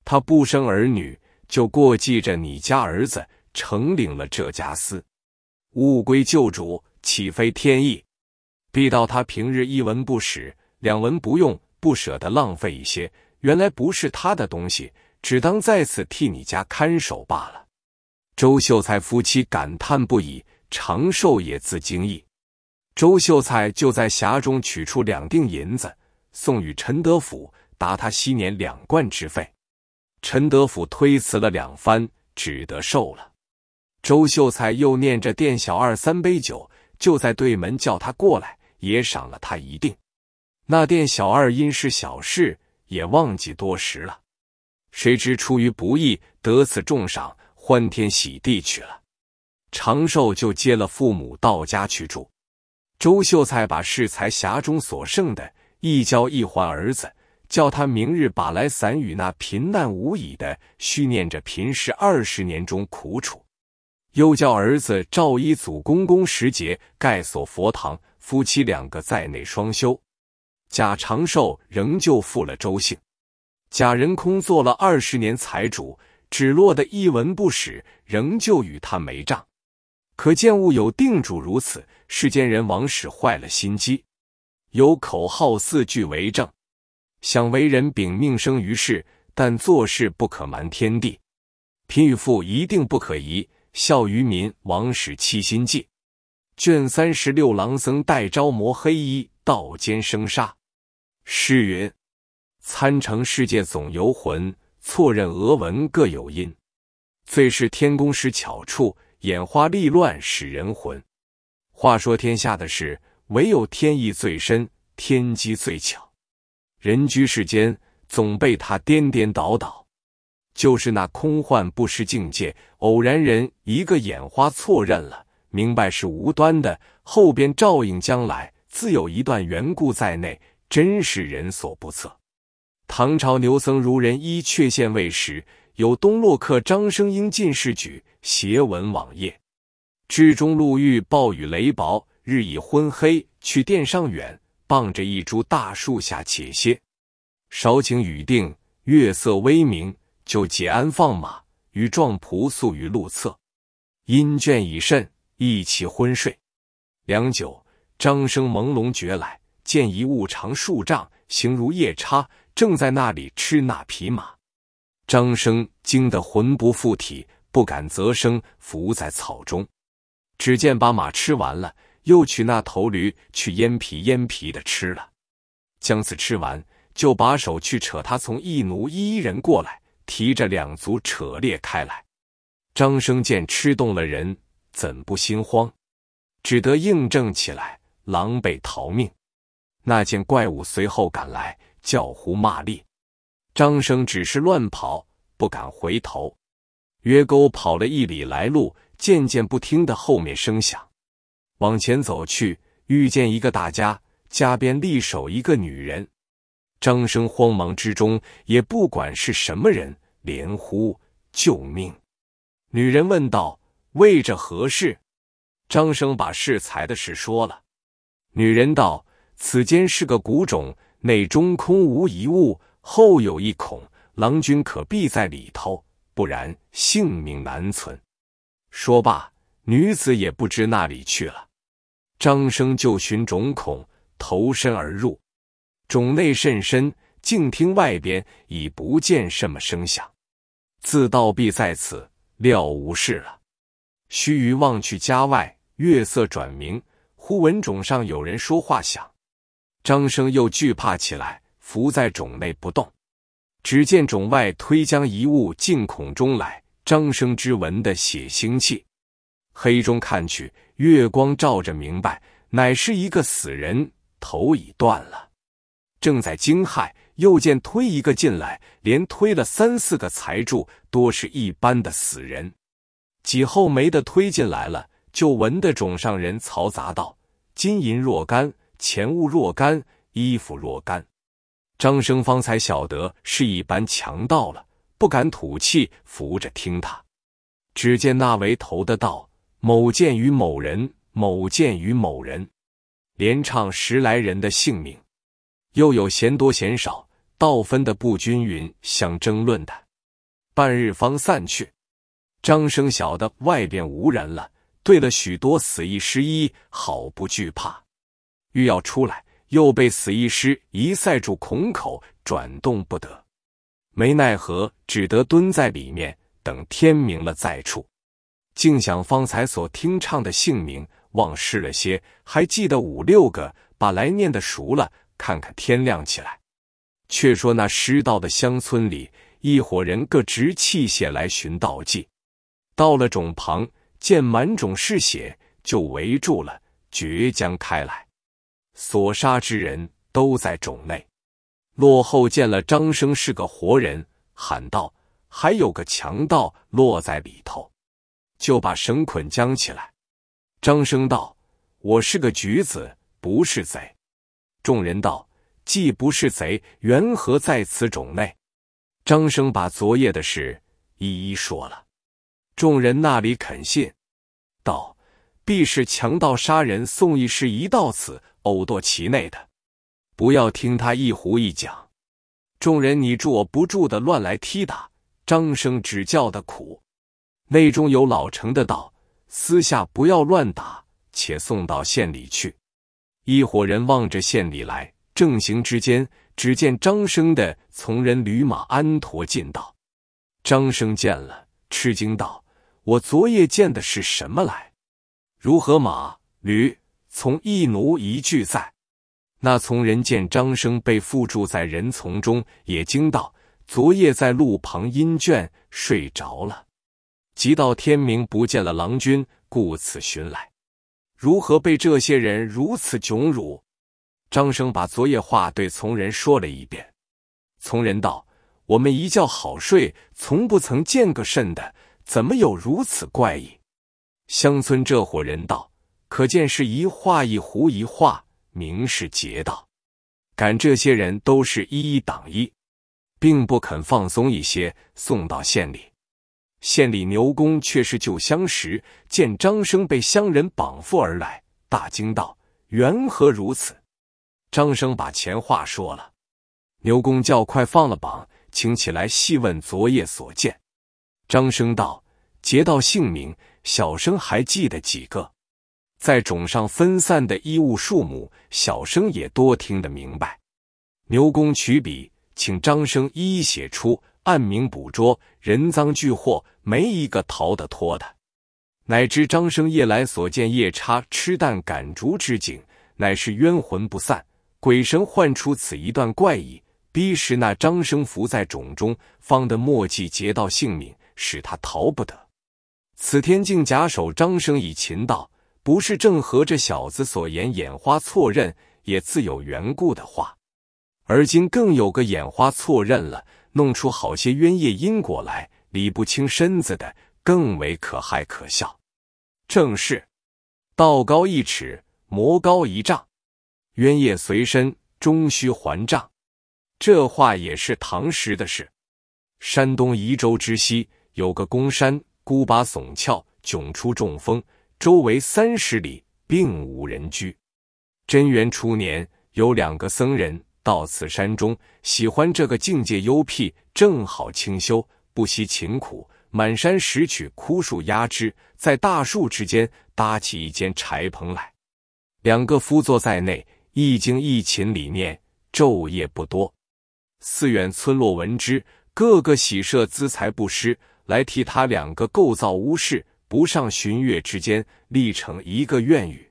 他不生儿女，就过继着你家儿子，成领了这家私，物归旧主，岂非天意？”逼到他平日一文不使，两文不用，不舍得浪费一些。原来不是他的东西，只当在此替你家看守罢了。周秀才夫妻感叹不已，长寿也自惊异。周秀才就在匣中取出两锭银子，送与陈德甫，答他昔年两贯之费。陈德甫推辞了两番，只得受了。周秀才又念着店小二三杯酒，就在对门叫他过来。也赏了他一锭。那店小二因是小事，也忘记多时了。谁知出于不意，得此重赏，欢天喜地去了。长寿就接了父母到家去住。周秀才把适才匣中所剩的一交一还儿子，叫他明日把来散与那贫难无已的，虚念着贫时二十年中苦楚。又叫儿子照依祖公公时节盖所佛堂。夫妻两个在内双修，贾长寿仍旧负了周姓，贾仁空做了二十年财主，只落得一文不使，仍旧与他没账。可见物有定主，如此世间人往使坏了心机，有口号四句为证：想为人禀命生于世，但做事不可瞒天地。贫与富一定不可移，孝于民往使七心计。卷三十六，狼僧带招魔，黑衣道间生杀。诗云：参成世界总游魂，错认俄文各有因。最是天宫施巧处，眼花利乱使人魂。话说天下的事，唯有天意最深，天机最巧。人居世间，总被他颠颠倒倒。就是那空幻不失境界，偶然人一个眼花错认了。明白是无端的，后边照应将来自有一段缘故在内，真是人所不测。唐朝牛僧孺人依阙县尉时，有东洛客张生英进士举，携文往谒。至中路遇暴雨雷雹，日已昏黑，去殿上远，傍着一株大树下且歇。少顷雨定，月色微明，就解鞍放马，与壮仆宿于路侧。因倦已甚。一起昏睡，良久，张生朦胧觉来，见一物长数丈，形如夜叉，正在那里吃那匹马。张生惊得魂不附体，不敢啧声，伏在草中。只见把马吃完了，又取那头驴去腌皮，腌皮的吃了。将此吃完，就把手去扯他，从一奴一人过来，提着两足扯裂开来。张生见吃动了人。怎不心慌？只得应证起来，狼狈逃命。那见怪物随后赶来，叫呼骂咧。张生只是乱跑，不敢回头。约沟跑了一里来路，渐渐不听得后面声响，往前走去，遇见一个大家，家边立守一个女人。张生慌忙之中，也不管是什么人，连呼救命。女人问道。为着何事？张生把适才的事说了。女人道：“此间是个古冢，内中空无一物，后有一孔，郎君可必在里头，不然性命难存。”说罢，女子也不知那里去了。张生就寻种孔，投身而入。冢内甚深，静听外边已不见什么声响，自道必在此，料无事了。须臾望去，家外月色转明，忽闻冢上有人说话响，张生又惧怕起来，伏在冢内不动。只见冢外推将一物进孔中来，张生之闻的血腥气，黑中看去，月光照着明白，乃是一个死人，头已断了。正在惊骇，又见推一个进来，连推了三四个财主，多是一般的死人。几后没的推进来了，就闻得冢上人嘈杂道：“金银若干，钱物若干，衣服若干。”张生方才晓得是一般强盗了，不敢吐气，扶着听他。只见那为头的道：“某见于某人，某见于某人。”连唱十来人的姓名，又有嫌多嫌少，道分的不均匀，相争论的，半日方散去。张生晓得外边无人了，对了许多死意师医，好不惧怕。欲要出来，又被死意师一塞住孔口，转动不得。没奈何，只得蹲在里面，等天明了再出。竟想方才所听唱的姓名，忘失了些，还记得五六个，把来念的熟了。看看天亮起来，却说那失道的乡村里，一伙人各执器械来寻道迹。到了冢旁，见满冢是血，就围住了，绝将开来。所杀之人都在冢内。落后见了张生是个活人，喊道：“还有个强盗落在里头。”就把绳捆将起来。张生道：“我是个举子，不是贼。”众人道：“既不是贼，缘何在此冢内？”张生把昨夜的事一一说了。众人那里肯信，道必是强盗杀人，宋义师一到此，偶堕其内的。不要听他一胡一讲，众人你助我不住的乱来踢打。张生只叫的苦。内中有老成的道：私下不要乱打，且送到县里去。一伙人望着县里来，正行之间，只见张生的从人驴马安驮进道。张生见了，吃惊道。我昨夜见的是什么来？如何马驴从一奴一俱在？那从人见张生被缚住在人丛中，也惊道：“昨夜在路旁阴倦睡着了，即到天明不见了郎君，故此寻来。如何被这些人如此窘辱？”张生把昨夜话对从人说了一遍。从人道：“我们一觉好睡，从不曾见个甚的。”怎么有如此怪异？乡村这伙人道，可见是一画一胡一画，明是劫道。赶这些人都是一一挡一，并不肯放松一些。送到县里，县里牛公却是旧相识，见张生被乡人绑缚而来，大惊道：“缘何如此？”张生把前话说了，牛公叫快放了绑，请起来细问昨夜所见。张生道：“劫道姓名，小生还记得几个；在冢上分散的衣物数目，小生也多听得明白。”牛公取笔，请张生一一写出。暗名捕捉，人赃俱获，没一个逃得脱的。乃知张生夜来所见夜叉吃蛋赶烛之景，乃是冤魂不散，鬼神唤出此一段怪异，逼使那张生伏在冢中，方的墨迹劫道姓名。使他逃不得。此天境假手张生以擒道：“不是正合这小子所言眼花错认，也自有缘故的话。而今更有个眼花错认了，弄出好些冤业因果来，理不清身子的，更为可害可笑。正是道高一尺，魔高一丈，冤业随身，终须还账。这话也是唐时的事。山东沂州之西。有个公山，孤拔耸峭，迥出众峰。周围三十里，并无人居。贞元初年，有两个僧人到此山中，喜欢这个境界幽僻，正好清修，不惜勤苦，满山拾取枯树压枝，在大树之间搭起一间柴棚来。两个夫坐在内，一经一勤理念，昼夜不多。寺远村落闻之，个个喜舍资财，布施。来替他两个构造巫室，不上旬月之间，立成一个院宇。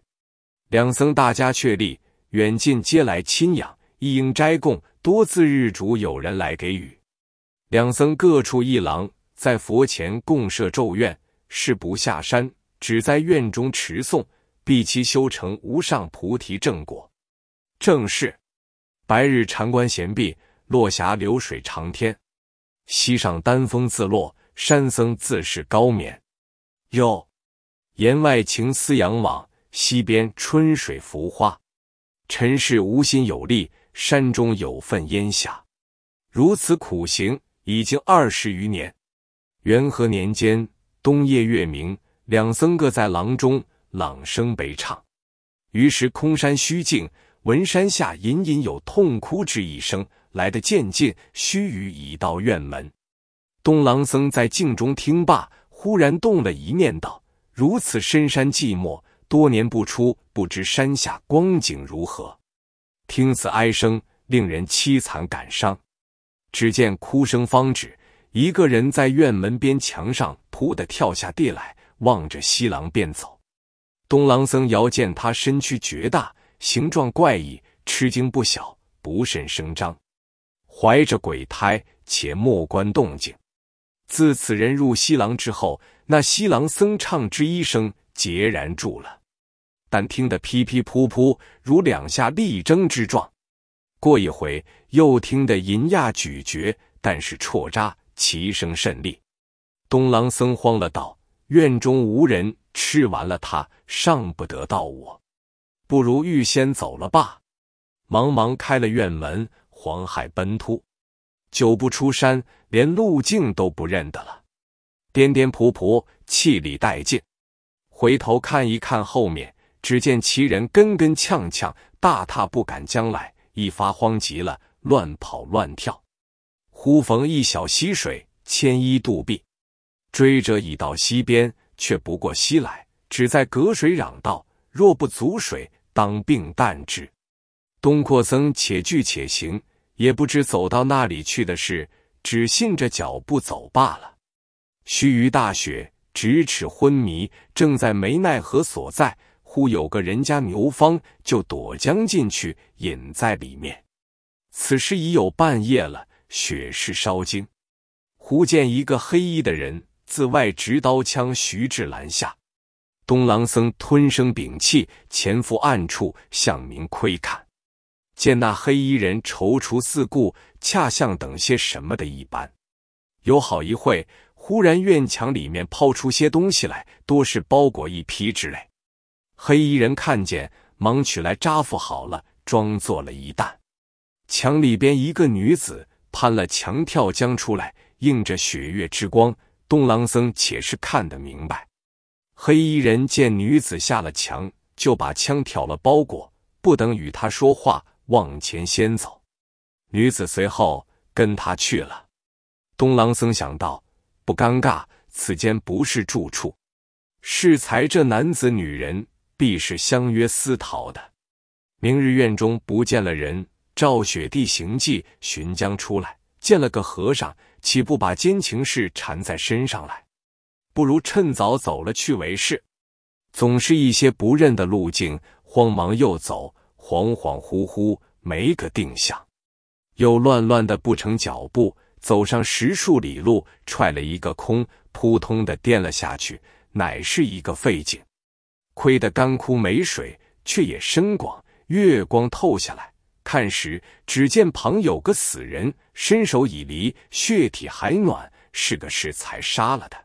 两僧大家确立，远近皆来亲仰，一应斋供，多自日主有人来给予。两僧各处一廊，在佛前共设咒愿，誓不下山，只在院中持诵，必其修成无上菩提正果。正是白日禅观闲碧，落霞流水长天，西上丹枫自落。山僧自是高眠，哟，言外情思仰往，溪边春水浮花。尘世无心有力，山中有份烟霞。如此苦行已经二十余年。元和年间冬夜月明，两僧各在廊中朗声悲唱。于是空山虚静，闻山下隐隐有痛哭之一声，来得渐近，须臾已到院门。东郎僧在镜中听罢，忽然动了一念，道：“如此深山寂寞，多年不出，不知山下光景如何。”听此哀声，令人凄惨感伤。只见哭声方止，一个人在院门边墙上扑的跳下地来，望着西郎便走。东郎僧遥见他身躯绝大，形状怪异，吃惊不小，不甚声张，怀着鬼胎，且莫观动静。自此人入西廊之后，那西廊僧唱之一声，截然住了。但听得噼噼噗噗，如两下力争之状。过一回，又听得银牙咀嚼，但是啜渣，其声甚利。东廊僧慌了道：“院中无人，吃完了他上不得到我，不如预先走了罢。”忙忙开了院门，黄海奔突。久不出山，连路径都不认得了，颠颠仆仆，气力殆尽。回头看一看后面，只见其人根根跄跄，大踏不敢将来，一发慌急了，乱跑乱跳。忽逢一小溪水，牵衣渡壁，追者已到溪边，却不过溪来，只在隔水嚷道：“若不足水，当病旦之。”东阔僧且聚且行。也不知走到那里去的是，只信着脚步走罢了。须臾大雪，咫尺昏迷，正在没奈何所在，忽有个人家牛方就躲将进去，隐在里面。此时已有半夜了，雪势稍惊，忽见一个黑衣的人自外执刀枪，徐至拦下。东郎僧吞声屏气，潜伏暗处，向明窥看。见那黑衣人踌躇四顾，恰像等些什么的一般，有好一会，忽然院墙里面抛出些东西来，多是包裹一批之类。黑衣人看见，忙取来扎缚好了，装作了一担。墙里边一个女子攀了墙跳将出来，映着雪月之光，东郎僧且是看得明白。黑衣人见女子下了墙，就把枪挑了包裹，不等与他说话。往前先走，女子随后跟他去了。东郎僧想到，不尴尬，此间不是住处。适才这男子、女人，必是相约私逃的。明日院中不见了人，赵雪地行迹寻将出来，见了个和尚，岂不把奸情事缠在身上来？不如趁早走了去为是。总是一些不认的路径，慌忙又走。恍恍惚惚，没个定向，又乱乱的不成脚步，走上十数里路，踹了一个空，扑通的颠了下去，乃是一个废井。亏得干枯没水，却也深广，月光透下来，看时只见旁有个死人，身首已离，血体还暖，是个是才杀了的。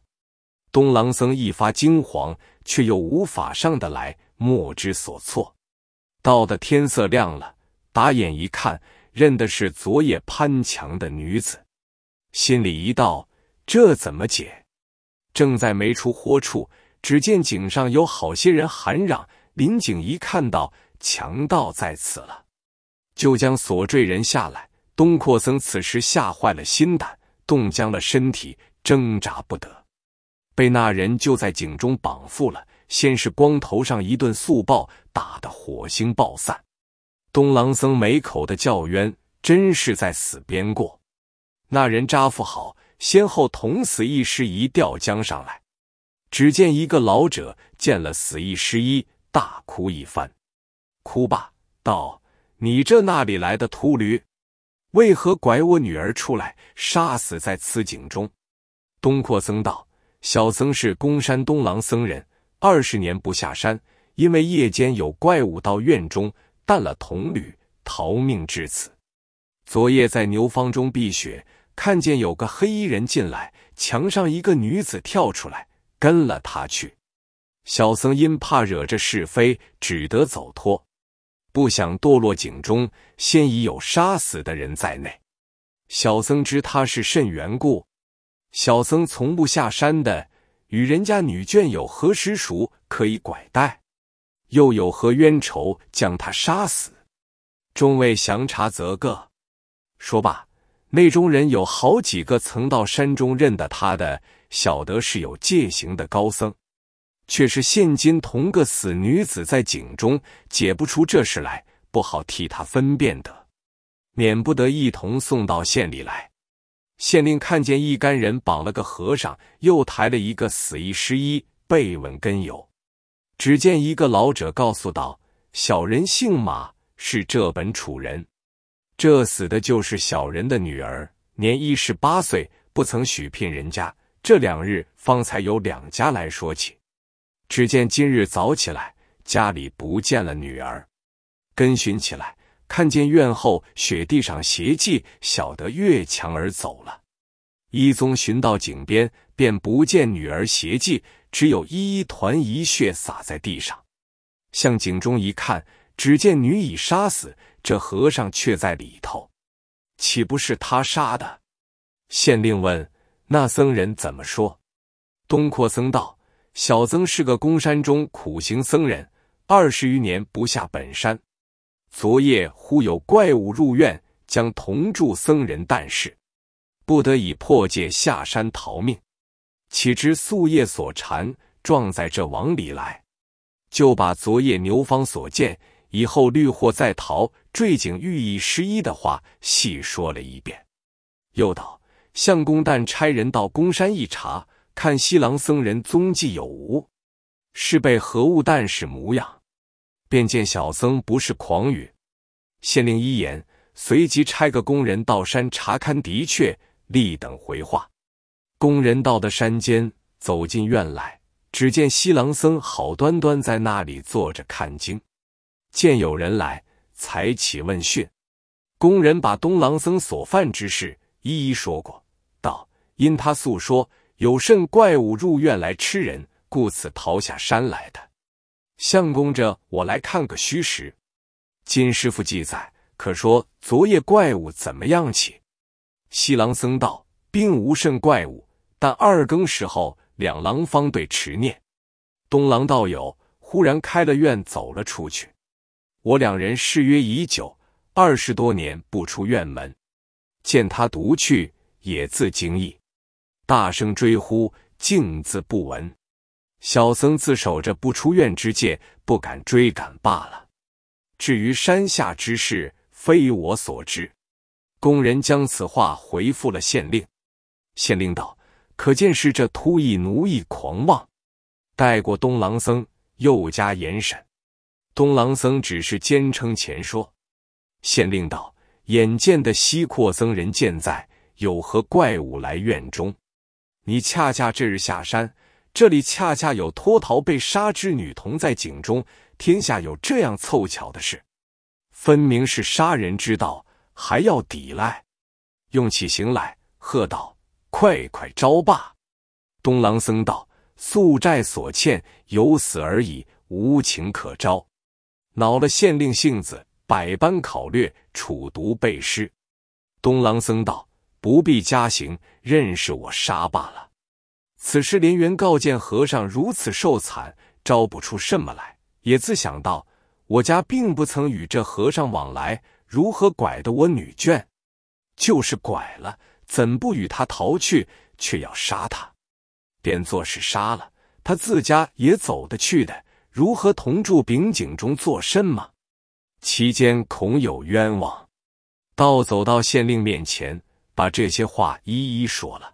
东郎僧一发惊慌，却又无法上得来，莫知所措。到的天色亮了，打眼一看，认的是昨夜攀墙的女子，心里一到，这怎么解？正在没出豁处，只见井上有好些人喊嚷。林景一看到强盗在此了，就将锁坠人下来。东阔僧此时吓坏了心胆，冻僵了身体，挣扎不得，被那人就在井中绑缚了。先是光头上一顿速暴，打得火星爆散。东狼僧没口的叫冤，真是在死边过。那人扎夫好，先后捅死一师一，吊江上来。只见一个老者见了死一师一大哭一番，哭罢道：“你这那里来的秃驴？为何拐我女儿出来，杀死在此井中？”东阔僧道：“小僧是公山东狼僧人。”二十年不下山，因为夜间有怪物到院中，但了铜履，逃命至此。昨夜在牛坊中避雪，看见有个黑衣人进来，墙上一个女子跳出来，跟了他去。小僧因怕惹着是非，只得走脱，不想堕落井中，先已有杀死的人在内。小僧知他是甚缘故？小僧从不下山的。与人家女眷有何实属可以拐带，又有何冤仇将他杀死？众位详查则个。说罢，内中人有好几个曾到山中认得他的，晓得是有戒行的高僧，却是现今同个死女子在井中，解不出这事来，不好替他分辨的，免不得一同送到县里来。县令看见一干人绑了个和尚，又抬了一个死一尸一，被问根由。只见一个老者告诉道：“小人姓马，是这本楚人。这死的就是小人的女儿，年一十八岁，不曾许聘人家。这两日方才有两家来说起。只见今日早起来，家里不见了女儿，跟寻起来。”看见院后雪地上鞋迹，晓得越墙而走了。一宗寻到井边，便不见女儿鞋迹，只有一团一血洒在地上。向井中一看，只见女已杀死，这和尚却在里头，岂不是他杀的？县令问那僧人怎么说。东阔僧道：“小僧是个公山中苦行僧人，二十余年不下本山。”昨夜忽有怪物入院，将同住僧人旦逝，不得已破戒下山逃命。岂知宿夜所缠，撞在这网里来，就把昨夜牛方所见以后绿祸再逃坠井寓意失一的话细说了一遍。又道：“相公但差人到公山一查，看西郎僧人踪迹有无，是被何物旦使模样？”便见小僧不是狂语，县令一言，随即差个工人到山查勘，的确立等回话。工人到的山间，走进院来，只见西郎僧好端端在那里坐着看经，见有人来，才起问讯。工人把东郎僧所犯之事一一说过，道：因他诉说有甚怪物入院来吃人，故此逃下山来的。相公，着我来看个虚实。金师傅记载，可说昨夜怪物怎么样起？西郎僧道，并无甚怪物，但二更时候，两郎方对持念。东郎道友忽然开了院，走了出去。我两人誓约已久，二十多年不出院门，见他独去，也自惊异，大声追呼，敬自不闻。小僧自守着不出院之戒，不敢追赶罢了。至于山下之事，非我所知。工人将此话回复了县令。县令道：“可见是这秃意奴役狂妄。”带过东郎僧，又加严审。东郎僧只是坚称前说。县令道：“眼见的西阔僧人健在，有何怪物来院中？你恰恰这日下山。”这里恰恰有脱逃被杀之女童在井中，天下有这样凑巧的事，分明是杀人之道，还要抵赖，用起刑来，喝道：“快快招罢！”东郎僧道：“宿债所欠，有死而已，无情可招。”恼了县令性子，百般考虑，处毒备尸。东郎僧道：“不必加刑，认识我杀罢了。”此时，林元告见和尚如此受惨，招不出什么来，也自想到我家并不曾与这和尚往来，如何拐得我女眷？就是拐了，怎不与他逃去？却要杀他，便作势杀了他。自家也走得去的，如何同住丙井中作甚么？其间恐有冤枉，道走到县令面前，把这些话一一说了。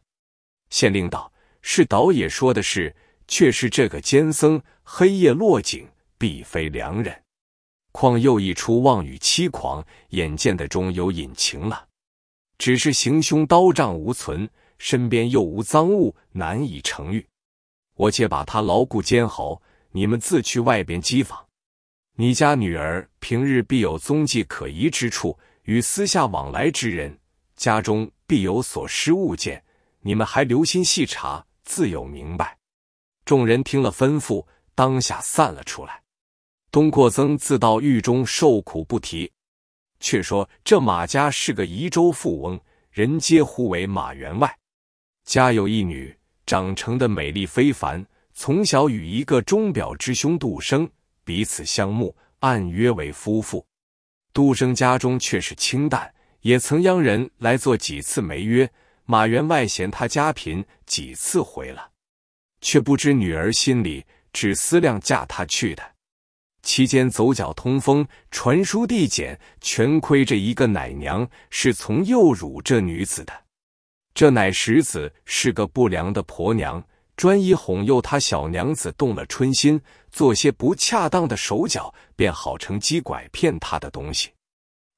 县令道。是导也说的是，却是这个奸僧，黑夜落井，必非良人。况又一出妄语欺狂，眼见的中有隐情了。只是行凶刀杖无存，身边又无赃物，难以成狱。我且把他牢固监候，你们自去外边机房。你家女儿平日必有踪迹可疑之处，与私下往来之人，家中必有所失物件，你们还留心细查。自有明白。众人听了吩咐，当下散了出来。东阔增自到狱中受苦不提。却说这马家是个宜州富翁，人皆呼为马员外。家有一女，长成的美丽非凡。从小与一个钟表之兄杜生彼此相慕，暗约为夫妇。杜生家中却是清淡，也曾央人来做几次媒约。马员外嫌他家贫，几次回了，却不知女儿心里只思量嫁他去的。期间走脚通风、传书递简，全亏这一个奶娘是从幼乳这女子的。这奶石子是个不良的婆娘，专一哄诱他小娘子动了春心，做些不恰当的手脚，便好乘机拐骗他的东西。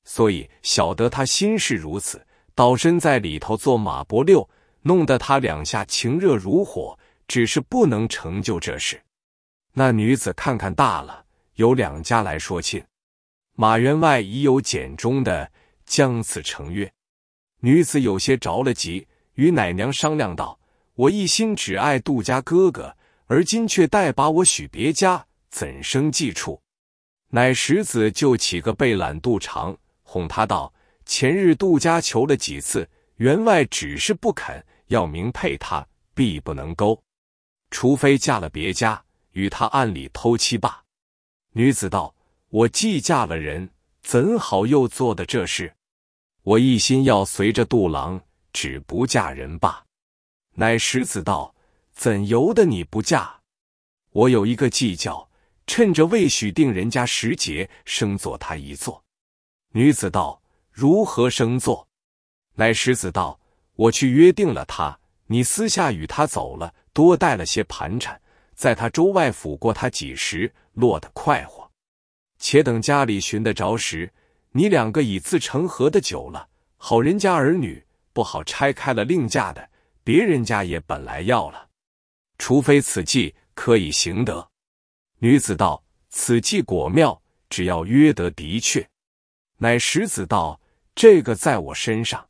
所以晓得他心事如此。倒身在里头做马伯六，弄得他两下情热如火，只是不能成就这事。那女子看看大了，有两家来说亲，马员外已有简中的，将此成约。女子有些着了急，与奶娘商量道：“我一心只爱杜家哥哥，而今却待把我许别家，怎生计处？”奶石子就起个背懒肚肠，哄他道。前日杜家求了几次，员外只是不肯，要明配他，必不能勾，除非嫁了别家，与他暗里偷妻罢。女子道：“我既嫁了人，怎好又做的这事？我一心要随着杜郎，只不嫁人罢。”乃石子道：“怎由得你不嫁？我有一个计较，趁着未许定人家时节，生做他一做。”女子道。如何生做？乃石子道：“我去约定了他，你私下与他走了，多带了些盘缠，在他周外抚过他几时，落得快活。且等家里寻得着时，你两个已自成合的久了。好人家儿女不好拆开了另嫁的，别人家也本来要了，除非此计可以行得。”女子道：“此计果妙，只要约得的确。”乃石子道。这个在我身上。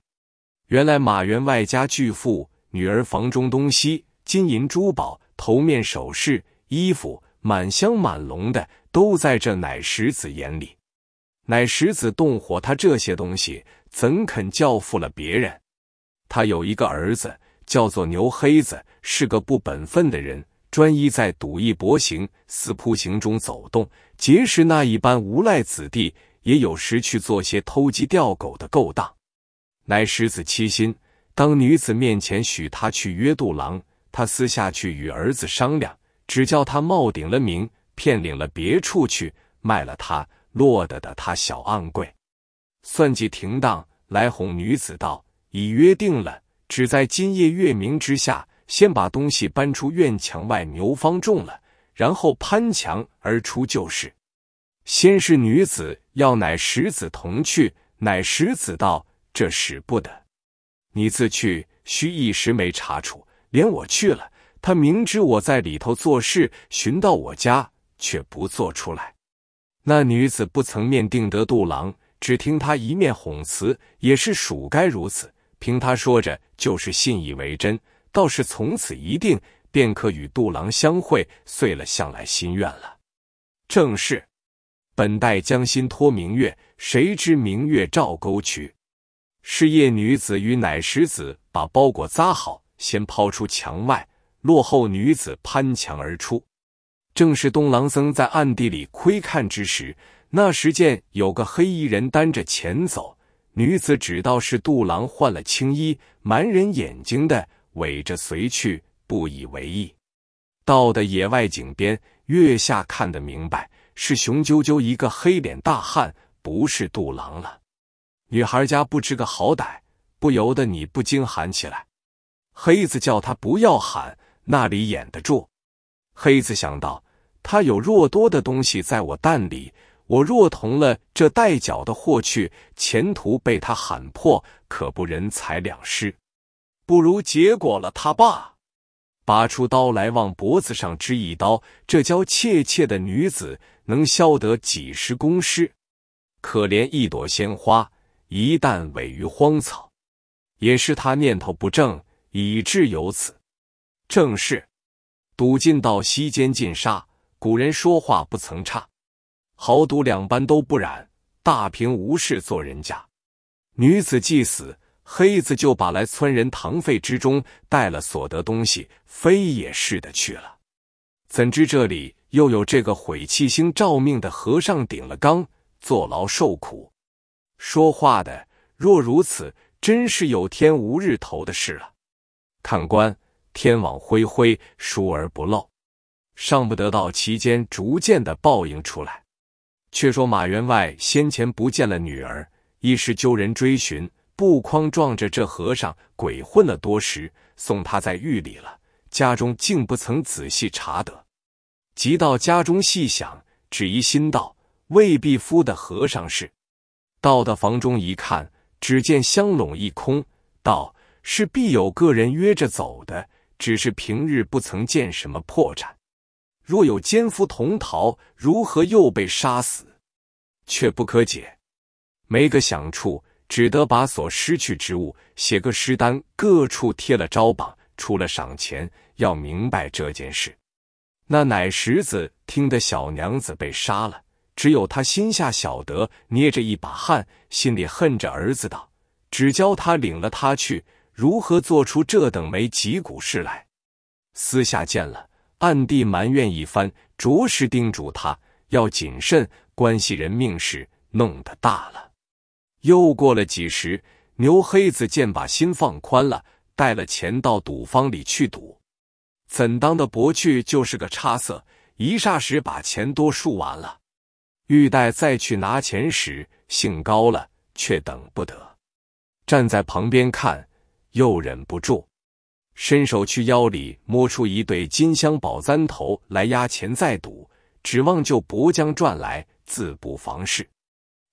原来马员外家巨富，女儿房中东西，金银珠宝、头面首饰、衣服，满箱满笼的都在这奶石子眼里。奶石子动火，他这些东西怎肯教付了别人？他有一个儿子，叫做牛黑子，是个不本分的人，专一在赌艺、薄行、私铺行中走动，结识那一般无赖子弟。也有时去做些偷鸡掉狗的勾当，乃狮子七心。当女子面前许他去约杜郎，他私下去与儿子商量，只叫他冒顶了名，骗领了别处去卖了他，落得的他小暗贵。算计停当，来哄女子道：已约定了，只在今夜月明之下，先把东西搬出院墙外牛方种了，然后攀墙而出就是。先是女子要乃十子同去，乃十子道：“这使不得，你自去。须一时没查处。连我去了，他明知我在里头做事，寻到我家，却不做出来。”那女子不曾面定得杜郎，只听他一面哄辞，也是属该如此。凭他说着，就是信以为真，倒是从此一定，便可与杜郎相会，遂了向来心愿了。正是。本待将心托明月，谁知明月照沟渠。是夜，女子与奶石子把包裹扎好，先抛出墙外。落后女子攀墙而出。正是东郎僧在暗地里窥看之时，那时见有个黑衣人担着钱走，女子只道是杜郎换了青衣，瞒人眼睛的，尾着随去，不以为意。到的野外井边，月下看得明白。是雄赳赳一个黑脸大汉，不是杜郎了。女孩家不知个好歹，不由得你不禁喊起来。黑子叫他不要喊，那里掩得住。黑子想到，他有若多的东西在我蛋里，我若同了这带脚的货去，前途被他喊破，可不人财两失。不如结果了他罢。拔出刀来，往脖子上支一刀。这娇怯怯的女子，能削得几十公尸？可怜一朵鲜花，一旦萎于荒草，也是他念头不正，以致有此。正是赌尽到西间尽杀。古人说话不曾差，豪赌两般都不染，大平无事做人家。女子既死。黑子就把来村人堂费之中带了所得东西，飞也似的去了。怎知这里又有这个毁气星照命的和尚顶了缸，坐牢受苦。说话的若如此，真是有天无日头的事了。看官，天网恢恢，疏而不漏，尚不得到其间，逐渐的报应出来。却说马员外先前不见了女儿，一时揪人追寻。不匡撞着这和尚，鬼混了多时，送他在狱里了。家中竟不曾仔细查得。急到家中细想，只疑心道：未必夫的和尚是。到的房中一看，只见香笼一空，道是必有个人约着走的。只是平日不曾见什么破绽。若有奸夫同逃，如何又被杀死？却不可解，没个想处。只得把所失去之物写个诗单，各处贴了招榜，出了赏钱。要明白这件事。那奶石子听得小娘子被杀了，只有他心下晓得，捏着一把汗，心里恨着儿子道：“只教他领了他去，如何做出这等没脊骨事来？”私下见了，暗地埋怨一番，着实叮嘱他要谨慎，关系人命事，弄得大了。又过了几时，牛黑子见把心放宽了，带了钱到赌坊里去赌。怎当的博去，就是个差色，一霎时把钱多输完了。玉带再去拿钱时，兴高了，却等不得，站在旁边看，又忍不住，伸手去腰里摸出一对金镶宝簪头来压钱再赌，指望就博将赚来，自不妨事。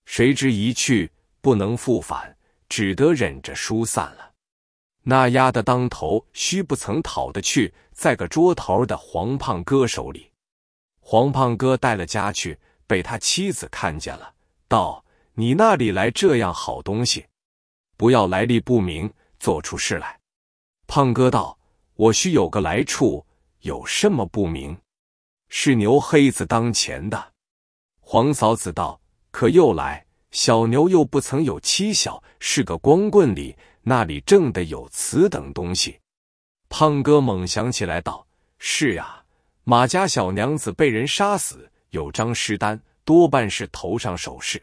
谁知一去。不能复返，只得忍着疏散了。那丫的当头须不曾讨得去，在个桌头的黄胖哥手里。黄胖哥带了家去，被他妻子看见了，道：“你那里来这样好东西？不要来历不明，做出事来。”胖哥道：“我须有个来处，有什么不明？是牛黑子当前的。”黄嫂子道：“可又来？”小牛又不曾有妻小，是个光棍里，那里挣得有此等东西？胖哥猛想起来道：“是呀，马家小娘子被人杀死，有张尸单，多半是头上首饰。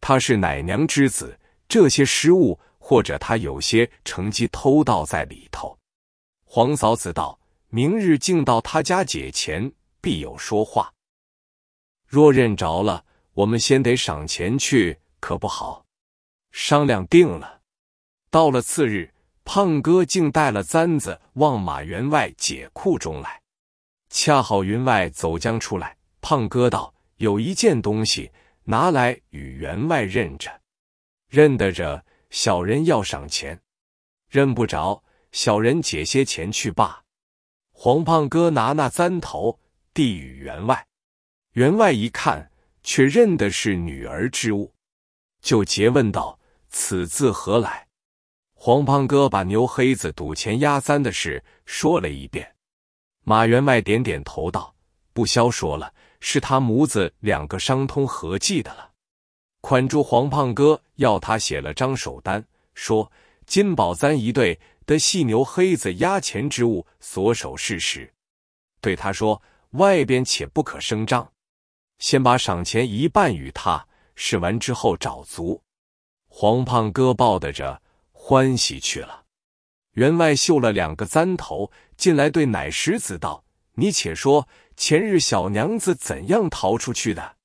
他是奶娘之子，这些失物，或者他有些乘机偷盗在里头。”黄嫂子道：“明日竟到他家解钱，必有说话。若认着了。”我们先得赏钱去，可不好。商量定了。到了次日，胖哥竟带了簪子往马员外解库中来。恰好云外走将出来，胖哥道：“有一件东西拿来与员外认着。”“认得着，小人要赏钱。”“认不着，小人解些钱去罢。”黄胖哥拿那簪头递与员外，员外一看。却认的是女儿之物，就诘问道：“此字何来？”黄胖哥把牛黑子赌钱压三的事说了一遍。马员外点点头道：“不消说了，是他母子两个商通合计的了。”款住黄胖哥，要他写了张手单，说金宝簪一对的细牛黑子压钱之物，所手事实，对他说：“外边且不可声张。”先把赏钱一半与他，试完之后找足。黄胖哥抱的着欢喜去了。员外绣了两个簪头，进来对奶石子道：“你且说前日小娘子怎样逃出去的？”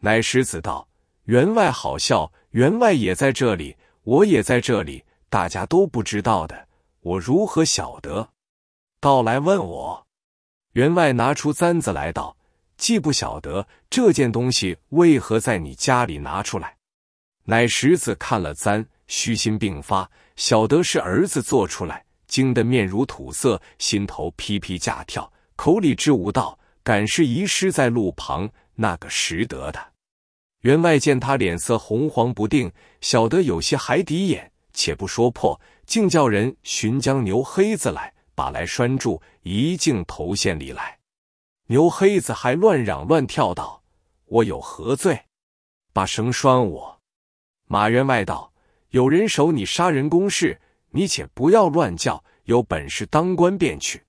奶石子道：“员外好笑，员外也在这里，我也在这里，大家都不知道的，我如何晓得？到来问我。”员外拿出簪子来道。既不晓得这件东西为何在你家里拿出来，乃石子看了簪，虚心并发，晓得是儿子做出来，惊得面如土色，心头噼噼架跳，口里支吾道：“敢是遗失在路旁那个拾得的。”员外见他脸色红黄不定，晓得有些海底眼，且不说破，竟叫人寻将牛黑子来，把来拴住，一径投县里来。牛黑子还乱嚷乱跳道：“我有何罪？把绳拴我！”马员外道：“有人守你杀人公事，你且不要乱叫，有本事当官便去。”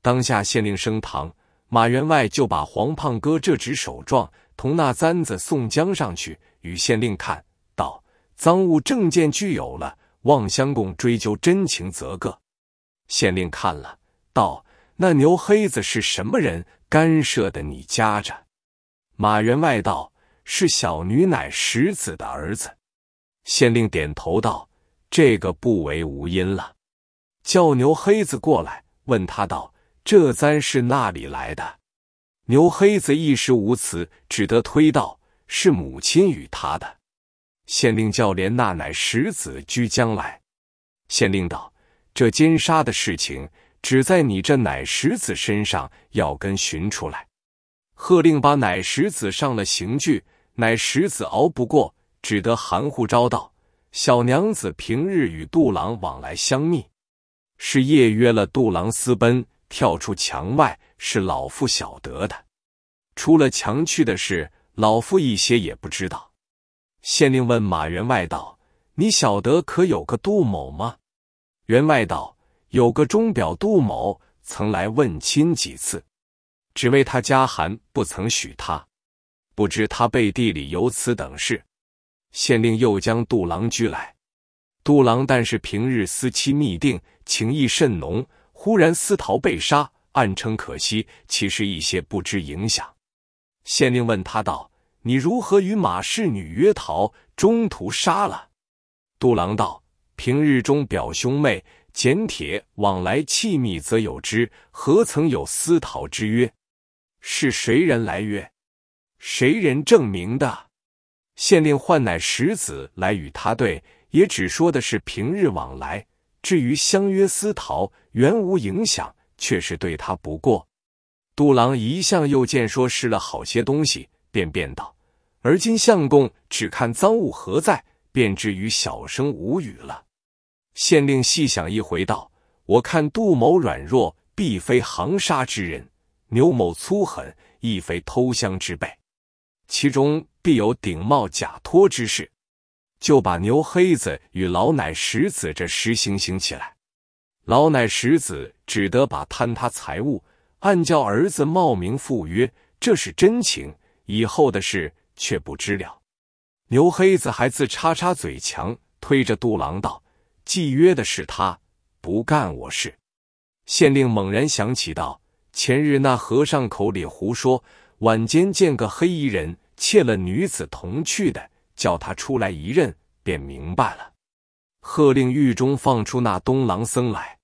当下县令升堂，马员外就把黄胖哥这只手状同那簪子送江上去与县令看道：“赃物证件具有了，望相公追究真情则个。”县令看了道：“那牛黑子是什么人？”干涉的你家着，马员外道是小女乃石子的儿子。县令点头道：“这个不为无因了。”叫牛黑子过来，问他道：“这簪是那里来的？”牛黑子一时无词，只得推道：“是母亲与他的。”县令叫连那乃石子居将来。县令道：“这金沙的事情。”只在你这奶石子身上要根寻出来，喝令把奶石子上了刑具。奶石子熬不过，只得含糊招道：小娘子平日与杜郎往来相密，是夜约了杜郎私奔，跳出墙外，是老夫晓得的。出了墙去的事，老夫一些也不知道。县令问马员外道：“你晓得可有个杜某吗？”员外道。有个钟表杜某，曾来问亲几次，只为他家寒，不曾许他。不知他背地里有此等事。县令又将杜郎拘来。杜郎但是平日思妻密定，情意甚浓。忽然私逃被杀，暗称可惜。其实一些不知影响。县令问他道：“你如何与马氏女约逃，中途杀了？”杜郎道：“平日中表兄妹。”简帖往来气密则有之，何曾有私逃之约？是谁人来约？谁人证明的？县令唤乃石子来与他对，也只说的是平日往来。至于相约私逃，原无影响，却是对他不过。杜郎一向又见说失了好些东西，便便道：而今相公只看赃物何在，便知于小生无语了。县令细想一回，道：“我看杜某软弱，必非行杀之人；牛某粗狠，亦非偷香之辈。其中必有顶帽假托之事，就把牛黑子与老奶石子这实行刑起来。老奶石子只得把坍塌财物，暗叫儿子冒名赴约，这是真情。以后的事却不知了。牛黑子还自叉叉嘴强推着杜郎道。”既约的是他，不干我事。县令猛然想起道：“前日那和尚口里胡说，晚间见个黑衣人，窃了女子同去的，叫他出来一认，便明白了。”喝令狱中放出那东郎僧来。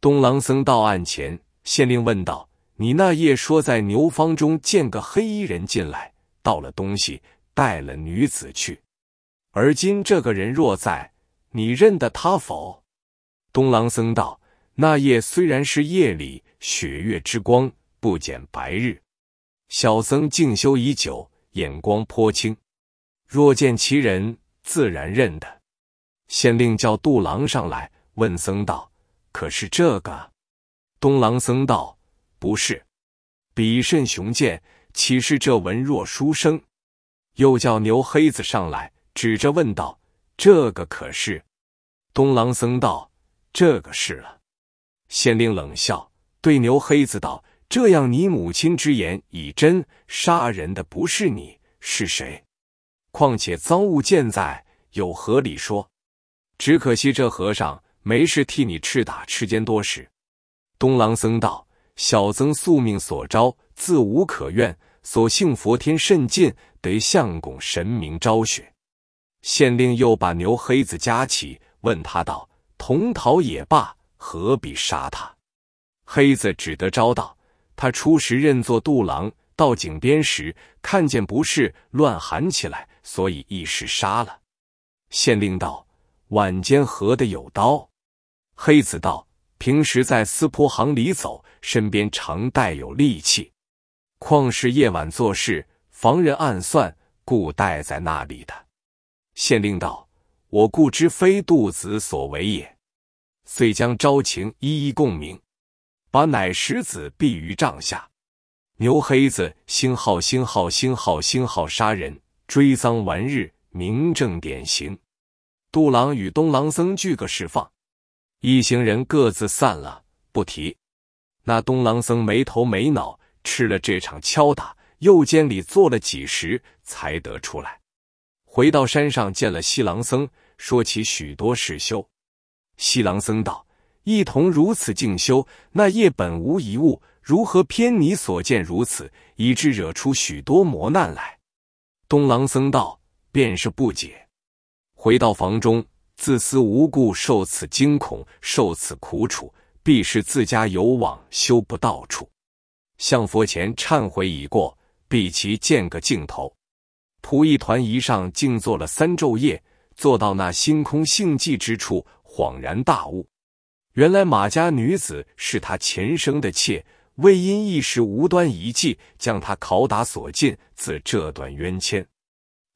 东郎僧到案前，县令问道：“你那夜说在牛坊中见个黑衣人进来，盗了东西，带了女子去，而今这个人若在？”你认得他否？东郎僧道：“那夜虽然是夜里，雪月之光不减白日。小僧静修已久，眼光颇清。若见其人，自然认得。”县令叫杜郎上来问僧道：“可是这个？”东郎僧道：“不是。”比甚雄健，岂是这文弱书生？又叫牛黑子上来，指着问道。这个可是，东郎僧道：“这个是了。”县令冷笑，对牛黑子道：“这样，你母亲之言已真，杀人的不是你，是谁？况且赃物见在，有何理说？只可惜这和尚没事替你赤打吃奸多时。”东郎僧道：“小僧宿命所招，自无可怨，所幸佛天甚近，得相公神明昭雪。”县令又把牛黑子夹起，问他道：“同逃也罢，何必杀他？”黑子只得招道：“他初时认作杜郎，到井边时看见不是，乱喊起来，所以一时杀了。”县令道：“晚间何的有刀？”黑子道：“平时在司仆行里走，身边常带有力器，况是夜晚做事，防人暗算，故带在那里的。”县令道：“我故知非杜子所为也，遂将朝情一一共鸣，把乃石子毙于帐下。牛黑子星号星号星号星号杀人，追赃完日，明正典刑。杜郎与东郎僧俱个释放，一行人各自散了，不提。那东郎僧没头没脑，吃了这场敲打，右肩里坐了几时，才得出来。”回到山上，见了西郎僧，说起许多事修。西郎僧道：“一同如此静修，那夜本无一物，如何偏你所见如此，以致惹出许多磨难来？”东郎僧道：“便是不解。”回到房中，自私无故受此惊恐，受此苦楚，必是自家有往修不到处。向佛前忏悔已过，必其见个尽头。蒲一团一上静坐了三昼夜，坐到那星空性寂之处，恍然大悟。原来马家女子是他前生的妾，为因一时无端一计，将他拷打所禁，自这段冤愆。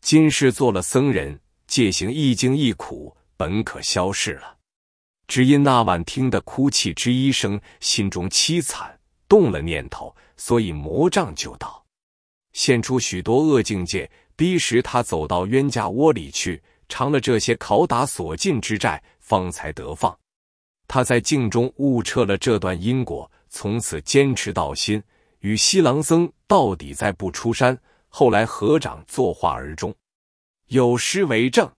今世做了僧人，戒行一惊一苦，本可消逝了，只因那晚听得哭泣之一声，心中凄惨，动了念头，所以魔障就到，现出许多恶境界。逼时，他走到冤家窝里去，偿了这些拷打所尽之债，方才得放。他在镜中悟彻了这段因果，从此坚持道心，与西郎僧到底再不出山。后来合掌作画而终。有诗为证：“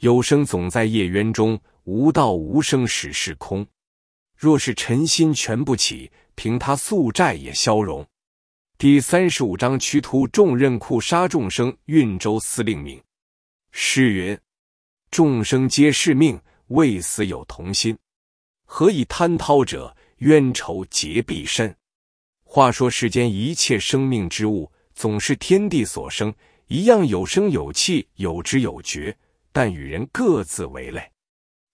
有生总在夜渊中，无道无生始是空。若是尘心全不起，凭他素债也消融。”第三十五章驱突重任酷杀众生，运州司令名。诗云：众生皆是命，未死有同心。何以贪饕者冤仇结必深？话说世间一切生命之物，总是天地所生，一样有生有气有知有觉，但与人各自为类。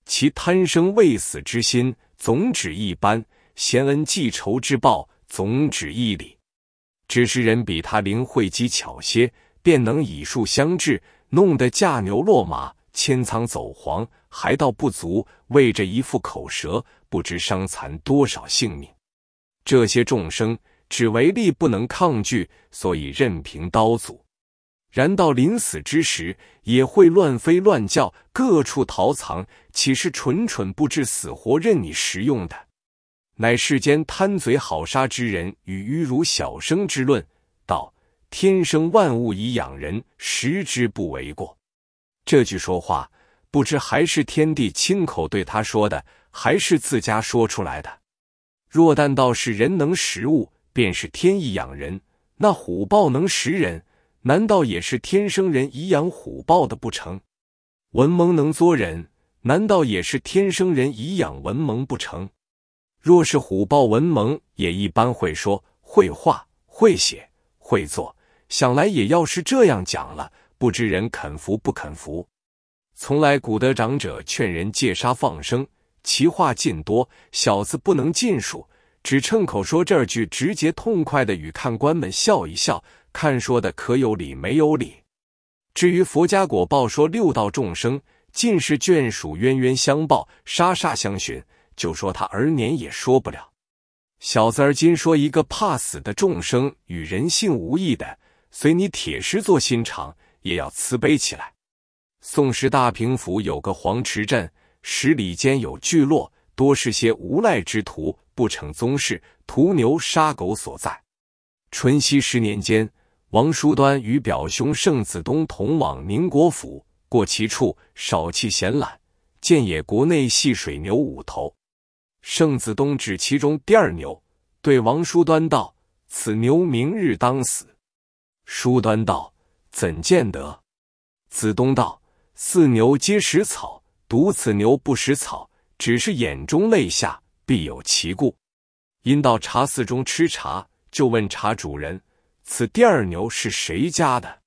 其贪生畏死之心，总指一般；贤恩记仇之报，总指一理。只是人比他灵慧机巧些，便能以术相制，弄得驾牛落马、牵仓走黄，还倒不足；为着一副口舌，不知伤残多少性命。这些众生只为力不能抗拒，所以任凭刀俎；然到临死之时，也会乱飞乱叫，各处逃藏，岂是蠢蠢不知死活、任你食用的？乃世间贪嘴好杀之人与愚儒小生之论，道天生万物以养人，食之不为过。这句说话，不知还是天帝亲口对他说的，还是自家说出来的。若但道是人能食物，便是天意养人。那虎豹能食人，难道也是天生人以养虎豹的不成？文蒙能作人，难道也是天生人以养文蒙不成？若是虎豹文盲，也一般会说会画会写会做，想来也要是这样讲了，不知人肯服不肯服？从来古德长者劝人戒杀放生，其话尽多，小子不能尽数，只趁口说这句，直接痛快的与看官们笑一笑。看说的可有理没有理？至于佛家果报说六道众生尽是眷属冤冤相报，杀杀相寻。就说他儿年也说不了，小子儿今说一个怕死的众生与人性无异的，随你铁石做心肠，也要慈悲起来。宋时大平府有个黄池镇，十里间有聚落，多是些无赖之徒，不逞宗室，屠牛杀狗所在。淳熙十年间，王叔端与表兄盛子东同往宁国府，过其处少气闲懒，见野国内戏水牛五头。圣子东指其中第二牛，对王叔端道：“此牛明日当死。”叔端道：“怎见得？”子东道：“四牛皆食草，独此牛不食草，只是眼中泪下，必有其故。”因到茶肆中吃茶，就问茶主人：“此第二牛是谁家的？”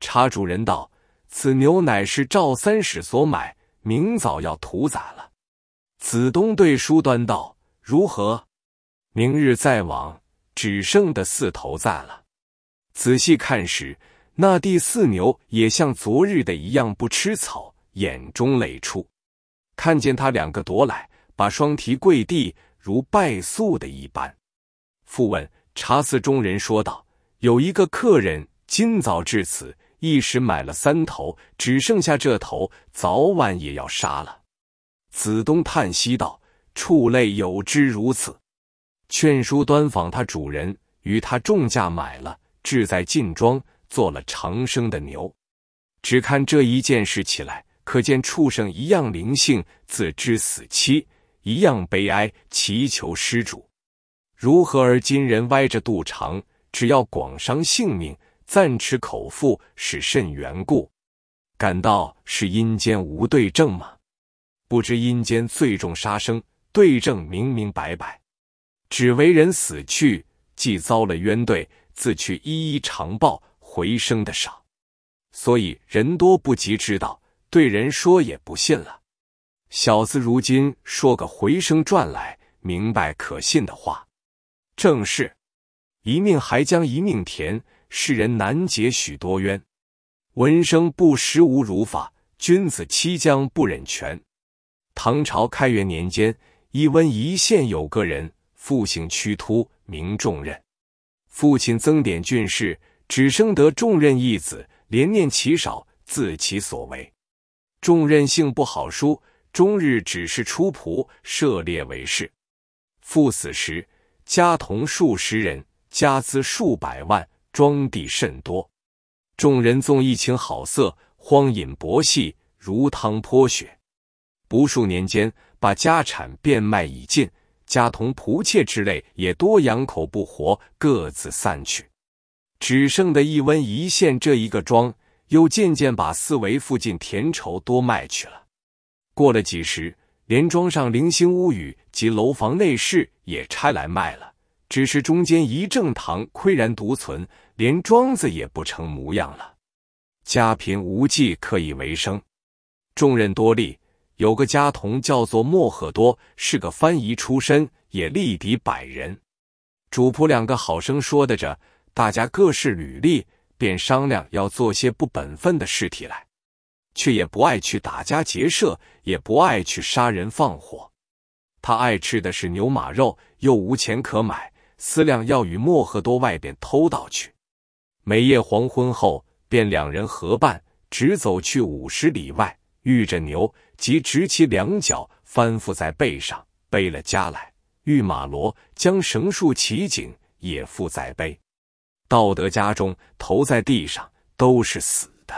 茶主人道：“此牛乃是赵三使所买，明早要屠宰了。”子东对书端道：“如何？明日再往，只剩的四头在了。仔细看时，那第四牛也像昨日的一样，不吃草，眼中泪出。看见他两个夺来，把双蹄跪地，如拜素的一般。复问茶肆中人说道：有一个客人今早至此，一时买了三头，只剩下这头，早晚也要杀了。”子东叹息道：“畜类有之如此，劝书端访他主人，与他重价买了，志在晋庄，做了长生的牛。只看这一件事起来，可见畜生一样灵性，自知死期，一样悲哀，祈求施主如何？而今人歪着肚肠，只要广伤性命，暂吃口腹，是甚缘故？感到是阴间无对症吗？”不知阴间最重杀生，对证明明白白，只为人死去，既遭了冤对，自去一一偿报，回生的少。所以人多不及知道，对人说也不信了。小子如今说个回声转来，明白可信的话，正是：一命还将一命填，世人难解许多冤。闻声不识无如法，君子欺将不忍全。唐朝开元年间，一温一县有个人，父姓屈突，名重任。父亲曾典俊士，只生得重任一子，连念其少，自其所为。重任性不好书，终日只是出仆，涉猎为事。父死时，家童数十人，家资数百万，庄地甚多。众人纵一情好色，荒淫博戏，如汤泼雪。不数年间，把家产变卖已尽，家童仆妾之类也多养口不活，各自散去，只剩的一温一县这一个庄，又渐渐把四围附近田畴多卖去了。过了几时，连庄上零星屋宇及楼房内室也拆来卖了，只是中间一正堂岿然独存，连庄子也不成模样了。家贫无计可以为生，重任多力。有个家童叫做莫赫多，是个翻译出身，也力敌百人。主仆两个好生说的着，大家各是履历，便商量要做些不本分的事体来，却也不爱去打家劫舍，也不爱去杀人放火。他爱吃的是牛马肉，又无钱可买，思量要与莫赫多外边偷盗去。每夜黄昏后，便两人合伴，直走去五十里外。遇着牛，即直起两脚，翻覆在背上，背了家来；遇马骡，将绳束起颈，也负在背。到得家中，投在地上，都是死的。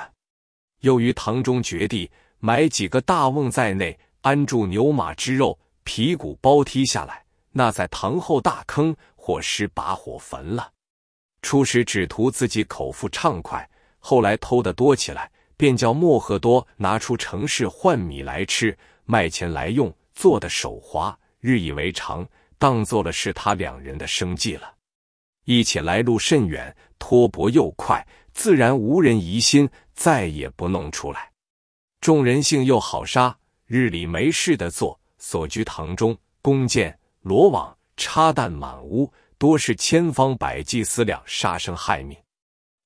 又于堂中掘地，埋几个大瓮在内，安住牛马之肉、皮骨，包剔下来，那在堂后大坑，或施把火焚了。初时只图自己口腹畅快，后来偷的多起来。便叫莫赫多拿出城市换米来吃，卖钱来用，做的手滑，日以为常，当做了是他两人的生计了。一起来路甚远，脱驳又快，自然无人疑心，再也不弄出来。众人性又好杀，日里没事的做，所居堂中，弓箭、罗网、插弹满屋，多是千方百计思量杀生害命。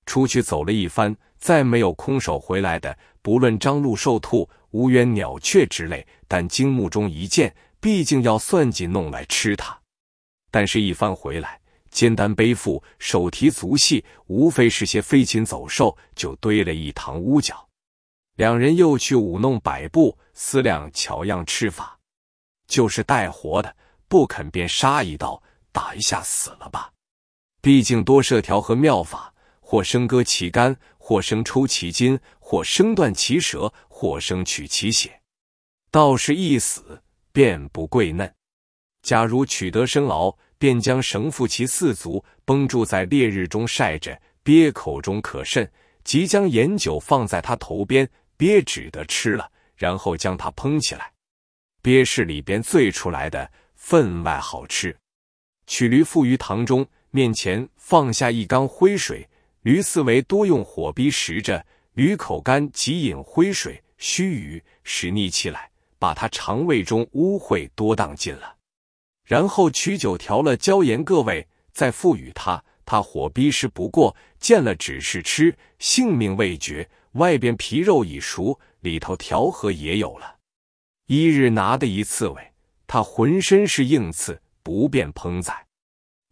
出去走了一番。再没有空手回来的，不论张鹿兽兔、无缘鸟雀之类，但精目中一见，毕竟要算计弄来吃它。但是，一番回来，肩担背负，手提足细，无非是些飞禽走兽，就堆了一堂屋角。两人又去舞弄摆布，思量巧样吃法，就是带活的，不肯便杀一刀，打一下死了吧。毕竟多设条和妙法，或生割旗杆。或生抽其筋，或生断其舌，或生取其血。道士一死，便不贵嫩。假如取得生鳌，便将绳缚其四足，绷住在烈日中晒着。鳖口中可渗，即将盐酒放在他头边，鳖只得吃了，然后将它烹起来。鳖是里边醉出来的，分外好吃。取驴负于堂中，面前放下一缸灰水。驴四围多用火逼食着，驴口干即饮灰水，须臾食腻起来，把他肠胃中污秽多荡尽了。然后取酒调了椒盐各味，再赋予他，他火逼食不过，见了只是吃，性命未绝。外边皮肉已熟，里头调和也有了。一日拿的一刺猬，他浑身是硬刺，不便烹宰。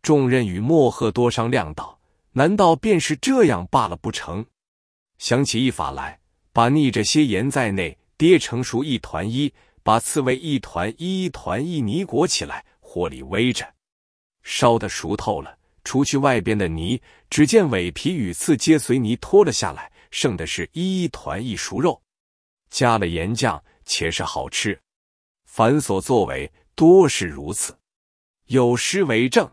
众任与莫赫多商量道。难道便是这样罢了不成？想起一法来，把逆着些盐在内，跌成熟一团一，把刺猬一团一团一泥裹起来，火里煨着，烧的熟透了，除去外边的泥，只见尾皮与刺皆随泥脱了下来，剩的是一团一熟肉，加了盐酱，且是好吃。凡所作为，多是如此，有诗为证：“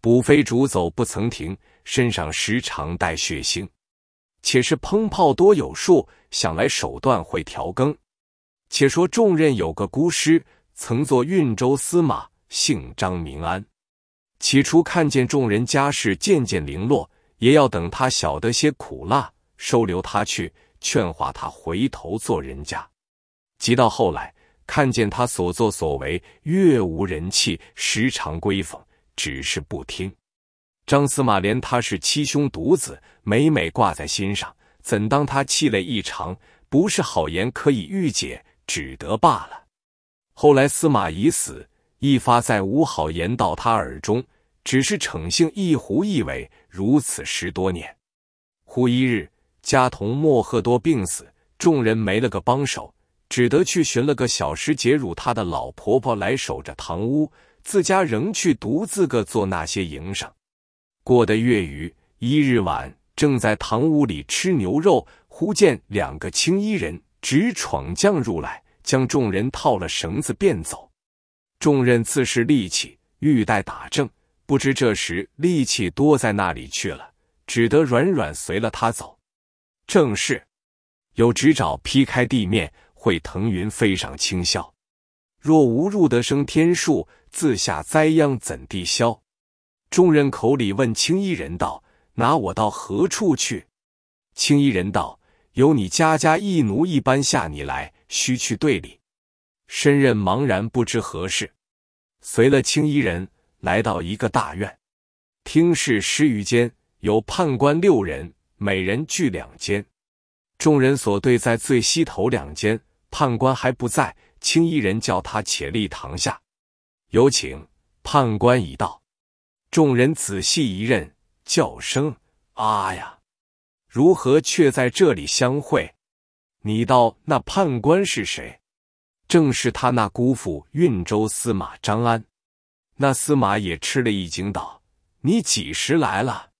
捕非逐走不曾停。”身上时常带血腥，且是烹炮多有数，想来手段会调羹。且说重任有个孤师，曾做运州司马，姓张名安。起初看见众人家事渐渐零落，也要等他晓得些苦辣，收留他去，劝化他回头做人家。即到后来看见他所作所为越无人气，时常规讽，只是不听。张司马连他是七兄独子，每每挂在心上，怎当他气累异常？不是好言可以御解，只得罢了。后来司马懿死，一发再无好言到他耳中，只是逞性一胡一尾，如此十多年。忽一日，家童莫赫多病死，众人没了个帮手，只得去寻了个小时节辱他的老婆婆来守着堂屋，自家仍去独自个做那些营生。过得月余，一日晚正在堂屋里吃牛肉，忽见两个青衣人直闯将入来，将众人套了绳子便走。众人自是力气，欲待打正，不知这时力气多在那里去了，只得软软随了他走。正是，有直爪劈开地面，会腾云飞上青霄。若无入得生天数，自下灾殃，怎地消？众人口里问青衣人道：“拿我到何处去？”青衣人道：“由你家家一奴一般下你来，须去队里。”身任茫然不知何事，随了青衣人来到一个大院，听是十余间，有判官六人，每人聚两间。众人所对在最西头两间，判官还不在。青衣人叫他且立堂下，有请判官已到。众人仔细一认，叫声“啊呀”，如何却在这里相会？你道那判官是谁？正是他那姑父郓州司马张安。那司马也吃了一惊，道：“你几时来了？”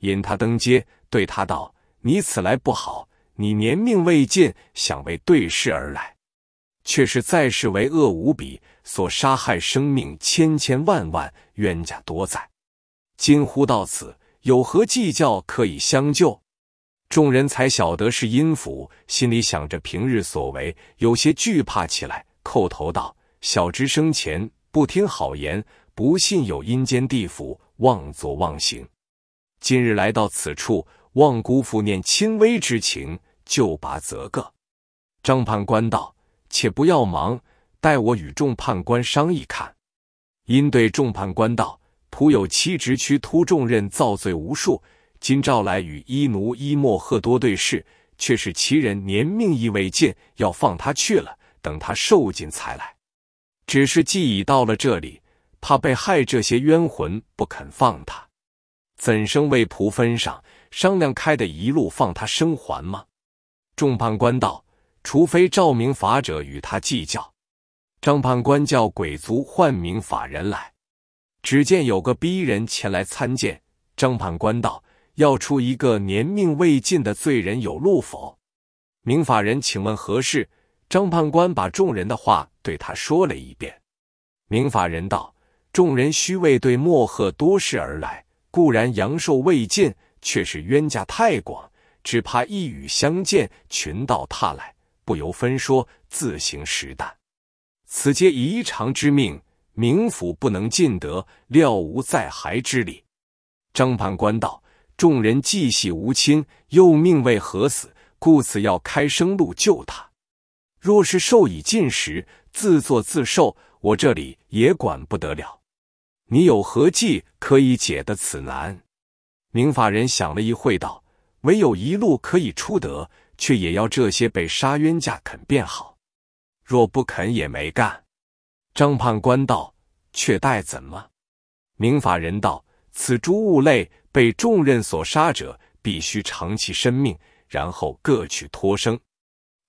引他登阶，对他道：“你此来不好，你年命未尽，想为对事而来。”却是在世为恶无比，所杀害生命千千万万，冤家多载。今呼到此，有何计较可以相救？众人才晓得是阴府，心里想着平日所为，有些惧怕起来，叩头道：“小侄生前不听好言，不信有阴间地府，妄作妄行。今日来到此处，望姑父念亲微之情，就拔则个。”张判官道。且不要忙，待我与众判官商议看。因对众判官道：“仆有七职，驱突重任，造罪无数。今召来与伊奴伊莫赫多对视，却是其人年命亦未尽，要放他去了，等他受尽才来。只是既已到了这里，怕被害这些冤魂不肯放他，怎生为仆分上商量开的，一路放他生还吗？”众判官道。除非照明法者与他计较，张判官叫鬼卒唤明法人来。只见有个逼人前来参见张判官道：“要出一个年命未尽的罪人有路否？”明法人请问何事？张判官把众人的话对他说了一遍。明法人道：“众人须为对墨贺多事而来，固然阳寿未尽，却是冤家太广，只怕一语相见，群道踏来。”不由分说，自行实弹。此皆宜常之命，冥府不能尽得，料无再还之理。张判官道：“众人既系无亲，又命为何死？故此要开生路救他。若是受已尽时，自作自受，我这里也管不得了。你有何计可以解得此难？”明法人想了一会，道：“唯有一路可以出得。”却也要这些被杀冤家肯变好，若不肯也没干。张判官道：“却待怎么？”明法人道：“此诸物类被众任所杀者，必须长其生命，然后各取托生。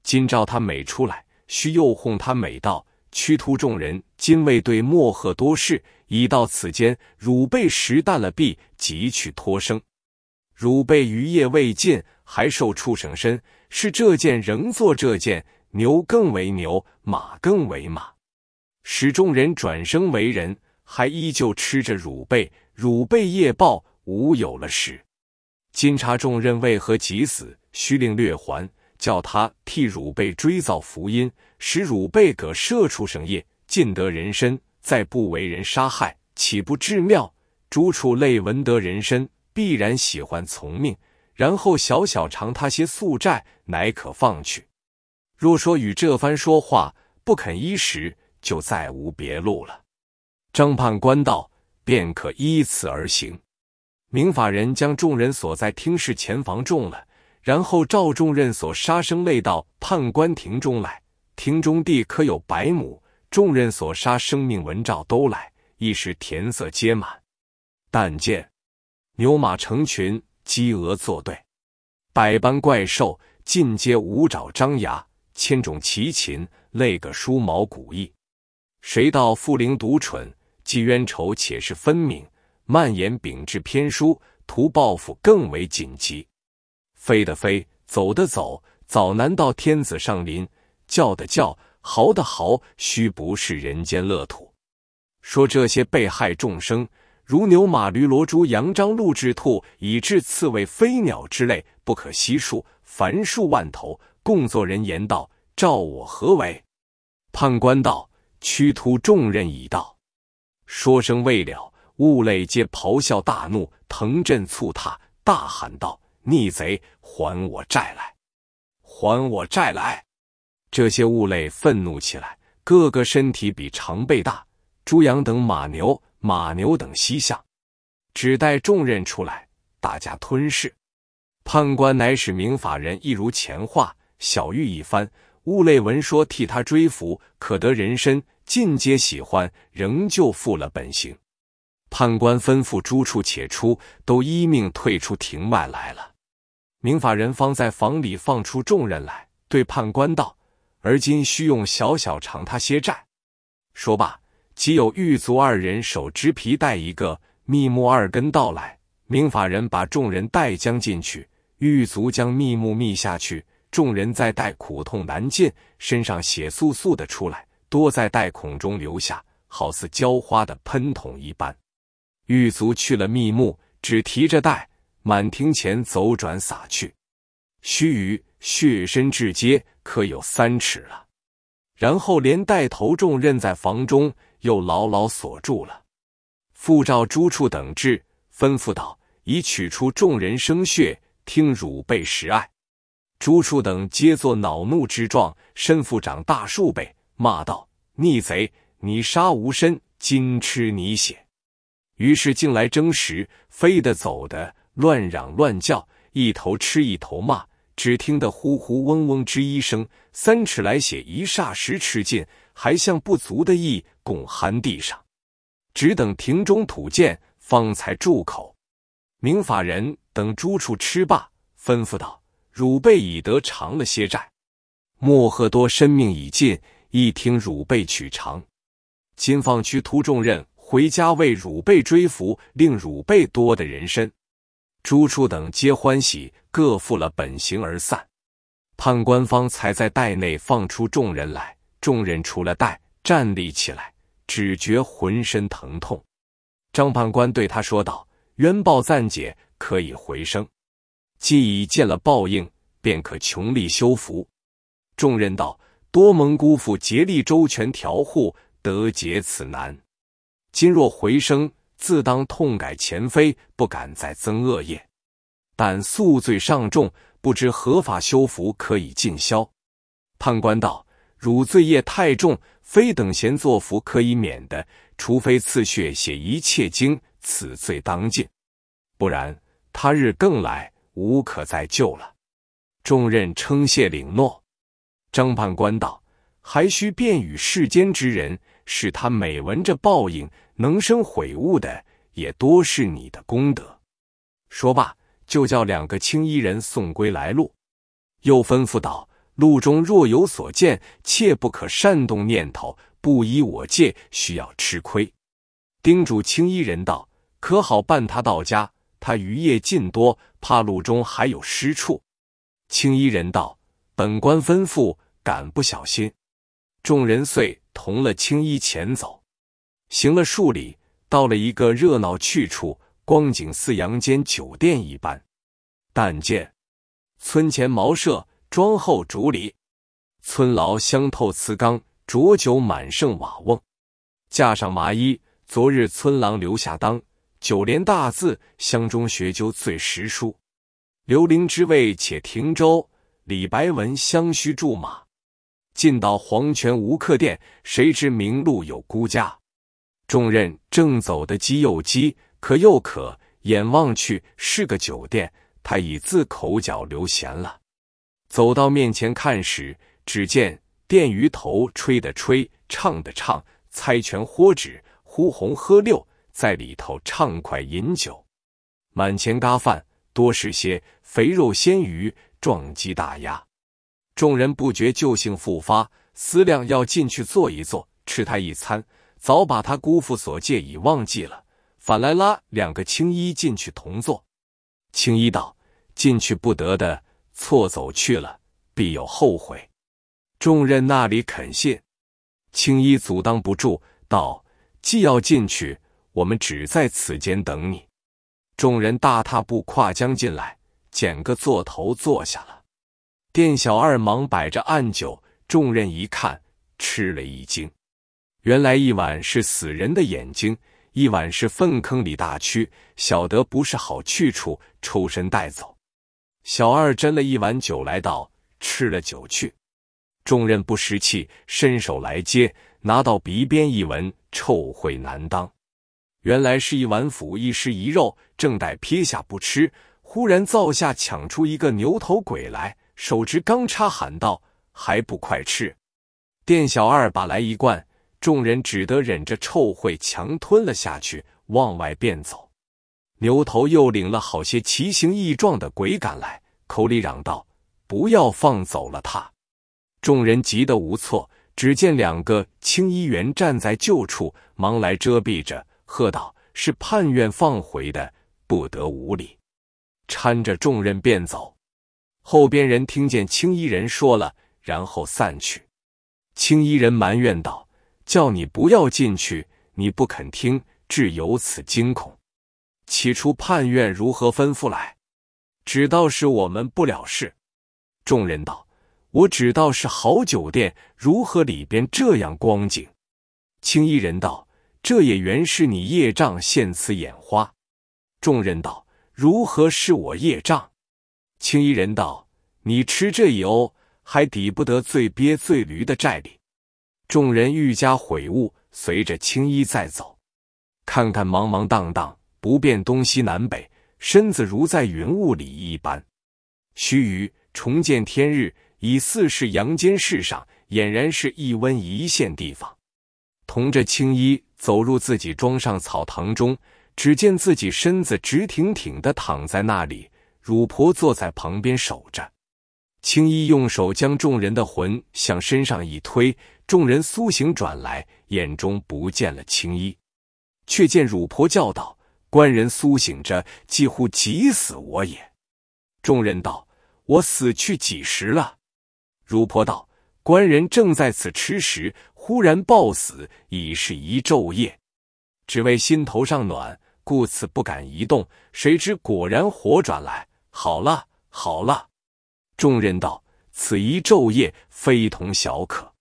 今召他每出来，须诱哄他每道：‘驱突众人，今未对莫贺多事，已到此间。汝被实弹了，必即取托生。汝被余业未尽，还受畜生身。’”是这件仍做这件，牛更为牛，马更为马，使众人转生为人，还依旧吃着乳贝，乳贝夜报无有了时。金察众人为何急死，须令略还，叫他替乳贝追造福音，使乳贝葛设出生业，尽得人身，再不为人杀害，岂不至妙？诸处类闻得人身，必然喜欢从命。然后小小偿他些宿债，乃可放去。若说与这番说话不肯依时，就再无别路了。张判官道：“便可依此而行。”明法人将众人锁在听事前房中了，然后召众人所杀生类到判官庭中来。庭中地可有百亩，众人所杀生命文照都来，一时田色皆满。但见牛马成群。鸡鹅作对，百般怪兽尽皆五爪张牙；千种奇禽类个梳毛古异。谁道富灵独蠢？积冤仇且是分明。蔓延秉质偏疏，图报复更为紧急。飞的飞，走的走，早难到天子上林；叫的叫，嚎的嚎，须不是人间乐土。说这些被害众生。如牛马驴骡猪羊獐鹿雉兔，以至刺猬飞鸟之类，不可悉数，凡数万头。共作人言道：“照我何为？”判官道：“屈突重任已到。”说声未了，物类皆咆哮大怒，腾震促踏，大喊道：“逆贼，还我债来！还我债来！”这些物类愤怒起来，个个身体比常倍大，猪羊等马牛。马牛等西向，只待重任出来，大家吞噬。判官乃使明法人一如前话，小玉一番。物类闻说，替他追服，可得人身，尽皆喜欢，仍旧复了本行。判官吩咐诸处且出，都一命退出庭外来了。明法人方在房里放出众人来，对判官道：“而今需用小小偿他些债。”说罢。即有狱卒二人，手执皮带一个，密木二根到来。明法人把众人带将进去，狱卒将密木密下去，众人在带苦痛难禁，身上血簌簌的出来，多在带孔中留下，好似浇花的喷筒一般。狱卒去了密木，只提着带满庭前走转洒去。须臾，血身至阶，可有三尺了。然后连带头重任在房中。又牢牢锁住了，复召朱处等至，吩咐道：“已取出众人生血，听汝辈食爱。”朱处等皆作恼怒之状，身负长大数倍，骂道：“逆贼！你杀吾身，今吃你血！”于是进来争食，飞的走的，乱嚷乱叫，一头吃一头骂。只听得呼呼嗡嗡之一声，三尺来血一霎时吃尽，还向不足的意。拱寒地上，只等庭中土见，方才住口。明法人等诸处吃罢，吩咐道：“汝辈已得偿了些债。”莫诃多生命已尽，一听汝辈取偿，今放区突重任回家为汝辈追服，令汝辈多的人身。诸处等皆欢喜，各负了本行而散。判官方才在袋内放出众人来，众人除了袋，站立起来。只觉浑身疼痛，张判官对他说道：“冤报暂解，可以回生。既已见了报应，便可穷力修福。”众人道：“多蒙姑父竭力周全调护，得解此难。今若回生，自当痛改前非，不敢再增恶业。但宿罪上重，不知何法修福可以尽消？”判官道。汝罪业太重，非等闲作福可以免的，除非刺血写一切经，此罪当尽，不然他日更来，无可再救了。众任称谢领诺。张判官道：“还需便与世间之人，使他每闻着报应，能生悔悟的，也多是你的功德。”说罢，就叫两个青衣人送归来路，又吩咐道。路中若有所见，切不可擅动念头，不依我戒，需要吃亏。叮嘱青衣人道：“可好伴他到家？他余业尽多，怕路中还有失处。”青衣人道：“本官吩咐，敢不小心。”众人遂同了青衣前走，行了数里，到了一个热闹去处，光景似阳间酒店一般。但见村前茅舍。庄后竹篱，村牢香透瓷缸，浊酒满盛瓦瓮。架上麻衣，昨日村郎留下当。九连大字，乡中学究最识书。刘伶之位且停舟，李白闻香须驻马。进到黄泉无客店，谁知明路有孤家。重任正走的饥又饥，渴又渴，眼望去是个酒店，他已自口角流涎了。走到面前看时，只见电鱼头吹的吹，唱的唱，猜拳豁纸，呼红喝六，在里头畅快饮酒，满前嘎饭多是些肥肉鲜鱼，壮鸡大鸭。众人不觉旧兴复发，思量要进去坐一坐，吃他一餐，早把他姑父所借已忘记了，反来拉两个青衣进去同坐。青衣道：“进去不得的。”错走去了，必有后悔。众人那里肯信？青衣阻挡不住，道：“既要进去，我们只在此间等你。”众人大踏步跨江进来，捡个座头坐下了。店小二忙摆着案酒，众人一看，吃了一惊。原来一碗是死人的眼睛，一碗是粪坑里大蛆。小得不是好去处，抽身带走。小二斟了一碗酒，来到吃了酒去。众人不识气，伸手来接，拿到鼻边一闻，臭秽难当。原来是一碗腐一尸一肉，正待撇下不吃，忽然灶下抢出一个牛头鬼来，手执钢叉喊道：“还不快吃！”店小二把来一罐，众人只得忍着臭秽，强吞了下去，往外便走。牛头又领了好些奇形异状的鬼赶来，口里嚷道：“不要放走了他！”众人急得无措。只见两个青衣人站在旧处，忙来遮蔽着，喝道：“是判院放回的，不得无礼。”搀着众人便走。后边人听见青衣人说了，然后散去。青衣人埋怨道：“叫你不要进去，你不肯听，致有此惊恐。”起初盼愿如何吩咐来，只道是我们不了事。众人道：“我只道是好酒店，如何里边这样光景？”青衣人道：“这也原是你业障现此眼花。”众人道：“如何是我业障？”青衣人道：“你吃这油，还抵不得最鳖最驴的债里。”众人愈加悔悟，随着青衣再走，看看茫茫荡荡。不辨东西南北，身子如在云雾里一般。须臾，重见天日，已似是阳间世上，俨然是一温一线地方。同着青衣走入自己庄上草堂中，只见自己身子直挺挺的躺在那里，乳婆坐在旁边守着。青衣用手将众人的魂向身上一推，众人苏醒转来，眼中不见了青衣，却见乳婆叫道。官人苏醒着，几乎急死我也。众人道：“我死去几时了？”如婆道：“官人正在此吃食，忽然暴死，已是一昼夜。只为心头上暖，故此不敢移动。谁知果然活转来。好了，好了。”众人道：“此一昼夜非同小可，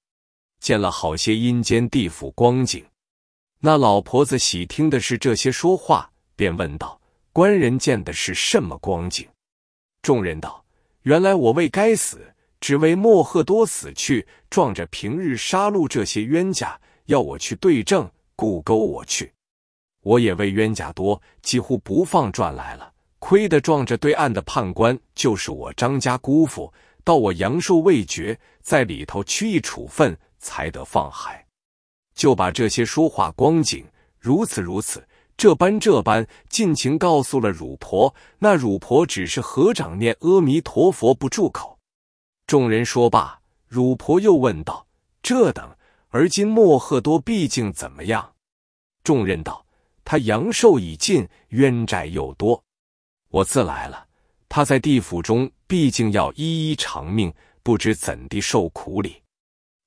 见了好些阴间地府光景。”那老婆子喜听的是这些说话。便问道：“官人见的是什么光景？”众人道：“原来我为该死，只为莫赫多死去，撞着平日杀戮这些冤家，要我去对证，故勾我去。我也为冤家多，几乎不放转来了。亏得撞着对岸的判官，就是我张家姑父，到我阳寿未绝，在里头屈一处分，才得放海。就把这些说话光景，如此如此。”这般这般，尽情告诉了乳婆。那乳婆只是合掌念阿弥陀佛不住口。众人说罢，乳婆又问道：“这等，而今莫赫多毕竟怎么样？”众人道：“他阳寿已尽，冤债又多。我自来了，他在地府中毕竟要一一偿命，不知怎地受苦里。”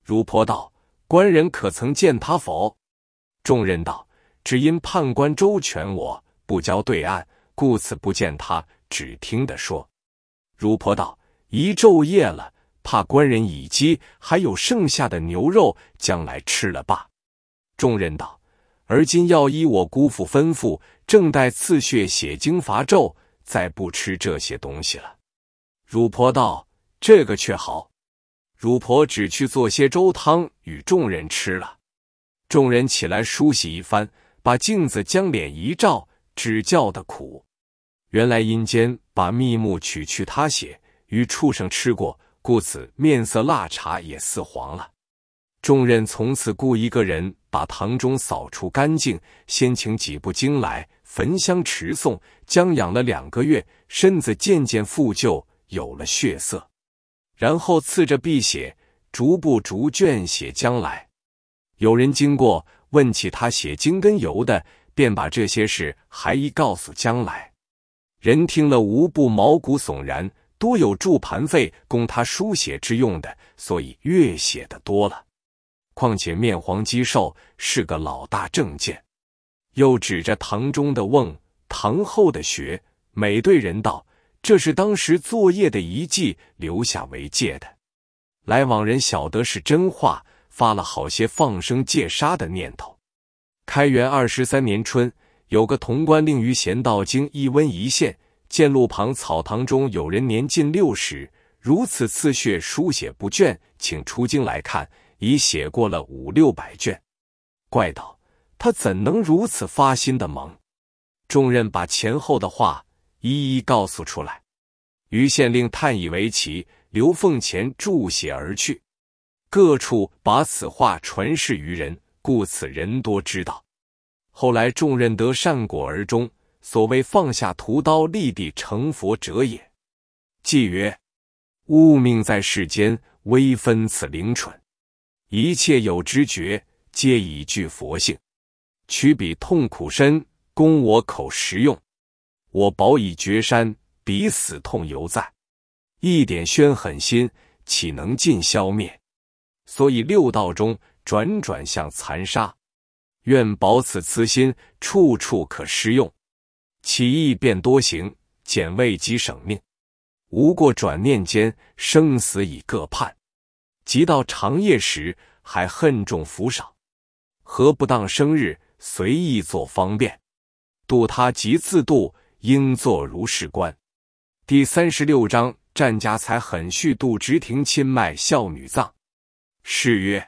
乳婆道：“官人可曾见他否？”众人道。只因判官周全，我不交对案，故此不见他，只听得说。乳婆道：“一昼夜了，怕官人已饥，还有剩下的牛肉，将来吃了罢。”众人道：“而今要依我姑父吩咐，正待刺血写经罚咒，再不吃这些东西了。”乳婆道：“这个却好。”乳婆只去做些粥汤与众人吃了。众人起来梳洗一番。把镜子将脸一照，只叫的苦。原来阴间把密木取去，他血，与畜生吃过，故此面色蜡茶也似黄了。众人从此雇一个人，把堂中扫除干净，先请几部经来焚香持诵，将养了两个月，身子渐渐复旧，有了血色。然后刺着辟血，逐步逐卷写将来。有人经过。问起他写《经根游》的，便把这些事还一告诉将来人听了，无不毛骨悚然。多有助盘费供他书写之用的，所以越写的多了。况且面黄肌瘦，是个老大正件，又指着堂中的瓮、堂后的穴，每对人道：“这是当时作业的遗迹，留下为戒的。”来往人晓得是真话。发了好些放生戒杀的念头。开元二十三年春，有个潼关令于贤道经一温一县，见路旁草堂中有人年近六十，如此刺血书写不倦，请出京来看，已写过了五六百卷。怪道他怎能如此发心的忙？众人把前后的话一一告诉出来。于县令叹以为奇，刘凤钱注血而去。各处把此话传示于人，故此人多知道。后来众人得善果而终，所谓放下屠刀立地成佛者也。既曰物命在世间，微分此灵蠢，一切有知觉皆已具佛性，取彼痛苦身供我口食用，我饱以绝山，彼死痛犹在，一点宣狠心岂能尽消灭？所以六道中转转向残杀，愿保此慈心，处处可施用。起意便多行，减位即省命。无过转念间，生死已各判。即到长夜时，还恨重福少，何不当生日随意做方便？度他即自度，应作如是观。第三十六章：战家才狠续，度直庭亲卖孝女葬。是曰，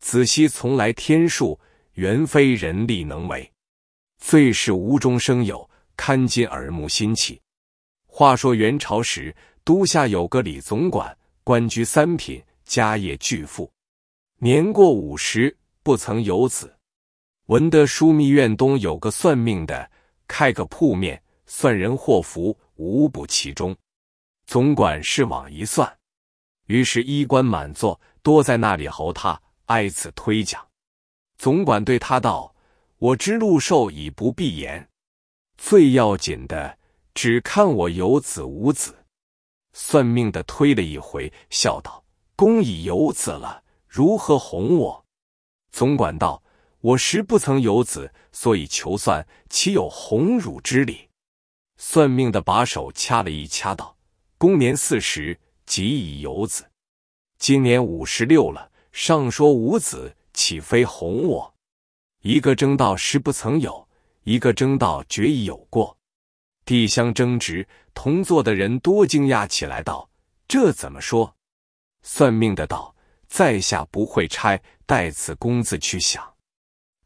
子熙从来天数，原非人力能为，最是无中生有，堪今耳目新奇。”话说元朝时，都下有个李总管，官居三品，家业巨富，年过五十，不曾有子。闻得枢密院东有个算命的，开个铺面，算人祸福，无不其中。总管是往一算，于是衣冠满座。多在那里候他，挨此推讲。总管对他道：“我知禄寿已不必言，最要紧的只看我有子无子。”算命的推了一回，笑道：“公已有子了，如何哄我？”总管道：“我实不曾有子，所以求算，岂有哄汝之理？”算命的把手掐了一掐，道：“公年四十，即已有子。”今年五十六了，上说无子，岂非哄我？一个争到时不曾有，一个争到决已有过。地相争执，同坐的人多惊讶起来，道：“这怎么说？”算命的道：“在下不会拆，待此公子去想。”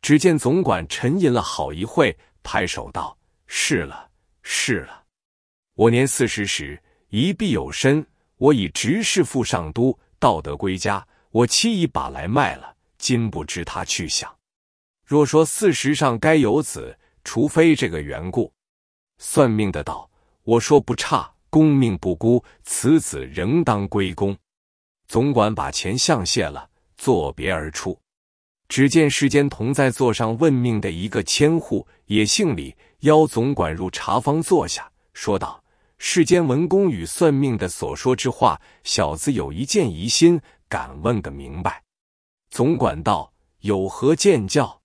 只见总管沉吟了好一会，拍手道：“是了，是了。我年四十时，一臂有身，我已执事副上都。”道德归家，我妻已把来卖了，今不知他去向。若说事实上该有子，除非这个缘故。算命的道，我说不差，功命不孤，此子仍当归功。总管把钱相谢了，作别而出。只见世间同在座上问命的一个千户，也姓李，邀总管入茶房坐下，说道。世间文公与算命的所说之话，小子有一件疑心，敢问个明白。总管道有何见教？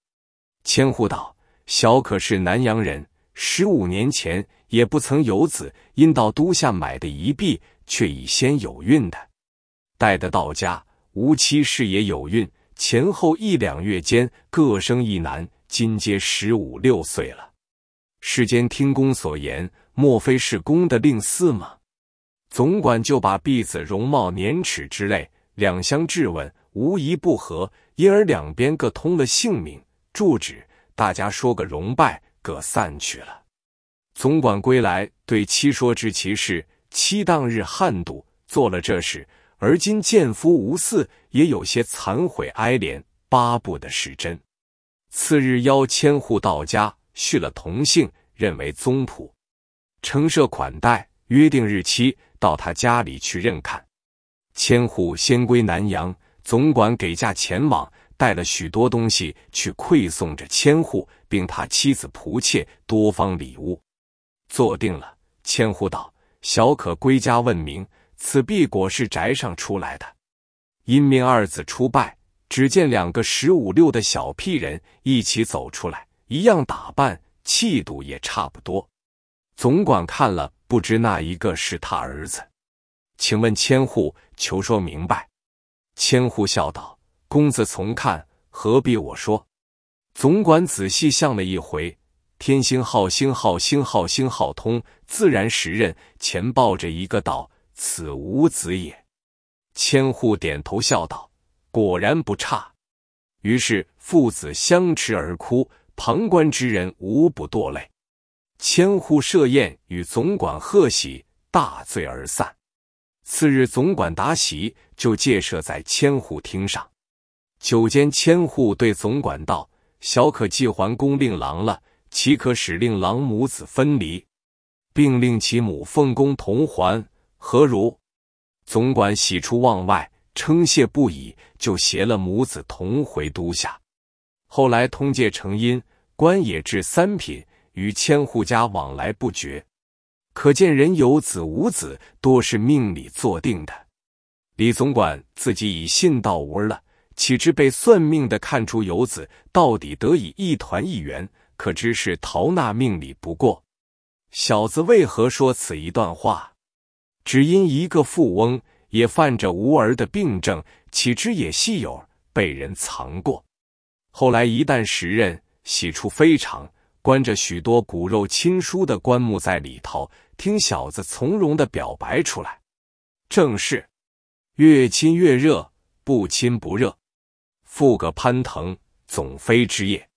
千户道：小可是南阳人，十五年前也不曾有子，因到都下买的一币，却已先有孕的。待得到家，无妻是也有孕，前后一两月间各生一男，今皆十五六岁了。世间听公所言。莫非是公的令嗣吗？总管就把婢子容貌年齿之类两相质问，无一不合，因而两边各通了姓名住址，大家说个容拜，各散去了。总管归来对妻说之其事，妻当日汗妒做了这事，而今见夫无嗣，也有些惭悔哀怜，巴不得是真。次日邀千户到家，续了同姓，认为宗谱。承设款待，约定日期到他家里去认看。千户先归南阳，总管给价前往，带了许多东西去馈送着千户，并他妻子仆妾多方礼物。坐定了，千户道：“小可归家问明，此必果是宅上出来的。”因命二子出拜，只见两个十五六的小屁人一起走出来，一样打扮，气度也差不多。总管看了，不知那一个是他儿子，请问千户，求说明白。千户笑道：“公子从看，何必我说？”总管仔细向了一回，天星号、星号、星号、星号通，自然识认。前抱着一个道：“此无子也。”千户点头笑道：“果然不差。”于是父子相持而哭，旁观之人无不堕泪。千户设宴与总管贺喜，大醉而散。次日，总管达喜，就借设在千户厅上。酒间，千户对总管道：“小可既还公令郎了，岂可使令郎母子分离，并令其母奉公同还，何如？”总管喜出望外，称谢不已，就携了母子同回都下。后来通介成因，官也至三品。与千户家往来不绝，可见人有子无子，多是命里做定的。李总管自己已信到无儿了，岂知被算命的看出有子，到底得以一团一缘，可知是逃纳命里。不过小子为何说此一段话？只因一个富翁也犯着无儿的病症，岂知也系有被人藏过，后来一旦时认，喜出非常。关着许多骨肉亲疏的棺木在里头，听小子从容的表白出来，正是越亲越热，不亲不热，复个攀藤总非之夜，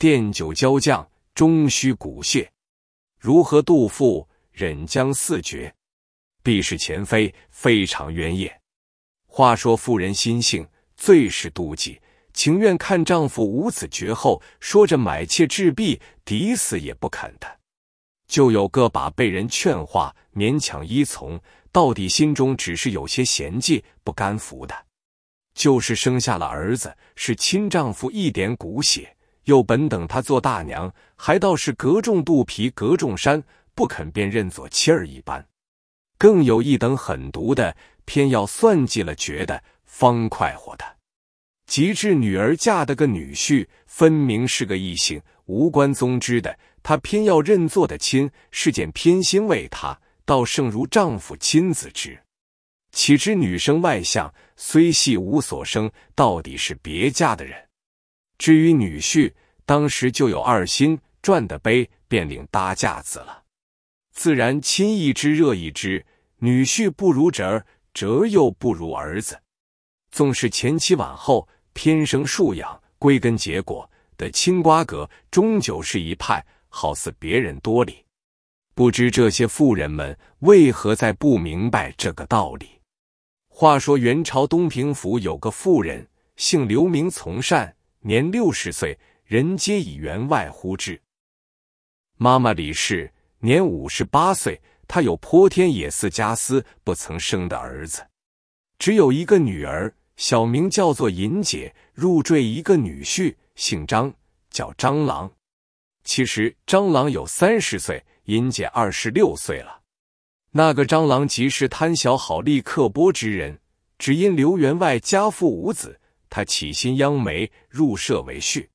奠酒浇酱终须骨血，如何度妇忍将四绝，必是前非非常冤也。话说妇人心性最是妒忌。情愿看丈夫无子绝后，说着买妾置婢，抵死也不肯的；就有个把被人劝化，勉强依从，到底心中只是有些嫌弃，不甘服的；就是生下了儿子，是亲丈夫一点骨血，又本等他做大娘，还倒是隔重肚皮，隔重山，不肯便认作妻儿一般；更有一等狠毒的，偏要算计了，觉得方快活的。及至女儿嫁的个女婿，分明是个异性，无关宗支的，他偏要认做的亲，是件偏心。为他倒胜如丈夫亲子之。岂知女生外向，虽系无所生，到底是别家的人。至于女婿，当时就有二心，赚的杯便领搭架子了，自然亲一之热一之。女婿不如侄儿，侄儿又不如儿子。纵是前妻晚后。偏生树养，归根结果的青瓜葛，终究是一派，好似别人多礼。不知这些富人们为何在不明白这个道理？话说元朝东平府有个妇人，姓刘，名从善，年六十岁，人皆以员外呼之。妈妈李氏年五十八岁，她有泼天野寺家私，不曾生的儿子，只有一个女儿。小名叫做银姐，入赘一个女婿，姓张，叫张郎。其实张郎有三十岁，银姐二十六岁了。那个张郎即是贪小好、利刻薄之人，只因刘员外家父无子，他起心央媒入社为婿，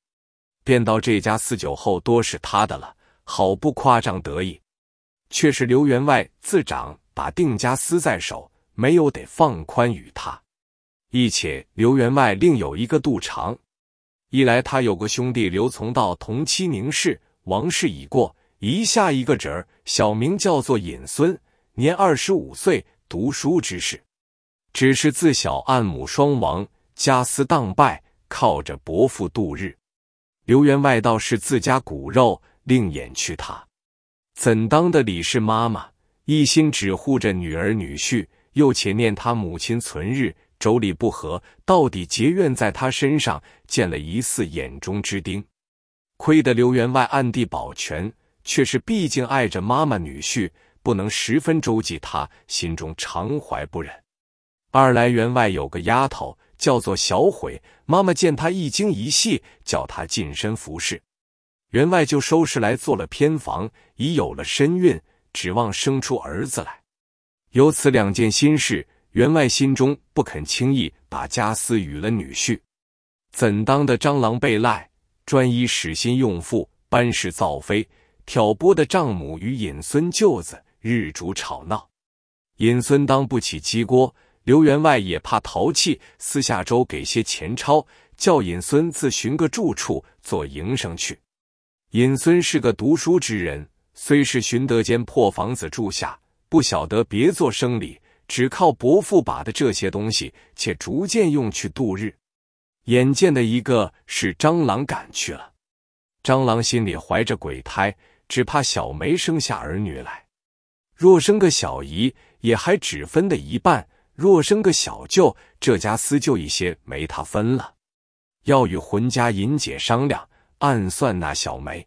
便到这家四酒后多是他的了，好不夸张得意。却是刘员外自长把定家私在手，没有得放宽与他。一且刘员外另有一个杜长，一来他有个兄弟刘从道，同妻宁氏，王氏已过，一下一个侄儿，小名叫做尹孙，年二十五岁，读书之士，只是自小暗母双亡，家私荡败，靠着伯父度日。刘员外倒是自家骨肉，另眼去他，怎当的李氏妈妈一心只护着女儿女婿，又且念他母亲存日。妯娌不和，到底结怨在他身上，见了疑似眼中之钉。亏得刘员外暗地保全，却是毕竟爱着妈妈女婿，不能十分周济他，心中常怀不忍。二来员外有个丫头叫做小悔，妈妈见她一惊一喜，叫她近身服侍，员外就收拾来做了偏房，已有了身孕，指望生出儿子来。有此两件心事。员外心中不肯轻易把家私与了女婿，怎当的蟑螂被赖，专一使心用腹，搬事造非，挑拨的丈母与尹孙舅子日主吵闹。尹孙当不起鸡锅，刘员外也怕淘气，私下周给些钱钞，叫尹孙自寻个住处做营生去。尹孙是个读书之人，虽是寻得间破房子住下，不晓得别做生理。只靠伯父把的这些东西，且逐渐用去度日。眼见的一个是蟑螂赶去了，蟑螂心里怀着鬼胎，只怕小梅生下儿女来。若生个小姨，也还只分得一半；若生个小舅，这家私就一些没他分了。要与浑家银姐商量，暗算那小梅。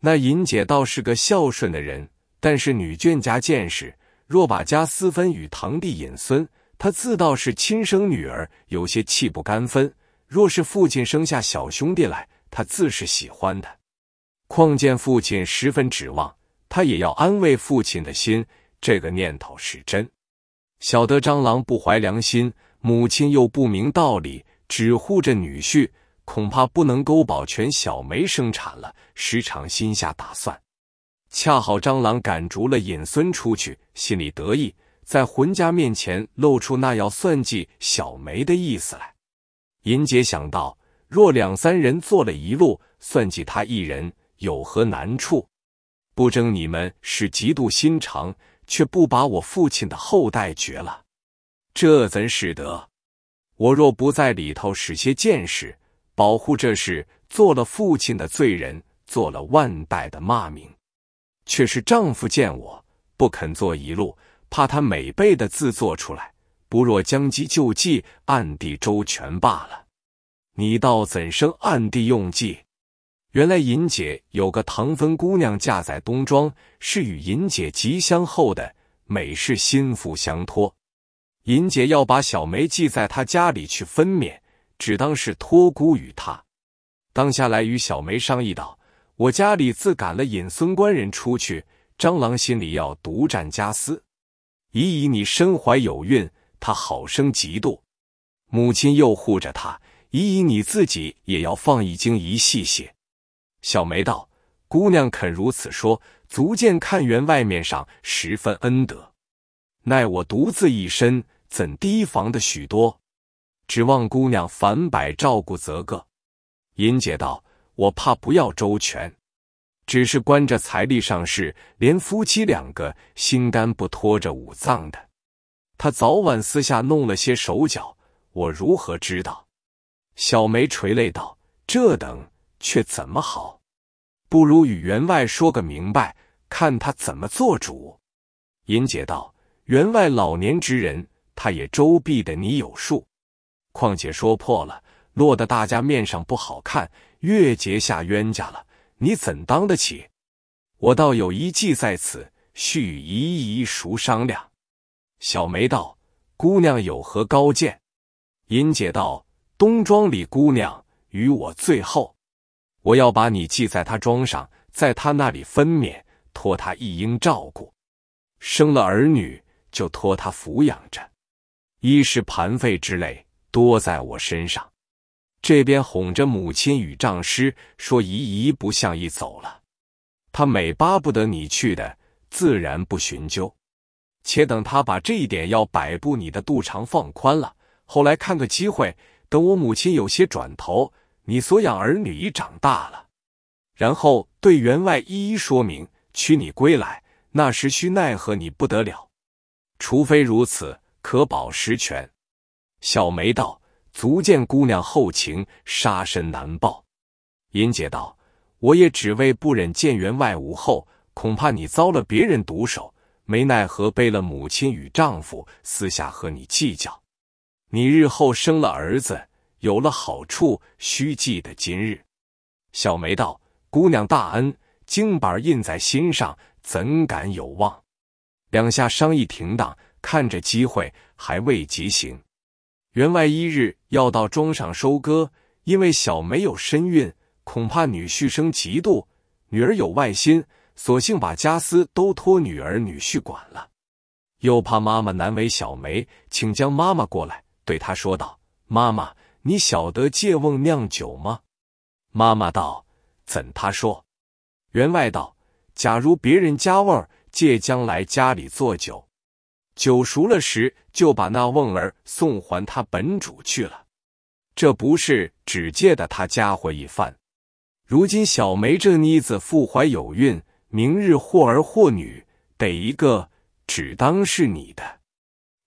那银姐倒是个孝顺的人，但是女眷家见识。若把家私分与堂弟隐孙，他自道是亲生女儿，有些气不甘分；若是父亲生下小兄弟来，他自是喜欢的。况见父亲十分指望，他也要安慰父亲的心，这个念头是真。晓得蟑螂不怀良心，母亲又不明道理，只护着女婿，恐怕不能勾保全小梅生产了，时常心下打算。恰好蟑螂赶逐了尹孙出去，心里得意，在浑家面前露出那要算计小梅的意思来。尹姐想到，若两三人坐了一路，算计他一人，有何难处？不争你们是嫉妒心肠，却不把我父亲的后代绝了，这怎使得？我若不在里头使些见识，保护这事，做了父亲的罪人，做了万代的骂名。却是丈夫见我不肯做一路，怕他美背的字做出来，不若将计就计，暗地周全罢了。你倒怎生暗地用计？原来银姐有个唐分姑娘嫁在东庄，是与银姐极相厚的，每是心腹相托。银姐要把小梅寄在她家里去分娩，只当是托孤于她。当下来与小梅商议道。我家里自赶了尹孙官人出去，张郎心里要独占家私。姨姨，你身怀有孕，他好生嫉妒。母亲又护着他。姨姨，你自己也要放一惊一细些。小梅道：“姑娘肯如此说，足见看园外面上十分恩德。奈我独自一身，怎提防的许多？指望姑娘反摆照顾则个。”银姐道。我怕不要周全，只是关着财力上市，连夫妻两个心肝不拖着五脏的，他早晚私下弄了些手脚，我如何知道？小梅垂泪道：“这等却怎么好？不如与员外说个明白，看他怎么做主。”银姐道：“员外老年之人，他也周避的，你有数。况且说破了，落得大家面上不好看。”月结下冤家了，你怎当得起？我倒有一计在此，需与姨姨熟商量。小梅道：“姑娘有何高见？”银姐道：“东庄里姑娘与我最后，我要把你记在她庄上，在她那里分娩，托她一应照顾。生了儿女，就托她抚养着。衣食盘费之类，多在我身上。”这边哄着母亲与丈师说：“姨姨不像意走了，他每巴不得你去的，自然不寻究。且等他把这一点要摆布你的肚肠放宽了，后来看个机会。等我母亲有些转头，你所养儿女已长大了，然后对员外一一说明，娶你归来，那时须奈何你不得了。除非如此，可保实权。”小梅道。足见姑娘厚情，杀身难报。殷姐道：“我也只为不忍见员外无后，恐怕你遭了别人毒手，没奈何背了母亲与丈夫，私下和你计较。你日后生了儿子，有了好处，须记得今日。”小梅道：“姑娘大恩，金板印在心上，怎敢有望？”两下商议停当，看着机会还未及行。员外一日要到庄上收割，因为小梅有身孕，恐怕女婿生嫉妒，女儿有外心，索性把家私都托女儿女婿管了。又怕妈妈难为小梅，请将妈妈过来，对她说道：“妈妈，你晓得借瓮酿酒吗？”妈妈道：“怎？”他说：“员外道，假如别人家味借将来家里做酒。”酒熟了时，就把那瓮儿送还他本主去了。这不是只借的他家伙一番。如今小梅这妮子腹怀有孕，明日或儿或女，得一个只当是你的。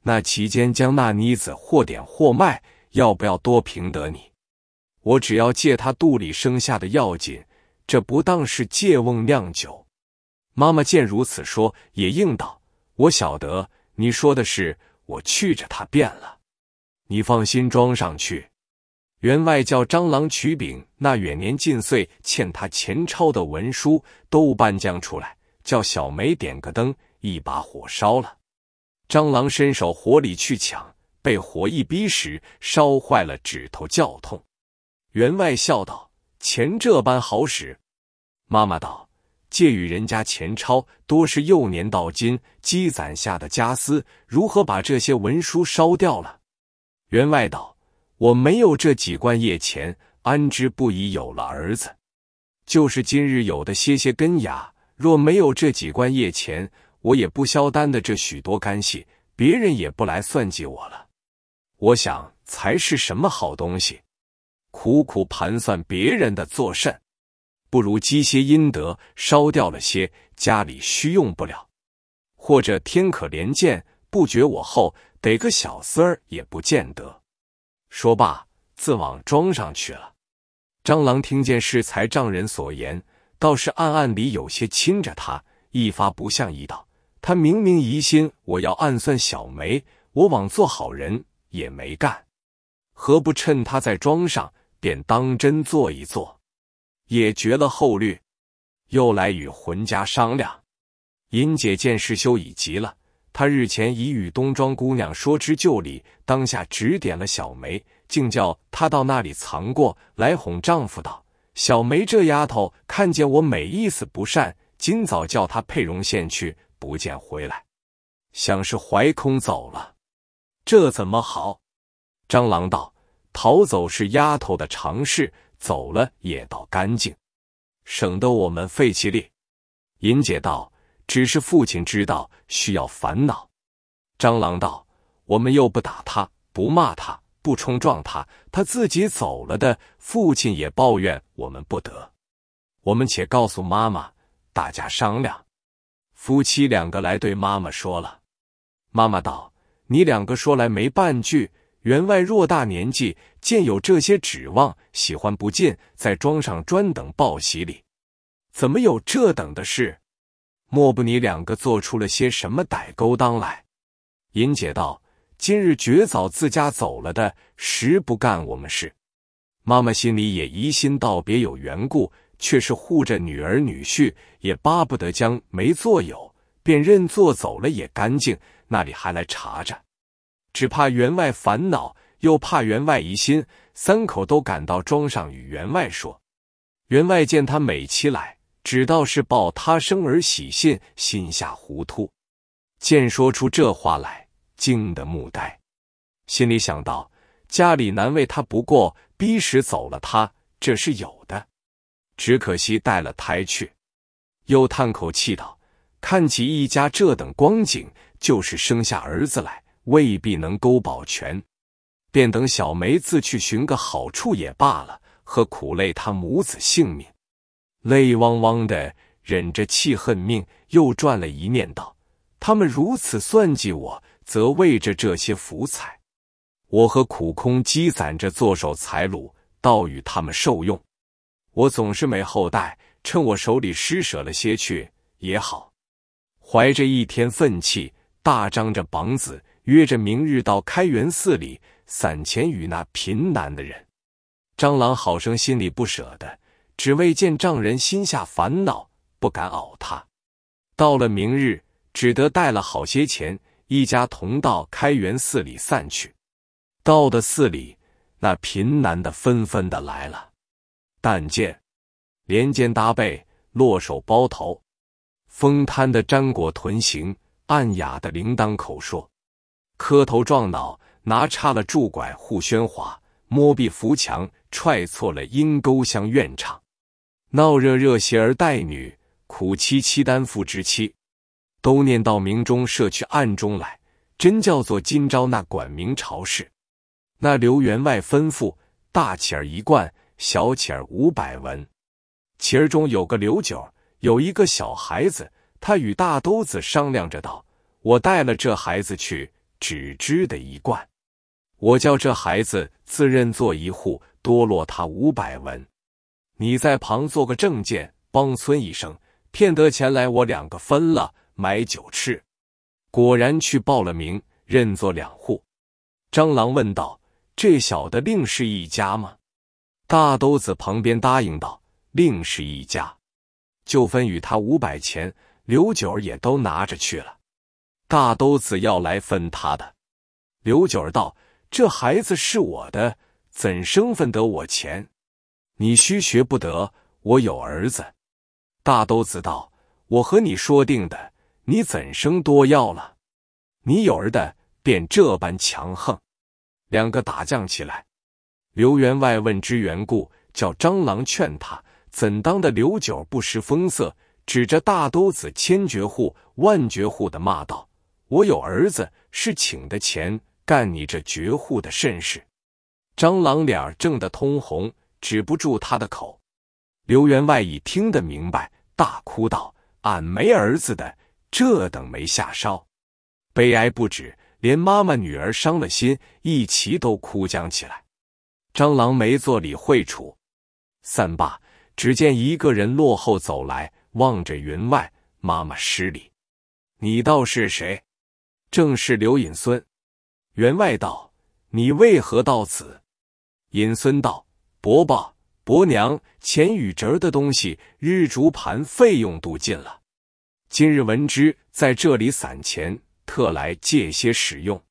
那其间将那妮子或点或卖，要不要多平得你？我只要借他肚里生下的要紧，这不当是借瓮酿酒。妈妈见如此说，也应道：“我晓得。”你说的是，我去着他变了。你放心装上去。员外叫蟑螂取饼，那远年近岁欠他钱钞的文书都搬将出来，叫小梅点个灯，一把火烧了。蟑螂伸手火里去抢，被火一逼时，烧坏了指头，叫痛。员外笑道：“钱这般好使。”妈妈道。借与人家钱钞，多是幼年到今积攒下的家私，如何把这些文书烧掉了？员外道：“我没有这几贯业钱，安之不已有了儿子，就是今日有的些些根芽，若没有这几贯业钱，我也不消担的这许多干系，别人也不来算计我了。我想才是什么好东西，苦苦盘算别人的作甚？”不如积些阴德，烧掉了些，家里虚用不了。或者天可怜见，不觉我后，得个小厮儿也不见得。说罢，自往庄上去了。张郎听见是才丈人所言，倒是暗暗里有些亲着他。一发不像一道，他明明疑心我要暗算小梅，我枉做好人也没干，何不趁他在庄上，便当真做一做？也绝了后虑，又来与浑家商量。尹姐见世修已急了，她日前已与东庄姑娘说之旧礼，当下指点了小梅，竟叫她到那里藏过来哄丈夫道：“小梅这丫头看见我每意思不善，今早叫她佩容现去，不见回来，想是怀空走了。这怎么好？”张郎道：“逃走是丫头的常事。”走了也倒干净，省得我们费气力。银姐道：“只是父亲知道，需要烦恼。”张郎道：“我们又不打他，不骂他，不冲撞他，他自己走了的。父亲也抱怨我们不得。我们且告诉妈妈，大家商量。”夫妻两个来对妈妈说了。妈妈道：“你两个说来没半句。”员外偌大年纪，见有这些指望，喜欢不尽，在庄上专等报喜礼。怎么有这等的事？莫不你两个做出了些什么歹勾当来？银姐道：“今日绝早自家走了的，实不干我们事。”妈妈心里也疑心道别有缘故，却是护着女儿女婿，也巴不得将没做有，便认做走了也干净，那里还来查着？只怕员外烦恼，又怕员外疑心，三口都赶到庄上与员外说。员外见他美妻来，只道是报他生儿喜信，心下糊涂。见说出这话来，惊得目呆，心里想到家里难为他，不过逼使走了他，这是有的。只可惜带了胎去，又叹口气道：“看起一家这等光景，就是生下儿子来。”未必能勾保全，便等小梅自去寻个好处也罢了，何苦累他母子性命？泪汪汪的忍着气恨命，又转了一念道：他们如此算计我，则为着这些福财；我和苦空积攒着做手财禄，倒与他们受用。我总是没后代，趁我手里施舍了些去也好。怀着一天愤气，大张着膀子。约着明日到开元寺里散钱与那贫难的人。张郎好生心里不舍得，只为见丈人心下烦恼，不敢拗他。到了明日，只得带了好些钱，一家同到开元寺里散去。到的寺里，那贫难的纷纷的来了。但见连肩搭背，落手包头，风瘫的沾裹臀形，暗哑的铃铛口说。磕头撞脑，拿岔了柱拐护喧哗；摸壁扶墙，踹错了阴沟向院场，闹热热邪儿带女，苦凄凄单父之妻。都念到明中社去暗中来，真叫做今朝那管明朝事。那刘员外吩咐大钱儿一贯，小钱儿五百文。钱儿中有个刘九，有一个小孩子，他与大都子商量着道：“我带了这孩子去。”只知的一贯，我叫这孩子自认做一户，多落他五百文。你在旁做个证件，帮村一声，骗得钱来，我两个分了买酒吃。果然去报了名，认作两户。张郎问道：“这小的另是一家吗？”大兜子旁边答应道：“另是一家，就分与他五百钱，刘九儿也都拿着去了。”大都子要来分他的，刘九儿道：“这孩子是我的，怎生分得我钱？你须学不得。我有儿子。”大都子道：“我和你说定的，你怎生多要了？你有儿的，便这般强横。”两个打将起来。刘员外问之缘故，叫张郎劝他，怎当的刘九不识风色，指着大都子千绝户万绝户的骂道。我有儿子，是请的钱干你这绝户的甚事？蟑螂脸儿挣得通红，止不住他的口。刘员外已听得明白，大哭道：“俺没儿子的，这等没下梢，悲哀不止，连妈妈女儿伤了心，一齐都哭将起来。”蟑螂没做理会楚。三罢，只见一个人落后走来，望着云外妈妈施礼：“你倒是谁？”正是刘隐孙，员外道：“你为何到此？”隐孙道：“伯伯、伯娘，钱与侄儿的东西，日烛盘费用都尽了。今日闻之，在这里散钱，特来借些使用。”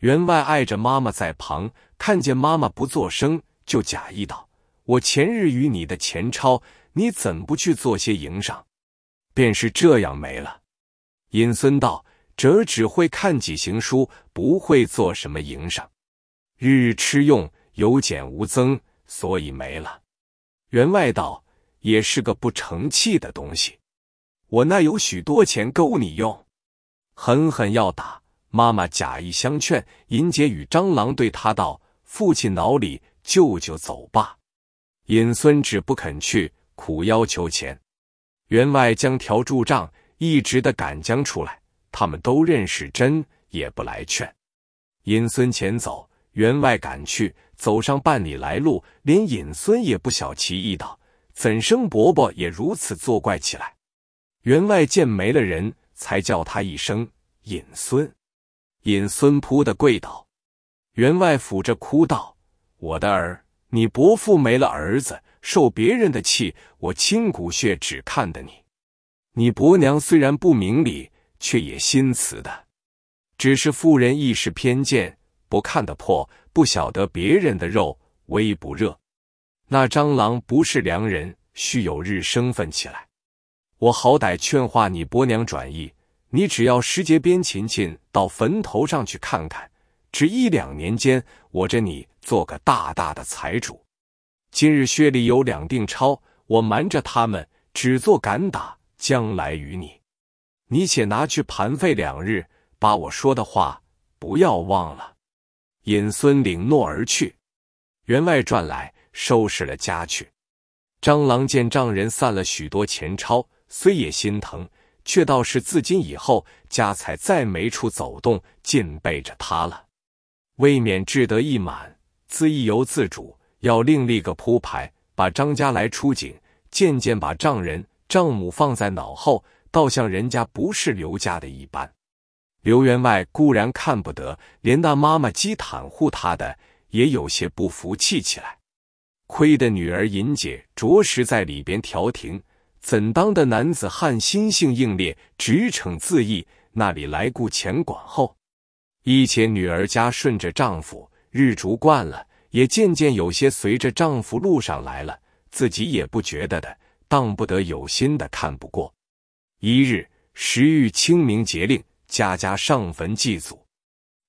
员外碍着妈妈在旁，看见妈妈不作声，就假意道：“我前日与你的钱钞，你怎不去做些营上？便是这样没了。”隐孙道。这只会看几行书，不会做什么营生，日日吃用，有减无增，所以没了。员外道：“也是个不成器的东西，我那有许多钱够你用。”狠狠要打妈妈，假意相劝。银姐与张郎对他道：“父亲恼里，舅舅走吧。”尹孙只不肯去，苦要求钱。员外将条柱杖一直的赶将出来。他们都认识真，也不来劝。尹孙前走，员外赶去，走上半里来路，连尹孙也不晓其意道：“怎生伯伯也如此作怪起来？”员外见没了人，才叫他一声尹孙。尹孙扑的跪倒，员外抚着哭道：“我的儿，你伯父没了儿子，受别人的气，我亲骨血只看得你。你伯娘虽然不明理。”却也心慈的，只是妇人一时偏见，不看得破，不晓得别人的肉微不热。那蟑螂不是良人，须有日生分起来。我好歹劝化你伯娘转意，你只要时节边勤勤到坟头上去看看，只一两年间，我这你做个大大的财主。今日薛里有两锭钞，我瞒着他们，只做敢打将来与你。你且拿去盘费两日，把我说的话不要忘了。尹孙领诺而去。员外转来收拾了家去。张郎见丈人散了许多钱钞，虽也心疼，却倒是自今以后家财再没处走动，尽背着他了，未免志得意满，自意由自主，要另立个铺排，把张家来出警，渐渐把丈人丈母放在脑后。倒像人家不是刘家的一般，刘员外固然看不得，连那妈妈鸡袒护他的也有些不服气起来。亏得女儿银姐着实在里边调停，怎当的男子汉心性硬烈，直逞自意，那里来顾前管后？一且女儿家顺着丈夫日逐惯了，也渐渐有些随着丈夫路上来了，自己也不觉得的，当不得有心的看不过。一日时遇清明节令，家家上坟祭祖。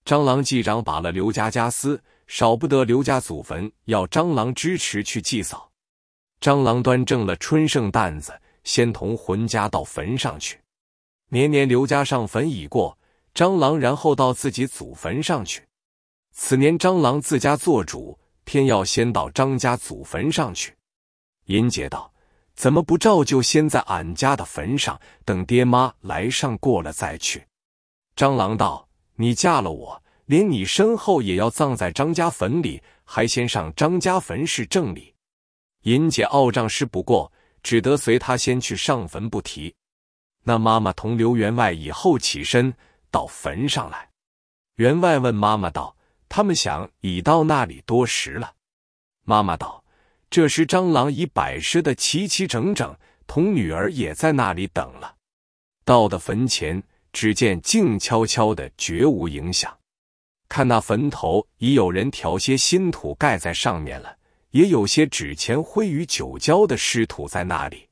张郎记长把了刘家家私，少不得刘家祖坟要张郎支持去祭扫。张郎端正了春盛担子，先同浑家到坟上去。年年刘家上坟已过，张郎然后到自己祖坟上去。此年张郎自家做主，偏要先到张家祖坟上去。银姐道。怎么不照旧先在俺家的坟上等爹妈来上过了再去？张郎道：“你嫁了我，连你身后也要葬在张家坟里，还先上张家坟是正理。”银姐傲仗事不过，只得随他先去上坟，不提。那妈妈同刘员外以后起身到坟上来。员外问妈妈道：“他们想已到那里多时了？”妈妈道。这时，蟑螂已摆尸的齐齐整整，同女儿也在那里等了。到的坟前，只见静悄悄的，绝无影响。看那坟头，已有人挑些新土盖在上面了，也有些纸钱灰与酒浇的湿土在那里。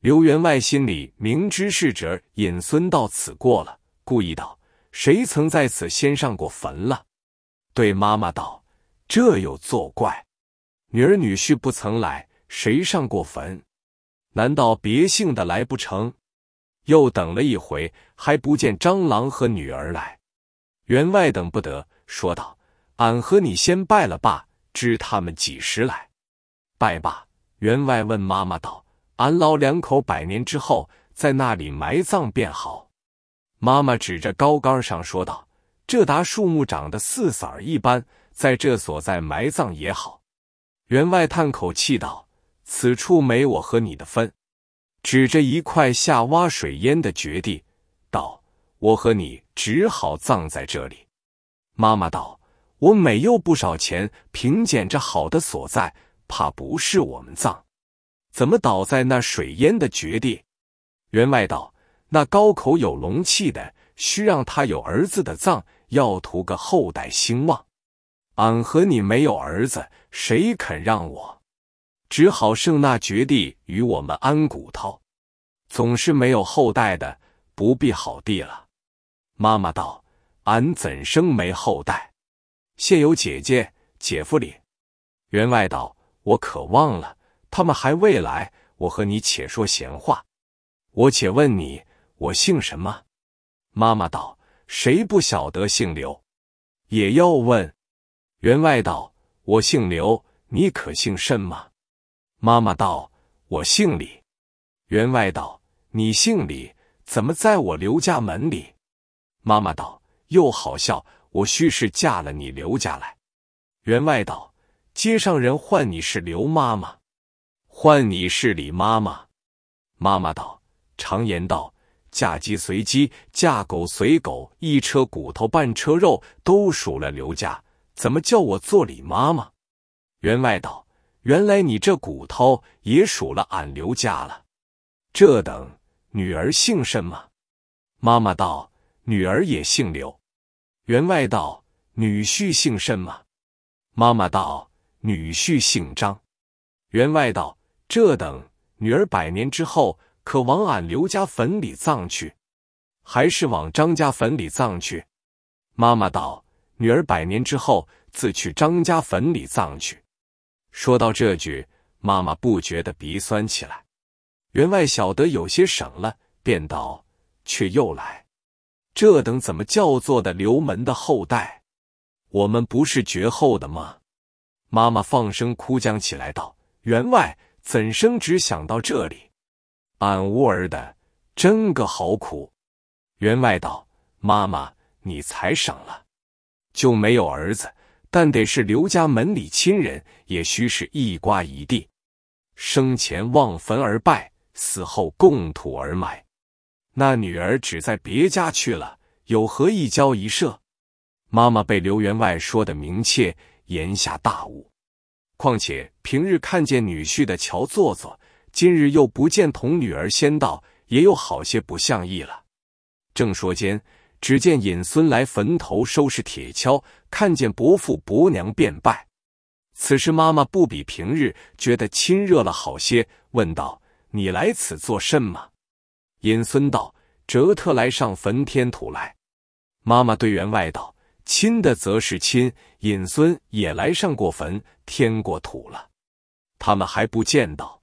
刘员外心里明知是者尹孙到此过了，故意道：“谁曾在此先上过坟了？”对妈妈道：“这又作怪。”女儿女婿不曾来，谁上过坟？难道别姓的来不成？又等了一回，还不见张郎和女儿来。员外等不得，说道：“俺和你先拜了罢，知他们几时来？”拜罢，员外问妈妈道：“俺老两口百年之后，在那里埋葬便好。”妈妈指着高杆上说道：“这达树木长得似色儿一般，在这所在埋葬也好。”员外叹口气道：“此处没我和你的份。”指着一块下挖水淹的绝地，道：“我和你只好葬在这里。”妈妈道：“我每又不少钱，凭捡着好的所在，怕不是我们葬？怎么倒在那水淹的绝地？”员外道：“那高口有龙气的，需让他有儿子的葬，要图个后代兴旺。”俺和你没有儿子，谁肯让我？只好圣那绝地与我们安骨头，总是没有后代的，不必好弟了。妈妈道：“俺怎生没后代？现有姐姐、姐夫哩。”员外道：“我可忘了，他们还未来。我和你且说闲话。我且问你，我姓什么？”妈妈道：“谁不晓得姓刘？也要问。”员外道：“我姓刘，你可姓甚吗？”妈妈道：“我姓李。”员外道：“你姓李，怎么在我刘家门里？”妈妈道：“又好笑，我须是嫁了你刘家来。”员外道：“街上人唤你是刘妈妈，唤你是李妈妈。”妈妈道：“常言道，嫁鸡随鸡，嫁狗随狗，一车骨头半车肉，都属了刘家。”怎么叫我做李妈妈？员外道：“原来你这骨头也属了俺刘家了。这等女儿姓甚吗？”妈妈道：“女儿也姓刘。”员外道：“女婿姓甚吗？”妈妈道：“女婿姓张。”员外道：“这等女儿百年之后，可往俺刘家坟里葬去，还是往张家坟里葬去？”妈妈道。女儿百年之后，自去张家坟里葬去。说到这句，妈妈不觉得鼻酸起来。员外晓得有些省了，便道：“却又来，这等怎么叫做的？留门的后代，我们不是绝后的吗？”妈妈放声哭将起来，道：“员外，怎生只想到这里？俺无儿的，真个好苦。”员外道：“妈妈，你才省了。”就没有儿子，但得是刘家门里亲人，也须是一瓜一地，生前望坟而拜，死后共土而埋。那女儿只在别家去了，有何一交一舍？妈妈被刘员外说的明切，言下大悟。况且平日看见女婿的乔做作，今日又不见同女儿先到，也有好些不像意了。正说间。只见尹孙来坟头收拾铁锹，看见伯父伯娘便拜。此时妈妈不比平日，觉得亲热了好些，问道：“你来此作甚吗？”尹孙道：“哲特来上坟添土来。”妈妈对员外道：“亲的则是亲，尹孙也来上过坟，添过土了，他们还不见到。”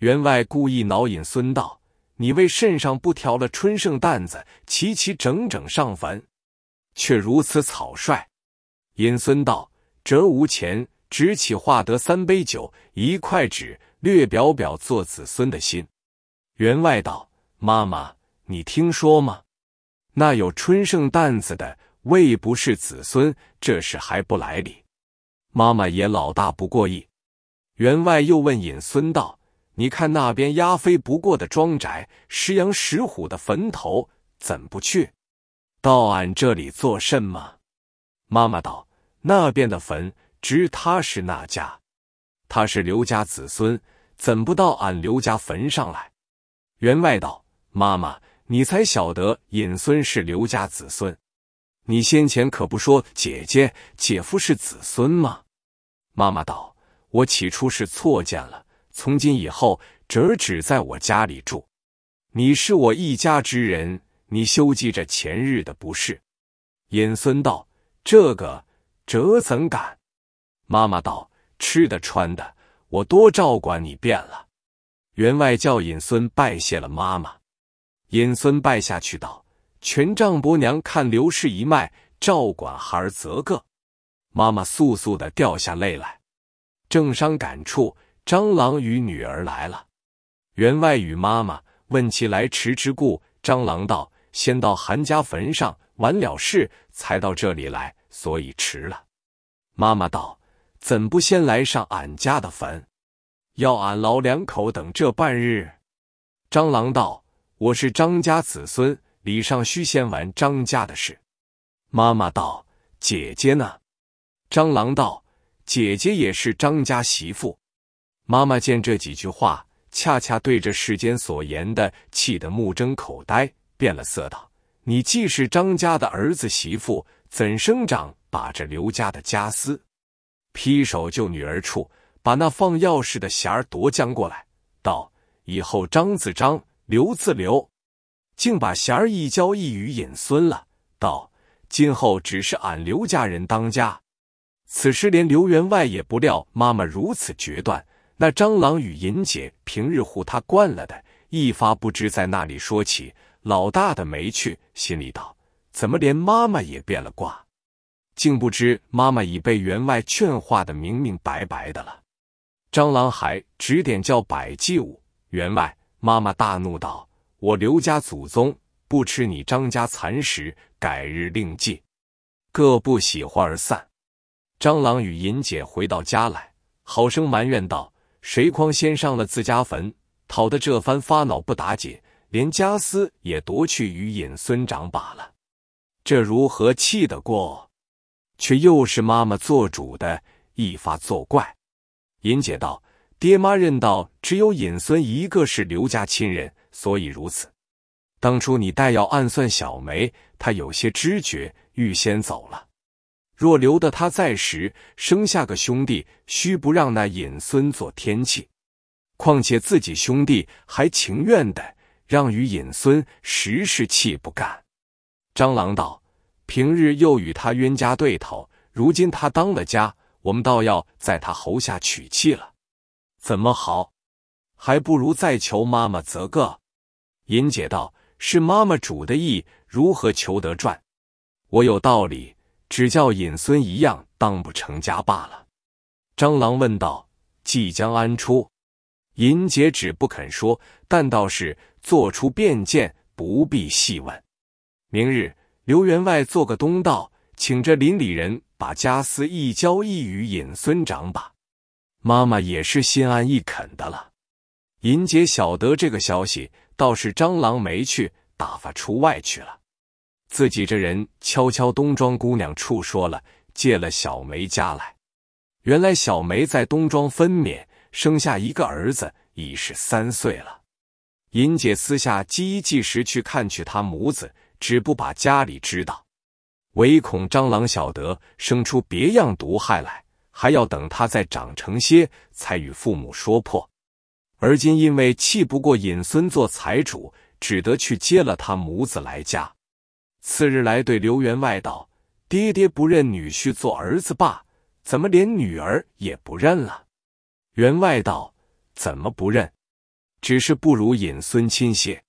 员外故意恼尹孙道。你为肾上不挑了春盛担子，齐齐整整上坟，却如此草率。尹孙道：折无钱，只起化得三杯酒，一块纸，略表表做子孙的心。员外道：妈妈，你听说吗？那有春盛担子的，未不是子孙，这事还不来理。”妈妈也老大不过意。员外又问尹孙道。你看那边压飞不过的庄宅，石羊石虎的坟头，怎不去？到俺这里作甚吗？妈妈道：“那边的坟知他是那家？他是刘家子孙，怎不到俺刘家坟上来？”员外道：“妈妈，你才晓得尹孙是刘家子孙，你先前可不说姐姐、姐夫是子孙吗？”妈妈道：“我起初是错见了。”从今以后，侄儿只在我家里住。你是我一家之人，你休记着前日的不是。尹孙道：“这个侄怎敢？”妈妈道：“吃的穿的，我多照管你便了。”员外叫尹孙拜谢了妈妈。尹孙拜下去道：“全仗伯娘看刘氏一脉，照管孩儿则个。”妈妈簌簌的掉下泪来，正伤感触。蟑螂与女儿来了，员外与妈妈问其来迟之故。蟑螂道：“先到韩家坟上完了事，才到这里来，所以迟了。”妈妈道：“怎不先来上俺家的坟？要俺老两口等这半日？”蟑螂道：“我是张家子孙，礼上须先完张家的事。”妈妈道：“姐姐呢？”蟑螂道：“姐姐也是张家媳妇。”妈妈见这几句话，恰恰对着世间所言的，气得目睁口呆，变了色道：“你既是张家的儿子媳妇，怎生长把这刘家的家私？劈手就女儿处，把那放钥匙的匣儿夺将过来，道：‘以后张字张，刘字刘，竟把匣儿一交一与引孙了。’道：‘今后只是俺刘家人当家。’此时连刘员外也不料妈妈如此决断。”那蟑螂与银姐平日护他惯了的，一发不知在那里说起老大的没趣，心里道：“怎么连妈妈也变了卦？”竟不知妈妈已被员外劝化的明明白白的了。蟑螂还指点叫摆祭舞，员外妈妈大怒道：“我刘家祖宗不吃你张家蚕食，改日另祭。”各不喜欢而散。蟑螂与银姐回到家来，好生埋怨道。谁匡先上了自家坟，讨得这番发恼不打紧，连家私也夺去与尹孙长罢了，这如何气得过？却又是妈妈做主的一发作怪。尹姐道：“爹妈认到，只有尹孙一个是刘家亲人，所以如此。当初你带要暗算小梅，她有些知觉，预先走了。”若留得他在时，生下个兄弟，须不让那尹孙做天气。况且自己兄弟还情愿的，让与尹孙，实是气不干。张郎道：平日又与他冤家对头，如今他当了家，我们倒要在他喉下取气了，怎么好？还不如再求妈妈择个。尹姐道：是妈妈主的意，如何求得转？我有道理。只叫尹孙一样当不成家罢了。张郎问道：“即将安出？”尹姐只不肯说，但倒是做出辩见，不必细问。明日刘员外做个东道，请着邻里人把家私一交一与尹孙长吧。妈妈也是心安意肯的了。尹姐晓得这个消息，倒是蟑螂没去，打发出外去了。自己这人悄悄东庄姑娘处说了，借了小梅家来。原来小梅在东庄分娩，生下一个儿子，已是三岁了。银姐私下积一计时去看去，她母子只不把家里知道，唯恐蟑螂晓得，生出别样毒害来，还要等他再长成些，才与父母说破。而今因为气不过尹孙做财主，只得去接了他母子来家。次日来对刘员外道：“爹爹不认女婿做儿子爸，怎么连女儿也不认了？”员外道：“怎么不认？只是不如尹孙亲些。”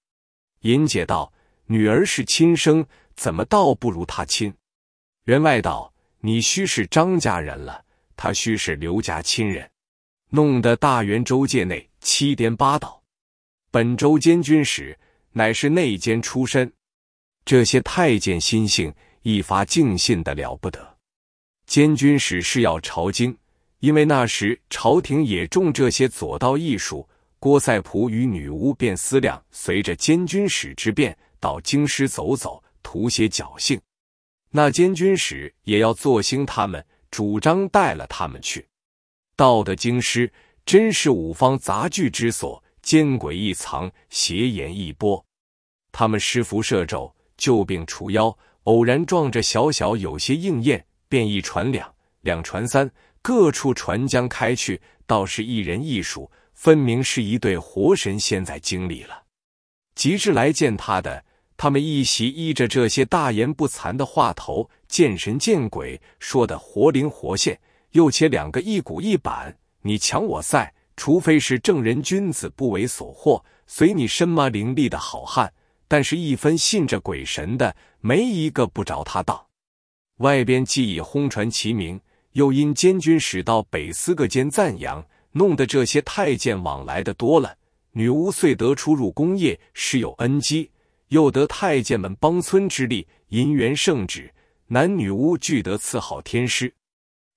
尹姐道：“女儿是亲生，怎么倒不如他亲？”员外道：“你须是张家人了，他须是刘家亲人，弄得大元州界内七颠八倒。本州监军使乃是内奸出身。”这些太监心性一发尽信的了不得。监军使是要朝京，因为那时朝廷也重这些左道艺术。郭赛普与女巫便思量，随着监军使之变到京师走走，图些侥幸。那监军使也要坐兴他们，主张带了他们去。到的京师，真是五方杂剧之所，奸鬼一藏，邪言一播。他们施服设咒。旧病除妖，偶然撞着小小，有些应验，便一传两，两传三，各处传将开去，倒是一人一鼠，分明是一对活神仙在经历了。及至来见他的，他们一席依着这些大言不惭的话头，见神见鬼，说的活灵活现，又且两个一鼓一板，你抢我赛，除非是正人君子不为所惑，随你身麻伶俐的好汉。但是，一分信着鬼神的，没一个不着他道。外边既已轰传其名，又因监军使到北司各间赞扬，弄得这些太监往来的多了。女巫遂得出入宫业，时有恩机，又得太监们帮村之力，银元圣旨，男女巫俱得赐号天师。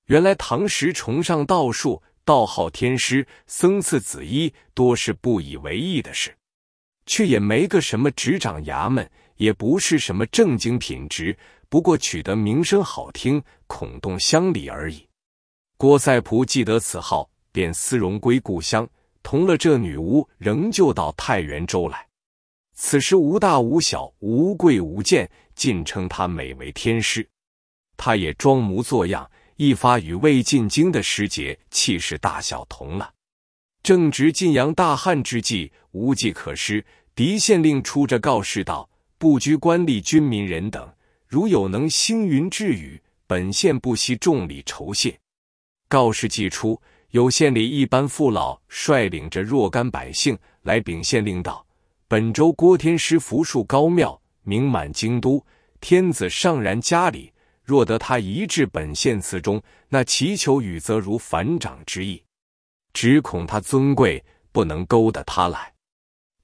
原来唐时崇尚道术，道号天师，僧赐紫衣，多是不以为意的事。却也没个什么执掌衙门，也不是什么正经品职，不过取得名声好听，恐动乡里而已。郭赛璞记得此号，便私荣归故乡，同了这女巫，仍旧到太原州来。此时无大无小，无贵无贱，尽称他美为天师。他也装模作样，一发与未进京的师姐气势大小同了。正值晋阳大旱之际，无计可施。狄县令出着告示道：“不拘官吏、军民人等，如有能兴云致雨，本县不惜重礼酬谢。”告示寄出，有县里一般父老率领着若干百姓来禀县令道：“本州郭天师福术高妙，名满京都，天子尚然加礼，若得他移至本县祠中，那祈求雨则如反掌之意。”只恐他尊贵，不能勾得他来，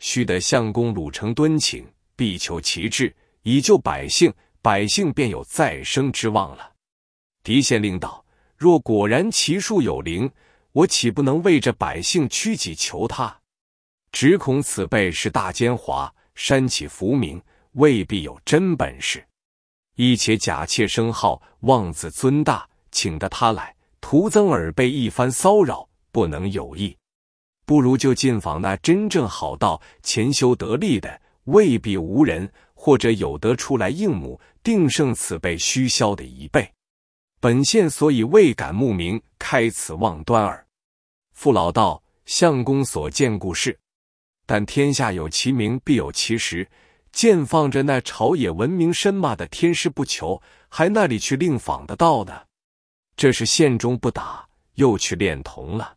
须得相公鲁成敦请，必求其志，以救百姓，百姓便有再生之望了。狄县令道：“若果然其术有灵，我岂不能为这百姓屈己求他？只恐此辈是大奸猾，煽起浮名，未必有真本事。一且假妾声号，妄自尊大，请得他来，徒增耳背一番骚扰。”不能有益，不如就进访那真正好道、前修得力的，未必无人，或者有得出来应母，定胜此辈虚消的一倍。本县所以未敢慕名开此妄端耳。父老道：相公所见故事，但天下有其名，必有其实。见放着那朝野闻名深骂的天师不求，还那里去另访的道呢？这是县中不打，又去炼童了。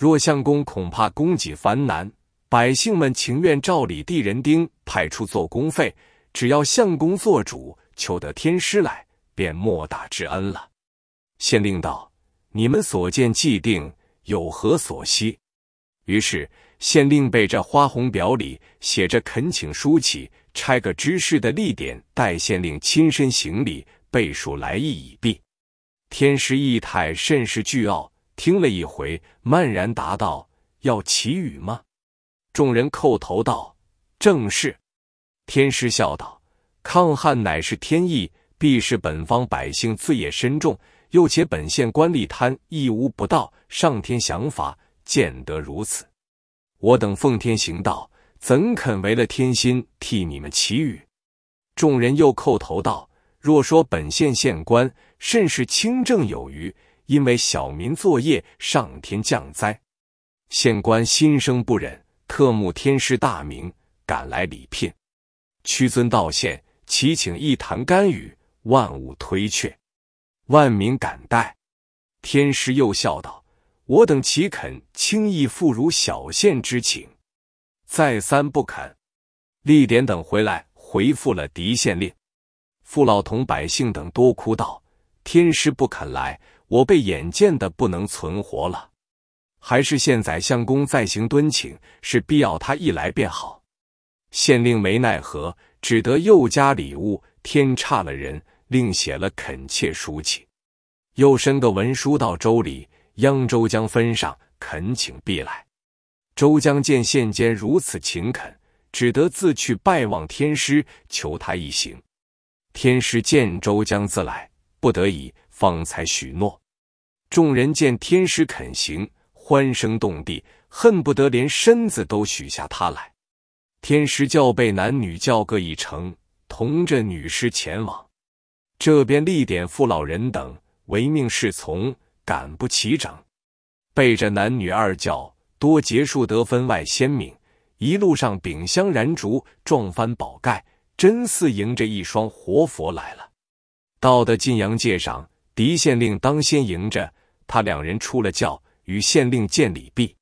若相公恐怕供给繁难，百姓们情愿照理地人丁派出做工费，只要相公做主，求得天师来，便莫大之恩了。县令道：“你们所见既定，有何所惜？”于是县令被这花红表里写着恳请书起，差个知事的立点代县令亲身行礼，备述来意已毕。天师仪态甚是倨傲。听了一回，漫然答道：“要祈雨吗？”众人叩头道：“正是。”天师笑道：“抗旱乃是天意，必是本方百姓罪业深重，又且本县官吏贪，一无不到，上天想法，见得如此。我等奉天行道，怎肯违了天心，替你们祈雨？”众人又叩头道：“若说本县县官，甚是清正有余。”因为小民作业，上天降灾，县官心生不忍，特慕天师大名，赶来礼聘，屈尊道谢，祈请一坛甘雨，万物推却，万民感戴。天师又笑道：“我等岂肯轻易负如小县之请？”再三不肯。立典等回来，回复了狄县令，父老同百姓等多哭道：“天师不肯来。”我被眼见的不能存活了，还是现宰相公再行敦请，是必要他一来便好。县令没奈何，只得又加礼物，添差了人，另写了恳切书请，又申个文书到州里，央州将分上恳请必来。周将见县监如此勤恳，只得自去拜望天师，求他一行。天师见周将自来，不得已。方才许诺，众人见天师肯行，欢声动地，恨不得连身子都许下他来。天师教被男女教各一程，同着女师前往。这边立点父老人等，唯命是从，赶不齐整。背着男女二教，多结束得分外鲜明。一路上秉香燃烛，撞翻宝盖，真似迎着一双活佛来了。到的晋阳界上。狄县令当先迎着他两人出了轿，与县令见礼毕。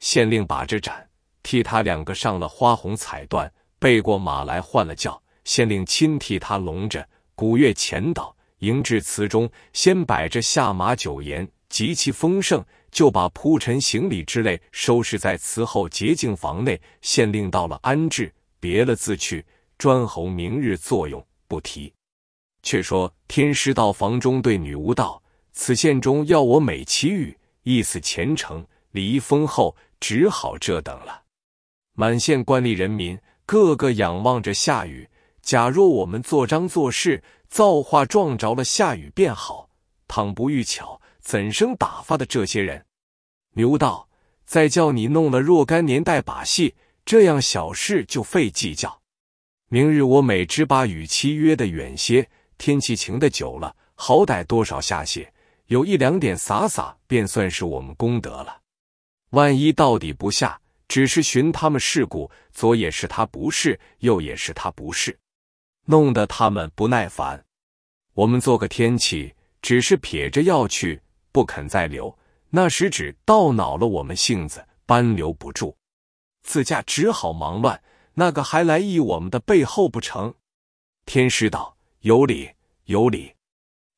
县令把着盏，替他两个上了花红彩缎，备过马来换了轿。县令亲替他拢着古月前导，迎至祠中，先摆着下马酒筵，极其丰盛。就把铺陈行礼之类收拾在祠后洁净房内。县令到了安置，别了自去，专候明日作用，不提。却说天师道房中，对女巫道：“此县中要我美其雨，意思虔诚，礼仪丰厚，只好这等了。”满县官吏人民，个个仰望着下雨。假若我们做张做事，造化撞着了下雨便好；倘不遇巧，怎生打发的这些人？牛道：“再叫你弄了若干年代把戏，这样小事就费计较。明日我每只把雨期约的远些。”天气晴的久了，好歹多少下些，有一两点洒洒，便算是我们功德了。万一到底不下，只是寻他们事故，左也是他不是，右也是他不是，弄得他们不耐烦。我们做个天气，只是撇着要去，不肯再留。那时只倒恼了我们性子，搬留不住，自家只好忙乱。那个还来意我们的背后不成？天师道。有理有理，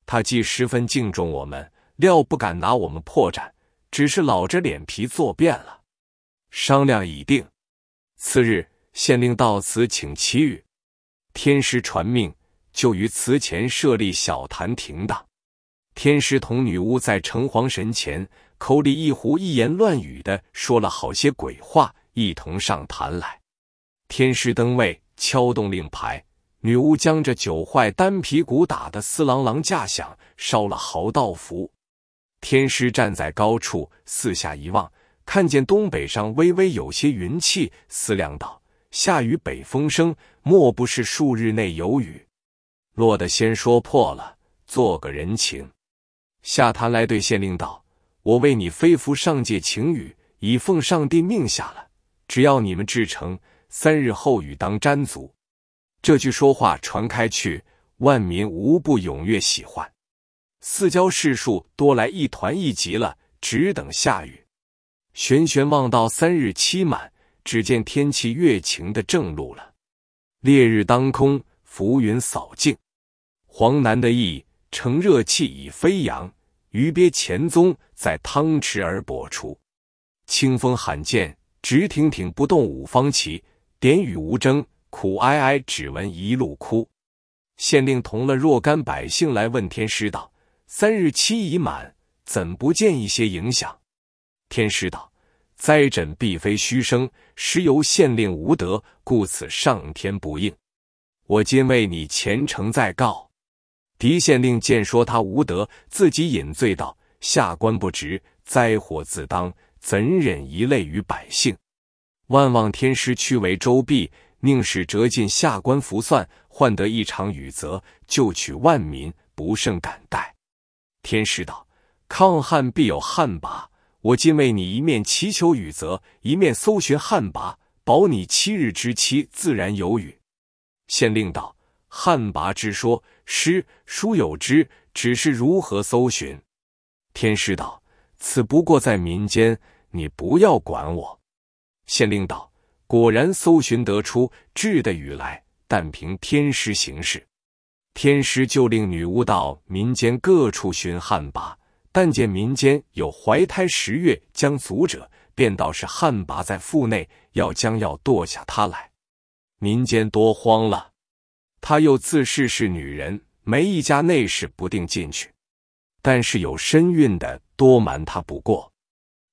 他既十分敬重我们，料不敢拿我们破绽，只是老着脸皮作变了。商量已定，次日县令到祠请祈雨，天师传命，就于祠前设立小坛停当。天师同女巫在城隍神前，口里一胡一言乱语的说了好些鬼话，一同上坛来。天师登位，敲动令牌。女巫将这九坏单皮骨打的“嘶啷啷”架响，烧了豪道符。天师站在高处，四下一望，看见东北上微微有些云气，思量道：“下雨北风生，莫不是数日内有雨？落得先说破了，做个人情。”下坛来对县令道：“我为你飞符上界，请雨，已奉上帝命下了。只要你们至诚，三日后雨当沾足。”这句说话传开去，万民无不踊跃喜欢。四郊市树多来一团一集了，只等下雨。玄玄望到三日期满，只见天气越晴的正路了。烈日当空，浮云扫净。黄南的意，乘热气已飞扬。鱼鳖潜踪，在汤池而搏出。清风罕见，直挺挺不动五方旗。点雨无争。苦哀哀，只闻一路哭。县令同了若干百姓来问天师道：“三日期已满，怎不见一些影响？”天师道：“灾诊必非虚声，实由县令无德，故此上天不应。我今为你虔诚再告。”狄县令见说他无德，自己引罪道：“下官不值灾祸，自当怎忍一累于百姓？万望天师屈为周庇。”宁使折尽下官福算，换得一场雨泽，救取万民，不胜感戴。天师道：抗旱必有旱魃，我今为你一面祈求雨泽，一面搜寻旱魃，保你七日之期，自然有雨。县令道：旱魃之说，诗书有之，只是如何搜寻？天师道：此不过在民间，你不要管我。县令道。果然搜寻得出，至的雨来，但凭天师行事。天师就令女巫到民间各处寻旱魃，但见民间有怀胎十月将足者，便道是旱魃在腹内，要将要剁下他来。民间多慌了，他又自恃是女人，没一家内侍不定进去，但是有身孕的多瞒他不过，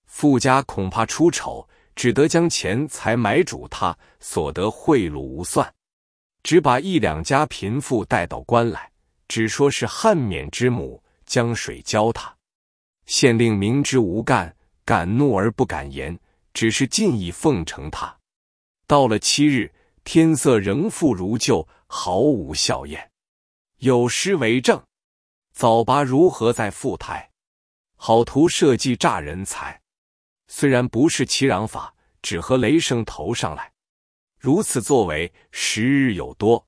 富家恐怕出丑。只得将钱财买主，他所得贿赂无算，只把一两家贫富带到官来，只说是汉冕之母，将水浇他。县令明知无干，敢怒而不敢言，只是尽意奉承他。到了七日，天色仍复如旧，毫无笑颜。有诗为证：“早拔如何再复台？好图设计诈人才。”虽然不是祈嚷法，只和雷声头上来，如此作为，时日有多，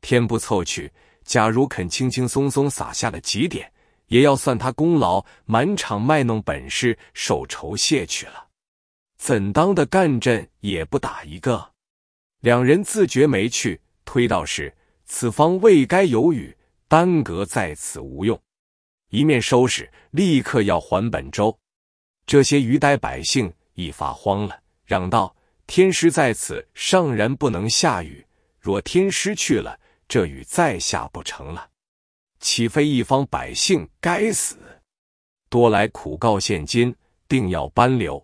天不凑去。假如肯轻轻松松撒下了几点，也要算他功劳，满场卖弄本事，受酬谢去了，怎当的干阵也不打一个？两人自觉没趣，推道是此方未该有雨，耽搁在此无用。一面收拾，立刻要还本州。这些鱼呆百姓已发慌了，嚷道：“天师在此，尚然不能下雨；若天师去了，这雨再下不成了，岂非一方百姓该死？多来苦告现今，定要搬留。”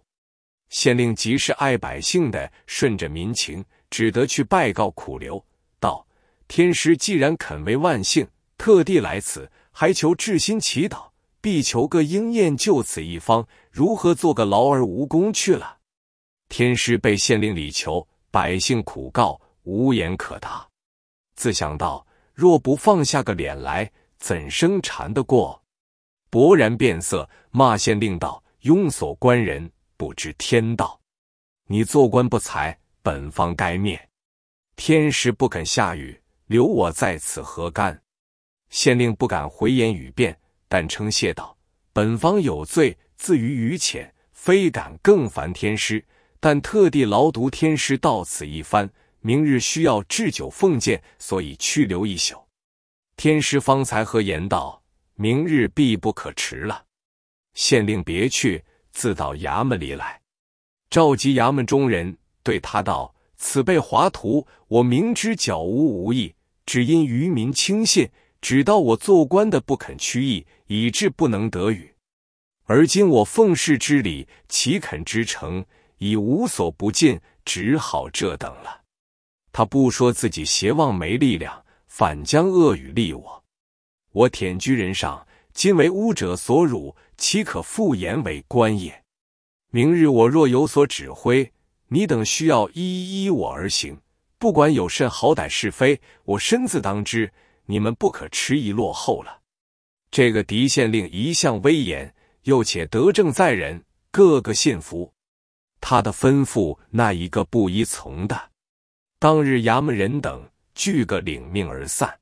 县令即是爱百姓的，顺着民情，只得去拜告苦流，道：“天师既然肯为万幸，特地来此，还求至心祈祷，必求个应验，就此一方。”如何做个劳而无功去了？天师被县令礼求，百姓苦告，无言可答。自想到若不放下个脸来，怎生缠得过？勃然变色，骂县令道：“庸所官人，不知天道！你做官不才，本方该灭。天师不肯下雨，留我在此何干？”县令不敢回言语辩，但称谢道：“本方有罪。”自于愚浅，非敢更烦天师，但特地劳读天师到此一番。明日需要置酒奉献，所以去留一宿。天师方才何言道：“明日必不可迟了。”县令别去，自到衙门里来，召集衙门中人，对他道：“此辈华徒，我明知剿无无意，只因愚民轻信，只道我做官的不肯屈意，以致不能得与。”而今我奉事之礼，岂肯之诚？已无所不尽，只好这等了。他不说自己邪妄没力量，反将恶语立我。我舔居人上，今为污者所辱，岂可复言为官也？明日我若有所指挥，你等需要依依我而行。不管有甚好歹是非，我身自当之。你们不可迟疑落后了。这个狄县令一向威严。又且德政在人，个个信服，他的吩咐那一个不依从的。当日衙门人等俱个领命而散。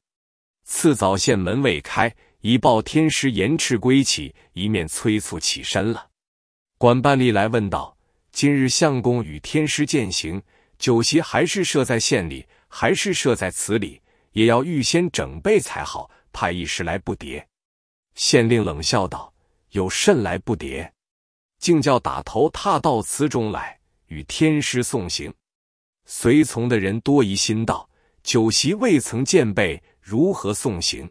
次早县门未开，已报天师延迟归起，一面催促起身了。管办吏来问道：“今日相公与天师践行，酒席还是设在县里，还是设在此里？也要预先整备才好，怕一时来不迭。”县令冷笑道。有甚来不迭，竟叫打头踏到祠中来与天师送行。随从的人多疑心道：酒席未曾见备，如何送行？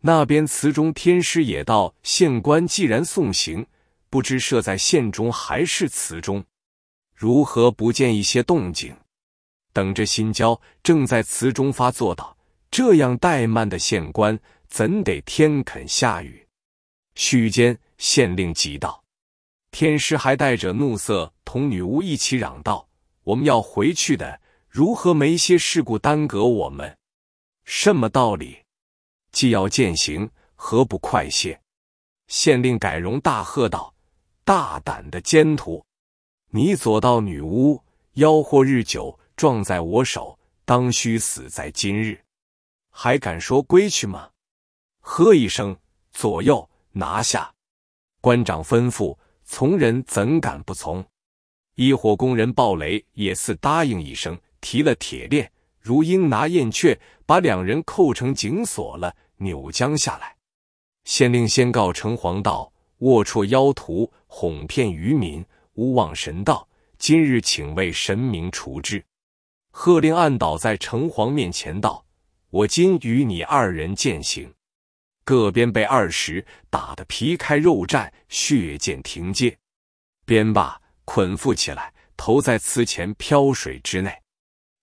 那边祠中天师也道：县官既然送行，不知设在县中还是祠中，如何不见一些动静？等着新交正在祠中发作道：这样怠慢的县官，怎得天肯下雨？须臾间，县令急道：“天师还带着怒色，同女巫一起嚷道：‘我们要回去的，如何没些事故耽搁我们？什么道理？既要践行，何不快些？’县令改容大喝道：‘大胆的奸徒！你左道女巫，妖惑日久，撞在我手，当须死在今日。还敢说归去吗？’喝一声，左右！”拿下，官长吩咐，从人怎敢不从？一伙工人暴雷也似答应一声，提了铁链，如鹰拿燕雀，把两人扣成紧锁了，扭将下来。县令先告城隍道：“龌龊妖徒，哄骗愚民，诬妄神道，今日请为神明除之。”贺令按倒在城隍面前道：“我今与你二人践行。”各边被二十，打得皮开肉绽，血溅亭街。鞭罢，捆缚起来，投在祠前漂水之内。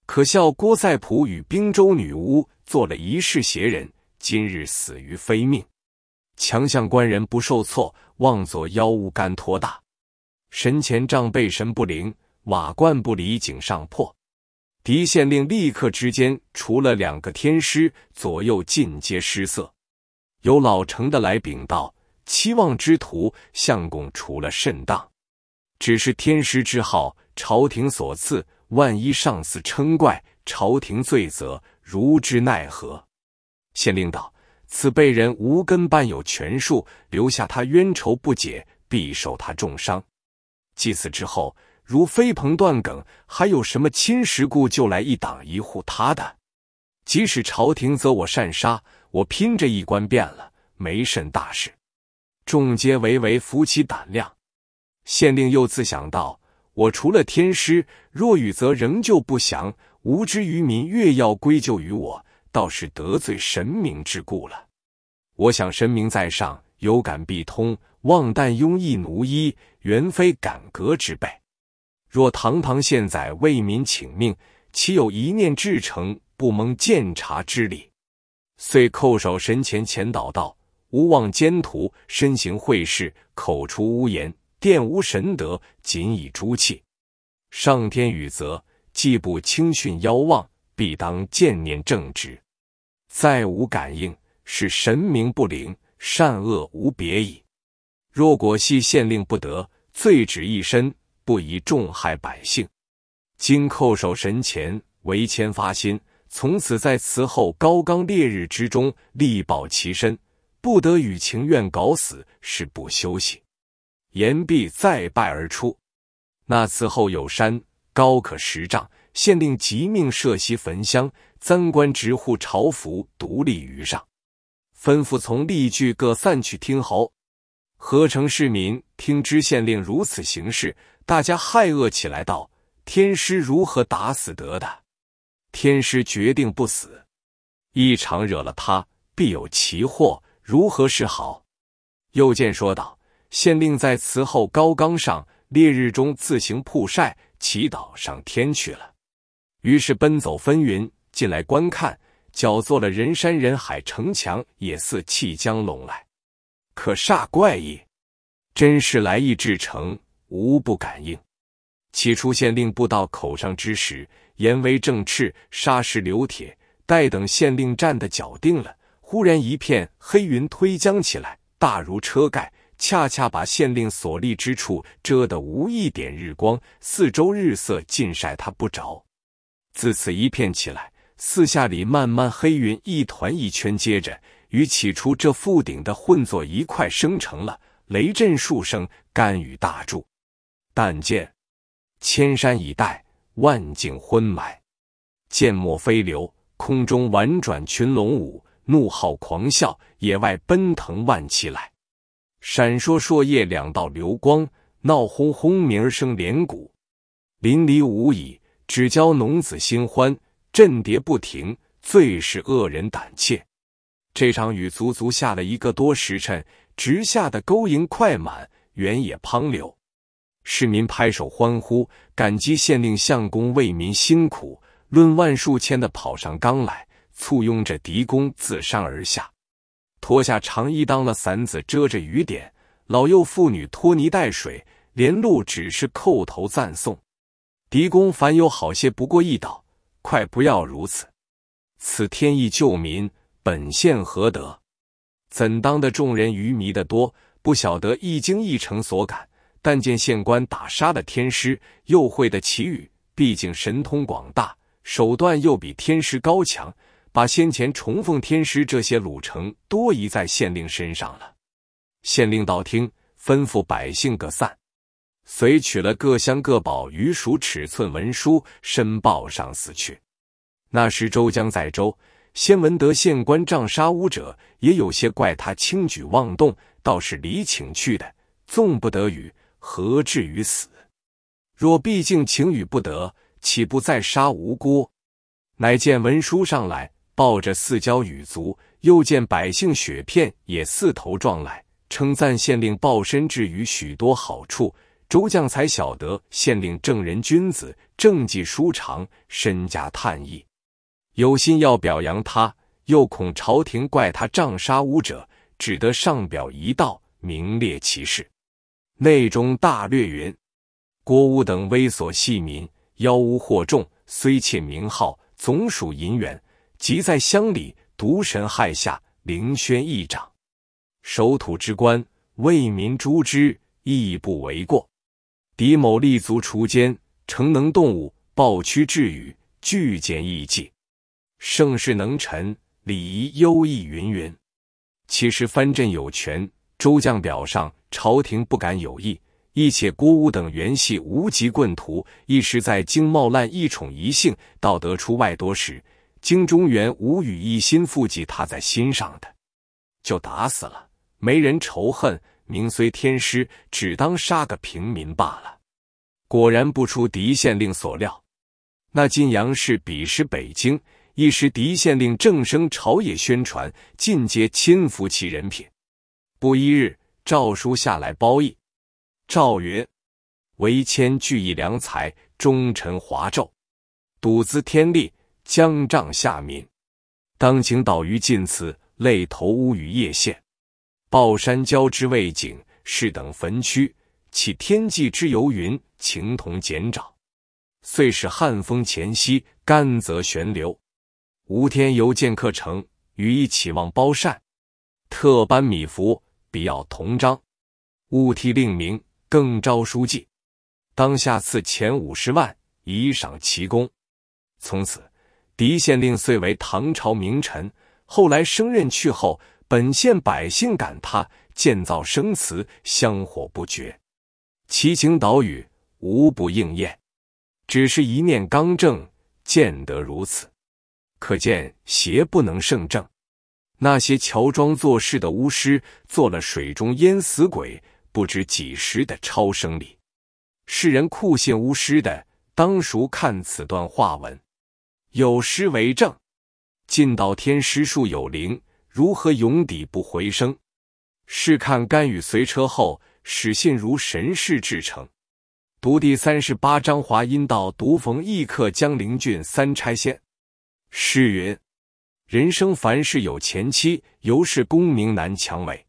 可笑郭赛普与冰州女巫做了一世邪人，今日死于非命。强项官人不受挫，妄作妖物干托大。神前杖背神不灵，瓦罐不离井上破。狄县令立刻之间，除了两个天师，左右尽皆失色。有老成的来禀道：“期望之徒，相公除了甚当，只是天师之号，朝廷所赐，万一上司称怪，朝廷罪责，如之奈何？”县令道：“此辈人无根，伴有权术，留下他冤仇不解，必受他重伤。祭祀之后，如飞蓬断梗，还有什么亲识故旧来一挡一护他的？即使朝廷责我擅杀。”我拼着一关变了，没甚大事。众皆唯唯扶妻胆量。县令又自想到：我除了天师若雨，则仍旧不降，无知于民，越要归咎于我，倒是得罪神明之故了。我想神明在上，有感必通，妄诞庸意奴医，原非感革之辈。若堂堂县宰为民请命，岂有一念至诚不蒙鉴察之理？遂叩首神前，前导道：无妄奸徒，身行秽事，口出污言，玷污神德，仅以诛气。上天予责，既不轻训妖妄，必当见念正直。再无感应，是神明不灵，善恶无别矣。若果系县令不得，罪止一身，不宜重害百姓。今叩首神前，为谦发心。从此在祠后高冈烈日之中力保其身，不得与情愿搞死，是不休息。言毕，再拜而出。那祠后有山，高可十丈。县令即命设席焚香，三官执护朝服，独立于上，吩咐从吏具各散去听候。何城市民听知县令如此行事，大家骇愕起来，道：“天师如何打死得的？”天师决定不死，一常惹了他，必有奇祸，如何是好？又见说道：“县令在祠后高冈上，烈日中自行曝晒，祈祷上天去了。”于是奔走纷纭，进来观看，搅作了人山人海，城墙也似气将拢来，可煞怪异！真是来意至诚，无不感应。起初县令不道口上之时。言威正斥，沙石流铁。待等县令站的脚定了，忽然一片黑云推将起来，大如车盖，恰恰把县令所立之处遮得无一点日光，四周日色尽晒他不着。自此一片起来，四下里慢慢黑云一团一圈，接着与起初这覆顶的混作一块，生成了雷震数声，甘雨大柱。但见千山以带。万境昏霾，剑墨飞流，空中婉转群龙舞，怒号狂啸，野外奔腾万骑来，闪烁烁夜两道流光，闹哄哄鸣声连鼓，淋漓无已，只教农子心欢，震叠不停，最是恶人胆怯。这场雨足足下了一个多时辰，直下的沟盈快满，原野滂流。市民拍手欢呼，感激县令相公为民辛苦。论万数千的跑上冈来，簇拥着狄公自上而下，脱下长衣当了伞子遮着雨点。老幼妇女拖泥带水，连路只是叩头赞颂。狄公凡有好些，不过一道：“快不要如此。此天意救民，本县何德，怎当的众人愚迷的多，不晓得一经一城所感。但见县官打杀的天师，又会的奇雨，毕竟神通广大，手段又比天师高强，把先前崇奉天师这些鲁城多移在县令身上了。县令道听，吩咐百姓各散，遂取了各乡各宝余属尺寸文书，申报上司去。那时周江在周，先闻得县官杖杀巫者，也有些怪他轻举妄动，倒是礼请去的，纵不得语。何至于死？若毕竟情与不得，岂不再杀无辜？乃见文书上来，抱着四交羽足，又见百姓血片也四头撞来，称赞县令报身至于许多好处。周将才晓得县令正人君子，政绩舒长，身家叹意，有心要表扬他，又恐朝廷怪他杖杀无者，只得上表一道，名列其事。内中大略云：郭屋等微琐细民，妖巫惑众，虽窃名号，总属银元，即在乡里，毒神害下，凌轩一长，守土之官，为民诛之，亦不为过。狄某立足锄奸，诚能动物，暴屈治语，俱见义气。盛世能臣，礼仪优异，云云。其实藩镇有权，州将表上。朝廷不敢有异，一且郭武等原系无极棍徒，一时在京冒滥一宠一性，道德出外多时，京中原无与一心附记他在心上的，就打死了，没人仇恨。名虽天师，只当杀个平民罢了。果然不出狄县令所料，那晋阳是彼时北京，一时狄县令正声朝野宣传，尽皆亲服其人品。不一日。诏书下来，褒义。赵云，为谦聚以良才，忠臣华胄，笃资天力，将仗下民，当请导于晋祠，泪投乌于叶县，抱山交之未景，是等坟区，岂天际之游云，情同简长。遂使汉风潜夕，甘泽悬流。吴天游见客城，予以起望褒善，特颁米符。必要同章，勿替令名，更招书记。当下赐钱五十万，以赏其功。从此，狄县令遂为唐朝名臣，后来升任去后，本县百姓感他建造生祠，香火不绝。其情岛屿无不应验。只是一念刚正，见得如此，可见邪不能胜正。那些乔装作事的巫师，做了水中淹死鬼，不知几时的超生礼。世人酷信巫师的，当熟看此段话文，有诗为证。尽道天师术有灵，如何永底不回生？试看甘雨随车后，始信如神事至诚。读第三十八章华阴道，独逢异客江陵郡三差仙。诗云。人生凡事有前期，尤是功名难强为。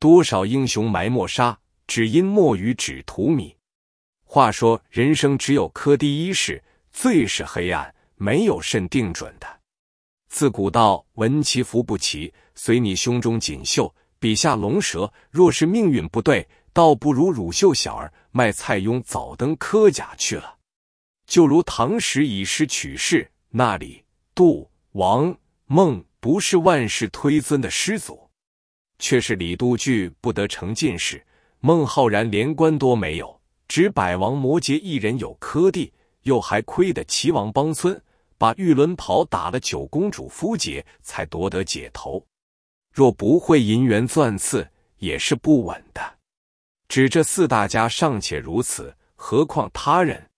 多少英雄埋没沙，只因墨鱼只图米。话说人生只有科第一世，最是黑暗，没有甚定准的。自古道闻其福不齐，随你胸中锦绣，笔下龙蛇。若是命运不对，倒不如乳臭小儿卖蔡邕早登科甲去了。就如唐时以诗取士，那里杜王。孟不是万世推尊的师祖，却是李杜句不得成进士，孟浩然连官都没有，只百王摩诘一人有科第，又还亏得齐王帮村，把玉轮袍打了九公主夫节，才夺得解头。若不会银元钻刺，也是不稳的。只这四大家尚且如此，何况他人？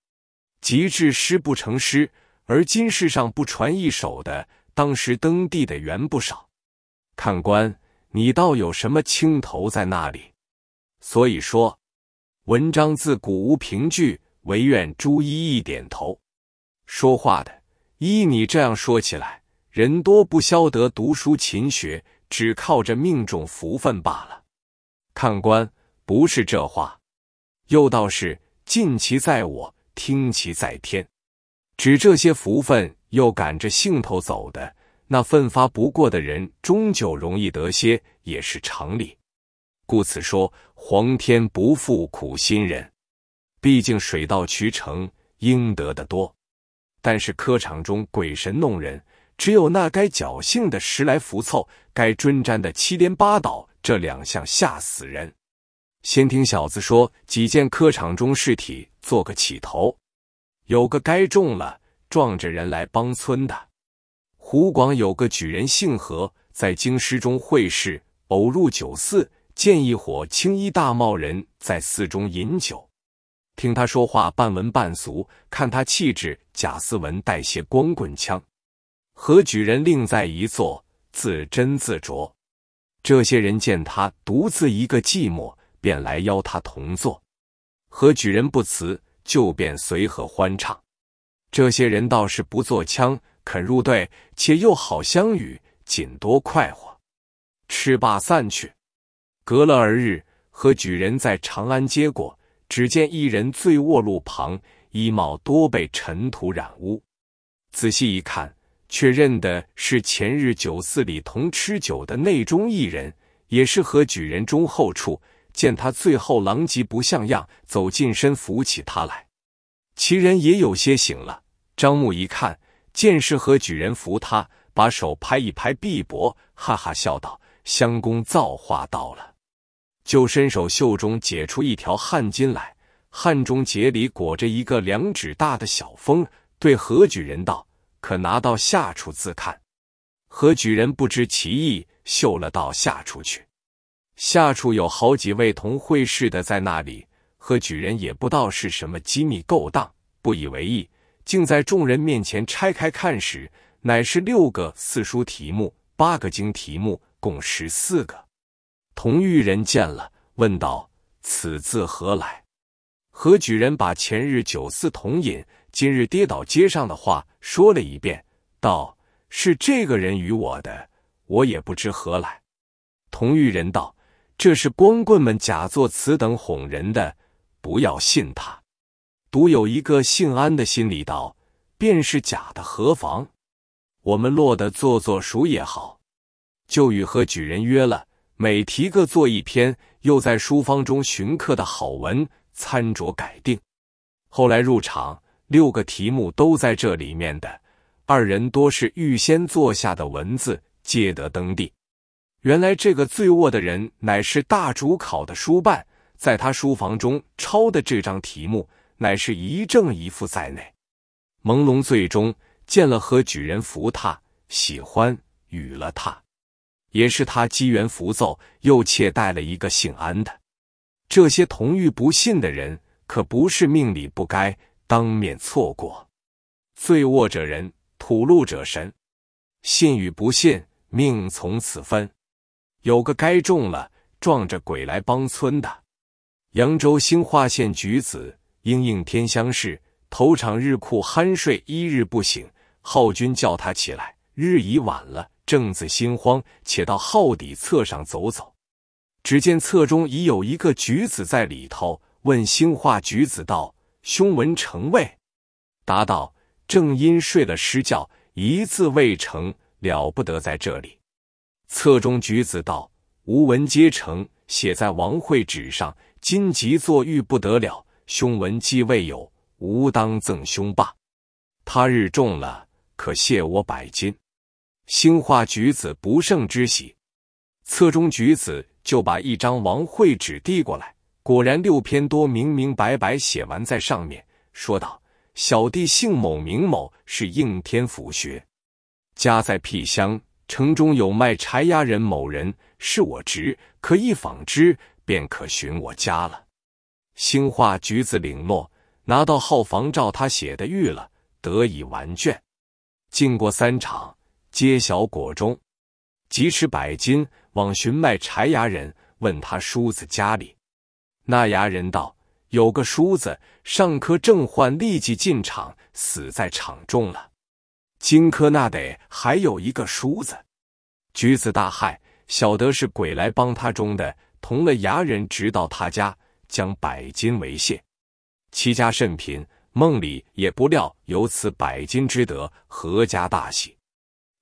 极至诗不成诗，而今世上不传一首的。当时登第的员不少，看官，你倒有什么青头在那里？所以说，文章自古无凭据，唯愿朱一一点头。说话的依你这样说起来，人多不消得读书勤学，只靠着命中福分罢了。看官，不是这话，又倒是尽其在我，听其在天，指这些福分。又赶着兴头走的那奋发不过的人，终究容易得些，也是常理。故此说，皇天不负苦心人，毕竟水到渠成，应得的多。但是科场中鬼神弄人，只有那该侥幸的十来福凑，该专沾的七连八倒，这两项吓死人。先听小子说几件科场中事体做个起头，有个该中了。撞着人来帮村的，湖广有个举人姓何，在京师中会试，偶入酒肆，见一伙青衣大帽人在寺中饮酒，听他说话半文半俗，看他气质假斯文，带些光棍腔。何举人另在一座，自斟自酌。这些人见他独自一个寂寞，便来邀他同坐。何举人不辞，就便随和欢畅。这些人倒是不做枪，肯入队，且又好相与，仅多快活。吃罢散去，隔了二日，何举人在长安街过，只见一人醉卧路旁，衣帽多被尘土染污。仔细一看，却认得是前日酒肆里同吃酒的内中一人，也是何举人中后处。见他醉后狼藉不像样，走近身扶起他来。其人也有些醒了。张木一看，见是何举人扶他，把手拍一拍臂膊，哈哈笑道：“相公造化到了。”就伸手袖中解出一条汗巾来，汗中结里裹着一个两指大的小封，对何举人道：“可拿到下处自看。”何举人不知其意，嗅了到下处去。下处有好几位同会试的在那里。何举人也不道是什么机密勾当，不以为意，竟在众人面前拆开看时，乃是六个四书题目，八个经题目，共十四个。同玉人见了，问道：“此字何来？”何举人把前日酒肆同饮，今日跌倒街上的话说了一遍，道：“是这个人与我的，我也不知何来。”同玉人道：“这是光棍们假作此等哄人的。”不要信他，独有一个姓安的，心里道：“便是假的，何妨？我们落得做做熟也好。”就与和举人约了，每题各做一篇，又在书房中寻刻的好文参酌改定。后来入场，六个题目都在这里面的，二人多是预先做下的文字，皆得登第。原来这个醉卧的人，乃是大主考的书办。在他书房中抄的这张题目，乃是一正一负在内。朦胧最终见了何举人扶他，喜欢与了他，也是他机缘福奏，又且带了一个姓安的。这些同遇不信的人，可不是命里不该，当面错过。醉卧者人，吐露者神，信与不信，命从此分。有个该中了，撞着鬼来帮村的。扬州兴化县举子应应天乡试，头场日酷酣睡一日不醒，浩君叫他起来，日已晚了，正子心慌，且到号底册上走走，只见册中已有一个举子在里头，问兴化举子道：“兄文成未？”答道：“正因睡了失觉，一字未成，了不得在这里。”册中举子道：“吾文皆成，写在王会纸上。”今即坐狱不得了，兄文既未有，吾当赠兄罢。他日中了，可谢我百金。兴化举子不胜之喜，册中举子就把一张王会纸递过来，果然六篇多明明白白写完在上面，说道：“小弟姓某名某，是应天府学，家在僻乡，城中有卖柴鸭人某人，是我侄，可一访之。”便可寻我家了。兴化橘子领诺，拿到号房照他写的玉了，得以完卷。进过三场，揭晓果中，即吃百金，往寻卖柴牙人，问他梳子家里。那牙人道：“有个梳子，尚科正患，立即进场，死在场中了。”荆轲那得还有一个梳子。橘子大骇，晓得是鬼来帮他中的。同了牙人，直到他家，将百金为谢。戚家甚贫，梦里也不料有此百金之德，何家大喜。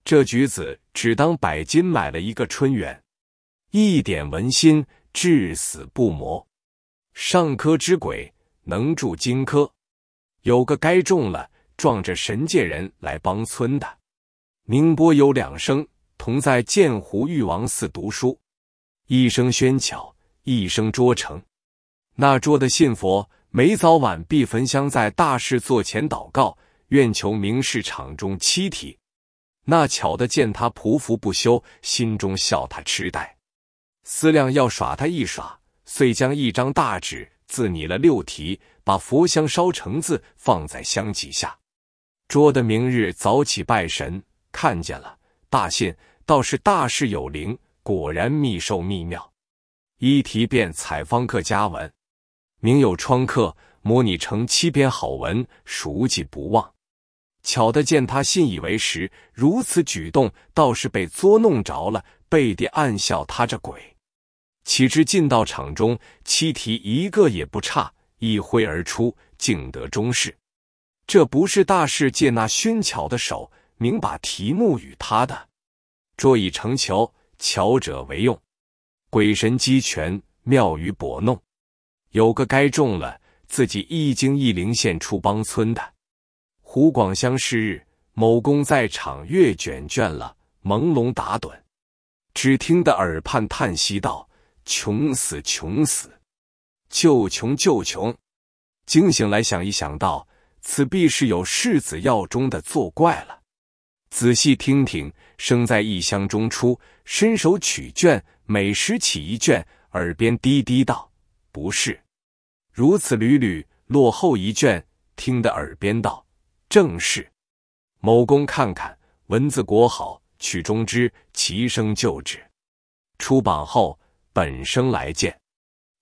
这举子只当百金买了一个春元，一点文心，至死不磨。上科之鬼能助荆轲，有个该中了，撞着神界人来帮村的。宁波有两生，同在鉴湖玉王寺读书。一声喧巧，一声拙成。那桌的信佛，每早晚必焚香在大士座前祷告，愿求明世场中七体。那巧的见他匍匐不休，心中笑他痴呆，思量要耍他一耍，遂将一张大纸字拟了六题，把佛香烧成字放在香几下。捉的明日早起拜神，看见了大信，倒是大事有灵。果然秘授秘妙，一题便采方客家文。明有窗客模拟成七篇好文，熟记不忘。巧的见他信以为实，如此举动倒是被捉弄着了，背地暗笑他这鬼。岂知进到场中，七题一个也不差，一挥而出，竟得中试。这不是大事，借那熏巧的手，明把题目与他的，桌椅成球。巧者为用，鬼神鸡权，妙于博弄。有个该中了，自己一惊一灵现出，帮村的湖广乡试日，某公在场阅卷倦了，朦胧打盹，只听得耳畔叹息道：“穷死，穷死，救穷，救穷。”惊醒来想一想，到此必是有世子药中的作怪了。仔细听听，生在异乡中出，伸手取卷，每拾起一卷，耳边低低道：“不是。”如此屡屡落后一卷，听得耳边道：“正是。”某公看看文字国好，取中之，齐声就止。出榜后，本生来见，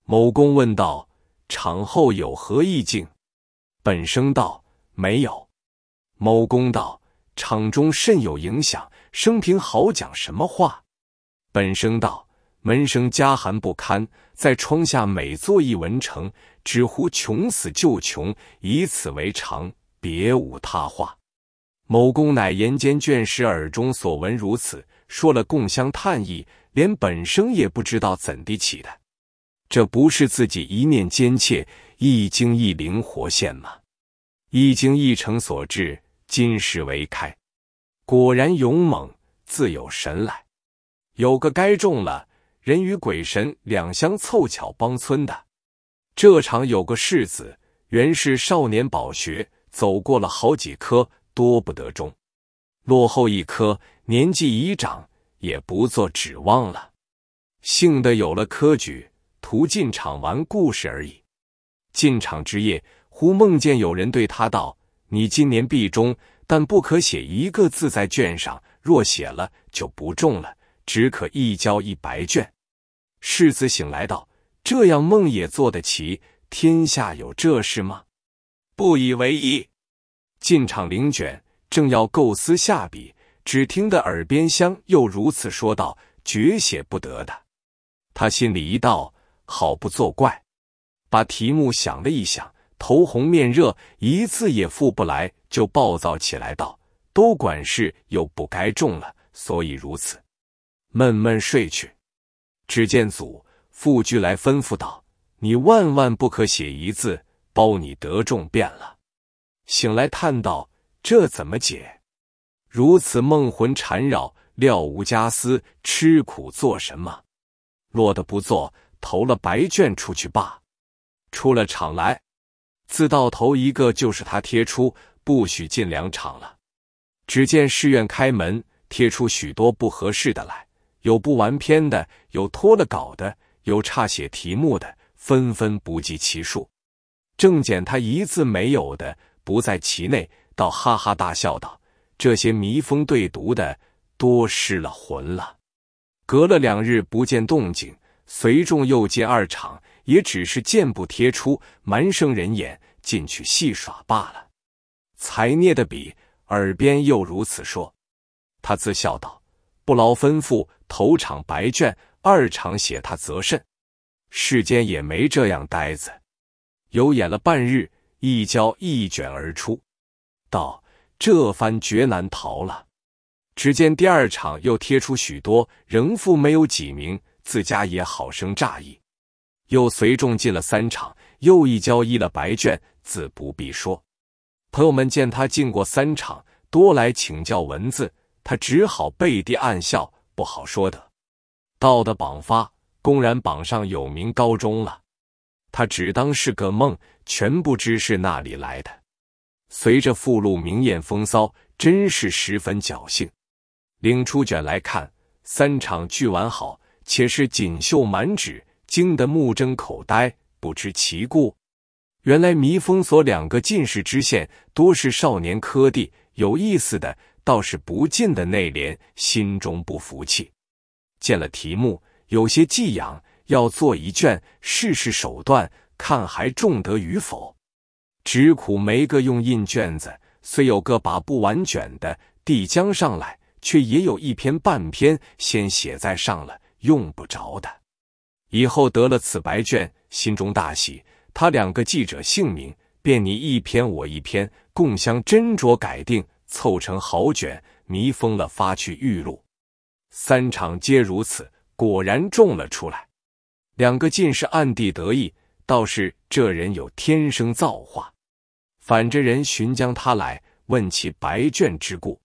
某公问道：“场后有何意境？”本生道：“没有。”某公道。场中甚有影响，生平好讲什么话？本生道门生家寒不堪，在窗下每作一文成，只呼穷死就穷，以此为常，别无他话。某公乃言间卷时耳中所闻如此，说了共相叹意，连本生也不知道怎地起的。这不是自己一念间切，一经一灵活现吗？一经一成所致。今石为开，果然勇猛自有神来。有个该中了，人与鬼神两相凑巧帮村的。这场有个世子，原是少年饱学，走过了好几科，多不得中，落后一科，年纪已长，也不做指望了。幸得有了科举，图进场玩故事而已。进场之夜，忽梦见有人对他道。你今年必中，但不可写一个字在卷上，若写了就不中了。只可一交一白卷。世子醒来道：“这样梦也做得齐，天下有这事吗？”不以为意。进场领卷，正要构思下笔，只听得耳边香又如此说道：“绝写不得的。”他心里一到，好不作怪，把题目想了一想。头红面热，一次也复不来，就暴躁起来，道：“都管事又不该中了，所以如此。”闷闷睡去。只见祖父俱来吩咐道：“你万万不可写一字，包你得中。”便了。醒来叹道：“这怎么解？如此梦魂缠绕，料无家私，吃苦做什么？落得不做，投了白卷出去罢。”出了场来。自到头一个就是他贴出不许进两场了。只见寺院开门，贴出许多不合适的来，有不完篇的，有脱了稿的，有差写题目的，纷纷不计其数。正检他一字没有的不在其内，倒哈哈大笑道：“这些迷风对读的多失了魂了。”隔了两日不见动静，随众又进二场。也只是箭不贴出，蛮生人眼进去戏耍罢了。才捏的笔，耳边又如此说，他自笑道：“不劳吩咐，头场白卷，二场写他则甚？世间也没这样呆子。”有演了半日，一交一卷而出，道：“这番绝难逃了。”只见第二场又贴出许多，仍复没有几名，自家也好生诧异。又随众进了三场，又一交一了白卷，自不必说。朋友们见他进过三场，多来请教文字，他只好背地暗笑，不好说的。到的榜发，公然榜上有名高中了，他只当是个梦，全不知是那里来的。随着附录明艳风骚，真是十分侥幸。领出卷来看，三场俱完好，且是锦绣满纸。惊得目睁口呆，不知其故。原来弥封所两个进士知县，多是少年科第，有意思的倒是不尽的内敛，心中不服气。见了题目，有些寄养，要做一卷，试试手段，看还中得与否。只苦没个用印卷子，虽有个把不完卷的递将上来，却也有一篇半篇先写在上了，用不着的。以后得了此白卷，心中大喜。他两个记者姓名，便你一篇我一篇，共相斟酌改定，凑成好卷，弥封了发去玉露。三场皆如此，果然中了出来。两个进士暗地得意，倒是这人有天生造化。反着人寻将他来，问起白卷之故。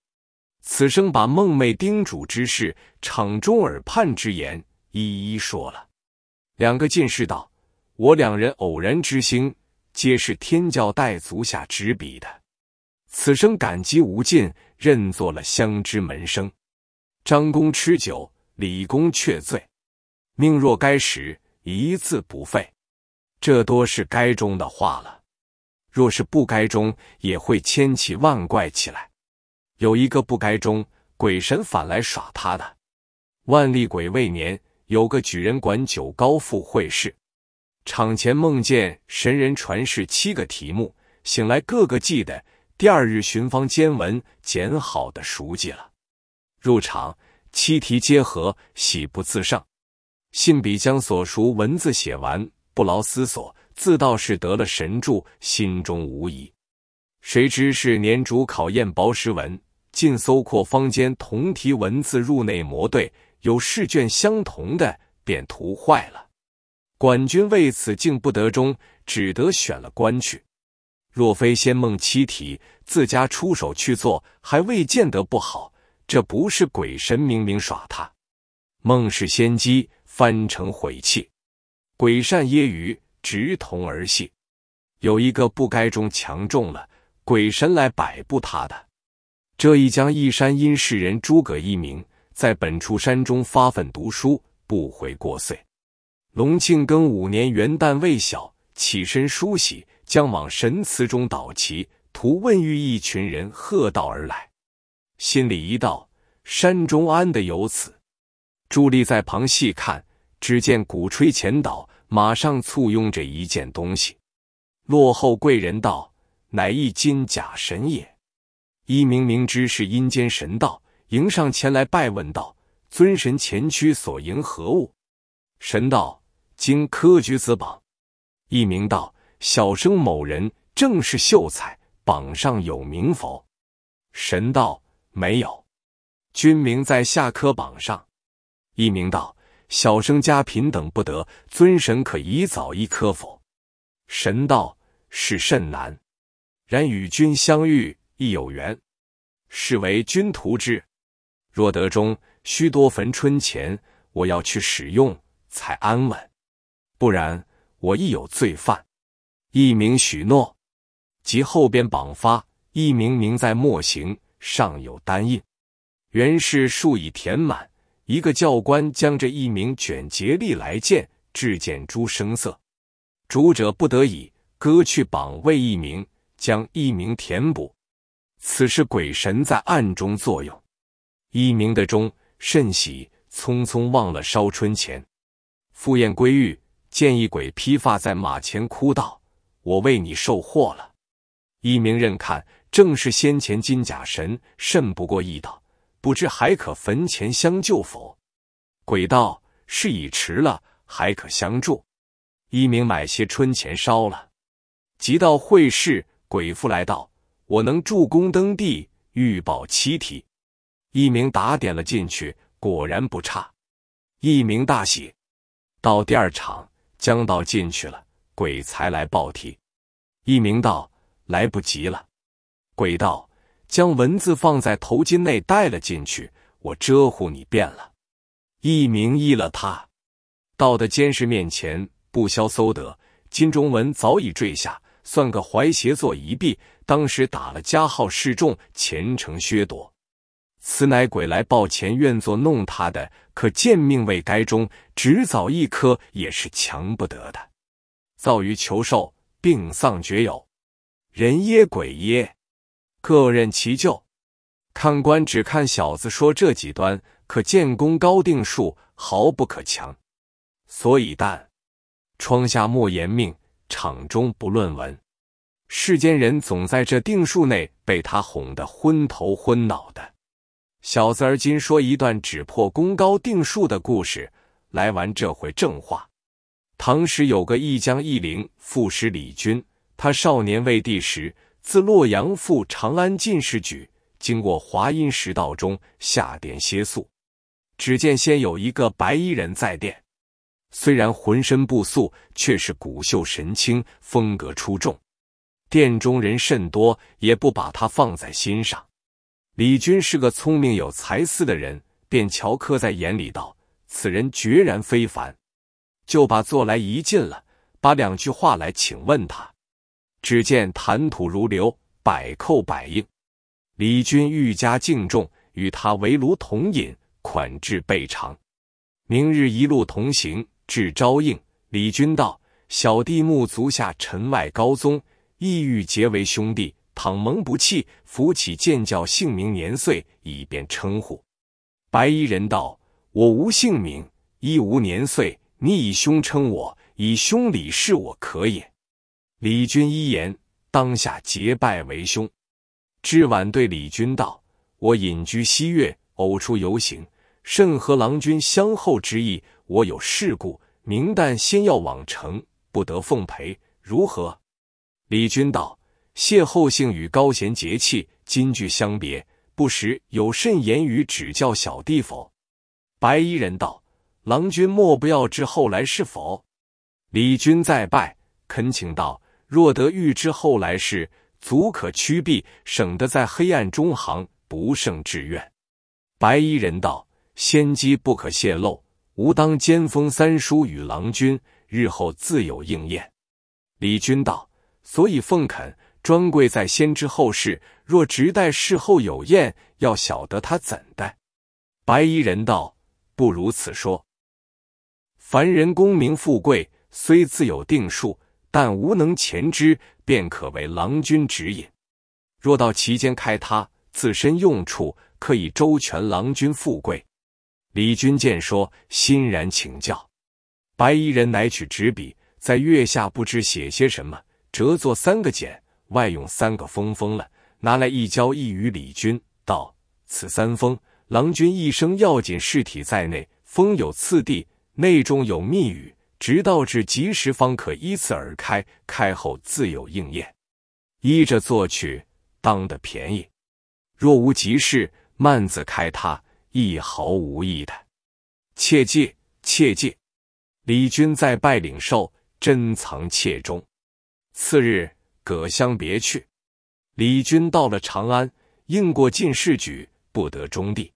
此生把梦寐叮嘱之事，场中耳畔之言，一一说了。两个进士道：“我两人偶然之心，皆是天教代足下执笔的，此生感激无尽，认做了相知门生。”张公吃酒，李公却醉。命若该使，一字不废。这多是该中的话了。若是不该中，也会千奇万怪起来。有一个不该中，鬼神反来耍他的。万历鬼未年。有个举人管九高复会试，场前梦见神人传世七个题目，醒来个个记得。第二日寻方间文，捡好的熟记了。入场七题皆合，喜不自胜。信笔将所熟文字写完，不劳思索，自道是得了神助，心中无疑。谁知是年主考验薄石文，尽搜括方间同题文字入内磨对。有试卷相同的，便涂坏了。管军为此竟不得中，只得选了官去。若非仙梦七题，自家出手去做，还未见得不好。这不是鬼神明明耍他？梦是仙机，翻成晦气；鬼善揶揄，直同儿戏。有一个不该中强中了，鬼神来摆布他的。这一将一山阴世人诸葛一名，在本处山中发奋读书，不悔过岁。隆庆庚五年元旦未晓，起身梳洗，将往神祠中祷旗，徒问遇一群人喝道而来，心里一到，山中安得有此。伫立在旁细看，只见鼓吹前导，马上簇拥着一件东西。落后贵人道：“乃一金甲神也。”一明明知是阴间神道。迎上前来拜问道：“尊神前驱所迎何物？”神道：“今科举子榜。”一名道：“小生某人正是秀才，榜上有名否？”神道：“没有。”君名在下科榜上。一名道：“小生家贫等不得，尊神可移早一科否？”神道：“是甚难，然与君相遇亦有缘，是为君图之。”若得中，须多焚春钱，我要去使用才安稳，不然我亦有罪犯。一名许诺，即后边绑发一名名在墨刑上有丹印，原是数已填满。一个教官将这一名卷节力来见，至见诸声色，主者不得已割去榜位一名，将一名填补。此事鬼神在暗中作用。一鸣的钟甚喜，匆匆忘了烧春钱。赴宴归玉，见一鬼披发在马前哭道：“我为你受祸了。”一鸣认看，正是先前金甲神。甚不过意道：“不知还可坟前相救否？”鬼道：“事已迟了，还可相助。”一鸣买些春钱烧了。即到会试，鬼父来到，我能助功登帝，欲保七体。”一名打点了进去，果然不差。一名大喜。到第二场，江道进去了，鬼才来报题。一名道：“来不及了。”鬼道：“将文字放在头巾内带了进去。”我遮护你变了。一名依了他，道的监视面前，不消搜得，金钟文早已坠下，算个怀邪作一臂。当时打了加号示众，虔诚削夺。此乃鬼来报前愿，做弄他的，可见命未该中，只早一颗也是强不得的。造于求寿，病丧绝友，人耶鬼耶，各任其咎。看官只看小子说这几端，可见功高定数，毫不可强。所以但窗下莫言命，场中不论文。世间人总在这定数内，被他哄得昏头昏脑的。小子儿今说一段“纸破功高定数”的故事，来完这回正话。唐时有个一江一陵副使李君，他少年未第时，自洛阳赴长安进士举，经过华阴石道中下殿歇宿。只见先有一个白衣人在殿，虽然浑身不素，却是古秀神清，风格出众。殿中人甚多，也不把他放在心上。李军是个聪明有才思的人，便瞧刻在眼里道：“此人决然非凡。”就把做来移近了，把两句话来请问他。只见谈吐如流，百扣百应。李军愈加敬重，与他围炉同饮，款至备长。明日一路同行，至昭应。李军道：“小弟目足下陈外高宗，意欲结为兄弟。”倘蒙不弃，扶起剑教姓名年岁，以便称呼。白衣人道：“我无姓名，亦无年岁。你以兄称我，以兄礼视我可也。”李君一言，当下结拜为兄。至晚，对李君道：“我隐居西岳，偶出游行，甚和郎君相厚之意。我有事故，明旦先要往城，不得奉陪，如何？”李君道。邂逅性与高贤节气今具相别，不时有甚言语指教小弟否？白衣人道：“郎君莫不要知后来是否？”李君再拜，恳请道：“若得预知后来事，足可驱避，省得在黑暗中行，不胜志愿。”白衣人道：“先机不可泄露，吾当尖封三叔与郎君，日后自有应验。”李君道：“所以奉恳。”专贵在先知后事，若直待事后有验，要晓得他怎的。白衣人道：“不如此说，凡人功名富贵虽自有定数，但无能前知，便可为郎君指引。若到其间开他自身用处，可以周全郎君富贵。”李君见说，欣然请教。白衣人乃取纸笔，在月下不知写些什么，折作三个简。外用三个封封了，拿来一交，一与李军道：“此三封，郎君一生要紧事体在内，封有次第，内中有密语，直到至吉时方可依次而开，开后自有应验。依着作曲，当得便宜。若无急事，慢子开他，一毫无益的。切记，切记。”李军在拜领受，珍藏切中。次日。葛香别去，李君到了长安，应过进士举，不得中第。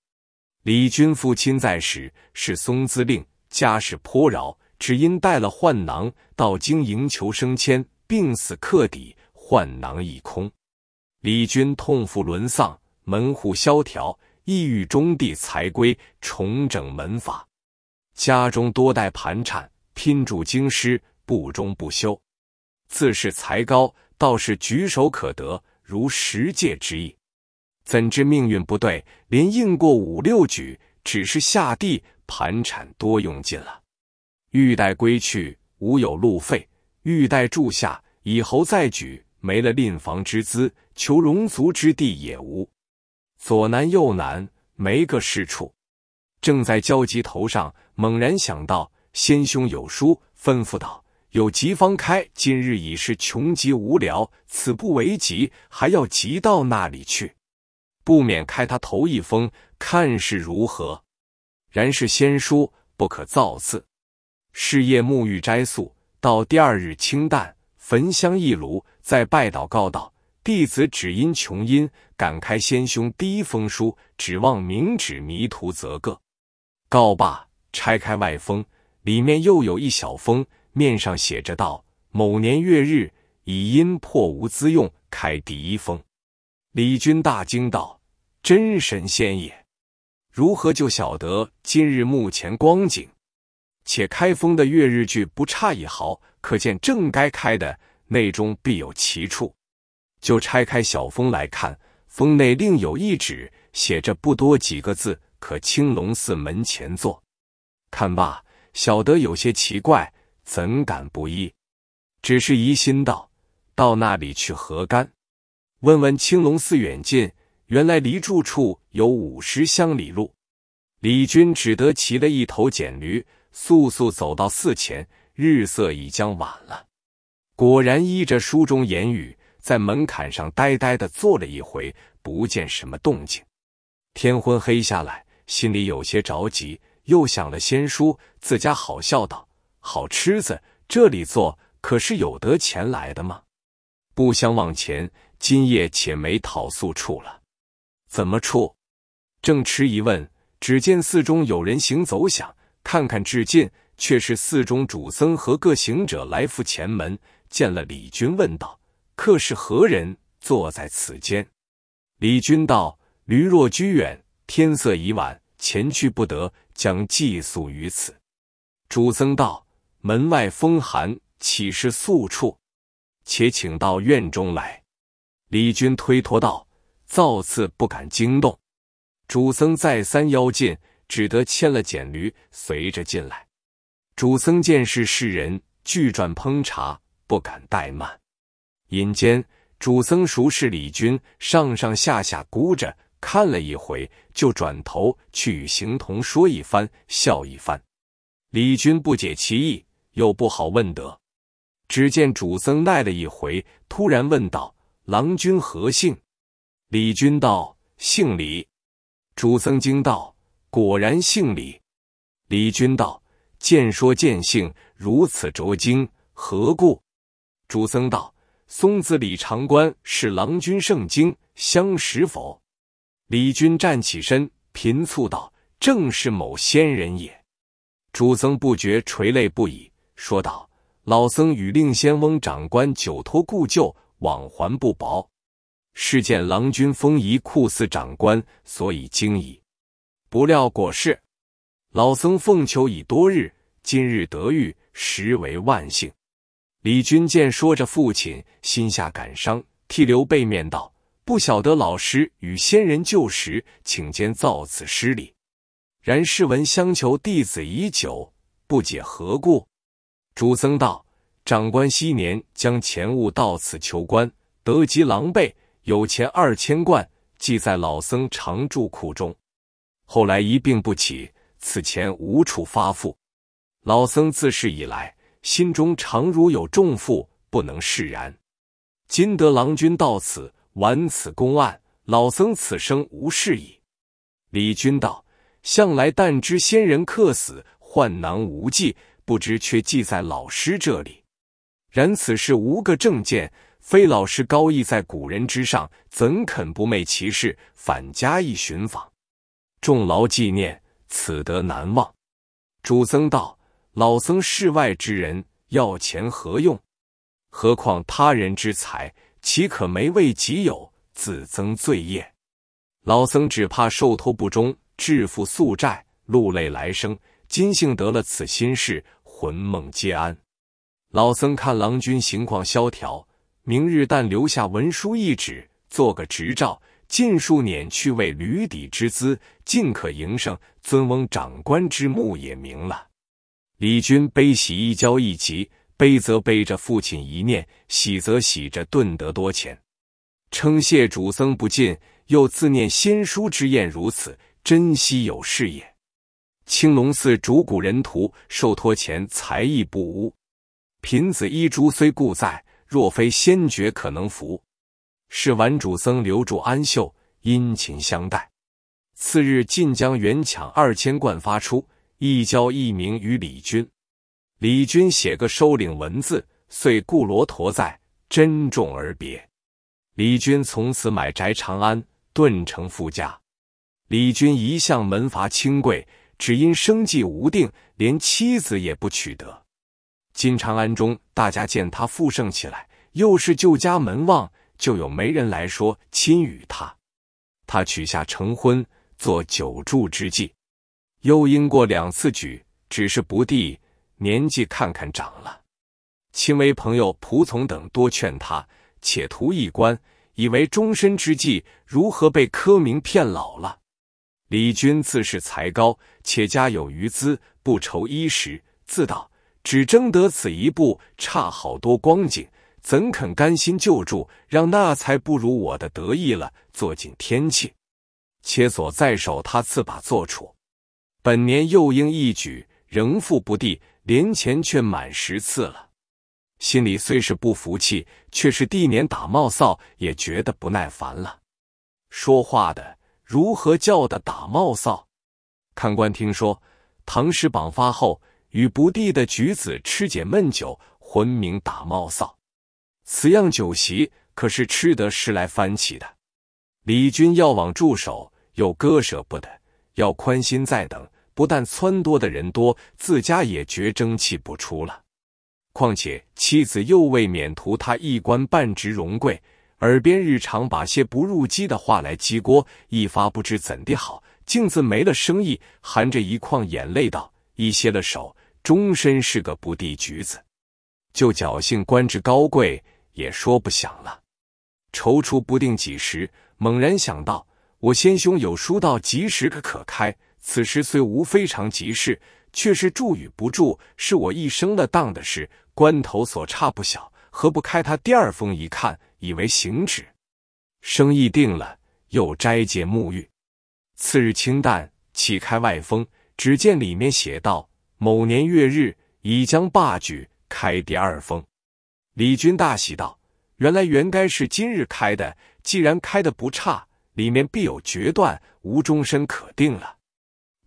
李君父亲在时是松滋令，家世颇饶，只因带了宦囊到京营求升迁，病死客邸，宦囊已空。李君痛父沦丧，门户萧条，意欲中第才归，重整门阀。家中多带盘缠，拼住京师，不忠不休。自恃才高。倒是举手可得，如十戒之意。怎知命运不对，连应过五六举，只是下地盘缠多用尽了。欲待归去，无有路费；欲待住下，以后再举，没了赁房之资，求荣族之地也无。左难右难，没个是处。正在焦急头上，猛然想到先兄有书，吩咐道。有疾方开，今日已是穷极无聊，此不为急，还要急到那里去？不免开他头一封，看是如何。然是仙书，不可造次。是夜沐浴斋宿，到第二日清淡，焚香一炉，再拜祷告道：“弟子只因穷因，敢开先兄第一封书，指望明指迷途，则个。”告罢，拆开外封，里面又有一小封。面上写着道：“某年月日，以因破无资用，开第一封。”李君大惊道：“真神仙也！如何就晓得今日目前光景？且开封的月日距不差一毫，可见正该开的内中必有奇处。就拆开小封来看，封内另有一纸，写着不多几个字，可青龙寺门前坐。看罢，小得有些奇怪。”怎敢不依？只是疑心道：到那里去何干？问问青龙寺远近，原来离住处有五十乡里路。李军只得骑了一头简驴，速速走到寺前。日色已将晚了，果然依着书中言语，在门槛上呆呆的坐了一回，不见什么动静。天昏黑下来，心里有些着急，又想了仙书，自家好笑道。好吃子，这里坐可是有得钱来的吗？不相往前，今夜且没讨宿处了。怎么处？正迟疑问，只见寺中有人行走响，看看至近，却是寺中主僧和各行者来赴前门，见了李君，问道：“客是何人？坐在此间？”李君道：“驴若居远，天色已晚，前去不得，将寄宿于此。”主僧道。门外风寒，岂是宿处？且请到院中来。李军推脱道：“造次不敢惊动。”主僧再三邀进，只得牵了简驴，随着进来。主僧见是世人，俱转烹茶，不敢怠慢。引间主僧熟识李军，上上下下估着看了一回，就转头去与行童说一番，笑一番。李军不解其意。又不好问得，只见主僧耐了一回，突然问道：“郎君何姓？”李君道：“姓李。”主僧惊道：“果然姓李。”李君道：“见说见姓，如此着精，何故？”主僧道：“松子李长官是郎君圣经相识否？”李君站起身，贫促道：“正是某仙人也。”主僧不觉垂泪不已。说道：“老僧与令仙翁长官久托故旧，往还不薄，是见郎君风仪酷似长官，所以惊疑。不料果是老僧奉求已多日，今日得遇，实为万幸。”李君见说着，父亲心下感伤，替刘备面道：“不晓得老师与仙人旧时，请间造此失礼。然世闻相求弟子已久，不解何故。”诸僧道：“长官昔年将钱物到此求官，得及狼狈，有钱二千贯，寄在老僧常住库中。后来一病不起，此钱无处发付。老僧自世以来，心中常如有重负，不能释然。今得郎君到此，完此公案，老僧此生无事矣。”李君道：“向来但知仙人客死，患难无计。”不知却记在老师这里，然此事无个正见，非老师高义在古人之上，怎肯不昧其事，反加以寻访？众劳纪念，此德难忘。主僧道：老僧世外之人，要钱何用？何况他人之财，岂可没为己有，自增罪业？老僧只怕受托不忠，致富宿债，露累来生。今幸得了此心事。魂梦皆安。老僧看郎君情况萧条，明日但留下文书一纸，做个执照，尽数撵去为旅底之资，尽可营生。尊翁长官之目也明了。李君悲喜一交一急，悲则悲着父亲一念，喜则喜着顿得多钱，称谢主僧不尽，又自念仙书之宴如此，珍惜有事也。青龙寺主古人徒受托前才艺不污，贫子衣珠虽故在，若非先觉可能服。是顽主僧留住安秀，殷勤相待。次日，晋江原抢二千贯发出，一交一名与李军。李军写个收领文字，遂故罗陀在珍重而别。李军从此买宅长安，顿成富家。李军一向门阀清贵。只因生计无定，连妻子也不取得。金长安中，大家见他富盛起来，又是旧家门望，就有媒人来说亲与他。他取下成婚，做久住之计。又因过两次举，只是不第，年纪看看长了。亲为朋友仆从等多劝他，且图一官，以为终身之计。如何被科名骗老了？李军自恃才高，且家有余资，不愁衣食。自道只争得此一步，差好多光景，怎肯甘心救助？让那才不如我的得意了，坐尽天气。且所在手，他自把做主。本年又应一举，仍复不第，连前却满十次了。心里虽是不服气，却是第年打冒臊，也觉得不耐烦了。说话的。如何叫的打冒臊？看官听说，唐诗榜发后，与不第的举子吃解闷酒，混名打冒臊。此样酒席可是吃得十来番起的。李君要往驻手，又割舍不得，要宽心再等。不但撺掇的人多，自家也绝争气不出了。况且妻子又未免图他一官半职荣贵。耳边日常把些不入机的话来激锅，一发不知怎地好，镜子没了生意，含着一眶眼泪道：“一歇了手，终身是个不第局子，就侥幸官职高贵，也说不响了。”踌躇不定几时，猛然想到我先兄有书到及时可可开，此时虽无非常急事，却是住与不住，是我一生的当的事，关头所差不小，何不开他第二封一看？以为行止，生意定了，又斋戒沐浴。次日清淡，启开外封，只见里面写道：“某年月日，已将罢举，开第二封。”李君大喜道：“原来原该是今日开的，既然开的不差，里面必有决断，无终身可定了。”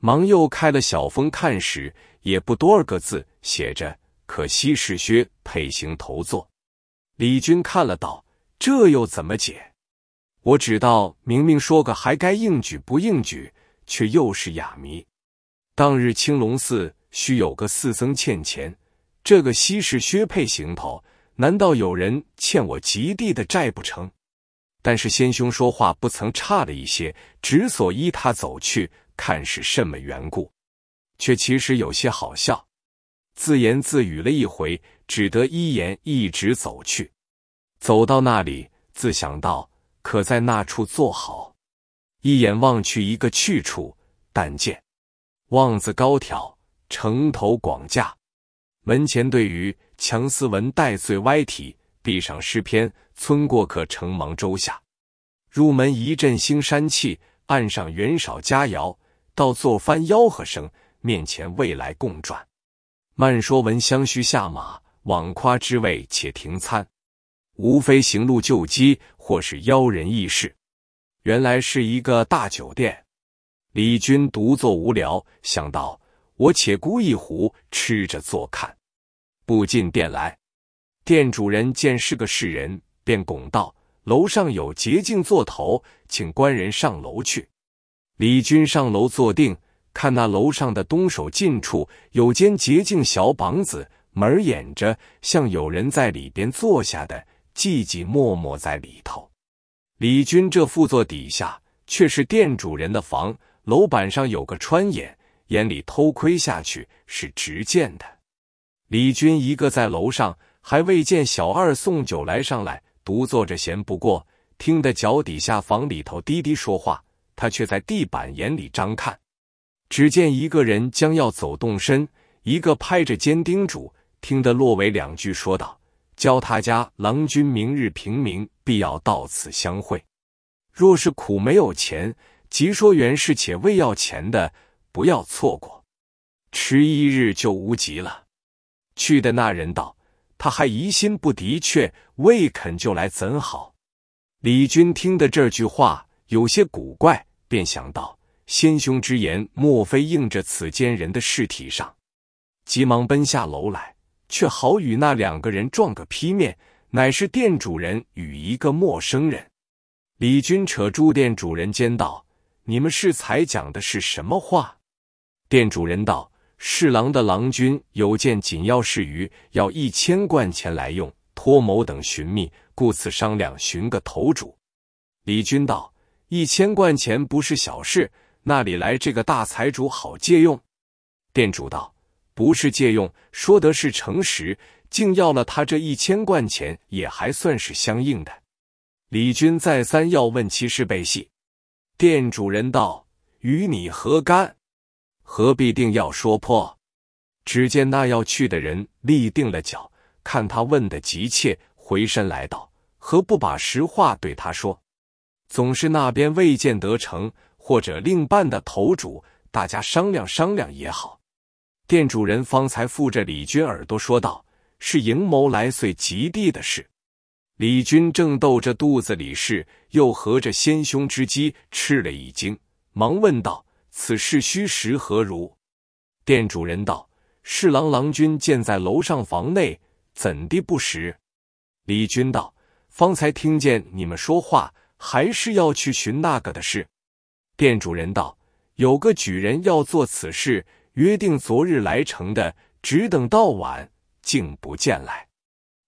忙又开了小封看时，也不多少个字，写着：“可惜是薛配行头座。”李君看了道。这又怎么解？我只道，明明说个还该应举不应举，却又是哑谜。当日青龙寺须有个寺僧欠钱，这个西式薛配行头，难道有人欠我极地的债不成？但是仙兄说话不曾差了一些，只所依他走去，看是甚么缘故，却其实有些好笑。自言自语了一回，只得依言一直走去。走到那里，自想到可在那处坐好。一眼望去，一个去处，但见，望字高挑，城头广架，门前对鱼，强斯文带醉歪体，壁上诗篇。村过客承忙周下，入门一阵兴山气，岸上远少佳肴。到坐翻吆喝声，面前未来共转。慢说闻香须下马，枉夸之位且停餐。无非行路救饥，或是邀人议事。原来是一个大酒店。李军独坐无聊，想到我且沽一壶，吃着坐看。不进店来，店主人见是个士人，便拱道：“楼上有洁净座头，请官人上楼去。”李军上楼坐定，看那楼上的东首近处，有间洁净小膀子，门掩着，像有人在里边坐下的。寂寂默默在里头，李军这副座底下却是店主人的房，楼板上有个穿眼，眼里偷窥下去是直见的。李军一个在楼上，还未见小二送酒来上来，独坐着闲不过，听得脚底下房里头滴滴说话，他却在地板眼里张看，只见一个人将要走动身，一个拍着肩叮嘱，听得洛为两句说道。教他家郎君明日平明必要到此相会。若是苦没有钱，即说原是且未要钱的，不要错过。迟一日就无极了。去的那人道：“他还疑心不的确，未肯就来，怎好？”李君听得这句话有些古怪，便想到先兄之言，莫非应着此间人的尸体上？急忙奔下楼来。却好与那两个人撞个劈面，乃是店主人与一个陌生人。李军扯住店主人，尖道：“你们是才讲的是什么话？”店主人道：“侍郎的郎君有件紧要事，于要一千贯钱来用，托某等寻觅，故此商量寻个头主。”李军道：“一千贯钱不是小事，那里来这个大财主好借用？”店主道。不是借用，说的是诚实，竟要了他这一千贯钱，也还算是相应的。李军再三要问其事背戏，店主人道：“与你何干？何必定要说破？”只见那要去的人立定了脚，看他问的急切，回身来道：“何不把实话对他说？总是那边未见得成，或者另办的头主，大家商量商量也好。”店主人方才附着李军耳朵说道：“是营谋来岁及第的事。”李军正斗着肚子里事，又合着先兄之机吃了一惊，忙问道：“此事虚实何如？”店主人道：“侍郎郎君见在楼上房内，怎地不识？”李军道：“方才听见你们说话，还是要去寻那个的事。”店主人道：“有个举人要做此事。”约定昨日来城的，只等到晚，竟不见来。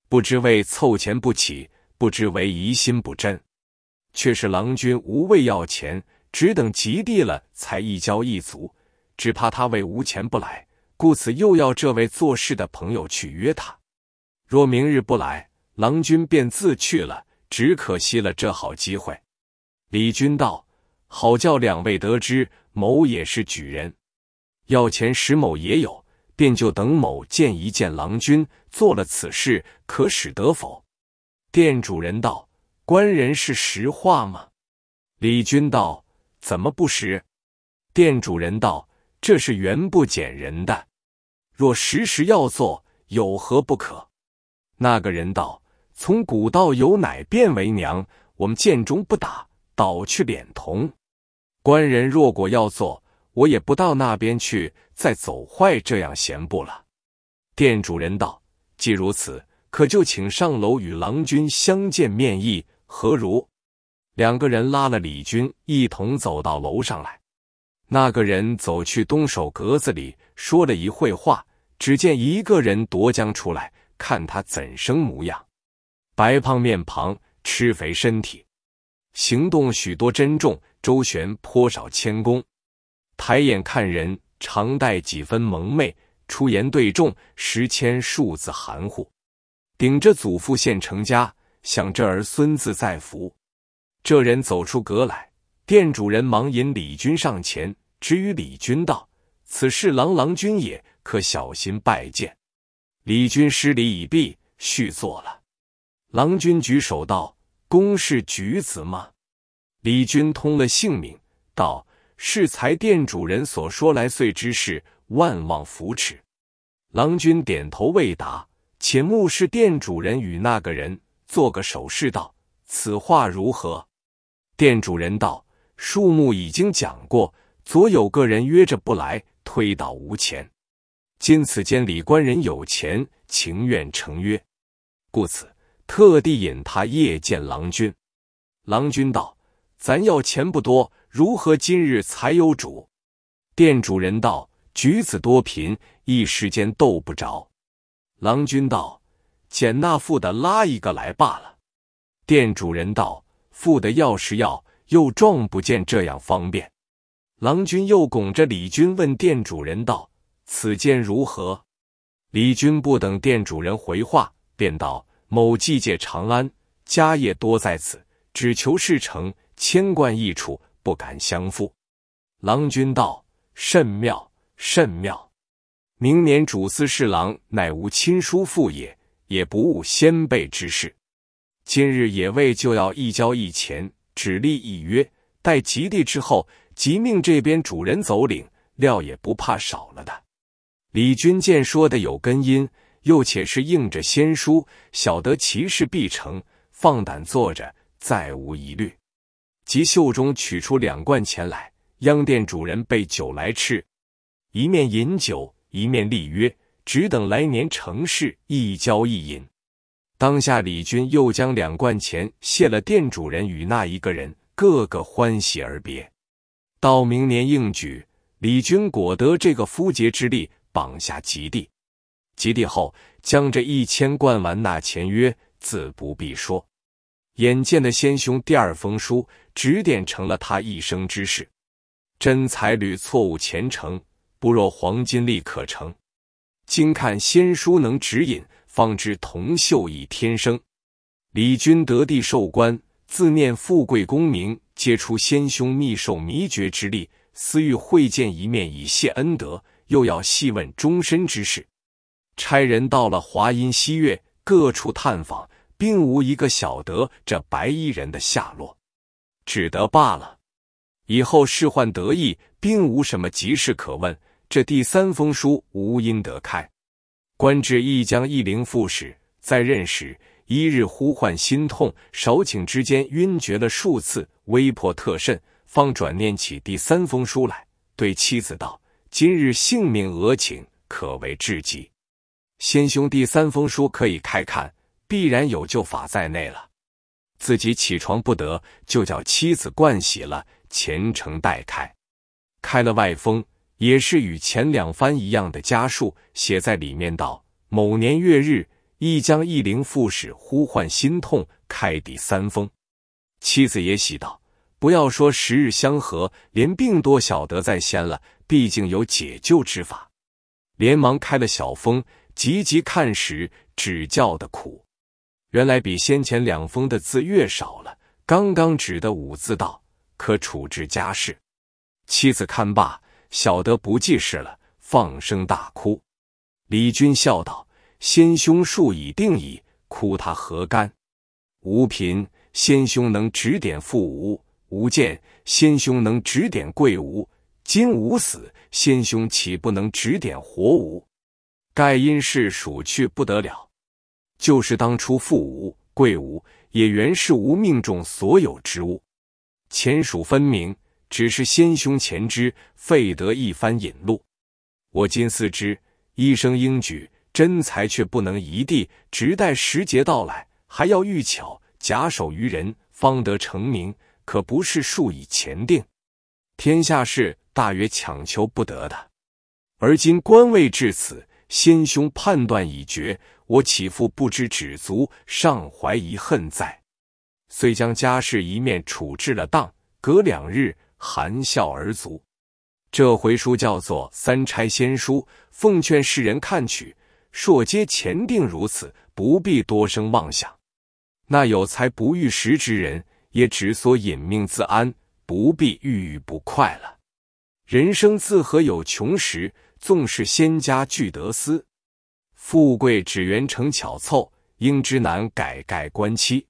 不知为凑钱不起，不知为疑心不真，却是郎君无谓要钱，只等及地了才一交一足。只怕他为无钱不来，故此又要这位做事的朋友去约他。若明日不来，郎君便自去了。只可惜了这好机会。李君道：“好叫两位得知，某也是举人。”要钱，石某也有，便就等某见一见郎君，做了此事，可使得否？店主人道：“官人是实话吗？”李军道：“怎么不实？”店主人道：“这是原不减人的，若实时要做，有何不可？”那个人道：“从古道由奶变为娘，我们见中不打倒去脸同。官人若果要做。”我也不到那边去，再走坏这样闲步了。店主人道：“既如此，可就请上楼与郎君相见面议，何如？”两个人拉了李军，一同走到楼上来。那个人走去东首阁子里说了一会话，只见一个人夺将出来，看他怎生模样：白胖面庞，吃肥身体，行动许多珍重，周旋颇少谦恭。抬眼看人，常带几分萌昧；出言对众，时迁数字含糊。顶着祖父现成家，想这儿孙子在福。这人走出阁来，店主人忙引李军上前，直与李军道：“此事郎郎君也可小心拜见。”李军施礼已毕，续坐了。郎君举手道：“公是举子吗？”李军通了姓名，道。是才店主人所说来岁之事，万望扶持。郎君点头未答，且目视店主人与那个人，做个手势道：“此话如何？”店主人道：“数目已经讲过，昨有个人约着不来，推倒无钱。今此间李官人有钱，情愿成约，故此特地引他夜见郎君。”郎君道。咱要钱不多，如何今日才有主？店主人道：“举子多贫，一时间斗不着。”郎君道：“捡那富的拉一个来罢了。”店主人道：“富的要是要，又撞不见这样方便。”郎君又拱着李君问店主人道：“此间如何？”李君不等店主人回话，便道：“某季借长安，家业多在此，只求事成。”千贯易处，不敢相负。郎君道甚妙，甚妙。明年主司侍郎乃无亲叔父也，也不误先辈之事。今日野未就要一交一钱，只立一约，待及地之后，即命这边主人走领，料也不怕少了的。李君见说的有根因，又且是应着仙书，晓得其事必成，放胆坐着，再无疑虑。即袖中取出两罐钱来，央店主人备酒来吃，一面饮酒，一面立约，只等来年成事，一交一饮。当下李军又将两罐钱谢了店主人与那一个人，个个欢喜而别。到明年应举，李军果得这个夫节之力，绑下及第。及第后，将这一千贯完那钱约，自不必说。眼见的先兄第二封书。指点成了他一生之事，真才履错误前程，不若黄金力可成。今看仙书能指引，方知铜锈已天生。李君得地受官，自念富贵功名，皆出先兄秘授迷诀之力。思欲会见一面以谢恩德，又要细问终身之事。差人到了华阴、西岳各处探访，并无一个晓得这白衣人的下落。只得罢了，以后仕宦得意，并无什么急事可问。这第三封书无因得开。官至一江一陵副使，在任时一日呼唤心痛，少顷之间晕厥了数次，微迫特甚，方转念起第三封书来，对妻子道：“今日性命俄请，可谓至极。先兄第三封书可以开看，必然有救法在内了。”自己起床不得，就叫妻子盥洗了。虔诚待开，开了外封，也是与前两番一样的家书，写在里面道：某年月日，亦将一灵副使呼唤，心痛。开第三封，妻子也喜道：“不要说十日相合，连病多晓得在先了，毕竟有解救之法。”连忙开了小封，急急看时，只叫的苦。原来比先前两封的字越少了。刚刚指的五字道可处置家事。妻子看罢，晓得不济事了，放声大哭。李君笑道：“先兄数已定矣，哭他何干？”吾贫，先兄能指点父吾；吾贱，先兄能指点贵吾。今吾死，先兄岂不能指点活吾？盖因是蜀去不得了。就是当初富武、贵武也原是无命中所有之物，前蜀分明。只是先兄前知，费得一番引路。我今思之，一生应举，真才却不能一地，直待时节到来，还要遇巧假手于人，方得成名。可不是数以前定，天下事大约强求不得的。而今官位至此，先兄判断已决。我岂复不知止足，尚怀遗恨在。遂将家事一面处置了当，隔两日含笑而卒。这回书叫做《三差仙书》，奉劝世人看取，朔皆前定如此，不必多生妄想。那有才不遇时之人，也只所隐命自安，不必郁郁不快了。人生自何有穷时？纵是仙家俱得思。富贵只缘成巧凑，应知难改盖棺期。